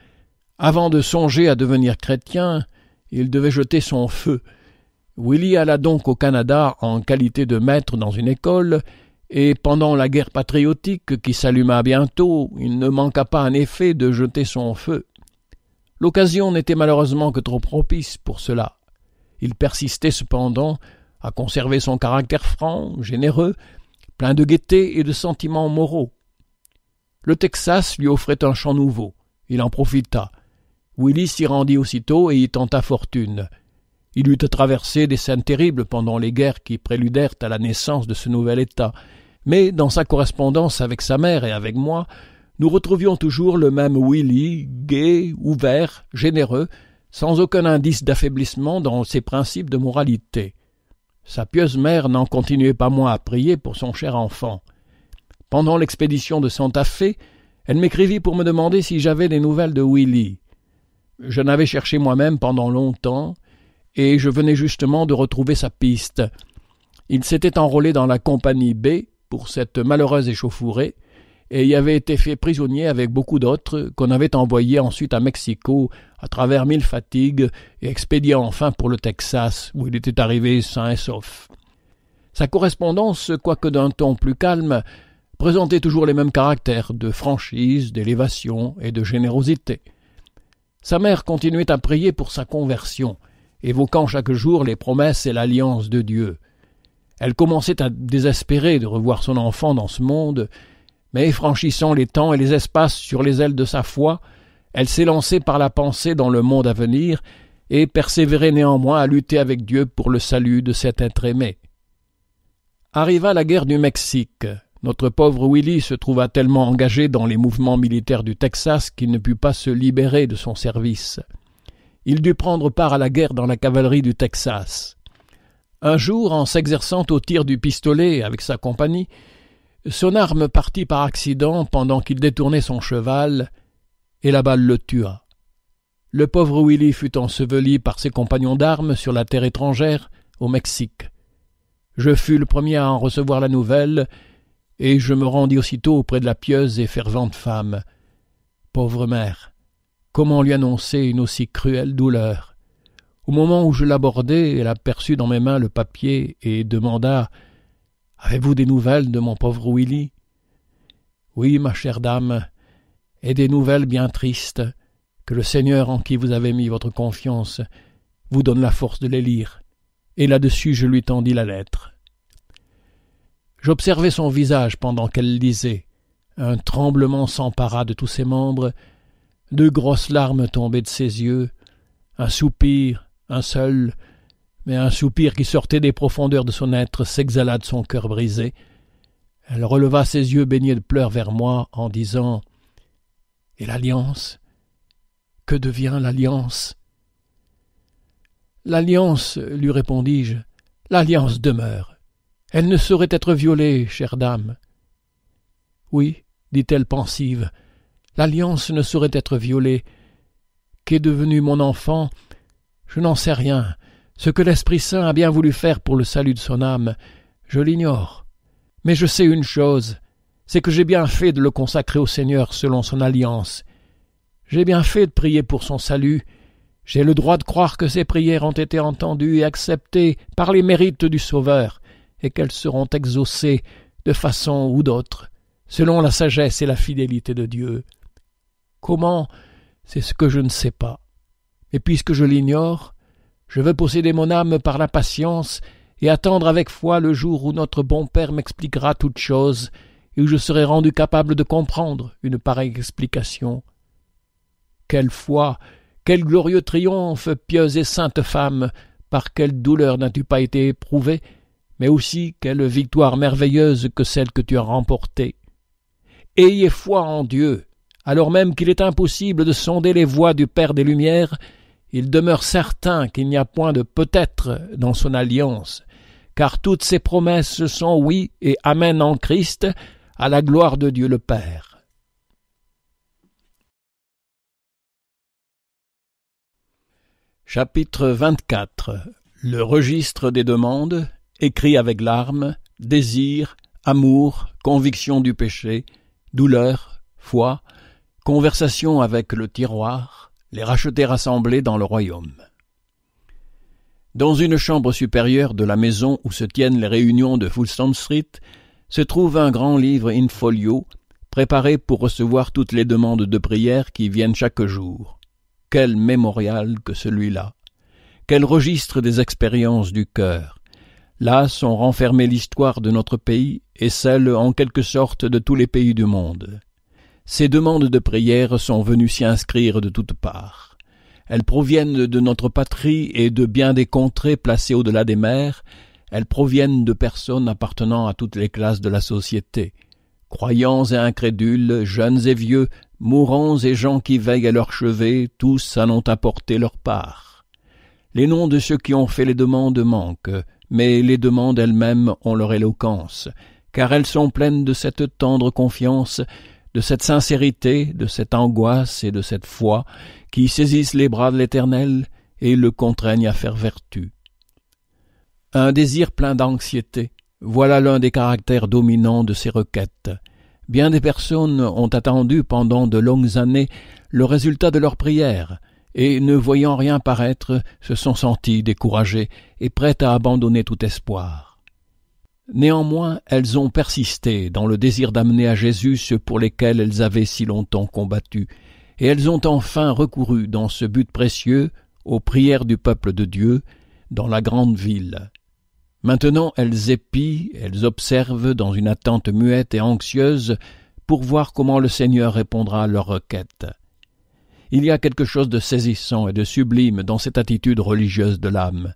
Avant de songer à devenir chrétien, il devait jeter son feu. Willy alla donc au Canada en qualité de maître dans une école, et pendant la guerre patriotique qui s'alluma bientôt, il ne manqua pas en effet de jeter son feu. L'occasion n'était malheureusement que trop propice pour cela. Il persistait cependant à conserver son caractère franc, généreux, plein de gaieté et de sentiments moraux. Le Texas lui offrait un champ nouveau. Il en profita. Willie s'y rendit aussitôt et y tenta fortune. Il eut à traverser des scènes terribles pendant les guerres qui préludèrent à la naissance de ce nouvel État. Mais dans sa correspondance avec sa mère et avec moi, nous retrouvions toujours le même Willy, gai, ouvert, généreux, sans aucun indice d'affaiblissement dans ses principes de moralité. Sa pieuse mère n'en continuait pas moins à prier pour son cher enfant. Pendant l'expédition de Santa Fe, elle m'écrivit pour me demander si j'avais des nouvelles de Willy. Je n'avais cherché moi-même pendant longtemps, et je venais justement de retrouver sa piste. Il s'était enrôlé dans la compagnie B pour cette malheureuse échauffourée, et y avait été fait prisonnier avec beaucoup d'autres qu'on avait envoyés ensuite à Mexico à travers mille fatigues et expédiés enfin pour le Texas où il était arrivé sain et sauf. Sa correspondance, quoique d'un ton plus calme, présentait toujours les mêmes caractères de franchise, d'élévation et de générosité. Sa mère continuait à prier pour sa conversion, évoquant chaque jour les promesses et l'alliance de Dieu. Elle commençait à désespérer de revoir son enfant dans ce monde, mais franchissant les temps et les espaces sur les ailes de sa foi, elle s'élançait par la pensée dans le monde à venir et persévérait néanmoins à lutter avec Dieu pour le salut de cet être aimé. Arriva la guerre du Mexique. Notre pauvre Willy se trouva tellement engagé dans les mouvements militaires du Texas qu'il ne put pas se libérer de son service. Il dut prendre part à la guerre dans la cavalerie du Texas. Un jour, en s'exerçant au tir du pistolet avec sa compagnie, son arme partit par accident pendant qu'il détournait son cheval, et la balle le tua. Le pauvre Willy fut enseveli par ses compagnons d'armes sur la terre étrangère, au Mexique. Je fus le premier à en recevoir la nouvelle, et je me rendis aussitôt auprès de la pieuse et fervente femme. Pauvre mère, comment lui annoncer une aussi cruelle douleur? Au moment où je l'abordai, elle aperçut dans mes mains le papier et demanda Avez-vous des nouvelles de mon pauvre Willy Oui, ma chère dame, et des nouvelles bien tristes, que le Seigneur en qui vous avez mis votre confiance vous donne la force de les lire. Et là-dessus, je lui tendis la lettre. J'observai son visage pendant qu'elle lisait. Un tremblement s'empara de tous ses membres. Deux grosses larmes tombaient de ses yeux. Un soupir, un seul, mais un soupir qui sortait des profondeurs de son être s'exhala de son cœur brisé. Elle releva ses yeux baignés de pleurs vers moi en disant Et l'alliance Que devient l'alliance L'alliance, lui répondis-je, l'alliance demeure. Elle ne saurait être violée, chère dame. Oui, dit-elle pensive, l'alliance ne saurait être violée. Qu'est devenu mon enfant Je n'en sais rien. Ce que l'Esprit Saint a bien voulu faire pour le salut de son âme, je l'ignore. Mais je sais une chose, c'est que j'ai bien fait de le consacrer au Seigneur selon son alliance. J'ai bien fait de prier pour son salut. J'ai le droit de croire que ces prières ont été entendues et acceptées par les mérites du Sauveur, et qu'elles seront exaucées de façon ou d'autre, selon la sagesse et la fidélité de Dieu. Comment C'est ce que je ne sais pas. Et puisque je l'ignore, je veux posséder mon âme par la patience et attendre avec foi le jour où notre bon Père m'expliquera toutes choses et où je serai rendu capable de comprendre une pareille explication. Quelle foi, quel glorieux triomphe, pieuse et sainte femme, par quelle douleur n'as-tu pas été éprouvée, mais aussi quelle victoire merveilleuse que celle que tu as remportée. Ayez foi en Dieu, alors même qu'il est impossible de sonder les voies du Père des Lumières, il demeure certain qu'il n'y a point de peut-être dans son alliance, car toutes ses promesses sont oui et amènent en Christ, à la gloire de Dieu le Père. Chapitre 24 Le registre des demandes, écrit avec larmes, désir, amour, conviction du péché, douleur, foi, conversation avec le tiroir, les racheter rassemblés dans le royaume. Dans une chambre supérieure de la maison où se tiennent les réunions de Fulston Street, se trouve un grand livre in folio, préparé pour recevoir toutes les demandes de prière qui viennent chaque jour. Quel mémorial que celui-là! Quel registre des expériences du cœur! Là sont renfermées l'histoire de notre pays et celle en quelque sorte de tous les pays du monde. Ces demandes de prière sont venues s'y inscrire de toutes parts. Elles proviennent de notre patrie et de bien des contrées placées au-delà des mers. Elles proviennent de personnes appartenant à toutes les classes de la société. Croyants et incrédules, jeunes et vieux, mourants et gens qui veillent à leur chevet, tous en ont apporté leur part. Les noms de ceux qui ont fait les demandes manquent, mais les demandes elles-mêmes ont leur éloquence, car elles sont pleines de cette tendre confiance de cette sincérité, de cette angoisse et de cette foi qui saisissent les bras de l'Éternel et le contraignent à faire vertu. Un désir plein d'anxiété, voilà l'un des caractères dominants de ces requêtes. Bien des personnes ont attendu pendant de longues années le résultat de leurs prières, et ne voyant rien paraître, se sont senties découragées et prêtes à abandonner tout espoir. Néanmoins, elles ont persisté dans le désir d'amener à Jésus ceux pour lesquels elles avaient si longtemps combattu, et elles ont enfin recouru dans ce but précieux aux prières du peuple de Dieu dans la grande ville. Maintenant elles épient, elles observent dans une attente muette et anxieuse pour voir comment le Seigneur répondra à leur requête. Il y a quelque chose de saisissant et de sublime dans cette attitude religieuse de l'âme.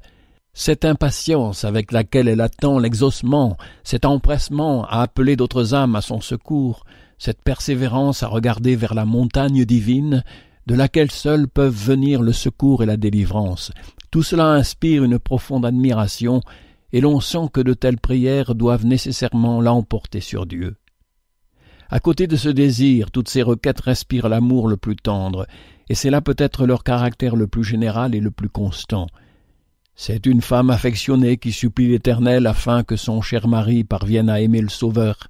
Cette impatience avec laquelle elle attend l'exaucement, cet empressement à appeler d'autres âmes à son secours, cette persévérance à regarder vers la montagne divine, de laquelle seules peuvent venir le secours et la délivrance, tout cela inspire une profonde admiration, et l'on sent que de telles prières doivent nécessairement l'emporter sur Dieu. À côté de ce désir, toutes ces requêtes respirent l'amour le plus tendre, et c'est là peut-être leur caractère le plus général et le plus constant. C'est une femme affectionnée qui supplie l'Éternel afin que son cher mari parvienne à aimer le Sauveur.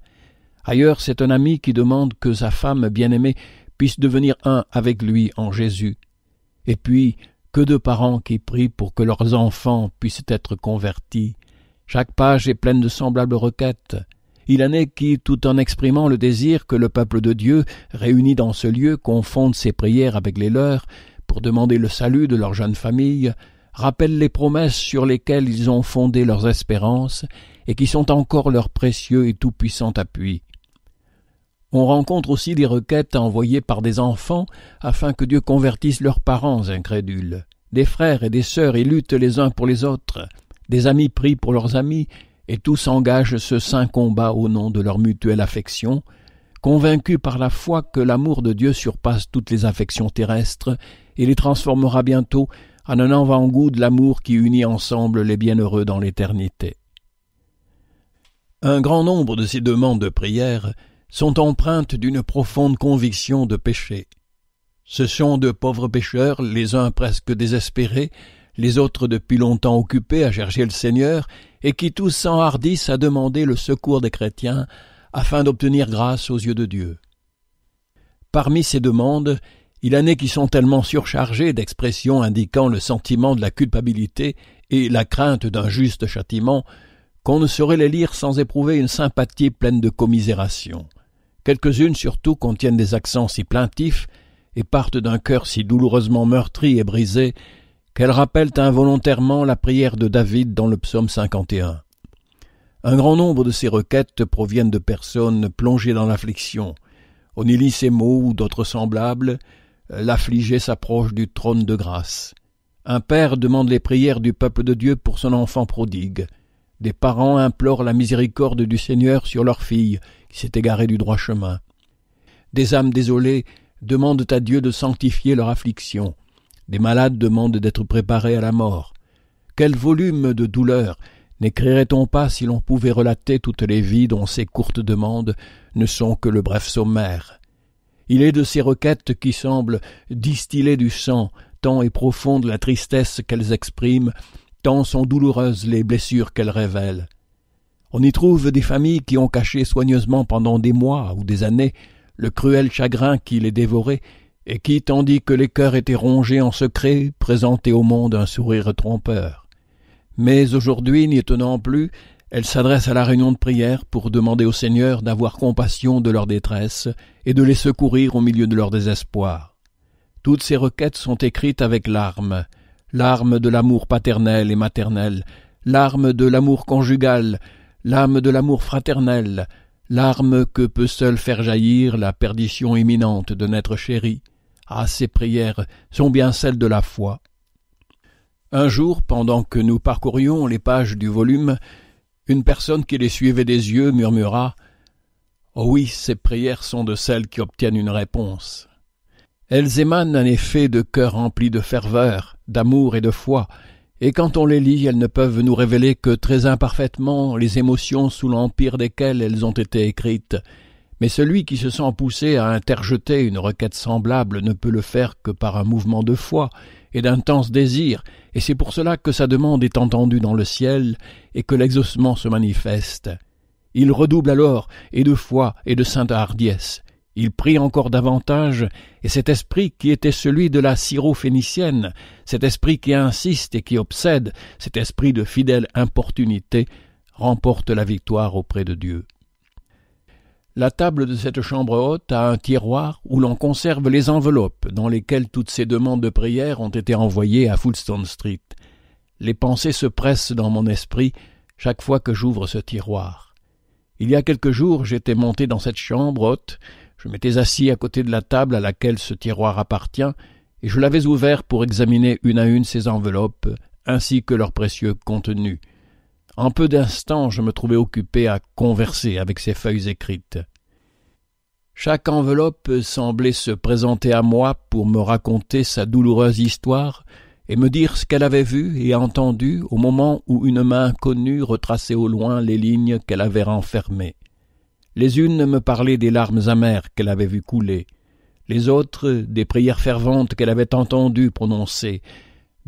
Ailleurs, c'est un ami qui demande que sa femme bien-aimée puisse devenir un avec lui en Jésus. Et puis, que de parents qui prient pour que leurs enfants puissent être convertis. Chaque page est pleine de semblables requêtes. Il en est qui, tout en exprimant le désir que le peuple de Dieu, réuni dans ce lieu, confonde ses prières avec les leurs, pour demander le salut de leur jeune famille, rappellent les promesses sur lesquelles ils ont fondé leurs espérances et qui sont encore leur précieux et tout-puissant appui. On rencontre aussi des requêtes envoyées par des enfants afin que Dieu convertisse leurs parents incrédules. Des frères et des sœurs y luttent les uns pour les autres, des amis prient pour leurs amis, et tous engagent ce saint combat au nom de leur mutuelle affection, convaincus par la foi que l'amour de Dieu surpasse toutes les affections terrestres et les transformera bientôt en un avant-goût de l'amour qui unit ensemble les bienheureux dans l'éternité. Un grand nombre de ces demandes de prière sont empreintes d'une profonde conviction de péché. Ce sont de pauvres pécheurs, les uns presque désespérés, les autres depuis longtemps occupés à chercher le Seigneur, et qui tous s'enhardissent à demander le secours des chrétiens afin d'obtenir grâce aux yeux de Dieu. Parmi ces demandes, il en est qui sont tellement surchargés d'expressions indiquant le sentiment de la culpabilité et la crainte d'un juste châtiment qu'on ne saurait les lire sans éprouver une sympathie pleine de commisération. Quelques-unes surtout contiennent des accents si plaintifs et partent d'un cœur si douloureusement meurtri et brisé qu'elles rappellent involontairement la prière de David dans le psaume 51. Un grand nombre de ces requêtes proviennent de personnes plongées dans l'affliction. On y lit ces mots ou d'autres semblables euh, l'affligé s'approche du trône de grâce. Un père demande les prières du peuple de Dieu pour son enfant prodigue. Des parents implorent la miséricorde du Seigneur sur leur fille qui s'est égarée du droit chemin. Des âmes désolées demandent à Dieu de sanctifier leur affliction. Des malades demandent d'être préparés à la mort. Quel volume de douleur n'écrirait-on pas si l'on pouvait relater toutes les vies dont ces courtes demandes ne sont que le bref sommaire il est de ces requêtes qui semblent distiller du sang, tant est profonde la tristesse qu'elles expriment, tant sont douloureuses les blessures qu'elles révèlent. On y trouve des familles qui ont caché soigneusement pendant des mois ou des années le cruel chagrin qui les dévorait, et qui, tandis que les cœurs étaient rongés en secret, présentaient au monde un sourire trompeur. Mais aujourd'hui, n'y tenant plus, elle s'adresse à la réunion de prière pour demander au Seigneur d'avoir compassion de leur détresse et de les secourir au milieu de leur désespoir. Toutes ces requêtes sont écrites avec larmes, larmes de l'amour paternel et maternel, larmes de l'amour conjugal, l'âme de l'amour fraternel, l'arme que peut seule faire jaillir la perdition imminente de être chéri. Ah, ces prières sont bien celles de la foi. Un jour, pendant que nous parcourions les pages du volume, une personne qui les suivait des yeux murmura oh oui, ces prières sont de celles qui obtiennent une réponse. Elles émanent en effet de cœur remplis de ferveur, d'amour et de foi, et quand on les lit, elles ne peuvent nous révéler que très imparfaitement les émotions sous l'empire desquelles elles ont été écrites, mais celui qui se sent poussé à interjeter une requête semblable ne peut le faire que par un mouvement de foi et d'intense désir, et c'est pour cela que sa demande est entendue dans le ciel et que l'exaucement se manifeste. Il redouble alors, et de foi et de sainte hardiesse. Il prie encore davantage, et cet esprit qui était celui de la syrophénicienne, cet esprit qui insiste et qui obsède, cet esprit de fidèle importunité, remporte la victoire auprès de Dieu. La table de cette chambre haute a un tiroir où l'on conserve les enveloppes dans lesquelles toutes ces demandes de prière ont été envoyées à Fullstone Street. Les pensées se pressent dans mon esprit chaque fois que j'ouvre ce tiroir. Il y a quelques jours, j'étais monté dans cette chambre haute, je m'étais assis à côté de la table à laquelle ce tiroir appartient, et je l'avais ouvert pour examiner une à une ces enveloppes, ainsi que leur précieux contenu. En peu d'instants, je me trouvais occupé à converser avec ces feuilles écrites. Chaque enveloppe semblait se présenter à moi pour me raconter sa douloureuse histoire et me dire ce qu'elle avait vu et entendu au moment où une main connue retraçait au loin les lignes qu'elle avait renfermées. Les unes me parlaient des larmes amères qu'elle avait vues couler, les autres des prières ferventes qu'elle avait entendues prononcer,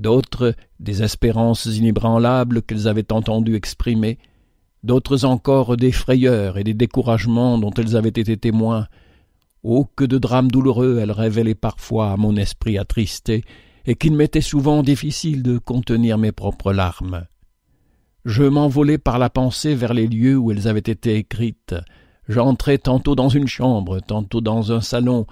d'autres des espérances inébranlables qu'elles avaient entendu exprimer, d'autres encore des frayeurs et des découragements dont elles avaient été témoins. Oh, que de drames douloureux elles révélaient parfois à mon esprit attristé, et qu'il m'était souvent difficile de contenir mes propres larmes. Je m'envolais par la pensée vers les lieux où elles avaient été écrites. J'entrais tantôt dans une chambre, tantôt dans un salon,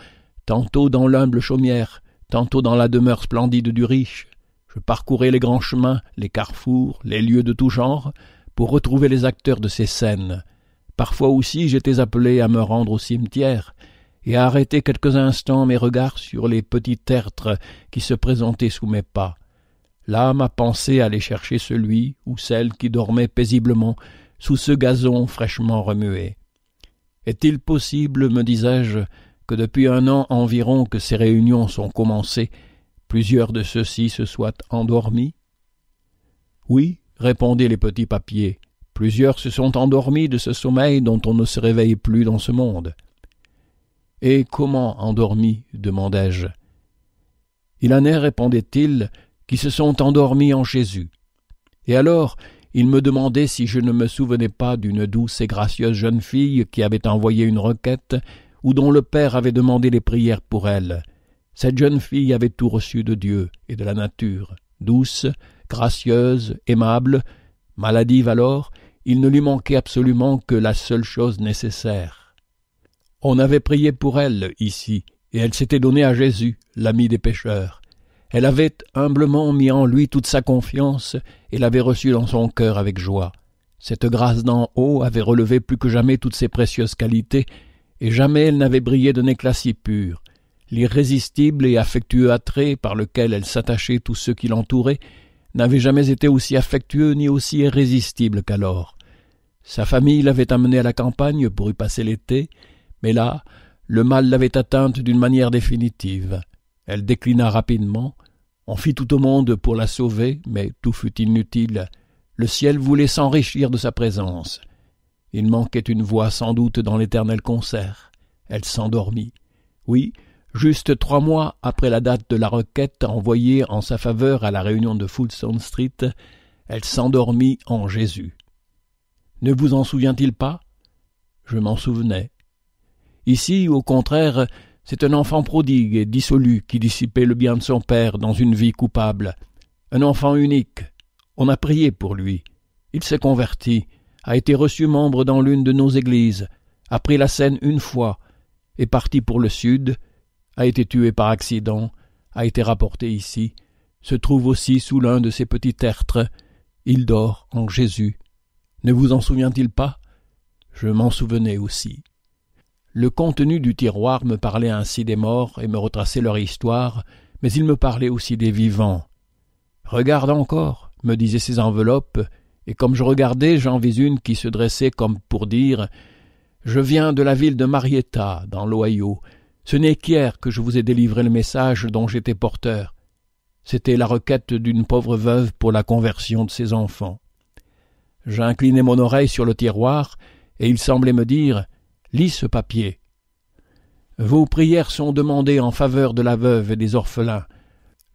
tantôt dans l'humble chaumière, tantôt dans la demeure splendide du riche, je parcourais les grands chemins, les carrefours, les lieux de tout genre, pour retrouver les acteurs de ces scènes. Parfois aussi j'étais appelé à me rendre au cimetière, et à arrêter quelques instants mes regards sur les petits tertres qui se présentaient sous mes pas. Là ma pensée allait chercher celui ou celle qui dormait paisiblement sous ce gazon fraîchement remué. Est-il possible, me disais-je, que depuis un an environ que ces réunions sont commencées, plusieurs de ceux-ci se soient endormis Oui, répondaient les petits papiers, plusieurs se sont endormis de ce sommeil dont on ne se réveille plus dans ce monde. Et comment endormis demandai-je. Il en est, répondait-il, qui se sont endormis en Jésus. Et alors, il me demandait si je ne me souvenais pas d'une douce et gracieuse jeune fille qui avait envoyé une requête ou dont le Père avait demandé les prières pour elle cette jeune fille avait tout reçu de Dieu et de la nature, douce, gracieuse, aimable, maladive alors, il ne lui manquait absolument que la seule chose nécessaire. On avait prié pour elle ici, et elle s'était donnée à Jésus, l'ami des pécheurs. Elle avait humblement mis en lui toute sa confiance et l'avait reçue dans son cœur avec joie. Cette grâce d'en haut avait relevé plus que jamais toutes ses précieuses qualités, et jamais elle n'avait brillé d'un éclat si pur, l'irrésistible et affectueux attrait par lequel elle s'attachait tous ceux qui l'entouraient, n'avait jamais été aussi affectueux ni aussi irrésistible qu'alors. Sa famille l'avait amenée à la campagne pour y passer l'été, mais là, le mal l'avait atteinte d'une manière définitive. Elle déclina rapidement. On fit tout au monde pour la sauver, mais tout fut inutile. Le ciel voulait s'enrichir de sa présence. Il manquait une voix sans doute dans l'éternel concert. Elle s'endormit. Oui, Juste trois mois après la date de la requête envoyée en sa faveur à la réunion de Fulton Street, elle s'endormit en Jésus. Ne vous en souvient-il pas Je m'en souvenais. Ici, au contraire, c'est un enfant prodigue et dissolu qui dissipait le bien de son père dans une vie coupable. Un enfant unique. On a prié pour lui. Il s'est converti, a été reçu membre dans l'une de nos églises, a pris la scène une fois, et parti pour le Sud, a été tué par accident, a été rapporté ici, se trouve aussi sous l'un de ces petits tertres. Il dort en Jésus. Ne vous en souvient-il pas Je m'en souvenais aussi. Le contenu du tiroir me parlait ainsi des morts et me retraçait leur histoire, mais il me parlait aussi des vivants. Regarde encore, me disaient ces enveloppes, et comme je regardais, j'en vis une qui se dressait comme pour dire Je viens de la ville de Marietta, dans l'Ohio, ce n'est qu'hier que je vous ai délivré le message dont j'étais porteur. C'était la requête d'une pauvre veuve pour la conversion de ses enfants. J'inclinai mon oreille sur le tiroir, et il semblait me dire Lis ce papier. Vos prières sont demandées en faveur de la veuve et des orphelins.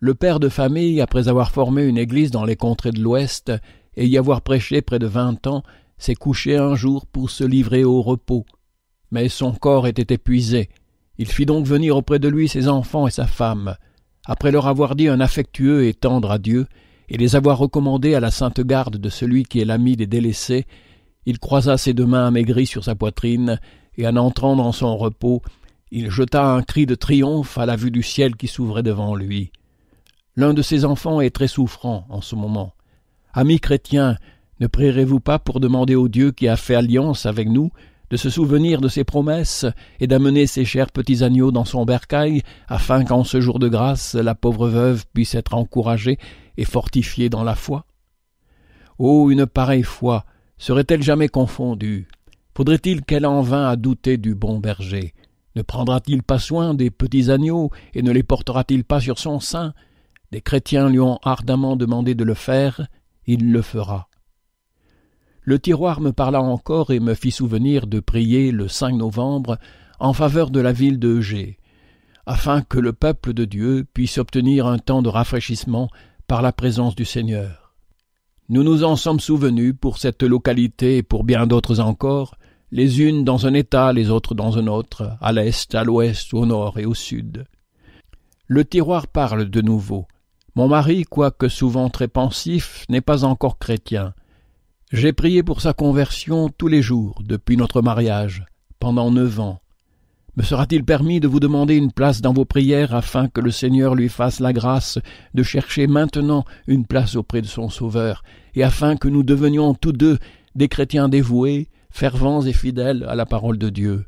Le père de famille, après avoir formé une église dans les contrées de l'Ouest et y avoir prêché près de vingt ans, s'est couché un jour pour se livrer au repos. Mais son corps était épuisé, il fit donc venir auprès de lui ses enfants et sa femme, après leur avoir dit un affectueux et tendre adieu, et les avoir recommandés à la sainte garde de celui qui est l'ami des délaissés, il croisa ses deux mains amaigries sur sa poitrine, et en entrant dans son repos, il jeta un cri de triomphe à la vue du ciel qui s'ouvrait devant lui. L'un de ses enfants est très souffrant en ce moment. Amis chrétiens, ne prierez-vous pas pour demander au Dieu qui a fait alliance avec nous de se souvenir de ses promesses et d'amener ses chers petits agneaux dans son bercail, afin qu'en ce jour de grâce la pauvre veuve puisse être encouragée et fortifiée dans la foi Oh, une pareille foi serait-elle jamais confondue Faudrait-il qu'elle en vînt à douter du bon berger Ne prendra-t-il pas soin des petits agneaux et ne les portera-t-il pas sur son sein Des chrétiens lui ont ardemment demandé de le faire, il le fera le tiroir me parla encore et me fit souvenir de prier le 5 novembre en faveur de la ville de G, afin que le peuple de Dieu puisse obtenir un temps de rafraîchissement par la présence du Seigneur. Nous nous en sommes souvenus pour cette localité et pour bien d'autres encore, les unes dans un état, les autres dans un autre, à l'est, à l'ouest, au nord et au sud. Le tiroir parle de nouveau. Mon mari, quoique souvent très pensif, n'est pas encore chrétien. J'ai prié pour sa conversion tous les jours depuis notre mariage, pendant neuf ans. Me sera-t-il permis de vous demander une place dans vos prières afin que le Seigneur lui fasse la grâce de chercher maintenant une place auprès de son Sauveur, et afin que nous devenions tous deux des chrétiens dévoués, fervents et fidèles à la parole de Dieu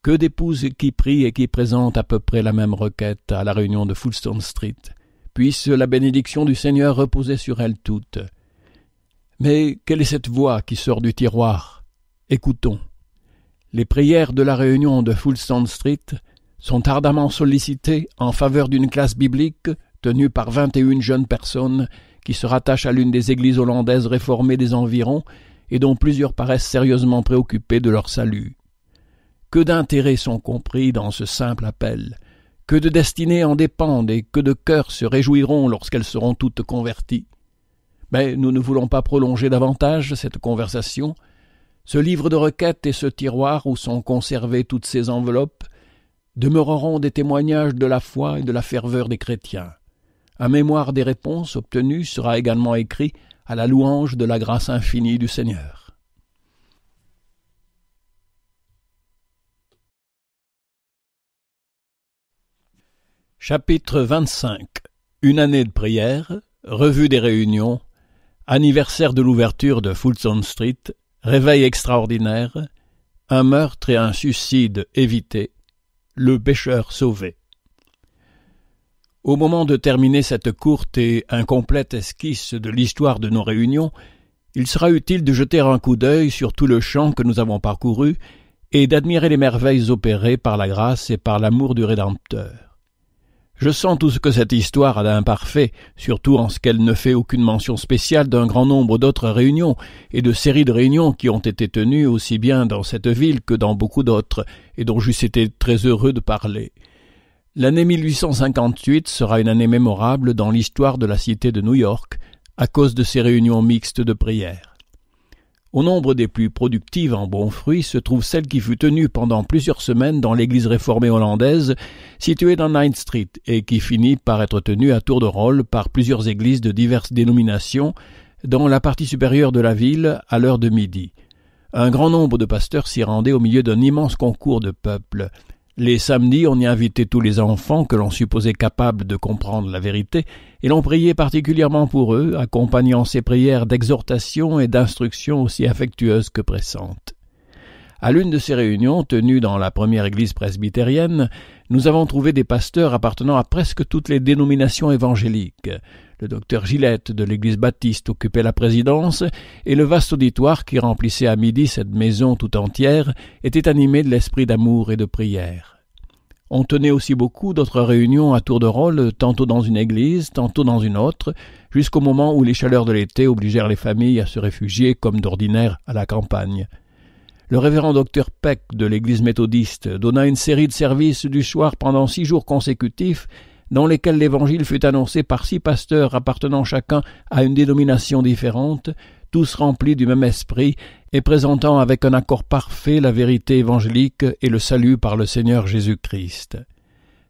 Que d'épouses qui prient et qui présentent à peu près la même requête à la réunion de Fullstone Street Puisse la bénédiction du Seigneur reposer sur elles toutes. Mais quelle est cette voix qui sort du tiroir Écoutons. Les prières de la réunion de Fullstone Street sont ardemment sollicitées en faveur d'une classe biblique tenue par vingt et une jeunes personnes qui se rattachent à l'une des églises hollandaises réformées des environs et dont plusieurs paraissent sérieusement préoccupées de leur salut. Que d'intérêts sont compris dans ce simple appel, que de destinées en dépendent et que de cœurs se réjouiront lorsqu'elles seront toutes converties. Mais ben, nous ne voulons pas prolonger davantage cette conversation. Ce livre de requêtes et ce tiroir où sont conservées toutes ces enveloppes demeureront des témoignages de la foi et de la ferveur des chrétiens. Un mémoire des réponses obtenues sera également écrit à la louange de la grâce infinie du Seigneur. Chapitre 25 Une année de prière, revue des réunions, Anniversaire de l'ouverture de Fulton Street, réveil extraordinaire, un meurtre et un suicide évités, le pêcheur sauvé. Au moment de terminer cette courte et incomplète esquisse de l'histoire de nos réunions, il sera utile de jeter un coup d'œil sur tout le champ que nous avons parcouru et d'admirer les merveilles opérées par la grâce et par l'amour du Rédempteur. Je sens tout ce que cette histoire a d'imparfait, surtout en ce qu'elle ne fait aucune mention spéciale d'un grand nombre d'autres réunions et de séries de réunions qui ont été tenues aussi bien dans cette ville que dans beaucoup d'autres et dont j'eusse été très heureux de parler. L'année 1858 sera une année mémorable dans l'histoire de la cité de New York à cause de ces réunions mixtes de prières. Au nombre des plus productives en bons fruits se trouve celle qui fut tenue pendant plusieurs semaines dans l'église réformée hollandaise, située dans Ninth Street, et qui finit par être tenue à tour de rôle par plusieurs églises de diverses dénominations dans la partie supérieure de la ville à l'heure de midi. Un grand nombre de pasteurs s'y rendaient au milieu d'un immense concours de peuple. Les samedis, on y invitait tous les enfants que l'on supposait capables de comprendre la vérité, et l'on priait particulièrement pour eux, accompagnant ces prières d'exhortation et d'instructions aussi affectueuses que pressantes. À l'une de ces réunions, tenues dans la première église presbytérienne, nous avons trouvé des pasteurs appartenant à presque toutes les dénominations évangéliques. Le docteur Gillette de l'église baptiste occupait la présidence, et le vaste auditoire qui remplissait à midi cette maison tout entière était animé de l'esprit d'amour et de prière. On tenait aussi beaucoup d'autres réunions à tour de rôle, tantôt dans une église, tantôt dans une autre, jusqu'au moment où les chaleurs de l'été obligèrent les familles à se réfugier, comme d'ordinaire, à la campagne. Le révérend docteur Peck de l'église méthodiste donna une série de services du soir pendant six jours consécutifs dans lesquels l'Évangile fut annoncé par six pasteurs appartenant chacun à une dénomination différente, tous remplis du même esprit et présentant avec un accord parfait la vérité évangélique et le salut par le Seigneur Jésus-Christ.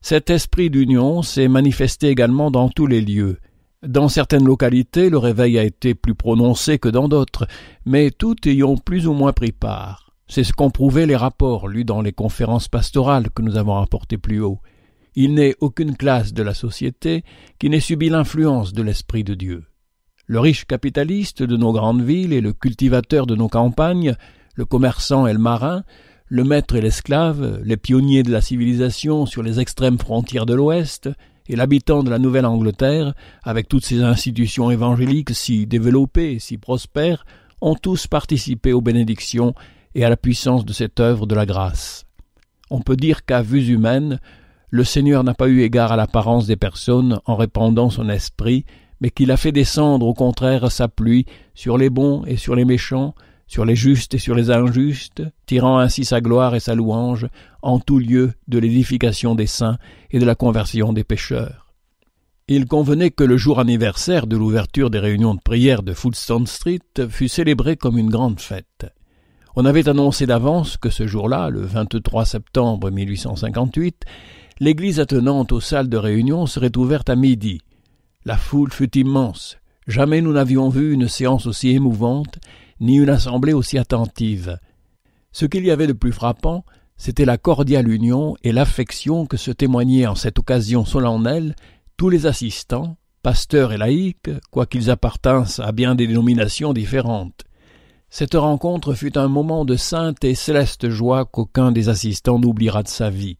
Cet esprit d'union s'est manifesté également dans tous les lieux. Dans certaines localités, le réveil a été plus prononcé que dans d'autres, mais toutes y ont plus ou moins pris part. C'est ce qu'ont prouvé les rapports lus dans les conférences pastorales que nous avons apportées plus haut. Il n'est aucune classe de la société qui n'ait subi l'influence de l'Esprit de Dieu. Le riche capitaliste de nos grandes villes et le cultivateur de nos campagnes, le commerçant et le marin, le maître et l'esclave, les pionniers de la civilisation sur les extrêmes frontières de l'Ouest, et l'habitant de la Nouvelle-Angleterre, avec toutes ces institutions évangéliques si développées et si prospères, ont tous participé aux bénédictions et à la puissance de cette œuvre de la grâce. On peut dire qu'à vue humaine, le Seigneur n'a pas eu égard à l'apparence des personnes en répandant son esprit, mais qu'il a fait descendre au contraire sa pluie sur les bons et sur les méchants, sur les justes et sur les injustes, tirant ainsi sa gloire et sa louange en tout lieu de l'édification des saints et de la conversion des pécheurs. Il convenait que le jour anniversaire de l'ouverture des réunions de prière de Fulton Street fût célébré comme une grande fête. On avait annoncé d'avance que ce jour-là, le 23 septembre 1858, l'église attenante aux salles de réunion serait ouverte à midi. La foule fut immense. Jamais nous n'avions vu une séance aussi émouvante, ni une assemblée aussi attentive. Ce qu'il y avait de plus frappant, c'était la cordiale union et l'affection que se témoignaient en cette occasion solennelle tous les assistants, pasteurs et laïcs, quoiqu'ils appartinssent à bien des dénominations différentes. Cette rencontre fut un moment de sainte et céleste joie qu'aucun des assistants n'oubliera de sa vie.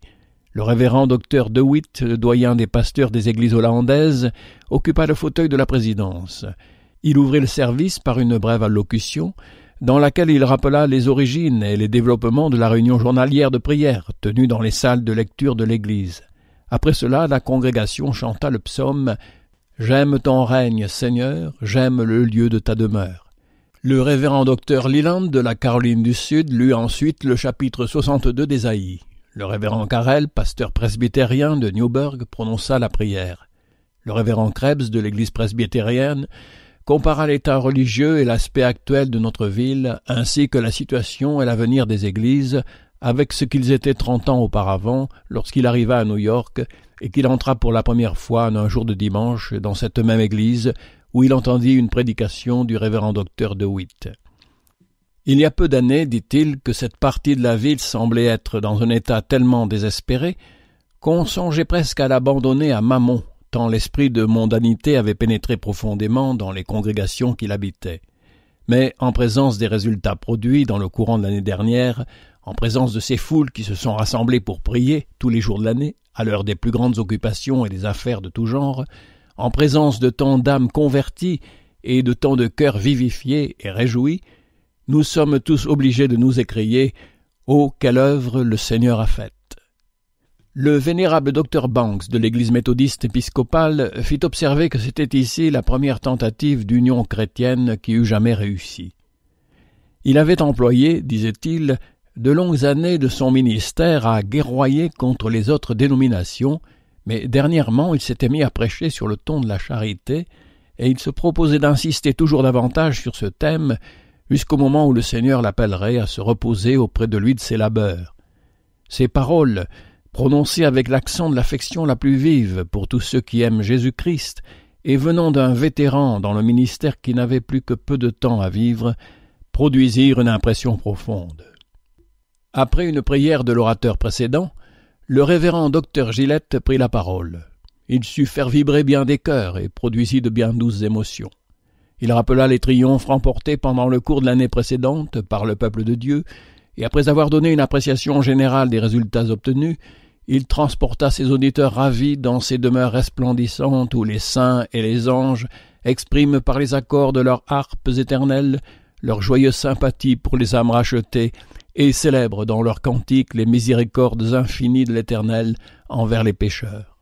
Le révérend docteur DeWitt, doyen des pasteurs des églises hollandaises, occupa le fauteuil de la présidence. Il ouvrit le service par une brève allocution, dans laquelle il rappela les origines et les développements de la réunion journalière de prière tenue dans les salles de lecture de l'Église. Après cela, la congrégation chanta le psaume J'aime ton règne, Seigneur, j'aime le lieu de ta demeure. Le révérend docteur Leland de la Caroline du Sud lut ensuite le chapitre 62 d'Ésaïe. Le révérend Carrel, pasteur presbytérien de Newburgh, prononça la prière. Le révérend Krebs de l'église presbytérienne compara l'état religieux et l'aspect actuel de notre ville, ainsi que la situation et l'avenir des églises, avec ce qu'ils étaient trente ans auparavant lorsqu'il arriva à New York et qu'il entra pour la première fois en un jour de dimanche dans cette même église où il entendit une prédication du révérend docteur DeWitt. Il y a peu d'années, dit-il, que cette partie de la ville semblait être dans un état tellement désespéré qu'on songeait presque à l'abandonner à Mammon, tant l'esprit de mondanité avait pénétré profondément dans les congrégations qu'il habitait. Mais en présence des résultats produits dans le courant de l'année dernière, en présence de ces foules qui se sont rassemblées pour prier tous les jours de l'année, à l'heure des plus grandes occupations et des affaires de tout genre, en présence de tant d'âmes converties et de tant de cœurs vivifiés et réjouis, nous sommes tous obligés de nous écrier Ô quelle œuvre le Seigneur a faite Le vénérable docteur Banks de l'Église méthodiste épiscopale fit observer que c'était ici la première tentative d'union chrétienne qui eût jamais réussi. Il avait employé, disait-il, de longues années de son ministère à guerroyer contre les autres dénominations, mais dernièrement il s'était mis à prêcher sur le ton de la charité, et il se proposait d'insister toujours davantage sur ce thème, jusqu'au moment où le Seigneur l'appellerait à se reposer auprès de lui de ses labeurs. Ces paroles, prononcées avec l'accent de l'affection la plus vive pour tous ceux qui aiment Jésus-Christ, et venant d'un vétéran dans le ministère qui n'avait plus que peu de temps à vivre, produisirent une impression profonde. Après une prière de l'orateur précédent, le révérend docteur Gillette prit la parole. Il sut faire vibrer bien des cœurs et produisit de bien douces émotions. Il rappela les triomphes remportés pendant le cours de l'année précédente par le peuple de Dieu, et après avoir donné une appréciation générale des résultats obtenus, il transporta ses auditeurs ravis dans ces demeures resplendissantes où les saints et les anges expriment par les accords de leurs harpes éternelles leur joyeuse sympathie pour les âmes rachetées et célèbrent dans leurs cantiques les miséricordes infinies de l'Éternel envers les pécheurs.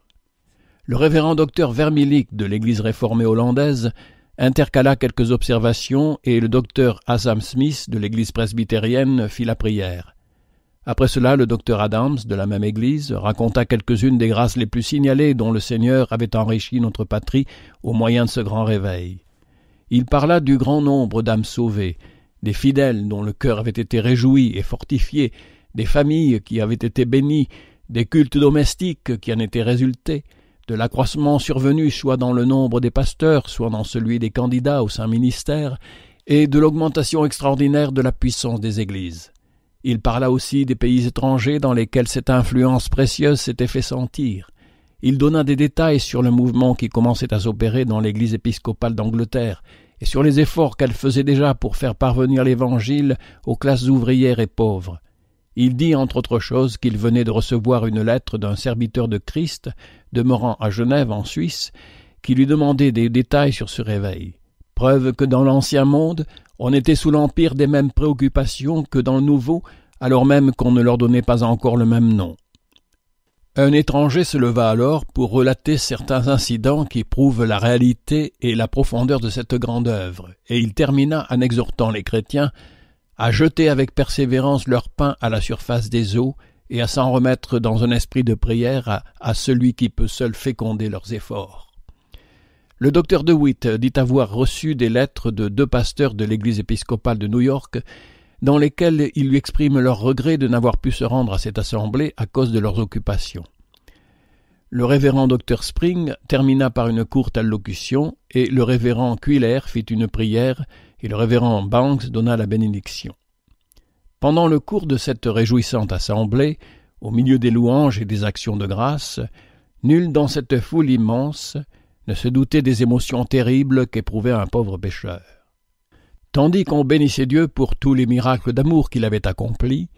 Le révérend docteur Vermilic de l'Église réformée hollandaise intercala quelques observations et le docteur Asam Smith de l'église presbytérienne fit la prière. Après cela, le docteur Adams, de la même Église, raconta quelques-unes des grâces les plus signalées dont le Seigneur avait enrichi notre patrie au moyen de ce grand réveil. Il parla du grand nombre d'âmes sauvées, des fidèles dont le cœur avait été réjoui et fortifié, des familles qui avaient été bénies, des cultes domestiques qui en étaient résultés, de l'accroissement survenu soit dans le nombre des pasteurs, soit dans celui des candidats au saint ministère, et de l'augmentation extraordinaire de la puissance des églises. Il parla aussi des pays étrangers dans lesquels cette influence précieuse s'était fait sentir. Il donna des détails sur le mouvement qui commençait à s'opérer dans l'Église épiscopale d'Angleterre et sur les efforts qu'elle faisait déjà pour faire parvenir l'Évangile aux classes ouvrières et pauvres. Il dit entre autres choses qu'il venait de recevoir une lettre d'un serviteur de Christ, demeurant à Genève en Suisse, qui lui demandait des détails sur ce réveil. Preuve que dans l'ancien monde, on était sous l'empire des mêmes préoccupations que dans le nouveau, alors même qu'on ne leur donnait pas encore le même nom. Un étranger se leva alors pour relater certains incidents qui prouvent la réalité et la profondeur de cette grande œuvre, et il termina en exhortant les chrétiens à jeter avec persévérance leur pain à la surface des eaux et à s'en remettre dans un esprit de prière à, celui qui peut seul féconder leurs efforts. Le docteur De dit avoir reçu des lettres de deux pasteurs de l'église épiscopale de New York dans lesquelles ils lui expriment leur regret de n'avoir pu se rendre à cette assemblée à cause de leurs occupations. Le révérend docteur Spring termina par une courte allocution et le révérend Cuiller fit une prière le révérend Banks donna la bénédiction. Pendant le cours de cette réjouissante assemblée, au milieu des louanges et des actions de grâce, nul dans cette foule immense ne se doutait des émotions terribles qu'éprouvait un pauvre pécheur. Tandis qu'on bénissait Dieu pour tous les miracles d'amour qu'il avait accomplis,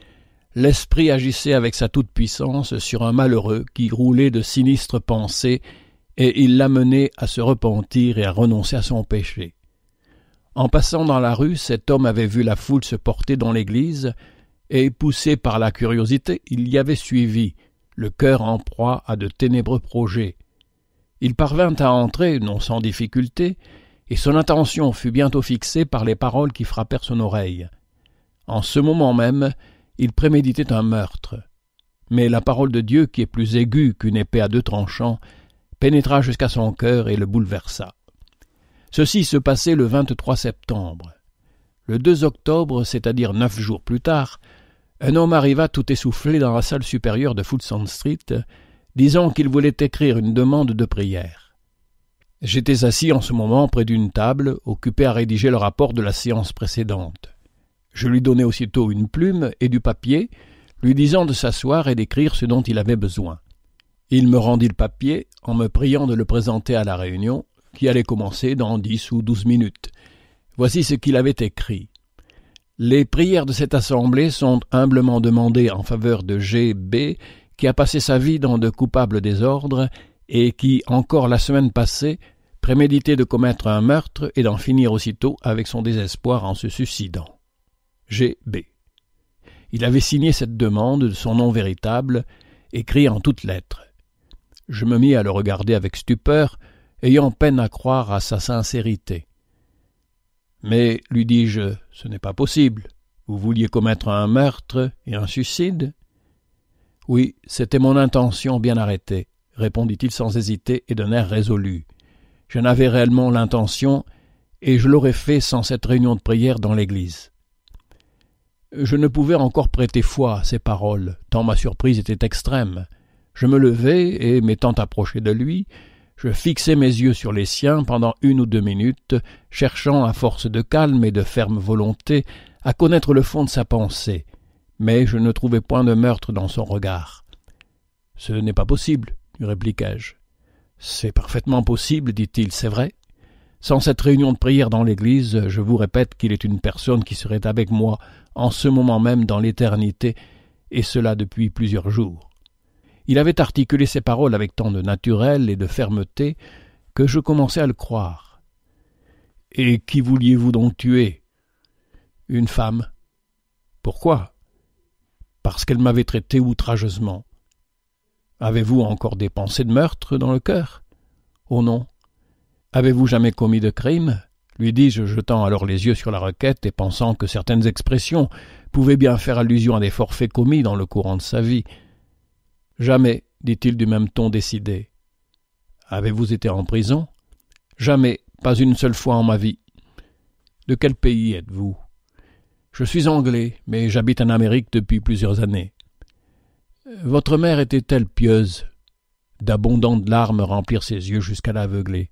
l'Esprit agissait avec sa toute-puissance sur un malheureux qui roulait de sinistres pensées, et il l'amenait à se repentir et à renoncer à son péché. En passant dans la rue, cet homme avait vu la foule se porter dans l'église, et, poussé par la curiosité, il y avait suivi, le cœur en proie à de ténébreux projets. Il parvint à entrer, non sans difficulté, et son attention fut bientôt fixée par les paroles qui frappèrent son oreille. En ce moment même, il préméditait un meurtre. Mais la parole de Dieu, qui est plus aiguë qu'une épée à deux tranchants, pénétra jusqu'à son cœur et le bouleversa. Ceci se passait le 23 septembre. Le 2 octobre, c'est-à-dire neuf jours plus tard, un homme arriva tout essoufflé dans la salle supérieure de Fulton Street, disant qu'il voulait écrire une demande de prière. J'étais assis en ce moment près d'une table, occupé à rédiger le rapport de la séance précédente. Je lui donnai aussitôt une plume et du papier, lui disant de s'asseoir et d'écrire ce dont il avait besoin. Il me rendit le papier en me priant de le présenter à la réunion qui allait commencer dans dix ou douze minutes. Voici ce qu'il avait écrit. Les prières de cette assemblée sont humblement demandées en faveur de G. B., qui a passé sa vie dans de coupables désordres et qui, encore la semaine passée, préméditait de commettre un meurtre et d'en finir aussitôt avec son désespoir en se suicidant. G. B. Il avait signé cette demande de son nom véritable, écrit en toutes lettres. Je me mis à le regarder avec stupeur, ayant peine à croire à sa sincérité. Mais, lui dis-je, ce n'est pas possible. Vous vouliez commettre un meurtre et un suicide Oui, c'était mon intention bien arrêtée, répondit-il sans hésiter et d'un air résolu. Je n'avais réellement l'intention, et je l'aurais fait sans cette réunion de prière dans l'église. Je ne pouvais encore prêter foi à ces paroles, tant ma surprise était extrême. Je me levai et, m'étant approché de lui, je fixai mes yeux sur les siens pendant une ou deux minutes, cherchant, à force de calme et de ferme volonté, à connaître le fond de sa pensée, mais je ne trouvai point de meurtre dans son regard. Ce n'est pas possible, lui répliquai-je. C'est parfaitement possible, dit-il, c'est vrai. Sans cette réunion de prière dans l'Église, je vous répète qu'il est une personne qui serait avec moi en ce moment même dans l'éternité, et cela depuis plusieurs jours. Il avait articulé ses paroles avec tant de naturel et de fermeté que je commençais à le croire. Et qui vouliez-vous donc tuer Une femme. Pourquoi Parce qu'elle m'avait traité outrageusement. Avez-vous encore des pensées de meurtre dans le cœur Oh non. Avez-vous jamais commis de crime lui dis-je, jetant alors les yeux sur la requête et pensant que certaines expressions pouvaient bien faire allusion à des forfaits commis dans le courant de sa vie. Jamais, dit-il du même ton décidé. Avez-vous été en prison Jamais, pas une seule fois en ma vie. De quel pays êtes-vous Je suis anglais, mais j'habite en Amérique depuis plusieurs années. Votre mère était-elle pieuse D'abondantes larmes remplirent ses yeux jusqu'à l'aveugler.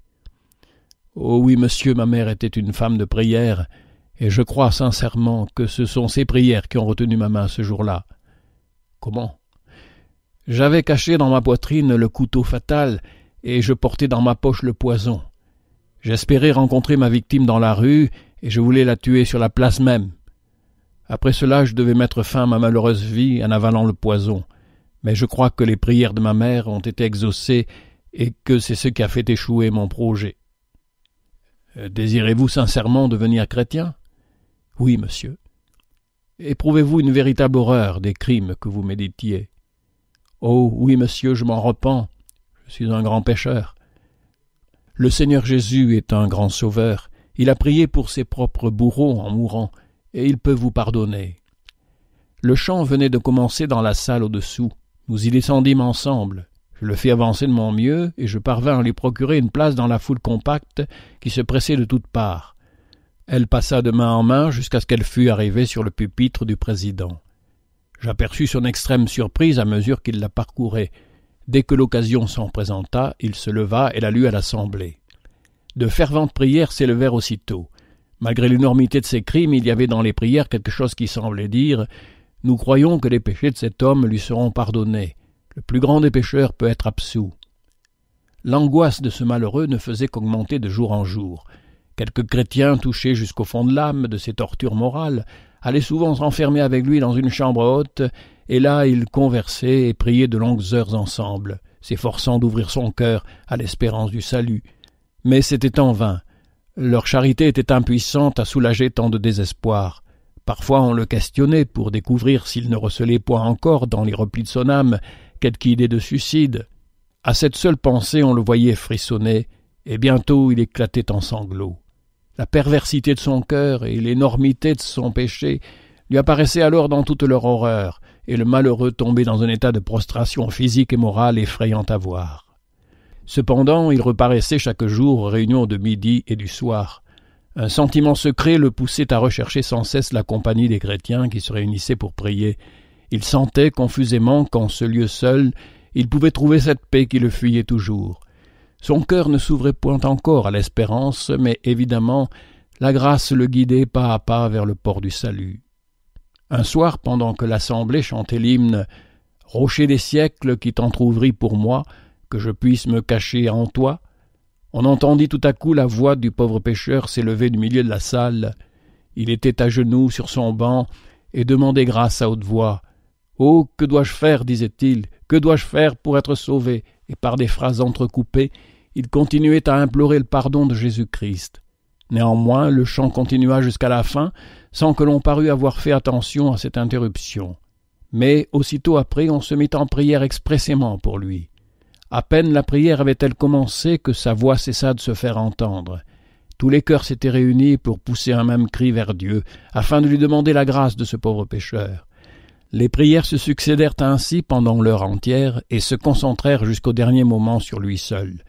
Oh oui, monsieur, ma mère était une femme de prière, et je crois sincèrement que ce sont ses prières qui ont retenu ma main ce jour-là. Comment j'avais caché dans ma poitrine le couteau fatal, et je portais dans ma poche le poison. J'espérais rencontrer ma victime dans la rue, et je voulais la tuer sur la place même. Après cela, je devais mettre fin à ma malheureuse vie en avalant le poison. Mais je crois que les prières de ma mère ont été exaucées et que c'est ce qui a fait échouer mon projet. Euh, désirez-vous sincèrement devenir chrétien Oui, monsieur. Éprouvez-vous une véritable horreur des crimes que vous méditiez Oh oui, monsieur, je m'en repens. Je suis un grand pécheur. Le Seigneur Jésus est un grand sauveur. Il a prié pour ses propres bourreaux en mourant, et il peut vous pardonner. Le chant venait de commencer dans la salle au-dessous. Nous y descendîmes ensemble. Je le fis avancer de mon mieux, et je parvins à lui procurer une place dans la foule compacte qui se pressait de toutes parts. Elle passa de main en main jusqu'à ce qu'elle fût arrivée sur le pupitre du président. J'aperçus son extrême surprise à mesure qu'il la parcourait. Dès que l'occasion s'en présenta, il se leva et la lut à l'assemblée. De ferventes prières s'élevèrent aussitôt. Malgré l'énormité de ses crimes, il y avait dans les prières quelque chose qui semblait dire Nous croyons que les péchés de cet homme lui seront pardonnés. Le plus grand des pécheurs peut être absous. L'angoisse de ce malheureux ne faisait qu'augmenter de jour en jour. Quelques chrétiens, touchés jusqu'au fond de l'âme de ces tortures morales, allait souvent renfermer avec lui dans une chambre haute, et là ils conversaient et priaient de longues heures ensemble, s'efforçant d'ouvrir son cœur à l'espérance du salut. Mais c'était en vain. Leur charité était impuissante à soulager tant de désespoir. Parfois on le questionnait pour découvrir s'il ne recelait point encore dans les replis de son âme quelque idée de suicide. À cette seule pensée on le voyait frissonner, et bientôt il éclatait en sanglots. La perversité de son cœur et l'énormité de son péché lui apparaissaient alors dans toute leur horreur, et le malheureux tombait dans un état de prostration physique et morale effrayant à voir. Cependant, il reparaissait chaque jour aux réunions de midi et du soir. Un sentiment secret le poussait à rechercher sans cesse la compagnie des chrétiens qui se réunissaient pour prier. Il sentait confusément qu'en ce lieu seul, il pouvait trouver cette paix qui le fuyait toujours. Son cœur ne s'ouvrait point encore à l'espérance, mais évidemment, la grâce le guidait pas à pas vers le port du salut. Un soir, pendant que l'assemblée chantait l'hymne Rocher des siècles qui t'entr'ouvrit pour moi, que je puisse me cacher en toi, on entendit tout à coup la voix du pauvre pêcheur s'élever du milieu de la salle. Il était à genoux sur son banc et demandait grâce à haute voix Oh, que dois-je faire disait-il, que dois-je faire pour être sauvé Et par des phrases entrecoupées, il continuait à implorer le pardon de Jésus-Christ. Néanmoins, le chant continua jusqu'à la fin, sans que l'on parût avoir fait attention à cette interruption. Mais aussitôt après, on se mit en prière expressément pour lui. À peine la prière avait-elle commencé que sa voix cessa de se faire entendre. Tous les cœurs s'étaient réunis pour pousser un même cri vers Dieu, afin de lui demander la grâce de ce pauvre pécheur. Les prières se succédèrent ainsi pendant l'heure entière et se concentrèrent jusqu'au dernier moment sur lui seul.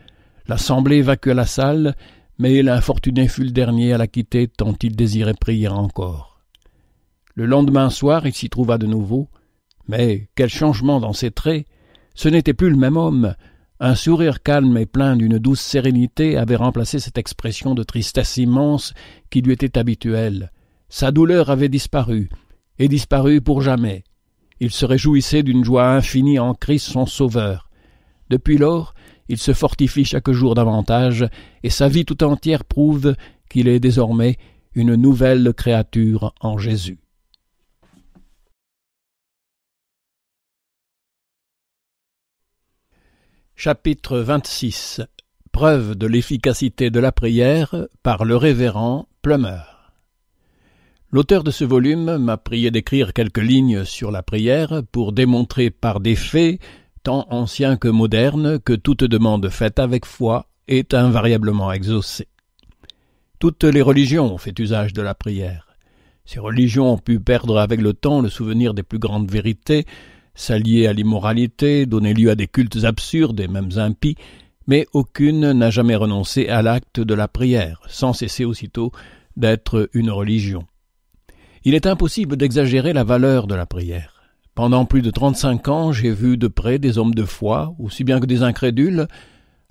L'assemblée évacua la salle, mais l'infortuné fut le dernier à la quitter tant il désirait prier encore. Le lendemain soir, il s'y trouva de nouveau. Mais quel changement dans ses traits Ce n'était plus le même homme. Un sourire calme et plein d'une douce sérénité avait remplacé cette expression de tristesse immense qui lui était habituelle. Sa douleur avait disparu, et disparu pour jamais. Il se réjouissait d'une joie infinie en Christ son Sauveur. Depuis lors, il se fortifie chaque jour davantage, et sa vie tout entière prouve qu'il est désormais une nouvelle créature en Jésus. Chapitre 26 Preuve de l'efficacité de la prière par le révérend Plummer. L'auteur de ce volume m'a prié d'écrire quelques lignes sur la prière pour démontrer par des faits, tant anciens que modernes, que toute demande faite avec foi est invariablement exaucée. Toutes les religions ont fait usage de la prière. Ces religions ont pu perdre avec le temps le souvenir des plus grandes vérités, s'allier à l'immoralité, donner lieu à des cultes absurdes et même impies, mais aucune n'a jamais renoncé à l'acte de la prière, sans cesser aussitôt d'être une religion. Il est impossible d'exagérer la valeur de la prière. Pendant plus de trente-cinq ans, j'ai vu de près des hommes de foi, aussi bien que des incrédules,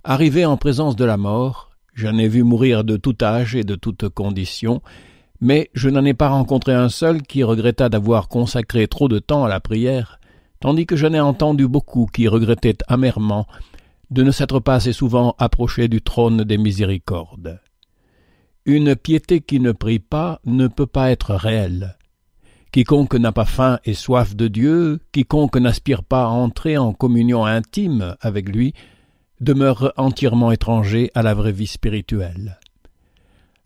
arriver en présence de la mort. J'en ai vu mourir de tout âge et de toute condition, mais je n'en ai pas rencontré un seul qui regretta d'avoir consacré trop de temps à la prière, tandis que j'en ai entendu beaucoup qui regrettaient amèrement de ne s'être pas assez souvent approché du trône des miséricordes. Une piété qui ne prie pas ne peut pas être réelle. Quiconque n'a pas faim et soif de Dieu, quiconque n'aspire pas à entrer en communion intime avec lui, demeure entièrement étranger à la vraie vie spirituelle.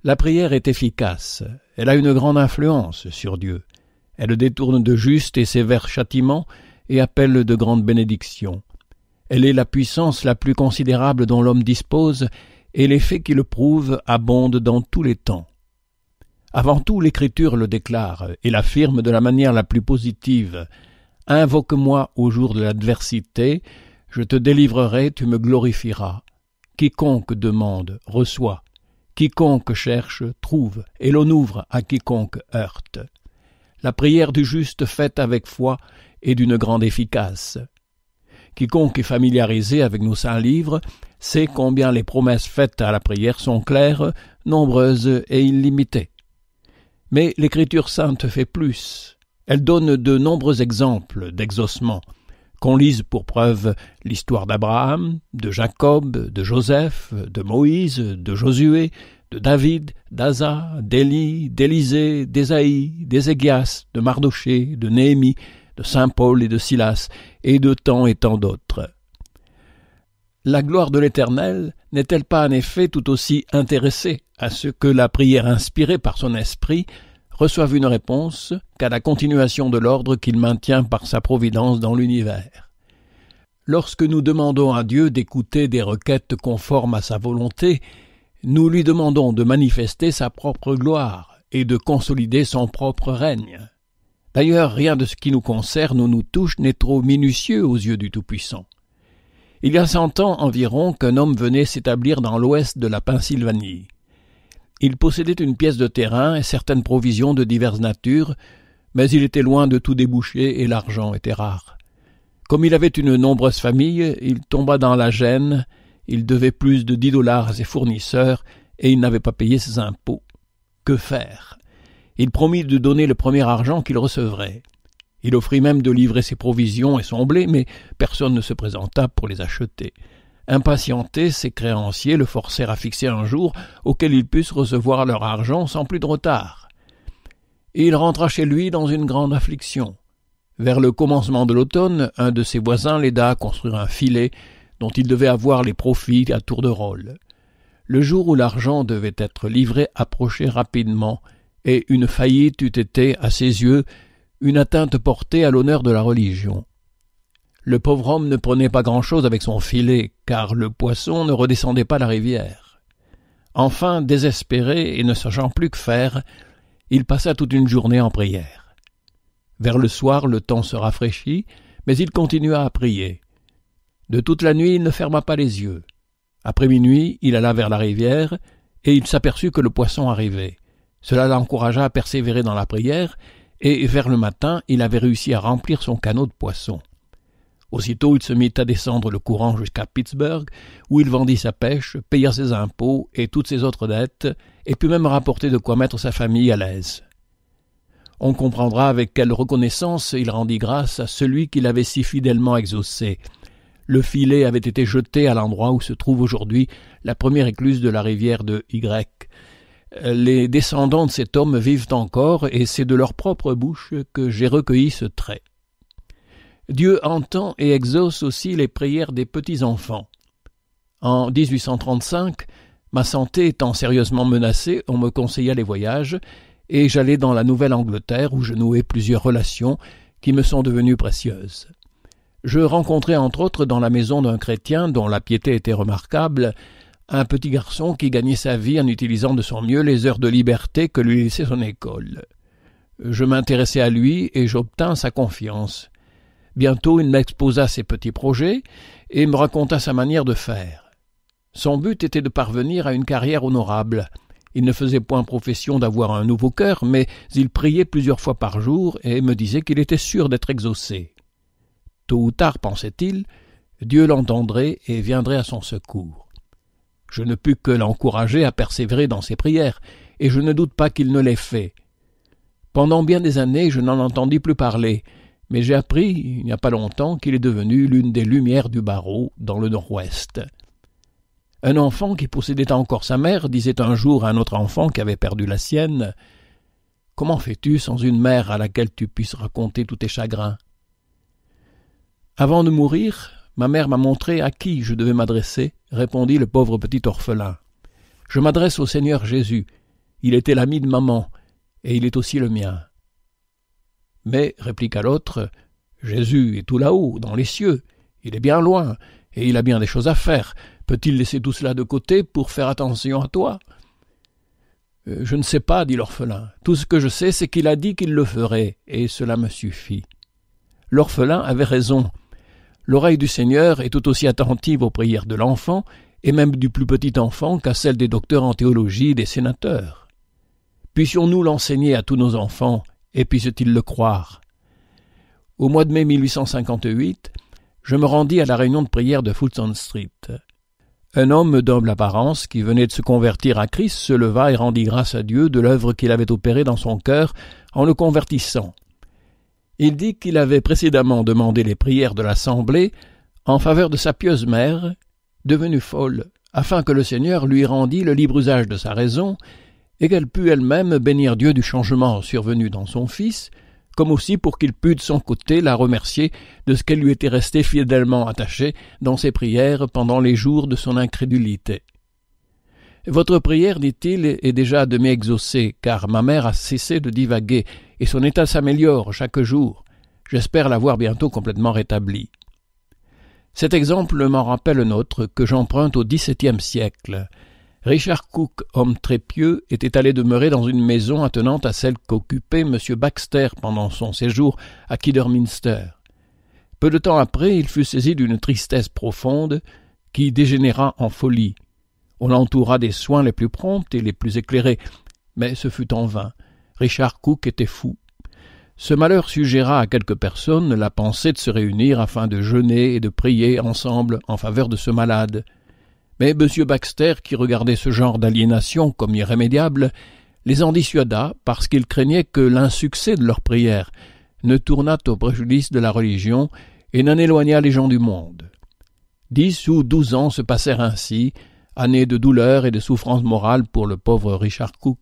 La prière est efficace, elle a une grande influence sur Dieu, elle détourne de justes et sévères châtiments et appelle de grandes bénédictions. Elle est la puissance la plus considérable dont l'homme dispose et les faits qui le prouvent abondent dans tous les temps. Avant tout, l'Écriture le déclare et l'affirme de la manière la plus positive. Invoque-moi au jour de l'adversité, je te délivrerai, tu me glorifieras. Quiconque demande, reçoit. Quiconque cherche, trouve, et l'on ouvre à quiconque heurte. La prière du juste faite avec foi est d'une grande efficace. Quiconque est familiarisé avec nos saints livres c'est combien les promesses faites à la prière sont claires, nombreuses et illimitées. Mais l'Écriture sainte fait plus. Elle donne de nombreux exemples d'exaucement, qu'on lise pour preuve l'histoire d'Abraham, de Jacob, de Joseph, de Moïse, de Josué, de David, d'Aza, d'Élie, d'Élisée, d'Ésaïe, d'Ézéchias, de Mardoché, de Néhémie, de Saint Paul et de Silas, et de tant et tant d'autres la gloire de l'Éternel n'est-elle pas en effet tout aussi intéressée à ce que la prière inspirée par son esprit reçoive une réponse qu'à la continuation de l'ordre qu'il maintient par sa providence dans l'univers Lorsque nous demandons à Dieu d'écouter des requêtes conformes à sa volonté, nous lui demandons de manifester sa propre gloire et de consolider son propre règne. D'ailleurs, rien de ce qui nous concerne ou nous touche n'est trop minutieux aux yeux du Tout-Puissant. Il y a cent ans environ qu'un homme venait s'établir dans l'ouest de la Pennsylvanie. Il possédait une pièce de terrain et certaines provisions de diverses natures, mais il était loin de tout déboucher et l'argent était rare. Comme il avait une nombreuse famille, il tomba dans la gêne, il devait plus de dix dollars à ses fournisseurs et il n'avait pas payé ses impôts. Que faire? Il promit de donner le premier argent qu'il recevrait. Il offrit même de livrer ses provisions et son blé, mais personne ne se présenta pour les acheter. Impatientés, ses créanciers le forcèrent à fixer un jour auquel ils pussent recevoir leur argent sans plus de retard. Et il rentra chez lui dans une grande affliction. Vers le commencement de l'automne, un de ses voisins l'aida à construire un filet dont il devait avoir les profits à tour de rôle. Le jour où l'argent devait être livré approchait rapidement, et une faillite eût été, à ses yeux, une atteinte portée à l'honneur de la religion. Le pauvre homme ne prenait pas grand-chose avec son filet, car le poisson ne redescendait pas la rivière. Enfin, désespéré et ne sachant plus que faire, il passa toute une journée en prière. Vers le soir, le temps se rafraîchit, mais il continua à prier. De toute la nuit, il ne ferma pas les yeux. Après minuit, il alla vers la rivière, et il s'aperçut que le poisson arrivait. Cela l'encouragea à persévérer dans la prière, et vers le matin il avait réussi à remplir son canot de poissons. Aussitôt il se mit à descendre le courant jusqu'à Pittsburgh, où il vendit sa pêche, paya ses impôts et toutes ses autres dettes, et put même rapporter de quoi mettre sa famille à l'aise. On comprendra avec quelle reconnaissance il rendit grâce à celui qu'il avait si fidèlement exaucé. Le filet avait été jeté à l'endroit où se trouve aujourd'hui la première écluse de la rivière de Y, les descendants de cet homme vivent encore, et c'est de leur propre bouche que j'ai recueilli ce trait. Dieu entend et exauce aussi les prières des petits-enfants. En 1835, ma santé étant sérieusement menacée, on me conseilla les voyages, et j'allai dans la Nouvelle-Angleterre où je nouai plusieurs relations qui me sont devenues précieuses. Je rencontrai entre autres dans la maison d'un chrétien dont la piété était remarquable un petit garçon qui gagnait sa vie en utilisant de son mieux les heures de liberté que lui laissait son école. Je m'intéressai à lui et j'obtins sa confiance. Bientôt il m'exposa ses petits projets et me raconta sa manière de faire. Son but était de parvenir à une carrière honorable. Il ne faisait point profession d'avoir un nouveau cœur, mais il priait plusieurs fois par jour et me disait qu'il était sûr d'être exaucé. Tôt ou tard, pensait-il, Dieu l'entendrait et viendrait à son secours. Je ne pus que l'encourager à persévérer dans ses prières, et je ne doute pas qu'il ne l'ait fait. Pendant bien des années, je n'en entendis plus parler, mais j'ai appris, il n'y a pas longtemps, qu'il est devenu l'une des lumières du barreau dans le nord-ouest. Un enfant qui possédait encore sa mère disait un jour à un autre enfant qui avait perdu la sienne Comment fais-tu sans une mère à laquelle tu puisses raconter tous tes chagrins Avant de mourir, Ma mère m'a montré à qui je devais m'adresser, répondit le pauvre petit orphelin. Je m'adresse au Seigneur Jésus. Il était l'ami de maman, et il est aussi le mien. Mais, répliqua l'autre, Jésus est tout là-haut, dans les cieux. Il est bien loin, et il a bien des choses à faire. Peut-il laisser tout cela de côté pour faire attention à toi euh, Je ne sais pas, dit l'orphelin. Tout ce que je sais, c'est qu'il a dit qu'il le ferait, et cela me suffit. L'orphelin avait raison l'oreille du Seigneur est tout aussi attentive aux prières de l'enfant, et même du plus petit enfant, qu'à celles des docteurs en théologie et des sénateurs. Puissions-nous l'enseigner à tous nos enfants, et puissent-ils le croire Au mois de mai 1858, je me rendis à la réunion de prière de Fulton Street. Un homme d'humble apparence qui venait de se convertir à Christ se leva et rendit grâce à Dieu de l'œuvre qu'il avait opérée dans son cœur en le convertissant, il dit qu'il avait précédemment demandé les prières de l'Assemblée en faveur de sa pieuse mère, devenue folle, afin que le Seigneur lui rendît le libre usage de sa raison, et qu'elle pût elle-même bénir Dieu du changement survenu dans son fils, comme aussi pour qu'il pût de son côté la remercier de ce qu'elle lui était restée fidèlement attachée dans ses prières pendant les jours de son incrédulité. Votre prière, dit-il, est déjà à demi exaucée, car ma mère a cessé de divaguer, et son état s'améliore chaque jour. J'espère l'avoir bientôt complètement rétablie. Cet exemple m'en rappelle un autre que j'emprunte au XVIIe siècle. Richard Cook, homme très pieux, était allé demeurer dans une maison attenante à celle qu'occupait M. Baxter pendant son séjour à Kidderminster. Peu de temps après, il fut saisi d'une tristesse profonde qui dégénéra en folie. On l'entoura des soins les plus prompts et les plus éclairés, mais ce fut en vain. Richard Cook était fou. Ce malheur suggéra à quelques personnes la pensée de se réunir afin de jeûner et de prier ensemble en faveur de ce malade. Mais M. Baxter, qui regardait ce genre d'aliénation comme irrémédiable, les en dissuada parce qu'il craignait que l'insuccès de leurs prières ne tournât au préjudice de la religion et n'en éloignât les gens du monde. Dix ou douze ans se passèrent ainsi, année de douleur et de souffrance morale pour le pauvre Richard Cook.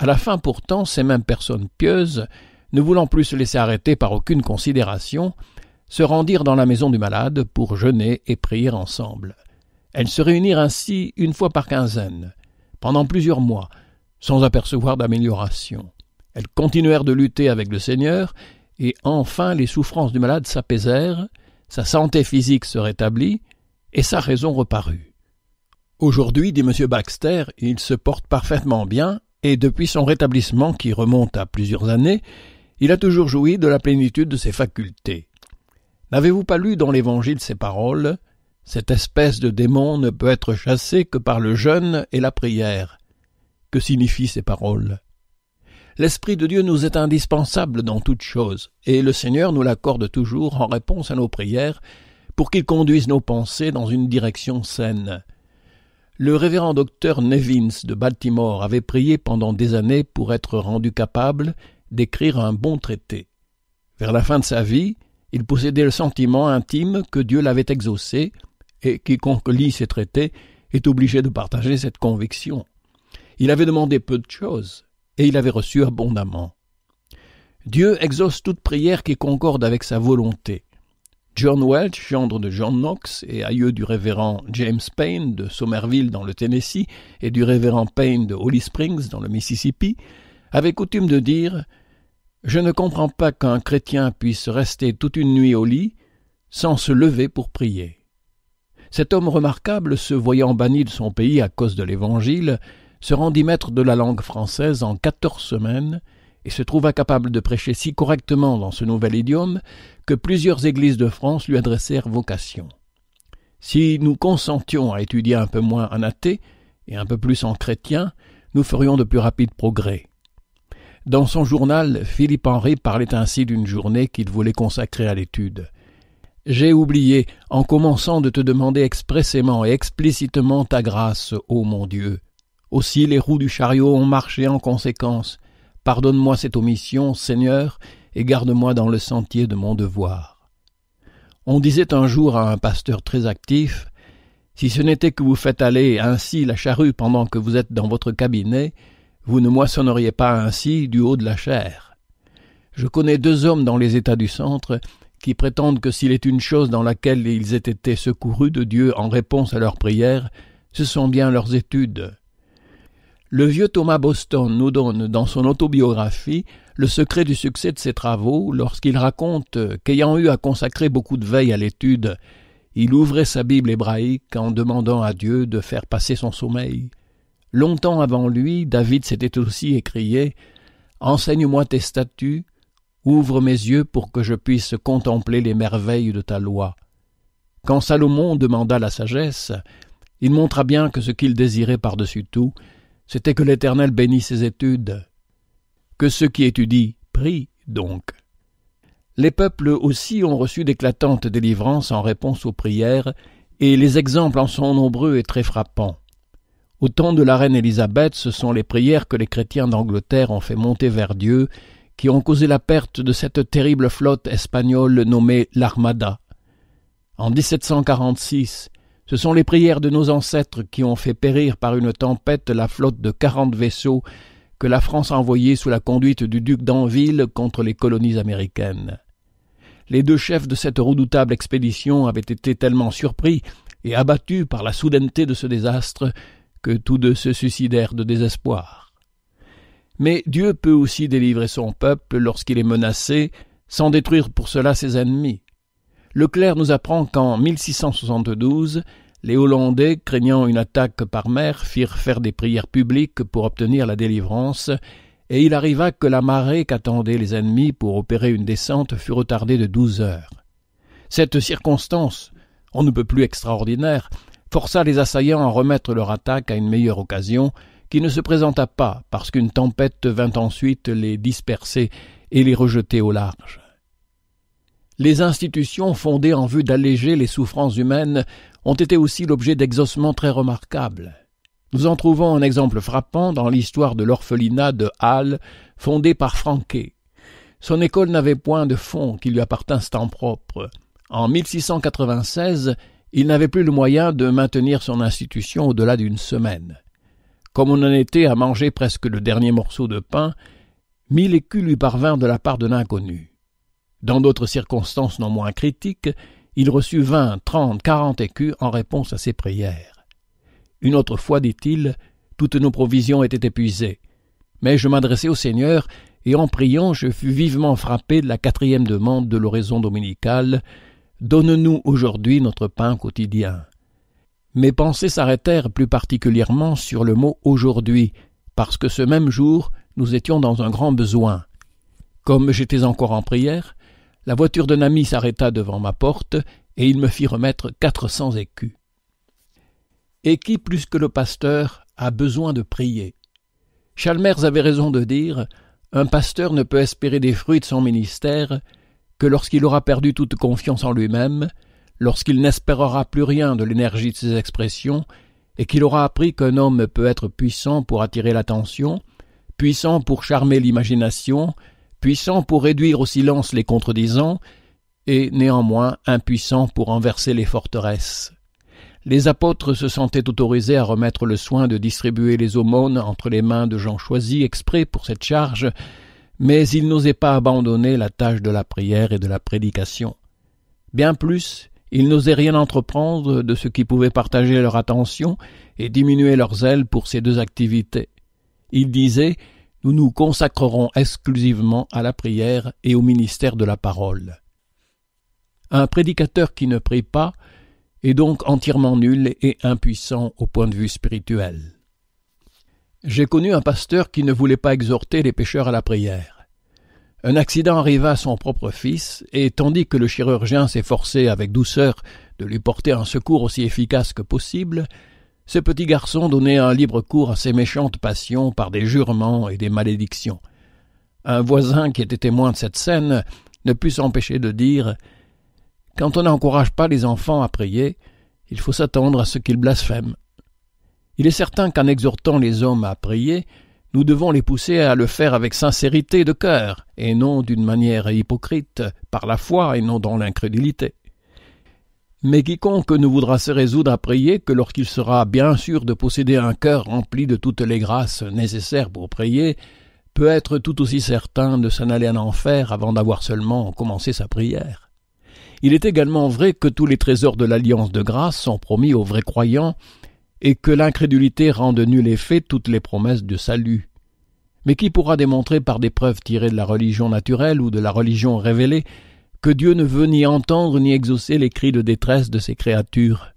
À la fin pourtant, ces mêmes personnes pieuses, ne voulant plus se laisser arrêter par aucune considération, se rendirent dans la maison du malade pour jeûner et prier ensemble. Elles se réunirent ainsi une fois par quinzaine, pendant plusieurs mois, sans apercevoir d'amélioration. Elles continuèrent de lutter avec le Seigneur, et enfin les souffrances du malade s'apaisèrent, sa santé physique se rétablit, et sa raison reparut. Aujourd'hui, dit M. Baxter, il se porte parfaitement bien, et depuis son rétablissement qui remonte à plusieurs années, il a toujours joui de la plénitude de ses facultés. N'avez-vous pas lu dans l'Évangile ces paroles Cette espèce de démon ne peut être chassé que par le jeûne et la prière. Que signifient ces paroles L'Esprit de Dieu nous est indispensable dans toutes choses, et le Seigneur nous l'accorde toujours en réponse à nos prières, pour qu'il conduise nos pensées dans une direction saine. Le révérend docteur Nevins de Baltimore avait prié pendant des années pour être rendu capable d'écrire un bon traité. Vers la fin de sa vie, il possédait le sentiment intime que Dieu l'avait exaucé, et quiconque lit ses traités est obligé de partager cette conviction. Il avait demandé peu de choses, et il avait reçu abondamment. Dieu exauce toute prière qui concorde avec sa volonté. John Welch, gendre de John Knox et aïeux du révérend James Payne de Somerville dans le Tennessee et du révérend Payne de Holly Springs dans le Mississippi, avait coutume de dire Je ne comprends pas qu'un chrétien puisse rester toute une nuit au lit sans se lever pour prier. Cet homme remarquable, se voyant banni de son pays à cause de l'Évangile, se rendit maître de la langue française en quatorze semaines et se trouva capable de prêcher si correctement dans ce nouvel idiome que plusieurs églises de France lui adressèrent vocation. Si nous consentions à étudier un peu moins en athée et un peu plus en chrétien, nous ferions de plus rapides progrès. Dans son journal, Philippe henri parlait ainsi d'une journée qu'il voulait consacrer à l'étude. J'ai oublié, en commençant de te demander expressément et explicitement ta grâce, ô mon Dieu. Aussi les roues du chariot ont marché en conséquence, Pardonne-moi cette omission, Seigneur, et garde-moi dans le sentier de mon devoir. On disait un jour à un pasteur très actif Si ce n'était que vous faites aller ainsi la charrue pendant que vous êtes dans votre cabinet, vous ne moissonneriez pas ainsi du haut de la chair. » Je connais deux hommes dans les États du centre qui prétendent que s'il est une chose dans laquelle ils aient été secourus de Dieu en réponse à leurs prières, ce sont bien leurs études le vieux Thomas Boston nous donne dans son autobiographie le secret du succès de ses travaux lorsqu'il raconte qu'ayant eu à consacrer beaucoup de veille à l'étude, il ouvrait sa Bible hébraïque en demandant à Dieu de faire passer son sommeil. Longtemps avant lui, David s'était aussi écrié Enseigne-moi tes statuts, ouvre mes yeux pour que je puisse contempler les merveilles de ta loi. Quand Salomon demanda la sagesse, il montra bien que ce qu'il désirait par-dessus tout, c'était que l'Éternel bénit ses études. Que ceux qui étudient prient donc. Les peuples aussi ont reçu d'éclatantes délivrances en réponse aux prières, et les exemples en sont nombreux et très frappants. Au temps de la reine Élisabeth, ce sont les prières que les chrétiens d'Angleterre ont fait monter vers Dieu qui ont causé la perte de cette terrible flotte espagnole nommée l'Armada. En 1746, ce sont les prières de nos ancêtres qui ont fait périr par une tempête la flotte de quarante vaisseaux que la France a envoyée sous la conduite du duc d'Anville contre les colonies américaines. Les deux chefs de cette redoutable expédition avaient été tellement surpris et abattus par la soudaineté de ce désastre que tous deux se suicidèrent de désespoir. Mais Dieu peut aussi délivrer son peuple lorsqu'il est menacé, sans détruire pour cela ses ennemis. Leclerc nous apprend qu'en 1672, les Hollandais, craignant une attaque par mer, firent faire des prières publiques pour obtenir la délivrance, et il arriva que la marée qu'attendaient les ennemis pour opérer une descente fut retardée de douze heures. Cette circonstance, on ne peut plus extraordinaire, força les assaillants à remettre leur attaque à une meilleure occasion, qui ne se présenta pas parce qu'une tempête vint ensuite les disperser et les rejeter au large. Les institutions fondées en vue d'alléger les souffrances humaines ont été aussi l'objet d'exaucements très remarquables. Nous en trouvons un exemple frappant dans l'histoire de l'orphelinat de Halle, fondé par Franquet. Son école n'avait point de fonds qui lui appartinssent en propre. En 1696, il n'avait plus le moyen de maintenir son institution au-delà d'une semaine. Comme on en était à manger presque le dernier morceau de pain, mille écus lui parvinrent de la part de l'inconnu. Dans d'autres circonstances non moins critiques, il reçut vingt, trente, quarante écus en réponse à ses prières. Une autre fois, dit-il, toutes nos provisions étaient épuisées. Mais je m'adressai au Seigneur, et en priant, je fus vivement frappé de la quatrième demande de l'oraison dominicale Donne-nous aujourd'hui notre pain quotidien. Mes pensées s'arrêtèrent plus particulièrement sur le mot aujourd'hui, parce que ce même jour, nous étions dans un grand besoin. Comme j'étais encore en prière, la voiture de ami s'arrêta devant ma porte et il me fit remettre quatre cents écus. Et qui plus que le pasteur a besoin de prier Chalmers avait raison de dire un pasteur ne peut espérer des fruits de son ministère que lorsqu'il aura perdu toute confiance en lui-même, lorsqu'il n'espérera plus rien de l'énergie de ses expressions, et qu'il aura appris qu'un homme peut être puissant pour attirer l'attention, puissant pour charmer l'imagination, puissant pour réduire au silence les contredisants, et néanmoins impuissant pour renverser les forteresses. Les apôtres se sentaient autorisés à remettre le soin de distribuer les aumônes entre les mains de gens choisis exprès pour cette charge, mais ils n'osaient pas abandonner la tâche de la prière et de la prédication. Bien plus, ils n'osaient rien entreprendre de ce qui pouvait partager leur attention et diminuer leur zèle pour ces deux activités. Ils disaient nous nous consacrerons exclusivement à la prière et au ministère de la parole. Un prédicateur qui ne prie pas est donc entièrement nul et impuissant au point de vue spirituel. J'ai connu un pasteur qui ne voulait pas exhorter les pécheurs à la prière. Un accident arriva à son propre fils, et tandis que le chirurgien s'efforçait avec douceur de lui porter un secours aussi efficace que possible, ce petit garçon donnait un libre cours à ses méchantes passions par des jurements et des malédictions. Un voisin qui était témoin de cette scène ne put s'empêcher de dire Quand on n'encourage pas les enfants à prier, il faut s'attendre à ce qu'ils blasphèment. Il est certain qu'en exhortant les hommes à prier, nous devons les pousser à le faire avec sincérité de cœur, et non d'une manière hypocrite, par la foi et non dans l'incrédulité. Mais quiconque ne voudra se résoudre à prier que lorsqu'il sera bien sûr de posséder un cœur rempli de toutes les grâces nécessaires pour prier, peut être tout aussi certain de s'en aller en enfer avant d'avoir seulement commencé sa prière. Il est également vrai que tous les trésors de l'alliance de grâce sont promis aux vrais croyants, et que l'incrédulité rend de nul effet toutes les promesses de salut. Mais qui pourra démontrer par des preuves tirées de la religion naturelle ou de la religion révélée que Dieu ne veut ni entendre ni exaucer les cris de détresse de ses créatures.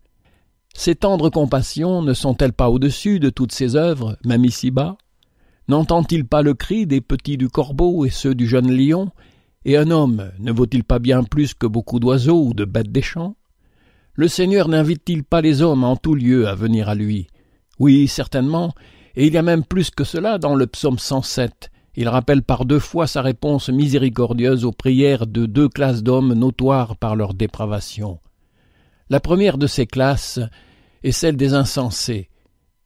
Ses tendres compassions ne sont-elles pas au-dessus de toutes ses œuvres, même ici-bas N'entend-il pas le cri des petits du corbeau et ceux du jeune lion Et un homme ne vaut-il pas bien plus que beaucoup d'oiseaux ou de bêtes des champs Le Seigneur n'invite-t-il pas les hommes en tout lieu à venir à lui Oui, certainement, et il y a même plus que cela dans le psaume 107. Il rappelle par deux fois sa réponse miséricordieuse aux prières de deux classes d'hommes notoires par leur dépravation. La première de ces classes est celle des insensés,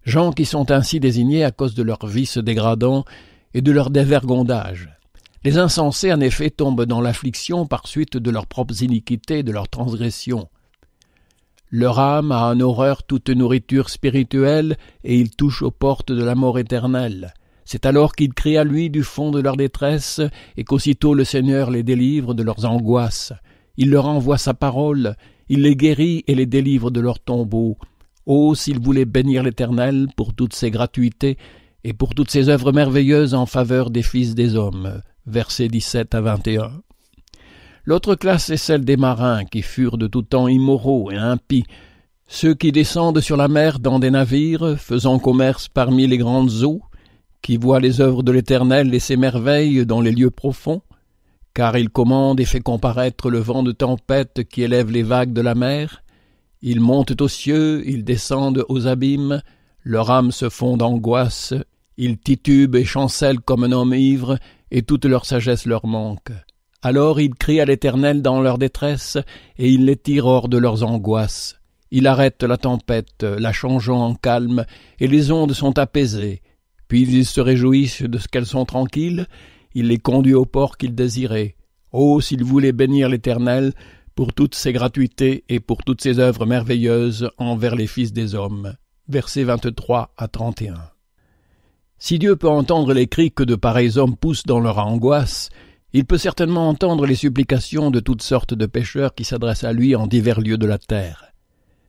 gens qui sont ainsi désignés à cause de leur vices dégradants et de leur dévergondage. Les insensés, en effet, tombent dans l'affliction par suite de leurs propres iniquités et de leurs transgressions. Leur âme a en horreur toute nourriture spirituelle, et ils touchent aux portes de la mort éternelle. C'est alors qu'ils crient à lui du fond de leur détresse, et qu'aussitôt le Seigneur les délivre de leurs angoisses. Il leur envoie sa parole, il les guérit et les délivre de leurs tombeau. Oh, s'ils voulaient bénir l'Éternel pour toutes ses gratuités et pour toutes ses œuvres merveilleuses en faveur des fils des hommes. Versets 17 à 21. L'autre classe est celle des marins qui furent de tout temps immoraux et impies, ceux qui descendent sur la mer dans des navires, faisant commerce parmi les grandes eaux, qui voit les œuvres de l'Éternel et ses merveilles dans les lieux profonds, car il commande et fait comparaître le vent de tempête qui élève les vagues de la mer, ils montent aux cieux, ils descendent aux abîmes, leur âme se fond d'angoisse, ils titubent et chancellent comme un homme ivre, et toute leur sagesse leur manque. Alors ils crient à l'Éternel dans leur détresse, et il les tire hors de leurs angoisses. Il arrête la tempête, la changeant en calme, et les ondes sont apaisées, puis ils se réjouissent de ce qu'elles sont tranquilles, il les conduit au port qu'ils désiraient. Oh, s'ils voulaient bénir l'Éternel pour toutes ses gratuités et pour toutes ses œuvres merveilleuses envers les fils des hommes. Versets 23 à 31. Si Dieu peut entendre les cris que de pareils hommes poussent dans leur angoisse, il peut certainement entendre les supplications de toutes sortes de pécheurs qui s'adressent à lui en divers lieux de la terre.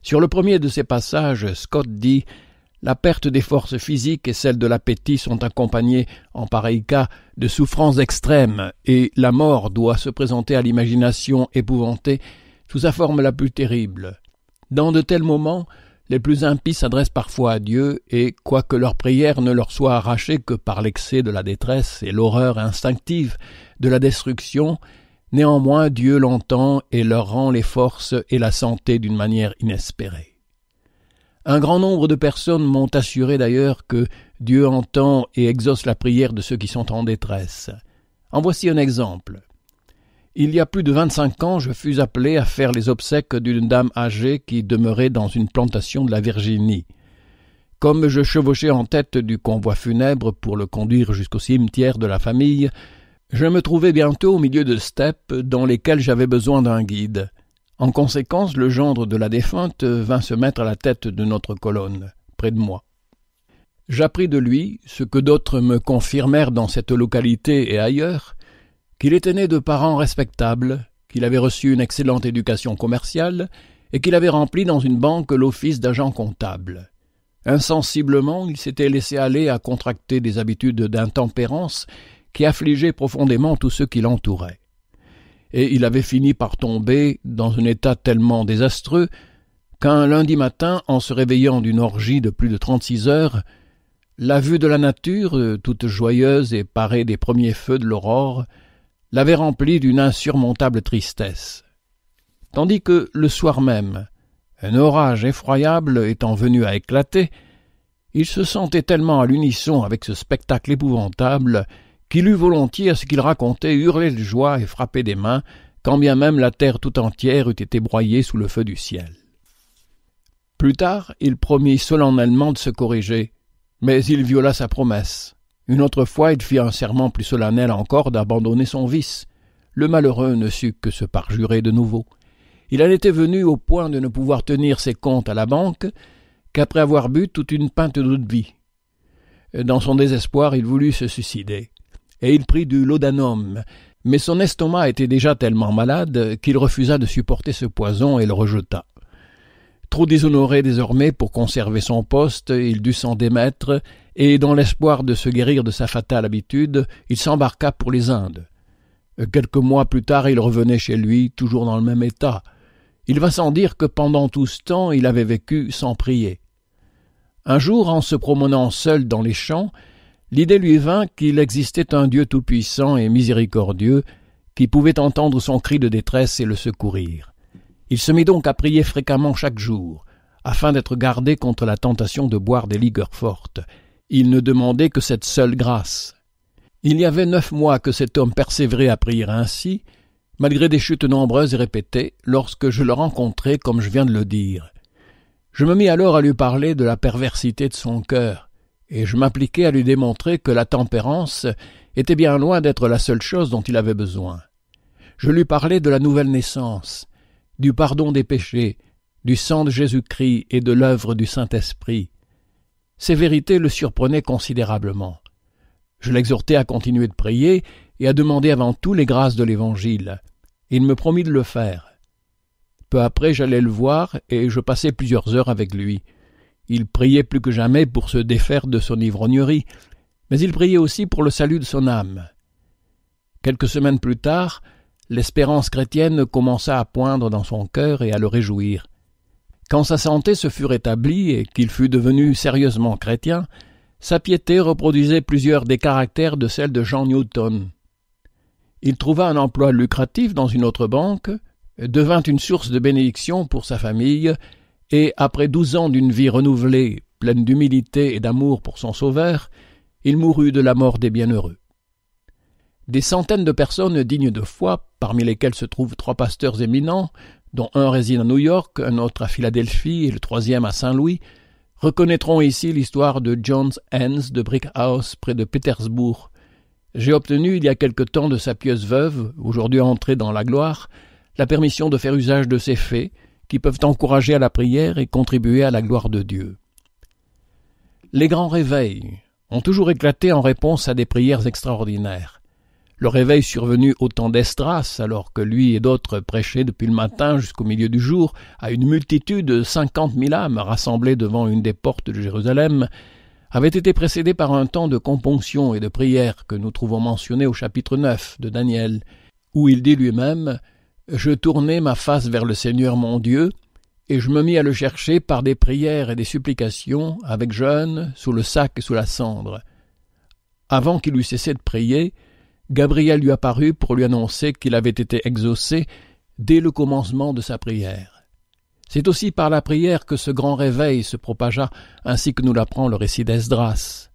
Sur le premier de ces passages, Scott dit la perte des forces physiques et celle de l'appétit sont accompagnées, en pareil cas, de souffrances extrêmes, et la mort doit se présenter à l'imagination épouvantée sous sa forme la plus terrible. Dans de tels moments, les plus impies s'adressent parfois à Dieu, et quoique leur prière ne leur soit arrachées que par l'excès de la détresse et l'horreur instinctive de la destruction, néanmoins Dieu l'entend et leur rend les forces et la santé d'une manière inespérée. Un grand nombre de personnes m'ont assuré d'ailleurs que Dieu entend et exauce la prière de ceux qui sont en détresse. En voici un exemple. Il y a plus de vingt-cinq ans, je fus appelé à faire les obsèques d'une dame âgée qui demeurait dans une plantation de la Virginie. Comme je chevauchais en tête du convoi funèbre pour le conduire jusqu'au cimetière de la famille, je me trouvai bientôt au milieu de steppes dans lesquelles j'avais besoin d'un guide. En conséquence, le gendre de la défunte vint se mettre à la tête de notre colonne, près de moi. J'appris de lui, ce que d'autres me confirmèrent dans cette localité et ailleurs, qu'il était né de parents respectables, qu'il avait reçu une excellente éducation commerciale, et qu'il avait rempli dans une banque l'office d'agent comptable. Insensiblement, il s'était laissé aller à contracter des habitudes d'intempérance qui affligeaient profondément tous ceux qui l'entouraient et il avait fini par tomber dans un état tellement désastreux qu'un lundi matin, en se réveillant d'une orgie de plus de trente-six heures, la vue de la nature, euh, toute joyeuse et parée des premiers feux de l'aurore, l'avait rempli d'une insurmontable tristesse. Tandis que, le soir même, un orage effroyable étant venu à éclater, il se sentait tellement à l'unisson avec ce spectacle épouvantable qu'il eût volontiers à ce qu'il racontait hurlé de joie et frappé des mains, quand bien même la terre tout entière eût été broyée sous le feu du ciel. Plus tard, il promit solennellement de se corriger, mais il viola sa promesse. Une autre fois, il fit un serment plus solennel encore d'abandonner son vice. Le malheureux ne sut que se parjurer de nouveau. Il en était venu au point de ne pouvoir tenir ses comptes à la banque qu'après avoir bu toute une pinte d'eau-de-vie. Dans son désespoir, il voulut se suicider et il prit du laudanum, mais son estomac était déjà tellement malade qu'il refusa de supporter ce poison et le rejeta. Trop déshonoré désormais pour conserver son poste, il dut s'en démettre, et dans l'espoir de se guérir de sa fatale habitude, il s'embarqua pour les Indes. Quelques mois plus tard, il revenait chez lui, toujours dans le même état. Il va sans dire que pendant tout ce temps, il avait vécu sans prier. Un jour, en se promenant seul dans les champs, l'idée lui vint qu'il existait un Dieu tout-puissant et miséricordieux qui pouvait entendre son cri de détresse et le secourir. Il se mit donc à prier fréquemment chaque jour, afin d'être gardé contre la tentation de boire des ligueurs fortes. Il ne demandait que cette seule grâce. Il y avait neuf mois que cet homme persévérait à prier ainsi, malgré des chutes nombreuses et répétées, lorsque je le rencontrai comme je viens de le dire. Je me mis alors à lui parler de la perversité de son cœur, et je m'appliquais à lui démontrer que la tempérance était bien loin d'être la seule chose dont il avait besoin. Je lui parlais de la nouvelle naissance, du pardon des péchés, du sang de Jésus-Christ et de l'œuvre du Saint-Esprit. Ces vérités le surprenaient considérablement. Je l'exhortai à continuer de prier et à demander avant tout les grâces de l'Évangile. Il me promit de le faire. Peu après, j'allais le voir et je passai plusieurs heures avec lui. Il priait plus que jamais pour se défaire de son ivrognerie, mais il priait aussi pour le salut de son âme. Quelques semaines plus tard, l'espérance chrétienne commença à poindre dans son cœur et à le réjouir. Quand sa santé se fut rétablie et qu'il fut devenu sérieusement chrétien, sa piété reproduisait plusieurs des caractères de celle de Jean Newton. Il trouva un emploi lucratif dans une autre banque, devint une source de bénédiction pour sa famille et après douze ans d'une vie renouvelée, pleine d'humilité et d'amour pour son Sauveur, il mourut de la mort des bienheureux. Des centaines de personnes dignes de foi, parmi lesquelles se trouvent trois pasteurs éminents, dont un réside à New York, un autre à Philadelphie et le troisième à Saint-Louis, reconnaîtront ici l'histoire de John Hens de Brick House, près de Pétersbourg. J'ai obtenu il y a quelque temps de sa pieuse veuve, aujourd'hui entrée dans la gloire, la permission de faire usage de ses faits, qui peuvent encourager à la prière et contribuer à la gloire de Dieu. Les grands réveils ont toujours éclaté en réponse à des prières extraordinaires. Le réveil survenu au temps d'Estras, alors que lui et d'autres prêchaient depuis le matin jusqu'au milieu du jour à une multitude de cinquante mille âmes rassemblées devant une des portes de Jérusalem, avait été précédé par un temps de componction et de prière que nous trouvons mentionné au chapitre 9 de Daniel, où il dit lui-même je tournai ma face vers le Seigneur mon Dieu, et je me mis à le chercher par des prières et des supplications, avec jeûne, sous le sac et sous la cendre. Avant qu'il eût cessé de prier, Gabriel lui apparut pour lui annoncer qu'il avait été exaucé dès le commencement de sa prière. C'est aussi par la prière que ce grand réveil se propagea, ainsi que nous l'apprend le récit d'Esdras.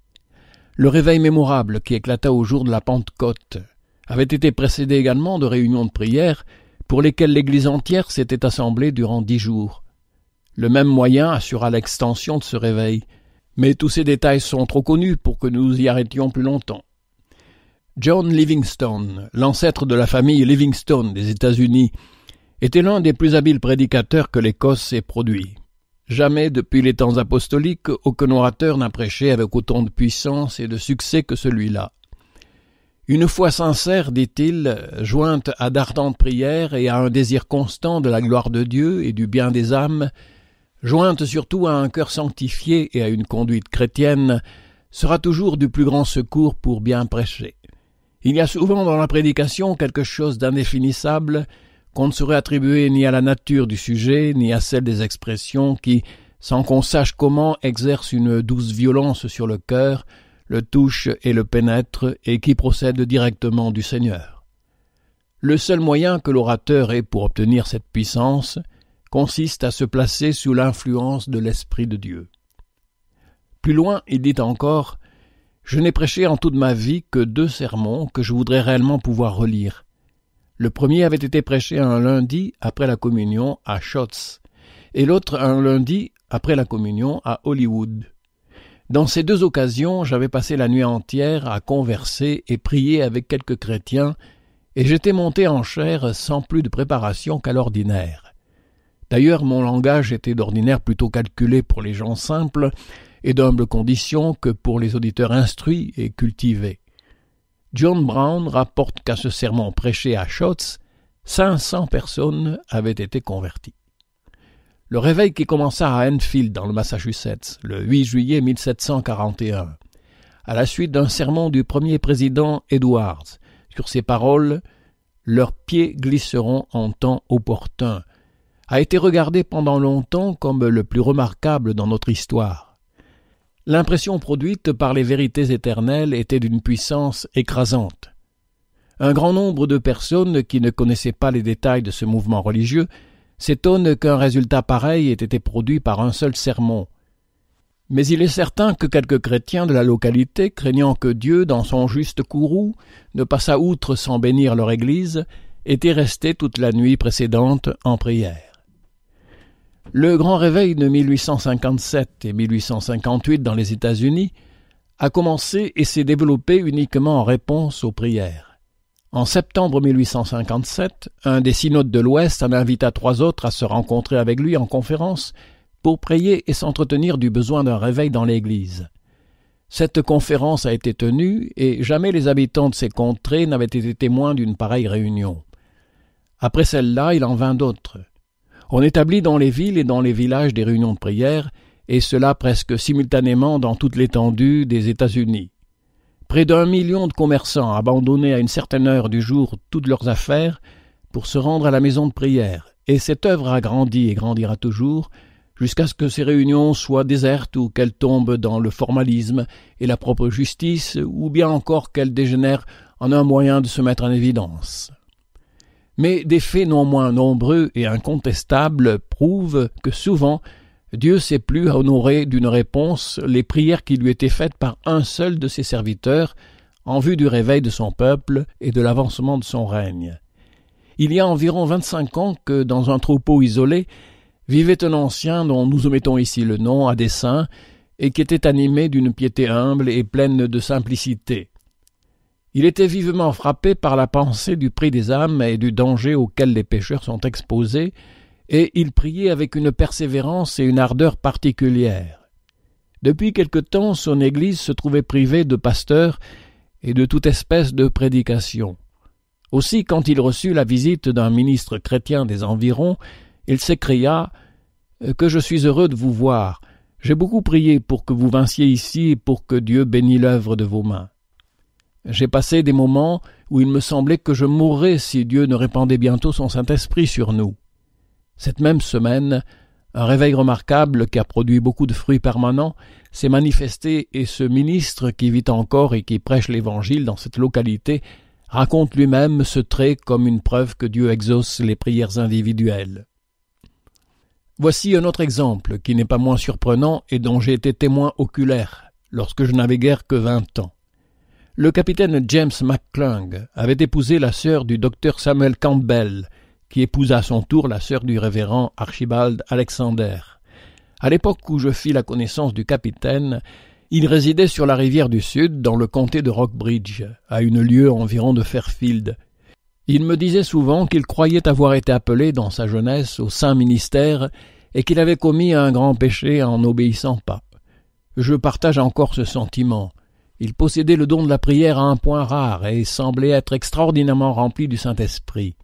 Le réveil mémorable qui éclata au jour de la Pentecôte avait été précédé également de réunions de prière pour lesquels l'Église entière s'était assemblée durant dix jours. Le même moyen assura l'extension de ce réveil, mais tous ces détails sont trop connus pour que nous y arrêtions plus longtemps. John Livingstone, l'ancêtre de la famille Livingstone des États-Unis, était l'un des plus habiles prédicateurs que l'Écosse ait produit. Jamais depuis les temps apostoliques aucun orateur n'a prêché avec autant de puissance et de succès que celui-là. Une foi sincère, dit-il, jointe à d'ardentes prières et à un désir constant de la gloire de Dieu et du bien des âmes, jointe surtout à un cœur sanctifié et à une conduite chrétienne, sera toujours du plus grand secours pour bien prêcher. Il y a souvent dans la prédication quelque chose d'indéfinissable qu'on ne saurait attribuer ni à la nature du sujet, ni à celle des expressions qui, sans qu'on sache comment, exercent une douce violence sur le cœur, le touche et le pénètre et qui procède directement du Seigneur. Le seul moyen que l'orateur ait pour obtenir cette puissance consiste à se placer sous l'influence de l'Esprit de Dieu. Plus loin, il dit encore Je n'ai prêché en toute ma vie que deux sermons que je voudrais réellement pouvoir relire. Le premier avait été prêché un lundi après la communion à Schotz, et l'autre un lundi après la communion à Hollywood. Dans ces deux occasions, j'avais passé la nuit entière à converser et prier avec quelques chrétiens, et j'étais monté en chair sans plus de préparation qu'à l'ordinaire. D'ailleurs, mon langage était d'ordinaire plutôt calculé pour les gens simples et d'humble condition que pour les auditeurs instruits et cultivés. John Brown rapporte qu'à ce serment prêché à Schotz, 500 personnes avaient été converties le réveil qui commença à Enfield dans le Massachusetts le 8 juillet 1741, à la suite d'un sermon du premier président Edwards sur ces paroles Leurs pieds glisseront en temps opportun a été regardé pendant longtemps comme le plus remarquable dans notre histoire. L'impression produite par les vérités éternelles était d'une puissance écrasante. Un grand nombre de personnes qui ne connaissaient pas les détails de ce mouvement religieux s'étonne qu'un résultat pareil ait été produit par un seul sermon. Mais il est certain que quelques chrétiens de la localité, craignant que Dieu, dans son juste courroux, ne passât outre sans bénir leur Église, étaient restés toute la nuit précédente en prière. Le grand réveil de 1857 et 1858 dans les États-Unis a commencé et s'est développé uniquement en réponse aux prières. En septembre 1857, un des synodes de l'Ouest en invita trois autres à se rencontrer avec lui en conférence pour prier et s'entretenir du besoin d'un réveil dans l'Église. Cette conférence a été tenue et jamais les habitants de ces contrées n'avaient été témoins d'une pareille réunion. Après celle-là, il en vint d'autres. On établit dans les villes et dans les villages des réunions de prière, et cela presque simultanément dans toute l'étendue des États-Unis. Près d'un million de commerçants abandonnaient à une certaine heure du jour toutes leurs affaires pour se rendre à la maison de prière, et cette œuvre a grandi et grandira toujours, jusqu'à ce que ces réunions soient désertes ou qu'elles tombent dans le formalisme et la propre justice, ou bien encore qu'elles dégénèrent en un moyen de se mettre en évidence. Mais des faits non moins nombreux et incontestables prouvent que souvent Dieu s'est plu à honorer d'une réponse les prières qui lui étaient faites par un seul de ses serviteurs en vue du réveil de son peuple et de l'avancement de son règne. Il y a environ vingt-cinq ans que, dans un troupeau isolé, vivait un ancien dont nous omettons ici le nom à dessein, et qui était animé d'une piété humble et pleine de simplicité. Il était vivement frappé par la pensée du prix des âmes et du danger auquel les pécheurs sont exposés, et il priait avec une persévérance et une ardeur particulière. Depuis quelque temps son Église se trouvait privée de pasteurs et de toute espèce de prédication. Aussi, quand il reçut la visite d'un ministre chrétien des environs, il s'écria Que je suis heureux de vous voir. J'ai beaucoup prié pour que vous vinssiez ici et pour que Dieu bénisse l'œuvre de vos mains. J'ai passé des moments où il me semblait que je mourrais si Dieu ne répandait bientôt son Saint-Esprit sur nous. Cette même semaine, un réveil remarquable qui a produit beaucoup de fruits permanents s'est manifesté et ce ministre qui vit encore et qui prêche l'Évangile dans cette localité raconte lui-même ce trait comme une preuve que Dieu exauce les prières individuelles. Voici un autre exemple qui n'est pas moins surprenant et dont j'ai été témoin oculaire lorsque je n'avais guère que vingt ans. Le capitaine James McClung avait épousé la sœur du docteur Samuel Campbell, qui épousa à son tour la sœur du révérend Archibald Alexander. À l'époque où je fis la connaissance du capitaine, il résidait sur la rivière du Sud, dans le comté de Rockbridge, à une lieue environ de Fairfield. Il me disait souvent qu'il croyait avoir été appelé dans sa jeunesse au saint ministère et qu'il avait commis un grand péché en n'obéissant pas. Je partage encore ce sentiment. Il possédait le don de la prière à un point rare et semblait être extraordinairement rempli du Saint-Esprit.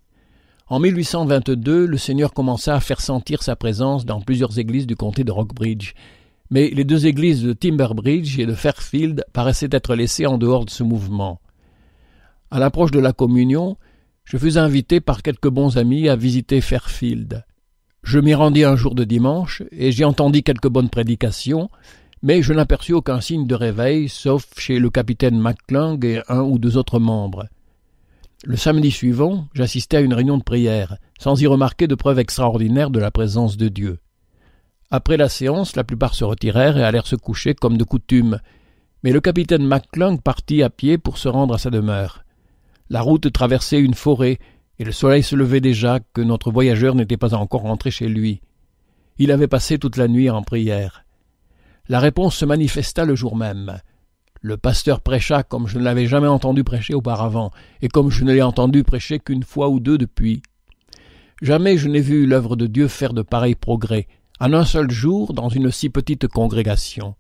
En 1822, le Seigneur commença à faire sentir sa présence dans plusieurs églises du comté de Rockbridge. Mais les deux églises de Timberbridge et de Fairfield paraissaient être laissées en dehors de ce mouvement. À l'approche de la communion, je fus invité par quelques bons amis à visiter Fairfield. Je m'y rendis un jour de dimanche et j'y entendis quelques bonnes prédications, mais je n'aperçus aucun signe de réveil, sauf chez le capitaine McClung et un ou deux autres membres. Le samedi suivant, j'assistai à une réunion de prière, sans y remarquer de preuves extraordinaires de la présence de Dieu. Après la séance, la plupart se retirèrent et allèrent se coucher comme de coutume, mais le capitaine McClung partit à pied pour se rendre à sa demeure. La route traversait une forêt, et le soleil se levait déjà que notre voyageur n'était pas encore rentré chez lui. Il avait passé toute la nuit en prière. La réponse se manifesta le jour même. Le pasteur prêcha comme je ne l'avais jamais entendu prêcher auparavant, et comme je ne l'ai entendu prêcher qu'une fois ou deux depuis. Jamais je n'ai vu l'œuvre de Dieu faire de pareils progrès, en un seul jour, dans une si petite congrégation.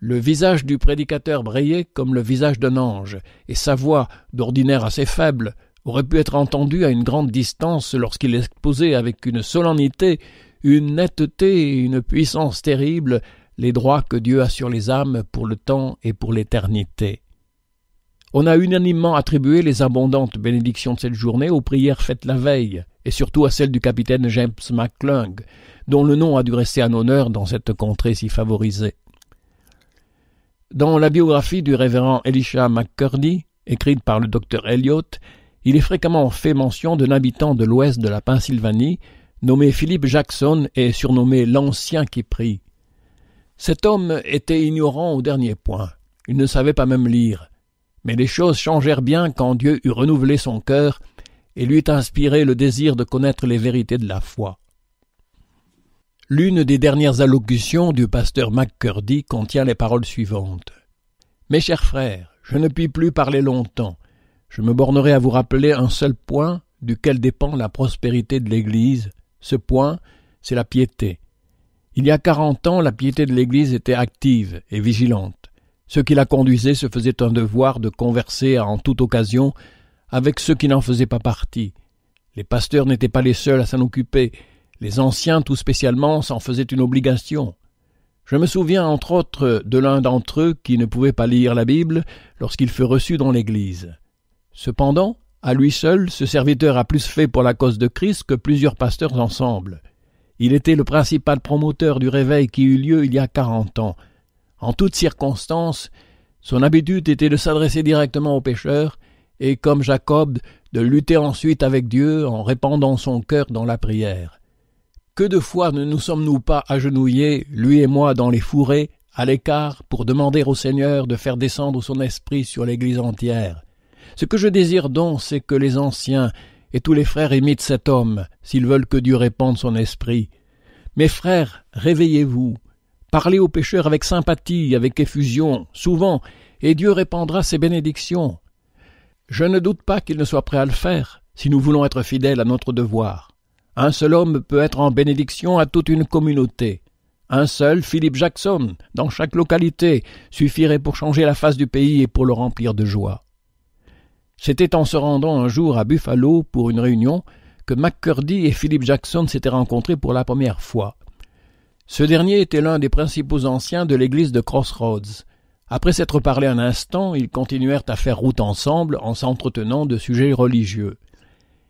Le visage du prédicateur brillait comme le visage d'un ange, et sa voix, d'ordinaire assez faible, aurait pu être entendue à une grande distance lorsqu'il exposait avec une solennité, une netteté et une puissance terrible les droits que Dieu a sur les âmes pour le temps et pour l'éternité. On a unanimement attribué les abondantes bénédictions de cette journée aux prières faites la veille, et surtout à celles du capitaine James McClung, dont le nom a dû rester un honneur dans cette contrée si favorisée. Dans la biographie du révérend Elisha McCurdy, écrite par le docteur Elliott, il est fréquemment fait mention d'un habitant de l'ouest de la Pennsylvanie, nommé Philip Jackson et surnommé l'Ancien qui prie. Cet homme était ignorant au dernier point. Il ne savait pas même lire. Mais les choses changèrent bien quand Dieu eut renouvelé son cœur et lui eut inspiré le désir de connaître les vérités de la foi. L'une des dernières allocutions du pasteur McCurdy contient les paroles suivantes. Mes chers frères, je ne puis plus parler longtemps. Je me bornerai à vous rappeler un seul point duquel dépend la prospérité de l'Église. Ce point, c'est la piété. Il y a quarante ans, la piété de l'Église était active et vigilante. Ceux qui la conduisaient se faisaient un devoir de converser en toute occasion avec ceux qui n'en faisaient pas partie. Les pasteurs n'étaient pas les seuls à s'en occuper. Les anciens, tout spécialement, s'en faisaient une obligation. Je me souviens entre autres de l'un d'entre eux qui ne pouvait pas lire la Bible lorsqu'il fut reçu dans l'Église. Cependant, à lui seul, ce serviteur a plus fait pour la cause de Christ que plusieurs pasteurs ensemble. Il était le principal promoteur du réveil qui eut lieu il y a quarante ans. En toutes circonstances, son habitude était de s'adresser directement aux pécheurs, et comme Jacob, de lutter ensuite avec Dieu en répandant son cœur dans la prière. Que de fois ne nous sommes-nous pas agenouillés, lui et moi, dans les fourrés, à l'écart, pour demander au Seigneur de faire descendre son esprit sur l'Église entière. Ce que je désire donc, c'est que les anciens, et tous les frères imitent cet homme, s'ils veulent que Dieu répande son esprit. Mes frères, réveillez-vous, parlez aux pécheurs avec sympathie, avec effusion, souvent, et Dieu répandra ses bénédictions. Je ne doute pas qu'il ne soit prêt à le faire, si nous voulons être fidèles à notre devoir. Un seul homme peut être en bénédiction à toute une communauté. Un seul Philippe Jackson, dans chaque localité, suffirait pour changer la face du pays et pour le remplir de joie. C'était en se rendant un jour à Buffalo pour une réunion que McCurdy et Philip Jackson s'étaient rencontrés pour la première fois. Ce dernier était l'un des principaux anciens de l'église de Crossroads. Après s'être parlé un instant, ils continuèrent à faire route ensemble en s'entretenant de sujets religieux.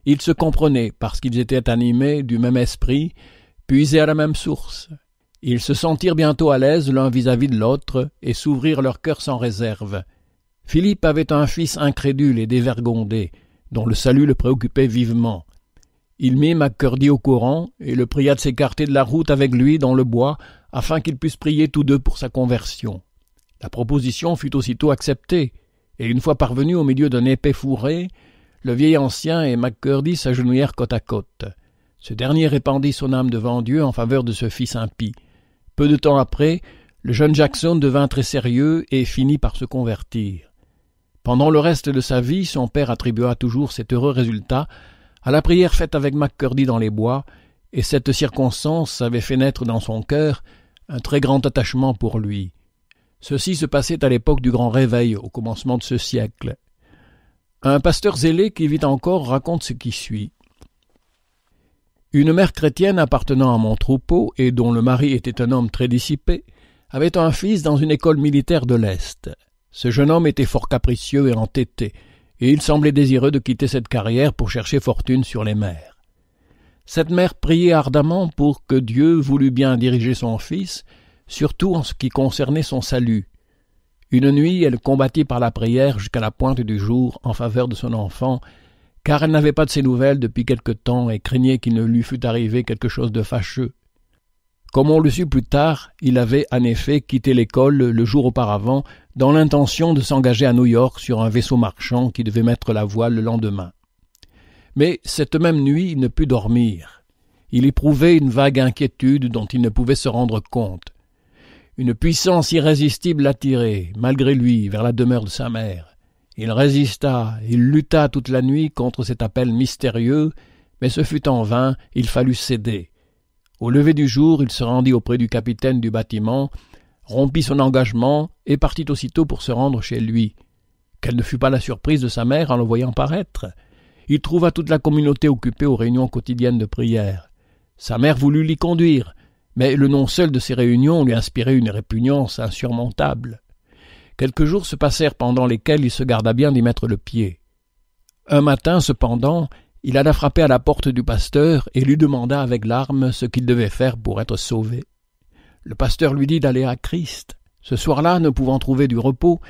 Ils se comprenaient parce qu'ils étaient animés du même esprit, puisés à la même source. Ils se sentirent bientôt à l'aise l'un vis-à-vis de l'autre et s'ouvrirent leur cœur sans réserve. Philippe avait un fils incrédule et dévergondé, dont le salut le préoccupait vivement. Il mit McCurdy au courant et le pria de s'écarter de la route avec lui dans le bois afin qu'ils puissent prier tous deux pour sa conversion. La proposition fut aussitôt acceptée, et une fois parvenus au milieu d'un épais fourré, le vieil ancien et McCurdy s'agenouillèrent côte à côte. Ce dernier répandit son âme devant Dieu en faveur de ce fils impie. Peu de temps après, le jeune Jackson devint très sérieux et finit par se convertir. Pendant le reste de sa vie, son père attribua toujours cet heureux résultat à la prière faite avec McCurdy dans les bois, et cette circonstance avait fait naître dans son cœur un très grand attachement pour lui. Ceci se passait à l'époque du grand réveil, au commencement de ce siècle. Un pasteur zélé qui vit encore raconte ce qui suit. Une mère chrétienne appartenant à mon troupeau et dont le mari était un homme très dissipé avait un fils dans une école militaire de l'Est. Ce jeune homme était fort capricieux et entêté, et il semblait désireux de quitter cette carrière pour chercher fortune sur les mers. Cette mère priait ardemment pour que Dieu voulût bien diriger son fils, surtout en ce qui concernait son salut. Une nuit, elle combattit par la prière jusqu'à la pointe du jour en faveur de son enfant, car elle n'avait pas de ses nouvelles depuis quelque temps et craignait qu'il ne lui fût arrivé quelque chose de fâcheux. Comme on le sut plus tard, il avait en effet quitté l'école le jour auparavant dans l'intention de s'engager à New York sur un vaisseau marchand qui devait mettre la voile le lendemain. Mais cette même nuit, il ne put dormir. Il éprouvait une vague inquiétude dont il ne pouvait se rendre compte. Une puissance irrésistible l'attirait, malgré lui, vers la demeure de sa mère. Il résista, il lutta toute la nuit contre cet appel mystérieux, mais ce fut en vain, il fallut céder. Au lever du jour, il se rendit auprès du capitaine du bâtiment, rompit son engagement et partit aussitôt pour se rendre chez lui. Quelle ne fut pas la surprise de sa mère en le voyant paraître. Il trouva toute la communauté occupée aux réunions quotidiennes de prière. Sa mère voulut l'y conduire, mais le nom seul de ces réunions lui inspirait une répugnance insurmontable. Quelques jours se passèrent pendant lesquels il se garda bien d'y mettre le pied. Un matin, cependant, il alla frapper à la porte du pasteur et lui demanda avec larmes ce qu'il devait faire pour être sauvé. Le pasteur lui dit d'aller à Christ. Ce soir-là, ne pouvant trouver du repos,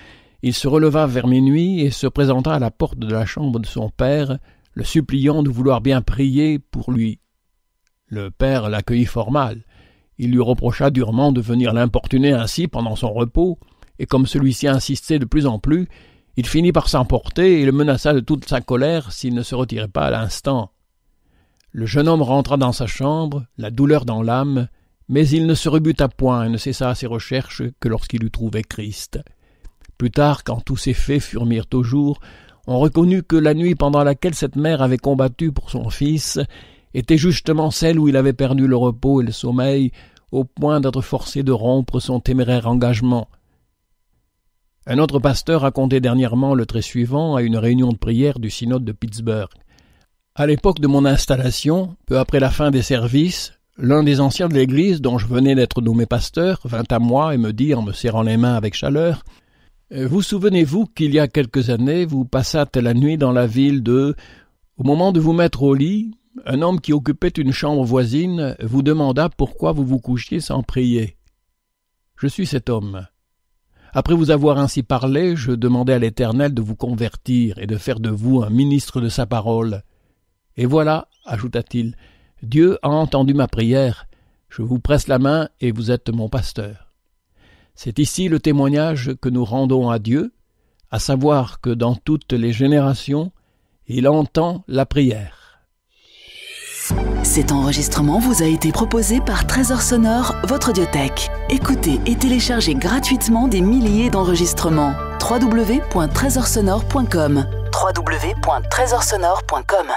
il se releva vers minuit et se présenta à la porte de la chambre de son père, le suppliant de vouloir bien prier pour lui. Le père l'accueillit fort mal. Il lui reprocha durement de venir l'importuner ainsi pendant son repos, et comme celui-ci insistait de plus en plus, il finit par s'emporter et le menaça de toute sa colère s'il ne se retirait pas à l'instant. Le jeune homme rentra dans sa chambre, la douleur dans l'âme, mais il ne se rebuta point et ne cessa ses recherches que lorsqu'il eut trouvé Christ. Plus tard, quand tous ces faits furent mis au jour, on reconnut que la nuit pendant laquelle cette mère avait combattu pour son fils était justement celle où il avait perdu le repos et le sommeil, au point d'être forcé de rompre son téméraire engagement. Un autre pasteur racontait dernièrement le trait suivant à une réunion de prière du synode de Pittsburgh. À l'époque de mon installation, peu après la fin des services, l'un des anciens de l'église dont je venais d'être nommé pasteur vint à moi et me dit en me serrant les mains avec chaleur Vous souvenez-vous qu'il y a quelques années, vous passâtes la nuit dans la ville de. Au moment de vous mettre au lit, un homme qui occupait une chambre voisine vous demanda pourquoi vous vous couchiez sans prier. Je suis cet homme. Après vous avoir ainsi parlé, je demandais à l'Éternel de vous convertir et de faire de vous un ministre de sa parole. Et voilà, ajouta-t-il, Dieu a entendu ma prière. Je vous presse la main et vous êtes mon pasteur. C'est ici le témoignage que nous rendons à Dieu, à savoir que dans toutes les générations, il entend la prière. Cet enregistrement vous a été proposé par Trésor Sonore, votre audiothèque. Écoutez et téléchargez gratuitement des milliers d'enregistrements. www.trésorsonore.com